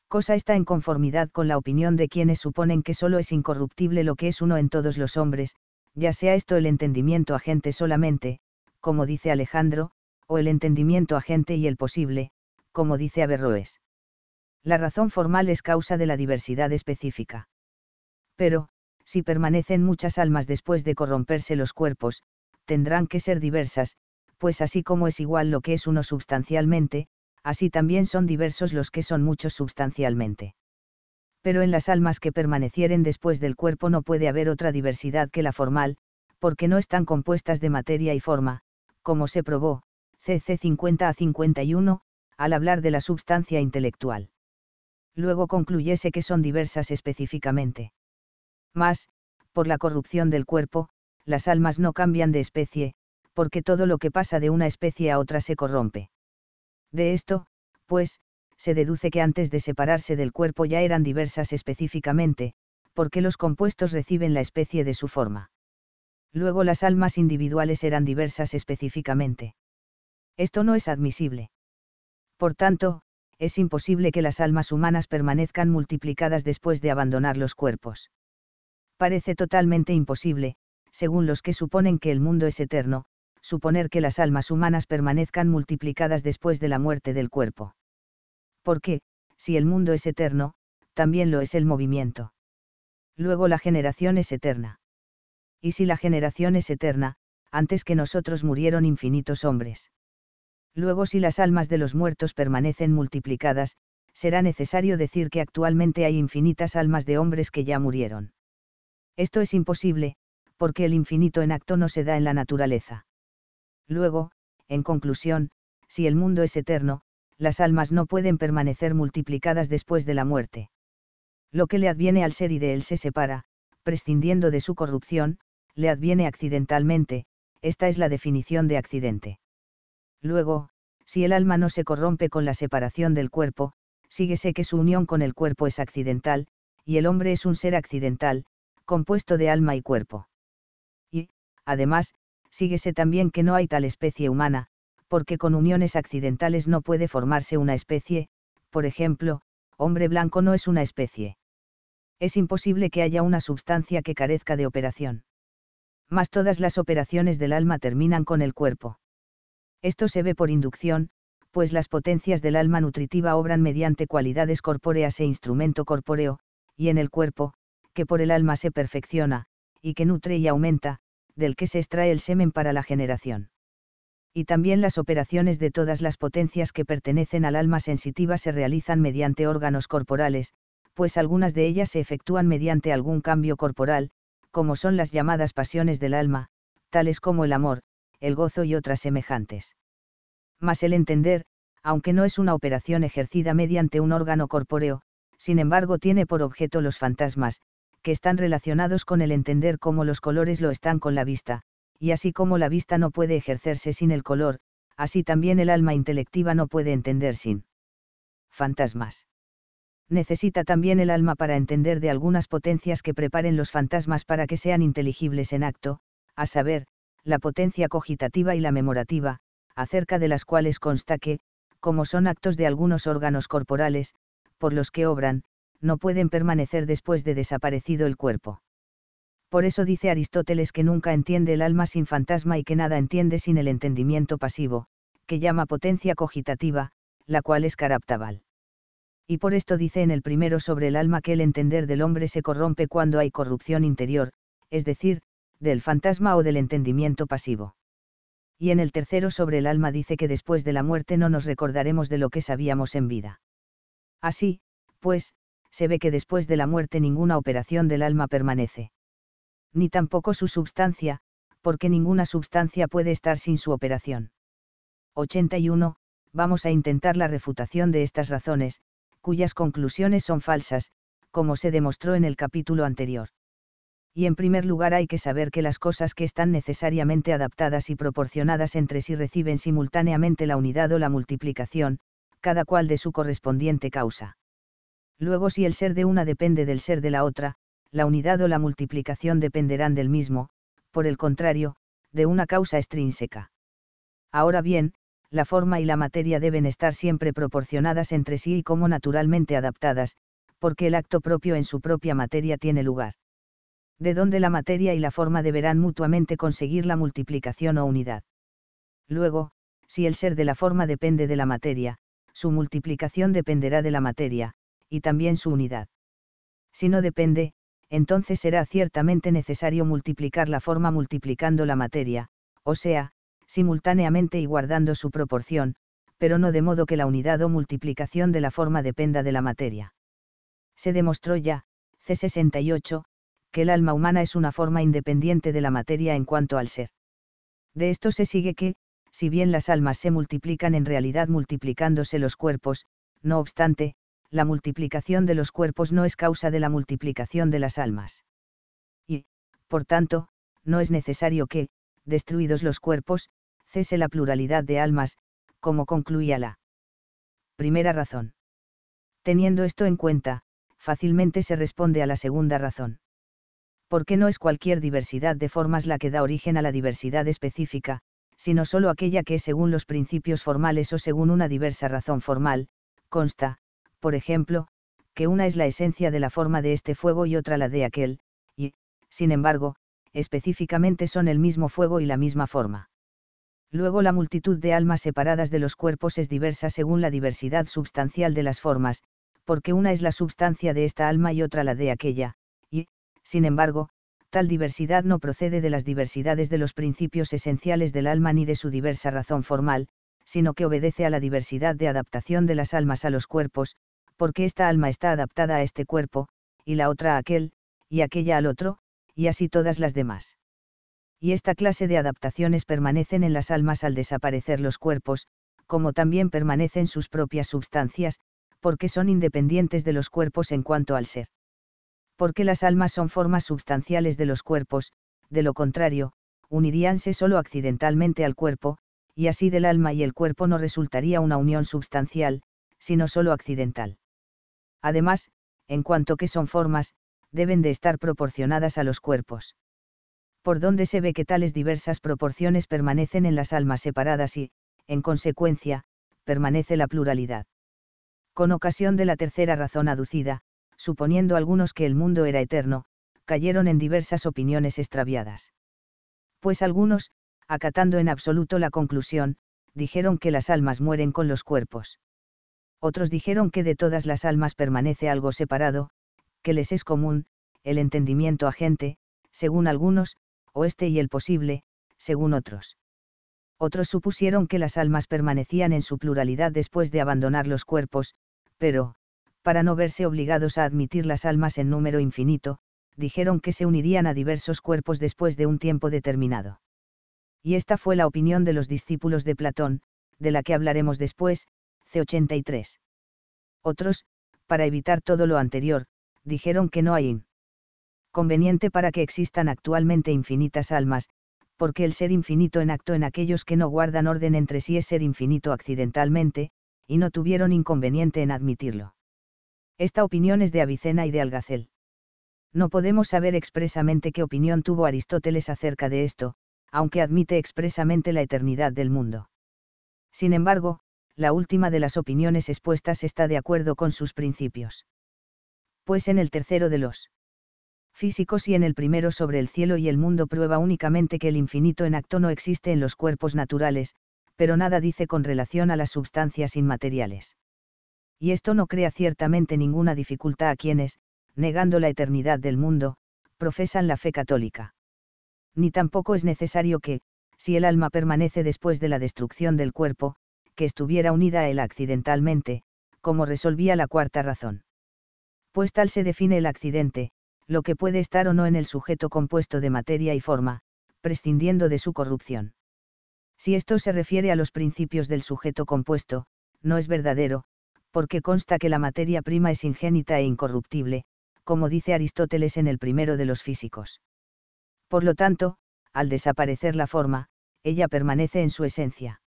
Cosa está en conformidad con la opinión de quienes suponen que solo es incorruptible lo que es uno en todos los hombres, ya sea esto el entendimiento agente solamente, como dice Alejandro, o el entendimiento agente y el posible, como dice Averroes. La razón formal es causa de la diversidad específica. Pero, si permanecen muchas almas después de corromperse los cuerpos, tendrán que ser diversas, pues así como es igual lo que es uno substancialmente, así también son diversos los que son muchos substancialmente. Pero en las almas que permanecieren después del cuerpo no puede haber otra diversidad que la formal, porque no están compuestas de materia y forma, como se probó, CC 50 a 51, al hablar de la substancia intelectual. Luego concluyese que son diversas específicamente. Mas, por la corrupción del cuerpo, las almas no cambian de especie, porque todo lo que pasa de una especie a otra se corrompe. De esto, pues, se deduce que antes de separarse del cuerpo ya eran diversas específicamente, porque los compuestos reciben la especie de su forma. Luego las almas individuales eran diversas específicamente. Esto no es admisible. Por tanto, es imposible que las almas humanas permanezcan multiplicadas después de abandonar los cuerpos parece totalmente imposible, según los que suponen que el mundo es eterno, suponer que las almas humanas permanezcan multiplicadas después de la muerte del cuerpo. Porque, si el mundo es eterno, también lo es el movimiento. Luego la generación es eterna. Y si la generación es eterna, antes que nosotros murieron infinitos hombres. Luego si las almas de los muertos permanecen multiplicadas, será necesario decir que actualmente hay infinitas almas de hombres que ya murieron. Esto es imposible, porque el infinito en acto no se da en la naturaleza. Luego, en conclusión, si el mundo es eterno, las almas no pueden permanecer multiplicadas después de la muerte. Lo que le adviene al ser y de él se separa, prescindiendo de su corrupción, le adviene accidentalmente, esta es la definición de accidente. Luego, si el alma no se corrompe con la separación del cuerpo, síguese que su unión con el cuerpo es accidental, y el hombre es un ser accidental, compuesto de alma y cuerpo. Y, además, síguese también que no hay tal especie humana, porque con uniones accidentales no puede formarse una especie, por ejemplo, hombre blanco no es una especie. Es imposible que haya una sustancia que carezca de operación. Mas todas las operaciones del alma terminan con el cuerpo. Esto se ve por inducción, pues las potencias del alma nutritiva obran mediante cualidades corpóreas e instrumento corpóreo, y en el cuerpo, que por el alma se perfecciona, y que nutre y aumenta, del que se extrae el semen para la generación. Y también las operaciones de todas las potencias que pertenecen al alma sensitiva se realizan mediante órganos corporales, pues algunas de ellas se efectúan mediante algún cambio corporal, como son las llamadas pasiones del alma, tales como el amor, el gozo y otras semejantes. Mas el entender, aunque no es una operación ejercida mediante un órgano corpóreo, sin embargo tiene por objeto los fantasmas, que están relacionados con el entender cómo los colores lo están con la vista, y así como la vista no puede ejercerse sin el color, así también el alma intelectiva no puede entender sin fantasmas. Necesita también el alma para entender de algunas potencias que preparen los fantasmas para que sean inteligibles en acto, a saber, la potencia cogitativa y la memorativa, acerca de las cuales consta que, como son actos de algunos órganos corporales, por los que obran, no pueden permanecer después de desaparecido el cuerpo. Por eso dice Aristóteles que nunca entiende el alma sin fantasma y que nada entiende sin el entendimiento pasivo, que llama potencia cogitativa, la cual es caraptabal. Y por esto dice en el primero sobre el alma que el entender del hombre se corrompe cuando hay corrupción interior, es decir, del fantasma o del entendimiento pasivo. Y en el tercero sobre el alma dice que después de la muerte no nos recordaremos de lo que sabíamos en vida. Así, pues, se ve que después de la muerte ninguna operación del alma permanece. Ni tampoco su substancia, porque ninguna substancia puede estar sin su operación. 81. Vamos a intentar la refutación de estas razones, cuyas conclusiones son falsas, como se demostró en el capítulo anterior. Y en primer lugar hay que saber que las cosas que están necesariamente adaptadas y proporcionadas entre sí reciben simultáneamente la unidad o la multiplicación, cada cual de su correspondiente causa. Luego si el ser de una depende del ser de la otra, la unidad o la multiplicación dependerán del mismo, por el contrario, de una causa extrínseca. Ahora bien, la forma y la materia deben estar siempre proporcionadas entre sí y como naturalmente adaptadas, porque el acto propio en su propia materia tiene lugar. De donde la materia y la forma deberán mutuamente conseguir la multiplicación o unidad. Luego, si el ser de la forma depende de la materia, su multiplicación dependerá de la materia, y también su unidad. Si no depende, entonces será ciertamente necesario multiplicar la forma multiplicando la materia, o sea, simultáneamente y guardando su proporción, pero no de modo que la unidad o multiplicación de la forma dependa de la materia. Se demostró ya, C68, que el alma humana es una forma independiente de la materia en cuanto al ser. De esto se sigue que, si bien las almas se multiplican en realidad multiplicándose los cuerpos, no obstante, la multiplicación de los cuerpos no es causa de la multiplicación de las almas. Y, por tanto, no es necesario que, destruidos los cuerpos, cese la pluralidad de almas, como concluía la primera razón. Teniendo esto en cuenta, fácilmente se responde a la segunda razón. Porque no es cualquier diversidad de formas la que da origen a la diversidad específica, sino solo aquella que según los principios formales o según una diversa razón formal, consta, por ejemplo, que una es la esencia de la forma de este fuego y otra la de aquel, y, sin embargo, específicamente son el mismo fuego y la misma forma. Luego la multitud de almas separadas de los cuerpos es diversa según la diversidad substancial de las formas, porque una es la substancia de esta alma y otra la de aquella, y, sin embargo, tal diversidad no procede de las diversidades de los principios esenciales del alma ni de su diversa razón formal, sino que obedece a la diversidad de adaptación de las almas a los cuerpos, porque esta alma está adaptada a este cuerpo, y la otra a aquel, y aquella al otro, y así todas las demás. Y esta clase de adaptaciones permanecen en las almas al desaparecer los cuerpos, como también permanecen sus propias substancias, porque son independientes de los cuerpos en cuanto al ser. Porque las almas son formas substanciales de los cuerpos, de lo contrario, uniríanse solo accidentalmente al cuerpo, y así del alma y el cuerpo no resultaría una unión substancial, sino solo accidental. Además, en cuanto que son formas, deben de estar proporcionadas a los cuerpos. Por donde se ve que tales diversas proporciones permanecen en las almas separadas y, en consecuencia, permanece la pluralidad. Con ocasión de la tercera razón aducida, suponiendo algunos que el mundo era eterno, cayeron en diversas opiniones extraviadas. Pues algunos, acatando en absoluto la conclusión, dijeron que las almas mueren con los cuerpos. Otros dijeron que de todas las almas permanece algo separado, que les es común, el entendimiento agente, según algunos, o este y el posible, según otros. Otros supusieron que las almas permanecían en su pluralidad después de abandonar los cuerpos, pero, para no verse obligados a admitir las almas en número infinito, dijeron que se unirían a diversos cuerpos después de un tiempo determinado. Y esta fue la opinión de los discípulos de Platón, de la que hablaremos después, C83. Otros, para evitar todo lo anterior, dijeron que no hay inconveniente conveniente para que existan actualmente infinitas almas, porque el ser infinito en acto en aquellos que no guardan orden entre sí es ser infinito accidentalmente, y no tuvieron inconveniente en admitirlo. Esta opinión es de Avicena y de Algacel. No podemos saber expresamente qué opinión tuvo Aristóteles acerca de esto, aunque admite expresamente la eternidad del mundo. Sin embargo, la última de las opiniones expuestas está de acuerdo con sus principios. Pues en el tercero de los físicos y en el primero sobre el cielo y el mundo prueba únicamente que el infinito en acto no existe en los cuerpos naturales, pero nada dice con relación a las sustancias inmateriales. Y esto no crea ciertamente ninguna dificultad a quienes, negando la eternidad del mundo, profesan la fe católica. Ni tampoco es necesario que, si el alma permanece después de la destrucción del cuerpo, que estuviera unida a él accidentalmente, como resolvía la cuarta razón. Pues tal se define el accidente, lo que puede estar o no en el sujeto compuesto de materia y forma, prescindiendo de su corrupción. Si esto se refiere a los principios del sujeto compuesto, no es verdadero, porque consta que la materia prima es ingénita e incorruptible, como dice Aristóteles en el primero de los físicos. Por lo tanto, al desaparecer la forma, ella permanece en su esencia.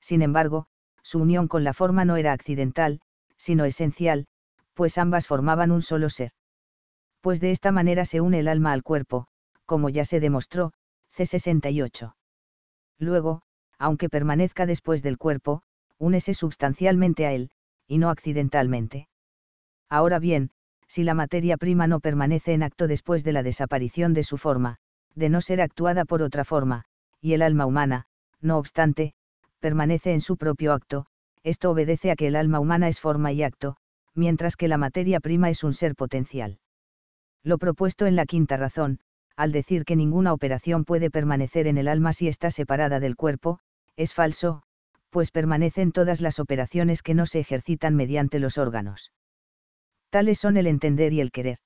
Sin embargo, su unión con la forma no era accidental, sino esencial, pues ambas formaban un solo ser. Pues de esta manera se une el alma al cuerpo, como ya se demostró, C68. Luego, aunque permanezca después del cuerpo, únese sustancialmente a él, y no accidentalmente. Ahora bien, si la materia prima no permanece en acto después de la desaparición de su forma, de no ser actuada por otra forma, y el alma humana, no obstante, permanece en su propio acto, esto obedece a que el alma humana es forma y acto, mientras que la materia prima es un ser potencial. Lo propuesto en la quinta razón, al decir que ninguna operación puede permanecer en el alma si está separada del cuerpo, es falso, pues permanecen todas las operaciones que no se ejercitan mediante los órganos. Tales son el entender y el querer.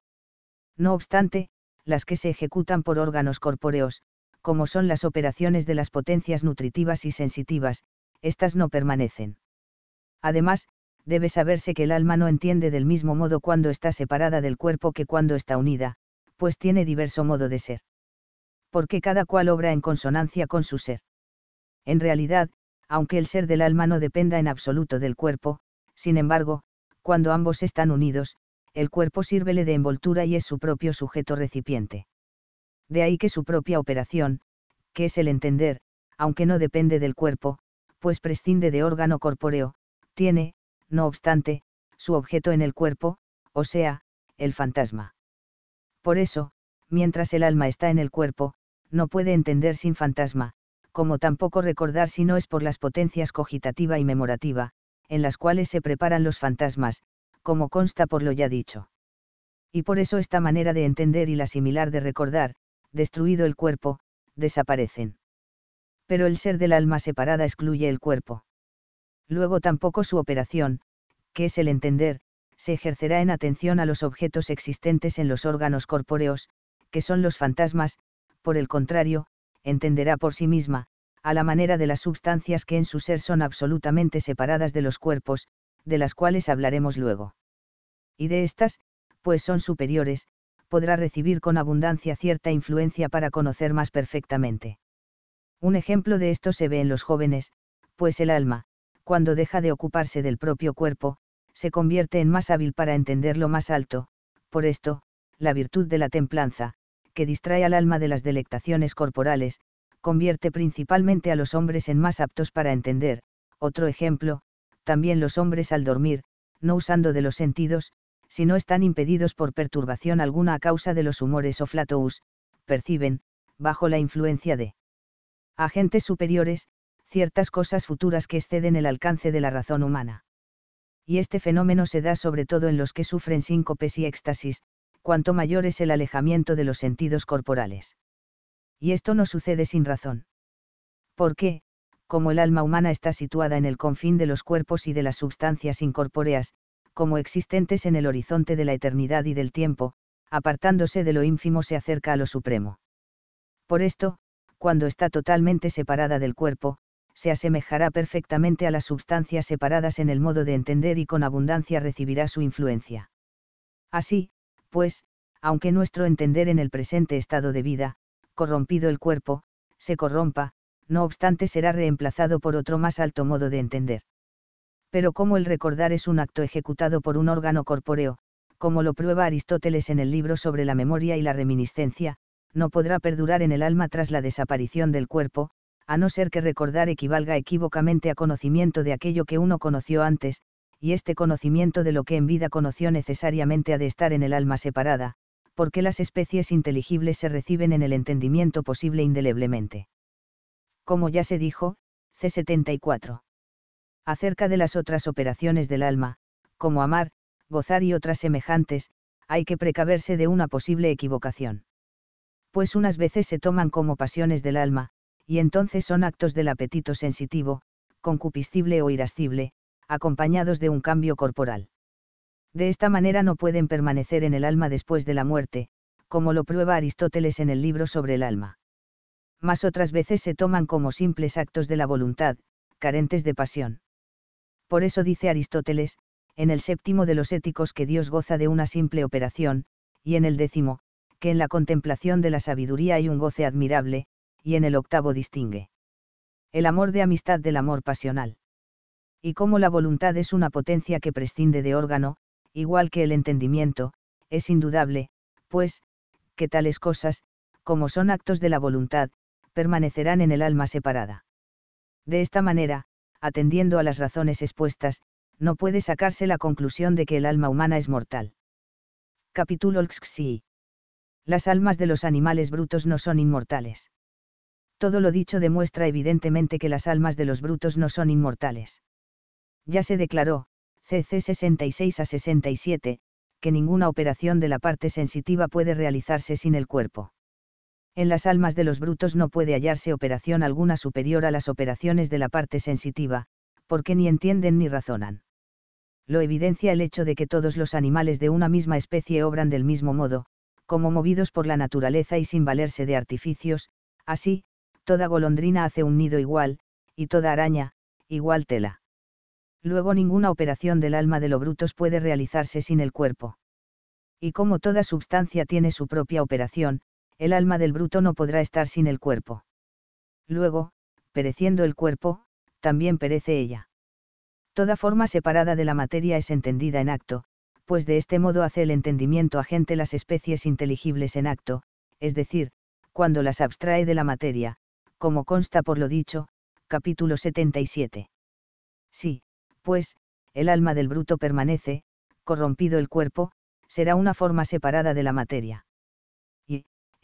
No obstante, las que se ejecutan por órganos corpóreos, como son las operaciones de las potencias nutritivas y sensitivas, estas no permanecen. Además, debe saberse que el alma no entiende del mismo modo cuando está separada del cuerpo que cuando está unida, pues tiene diverso modo de ser. Porque cada cual obra en consonancia con su ser. En realidad, aunque el ser del alma no dependa en absoluto del cuerpo, sin embargo, cuando ambos están unidos, el cuerpo sírvele de envoltura y es su propio sujeto recipiente de ahí que su propia operación, que es el entender, aunque no depende del cuerpo, pues prescinde de órgano corpóreo, tiene, no obstante, su objeto en el cuerpo, o sea, el fantasma. Por eso, mientras el alma está en el cuerpo, no puede entender sin fantasma, como tampoco recordar si no es por las potencias cogitativa y memorativa, en las cuales se preparan los fantasmas, como consta por lo ya dicho. Y por eso esta manera de entender y la similar de recordar, destruido el cuerpo, desaparecen. Pero el ser del alma separada excluye el cuerpo. Luego tampoco su operación, que es el entender, se ejercerá en atención a los objetos existentes en los órganos corpóreos, que son los fantasmas, por el contrario, entenderá por sí misma, a la manera de las sustancias que en su ser son absolutamente separadas de los cuerpos, de las cuales hablaremos luego. Y de estas, pues son superiores, podrá recibir con abundancia cierta influencia para conocer más perfectamente. Un ejemplo de esto se ve en los jóvenes, pues el alma, cuando deja de ocuparse del propio cuerpo, se convierte en más hábil para entender lo más alto, por esto, la virtud de la templanza, que distrae al alma de las delectaciones corporales, convierte principalmente a los hombres en más aptos para entender, otro ejemplo, también los hombres al dormir, no usando de los sentidos, si no están impedidos por perturbación alguna a causa de los humores o flatous, perciben, bajo la influencia de agentes superiores, ciertas cosas futuras que exceden el alcance de la razón humana. Y este fenómeno se da sobre todo en los que sufren síncopes y éxtasis, cuanto mayor es el alejamiento de los sentidos corporales. Y esto no sucede sin razón. Porque, como el alma humana está situada en el confín de los cuerpos y de las sustancias incorpóreas, como existentes en el horizonte de la eternidad y del tiempo, apartándose de lo ínfimo se acerca a lo supremo. Por esto, cuando está totalmente separada del cuerpo, se asemejará perfectamente a las sustancias separadas en el modo de entender y con abundancia recibirá su influencia. Así, pues, aunque nuestro entender en el presente estado de vida, corrompido el cuerpo, se corrompa, no obstante será reemplazado por otro más alto modo de entender pero como el recordar es un acto ejecutado por un órgano corpóreo, como lo prueba Aristóteles en el libro sobre la memoria y la reminiscencia, no podrá perdurar en el alma tras la desaparición del cuerpo, a no ser que recordar equivalga equívocamente a conocimiento de aquello que uno conoció antes, y este conocimiento de lo que en vida conoció necesariamente ha de estar en el alma separada, porque las especies inteligibles se reciben en el entendimiento posible indeleblemente. Como ya se dijo, C74 acerca de las otras operaciones del alma, como amar, gozar y otras semejantes, hay que precaverse de una posible equivocación. Pues unas veces se toman como pasiones del alma, y entonces son actos del apetito sensitivo, concupiscible o irascible, acompañados de un cambio corporal. De esta manera no pueden permanecer en el alma después de la muerte, como lo prueba Aristóteles en el libro sobre el alma. Mas otras veces se toman como simples actos de la voluntad, carentes de pasión. Por eso dice Aristóteles, en el séptimo de los éticos que Dios goza de una simple operación, y en el décimo, que en la contemplación de la sabiduría hay un goce admirable, y en el octavo distingue. El amor de amistad del amor pasional. Y como la voluntad es una potencia que prescinde de órgano, igual que el entendimiento, es indudable, pues, que tales cosas, como son actos de la voluntad, permanecerán en el alma separada. De esta manera, atendiendo a las razones expuestas, no puede sacarse la conclusión de que el alma humana es mortal. Capítulo XI. Las almas de los animales brutos no son inmortales. Todo lo dicho demuestra evidentemente que las almas de los brutos no son inmortales. Ya se declaró, CC 66 a 67, que ninguna operación de la parte sensitiva puede realizarse sin el cuerpo en las almas de los brutos no puede hallarse operación alguna superior a las operaciones de la parte sensitiva, porque ni entienden ni razonan. Lo evidencia el hecho de que todos los animales de una misma especie obran del mismo modo, como movidos por la naturaleza y sin valerse de artificios, así, toda golondrina hace un nido igual, y toda araña, igual tela. Luego ninguna operación del alma de los brutos puede realizarse sin el cuerpo. Y como toda substancia tiene su propia operación, el alma del bruto no podrá estar sin el cuerpo. Luego, pereciendo el cuerpo, también perece ella. Toda forma separada de la materia es entendida en acto, pues de este modo hace el entendimiento agente las especies inteligibles en acto, es decir, cuando las abstrae de la materia, como consta por lo dicho, capítulo 77. Sí, pues, el alma del bruto permanece, corrompido el cuerpo, será una forma separada de la materia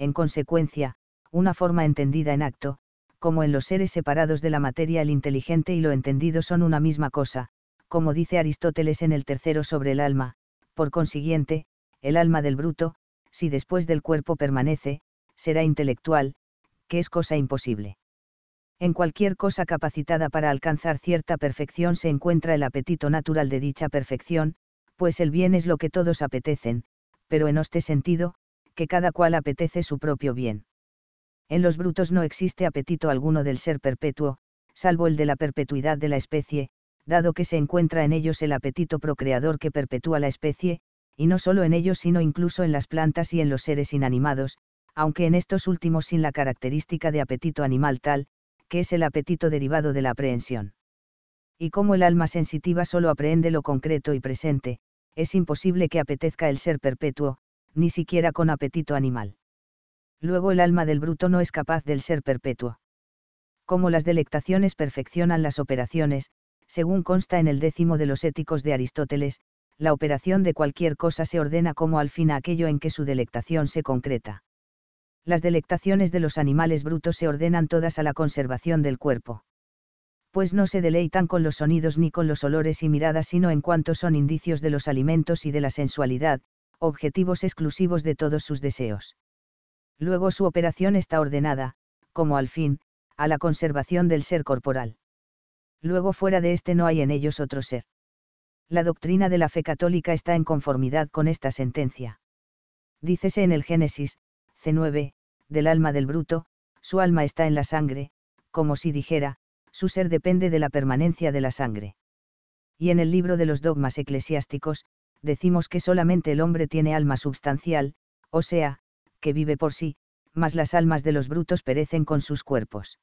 en consecuencia, una forma entendida en acto, como en los seres separados de la materia el inteligente y lo entendido son una misma cosa, como dice Aristóteles en el tercero sobre el alma, por consiguiente, el alma del bruto, si después del cuerpo permanece, será intelectual, que es cosa imposible. En cualquier cosa capacitada para alcanzar cierta perfección se encuentra el apetito natural de dicha perfección, pues el bien es lo que todos apetecen, pero en este sentido, que cada cual apetece su propio bien. En los brutos no existe apetito alguno del ser perpetuo, salvo el de la perpetuidad de la especie, dado que se encuentra en ellos el apetito procreador que perpetúa la especie, y no solo en ellos sino incluso en las plantas y en los seres inanimados, aunque en estos últimos sin la característica de apetito animal tal, que es el apetito derivado de la aprehensión. Y como el alma sensitiva solo aprehende lo concreto y presente, es imposible que apetezca el ser perpetuo, ni siquiera con apetito animal. Luego el alma del bruto no es capaz del ser perpetuo. Como las delectaciones perfeccionan las operaciones, según consta en el décimo de los éticos de Aristóteles, la operación de cualquier cosa se ordena como al fin a aquello en que su delectación se concreta. Las delectaciones de los animales brutos se ordenan todas a la conservación del cuerpo pues no se deleitan con los sonidos ni con los olores y miradas, sino en cuanto son indicios de los alimentos y de la sensualidad, objetivos exclusivos de todos sus deseos. Luego su operación está ordenada, como al fin, a la conservación del ser corporal. Luego fuera de este no hay en ellos otro ser. La doctrina de la fe católica está en conformidad con esta sentencia. Dícese en el Génesis, C9, del alma del bruto, su alma está en la sangre, como si dijera, su ser depende de la permanencia de la sangre. Y en el libro de los dogmas eclesiásticos, decimos que solamente el hombre tiene alma substancial, o sea, que vive por sí, mas las almas de los brutos perecen con sus cuerpos.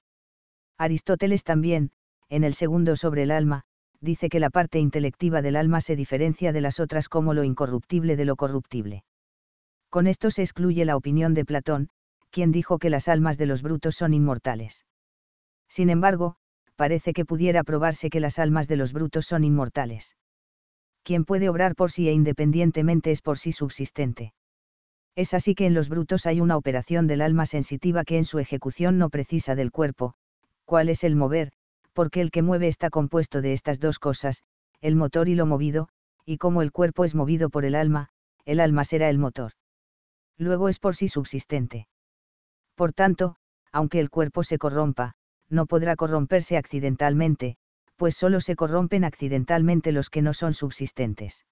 Aristóteles también, en el segundo sobre el alma, dice que la parte intelectiva del alma se diferencia de las otras como lo incorruptible de lo corruptible. Con esto se excluye la opinión de Platón, quien dijo que las almas de los brutos son inmortales. Sin embargo, parece que pudiera probarse que las almas de los brutos son inmortales quien puede obrar por sí e independientemente es por sí subsistente. Es así que en los brutos hay una operación del alma sensitiva que en su ejecución no precisa del cuerpo, cuál es el mover, porque el que mueve está compuesto de estas dos cosas, el motor y lo movido, y como el cuerpo es movido por el alma, el alma será el motor. Luego es por sí subsistente. Por tanto, aunque el cuerpo se corrompa, no podrá corromperse accidentalmente, pues solo se corrompen accidentalmente los que no son subsistentes.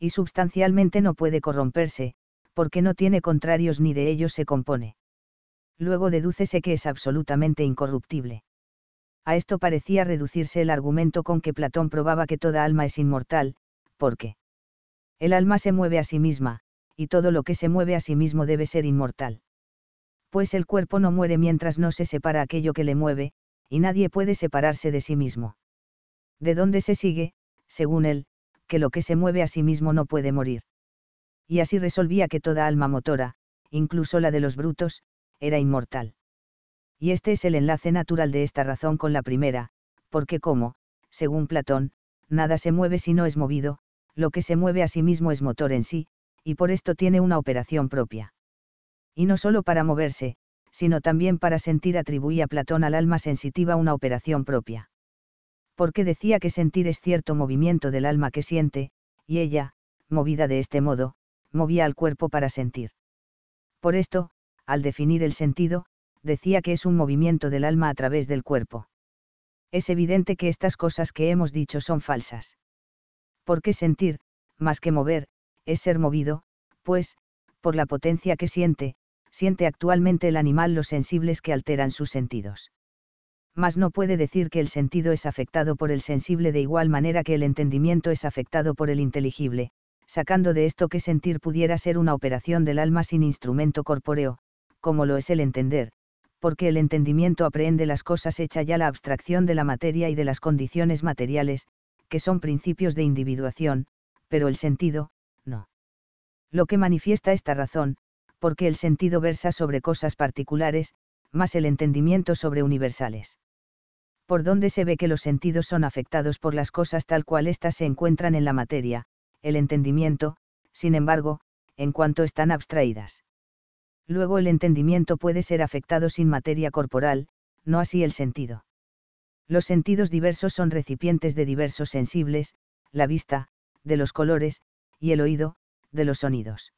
Y substancialmente no puede corromperse, porque no tiene contrarios ni de ellos se compone. Luego dedúcese que es absolutamente incorruptible. A esto parecía reducirse el argumento con que Platón probaba que toda alma es inmortal, porque el alma se mueve a sí misma, y todo lo que se mueve a sí mismo debe ser inmortal. Pues el cuerpo no muere mientras no se separa aquello que le mueve, y nadie puede separarse de sí mismo. De dónde se sigue, según él, que lo que se mueve a sí mismo no puede morir. Y así resolvía que toda alma motora, incluso la de los brutos, era inmortal. Y este es el enlace natural de esta razón con la primera, porque como, según Platón, nada se mueve si no es movido, lo que se mueve a sí mismo es motor en sí, y por esto tiene una operación propia. Y no solo para moverse, sino también para sentir atribuía Platón al alma sensitiva una operación propia. Porque decía que sentir es cierto movimiento del alma que siente, y ella, movida de este modo, movía al cuerpo para sentir. Por esto, al definir el sentido, decía que es un movimiento del alma a través del cuerpo. Es evidente que estas cosas que hemos dicho son falsas. Porque sentir, más que mover, es ser movido, pues, por la potencia que siente, siente actualmente el animal los sensibles que alteran sus sentidos. Mas no puede decir que el sentido es afectado por el sensible de igual manera que el entendimiento es afectado por el inteligible, sacando de esto que sentir pudiera ser una operación del alma sin instrumento corpóreo, como lo es el entender, porque el entendimiento aprehende las cosas hecha ya la abstracción de la materia y de las condiciones materiales, que son principios de individuación, pero el sentido, no. Lo que manifiesta esta razón, porque el sentido versa sobre cosas particulares, más el entendimiento sobre universales. Por donde se ve que los sentidos son afectados por las cosas tal cual éstas se encuentran en la materia, el entendimiento, sin embargo, en cuanto están abstraídas. Luego el entendimiento puede ser afectado sin materia corporal, no así el sentido. Los sentidos diversos son recipientes de diversos sensibles, la vista, de los colores, y el oído, de los sonidos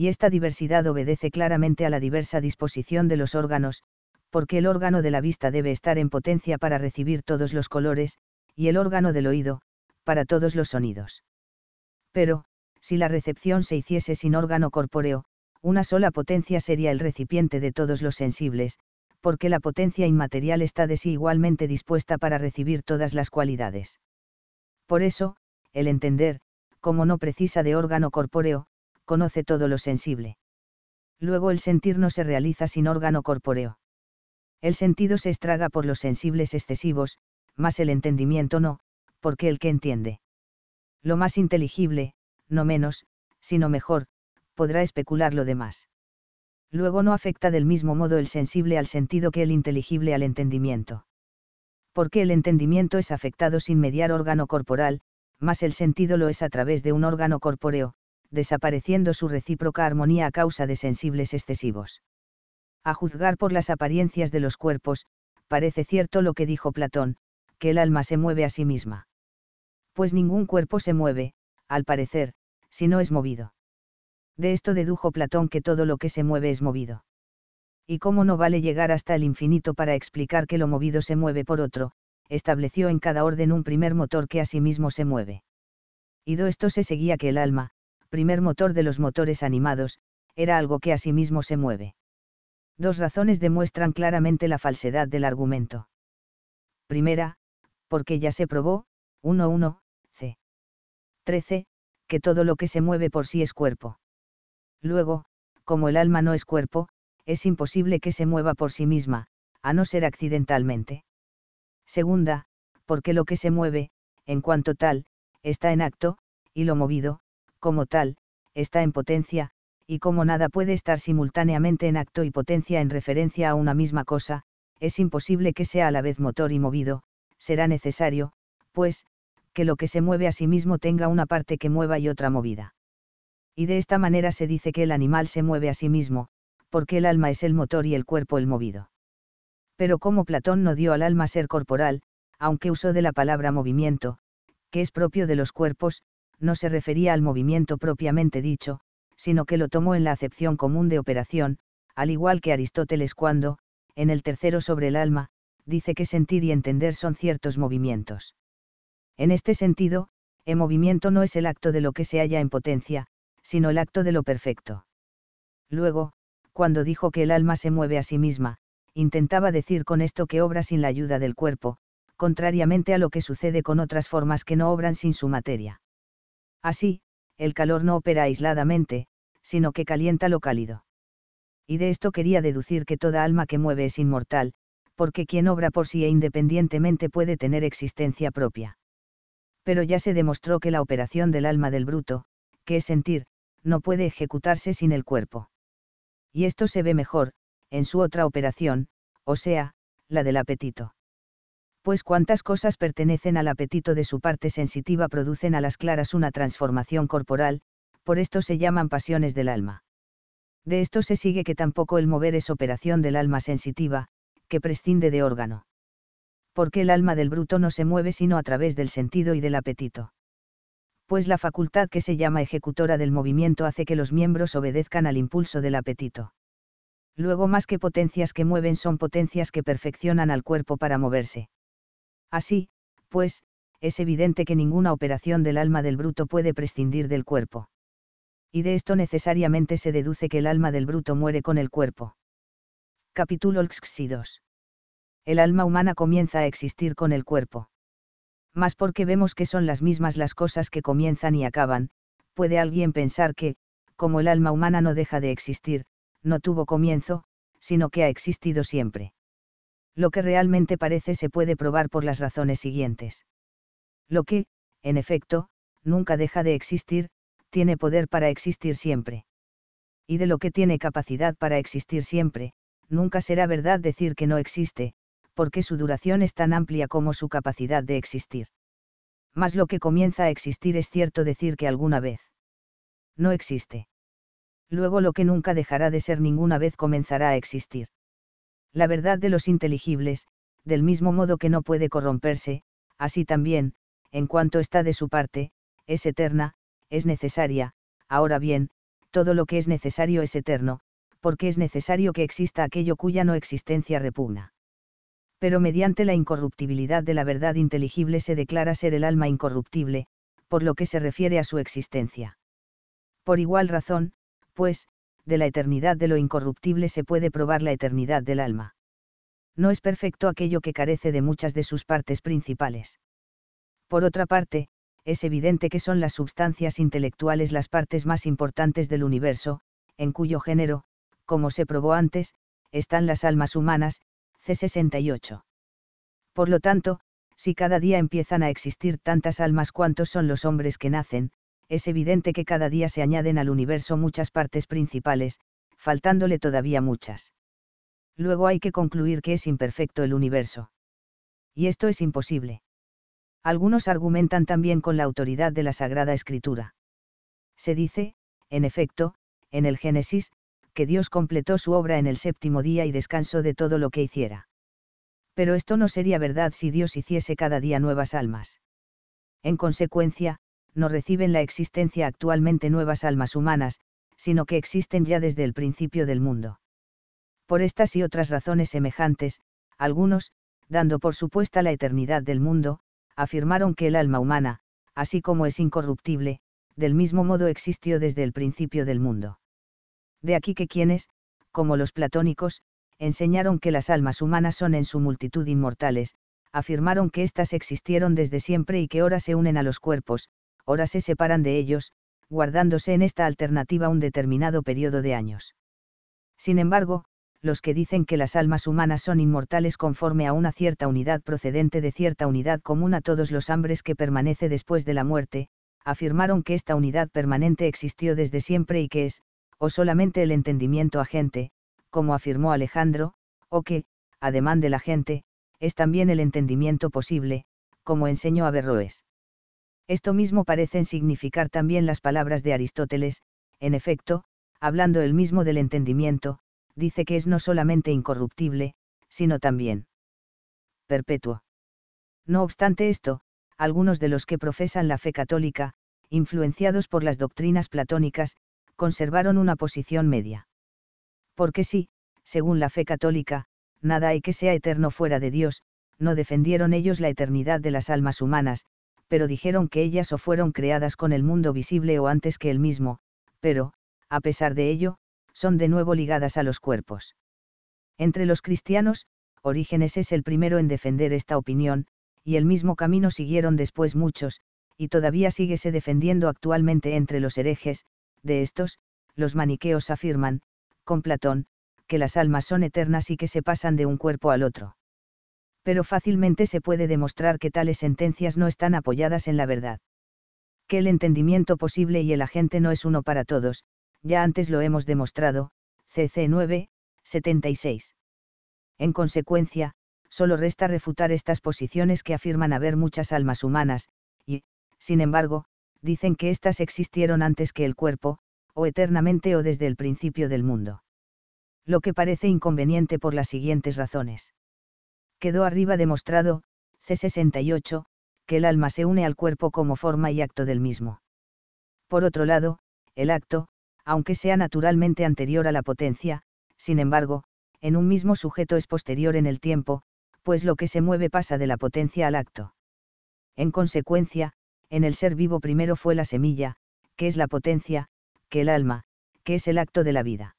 y esta diversidad obedece claramente a la diversa disposición de los órganos, porque el órgano de la vista debe estar en potencia para recibir todos los colores, y el órgano del oído, para todos los sonidos. Pero, si la recepción se hiciese sin órgano corpóreo, una sola potencia sería el recipiente de todos los sensibles, porque la potencia inmaterial está de sí igualmente dispuesta para recibir todas las cualidades. Por eso, el entender, como no precisa de órgano corpóreo, conoce todo lo sensible. Luego el sentir no se realiza sin órgano corpóreo. El sentido se estraga por los sensibles excesivos, más el entendimiento no, porque el que entiende. Lo más inteligible, no menos, sino mejor, podrá especular lo demás. Luego no afecta del mismo modo el sensible al sentido que el inteligible al entendimiento. Porque el entendimiento es afectado sin mediar órgano corporal, más el sentido lo es a través de un órgano corpóreo, desapareciendo su recíproca armonía a causa de sensibles excesivos. A juzgar por las apariencias de los cuerpos, parece cierto lo que dijo Platón, que el alma se mueve a sí misma. Pues ningún cuerpo se mueve, al parecer, si no es movido. De esto dedujo Platón que todo lo que se mueve es movido. Y cómo no vale llegar hasta el infinito para explicar que lo movido se mueve por otro, estableció en cada orden un primer motor que a sí mismo se mueve. Y do esto se seguía que el alma, primer motor de los motores animados, era algo que a sí mismo se mueve. Dos razones demuestran claramente la falsedad del argumento. Primera, porque ya se probó, 1.1, c. 13, que todo lo que se mueve por sí es cuerpo. Luego, como el alma no es cuerpo, es imposible que se mueva por sí misma, a no ser accidentalmente. Segunda, porque lo que se mueve, en cuanto tal, está en acto, y lo movido, como tal, está en potencia, y como nada puede estar simultáneamente en acto y potencia en referencia a una misma cosa, es imposible que sea a la vez motor y movido, será necesario, pues, que lo que se mueve a sí mismo tenga una parte que mueva y otra movida. Y de esta manera se dice que el animal se mueve a sí mismo, porque el alma es el motor y el cuerpo el movido. Pero como Platón no dio al alma ser corporal, aunque usó de la palabra movimiento, que es propio de los cuerpos, no se refería al movimiento propiamente dicho, sino que lo tomó en la acepción común de operación, al igual que Aristóteles cuando, en el tercero sobre el alma, dice que sentir y entender son ciertos movimientos. En este sentido, el movimiento no es el acto de lo que se halla en potencia, sino el acto de lo perfecto. Luego, cuando dijo que el alma se mueve a sí misma, intentaba decir con esto que obra sin la ayuda del cuerpo, contrariamente a lo que sucede con otras formas que no obran sin su materia. Así, el calor no opera aisladamente, sino que calienta lo cálido. Y de esto quería deducir que toda alma que mueve es inmortal, porque quien obra por sí e independientemente puede tener existencia propia. Pero ya se demostró que la operación del alma del bruto, que es sentir, no puede ejecutarse sin el cuerpo. Y esto se ve mejor, en su otra operación, o sea, la del apetito pues cuantas cosas pertenecen al apetito de su parte sensitiva producen a las claras una transformación corporal, por esto se llaman pasiones del alma. De esto se sigue que tampoco el mover es operación del alma sensitiva, que prescinde de órgano. Porque el alma del bruto no se mueve sino a través del sentido y del apetito. Pues la facultad que se llama ejecutora del movimiento hace que los miembros obedezcan al impulso del apetito. Luego más que potencias que mueven son potencias que perfeccionan al cuerpo para moverse. Así, pues, es evidente que ninguna operación del alma del bruto puede prescindir del cuerpo. Y de esto necesariamente se deduce que el alma del bruto muere con el cuerpo. Capítulo XI2. El alma humana comienza a existir con el cuerpo. Mas porque vemos que son las mismas las cosas que comienzan y acaban, puede alguien pensar que, como el alma humana no deja de existir, no tuvo comienzo, sino que ha existido siempre lo que realmente parece se puede probar por las razones siguientes. Lo que, en efecto, nunca deja de existir, tiene poder para existir siempre. Y de lo que tiene capacidad para existir siempre, nunca será verdad decir que no existe, porque su duración es tan amplia como su capacidad de existir. Mas lo que comienza a existir es cierto decir que alguna vez no existe. Luego lo que nunca dejará de ser ninguna vez comenzará a existir la verdad de los inteligibles, del mismo modo que no puede corromperse, así también, en cuanto está de su parte, es eterna, es necesaria, ahora bien, todo lo que es necesario es eterno, porque es necesario que exista aquello cuya no existencia repugna. Pero mediante la incorruptibilidad de la verdad inteligible se declara ser el alma incorruptible, por lo que se refiere a su existencia. Por igual razón, pues, de la eternidad de lo incorruptible se puede probar la eternidad del alma. No es perfecto aquello que carece de muchas de sus partes principales. Por otra parte, es evidente que son las substancias intelectuales las partes más importantes del universo, en cuyo género, como se probó antes, están las almas humanas, C68. Por lo tanto, si cada día empiezan a existir tantas almas cuantos son los hombres que nacen, es evidente que cada día se añaden al universo muchas partes principales, faltándole todavía muchas. Luego hay que concluir que es imperfecto el universo. Y esto es imposible. Algunos argumentan también con la autoridad de la Sagrada Escritura. Se dice, en efecto, en el Génesis, que Dios completó su obra en el séptimo día y descansó de todo lo que hiciera. Pero esto no sería verdad si Dios hiciese cada día nuevas almas. En consecuencia, no reciben la existencia actualmente nuevas almas humanas, sino que existen ya desde el principio del mundo. Por estas y otras razones semejantes, algunos, dando por supuesta la eternidad del mundo, afirmaron que el alma humana, así como es incorruptible, del mismo modo existió desde el principio del mundo. De aquí que quienes, como los platónicos, enseñaron que las almas humanas son en su multitud inmortales, afirmaron que éstas existieron desde siempre y que ahora se unen a los cuerpos, ahora se separan de ellos, guardándose en esta alternativa un determinado periodo de años. Sin embargo, los que dicen que las almas humanas son inmortales conforme a una cierta unidad procedente de cierta unidad común a todos los hambres que permanece después de la muerte, afirmaron que esta unidad permanente existió desde siempre y que es, o solamente el entendimiento agente, como afirmó Alejandro, o que, ademán de la gente, es también el entendimiento posible, como enseñó Averroes. Esto mismo parecen significar también las palabras de Aristóteles, en efecto, hablando él mismo del entendimiento, dice que es no solamente incorruptible, sino también perpetuo. No obstante esto, algunos de los que profesan la fe católica, influenciados por las doctrinas platónicas, conservaron una posición media. Porque si, según la fe católica, nada hay que sea eterno fuera de Dios, no defendieron ellos la eternidad de las almas humanas, pero dijeron que ellas o fueron creadas con el mundo visible o antes que el mismo, pero, a pesar de ello, son de nuevo ligadas a los cuerpos. Entre los cristianos, Orígenes es el primero en defender esta opinión, y el mismo camino siguieron después muchos, y todavía se defendiendo actualmente entre los herejes, de estos, los maniqueos afirman, con Platón, que las almas son eternas y que se pasan de un cuerpo al otro pero fácilmente se puede demostrar que tales sentencias no están apoyadas en la verdad. Que el entendimiento posible y el agente no es uno para todos, ya antes lo hemos demostrado, CC 9, 76. En consecuencia, solo resta refutar estas posiciones que afirman haber muchas almas humanas, y, sin embargo, dicen que éstas existieron antes que el cuerpo, o eternamente o desde el principio del mundo. Lo que parece inconveniente por las siguientes razones quedó arriba demostrado, C68, que el alma se une al cuerpo como forma y acto del mismo. Por otro lado, el acto, aunque sea naturalmente anterior a la potencia, sin embargo, en un mismo sujeto es posterior en el tiempo, pues lo que se mueve pasa de la potencia al acto. En consecuencia, en el ser vivo primero fue la semilla, que es la potencia, que el alma, que es el acto de la vida.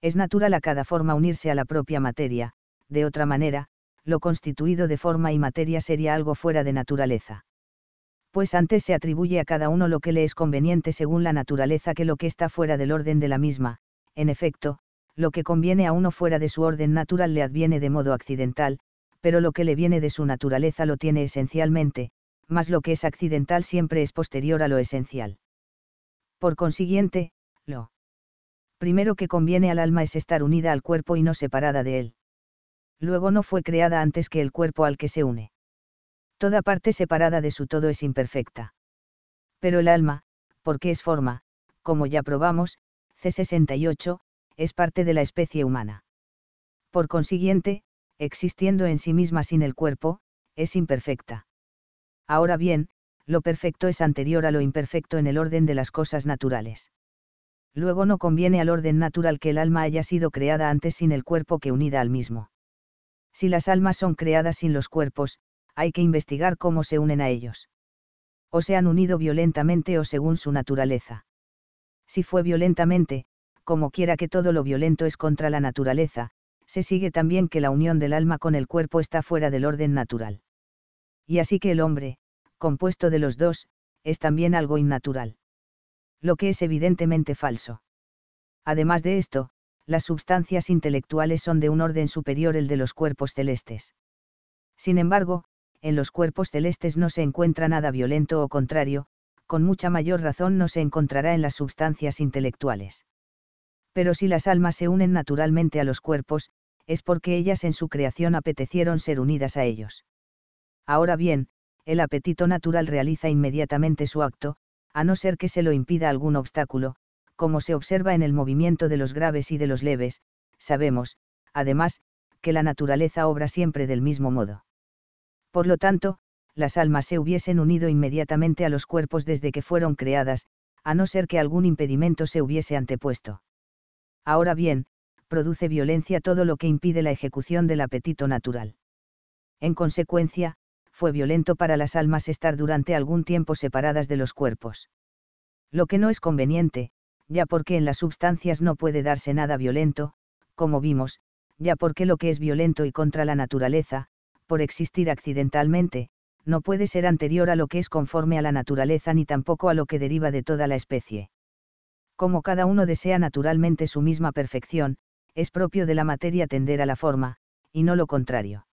Es natural a cada forma unirse a la propia materia, de otra manera, lo constituido de forma y materia sería algo fuera de naturaleza. Pues antes se atribuye a cada uno lo que le es conveniente según la naturaleza que lo que está fuera del orden de la misma, en efecto, lo que conviene a uno fuera de su orden natural le adviene de modo accidental, pero lo que le viene de su naturaleza lo tiene esencialmente, más lo que es accidental siempre es posterior a lo esencial. Por consiguiente, lo primero que conviene al alma es estar unida al cuerpo y no separada de él luego no fue creada antes que el cuerpo al que se une. Toda parte separada de su todo es imperfecta. Pero el alma, porque es forma, como ya probamos, C68, es parte de la especie humana. Por consiguiente, existiendo en sí misma sin el cuerpo, es imperfecta. Ahora bien, lo perfecto es anterior a lo imperfecto en el orden de las cosas naturales. Luego no conviene al orden natural que el alma haya sido creada antes sin el cuerpo que unida al mismo si las almas son creadas sin los cuerpos, hay que investigar cómo se unen a ellos. O se han unido violentamente o según su naturaleza. Si fue violentamente, como quiera que todo lo violento es contra la naturaleza, se sigue también que la unión del alma con el cuerpo está fuera del orden natural. Y así que el hombre, compuesto de los dos, es también algo innatural. Lo que es evidentemente falso. Además de esto, las sustancias intelectuales son de un orden superior el de los cuerpos celestes. Sin embargo, en los cuerpos celestes no se encuentra nada violento o contrario, con mucha mayor razón no se encontrará en las sustancias intelectuales. Pero si las almas se unen naturalmente a los cuerpos, es porque ellas en su creación apetecieron ser unidas a ellos. Ahora bien, el apetito natural realiza inmediatamente su acto, a no ser que se lo impida algún obstáculo, como se observa en el movimiento de los graves y de los leves, sabemos, además, que la naturaleza obra siempre del mismo modo. Por lo tanto, las almas se hubiesen unido inmediatamente a los cuerpos desde que fueron creadas, a no ser que algún impedimento se hubiese antepuesto. Ahora bien, produce violencia todo lo que impide la ejecución del apetito natural. En consecuencia, fue violento para las almas estar durante algún tiempo separadas de los cuerpos. Lo que no es conveniente, ya porque en las sustancias no puede darse nada violento, como vimos, ya porque lo que es violento y contra la naturaleza, por existir accidentalmente, no puede ser anterior a lo que es conforme a la naturaleza ni tampoco a lo que deriva de toda la especie. Como cada uno desea naturalmente su misma perfección, es propio de la materia tender a la forma, y no lo contrario.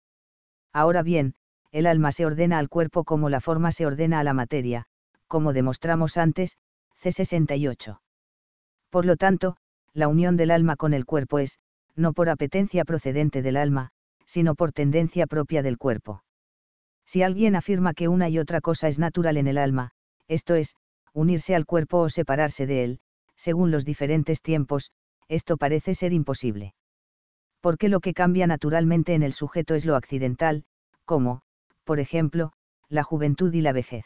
Ahora bien, el alma se ordena al cuerpo como la forma se ordena a la materia, como demostramos antes, C68. Por lo tanto, la unión del alma con el cuerpo es, no por apetencia procedente del alma, sino por tendencia propia del cuerpo. Si alguien afirma que una y otra cosa es natural en el alma, esto es, unirse al cuerpo o separarse de él, según los diferentes tiempos, esto parece ser imposible. Porque lo que cambia naturalmente en el sujeto es lo accidental, como, por ejemplo, la juventud y la vejez.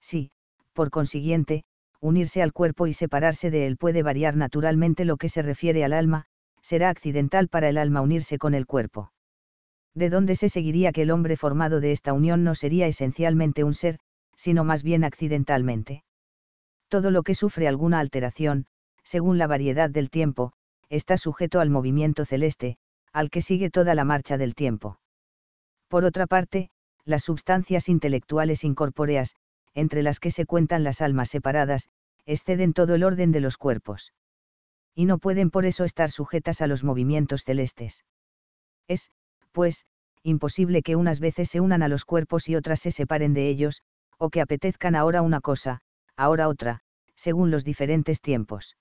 Si, por consiguiente, unirse al cuerpo y separarse de él puede variar naturalmente lo que se refiere al alma, será accidental para el alma unirse con el cuerpo. De dónde se seguiría que el hombre formado de esta unión no sería esencialmente un ser, sino más bien accidentalmente. Todo lo que sufre alguna alteración, según la variedad del tiempo, está sujeto al movimiento celeste, al que sigue toda la marcha del tiempo. Por otra parte, las substancias intelectuales incorpóreas, entre las que se cuentan las almas separadas, exceden todo el orden de los cuerpos. Y no pueden por eso estar sujetas a los movimientos celestes. Es, pues, imposible que unas veces se unan a los cuerpos y otras se separen de ellos, o que apetezcan ahora una cosa, ahora otra, según los diferentes tiempos.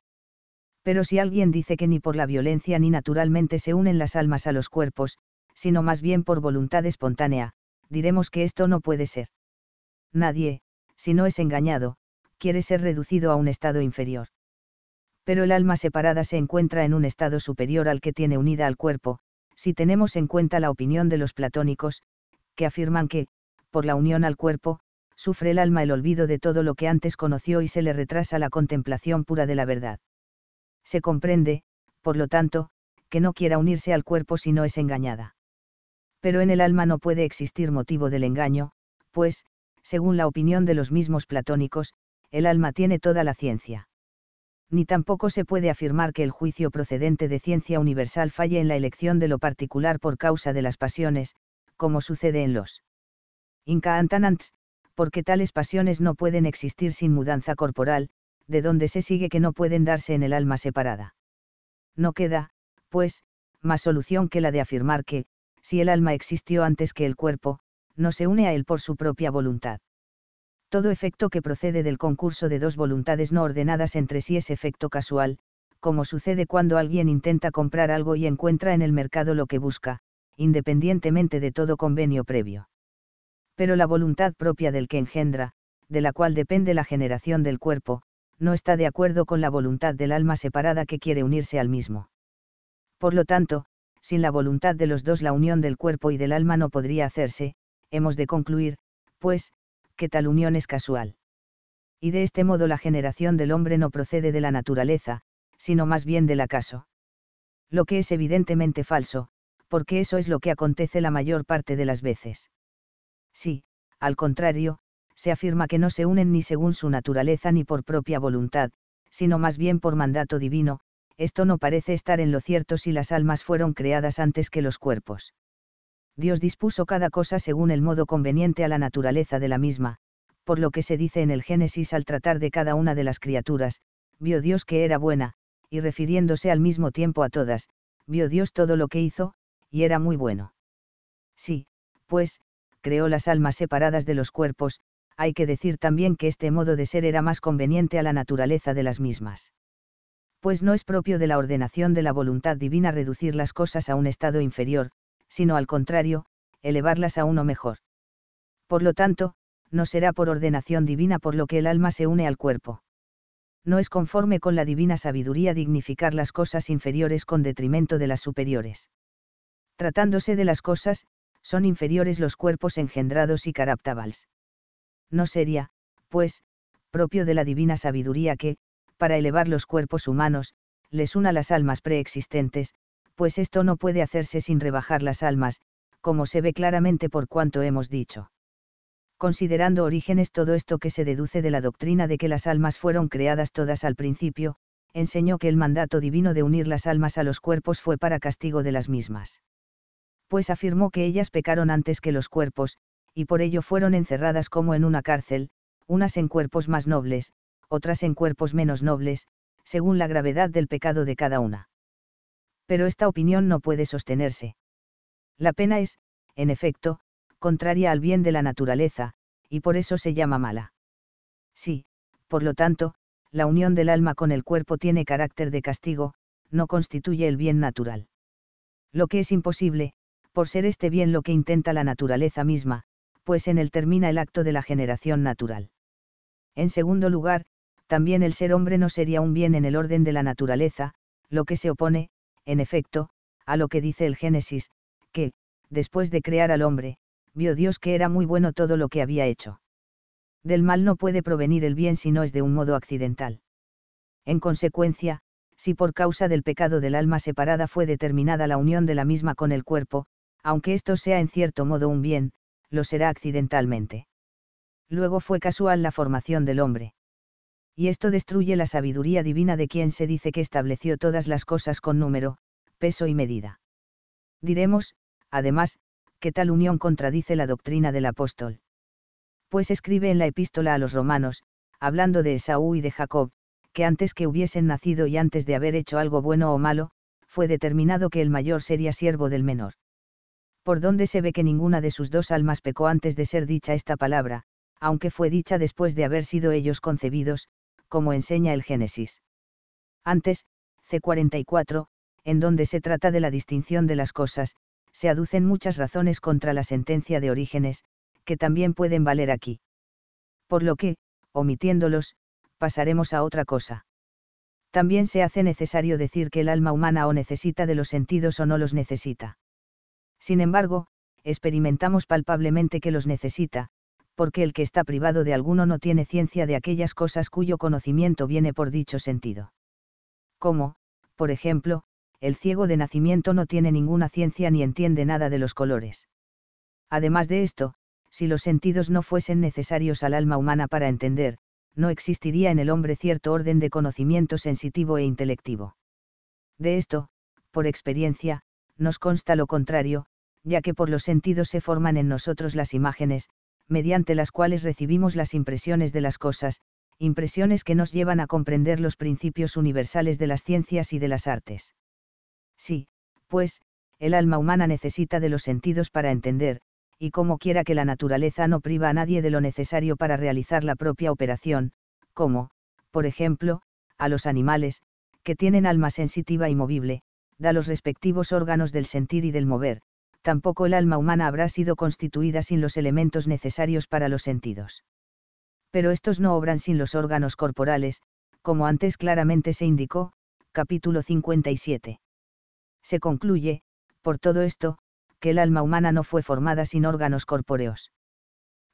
Pero si alguien dice que ni por la violencia ni naturalmente se unen las almas a los cuerpos, sino más bien por voluntad espontánea, diremos que esto no puede ser. Nadie, si no es engañado, quiere ser reducido a un estado inferior. Pero el alma separada se encuentra en un estado superior al que tiene unida al cuerpo, si tenemos en cuenta la opinión de los platónicos, que afirman que, por la unión al cuerpo, sufre el alma el olvido de todo lo que antes conoció y se le retrasa la contemplación pura de la verdad. Se comprende, por lo tanto, que no quiera unirse al cuerpo si no es engañada. Pero en el alma no puede existir motivo del engaño, pues, según la opinión de los mismos platónicos, el alma tiene toda la ciencia. Ni tampoco se puede afirmar que el juicio procedente de ciencia universal falle en la elección de lo particular por causa de las pasiones, como sucede en los Inca porque tales pasiones no pueden existir sin mudanza corporal, de donde se sigue que no pueden darse en el alma separada. No queda, pues, más solución que la de afirmar que, si el alma existió antes que el cuerpo, no se une a él por su propia voluntad. Todo efecto que procede del concurso de dos voluntades no ordenadas entre sí es efecto casual, como sucede cuando alguien intenta comprar algo y encuentra en el mercado lo que busca, independientemente de todo convenio previo. Pero la voluntad propia del que engendra, de la cual depende la generación del cuerpo, no está de acuerdo con la voluntad del alma separada que quiere unirse al mismo. Por lo tanto, sin la voluntad de los dos la unión del cuerpo y del alma no podría hacerse, hemos de concluir, pues, que tal unión es casual. Y de este modo la generación del hombre no procede de la naturaleza, sino más bien del acaso. Lo que es evidentemente falso, porque eso es lo que acontece la mayor parte de las veces. Si, al contrario, se afirma que no se unen ni según su naturaleza ni por propia voluntad, sino más bien por mandato divino, esto no parece estar en lo cierto si las almas fueron creadas antes que los cuerpos. Dios dispuso cada cosa según el modo conveniente a la naturaleza de la misma, por lo que se dice en el Génesis al tratar de cada una de las criaturas, vio Dios que era buena, y refiriéndose al mismo tiempo a todas, vio Dios todo lo que hizo, y era muy bueno. Sí, pues, creó las almas separadas de los cuerpos, hay que decir también que este modo de ser era más conveniente a la naturaleza de las mismas. Pues no es propio de la ordenación de la voluntad divina reducir las cosas a un estado inferior, sino al contrario, elevarlas a uno mejor. Por lo tanto, no será por ordenación divina por lo que el alma se une al cuerpo. No es conforme con la divina sabiduría dignificar las cosas inferiores con detrimento de las superiores. Tratándose de las cosas, son inferiores los cuerpos engendrados y caraptabals. No sería, pues, propio de la divina sabiduría que, para elevar los cuerpos humanos, les una las almas preexistentes, pues esto no puede hacerse sin rebajar las almas, como se ve claramente por cuanto hemos dicho. Considerando orígenes todo esto que se deduce de la doctrina de que las almas fueron creadas todas al principio, enseñó que el mandato divino de unir las almas a los cuerpos fue para castigo de las mismas. Pues afirmó que ellas pecaron antes que los cuerpos, y por ello fueron encerradas como en una cárcel, unas en cuerpos más nobles, otras en cuerpos menos nobles, según la gravedad del pecado de cada una pero esta opinión no puede sostenerse. La pena es, en efecto, contraria al bien de la naturaleza, y por eso se llama mala. Sí, por lo tanto, la unión del alma con el cuerpo tiene carácter de castigo, no constituye el bien natural. Lo que es imposible, por ser este bien lo que intenta la naturaleza misma, pues en él termina el acto de la generación natural. En segundo lugar, también el ser hombre no sería un bien en el orden de la naturaleza, lo que se opone, en efecto, a lo que dice el Génesis, que, después de crear al hombre, vio Dios que era muy bueno todo lo que había hecho. Del mal no puede provenir el bien si no es de un modo accidental. En consecuencia, si por causa del pecado del alma separada fue determinada la unión de la misma con el cuerpo, aunque esto sea en cierto modo un bien, lo será accidentalmente. Luego fue casual la formación del hombre y esto destruye la sabiduría divina de quien se dice que estableció todas las cosas con número, peso y medida. Diremos, además, que tal unión contradice la doctrina del apóstol. Pues escribe en la epístola a los romanos, hablando de Esaú y de Jacob, que antes que hubiesen nacido y antes de haber hecho algo bueno o malo, fue determinado que el mayor sería siervo del menor. Por donde se ve que ninguna de sus dos almas pecó antes de ser dicha esta palabra, aunque fue dicha después de haber sido ellos concebidos, como enseña el Génesis. Antes, C44, en donde se trata de la distinción de las cosas, se aducen muchas razones contra la sentencia de orígenes, que también pueden valer aquí. Por lo que, omitiéndolos, pasaremos a otra cosa. También se hace necesario decir que el alma humana o necesita de los sentidos o no los necesita. Sin embargo, experimentamos palpablemente que los necesita, porque el que está privado de alguno no tiene ciencia de aquellas cosas cuyo conocimiento viene por dicho sentido. Como, por ejemplo, el ciego de nacimiento no tiene ninguna ciencia ni entiende nada de los colores. Además de esto, si los sentidos no fuesen necesarios al alma humana para entender, no existiría en el hombre cierto orden de conocimiento sensitivo e intelectivo. De esto, por experiencia, nos consta lo contrario, ya que por los sentidos se forman en nosotros las imágenes, mediante las cuales recibimos las impresiones de las cosas, impresiones que nos llevan a comprender los principios universales de las ciencias y de las artes. Sí, pues, el alma humana necesita de los sentidos para entender, y como quiera que la naturaleza no priva a nadie de lo necesario para realizar la propia operación, como, por ejemplo, a los animales, que tienen alma sensitiva y movible, da los respectivos órganos del sentir y del mover, tampoco el alma humana habrá sido constituida sin los elementos necesarios para los sentidos. Pero estos no obran sin los órganos corporales, como antes claramente se indicó, capítulo 57. Se concluye, por todo esto, que el alma humana no fue formada sin órganos corpóreos.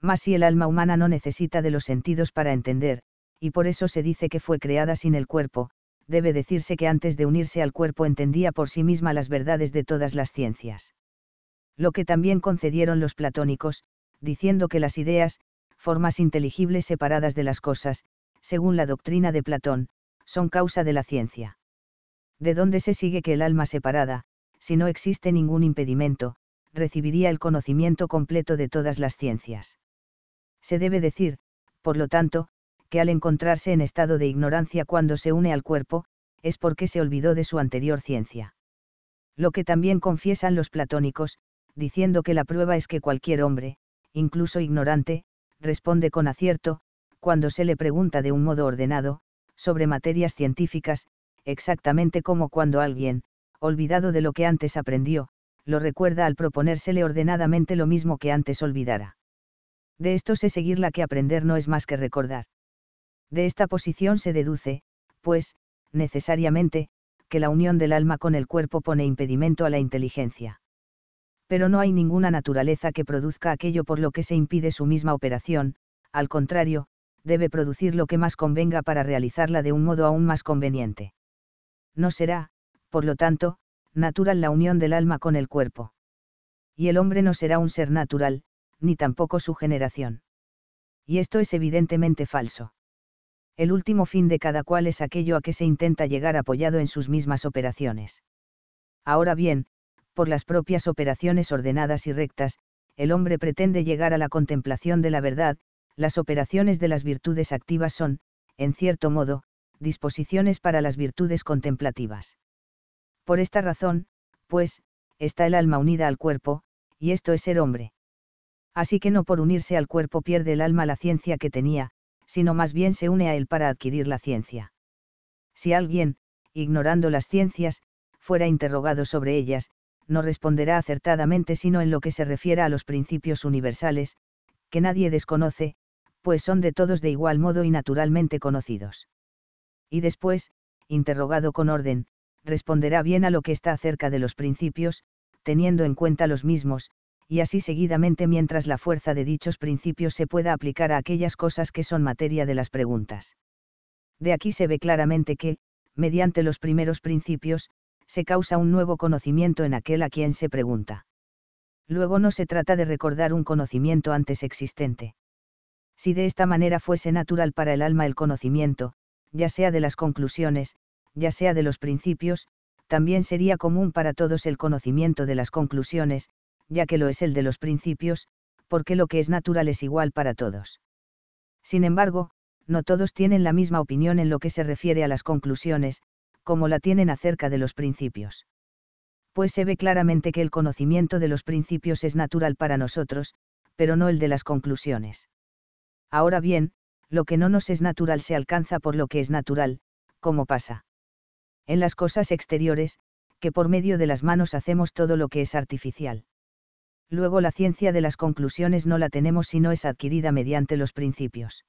Mas si el alma humana no necesita de los sentidos para entender, y por eso se dice que fue creada sin el cuerpo, debe decirse que antes de unirse al cuerpo entendía por sí misma las verdades de todas las ciencias lo que también concedieron los platónicos, diciendo que las ideas, formas inteligibles separadas de las cosas, según la doctrina de Platón, son causa de la ciencia. De dónde se sigue que el alma separada, si no existe ningún impedimento, recibiría el conocimiento completo de todas las ciencias. Se debe decir, por lo tanto, que al encontrarse en estado de ignorancia cuando se une al cuerpo, es porque se olvidó de su anterior ciencia. Lo que también confiesan los platónicos, diciendo que la prueba es que cualquier hombre, incluso ignorante, responde con acierto, cuando se le pregunta de un modo ordenado, sobre materias científicas, exactamente como cuando alguien, olvidado de lo que antes aprendió, lo recuerda al proponérsele ordenadamente lo mismo que antes olvidara. De esto se seguir la que aprender no es más que recordar. De esta posición se deduce, pues, necesariamente, que la unión del alma con el cuerpo pone impedimento a la inteligencia pero no hay ninguna naturaleza que produzca aquello por lo que se impide su misma operación, al contrario, debe producir lo que más convenga para realizarla de un modo aún más conveniente. No será, por lo tanto, natural la unión del alma con el cuerpo. Y el hombre no será un ser natural, ni tampoco su generación. Y esto es evidentemente falso. El último fin de cada cual es aquello a que se intenta llegar apoyado en sus mismas operaciones. Ahora bien, por las propias operaciones ordenadas y rectas, el hombre pretende llegar a la contemplación de la verdad, las operaciones de las virtudes activas son, en cierto modo, disposiciones para las virtudes contemplativas. Por esta razón, pues, está el alma unida al cuerpo, y esto es ser hombre. Así que no por unirse al cuerpo pierde el alma la ciencia que tenía, sino más bien se une a él para adquirir la ciencia. Si alguien, ignorando las ciencias, fuera interrogado sobre ellas, no responderá acertadamente sino en lo que se refiera a los principios universales, que nadie desconoce, pues son de todos de igual modo y naturalmente conocidos. Y después, interrogado con orden, responderá bien a lo que está acerca de los principios, teniendo en cuenta los mismos, y así seguidamente mientras la fuerza de dichos principios se pueda aplicar a aquellas cosas que son materia de las preguntas. De aquí se ve claramente que, mediante los primeros principios, se causa un nuevo conocimiento en aquel a quien se pregunta. Luego no se trata de recordar un conocimiento antes existente. Si de esta manera fuese natural para el alma el conocimiento, ya sea de las conclusiones, ya sea de los principios, también sería común para todos el conocimiento de las conclusiones, ya que lo es el de los principios, porque lo que es natural es igual para todos. Sin embargo, no todos tienen la misma opinión en lo que se refiere a las conclusiones, como la tienen acerca de los principios. Pues se ve claramente que el conocimiento de los principios es natural para nosotros, pero no el de las conclusiones. Ahora bien, lo que no nos es natural se alcanza por lo que es natural, como pasa. En las cosas exteriores, que por medio de las manos hacemos todo lo que es artificial. Luego la ciencia de las conclusiones no la tenemos si no es adquirida mediante los principios.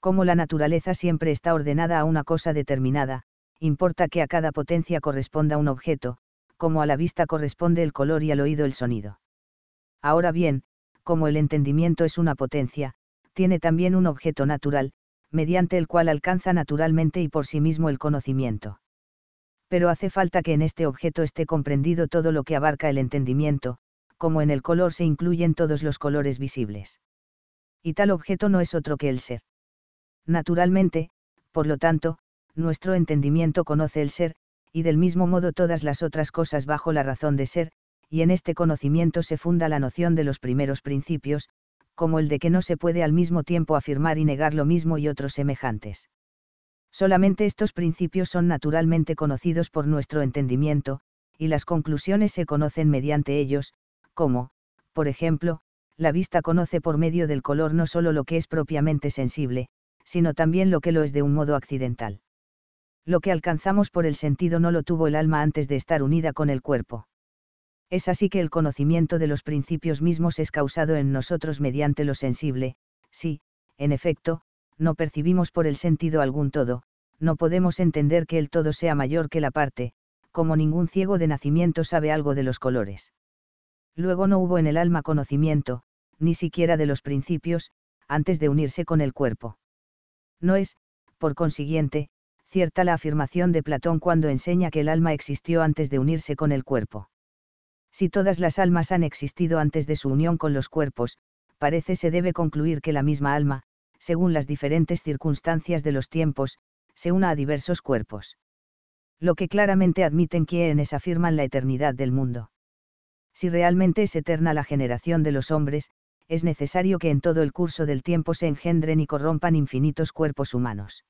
Como la naturaleza siempre está ordenada a una cosa determinada, importa que a cada potencia corresponda un objeto, como a la vista corresponde el color y al oído el sonido. Ahora bien, como el entendimiento es una potencia, tiene también un objeto natural, mediante el cual alcanza naturalmente y por sí mismo el conocimiento. Pero hace falta que en este objeto esté comprendido todo lo que abarca el entendimiento, como en el color se incluyen todos los colores visibles. Y tal objeto no es otro que el ser. Naturalmente, por lo tanto, nuestro entendimiento conoce el ser, y del mismo modo todas las otras cosas bajo la razón de ser, y en este conocimiento se funda la noción de los primeros principios, como el de que no se puede al mismo tiempo afirmar y negar lo mismo y otros semejantes. Solamente estos principios son naturalmente conocidos por nuestro entendimiento, y las conclusiones se conocen mediante ellos, como, por ejemplo, la vista conoce por medio del color no solo lo que es propiamente sensible, sino también lo que lo es de un modo accidental. Lo que alcanzamos por el sentido no lo tuvo el alma antes de estar unida con el cuerpo. Es así que el conocimiento de los principios mismos es causado en nosotros mediante lo sensible, si, en efecto, no percibimos por el sentido algún todo, no podemos entender que el todo sea mayor que la parte, como ningún ciego de nacimiento sabe algo de los colores. Luego no hubo en el alma conocimiento, ni siquiera de los principios, antes de unirse con el cuerpo. No es, por consiguiente, cierta la afirmación de Platón cuando enseña que el alma existió antes de unirse con el cuerpo. Si todas las almas han existido antes de su unión con los cuerpos, parece se debe concluir que la misma alma, según las diferentes circunstancias de los tiempos, se una a diversos cuerpos. Lo que claramente admiten quienes afirman la eternidad del mundo. Si realmente es eterna la generación de los hombres, es necesario que en todo el curso del tiempo se engendren y corrompan infinitos cuerpos humanos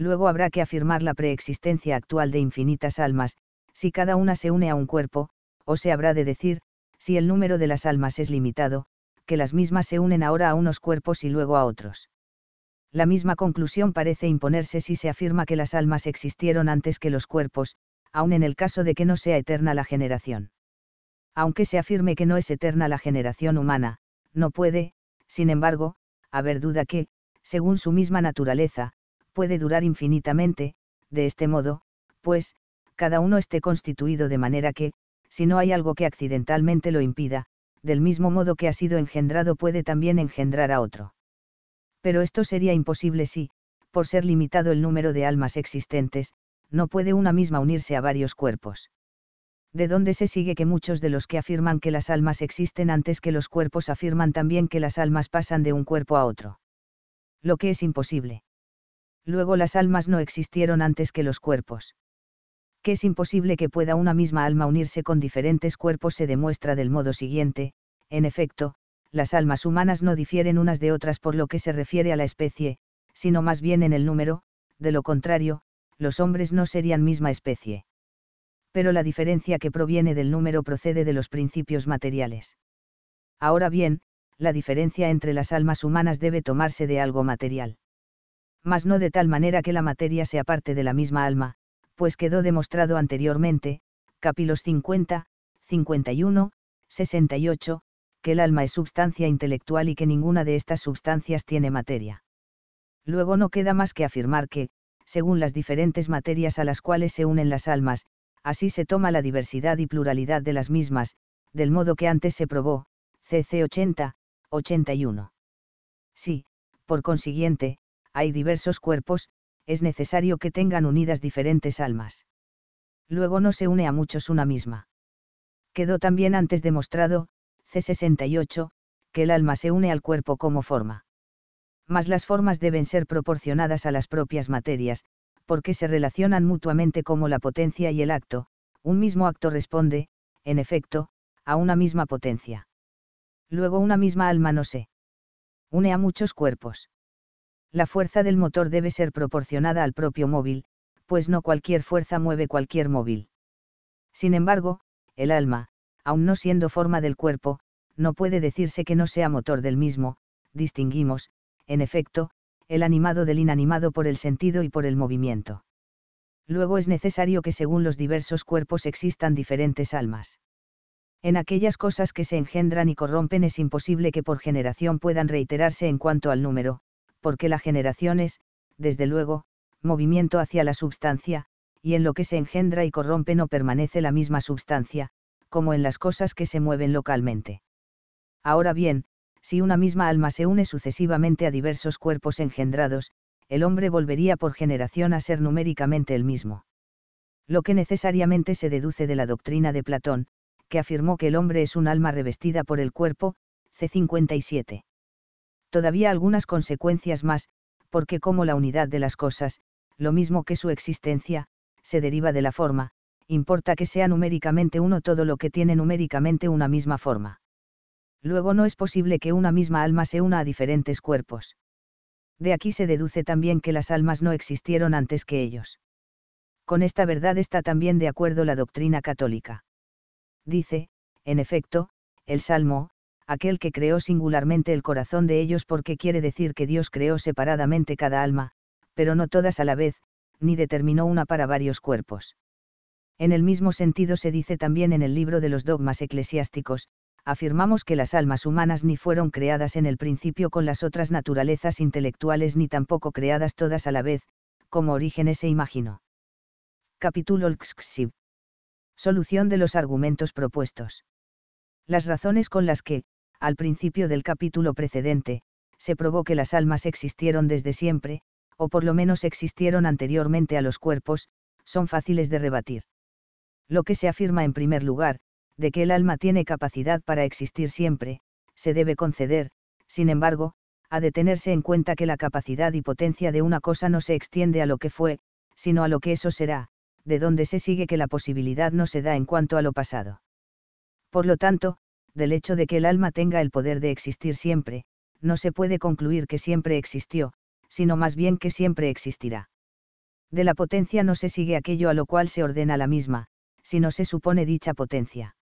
luego habrá que afirmar la preexistencia actual de infinitas almas, si cada una se une a un cuerpo, o se habrá de decir, si el número de las almas es limitado, que las mismas se unen ahora a unos cuerpos y luego a otros. La misma conclusión parece imponerse si se afirma que las almas existieron antes que los cuerpos, aun en el caso de que no sea eterna la generación. Aunque se afirme que no es eterna la generación humana, no puede, sin embargo, haber duda que, según su misma naturaleza, puede durar infinitamente, de este modo, pues, cada uno esté constituido de manera que, si no hay algo que accidentalmente lo impida, del mismo modo que ha sido engendrado puede también engendrar a otro. Pero esto sería imposible si, por ser limitado el número de almas existentes, no puede una misma unirse a varios cuerpos. De donde se sigue que muchos de los que afirman que las almas existen antes que los cuerpos afirman también que las almas pasan de un cuerpo a otro. Lo que es imposible luego las almas no existieron antes que los cuerpos. Que es imposible que pueda una misma alma unirse con diferentes cuerpos se demuestra del modo siguiente, en efecto, las almas humanas no difieren unas de otras por lo que se refiere a la especie, sino más bien en el número, de lo contrario, los hombres no serían misma especie. Pero la diferencia que proviene del número procede de los principios materiales. Ahora bien, la diferencia entre las almas humanas debe tomarse de algo material mas no de tal manera que la materia sea parte de la misma alma, pues quedó demostrado anteriormente, capítulos 50, 51, 68, que el alma es substancia intelectual y que ninguna de estas substancias tiene materia. Luego no queda más que afirmar que, según las diferentes materias a las cuales se unen las almas, así se toma la diversidad y pluralidad de las mismas, del modo que antes se probó, cc 80, 81. Sí, por consiguiente, hay diversos cuerpos, es necesario que tengan unidas diferentes almas. Luego no se une a muchos una misma. Quedó también antes demostrado, C68, que el alma se une al cuerpo como forma. Mas las formas deben ser proporcionadas a las propias materias, porque se relacionan mutuamente como la potencia y el acto, un mismo acto responde, en efecto, a una misma potencia. Luego una misma alma no se une a muchos cuerpos la fuerza del motor debe ser proporcionada al propio móvil, pues no cualquier fuerza mueve cualquier móvil. Sin embargo, el alma, aun no siendo forma del cuerpo, no puede decirse que no sea motor del mismo, distinguimos, en efecto, el animado del inanimado por el sentido y por el movimiento. Luego es necesario que según los diversos cuerpos existan diferentes almas. En aquellas cosas que se engendran y corrompen es imposible que por generación puedan reiterarse en cuanto al número, porque la generación es, desde luego, movimiento hacia la substancia, y en lo que se engendra y corrompe no permanece la misma substancia, como en las cosas que se mueven localmente. Ahora bien, si una misma alma se une sucesivamente a diversos cuerpos engendrados, el hombre volvería por generación a ser numéricamente el mismo. Lo que necesariamente se deduce de la doctrina de Platón, que afirmó que el hombre es un alma revestida por el cuerpo, C57 todavía algunas consecuencias más, porque como la unidad de las cosas, lo mismo que su existencia, se deriva de la forma, importa que sea numéricamente uno todo lo que tiene numéricamente una misma forma. Luego no es posible que una misma alma se una a diferentes cuerpos. De aquí se deduce también que las almas no existieron antes que ellos. Con esta verdad está también de acuerdo la doctrina católica. Dice, en efecto, el Salmo, aquel que creó singularmente el corazón de ellos porque quiere decir que Dios creó separadamente cada alma, pero no todas a la vez, ni determinó una para varios cuerpos. En el mismo sentido se dice también en el libro de los dogmas eclesiásticos, afirmamos que las almas humanas ni fueron creadas en el principio con las otras naturalezas intelectuales ni tampoco creadas todas a la vez, como Orígenes se imaginó. Capítulo LXXIV. Solución de los argumentos propuestos. Las razones con las que, al principio del capítulo precedente, se probó que las almas existieron desde siempre, o por lo menos existieron anteriormente a los cuerpos, son fáciles de rebatir. Lo que se afirma en primer lugar, de que el alma tiene capacidad para existir siempre, se debe conceder, sin embargo, a de tenerse en cuenta que la capacidad y potencia de una cosa no se extiende a lo que fue, sino a lo que eso será, de donde se sigue que la posibilidad no se da en cuanto a lo pasado. Por lo tanto, del hecho de que el alma tenga el poder de existir siempre, no se puede concluir que siempre existió, sino más bien que siempre existirá. De la potencia no se sigue aquello a lo cual se ordena la misma, sino se supone dicha potencia.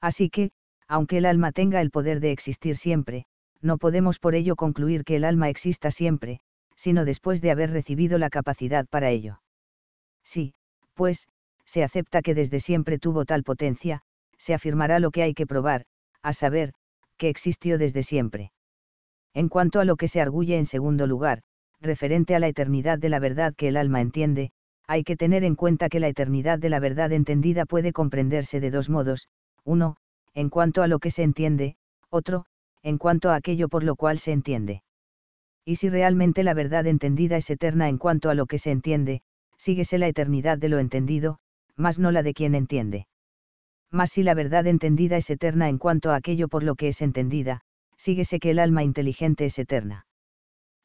Así que, aunque el alma tenga el poder de existir siempre, no podemos por ello concluir que el alma exista siempre, sino después de haber recibido la capacidad para ello. Sí, pues, se acepta que desde siempre tuvo tal potencia, se afirmará lo que hay que probar, a saber, que existió desde siempre. En cuanto a lo que se arguye en segundo lugar, referente a la eternidad de la verdad que el alma entiende, hay que tener en cuenta que la eternidad de la verdad entendida puede comprenderse de dos modos, uno, en cuanto a lo que se entiende, otro, en cuanto a aquello por lo cual se entiende. Y si realmente la verdad entendida es eterna en cuanto a lo que se entiende, síguese la eternidad de lo entendido, más no la de quien entiende mas si la verdad entendida es eterna en cuanto a aquello por lo que es entendida, síguese que el alma inteligente es eterna.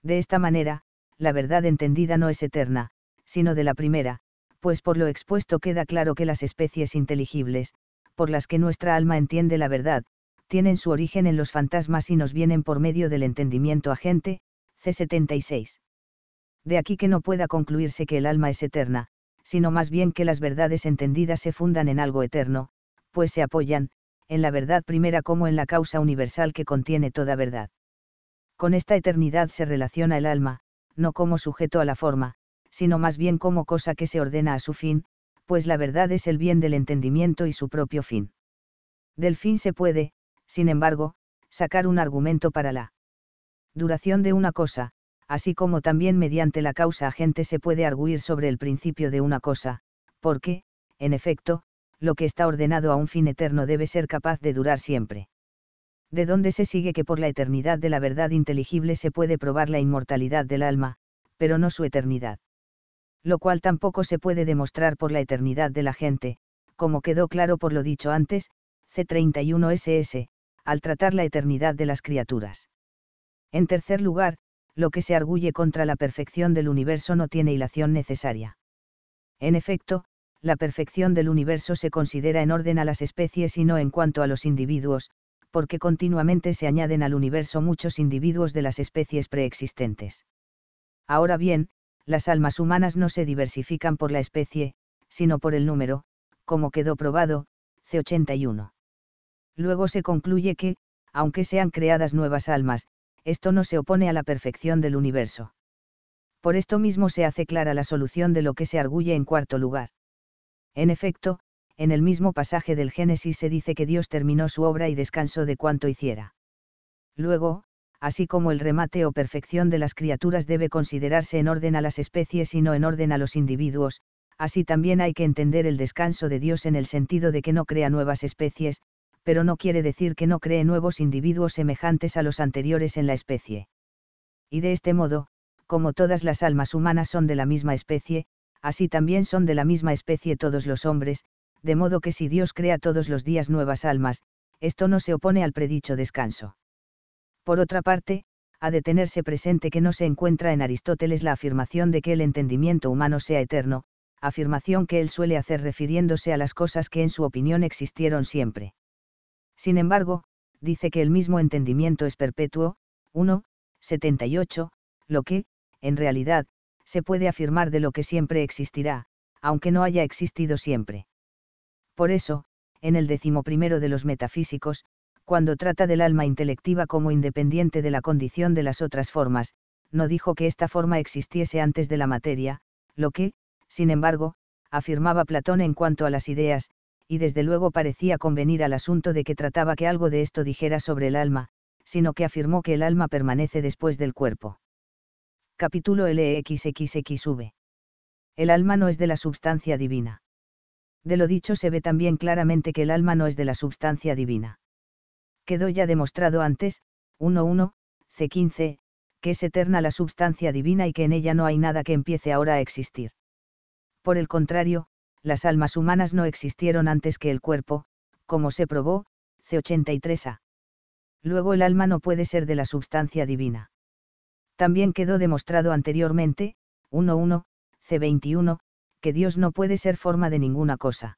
De esta manera, la verdad entendida no es eterna, sino de la primera, pues por lo expuesto queda claro que las especies inteligibles, por las que nuestra alma entiende la verdad, tienen su origen en los fantasmas y nos vienen por medio del entendimiento agente, C76. De aquí que no pueda concluirse que el alma es eterna, sino más bien que las verdades entendidas se fundan en algo eterno, pues se apoyan, en la verdad primera como en la causa universal que contiene toda verdad. Con esta eternidad se relaciona el alma, no como sujeto a la forma, sino más bien como cosa que se ordena a su fin, pues la verdad es el bien del entendimiento y su propio fin. Del fin se puede, sin embargo, sacar un argumento para la duración de una cosa, así como también mediante la causa agente se puede arguir sobre el principio de una cosa, porque, en efecto, lo que está ordenado a un fin eterno debe ser capaz de durar siempre. De donde se sigue que por la eternidad de la verdad inteligible se puede probar la inmortalidad del alma, pero no su eternidad. Lo cual tampoco se puede demostrar por la eternidad de la gente, como quedó claro por lo dicho antes, C31SS, al tratar la eternidad de las criaturas. En tercer lugar, lo que se arguye contra la perfección del universo no tiene hilación necesaria. En efecto, la perfección del universo se considera en orden a las especies y no en cuanto a los individuos, porque continuamente se añaden al universo muchos individuos de las especies preexistentes. Ahora bien, las almas humanas no se diversifican por la especie, sino por el número, como quedó probado, C81. Luego se concluye que, aunque sean creadas nuevas almas, esto no se opone a la perfección del universo. Por esto mismo se hace clara la solución de lo que se arguye en cuarto lugar. En efecto, en el mismo pasaje del Génesis se dice que Dios terminó su obra y descansó de cuanto hiciera. Luego, así como el remate o perfección de las criaturas debe considerarse en orden a las especies y no en orden a los individuos, así también hay que entender el descanso de Dios en el sentido de que no crea nuevas especies, pero no quiere decir que no cree nuevos individuos semejantes a los anteriores en la especie. Y de este modo, como todas las almas humanas son de la misma especie, así también son de la misma especie todos los hombres, de modo que si Dios crea todos los días nuevas almas, esto no se opone al predicho descanso. Por otra parte, ha de tenerse presente que no se encuentra en Aristóteles la afirmación de que el entendimiento humano sea eterno, afirmación que él suele hacer refiriéndose a las cosas que en su opinión existieron siempre. Sin embargo, dice que el mismo entendimiento es perpetuo, 1, 78, lo que, en realidad, se puede afirmar de lo que siempre existirá, aunque no haya existido siempre. Por eso, en el primero de los metafísicos, cuando trata del alma intelectiva como independiente de la condición de las otras formas, no dijo que esta forma existiese antes de la materia, lo que, sin embargo, afirmaba Platón en cuanto a las ideas, y desde luego parecía convenir al asunto de que trataba que algo de esto dijera sobre el alma, sino que afirmó que el alma permanece después del cuerpo. Capítulo LXXXV. El alma no es de la substancia divina. De lo dicho se ve también claramente que el alma no es de la substancia divina. Quedó ya demostrado antes, 1.1, C15, que es eterna la substancia divina y que en ella no hay nada que empiece ahora a existir. Por el contrario, las almas humanas no existieron antes que el cuerpo, como se probó, C83a. Luego el alma no puede ser de la substancia divina. También quedó demostrado anteriormente, 1.1, C21, que Dios no puede ser forma de ninguna cosa.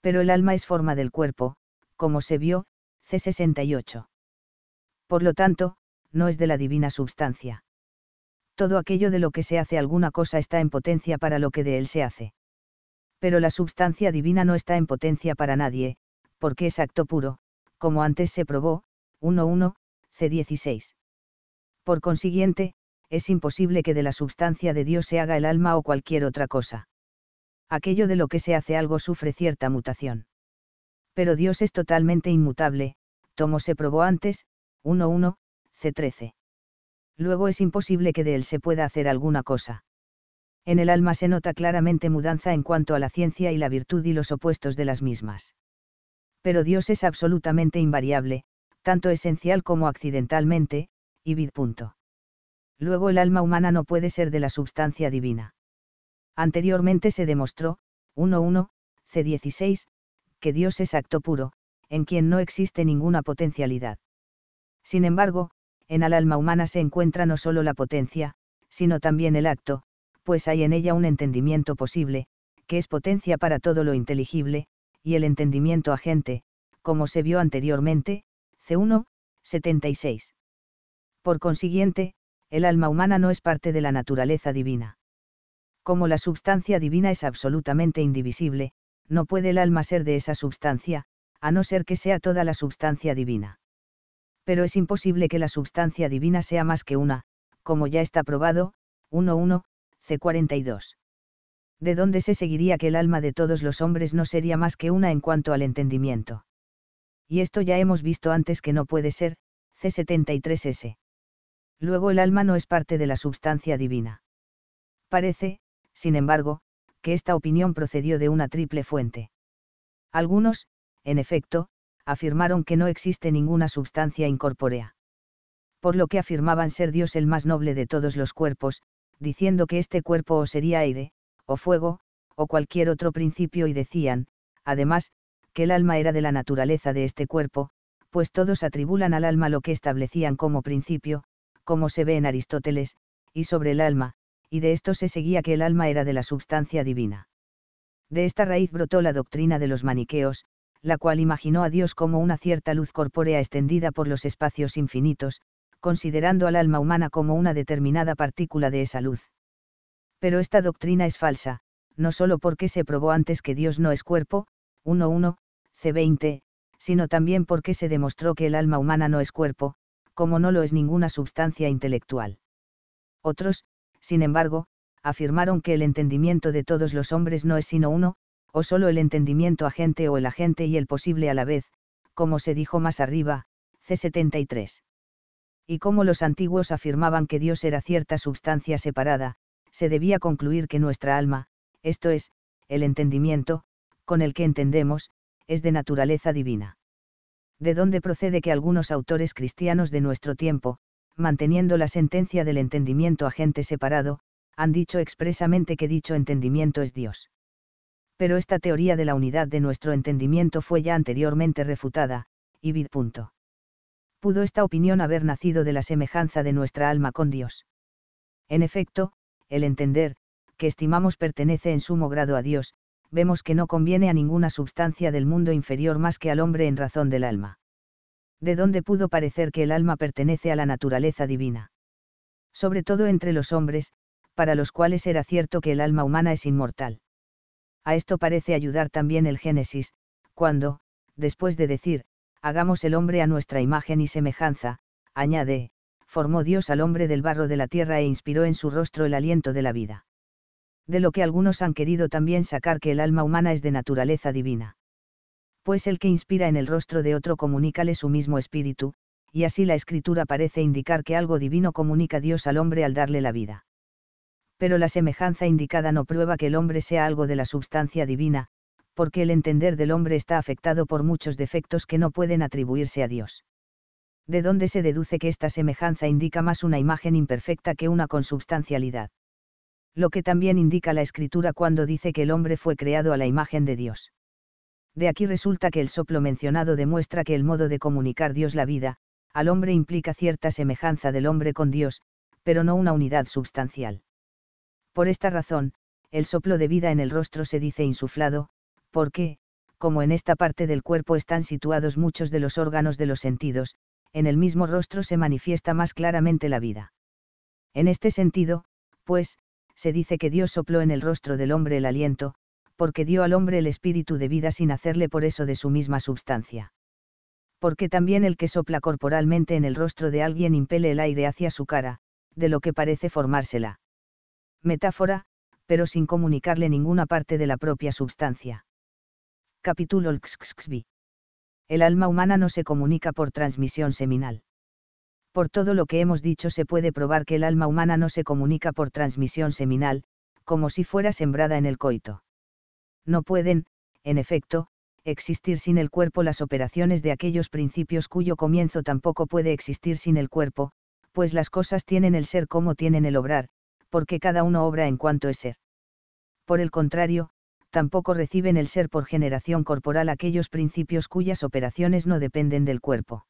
Pero el alma es forma del cuerpo, como se vio, C68. Por lo tanto, no es de la divina substancia. Todo aquello de lo que se hace alguna cosa está en potencia para lo que de él se hace. Pero la substancia divina no está en potencia para nadie, porque es acto puro, como antes se probó, 1.1, C16. Por consiguiente, es imposible que de la substancia de Dios se haga el alma o cualquier otra cosa. Aquello de lo que se hace algo sufre cierta mutación. Pero Dios es totalmente inmutable, Tomo se probó antes, 1.1, C13. Luego es imposible que de él se pueda hacer alguna cosa. En el alma se nota claramente mudanza en cuanto a la ciencia y la virtud y los opuestos de las mismas. Pero Dios es absolutamente invariable, tanto esencial como accidentalmente, y vid. Luego el alma humana no puede ser de la substancia divina. Anteriormente se demostró, 1.1, C16, que Dios es acto puro, en quien no existe ninguna potencialidad. Sin embargo, en el alma humana se encuentra no solo la potencia, sino también el acto, pues hay en ella un entendimiento posible, que es potencia para todo lo inteligible, y el entendimiento agente, como se vio anteriormente, C1, 76. Por consiguiente, el alma humana no es parte de la naturaleza divina. Como la substancia divina es absolutamente indivisible, no puede el alma ser de esa substancia, a no ser que sea toda la substancia divina. Pero es imposible que la substancia divina sea más que una, como ya está probado, 1.1, C42. ¿De dónde se seguiría que el alma de todos los hombres no sería más que una en cuanto al entendimiento? Y esto ya hemos visto antes que no puede ser, C73S luego el alma no es parte de la substancia divina. Parece, sin embargo, que esta opinión procedió de una triple fuente. Algunos, en efecto, afirmaron que no existe ninguna substancia incorpórea. Por lo que afirmaban ser Dios el más noble de todos los cuerpos, diciendo que este cuerpo o sería aire, o fuego, o cualquier otro principio y decían, además, que el alma era de la naturaleza de este cuerpo, pues todos atribulan al alma lo que establecían como principio, como se ve en Aristóteles, y sobre el alma, y de esto se seguía que el alma era de la substancia divina. De esta raíz brotó la doctrina de los maniqueos, la cual imaginó a Dios como una cierta luz corpórea extendida por los espacios infinitos, considerando al alma humana como una determinada partícula de esa luz. Pero esta doctrina es falsa, no solo porque se probó antes que Dios no es cuerpo, 1.1, C20, sino también porque se demostró que el alma humana no es cuerpo, como no lo es ninguna substancia intelectual. Otros, sin embargo, afirmaron que el entendimiento de todos los hombres no es sino uno, o solo el entendimiento agente o el agente y el posible a la vez, como se dijo más arriba, C73. Y como los antiguos afirmaban que Dios era cierta substancia separada, se debía concluir que nuestra alma, esto es, el entendimiento, con el que entendemos, es de naturaleza divina de donde procede que algunos autores cristianos de nuestro tiempo, manteniendo la sentencia del entendimiento agente separado, han dicho expresamente que dicho entendimiento es Dios. Pero esta teoría de la unidad de nuestro entendimiento fue ya anteriormente refutada, y vid. Pudo esta opinión haber nacido de la semejanza de nuestra alma con Dios. En efecto, el entender, que estimamos pertenece en sumo grado a Dios, vemos que no conviene a ninguna substancia del mundo inferior más que al hombre en razón del alma. ¿De dónde pudo parecer que el alma pertenece a la naturaleza divina? Sobre todo entre los hombres, para los cuales era cierto que el alma humana es inmortal. A esto parece ayudar también el Génesis, cuando, después de decir, hagamos el hombre a nuestra imagen y semejanza, añade, formó Dios al hombre del barro de la tierra e inspiró en su rostro el aliento de la vida de lo que algunos han querido también sacar que el alma humana es de naturaleza divina. Pues el que inspira en el rostro de otro comunícale su mismo espíritu, y así la escritura parece indicar que algo divino comunica Dios al hombre al darle la vida. Pero la semejanza indicada no prueba que el hombre sea algo de la substancia divina, porque el entender del hombre está afectado por muchos defectos que no pueden atribuirse a Dios. De dónde se deduce que esta semejanza indica más una imagen imperfecta que una consubstancialidad lo que también indica la escritura cuando dice que el hombre fue creado a la imagen de Dios. De aquí resulta que el soplo mencionado demuestra que el modo de comunicar Dios la vida, al hombre implica cierta semejanza del hombre con Dios, pero no una unidad substancial. Por esta razón, el soplo de vida en el rostro se dice insuflado, porque, como en esta parte del cuerpo están situados muchos de los órganos de los sentidos, en el mismo rostro se manifiesta más claramente la vida. En este sentido, pues, se dice que Dios sopló en el rostro del hombre el aliento, porque dio al hombre el espíritu de vida sin hacerle por eso de su misma substancia. Porque también el que sopla corporalmente en el rostro de alguien impele el aire hacia su cara, de lo que parece formársela. Metáfora, pero sin comunicarle ninguna parte de la propia substancia. Capítulo XXXVI. El alma humana no se comunica por transmisión seminal. Por todo lo que hemos dicho se puede probar que el alma humana no se comunica por transmisión seminal, como si fuera sembrada en el coito. No pueden, en efecto, existir sin el cuerpo las operaciones de aquellos principios cuyo comienzo tampoco puede existir sin el cuerpo, pues las cosas tienen el ser como tienen el obrar, porque cada uno obra en cuanto es ser. Por el contrario, tampoco reciben el ser por generación corporal aquellos principios cuyas operaciones no dependen del cuerpo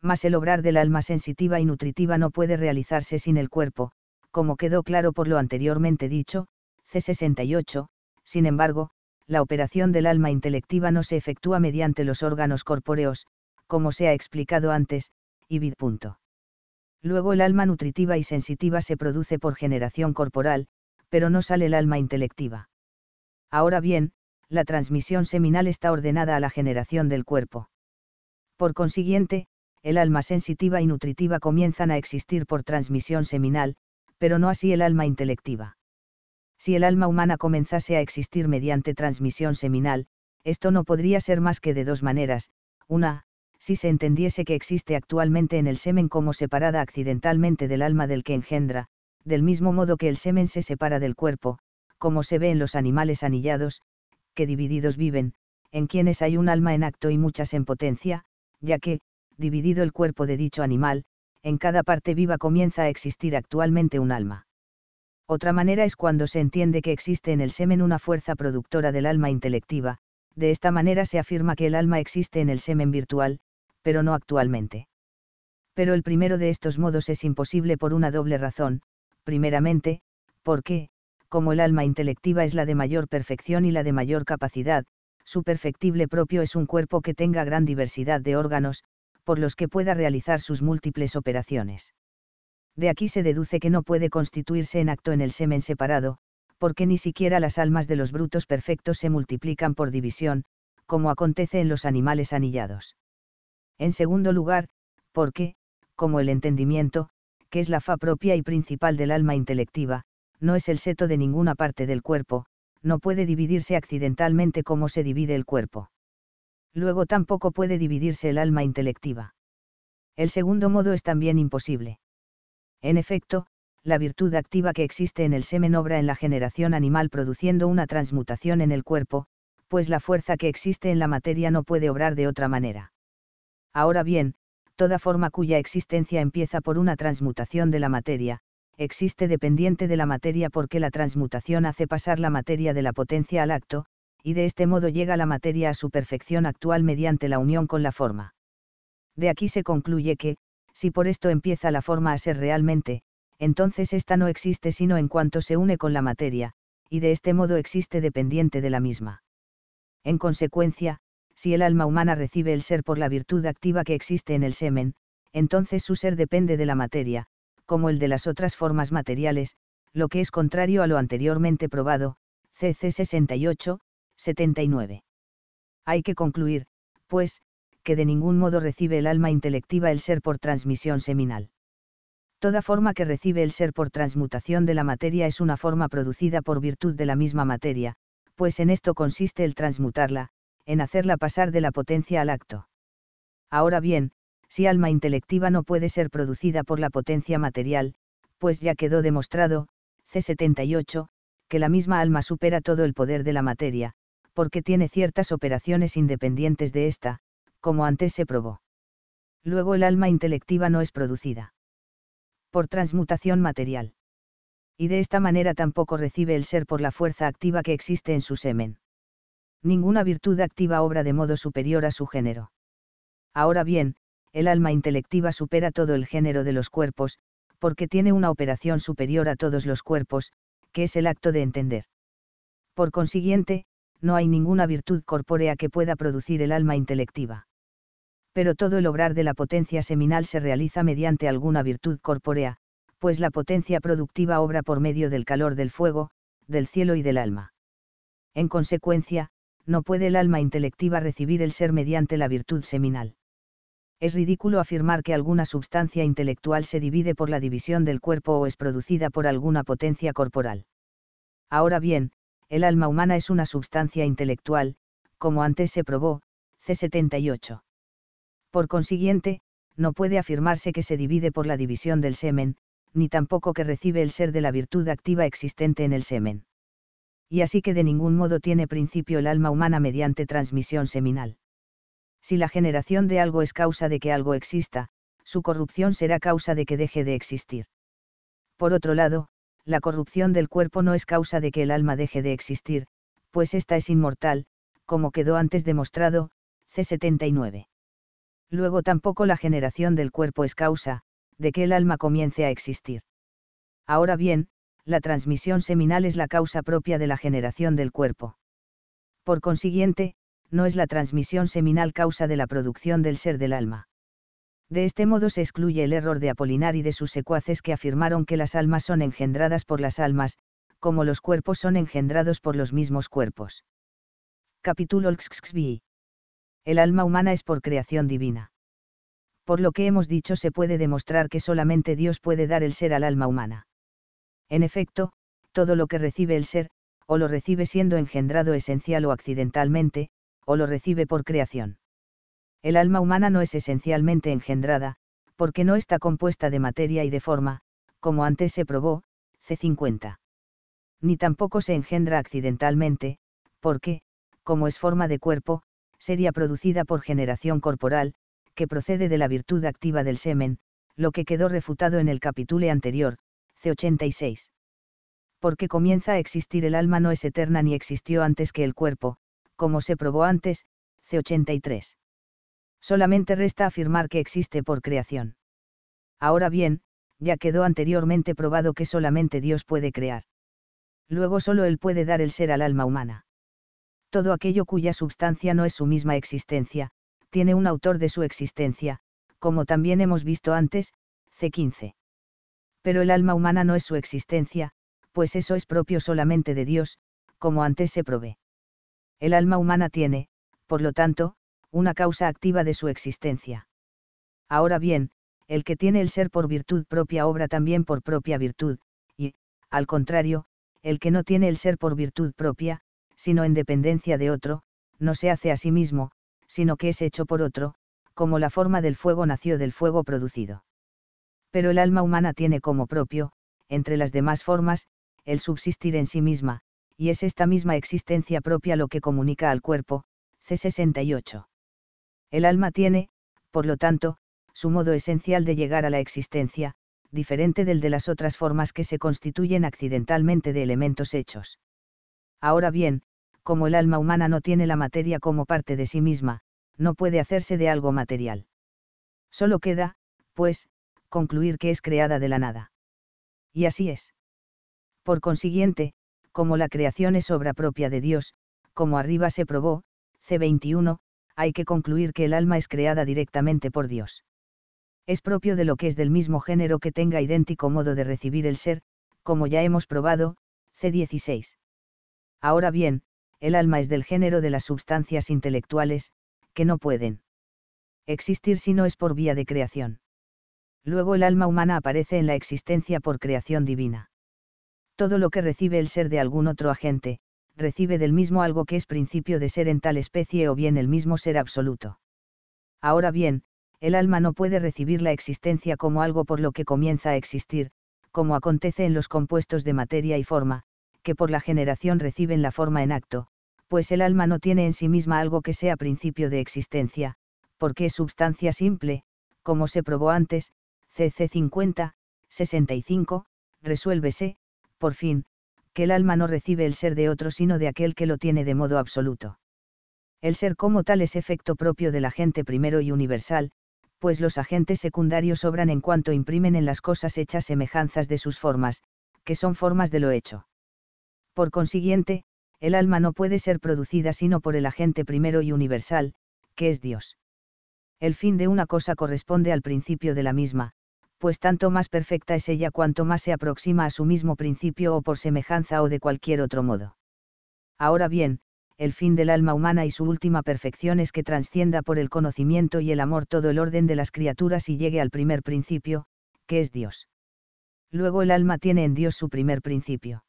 mas el obrar del alma sensitiva y nutritiva no puede realizarse sin el cuerpo, como quedó claro por lo anteriormente dicho, C68, sin embargo, la operación del alma intelectiva no se efectúa mediante los órganos corpóreos, como se ha explicado antes, y vid. Luego el alma nutritiva y sensitiva se produce por generación corporal, pero no sale el alma intelectiva. Ahora bien, la transmisión seminal está ordenada a la generación del cuerpo. Por consiguiente, el alma sensitiva y nutritiva comienzan a existir por transmisión seminal, pero no así el alma intelectiva. Si el alma humana comenzase a existir mediante transmisión seminal, esto no podría ser más que de dos maneras, una, si se entendiese que existe actualmente en el semen como separada accidentalmente del alma del que engendra, del mismo modo que el semen se separa del cuerpo, como se ve en los animales anillados, que divididos viven, en quienes hay un alma en acto y muchas en potencia, ya que, dividido el cuerpo de dicho animal, en cada parte viva comienza a existir actualmente un alma. Otra manera es cuando se entiende que existe en el semen una fuerza productora del alma intelectiva, de esta manera se afirma que el alma existe en el semen virtual, pero no actualmente. Pero el primero de estos modos es imposible por una doble razón, primeramente, porque, como el alma intelectiva es la de mayor perfección y la de mayor capacidad, su perfectible propio es un cuerpo que tenga gran diversidad de órganos, por los que pueda realizar sus múltiples operaciones. De aquí se deduce que no puede constituirse en acto en el semen separado, porque ni siquiera las almas de los brutos perfectos se multiplican por división, como acontece en los animales anillados. En segundo lugar, porque, como el entendimiento, que es la fa propia y principal del alma intelectiva, no es el seto de ninguna parte del cuerpo, no puede dividirse accidentalmente como se divide el cuerpo. Luego tampoco puede dividirse el alma intelectiva. El segundo modo es también imposible. En efecto, la virtud activa que existe en el semen obra en la generación animal produciendo una transmutación en el cuerpo, pues la fuerza que existe en la materia no puede obrar de otra manera. Ahora bien, toda forma cuya existencia empieza por una transmutación de la materia, existe dependiente de la materia porque la transmutación hace pasar la materia de la potencia al acto, y de este modo llega la materia a su perfección actual mediante la unión con la forma. De aquí se concluye que, si por esto empieza la forma a ser realmente, entonces ésta no existe sino en cuanto se une con la materia, y de este modo existe dependiente de la misma. En consecuencia, si el alma humana recibe el ser por la virtud activa que existe en el semen, entonces su ser depende de la materia, como el de las otras formas materiales, lo que es contrario a lo anteriormente probado, CC 68, 79. Hay que concluir, pues, que de ningún modo recibe el alma intelectiva el ser por transmisión seminal. Toda forma que recibe el ser por transmutación de la materia es una forma producida por virtud de la misma materia, pues en esto consiste el transmutarla, en hacerla pasar de la potencia al acto. Ahora bien, si alma intelectiva no puede ser producida por la potencia material, pues ya quedó demostrado, C78, que la misma alma supera todo el poder de la materia, porque tiene ciertas operaciones independientes de esta, como antes se probó. Luego el alma intelectiva no es producida por transmutación material. Y de esta manera tampoco recibe el ser por la fuerza activa que existe en su semen. Ninguna virtud activa obra de modo superior a su género. Ahora bien, el alma intelectiva supera todo el género de los cuerpos, porque tiene una operación superior a todos los cuerpos, que es el acto de entender. Por consiguiente, no hay ninguna virtud corpórea que pueda producir el alma intelectiva. Pero todo el obrar de la potencia seminal se realiza mediante alguna virtud corpórea, pues la potencia productiva obra por medio del calor del fuego, del cielo y del alma. En consecuencia, no puede el alma intelectiva recibir el ser mediante la virtud seminal. Es ridículo afirmar que alguna substancia intelectual se divide por la división del cuerpo o es producida por alguna potencia corporal. Ahora bien, el alma humana es una substancia intelectual, como antes se probó, C78. Por consiguiente, no puede afirmarse que se divide por la división del semen, ni tampoco que recibe el ser de la virtud activa existente en el semen. Y así que de ningún modo tiene principio el alma humana mediante transmisión seminal. Si la generación de algo es causa de que algo exista, su corrupción será causa de que deje de existir. Por otro lado, la corrupción del cuerpo no es causa de que el alma deje de existir, pues ésta es inmortal, como quedó antes demostrado, C79. Luego tampoco la generación del cuerpo es causa, de que el alma comience a existir. Ahora bien, la transmisión seminal es la causa propia de la generación del cuerpo. Por consiguiente, no es la transmisión seminal causa de la producción del ser del alma. De este modo se excluye el error de Apolinar y de sus secuaces que afirmaron que las almas son engendradas por las almas, como los cuerpos son engendrados por los mismos cuerpos. Capítulo XXVI. El alma humana es por creación divina. Por lo que hemos dicho se puede demostrar que solamente Dios puede dar el ser al alma humana. En efecto, todo lo que recibe el ser, o lo recibe siendo engendrado esencial o accidentalmente, o lo recibe por creación. El alma humana no es esencialmente engendrada, porque no está compuesta de materia y de forma, como antes se probó, C50. Ni tampoco se engendra accidentalmente, porque, como es forma de cuerpo, sería producida por generación corporal, que procede de la virtud activa del semen, lo que quedó refutado en el capítulo anterior, C86. Porque comienza a existir el alma no es eterna ni existió antes que el cuerpo, como se probó antes, C83. Solamente resta afirmar que existe por creación. Ahora bien, ya quedó anteriormente probado que solamente Dios puede crear. Luego solo Él puede dar el ser al alma humana. Todo aquello cuya substancia no es su misma existencia, tiene un autor de su existencia, como también hemos visto antes, C15. Pero el alma humana no es su existencia, pues eso es propio solamente de Dios, como antes se probé. El alma humana tiene, por lo tanto, una causa activa de su existencia. Ahora bien, el que tiene el ser por virtud propia obra también por propia virtud, y, al contrario, el que no tiene el ser por virtud propia, sino en dependencia de otro, no se hace a sí mismo, sino que es hecho por otro, como la forma del fuego nació del fuego producido. Pero el alma humana tiene como propio, entre las demás formas, el subsistir en sí misma, y es esta misma existencia propia lo que comunica al cuerpo, C68. El alma tiene, por lo tanto, su modo esencial de llegar a la existencia, diferente del de las otras formas que se constituyen accidentalmente de elementos hechos. Ahora bien, como el alma humana no tiene la materia como parte de sí misma, no puede hacerse de algo material. Solo queda, pues, concluir que es creada de la nada. Y así es. Por consiguiente, como la creación es obra propia de Dios, como arriba se probó, C21, hay que concluir que el alma es creada directamente por Dios. Es propio de lo que es del mismo género que tenga idéntico modo de recibir el ser, como ya hemos probado, C16. Ahora bien, el alma es del género de las sustancias intelectuales, que no pueden existir si no es por vía de creación. Luego el alma humana aparece en la existencia por creación divina. Todo lo que recibe el ser de algún otro agente, recibe del mismo algo que es principio de ser en tal especie o bien el mismo ser absoluto. Ahora bien, el alma no puede recibir la existencia como algo por lo que comienza a existir, como acontece en los compuestos de materia y forma, que por la generación reciben la forma en acto, pues el alma no tiene en sí misma algo que sea principio de existencia, porque es substancia simple, como se probó antes, CC 50, 65, resuélvese, por fin, el alma no recibe el ser de otro sino de aquel que lo tiene de modo absoluto. El ser como tal es efecto propio del agente primero y universal, pues los agentes secundarios obran en cuanto imprimen en las cosas hechas semejanzas de sus formas, que son formas de lo hecho. Por consiguiente, el alma no puede ser producida sino por el agente primero y universal, que es Dios. El fin de una cosa corresponde al principio de la misma, pues tanto más perfecta es ella cuanto más se aproxima a su mismo principio o por semejanza o de cualquier otro modo. Ahora bien, el fin del alma humana y su última perfección es que transcienda por el conocimiento y el amor todo el orden de las criaturas y llegue al primer principio, que es Dios. Luego el alma tiene en Dios su primer principio.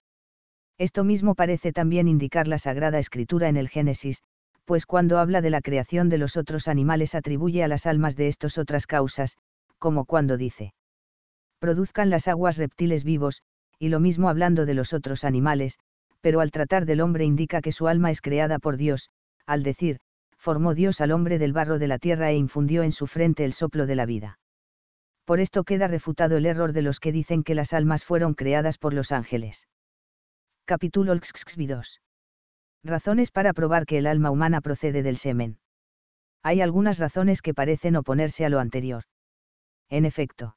Esto mismo parece también indicar la Sagrada Escritura en el Génesis, pues cuando habla de la creación de los otros animales atribuye a las almas de estos otras causas, como cuando dice, produzcan las aguas reptiles vivos, y lo mismo hablando de los otros animales, pero al tratar del hombre indica que su alma es creada por Dios, al decir, formó Dios al hombre del barro de la tierra e infundió en su frente el soplo de la vida. Por esto queda refutado el error de los que dicen que las almas fueron creadas por los ángeles. Capítulo 2. Razones para probar que el alma humana procede del semen. Hay algunas razones que parecen oponerse a lo anterior. En efecto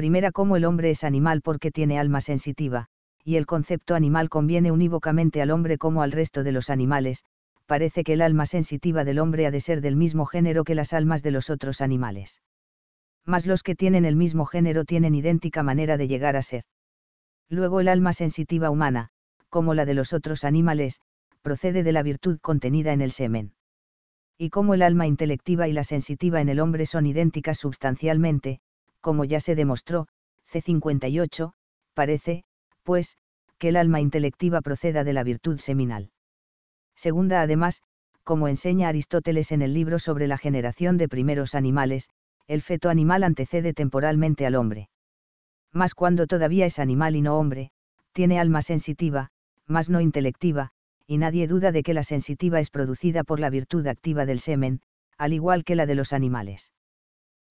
primera como el hombre es animal porque tiene alma sensitiva, y el concepto animal conviene unívocamente al hombre como al resto de los animales, parece que el alma sensitiva del hombre ha de ser del mismo género que las almas de los otros animales. Mas los que tienen el mismo género tienen idéntica manera de llegar a ser. Luego el alma sensitiva humana, como la de los otros animales, procede de la virtud contenida en el semen. Y como el alma intelectiva y la sensitiva en el hombre son idénticas substancialmente, como ya se demostró, C58, parece, pues, que el alma intelectiva proceda de la virtud seminal. Segunda, además, como enseña Aristóteles en el libro sobre la generación de primeros animales, el feto animal antecede temporalmente al hombre. Mas cuando todavía es animal y no hombre, tiene alma sensitiva, más no intelectiva, y nadie duda de que la sensitiva es producida por la virtud activa del semen, al igual que la de los animales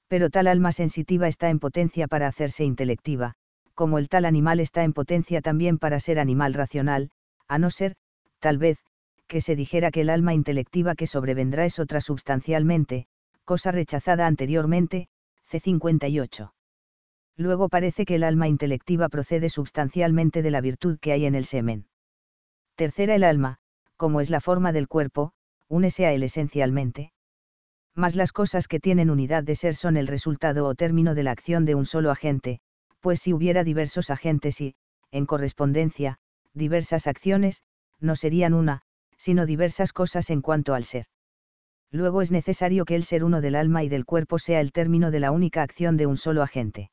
pero tal alma sensitiva está en potencia para hacerse intelectiva, como el tal animal está en potencia también para ser animal racional, a no ser, tal vez, que se dijera que el alma intelectiva que sobrevendrá es otra substancialmente, cosa rechazada anteriormente, C58. Luego parece que el alma intelectiva procede substancialmente de la virtud que hay en el semen. Tercera, el alma, como es la forma del cuerpo, únese a él esencialmente mas las cosas que tienen unidad de ser son el resultado o término de la acción de un solo agente, pues si hubiera diversos agentes y, en correspondencia, diversas acciones, no serían una, sino diversas cosas en cuanto al ser. Luego es necesario que el ser uno del alma y del cuerpo sea el término de la única acción de un solo agente.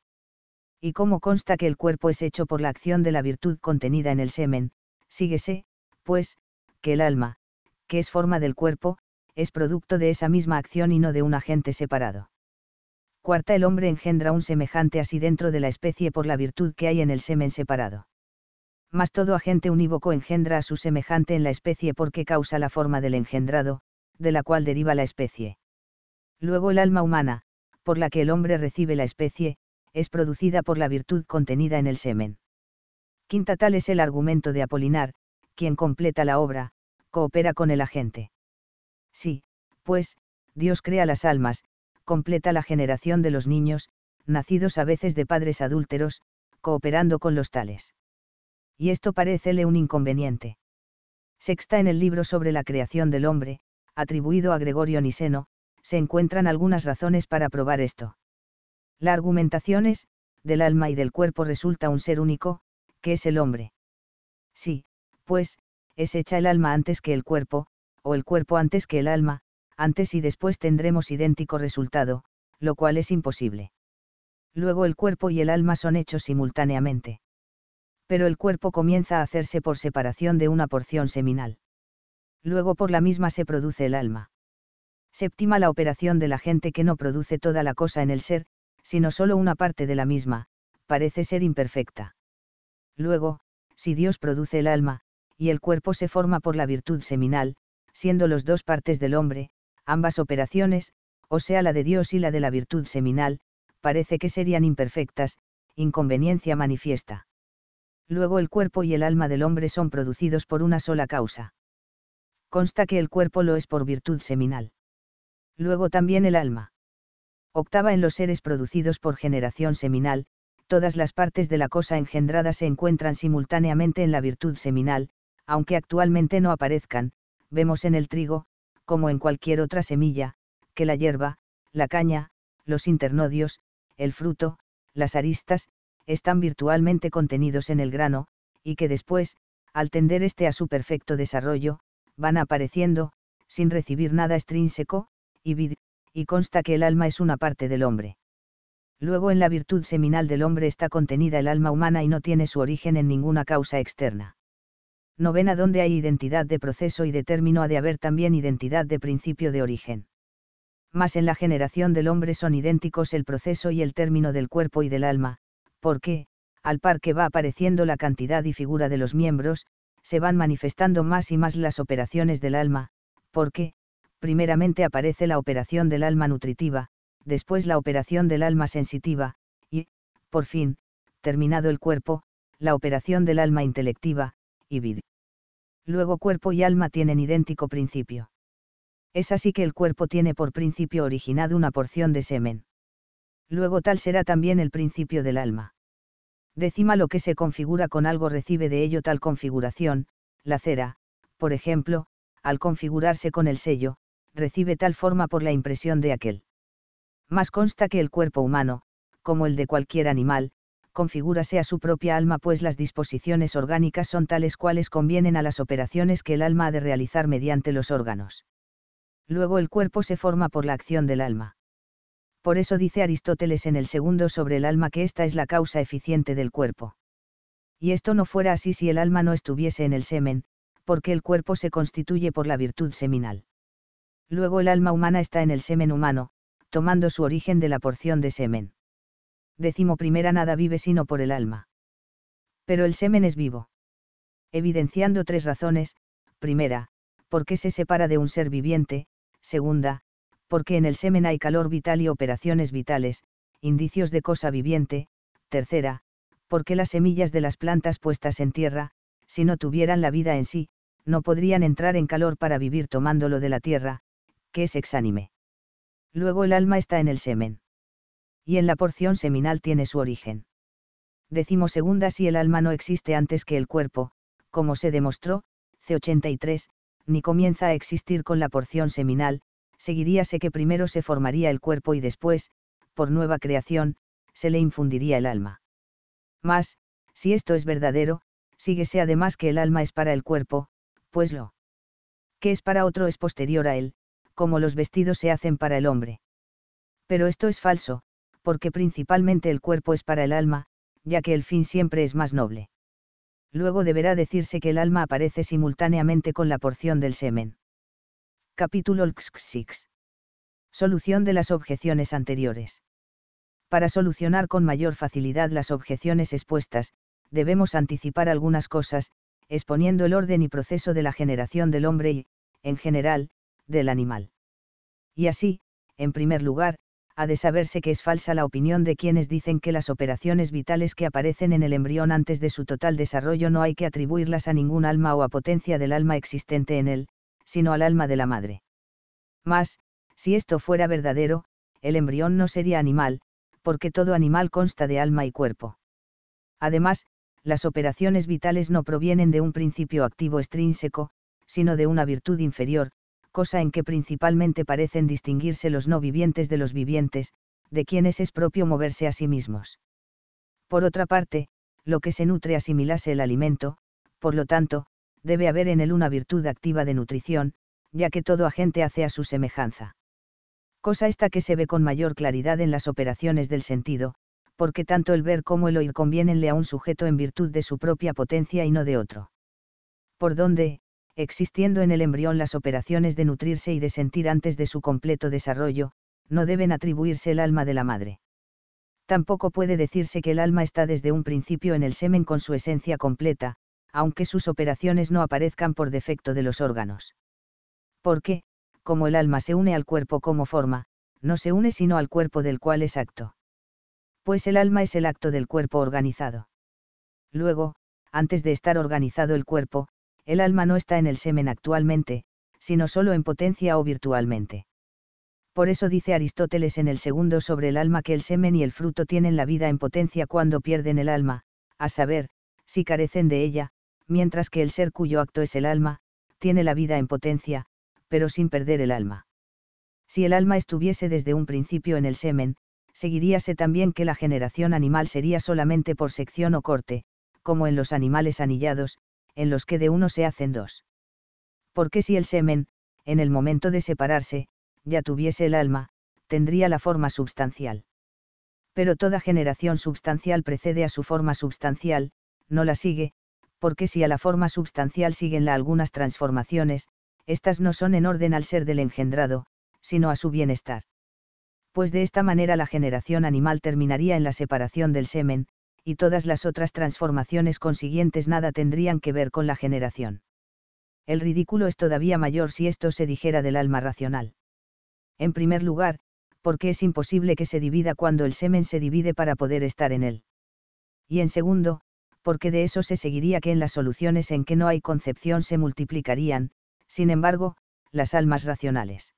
Y como consta que el cuerpo es hecho por la acción de la virtud contenida en el semen, síguese, pues, que el alma, que es forma del cuerpo, es producto de esa misma acción y no de un agente separado. Cuarta, el hombre engendra un semejante así dentro de la especie por la virtud que hay en el semen separado. Mas todo agente unívoco engendra a su semejante en la especie porque causa la forma del engendrado, de la cual deriva la especie. Luego el alma humana, por la que el hombre recibe la especie, es producida por la virtud contenida en el semen. Quinta tal es el argumento de Apolinar, quien completa la obra, coopera con el agente. Sí, pues, Dios crea las almas, completa la generación de los niños, nacidos a veces de padres adúlteros, cooperando con los tales. Y esto parecele un inconveniente. Sexta en el libro sobre la creación del hombre, atribuido a Gregorio Niseno, se encuentran algunas razones para probar esto. La argumentación es, del alma y del cuerpo resulta un ser único, que es el hombre. Sí, pues, es hecha el alma antes que el cuerpo, o el cuerpo antes que el alma, antes y después tendremos idéntico resultado, lo cual es imposible. Luego el cuerpo y el alma son hechos simultáneamente. Pero el cuerpo comienza a hacerse por separación de una porción seminal. Luego por la misma se produce el alma. Séptima la operación de la gente que no produce toda la cosa en el ser, sino solo una parte de la misma, parece ser imperfecta. Luego, si Dios produce el alma, y el cuerpo se forma por la virtud seminal, siendo los dos partes del hombre, ambas operaciones, o sea la de Dios y la de la virtud seminal, parece que serían imperfectas, inconveniencia manifiesta. Luego el cuerpo y el alma del hombre son producidos por una sola causa. Consta que el cuerpo lo es por virtud seminal. Luego también el alma. Octava en los seres producidos por generación seminal, todas las partes de la cosa engendrada se encuentran simultáneamente en la virtud seminal, aunque actualmente no aparezcan, vemos en el trigo, como en cualquier otra semilla, que la hierba, la caña, los internodios, el fruto, las aristas, están virtualmente contenidos en el grano, y que después, al tender este a su perfecto desarrollo, van apareciendo, sin recibir nada extrínseco, y vid, y consta que el alma es una parte del hombre. Luego en la virtud seminal del hombre está contenida el alma humana y no tiene su origen en ninguna causa externa novena donde hay identidad de proceso y de término ha de haber también identidad de principio de origen. Mas en la generación del hombre son idénticos el proceso y el término del cuerpo y del alma, porque, al par que va apareciendo la cantidad y figura de los miembros, se van manifestando más y más las operaciones del alma, porque, primeramente aparece la operación del alma nutritiva, después la operación del alma sensitiva, y, por fin, terminado el cuerpo, la operación del alma intelectiva, vid. Luego cuerpo y alma tienen idéntico principio. Es así que el cuerpo tiene por principio originado una porción de semen. Luego tal será también el principio del alma. Decima lo que se configura con algo recibe de ello tal configuración, la cera, por ejemplo, al configurarse con el sello, recibe tal forma por la impresión de aquel. Más consta que el cuerpo humano, como el de cualquier animal, configúrase a su propia alma pues las disposiciones orgánicas son tales cuales convienen a las operaciones que el alma ha de realizar mediante los órganos. Luego el cuerpo se forma por la acción del alma. Por eso dice Aristóteles en el segundo sobre el alma que esta es la causa eficiente del cuerpo. Y esto no fuera así si el alma no estuviese en el semen, porque el cuerpo se constituye por la virtud seminal. Luego el alma humana está en el semen humano, tomando su origen de la porción de semen primera nada vive sino por el alma. Pero el semen es vivo. Evidenciando tres razones, primera, porque se separa de un ser viviente, segunda, porque en el semen hay calor vital y operaciones vitales, indicios de cosa viviente, tercera, porque las semillas de las plantas puestas en tierra, si no tuvieran la vida en sí, no podrían entrar en calor para vivir tomándolo de la tierra, que es exánime. Luego el alma está en el semen y en la porción seminal tiene su origen. Decimos segunda si el alma no existe antes que el cuerpo, como se demostró, C83, ni comienza a existir con la porción seminal, seguiríase que primero se formaría el cuerpo y después, por nueva creación, se le infundiría el alma. Mas, si esto es verdadero, síguese además que el alma es para el cuerpo, pues lo que es para otro es posterior a él, como los vestidos se hacen para el hombre. Pero esto es falso, porque principalmente el cuerpo es para el alma, ya que el fin siempre es más noble. Luego deberá decirse que el alma aparece simultáneamente con la porción del semen. Capítulo 6. Solución de las objeciones anteriores. Para solucionar con mayor facilidad las objeciones expuestas, debemos anticipar algunas cosas, exponiendo el orden y proceso de la generación del hombre y, en general, del animal. Y así, en primer lugar, ha de saberse que es falsa la opinión de quienes dicen que las operaciones vitales que aparecen en el embrión antes de su total desarrollo no hay que atribuirlas a ningún alma o a potencia del alma existente en él, sino al alma de la madre. Mas, si esto fuera verdadero, el embrión no sería animal, porque todo animal consta de alma y cuerpo. Además, las operaciones vitales no provienen de un principio activo extrínseco, sino de una virtud inferior, cosa en que principalmente parecen distinguirse los no vivientes de los vivientes, de quienes es propio moverse a sí mismos. Por otra parte, lo que se nutre asimilase el alimento, por lo tanto, debe haber en él una virtud activa de nutrición, ya que todo agente hace a su semejanza. Cosa esta que se ve con mayor claridad en las operaciones del sentido, porque tanto el ver como el oír convienenle a un sujeto en virtud de su propia potencia y no de otro. Por donde, existiendo en el embrión las operaciones de nutrirse y de sentir antes de su completo desarrollo, no deben atribuirse el alma de la madre. Tampoco puede decirse que el alma está desde un principio en el semen con su esencia completa, aunque sus operaciones no aparezcan por defecto de los órganos. Porque, como el alma se une al cuerpo como forma, no se une sino al cuerpo del cual es acto. Pues el alma es el acto del cuerpo organizado. Luego, antes de estar organizado el cuerpo, el alma no está en el semen actualmente, sino solo en potencia o virtualmente. Por eso dice Aristóteles en el segundo sobre el alma que el semen y el fruto tienen la vida en potencia cuando pierden el alma, a saber, si carecen de ella, mientras que el ser cuyo acto es el alma, tiene la vida en potencia, pero sin perder el alma. Si el alma estuviese desde un principio en el semen, seguiríase también que la generación animal sería solamente por sección o corte, como en los animales anillados, en los que de uno se hacen dos. Porque si el semen, en el momento de separarse, ya tuviese el alma, tendría la forma substancial. Pero toda generación substancial precede a su forma substancial, no la sigue, porque si a la forma substancial siguen algunas transformaciones, estas no son en orden al ser del engendrado, sino a su bienestar. Pues de esta manera la generación animal terminaría en la separación del semen, y todas las otras transformaciones consiguientes nada tendrían que ver con la generación. El ridículo es todavía mayor si esto se dijera del alma racional. En primer lugar, porque es imposible que se divida cuando el semen se divide para poder estar en él. Y en segundo, porque de eso se seguiría que en las soluciones en que no hay concepción se multiplicarían, sin embargo, las almas racionales.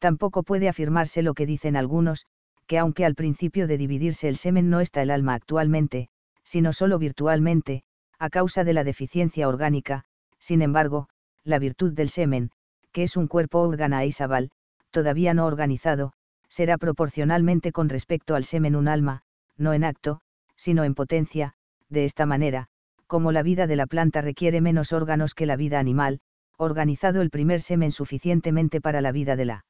Tampoco puede afirmarse lo que dicen algunos, que aunque al principio de dividirse el semen no está el alma actualmente, sino solo virtualmente, a causa de la deficiencia orgánica, sin embargo, la virtud del semen, que es un cuerpo sabal, todavía no organizado, será proporcionalmente con respecto al semen un alma, no en acto, sino en potencia, de esta manera, como la vida de la planta requiere menos órganos que la vida animal, organizado el primer semen suficientemente para la vida de la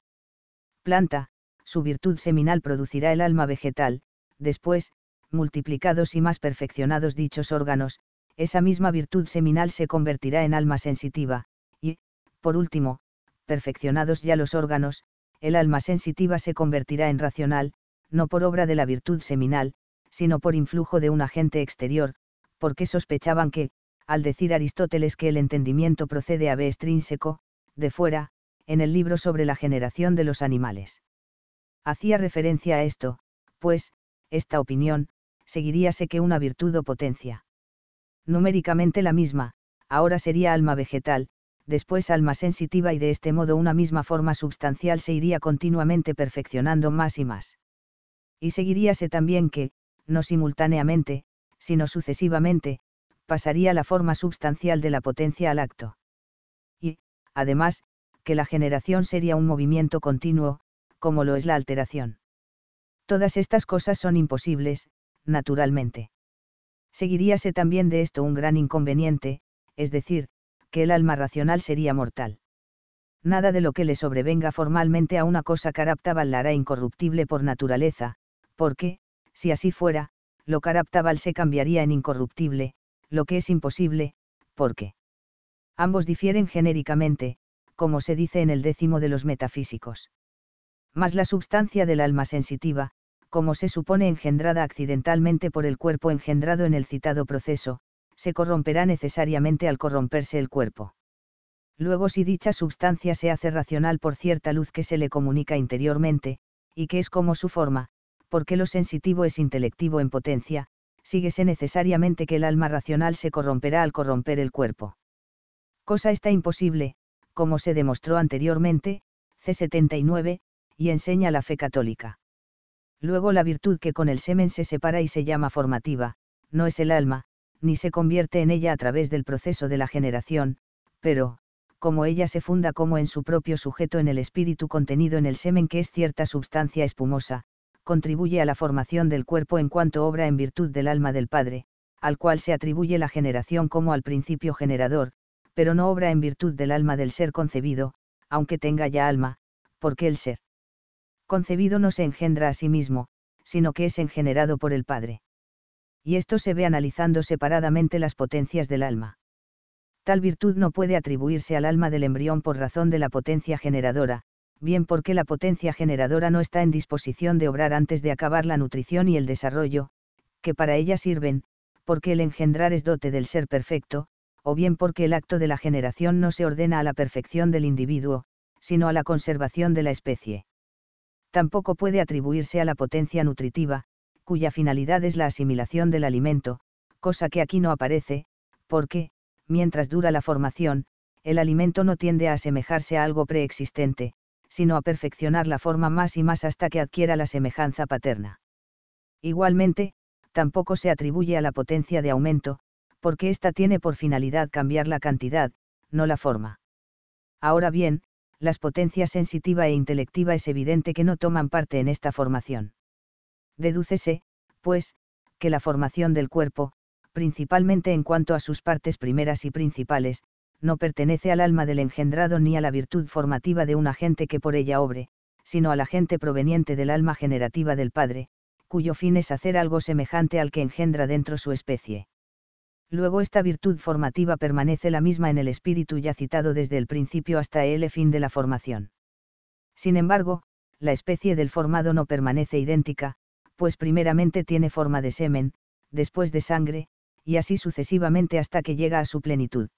planta, su virtud seminal producirá el alma vegetal, después, multiplicados y más perfeccionados dichos órganos, esa misma virtud seminal se convertirá en alma sensitiva, y, por último, perfeccionados ya los órganos, el alma sensitiva se convertirá en racional, no por obra de la virtud seminal, sino por influjo de un agente exterior, porque sospechaban que, al decir Aristóteles que el entendimiento procede a B extrínseco, de fuera, en el libro sobre la generación de los animales hacía referencia a esto, pues, esta opinión, seguiríase que una virtud o potencia. Numéricamente la misma, ahora sería alma vegetal, después alma sensitiva y de este modo una misma forma substancial se iría continuamente perfeccionando más y más. Y seguiríase también que, no simultáneamente, sino sucesivamente, pasaría la forma substancial de la potencia al acto. Y, además, que la generación sería un movimiento continuo, como lo es la alteración. Todas estas cosas son imposibles, naturalmente. Seguiríase también de esto un gran inconveniente, es decir, que el alma racional sería mortal. Nada de lo que le sobrevenga formalmente a una cosa caraptabal la hará incorruptible por naturaleza, porque, si así fuera, lo caraptabal se cambiaría en incorruptible, lo que es imposible, porque ambos difieren genéricamente, como se dice en el décimo de los metafísicos. Mas la substancia del alma sensitiva, como se supone engendrada accidentalmente por el cuerpo engendrado en el citado proceso, se corromperá necesariamente al corromperse el cuerpo. Luego si dicha substancia se hace racional por cierta luz que se le comunica interiormente, y que es como su forma, porque lo sensitivo es intelectivo en potencia, síguese necesariamente que el alma racional se corromperá al corromper el cuerpo. Cosa está imposible, como se demostró anteriormente, C79, y enseña la fe católica. Luego la virtud que con el semen se separa y se llama formativa, no es el alma, ni se convierte en ella a través del proceso de la generación, pero, como ella se funda como en su propio sujeto en el espíritu contenido en el semen que es cierta substancia espumosa, contribuye a la formación del cuerpo en cuanto obra en virtud del alma del Padre, al cual se atribuye la generación como al principio generador, pero no obra en virtud del alma del ser concebido, aunque tenga ya alma, porque el ser concebido no se engendra a sí mismo, sino que es engenerado por el Padre. Y esto se ve analizando separadamente las potencias del alma. Tal virtud no puede atribuirse al alma del embrión por razón de la potencia generadora, bien porque la potencia generadora no está en disposición de obrar antes de acabar la nutrición y el desarrollo, que para ella sirven, porque el engendrar es dote del ser perfecto, o bien porque el acto de la generación no se ordena a la perfección del individuo, sino a la conservación de la especie tampoco puede atribuirse a la potencia nutritiva, cuya finalidad es la asimilación del alimento, cosa que aquí no aparece, porque, mientras dura la formación, el alimento no tiende a asemejarse a algo preexistente, sino a perfeccionar la forma más y más hasta que adquiera la semejanza paterna. Igualmente, tampoco se atribuye a la potencia de aumento, porque ésta tiene por finalidad cambiar la cantidad, no la forma. Ahora bien, las potencias sensitiva e intelectiva es evidente que no toman parte en esta formación. Dedúcese, pues, que la formación del cuerpo, principalmente en cuanto a sus partes primeras y principales, no pertenece al alma del engendrado ni a la virtud formativa de un agente que por ella obre, sino al agente proveniente del alma generativa del Padre, cuyo fin es hacer algo semejante al que engendra dentro su especie luego esta virtud formativa permanece la misma en el espíritu ya citado desde el principio hasta el fin de la formación. Sin embargo, la especie del formado no permanece idéntica, pues primeramente tiene forma de semen, después de sangre, y así sucesivamente hasta que llega a su plenitud.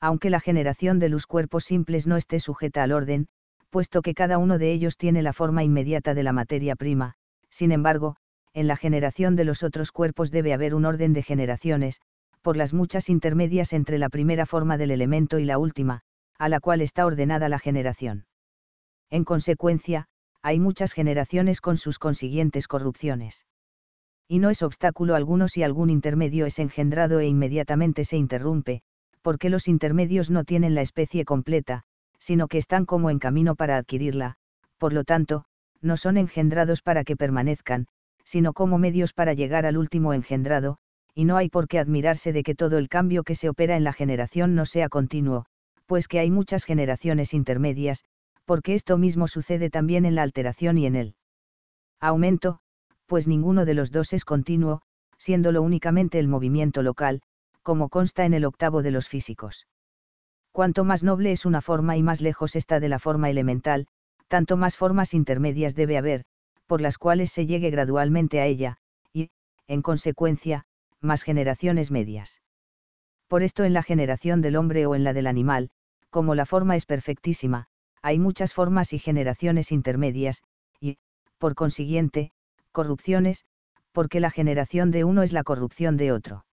Aunque la generación de los cuerpos simples no esté sujeta al orden, puesto que cada uno de ellos tiene la forma inmediata de la materia prima, sin embargo, en la generación de los otros cuerpos debe haber un orden de generaciones, por las muchas intermedias entre la primera forma del elemento y la última, a la cual está ordenada la generación. En consecuencia, hay muchas generaciones con sus consiguientes corrupciones. Y no es obstáculo alguno si algún intermedio es engendrado e inmediatamente se interrumpe, porque los intermedios no tienen la especie completa, sino que están como en camino para adquirirla, por lo tanto, no son engendrados para que permanezcan, sino como medios para llegar al último engendrado, y no hay por qué admirarse de que todo el cambio que se opera en la generación no sea continuo, pues que hay muchas generaciones intermedias, porque esto mismo sucede también en la alteración y en el aumento, pues ninguno de los dos es continuo, siéndolo únicamente el movimiento local, como consta en el octavo de los físicos. Cuanto más noble es una forma y más lejos está de la forma elemental, tanto más formas intermedias debe haber, por las cuales se llegue gradualmente a ella, y, en consecuencia, más generaciones medias. Por esto en la generación del hombre o en la del animal, como la forma es perfectísima, hay muchas formas y generaciones intermedias, y, por consiguiente, corrupciones, porque la generación de uno es la corrupción de otro.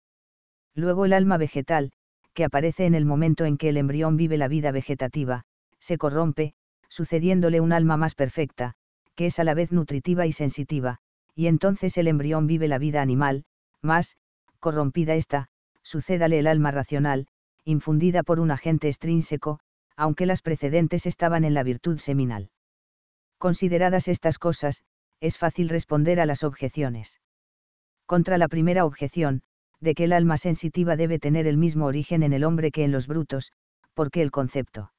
Luego el alma vegetal, que aparece en el momento en que el embrión vive la vida vegetativa, se corrompe, sucediéndole un alma más perfecta, que es a la vez nutritiva y sensitiva, y entonces el embrión vive la vida animal, más, corrompida esta, sucédale el alma racional, infundida por un agente extrínseco, aunque las precedentes estaban en la virtud seminal. Consideradas estas cosas, es fácil responder a las objeciones. Contra la primera objeción, de que el alma sensitiva debe tener el mismo origen en el hombre que en los brutos, porque el concepto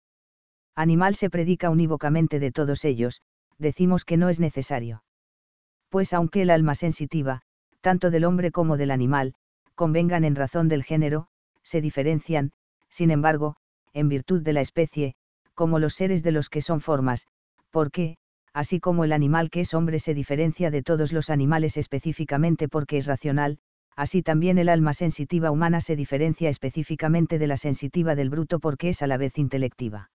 animal se predica unívocamente de todos ellos, decimos que no es necesario. Pues aunque el alma sensitiva, tanto del hombre como del animal, convengan en razón del género, se diferencian, sin embargo, en virtud de la especie, como los seres de los que son formas, porque, así como el animal que es hombre se diferencia de todos los animales específicamente porque es racional, así también el alma sensitiva humana se diferencia específicamente de la sensitiva del bruto porque es a la vez intelectiva.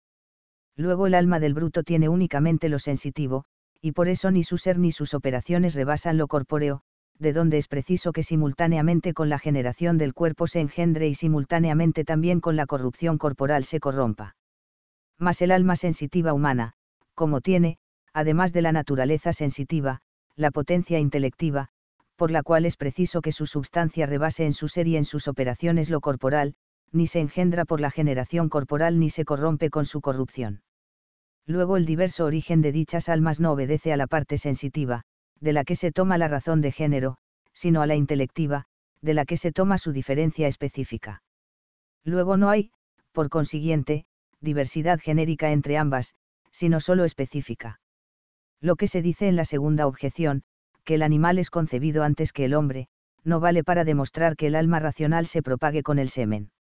Luego el alma del bruto tiene únicamente lo sensitivo, y por eso ni su ser ni sus operaciones rebasan lo corpóreo, de donde es preciso que simultáneamente con la generación del cuerpo se engendre y simultáneamente también con la corrupción corporal se corrompa. Mas el alma sensitiva humana, como tiene, además de la naturaleza sensitiva, la potencia intelectiva, por la cual es preciso que su substancia rebase en su ser y en sus operaciones lo corporal, ni se engendra por la generación corporal ni se corrompe con su corrupción. Luego el diverso origen de dichas almas no obedece a la parte sensitiva, de la que se toma la razón de género, sino a la intelectiva, de la que se toma su diferencia específica. Luego no hay, por consiguiente, diversidad genérica entre ambas, sino solo específica. Lo que se dice en la segunda objeción, que el animal es concebido antes que el hombre, no vale para demostrar que el alma racional se propague con el semen.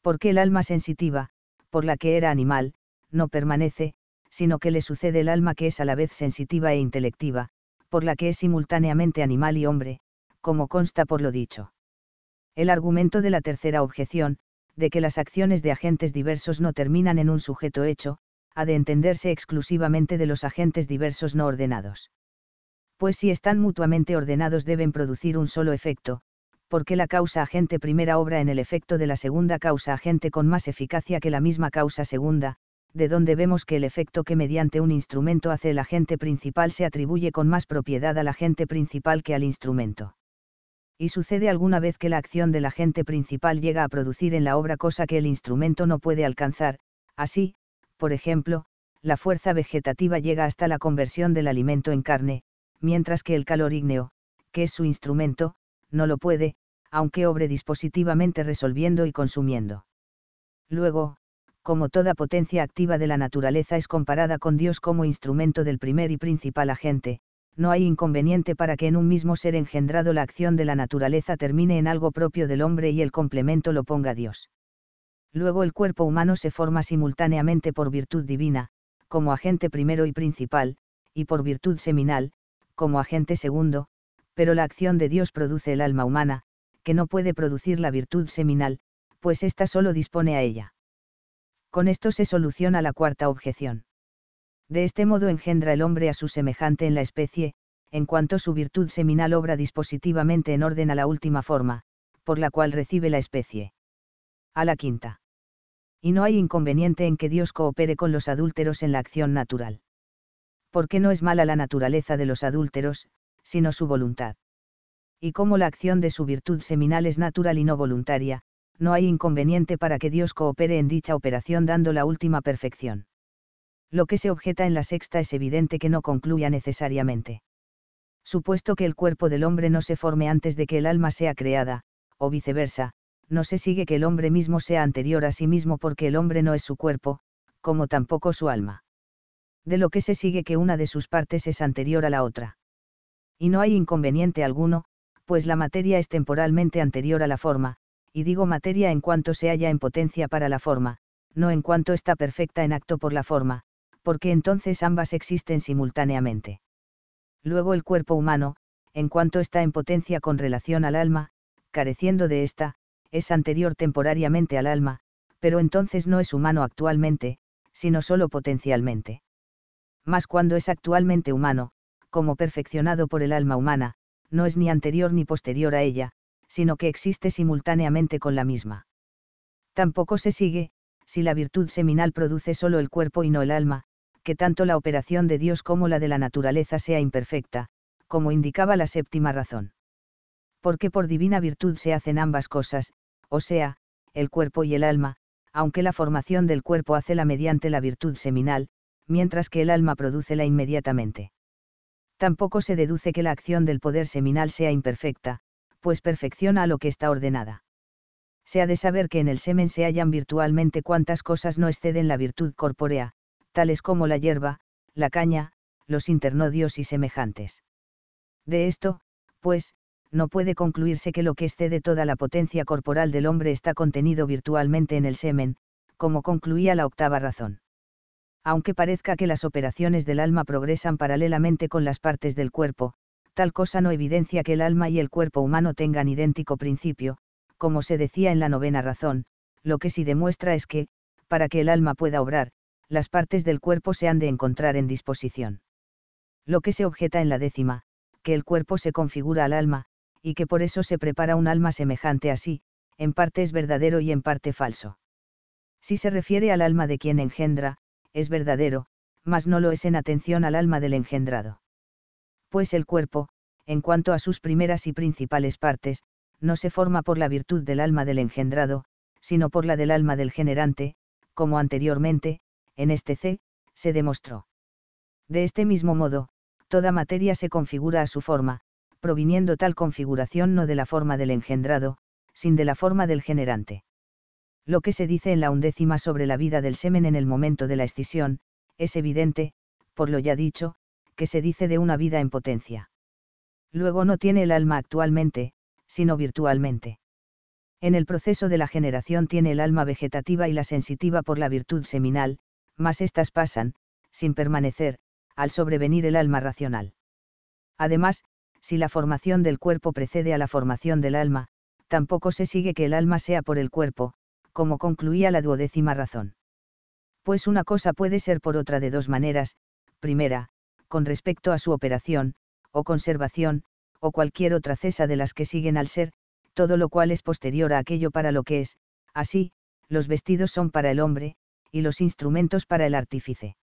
Porque el alma sensitiva, por la que era animal, no permanece, sino que le sucede el alma que es a la vez sensitiva e intelectiva, por la que es simultáneamente animal y hombre, como consta por lo dicho. El argumento de la tercera objeción, de que las acciones de agentes diversos no terminan en un sujeto hecho, ha de entenderse exclusivamente de los agentes diversos no ordenados. Pues si están mutuamente ordenados deben producir un solo efecto, porque la causa agente primera obra en el efecto de la segunda causa agente con más eficacia que la misma causa segunda, de donde vemos que el efecto que mediante un instrumento hace el agente principal se atribuye con más propiedad al agente principal que al instrumento. Y sucede alguna vez que la acción del agente principal llega a producir en la obra cosa que el instrumento no puede alcanzar, así, por ejemplo, la fuerza vegetativa llega hasta la conversión del alimento en carne, mientras que el calor ígneo, que es su instrumento, no lo puede, aunque obre dispositivamente resolviendo y consumiendo. Luego, como toda potencia activa de la naturaleza es comparada con Dios como instrumento del primer y principal agente, no hay inconveniente para que en un mismo ser engendrado la acción de la naturaleza termine en algo propio del hombre y el complemento lo ponga Dios. Luego el cuerpo humano se forma simultáneamente por virtud divina, como agente primero y principal, y por virtud seminal, como agente segundo, pero la acción de Dios produce el alma humana, que no puede producir la virtud seminal, pues ésta solo dispone a ella con esto se soluciona la cuarta objeción. De este modo engendra el hombre a su semejante en la especie, en cuanto su virtud seminal obra dispositivamente en orden a la última forma, por la cual recibe la especie. A la quinta. Y no hay inconveniente en que Dios coopere con los adúlteros en la acción natural. Porque no es mala la naturaleza de los adúlteros, sino su voluntad. Y como la acción de su virtud seminal es natural y no voluntaria, no hay inconveniente para que Dios coopere en dicha operación dando la última perfección. Lo que se objeta en la sexta es evidente que no concluya necesariamente. Supuesto que el cuerpo del hombre no se forme antes de que el alma sea creada, o viceversa, no se sigue que el hombre mismo sea anterior a sí mismo porque el hombre no es su cuerpo, como tampoco su alma. De lo que se sigue que una de sus partes es anterior a la otra. Y no hay inconveniente alguno, pues la materia es temporalmente anterior a la forma, y digo materia en cuanto se halla en potencia para la forma, no en cuanto está perfecta en acto por la forma, porque entonces ambas existen simultáneamente. Luego el cuerpo humano, en cuanto está en potencia con relación al alma, careciendo de ésta, es anterior temporariamente al alma, pero entonces no es humano actualmente, sino solo potencialmente. Mas cuando es actualmente humano, como perfeccionado por el alma humana, no es ni anterior ni posterior a ella, sino que existe simultáneamente con la misma. Tampoco se sigue, si la virtud seminal produce solo el cuerpo y no el alma, que tanto la operación de Dios como la de la naturaleza sea imperfecta, como indicaba la séptima razón. Porque por divina virtud se hacen ambas cosas, o sea, el cuerpo y el alma, aunque la formación del cuerpo hace la mediante la virtud seminal, mientras que el alma produce la inmediatamente. Tampoco se deduce que la acción del poder seminal sea imperfecta, pues perfecciona lo que está ordenada. Se ha de saber que en el semen se hallan virtualmente cuantas cosas no exceden la virtud corpórea, tales como la hierba, la caña, los internodios y semejantes. De esto, pues, no puede concluirse que lo que excede toda la potencia corporal del hombre está contenido virtualmente en el semen, como concluía la octava razón. Aunque parezca que las operaciones del alma progresan paralelamente con las partes del cuerpo, tal cosa no evidencia que el alma y el cuerpo humano tengan idéntico principio, como se decía en la novena razón, lo que sí demuestra es que, para que el alma pueda obrar, las partes del cuerpo se han de encontrar en disposición. Lo que se objeta en la décima, que el cuerpo se configura al alma, y que por eso se prepara un alma semejante a sí, en parte es verdadero y en parte falso. Si se refiere al alma de quien engendra, es verdadero, mas no lo es en atención al alma del engendrado pues el cuerpo, en cuanto a sus primeras y principales partes, no se forma por la virtud del alma del engendrado, sino por la del alma del generante, como anteriormente, en este C, se demostró. De este mismo modo, toda materia se configura a su forma, proviniendo tal configuración no de la forma del engendrado, sino de la forma del generante. Lo que se dice en la undécima sobre la vida del semen en el momento de la escisión, es evidente, por lo ya dicho, que se dice de una vida en potencia. Luego no tiene el alma actualmente, sino virtualmente. En el proceso de la generación tiene el alma vegetativa y la sensitiva por la virtud seminal, mas éstas pasan, sin permanecer, al sobrevenir el alma racional. Además, si la formación del cuerpo precede a la formación del alma, tampoco se sigue que el alma sea por el cuerpo, como concluía la duodécima razón. Pues una cosa puede ser por otra de dos maneras, primera, con respecto a su operación, o conservación, o cualquier otra cesa de las que siguen al ser, todo lo cual es posterior a aquello para lo que es, así, los vestidos son para el hombre, y los instrumentos para el artífice.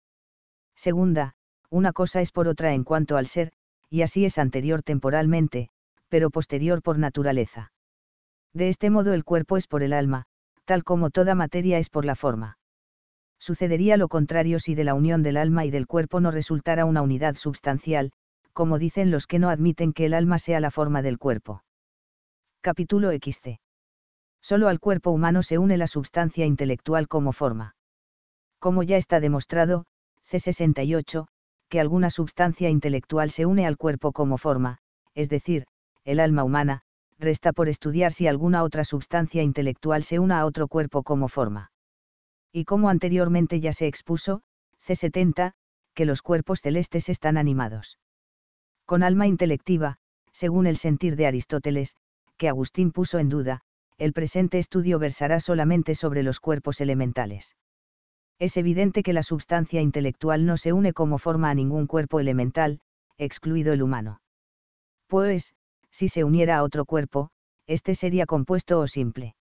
Segunda, una cosa es por otra en cuanto al ser, y así es anterior temporalmente, pero posterior por naturaleza. De este modo el cuerpo es por el alma, tal como toda materia es por la forma sucedería lo contrario si de la unión del alma y del cuerpo no resultara una unidad substancial, como dicen los que no admiten que el alma sea la forma del cuerpo. Capítulo XC Solo al cuerpo humano se une la substancia intelectual como forma. Como ya está demostrado, C68, que alguna substancia intelectual se une al cuerpo como forma, es decir, el alma humana, resta por estudiar si alguna otra substancia intelectual se una a otro cuerpo como forma y como anteriormente ya se expuso, C70, que los cuerpos celestes están animados. Con alma intelectiva, según el sentir de Aristóteles, que Agustín puso en duda, el presente estudio versará solamente sobre los cuerpos elementales. Es evidente que la substancia intelectual no se une como forma a ningún cuerpo elemental, excluido el humano. Pues, si se uniera a otro cuerpo, este sería compuesto o simple.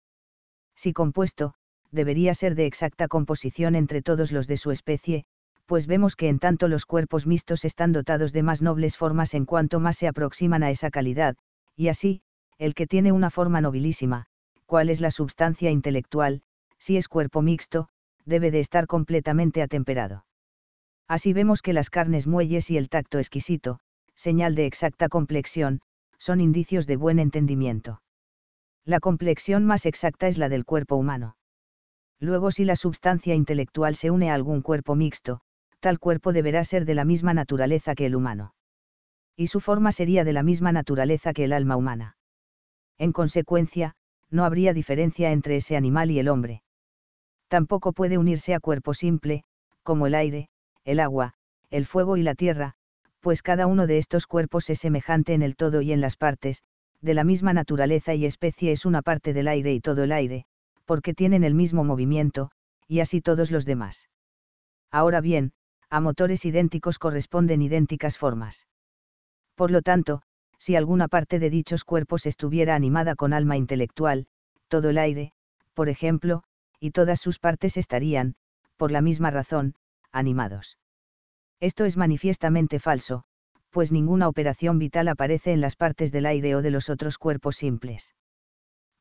Si compuesto, debería ser de exacta composición entre todos los de su especie, pues vemos que en tanto los cuerpos mixtos están dotados de más nobles formas en cuanto más se aproximan a esa calidad, y así, el que tiene una forma nobilísima, cuál es la substancia intelectual, si es cuerpo mixto, debe de estar completamente atemperado. Así vemos que las carnes muelles y el tacto exquisito, señal de exacta complexión, son indicios de buen entendimiento. La complexión más exacta es la del cuerpo humano. Luego si la substancia intelectual se une a algún cuerpo mixto, tal cuerpo deberá ser de la misma naturaleza que el humano. Y su forma sería de la misma naturaleza que el alma humana. En consecuencia, no habría diferencia entre ese animal y el hombre. Tampoco puede unirse a cuerpo simple, como el aire, el agua, el fuego y la tierra, pues cada uno de estos cuerpos es semejante en el todo y en las partes, de la misma naturaleza y especie es una parte del aire y todo el aire, porque tienen el mismo movimiento, y así todos los demás. Ahora bien, a motores idénticos corresponden idénticas formas. Por lo tanto, si alguna parte de dichos cuerpos estuviera animada con alma intelectual, todo el aire, por ejemplo, y todas sus partes estarían, por la misma razón, animados. Esto es manifiestamente falso, pues ninguna operación vital aparece en las partes del aire o de los otros cuerpos simples.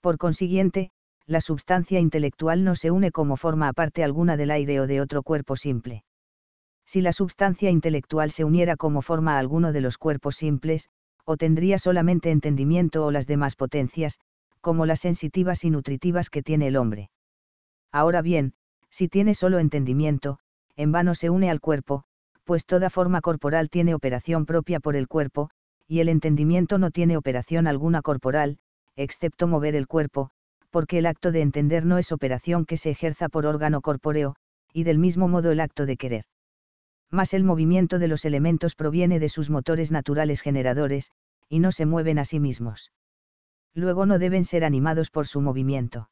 Por consiguiente, la substancia intelectual no se une como forma a parte alguna del aire o de otro cuerpo simple. Si la substancia intelectual se uniera como forma a alguno de los cuerpos simples, o tendría solamente entendimiento o las demás potencias, como las sensitivas y nutritivas que tiene el hombre. Ahora bien, si tiene solo entendimiento, en vano se une al cuerpo, pues toda forma corporal tiene operación propia por el cuerpo, y el entendimiento no tiene operación alguna corporal, excepto mover el cuerpo, porque el acto de entender no es operación que se ejerza por órgano corpóreo, y del mismo modo el acto de querer. Mas el movimiento de los elementos proviene de sus motores naturales generadores, y no se mueven a sí mismos. Luego no deben ser animados por su movimiento.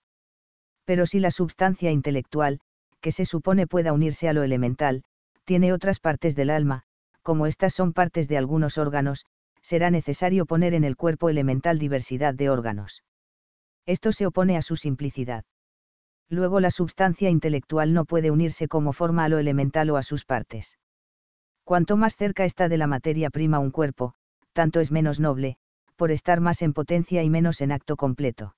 Pero si la substancia intelectual, que se supone pueda unirse a lo elemental, tiene otras partes del alma, como estas son partes de algunos órganos, será necesario poner en el cuerpo elemental diversidad de órganos. Esto se opone a su simplicidad. Luego la substancia intelectual no puede unirse como forma a lo elemental o a sus partes. Cuanto más cerca está de la materia prima un cuerpo, tanto es menos noble, por estar más en potencia y menos en acto completo.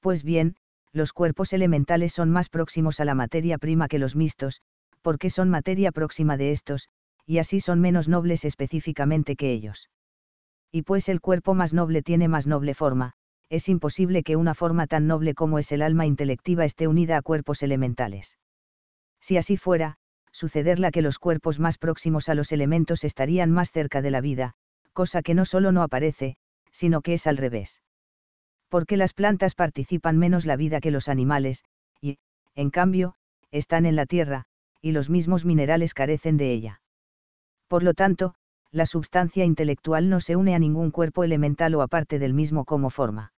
Pues bien, los cuerpos elementales son más próximos a la materia prima que los mixtos, porque son materia próxima de estos, y así son menos nobles específicamente que ellos. Y pues el cuerpo más noble tiene más noble forma, es imposible que una forma tan noble como es el alma intelectiva esté unida a cuerpos elementales. Si así fuera, sucederla que los cuerpos más próximos a los elementos estarían más cerca de la vida, cosa que no solo no aparece, sino que es al revés. Porque las plantas participan menos la vida que los animales, y, en cambio, están en la tierra, y los mismos minerales carecen de ella. Por lo tanto, la substancia intelectual no se une a ningún cuerpo elemental o aparte del mismo como forma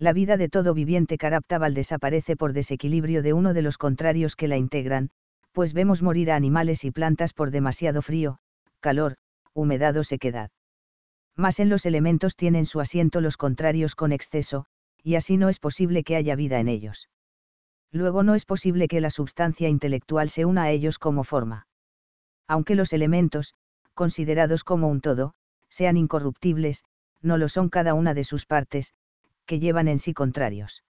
la vida de todo viviente caraptabal desaparece por desequilibrio de uno de los contrarios que la integran, pues vemos morir a animales y plantas por demasiado frío, calor, humedad o sequedad. Más en los elementos tienen su asiento los contrarios con exceso, y así no es posible que haya vida en ellos. Luego no es posible que la substancia intelectual se una a ellos como forma. Aunque los elementos, considerados como un todo, sean incorruptibles, no lo son cada una de sus partes, que llevan en sí contrarios.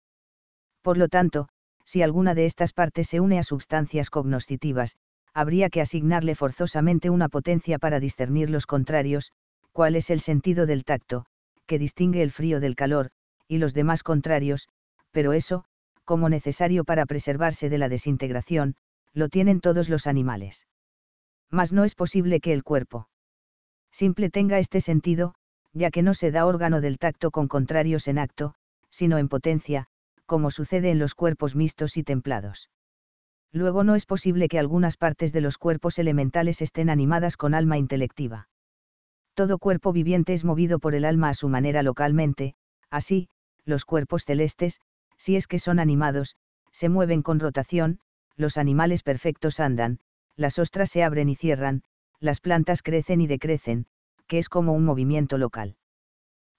Por lo tanto, si alguna de estas partes se une a sustancias cognoscitivas, habría que asignarle forzosamente una potencia para discernir los contrarios, cuál es el sentido del tacto, que distingue el frío del calor, y los demás contrarios, pero eso, como necesario para preservarse de la desintegración, lo tienen todos los animales. Mas no es posible que el cuerpo simple tenga este sentido, ya que no se da órgano del tacto con contrarios en acto, sino en potencia, como sucede en los cuerpos mixtos y templados. Luego no es posible que algunas partes de los cuerpos elementales estén animadas con alma intelectiva. Todo cuerpo viviente es movido por el alma a su manera localmente, así, los cuerpos celestes, si es que son animados, se mueven con rotación, los animales perfectos andan, las ostras se abren y cierran, las plantas crecen y decrecen, que es como un movimiento local.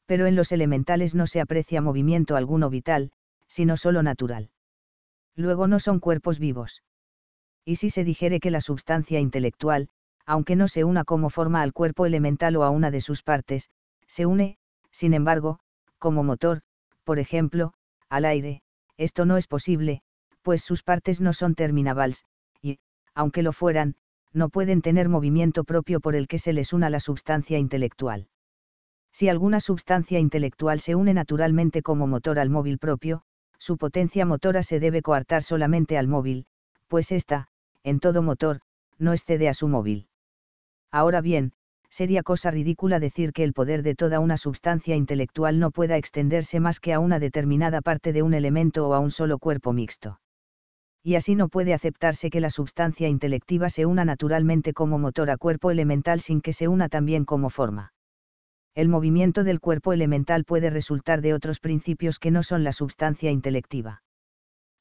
Pero en los elementales no se aprecia movimiento alguno vital, sino solo natural. Luego no son cuerpos vivos. Y si se dijere que la substancia intelectual, aunque no se una como forma al cuerpo elemental o a una de sus partes, se une, sin embargo, como motor, por ejemplo, al aire, esto no es posible, pues sus partes no son terminables, y, aunque lo fueran, no pueden tener movimiento propio por el que se les una la substancia intelectual. Si alguna substancia intelectual se une naturalmente como motor al móvil propio, su potencia motora se debe coartar solamente al móvil, pues ésta, en todo motor, no excede a su móvil. Ahora bien, sería cosa ridícula decir que el poder de toda una substancia intelectual no pueda extenderse más que a una determinada parte de un elemento o a un solo cuerpo mixto y así no puede aceptarse que la substancia intelectiva se una naturalmente como motor a cuerpo elemental sin que se una también como forma. El movimiento del cuerpo elemental puede resultar de otros principios que no son la substancia intelectiva.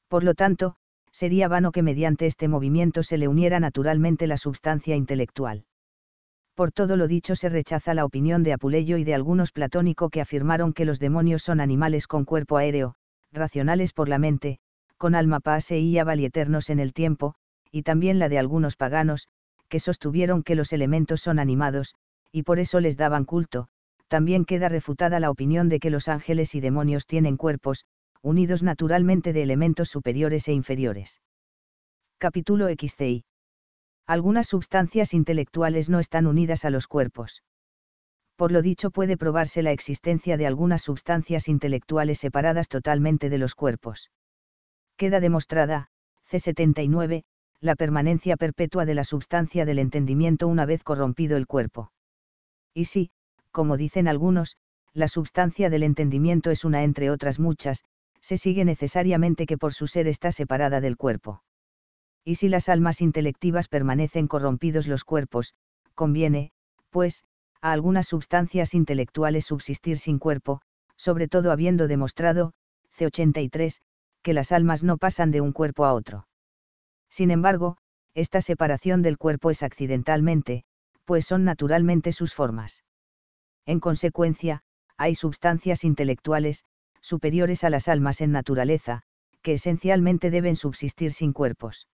Por lo tanto, sería vano que mediante este movimiento se le uniera naturalmente la substancia intelectual. Por todo lo dicho se rechaza la opinión de Apuleyo y de algunos platónico que afirmaron que los demonios son animales con cuerpo aéreo, racionales por la mente, con alma pase y Eternos en el tiempo, y también la de algunos paganos, que sostuvieron que los elementos son animados, y por eso les daban culto, también queda refutada la opinión de que los ángeles y demonios tienen cuerpos, unidos naturalmente de elementos superiores e inferiores. Capítulo XCI. Algunas sustancias intelectuales no están unidas a los cuerpos. Por lo dicho puede probarse la existencia de algunas sustancias intelectuales separadas totalmente de los cuerpos queda demostrada, C79, la permanencia perpetua de la substancia del entendimiento una vez corrompido el cuerpo. Y si, como dicen algunos, la substancia del entendimiento es una entre otras muchas, se sigue necesariamente que por su ser está separada del cuerpo. Y si las almas intelectivas permanecen corrompidos los cuerpos, conviene, pues, a algunas substancias intelectuales subsistir sin cuerpo, sobre todo habiendo demostrado, C83, que las almas no pasan de un cuerpo a otro. Sin embargo, esta separación del cuerpo es accidentalmente, pues son naturalmente sus formas. En consecuencia, hay sustancias intelectuales, superiores a las almas en naturaleza, que esencialmente deben subsistir sin cuerpos.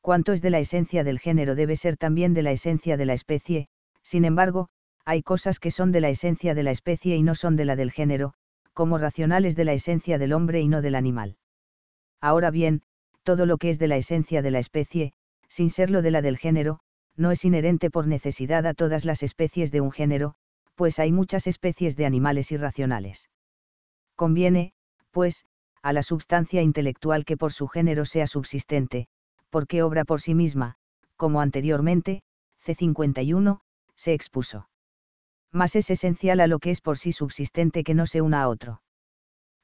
Cuanto es de la esencia del género debe ser también de la esencia de la especie, sin embargo, hay cosas que son de la esencia de la especie y no son de la del género, como racionales de la esencia del hombre y no del animal. Ahora bien, todo lo que es de la esencia de la especie, sin serlo de la del género, no es inherente por necesidad a todas las especies de un género, pues hay muchas especies de animales irracionales. Conviene, pues, a la substancia intelectual que por su género sea subsistente, porque obra por sí misma, como anteriormente, C51, se expuso más es esencial a lo que es por sí subsistente que no se una a otro.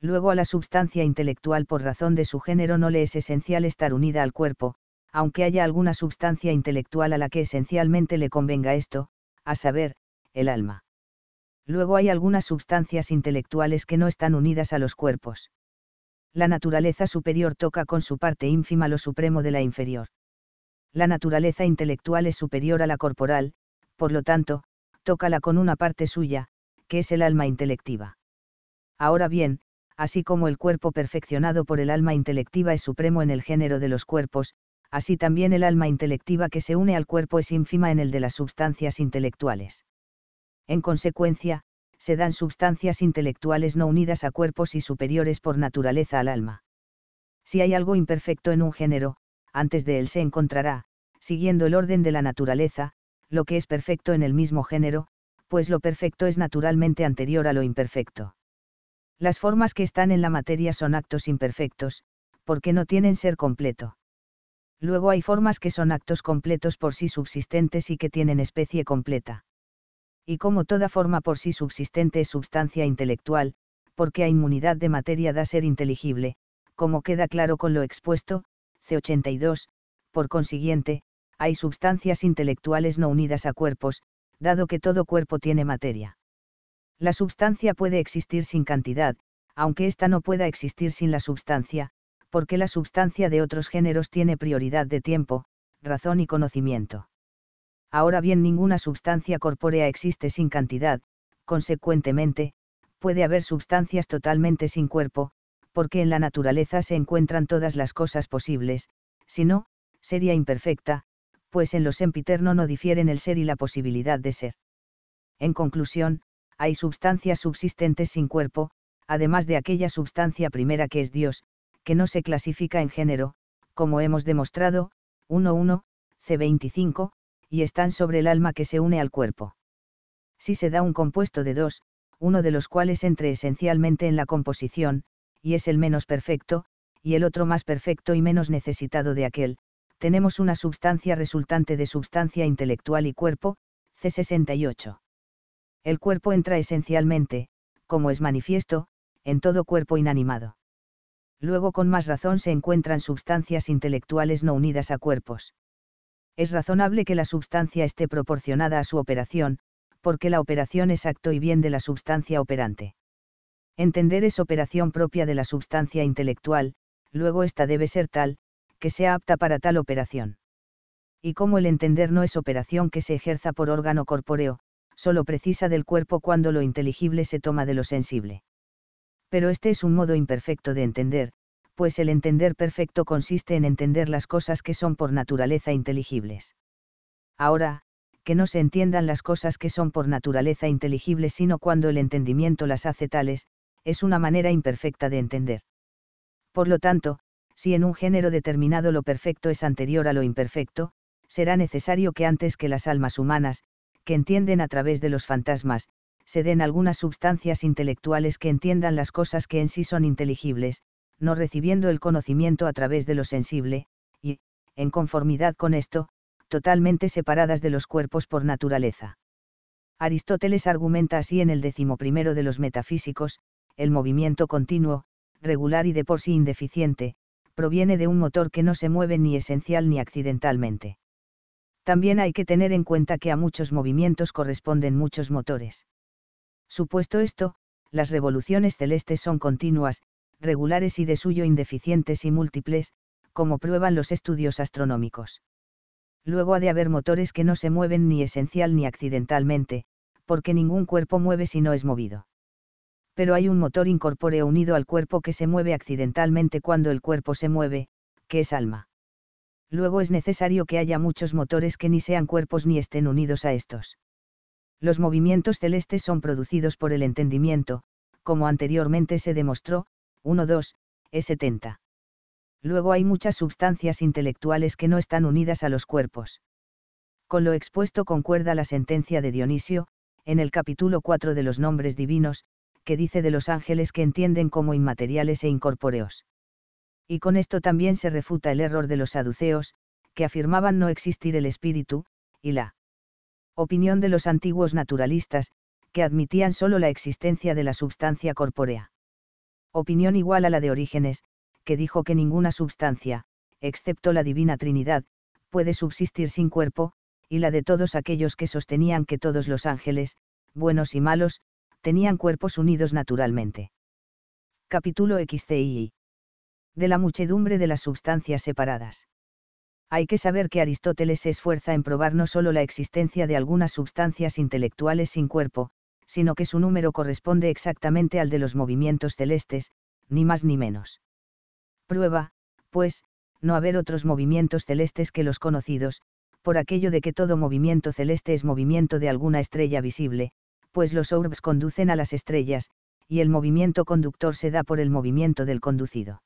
Luego a la substancia intelectual por razón de su género no le es esencial estar unida al cuerpo, aunque haya alguna substancia intelectual a la que esencialmente le convenga esto, a saber, el alma. Luego hay algunas substancias intelectuales que no están unidas a los cuerpos. La naturaleza superior toca con su parte ínfima lo supremo de la inferior. La naturaleza intelectual es superior a la corporal, por lo tanto, tócala con una parte suya, que es el alma intelectiva. Ahora bien, así como el cuerpo perfeccionado por el alma intelectiva es supremo en el género de los cuerpos, así también el alma intelectiva que se une al cuerpo es ínfima en el de las substancias intelectuales. En consecuencia, se dan substancias intelectuales no unidas a cuerpos y superiores por naturaleza al alma. Si hay algo imperfecto en un género, antes de él se encontrará, siguiendo el orden de la naturaleza, lo que es perfecto en el mismo género, pues lo perfecto es naturalmente anterior a lo imperfecto. Las formas que están en la materia son actos imperfectos, porque no tienen ser completo. Luego hay formas que son actos completos por sí subsistentes y que tienen especie completa. Y como toda forma por sí subsistente es substancia intelectual, porque a inmunidad de materia da ser inteligible, como queda claro con lo expuesto, C82, por consiguiente, hay sustancias intelectuales no unidas a cuerpos, dado que todo cuerpo tiene materia. La substancia puede existir sin cantidad, aunque ésta no pueda existir sin la substancia, porque la substancia de otros géneros tiene prioridad de tiempo, razón y conocimiento. Ahora bien, ninguna substancia corpórea existe sin cantidad, consecuentemente, puede haber sustancias totalmente sin cuerpo, porque en la naturaleza se encuentran todas las cosas posibles, si no, sería imperfecta, pues en los sempiterno no difieren el ser y la posibilidad de ser. En conclusión, hay substancias subsistentes sin cuerpo, además de aquella substancia primera que es Dios, que no se clasifica en género, como hemos demostrado, 1.1, C25, y están sobre el alma que se une al cuerpo. Si se da un compuesto de dos, uno de los cuales entre esencialmente en la composición, y es el menos perfecto, y el otro más perfecto y menos necesitado de aquel, tenemos una substancia resultante de substancia intelectual y cuerpo, C68. El cuerpo entra esencialmente, como es manifiesto, en todo cuerpo inanimado. Luego con más razón se encuentran sustancias intelectuales no unidas a cuerpos. Es razonable que la substancia esté proporcionada a su operación, porque la operación es acto y bien de la substancia operante. Entender es operación propia de la substancia intelectual, luego esta debe ser tal, que sea apta para tal operación. Y como el entender no es operación que se ejerza por órgano corpóreo, solo precisa del cuerpo cuando lo inteligible se toma de lo sensible. Pero este es un modo imperfecto de entender, pues el entender perfecto consiste en entender las cosas que son por naturaleza inteligibles. Ahora, que no se entiendan las cosas que son por naturaleza inteligibles sino cuando el entendimiento las hace tales, es una manera imperfecta de entender. Por lo tanto, si en un género determinado lo perfecto es anterior a lo imperfecto, será necesario que antes que las almas humanas, que entienden a través de los fantasmas, se den algunas sustancias intelectuales que entiendan las cosas que en sí son inteligibles, no recibiendo el conocimiento a través de lo sensible, y, en conformidad con esto, totalmente separadas de los cuerpos por naturaleza. Aristóteles argumenta así en el primero de los metafísicos, el movimiento continuo, regular y de por sí indeficiente, proviene de un motor que no se mueve ni esencial ni accidentalmente. También hay que tener en cuenta que a muchos movimientos corresponden muchos motores. Supuesto esto, las revoluciones celestes son continuas, regulares y de suyo indeficientes y múltiples, como prueban los estudios astronómicos. Luego ha de haber motores que no se mueven ni esencial ni accidentalmente, porque ningún cuerpo mueve si no es movido pero hay un motor incorpóreo unido al cuerpo que se mueve accidentalmente cuando el cuerpo se mueve, que es alma. Luego es necesario que haya muchos motores que ni sean cuerpos ni estén unidos a estos. Los movimientos celestes son producidos por el entendimiento, como anteriormente se demostró, 1-2, E70. Luego hay muchas sustancias intelectuales que no están unidas a los cuerpos. Con lo expuesto concuerda la sentencia de Dionisio, en el capítulo 4 de los nombres divinos, que dice de los ángeles que entienden como inmateriales e incorpóreos. Y con esto también se refuta el error de los saduceos, que afirmaban no existir el espíritu, y la opinión de los antiguos naturalistas, que admitían sólo la existencia de la substancia corpórea. Opinión igual a la de Orígenes, que dijo que ninguna substancia, excepto la Divina Trinidad, puede subsistir sin cuerpo, y la de todos aquellos que sostenían que todos los ángeles, buenos y malos, tenían cuerpos unidos naturalmente. Capítulo XCII. De la muchedumbre de las sustancias separadas. Hay que saber que Aristóteles se esfuerza en probar no solo la existencia de algunas sustancias intelectuales sin cuerpo, sino que su número corresponde exactamente al de los movimientos celestes, ni más ni menos. Prueba, pues, no haber otros movimientos celestes que los conocidos, por aquello de que todo movimiento celeste es movimiento de alguna estrella visible, pues los orbs conducen a las estrellas, y el movimiento conductor se da por el movimiento del conducido.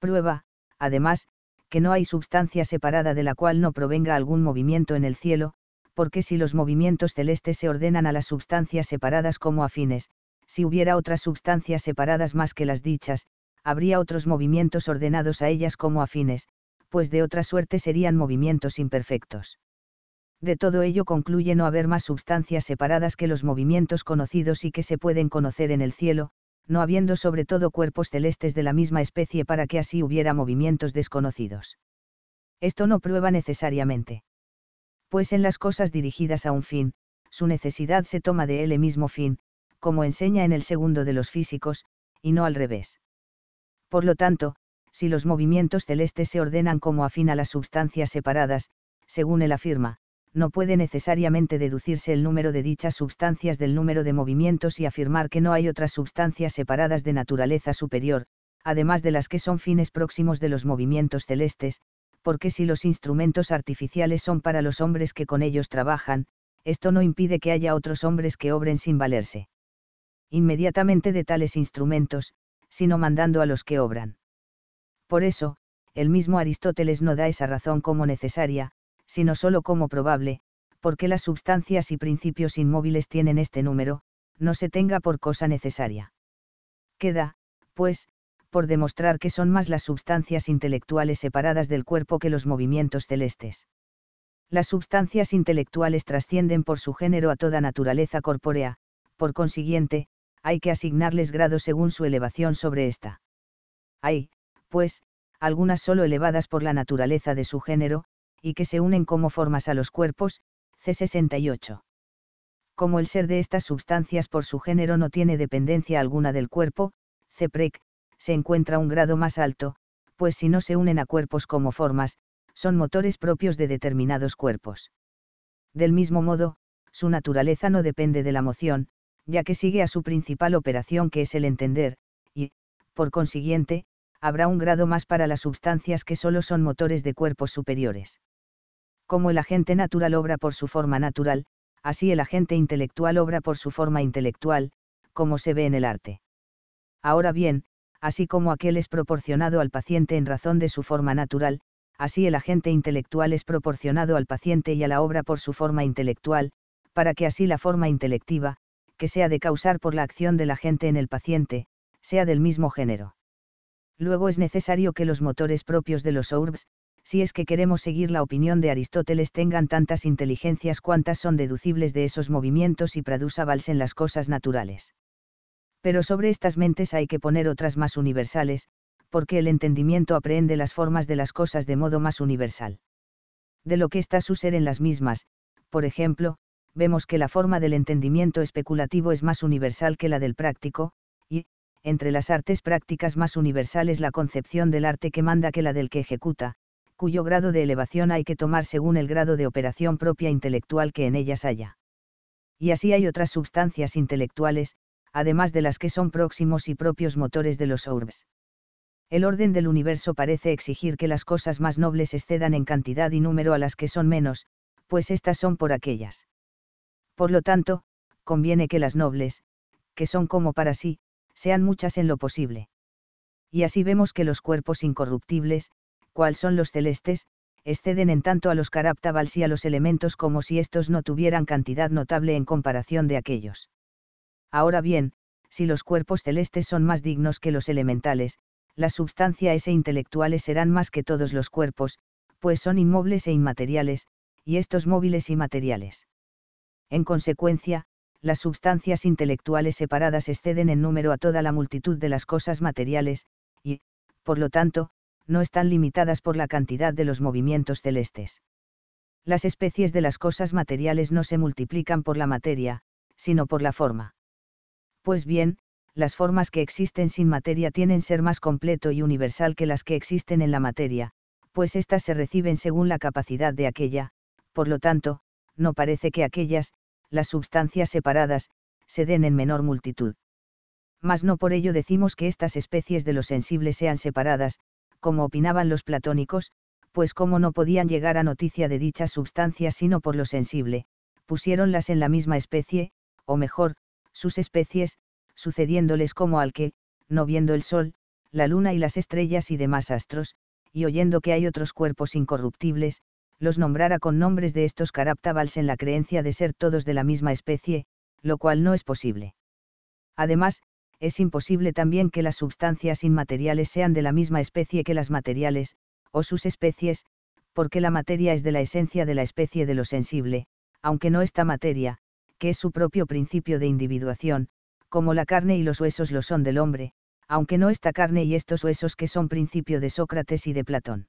Prueba, además, que no hay sustancia separada de la cual no provenga algún movimiento en el cielo, porque si los movimientos celestes se ordenan a las sustancias separadas como afines, si hubiera otras sustancias separadas más que las dichas, habría otros movimientos ordenados a ellas como afines, pues de otra suerte serían movimientos imperfectos de todo ello concluye no haber más substancias separadas que los movimientos conocidos y que se pueden conocer en el cielo, no habiendo sobre todo cuerpos celestes de la misma especie para que así hubiera movimientos desconocidos. Esto no prueba necesariamente. Pues en las cosas dirigidas a un fin, su necesidad se toma de él mismo fin, como enseña en el segundo de los físicos, y no al revés. Por lo tanto, si los movimientos celestes se ordenan como afín a las sustancias separadas, según él afirma, no puede necesariamente deducirse el número de dichas substancias del número de movimientos y afirmar que no hay otras substancias separadas de naturaleza superior, además de las que son fines próximos de los movimientos celestes, porque si los instrumentos artificiales son para los hombres que con ellos trabajan, esto no impide que haya otros hombres que obren sin valerse inmediatamente de tales instrumentos, sino mandando a los que obran. Por eso, el mismo Aristóteles no da esa razón como necesaria, sino solo como probable, porque las sustancias y principios inmóviles tienen este número, no se tenga por cosa necesaria. Queda, pues, por demostrar que son más las sustancias intelectuales separadas del cuerpo que los movimientos celestes. Las sustancias intelectuales trascienden por su género a toda naturaleza corpórea, por consiguiente, hay que asignarles grado según su elevación sobre ésta. Hay, pues, algunas solo elevadas por la naturaleza de su género, y que se unen como formas a los cuerpos, C68. Como el ser de estas sustancias por su género no tiene dependencia alguna del cuerpo, CPREC, se encuentra un grado más alto, pues si no se unen a cuerpos como formas, son motores propios de determinados cuerpos. Del mismo modo, su naturaleza no depende de la moción, ya que sigue a su principal operación que es el entender, y, por consiguiente, habrá un grado más para las sustancias que solo son motores de cuerpos superiores. Como el agente natural obra por su forma natural, así el agente intelectual obra por su forma intelectual, como se ve en el arte. Ahora bien, así como aquel es proporcionado al paciente en razón de su forma natural, así el agente intelectual es proporcionado al paciente y a la obra por su forma intelectual, para que así la forma intelectiva, que sea de causar por la acción del agente en el paciente, sea del mismo género. Luego es necesario que los motores propios de los orbs si es que queremos seguir la opinión de Aristóteles, tengan tantas inteligencias cuantas son deducibles de esos movimientos y en las cosas naturales. Pero sobre estas mentes hay que poner otras más universales, porque el entendimiento aprehende las formas de las cosas de modo más universal. De lo que está su ser en las mismas, por ejemplo, vemos que la forma del entendimiento especulativo es más universal que la del práctico, y, entre las artes prácticas más universales la concepción del arte que manda que la del que ejecuta, cuyo grado de elevación hay que tomar según el grado de operación propia intelectual que en ellas haya. Y así hay otras sustancias intelectuales, además de las que son próximos y propios motores de los orbes. El orden del universo parece exigir que las cosas más nobles excedan en cantidad y número a las que son menos, pues éstas son por aquellas. Por lo tanto, conviene que las nobles, que son como para sí, sean muchas en lo posible. Y así vemos que los cuerpos incorruptibles, cual son los celestes, exceden en tanto a los caraptabals y a los elementos como si estos no tuvieran cantidad notable en comparación de aquellos. Ahora bien, si los cuerpos celestes son más dignos que los elementales, las substancias e intelectuales serán más que todos los cuerpos, pues son inmobles e inmateriales, y estos móviles y materiales. En consecuencia, las substancias intelectuales separadas exceden en número a toda la multitud de las cosas materiales, y, por lo tanto, no están limitadas por la cantidad de los movimientos celestes. Las especies de las cosas materiales no se multiplican por la materia, sino por la forma. Pues bien, las formas que existen sin materia tienen ser más completo y universal que las que existen en la materia, pues éstas se reciben según la capacidad de aquella, por lo tanto, no parece que aquellas, las substancias separadas, se den en menor multitud. Mas no por ello decimos que estas especies de lo sensible sean separadas, como opinaban los platónicos, pues como no podían llegar a noticia de dichas substancias sino por lo sensible, pusiéronlas en la misma especie, o mejor, sus especies, sucediéndoles como al que, no viendo el sol, la luna y las estrellas y demás astros, y oyendo que hay otros cuerpos incorruptibles, los nombrara con nombres de estos caraptabals en la creencia de ser todos de la misma especie, lo cual no es posible. Además, es imposible también que las sustancias inmateriales sean de la misma especie que las materiales, o sus especies, porque la materia es de la esencia de la especie de lo sensible, aunque no esta materia, que es su propio principio de individuación, como la carne y los huesos lo son del hombre, aunque no esta carne y estos huesos que son principio de Sócrates y de Platón.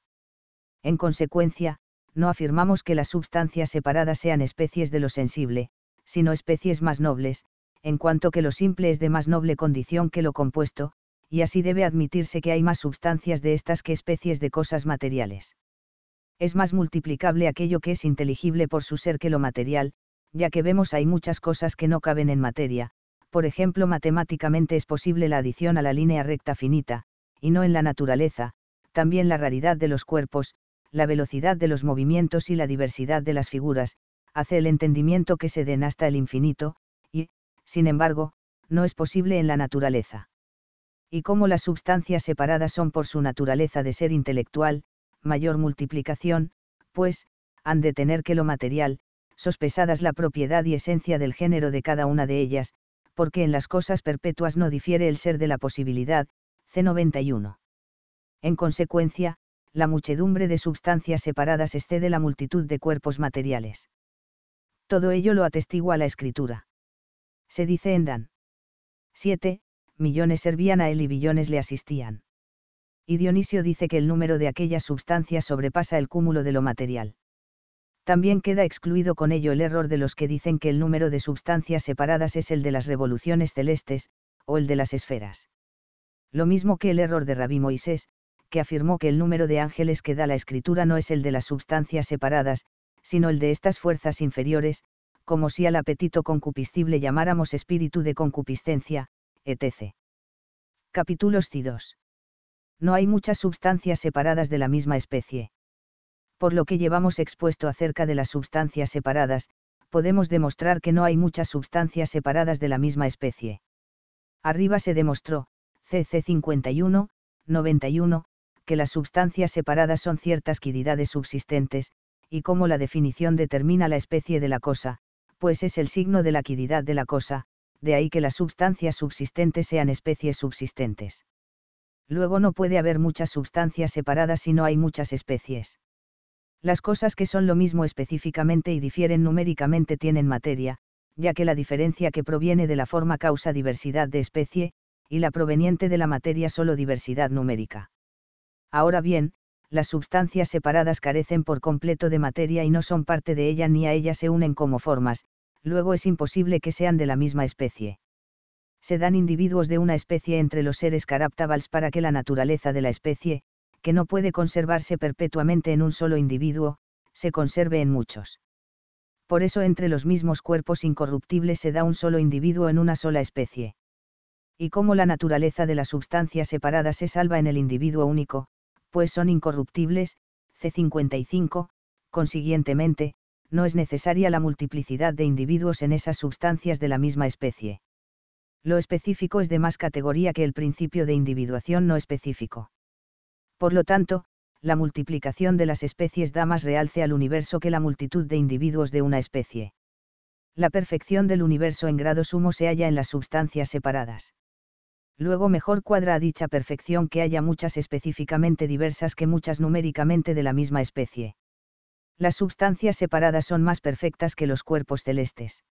En consecuencia, no afirmamos que las sustancias separadas sean especies de lo sensible, sino especies más nobles, en cuanto que lo simple es de más noble condición que lo compuesto, y así debe admitirse que hay más sustancias de estas que especies de cosas materiales. Es más multiplicable aquello que es inteligible por su ser que lo material, ya que vemos hay muchas cosas que no caben en materia, por ejemplo matemáticamente es posible la adición a la línea recta finita, y no en la naturaleza, también la raridad de los cuerpos, la velocidad de los movimientos y la diversidad de las figuras, hace el entendimiento que se den hasta el infinito, sin embargo, no es posible en la naturaleza. Y como las sustancias separadas son por su naturaleza de ser intelectual, mayor multiplicación, pues, han de tener que lo material, sospesadas la propiedad y esencia del género de cada una de ellas, porque en las cosas perpetuas no difiere el ser de la posibilidad, C91. En consecuencia, la muchedumbre de sustancias separadas excede la multitud de cuerpos materiales. Todo ello lo atestigua la escritura se dice en Dan. 7. Millones servían a él y billones le asistían. Y Dionisio dice que el número de aquellas sustancias sobrepasa el cúmulo de lo material. También queda excluido con ello el error de los que dicen que el número de sustancias separadas es el de las revoluciones celestes, o el de las esferas. Lo mismo que el error de Rabí Moisés, que afirmó que el número de ángeles que da la escritura no es el de las sustancias separadas, sino el de estas fuerzas inferiores, como si al apetito concupiscible llamáramos espíritu de concupiscencia, etc. Capítulos 2. No hay muchas sustancias separadas de la misma especie. Por lo que llevamos expuesto acerca de las sustancias separadas, podemos demostrar que no hay muchas sustancias separadas de la misma especie. Arriba se demostró, CC 51, 91, que las sustancias separadas son ciertas quididades subsistentes, y cómo la definición determina la especie de la cosa, pues es el signo de la quididad de la cosa, de ahí que las substancias subsistentes sean especies subsistentes. Luego no puede haber muchas substancias separadas si no hay muchas especies. Las cosas que son lo mismo específicamente y difieren numéricamente tienen materia, ya que la diferencia que proviene de la forma causa diversidad de especie, y la proveniente de la materia solo diversidad numérica. Ahora bien, las substancias separadas carecen por completo de materia y no son parte de ella ni a ella se unen como formas, luego es imposible que sean de la misma especie. Se dan individuos de una especie entre los seres caraptabals para que la naturaleza de la especie, que no puede conservarse perpetuamente en un solo individuo, se conserve en muchos. Por eso entre los mismos cuerpos incorruptibles se da un solo individuo en una sola especie. Y como la naturaleza de las substancias separadas se salva en el individuo único, pues son incorruptibles, C55, consiguientemente, no es necesaria la multiplicidad de individuos en esas sustancias de la misma especie. Lo específico es de más categoría que el principio de individuación no específico. Por lo tanto, la multiplicación de las especies da más realce al universo que la multitud de individuos de una especie. La perfección del universo en grado sumo se halla en las sustancias separadas. Luego mejor cuadra a dicha perfección que haya muchas específicamente diversas que muchas numéricamente de la misma especie las substancias separadas son más perfectas que los cuerpos celestes.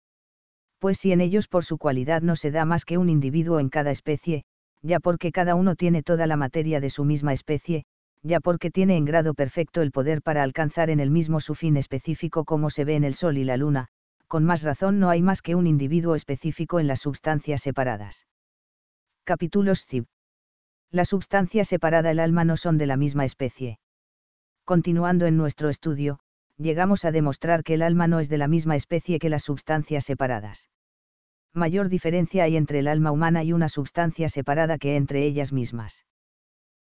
Pues si en ellos por su cualidad no se da más que un individuo en cada especie, ya porque cada uno tiene toda la materia de su misma especie, ya porque tiene en grado perfecto el poder para alcanzar en el mismo su fin específico como se ve en el Sol y la Luna, con más razón no hay más que un individuo específico en las substancias separadas. Capítulos Cib. La substancia separada el alma no son de la misma especie. Continuando en nuestro estudio, llegamos a demostrar que el alma no es de la misma especie que las sustancias separadas. Mayor diferencia hay entre el alma humana y una sustancia separada que entre ellas mismas.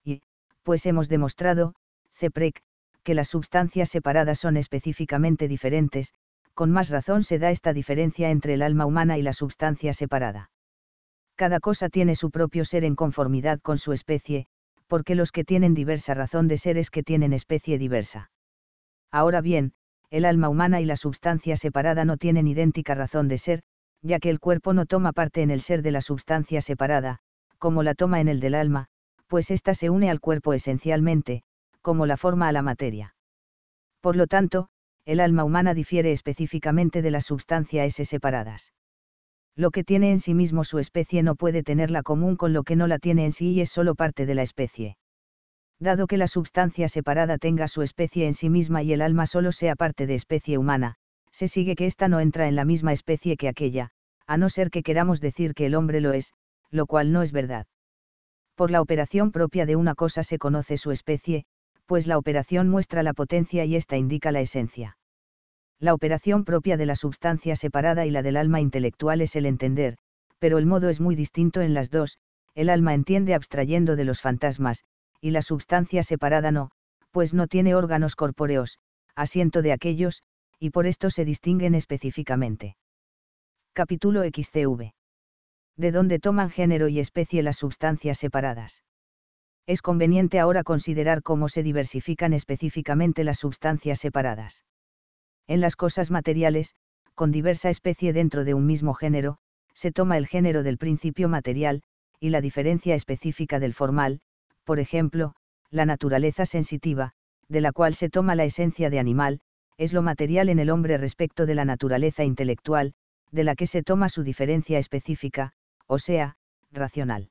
Y, pues hemos demostrado, CEPREC, que las sustancias separadas son específicamente diferentes, con más razón se da esta diferencia entre el alma humana y la sustancia separada. Cada cosa tiene su propio ser en conformidad con su especie, porque los que tienen diversa razón de ser es que tienen especie diversa. Ahora bien, el alma humana y la substancia separada no tienen idéntica razón de ser, ya que el cuerpo no toma parte en el ser de la substancia separada, como la toma en el del alma, pues ésta se une al cuerpo esencialmente, como la forma a la materia. Por lo tanto, el alma humana difiere específicamente de las substancias separadas. Lo que tiene en sí mismo su especie no puede tenerla común con lo que no la tiene en sí y es solo parte de la especie dado que la substancia separada tenga su especie en sí misma y el alma solo sea parte de especie humana, se sigue que ésta no entra en la misma especie que aquella, a no ser que queramos decir que el hombre lo es, lo cual no es verdad. Por la operación propia de una cosa se conoce su especie, pues la operación muestra la potencia y ésta indica la esencia. La operación propia de la substancia separada y la del alma intelectual es el entender, pero el modo es muy distinto en las dos, el alma entiende abstrayendo de los fantasmas, y la substancia separada no, pues no tiene órganos corpóreos, asiento de aquellos, y por esto se distinguen específicamente. Capítulo XCV. De dónde toman género y especie las sustancias separadas. Es conveniente ahora considerar cómo se diversifican específicamente las substancias separadas. En las cosas materiales, con diversa especie dentro de un mismo género, se toma el género del principio material, y la diferencia específica del formal, por ejemplo, la naturaleza sensitiva, de la cual se toma la esencia de animal, es lo material en el hombre respecto de la naturaleza intelectual, de la que se toma su diferencia específica, o sea, racional.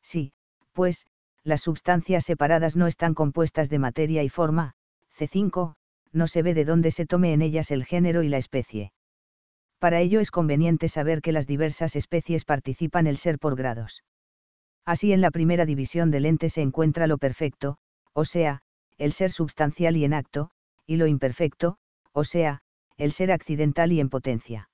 Sí, pues, las substancias separadas no están compuestas de materia y forma, C5, no se ve de dónde se tome en ellas el género y la especie. Para ello es conveniente saber que las diversas especies participan el ser por grados. Así en la primera división del ente se encuentra lo perfecto, o sea, el ser substancial y en acto, y lo imperfecto, o sea, el ser accidental y en potencia.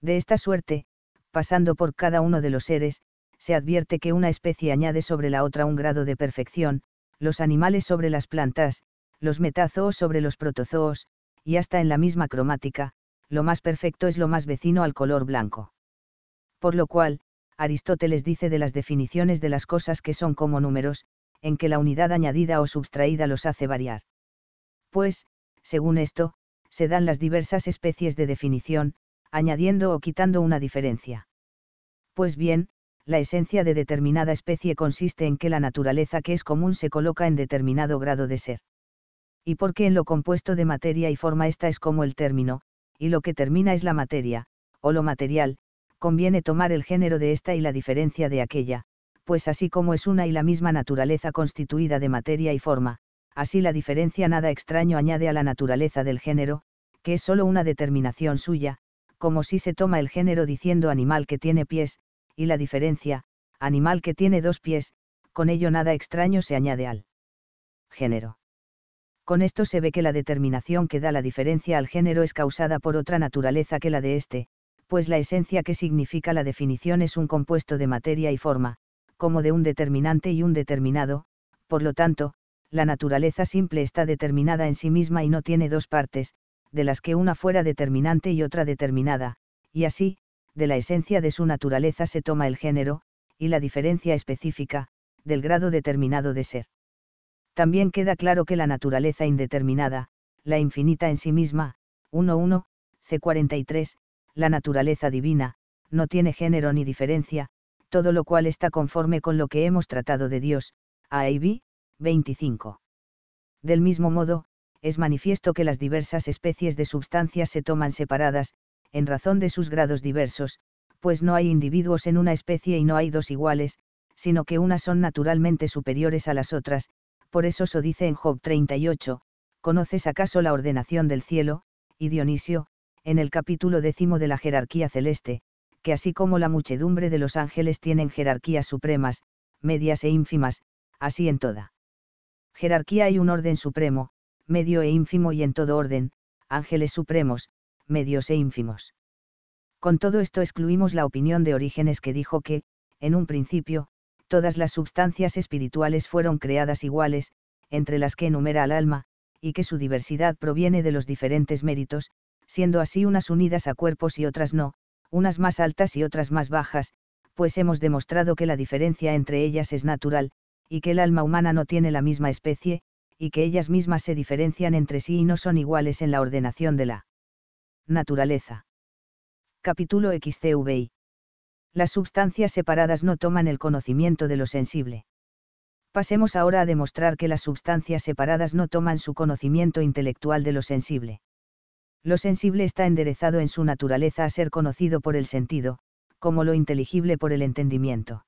De esta suerte, pasando por cada uno de los seres, se advierte que una especie añade sobre la otra un grado de perfección, los animales sobre las plantas, los metazoos sobre los protozoos, y hasta en la misma cromática, lo más perfecto es lo más vecino al color blanco. Por lo cual, Aristóteles dice de las definiciones de las cosas que son como números, en que la unidad añadida o subtraída los hace variar. Pues, según esto, se dan las diversas especies de definición, añadiendo o quitando una diferencia. Pues bien, la esencia de determinada especie consiste en que la naturaleza que es común se coloca en determinado grado de ser. Y porque en lo compuesto de materia y forma esta es como el término, y lo que termina es la materia, o lo material, conviene tomar el género de esta y la diferencia de aquella, pues así como es una y la misma naturaleza constituida de materia y forma, así la diferencia nada extraño añade a la naturaleza del género, que es sólo una determinación suya, como si se toma el género diciendo animal que tiene pies, y la diferencia, animal que tiene dos pies, con ello nada extraño se añade al género. Con esto se ve que la determinación que da la diferencia al género es causada por otra naturaleza que la de éste, pues la esencia que significa la definición es un compuesto de materia y forma, como de un determinante y un determinado, por lo tanto, la naturaleza simple está determinada en sí misma y no tiene dos partes, de las que una fuera determinante y otra determinada, y así, de la esencia de su naturaleza se toma el género, y la diferencia específica, del grado determinado de ser. También queda claro que la naturaleza indeterminada, la infinita en sí misma, 1.1, C43, la naturaleza divina, no tiene género ni diferencia, todo lo cual está conforme con lo que hemos tratado de Dios, AIB, 25. Del mismo modo, es manifiesto que las diversas especies de substancias se toman separadas, en razón de sus grados diversos, pues no hay individuos en una especie y no hay dos iguales, sino que unas son naturalmente superiores a las otras, por eso se dice en Job 38, ¿conoces acaso la ordenación del cielo? Y Dionisio, en el capítulo décimo de la jerarquía celeste, que así como la muchedumbre de los ángeles tienen jerarquías supremas, medias e ínfimas, así en toda. Jerarquía hay un orden supremo, medio e ínfimo y en todo orden, ángeles supremos, medios e ínfimos. Con todo esto excluimos la opinión de Orígenes que dijo que, en un principio, todas las substancias espirituales fueron creadas iguales, entre las que enumera al alma, y que su diversidad proviene de los diferentes méritos, siendo así unas unidas a cuerpos y otras no, unas más altas y otras más bajas, pues hemos demostrado que la diferencia entre ellas es natural, y que el alma humana no tiene la misma especie, y que ellas mismas se diferencian entre sí y no son iguales en la ordenación de la naturaleza. Capítulo XCVI. Las sustancias separadas no toman el conocimiento de lo sensible. Pasemos ahora a demostrar que las sustancias separadas no toman su conocimiento intelectual de lo sensible. Lo sensible está enderezado en su naturaleza a ser conocido por el sentido, como lo inteligible por el entendimiento.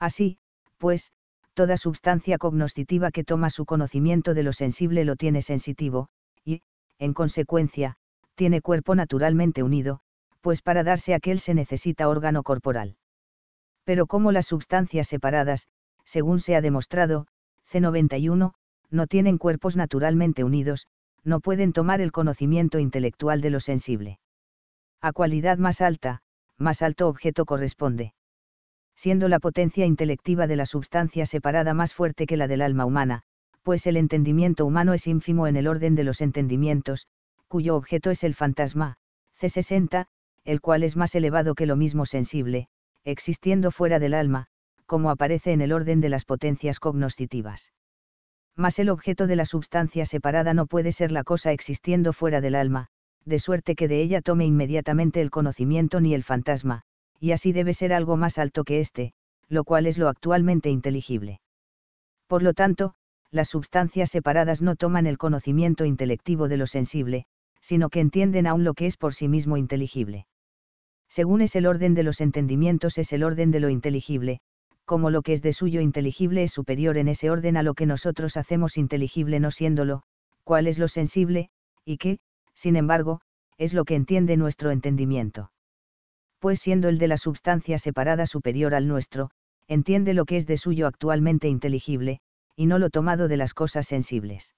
Así, pues, toda substancia cognoscitiva que toma su conocimiento de lo sensible lo tiene sensitivo, y, en consecuencia, tiene cuerpo naturalmente unido, pues para darse aquel se necesita órgano corporal. Pero como las substancias separadas, según se ha demostrado, C91, no tienen cuerpos naturalmente unidos, no pueden tomar el conocimiento intelectual de lo sensible. A cualidad más alta, más alto objeto corresponde. Siendo la potencia intelectiva de la substancia separada más fuerte que la del alma humana, pues el entendimiento humano es ínfimo en el orden de los entendimientos, cuyo objeto es el fantasma, C60, el cual es más elevado que lo mismo sensible, existiendo fuera del alma, como aparece en el orden de las potencias cognoscitivas mas el objeto de la substancia separada no puede ser la cosa existiendo fuera del alma, de suerte que de ella tome inmediatamente el conocimiento ni el fantasma, y así debe ser algo más alto que éste, lo cual es lo actualmente inteligible. Por lo tanto, las sustancias separadas no toman el conocimiento intelectivo de lo sensible, sino que entienden aún lo que es por sí mismo inteligible. Según es el orden de los entendimientos es el orden de lo inteligible, como lo que es de suyo inteligible es superior en ese orden a lo que nosotros hacemos inteligible no siéndolo, cuál es lo sensible, y que, sin embargo, es lo que entiende nuestro entendimiento. Pues siendo el de la substancia separada superior al nuestro, entiende lo que es de suyo actualmente inteligible, y no lo tomado de las cosas sensibles.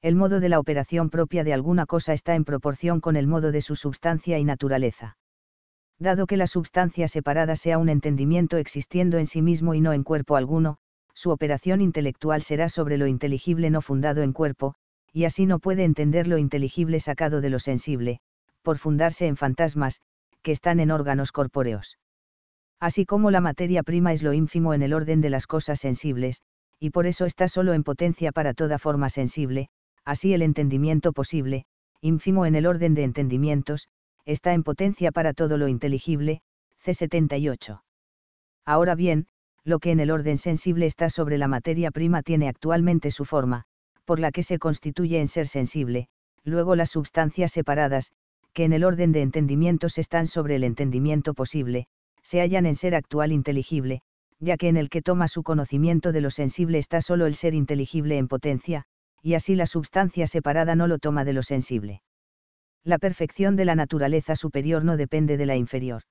El modo de la operación propia de alguna cosa está en proporción con el modo de su substancia y naturaleza dado que la substancia separada sea un entendimiento existiendo en sí mismo y no en cuerpo alguno, su operación intelectual será sobre lo inteligible no fundado en cuerpo, y así no puede entender lo inteligible sacado de lo sensible, por fundarse en fantasmas, que están en órganos corpóreos. Así como la materia prima es lo ínfimo en el orden de las cosas sensibles, y por eso está solo en potencia para toda forma sensible, así el entendimiento posible, ínfimo en el orden de entendimientos, está en potencia para todo lo inteligible, C78. Ahora bien, lo que en el orden sensible está sobre la materia prima tiene actualmente su forma, por la que se constituye en ser sensible, luego las substancias separadas, que en el orden de entendimientos están sobre el entendimiento posible, se hallan en ser actual inteligible, ya que en el que toma su conocimiento de lo sensible está solo el ser inteligible en potencia, y así la substancia separada no lo toma de lo sensible la perfección de la naturaleza superior no depende de la inferior.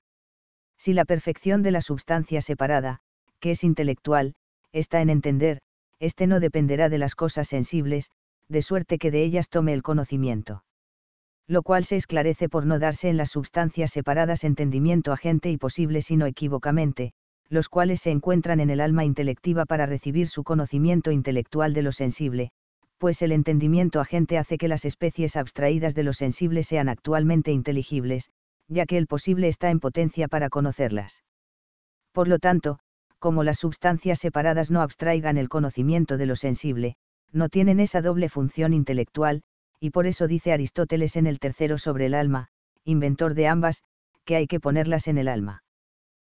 Si la perfección de la substancia separada, que es intelectual, está en entender, éste no dependerá de las cosas sensibles, de suerte que de ellas tome el conocimiento. Lo cual se esclarece por no darse en las substancias separadas entendimiento agente y posible sino equivocamente, los cuales se encuentran en el alma intelectiva para recibir su conocimiento intelectual de lo sensible, pues el entendimiento agente hace que las especies abstraídas de lo sensible sean actualmente inteligibles, ya que el posible está en potencia para conocerlas. Por lo tanto, como las sustancias separadas no abstraigan el conocimiento de lo sensible, no tienen esa doble función intelectual, y por eso dice Aristóteles en el tercero sobre el alma, inventor de ambas, que hay que ponerlas en el alma.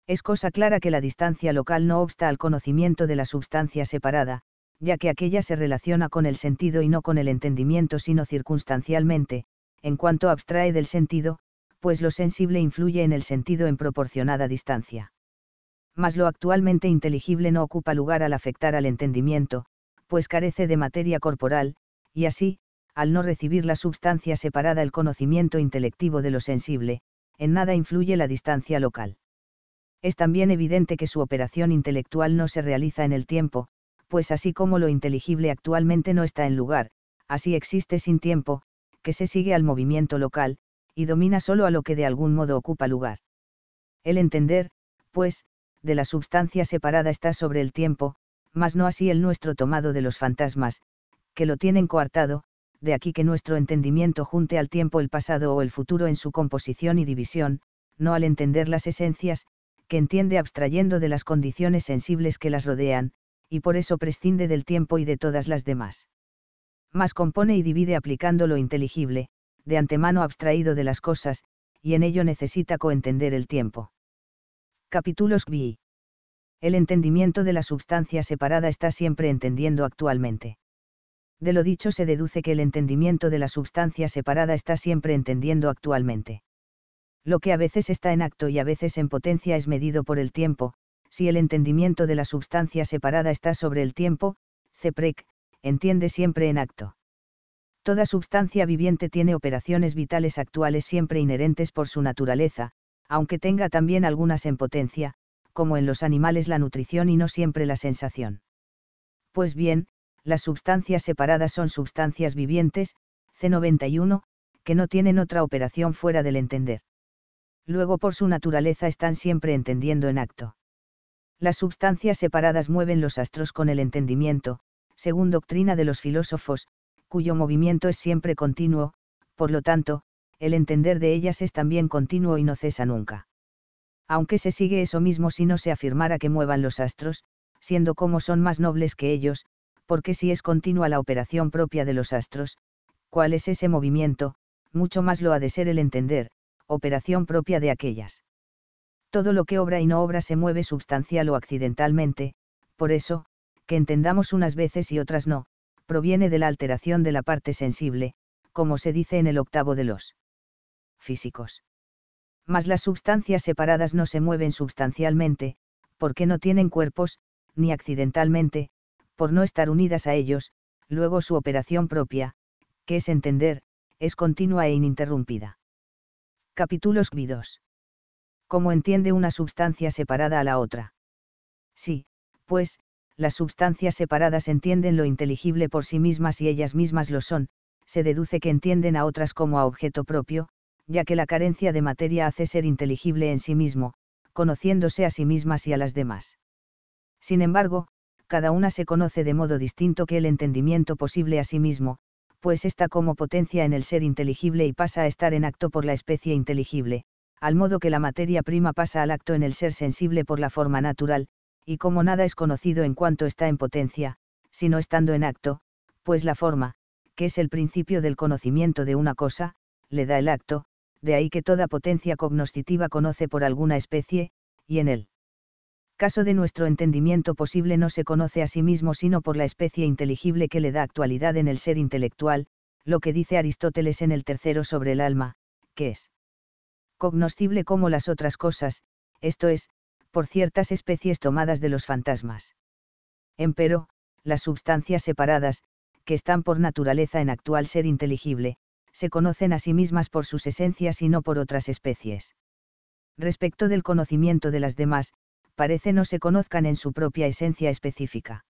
Es cosa clara que la distancia local no obsta al conocimiento de la sustancia separada, ya que aquella se relaciona con el sentido y no con el entendimiento sino circunstancialmente, en cuanto abstrae del sentido, pues lo sensible influye en el sentido en proporcionada distancia. Mas lo actualmente inteligible no ocupa lugar al afectar al entendimiento, pues carece de materia corporal, y así, al no recibir la substancia separada el conocimiento intelectivo de lo sensible, en nada influye la distancia local. Es también evidente que su operación intelectual no se realiza en el tiempo, pues así como lo inteligible actualmente no está en lugar, así existe sin tiempo, que se sigue al movimiento local, y domina solo a lo que de algún modo ocupa lugar. El entender, pues, de la substancia separada está sobre el tiempo, mas no así el nuestro tomado de los fantasmas, que lo tienen coartado, de aquí que nuestro entendimiento junte al tiempo el pasado o el futuro en su composición y división, no al entender las esencias, que entiende abstrayendo de las condiciones sensibles que las rodean, y por eso prescinde del tiempo y de todas las demás. Mas compone y divide aplicando lo inteligible, de antemano abstraído de las cosas, y en ello necesita coentender el tiempo. Capítulos VI. El entendimiento de la substancia separada está siempre entendiendo actualmente. De lo dicho se deduce que el entendimiento de la substancia separada está siempre entendiendo actualmente. Lo que a veces está en acto y a veces en potencia es medido por el tiempo, si el entendimiento de la sustancia separada está sobre el tiempo, Ceprec, entiende siempre en acto. Toda sustancia viviente tiene operaciones vitales actuales siempre inherentes por su naturaleza, aunque tenga también algunas en potencia, como en los animales la nutrición y no siempre la sensación. Pues bien, las substancias separadas son sustancias vivientes, C91, que no tienen otra operación fuera del entender. Luego por su naturaleza están siempre entendiendo en acto. Las sustancias separadas mueven los astros con el entendimiento, según doctrina de los filósofos, cuyo movimiento es siempre continuo, por lo tanto, el entender de ellas es también continuo y no cesa nunca. Aunque se sigue eso mismo si no se afirmara que muevan los astros, siendo como son más nobles que ellos, porque si es continua la operación propia de los astros, cuál es ese movimiento, mucho más lo ha de ser el entender, operación propia de aquellas todo lo que obra y no obra se mueve substancial o accidentalmente, por eso, que entendamos unas veces y otras no, proviene de la alteración de la parte sensible, como se dice en el octavo de los físicos. Mas las sustancias separadas no se mueven substancialmente, porque no tienen cuerpos, ni accidentalmente, por no estar unidas a ellos, luego su operación propia, que es entender, es continua e ininterrumpida. Capítulos 2 como entiende una sustancia separada a la otra. Sí, pues, las sustancias separadas entienden lo inteligible por sí mismas y ellas mismas lo son, se deduce que entienden a otras como a objeto propio, ya que la carencia de materia hace ser inteligible en sí mismo, conociéndose a sí mismas y a las demás. Sin embargo, cada una se conoce de modo distinto que el entendimiento posible a sí mismo, pues está como potencia en el ser inteligible y pasa a estar en acto por la especie inteligible, al modo que la materia prima pasa al acto en el ser sensible por la forma natural, y como nada es conocido en cuanto está en potencia, sino estando en acto, pues la forma, que es el principio del conocimiento de una cosa, le da el acto, de ahí que toda potencia cognoscitiva conoce por alguna especie, y en el caso de nuestro entendimiento posible no se conoce a sí mismo sino por la especie inteligible que le da actualidad en el ser intelectual, lo que dice Aristóteles en el tercero sobre el alma, que es cognoscible como las otras cosas, esto es, por ciertas especies tomadas de los fantasmas. Empero, las substancias separadas, que están por naturaleza en actual ser inteligible, se conocen a sí mismas por sus esencias y no por otras especies. Respecto del conocimiento de las demás, parece no se conozcan en su propia esencia específica,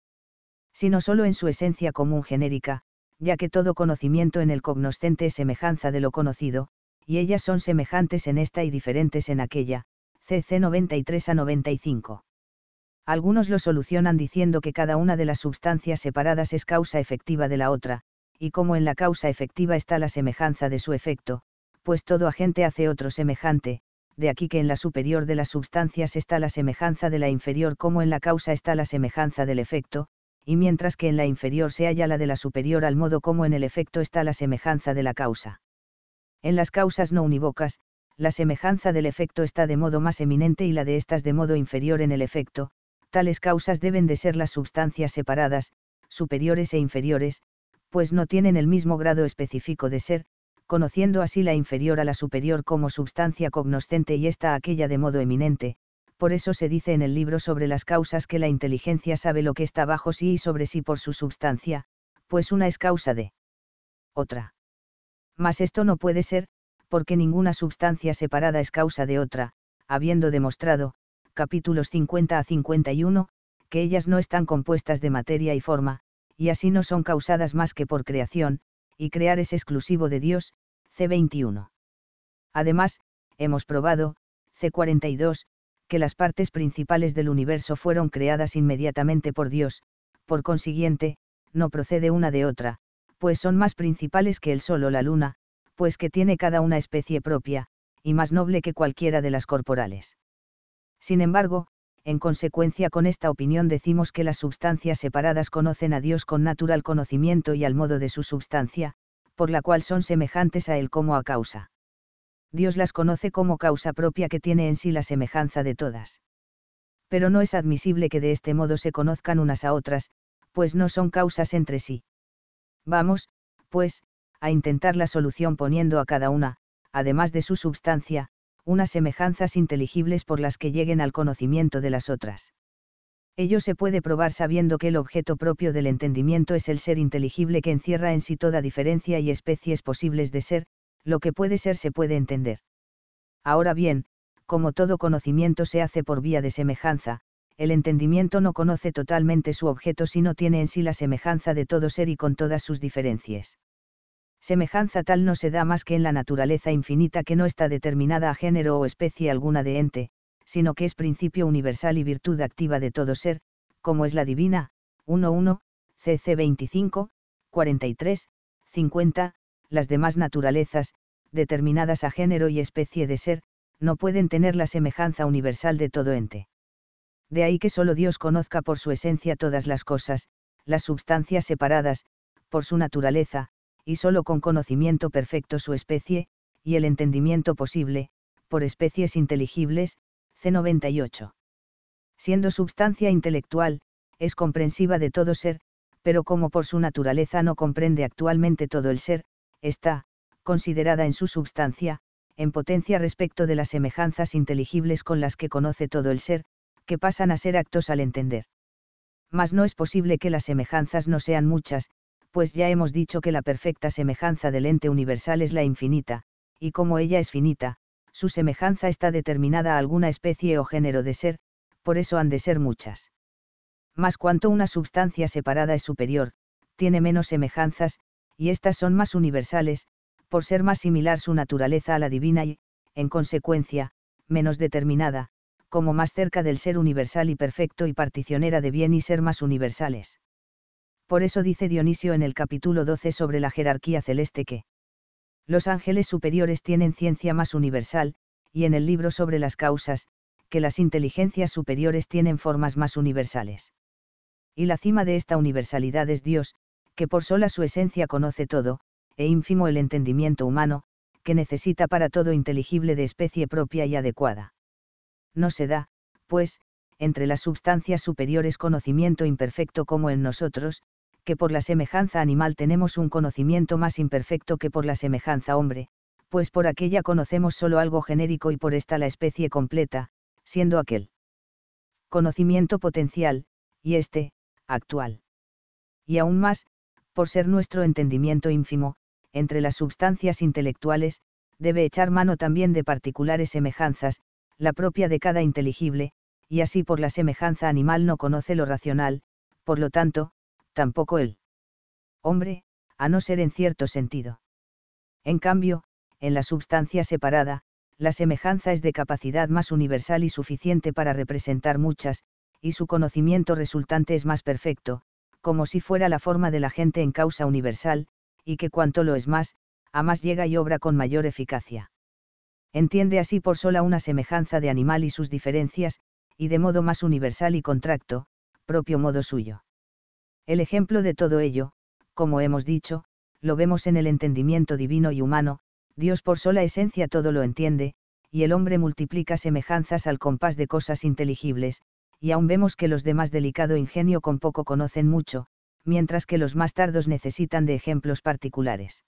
sino solo en su esencia común genérica, ya que todo conocimiento en el cognoscente es semejanza de lo conocido, y ellas son semejantes en esta y diferentes en aquella, CC 93 a 95. Algunos lo solucionan diciendo que cada una de las sustancias separadas es causa efectiva de la otra, y como en la causa efectiva está la semejanza de su efecto, pues todo agente hace otro semejante, de aquí que en la superior de las sustancias está la semejanza de la inferior como en la causa está la semejanza del efecto, y mientras que en la inferior se halla la de la superior al modo como en el efecto está la semejanza de la causa. En las causas no univocas, la semejanza del efecto está de modo más eminente y la de estas de modo inferior en el efecto, tales causas deben de ser las sustancias separadas, superiores e inferiores, pues no tienen el mismo grado específico de ser, conociendo así la inferior a la superior como sustancia cognoscente y esta aquella de modo eminente, por eso se dice en el libro sobre las causas que la inteligencia sabe lo que está bajo sí y sobre sí por su substancia, pues una es causa de otra. Mas esto no puede ser, porque ninguna substancia separada es causa de otra, habiendo demostrado, capítulos 50 a 51, que ellas no están compuestas de materia y forma, y así no son causadas más que por creación, y crear es exclusivo de Dios, C21. Además, hemos probado, C42, que las partes principales del universo fueron creadas inmediatamente por Dios, por consiguiente, no procede una de otra, pues son más principales que el Sol o la Luna, pues que tiene cada una especie propia, y más noble que cualquiera de las corporales. Sin embargo, en consecuencia con esta opinión decimos que las sustancias separadas conocen a Dios con natural conocimiento y al modo de su substancia, por la cual son semejantes a Él como a causa. Dios las conoce como causa propia que tiene en sí la semejanza de todas. Pero no es admisible que de este modo se conozcan unas a otras, pues no son causas entre sí. Vamos, pues, a intentar la solución poniendo a cada una, además de su substancia, unas semejanzas inteligibles por las que lleguen al conocimiento de las otras. Ello se puede probar sabiendo que el objeto propio del entendimiento es el ser inteligible que encierra en sí toda diferencia y especies posibles de ser, lo que puede ser se puede entender. Ahora bien, como todo conocimiento se hace por vía de semejanza, el entendimiento no conoce totalmente su objeto si no tiene en sí la semejanza de todo ser y con todas sus diferencias. Semejanza tal no se da más que en la naturaleza infinita que no está determinada a género o especie alguna de ente, sino que es principio universal y virtud activa de todo ser, como es la divina, 1.1, cc 25, 43, 50, las demás naturalezas, determinadas a género y especie de ser, no pueden tener la semejanza universal de todo ente de ahí que solo Dios conozca por su esencia todas las cosas, las substancias separadas, por su naturaleza, y solo con conocimiento perfecto su especie, y el entendimiento posible, por especies inteligibles, C98. Siendo substancia intelectual, es comprensiva de todo ser, pero como por su naturaleza no comprende actualmente todo el ser, está, considerada en su substancia, en potencia respecto de las semejanzas inteligibles con las que conoce todo el ser, que pasan a ser actos al entender. Mas no es posible que las semejanzas no sean muchas, pues ya hemos dicho que la perfecta semejanza del ente universal es la infinita, y como ella es finita, su semejanza está determinada a alguna especie o género de ser, por eso han de ser muchas. Mas cuanto una substancia separada es superior, tiene menos semejanzas, y éstas son más universales, por ser más similar su naturaleza a la divina y, en consecuencia, menos determinada, como más cerca del ser universal y perfecto y particionera de bien y ser más universales. Por eso dice Dionisio en el capítulo 12 sobre la jerarquía celeste que los ángeles superiores tienen ciencia más universal, y en el libro sobre las causas, que las inteligencias superiores tienen formas más universales. Y la cima de esta universalidad es Dios, que por sola su esencia conoce todo, e ínfimo el entendimiento humano, que necesita para todo inteligible de especie propia y adecuada no se da, pues, entre las substancias superiores conocimiento imperfecto como en nosotros, que por la semejanza animal tenemos un conocimiento más imperfecto que por la semejanza hombre, pues por aquella conocemos solo algo genérico y por esta la especie completa, siendo aquel conocimiento potencial, y este, actual. Y aún más, por ser nuestro entendimiento ínfimo, entre las substancias intelectuales, debe echar mano también de particulares semejanzas, la propia de cada inteligible, y así por la semejanza animal no conoce lo racional, por lo tanto, tampoco él. hombre, a no ser en cierto sentido. En cambio, en la substancia separada, la semejanza es de capacidad más universal y suficiente para representar muchas, y su conocimiento resultante es más perfecto, como si fuera la forma de la gente en causa universal, y que cuanto lo es más, a más llega y obra con mayor eficacia entiende así por sola una semejanza de animal y sus diferencias, y de modo más universal y contracto, propio modo suyo. El ejemplo de todo ello, como hemos dicho, lo vemos en el entendimiento divino y humano, Dios por sola esencia todo lo entiende, y el hombre multiplica semejanzas al compás de cosas inteligibles, y aún vemos que los de más delicado ingenio con poco conocen mucho, mientras que los más tardos necesitan de ejemplos particulares.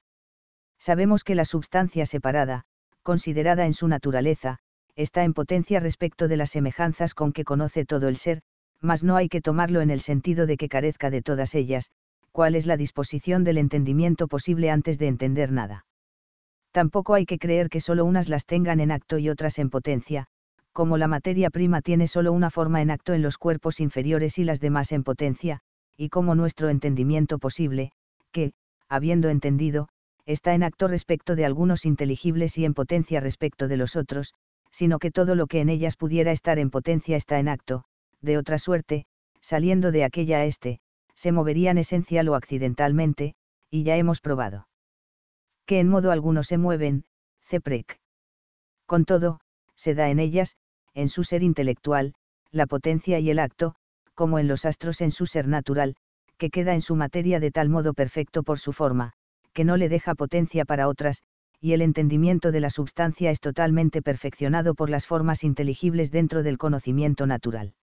Sabemos que la substancia separada, considerada en su naturaleza, está en potencia respecto de las semejanzas con que conoce todo el ser, mas no hay que tomarlo en el sentido de que carezca de todas ellas, cuál es la disposición del entendimiento posible antes de entender nada. Tampoco hay que creer que solo unas las tengan en acto y otras en potencia, como la materia prima tiene solo una forma en acto en los cuerpos inferiores y las demás en potencia, y como nuestro entendimiento posible, que, habiendo entendido, está en acto respecto de algunos inteligibles y en potencia respecto de los otros, sino que todo lo que en ellas pudiera estar en potencia está en acto, de otra suerte, saliendo de aquella a este, se moverían esencial o accidentalmente, y ya hemos probado. Que en modo alguno se mueven, CEPREC. Con todo, se da en ellas, en su ser intelectual, la potencia y el acto, como en los astros en su ser natural, que queda en su materia de tal modo perfecto por su forma, que no le deja potencia para otras, y el entendimiento de la substancia es totalmente perfeccionado por las formas inteligibles dentro del conocimiento natural.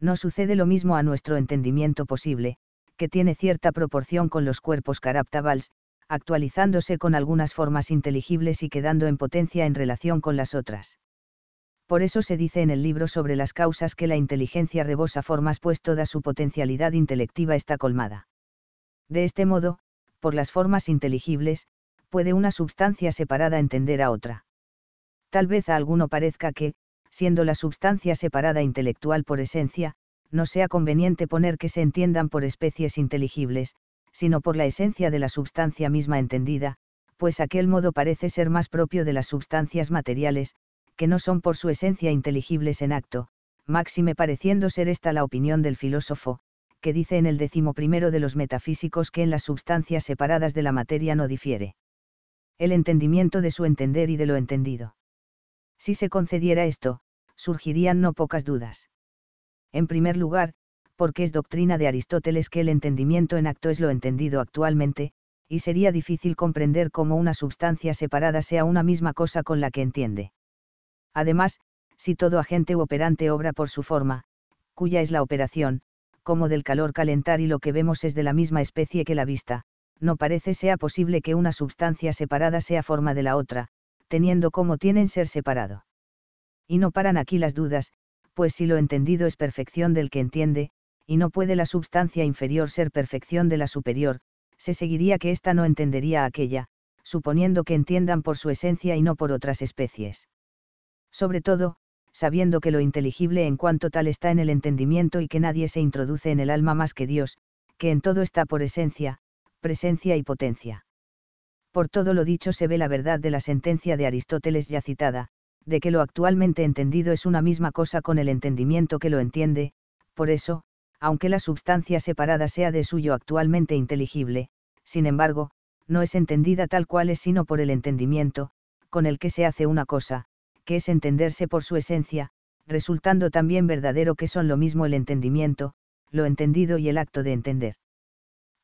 No sucede lo mismo a nuestro entendimiento posible, que tiene cierta proporción con los cuerpos caraptabals, actualizándose con algunas formas inteligibles y quedando en potencia en relación con las otras. Por eso se dice en el libro sobre las causas que la inteligencia rebosa formas pues toda su potencialidad intelectiva está colmada. De este modo, por las formas inteligibles, puede una substancia separada entender a otra. Tal vez a alguno parezca que, siendo la substancia separada intelectual por esencia, no sea conveniente poner que se entiendan por especies inteligibles, sino por la esencia de la substancia misma entendida, pues aquel modo parece ser más propio de las substancias materiales, que no son por su esencia inteligibles en acto, máxime pareciendo ser esta la opinión del filósofo, que dice en el primero de los metafísicos que en las substancias separadas de la materia no difiere. El entendimiento de su entender y de lo entendido. Si se concediera esto, surgirían no pocas dudas. En primer lugar, porque es doctrina de Aristóteles que el entendimiento en acto es lo entendido actualmente, y sería difícil comprender cómo una sustancia separada sea una misma cosa con la que entiende. Además, si todo agente u operante obra por su forma, cuya es la operación, como del calor calentar y lo que vemos es de la misma especie que la vista, no parece sea posible que una sustancia separada sea forma de la otra, teniendo como tienen ser separado. Y no paran aquí las dudas, pues si lo entendido es perfección del que entiende, y no puede la sustancia inferior ser perfección de la superior, se seguiría que ésta no entendería aquella, suponiendo que entiendan por su esencia y no por otras especies. Sobre todo, sabiendo que lo inteligible en cuanto tal está en el entendimiento y que nadie se introduce en el alma más que Dios, que en todo está por esencia, presencia y potencia. Por todo lo dicho se ve la verdad de la sentencia de Aristóteles ya citada, de que lo actualmente entendido es una misma cosa con el entendimiento que lo entiende, por eso, aunque la substancia separada sea de suyo actualmente inteligible, sin embargo, no es entendida tal cual es sino por el entendimiento, con el que se hace una cosa, que es entenderse por su esencia, resultando también verdadero que son lo mismo el entendimiento, lo entendido y el acto de entender.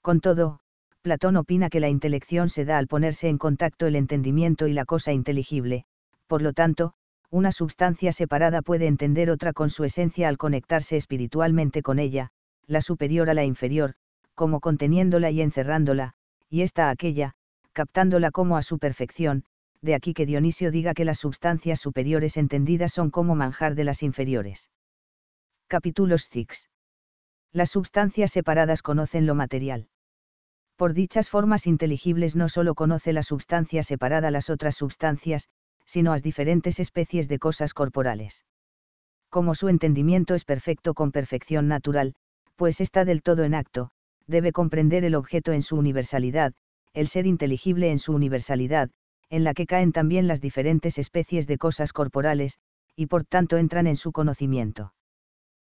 Con todo, Platón opina que la intelección se da al ponerse en contacto el entendimiento y la cosa inteligible, por lo tanto, una substancia separada puede entender otra con su esencia al conectarse espiritualmente con ella, la superior a la inferior, como conteniéndola y encerrándola, y esta a aquella, captándola como a su perfección, de aquí que Dionisio diga que las sustancias superiores entendidas son como manjar de las inferiores. Capítulos 6. Las substancias separadas conocen lo material. Por dichas formas inteligibles no solo conoce la substancia separada las otras substancias, sino las diferentes especies de cosas corporales. Como su entendimiento es perfecto con perfección natural, pues está del todo en acto, debe comprender el objeto en su universalidad, el ser inteligible en su universalidad, en la que caen también las diferentes especies de cosas corporales, y por tanto entran en su conocimiento.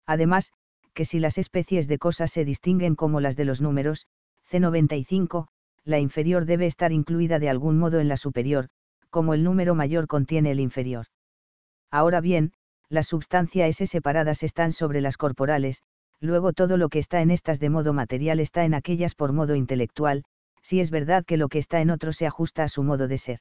Además, que si las especies de cosas se distinguen como las de los números, C95, la inferior debe estar incluida de algún modo en la superior, como el número mayor contiene el inferior. Ahora bien, las substancias separadas están sobre las corporales, luego todo lo que está en estas de modo material está en aquellas por modo intelectual, si es verdad que lo que está en otro se ajusta a su modo de ser.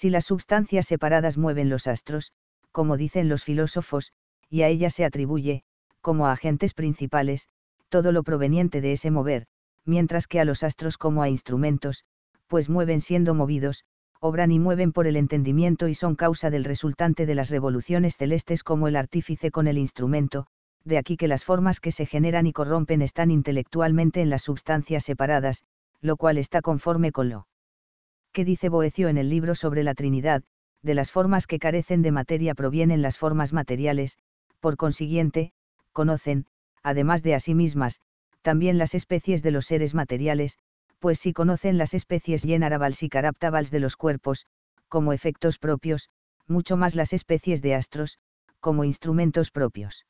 Si las sustancias separadas mueven los astros, como dicen los filósofos, y a ellas se atribuye, como a agentes principales, todo lo proveniente de ese mover, mientras que a los astros como a instrumentos, pues mueven siendo movidos, obran y mueven por el entendimiento y son causa del resultante de las revoluciones celestes como el artífice con el instrumento, de aquí que las formas que se generan y corrompen están intelectualmente en las substancias separadas, lo cual está conforme con lo que dice Boecio en el libro sobre la Trinidad, de las formas que carecen de materia provienen las formas materiales, por consiguiente, conocen, además de a sí mismas, también las especies de los seres materiales, pues si conocen las especies llenarabals y caraptabals de los cuerpos, como efectos propios, mucho más las especies de astros, como instrumentos propios.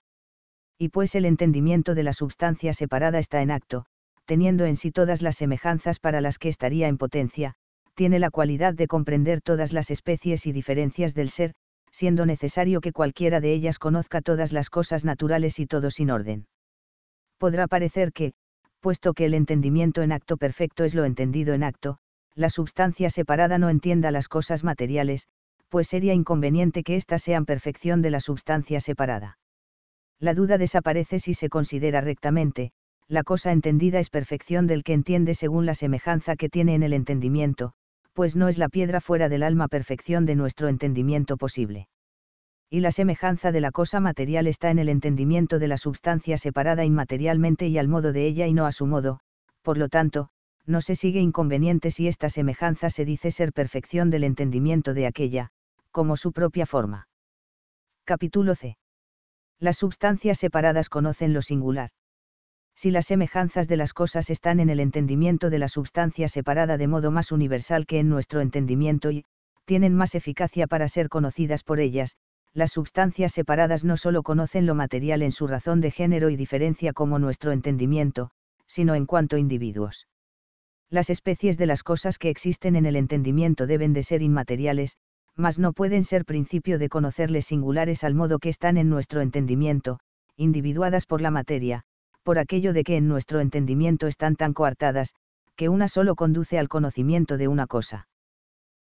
Y pues el entendimiento de la substancia separada está en acto, teniendo en sí todas las semejanzas para las que estaría en potencia, tiene la cualidad de comprender todas las especies y diferencias del ser, siendo necesario que cualquiera de ellas conozca todas las cosas naturales y todo sin orden. Podrá parecer que, puesto que el entendimiento en acto perfecto es lo entendido en acto, la substancia separada no entienda las cosas materiales, pues sería inconveniente que éstas sean perfección de la substancia separada. La duda desaparece si se considera rectamente, la cosa entendida es perfección del que entiende según la semejanza que tiene en el entendimiento, pues no es la piedra fuera del alma perfección de nuestro entendimiento posible. Y la semejanza de la cosa material está en el entendimiento de la substancia separada inmaterialmente y al modo de ella y no a su modo, por lo tanto, no se sigue inconveniente si esta semejanza se dice ser perfección del entendimiento de aquella, como su propia forma. Capítulo C. Las substancias separadas conocen lo singular si las semejanzas de las cosas están en el entendimiento de la substancia separada de modo más universal que en nuestro entendimiento y, tienen más eficacia para ser conocidas por ellas, las substancias separadas no sólo conocen lo material en su razón de género y diferencia como nuestro entendimiento, sino en cuanto individuos. Las especies de las cosas que existen en el entendimiento deben de ser inmateriales, mas no pueden ser principio de conocerles singulares al modo que están en nuestro entendimiento, individuadas por la materia, por aquello de que en nuestro entendimiento están tan coartadas, que una solo conduce al conocimiento de una cosa.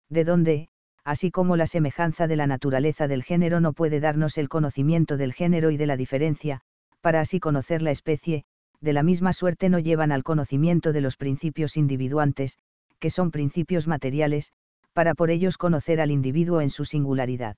De donde, así como la semejanza de la naturaleza del género no puede darnos el conocimiento del género y de la diferencia, para así conocer la especie, de la misma suerte no llevan al conocimiento de los principios individuantes, que son principios materiales, para por ellos conocer al individuo en su singularidad.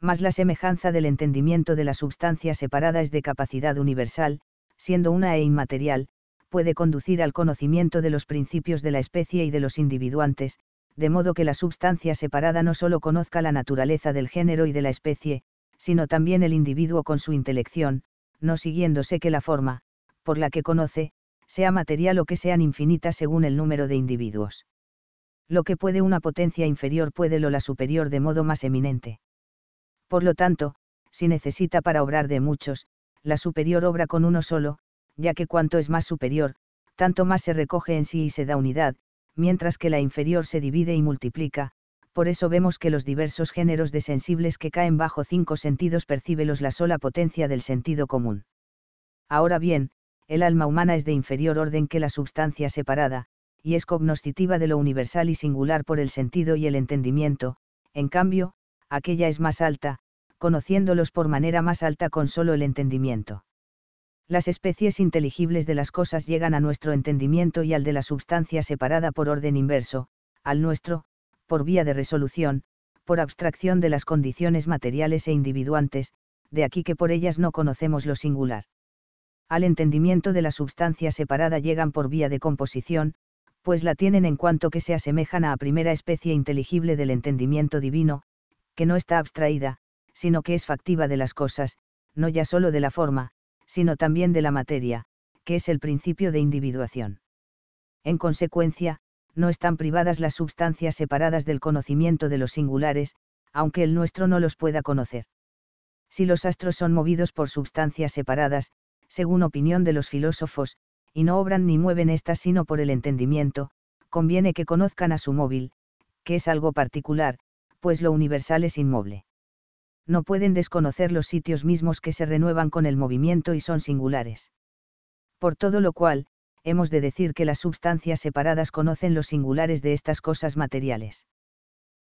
Mas la semejanza del entendimiento de la substancia separada es de capacidad universal, siendo una e inmaterial, puede conducir al conocimiento de los principios de la especie y de los individuantes, de modo que la substancia separada no sólo conozca la naturaleza del género y de la especie, sino también el individuo con su intelección, no siguiéndose que la forma, por la que conoce, sea material o que sean infinitas según el número de individuos. Lo que puede una potencia inferior puede lo la superior de modo más eminente. Por lo tanto, si necesita para obrar de muchos, la superior obra con uno solo, ya que cuanto es más superior, tanto más se recoge en sí y se da unidad, mientras que la inferior se divide y multiplica, por eso vemos que los diversos géneros de sensibles que caen bajo cinco sentidos percíbelos la sola potencia del sentido común. Ahora bien, el alma humana es de inferior orden que la substancia separada, y es cognoscitiva de lo universal y singular por el sentido y el entendimiento, en cambio, aquella es más alta, conociéndolos por manera más alta con solo el entendimiento. Las especies inteligibles de las cosas llegan a nuestro entendimiento y al de la substancia separada por orden inverso, al nuestro, por vía de resolución, por abstracción de las condiciones materiales e individuantes, de aquí que por ellas no conocemos lo singular. Al entendimiento de la substancia separada llegan por vía de composición, pues la tienen en cuanto que se asemejan a la primera especie inteligible del entendimiento divino, que no está abstraída, sino que es factiva de las cosas, no ya solo de la forma, sino también de la materia, que es el principio de individuación. En consecuencia, no están privadas las substancias separadas del conocimiento de los singulares, aunque el nuestro no los pueda conocer. Si los astros son movidos por sustancias separadas, según opinión de los filósofos, y no obran ni mueven éstas sino por el entendimiento, conviene que conozcan a su móvil, que es algo particular, pues lo universal es inmoble no pueden desconocer los sitios mismos que se renuevan con el movimiento y son singulares. Por todo lo cual, hemos de decir que las sustancias separadas conocen los singulares de estas cosas materiales.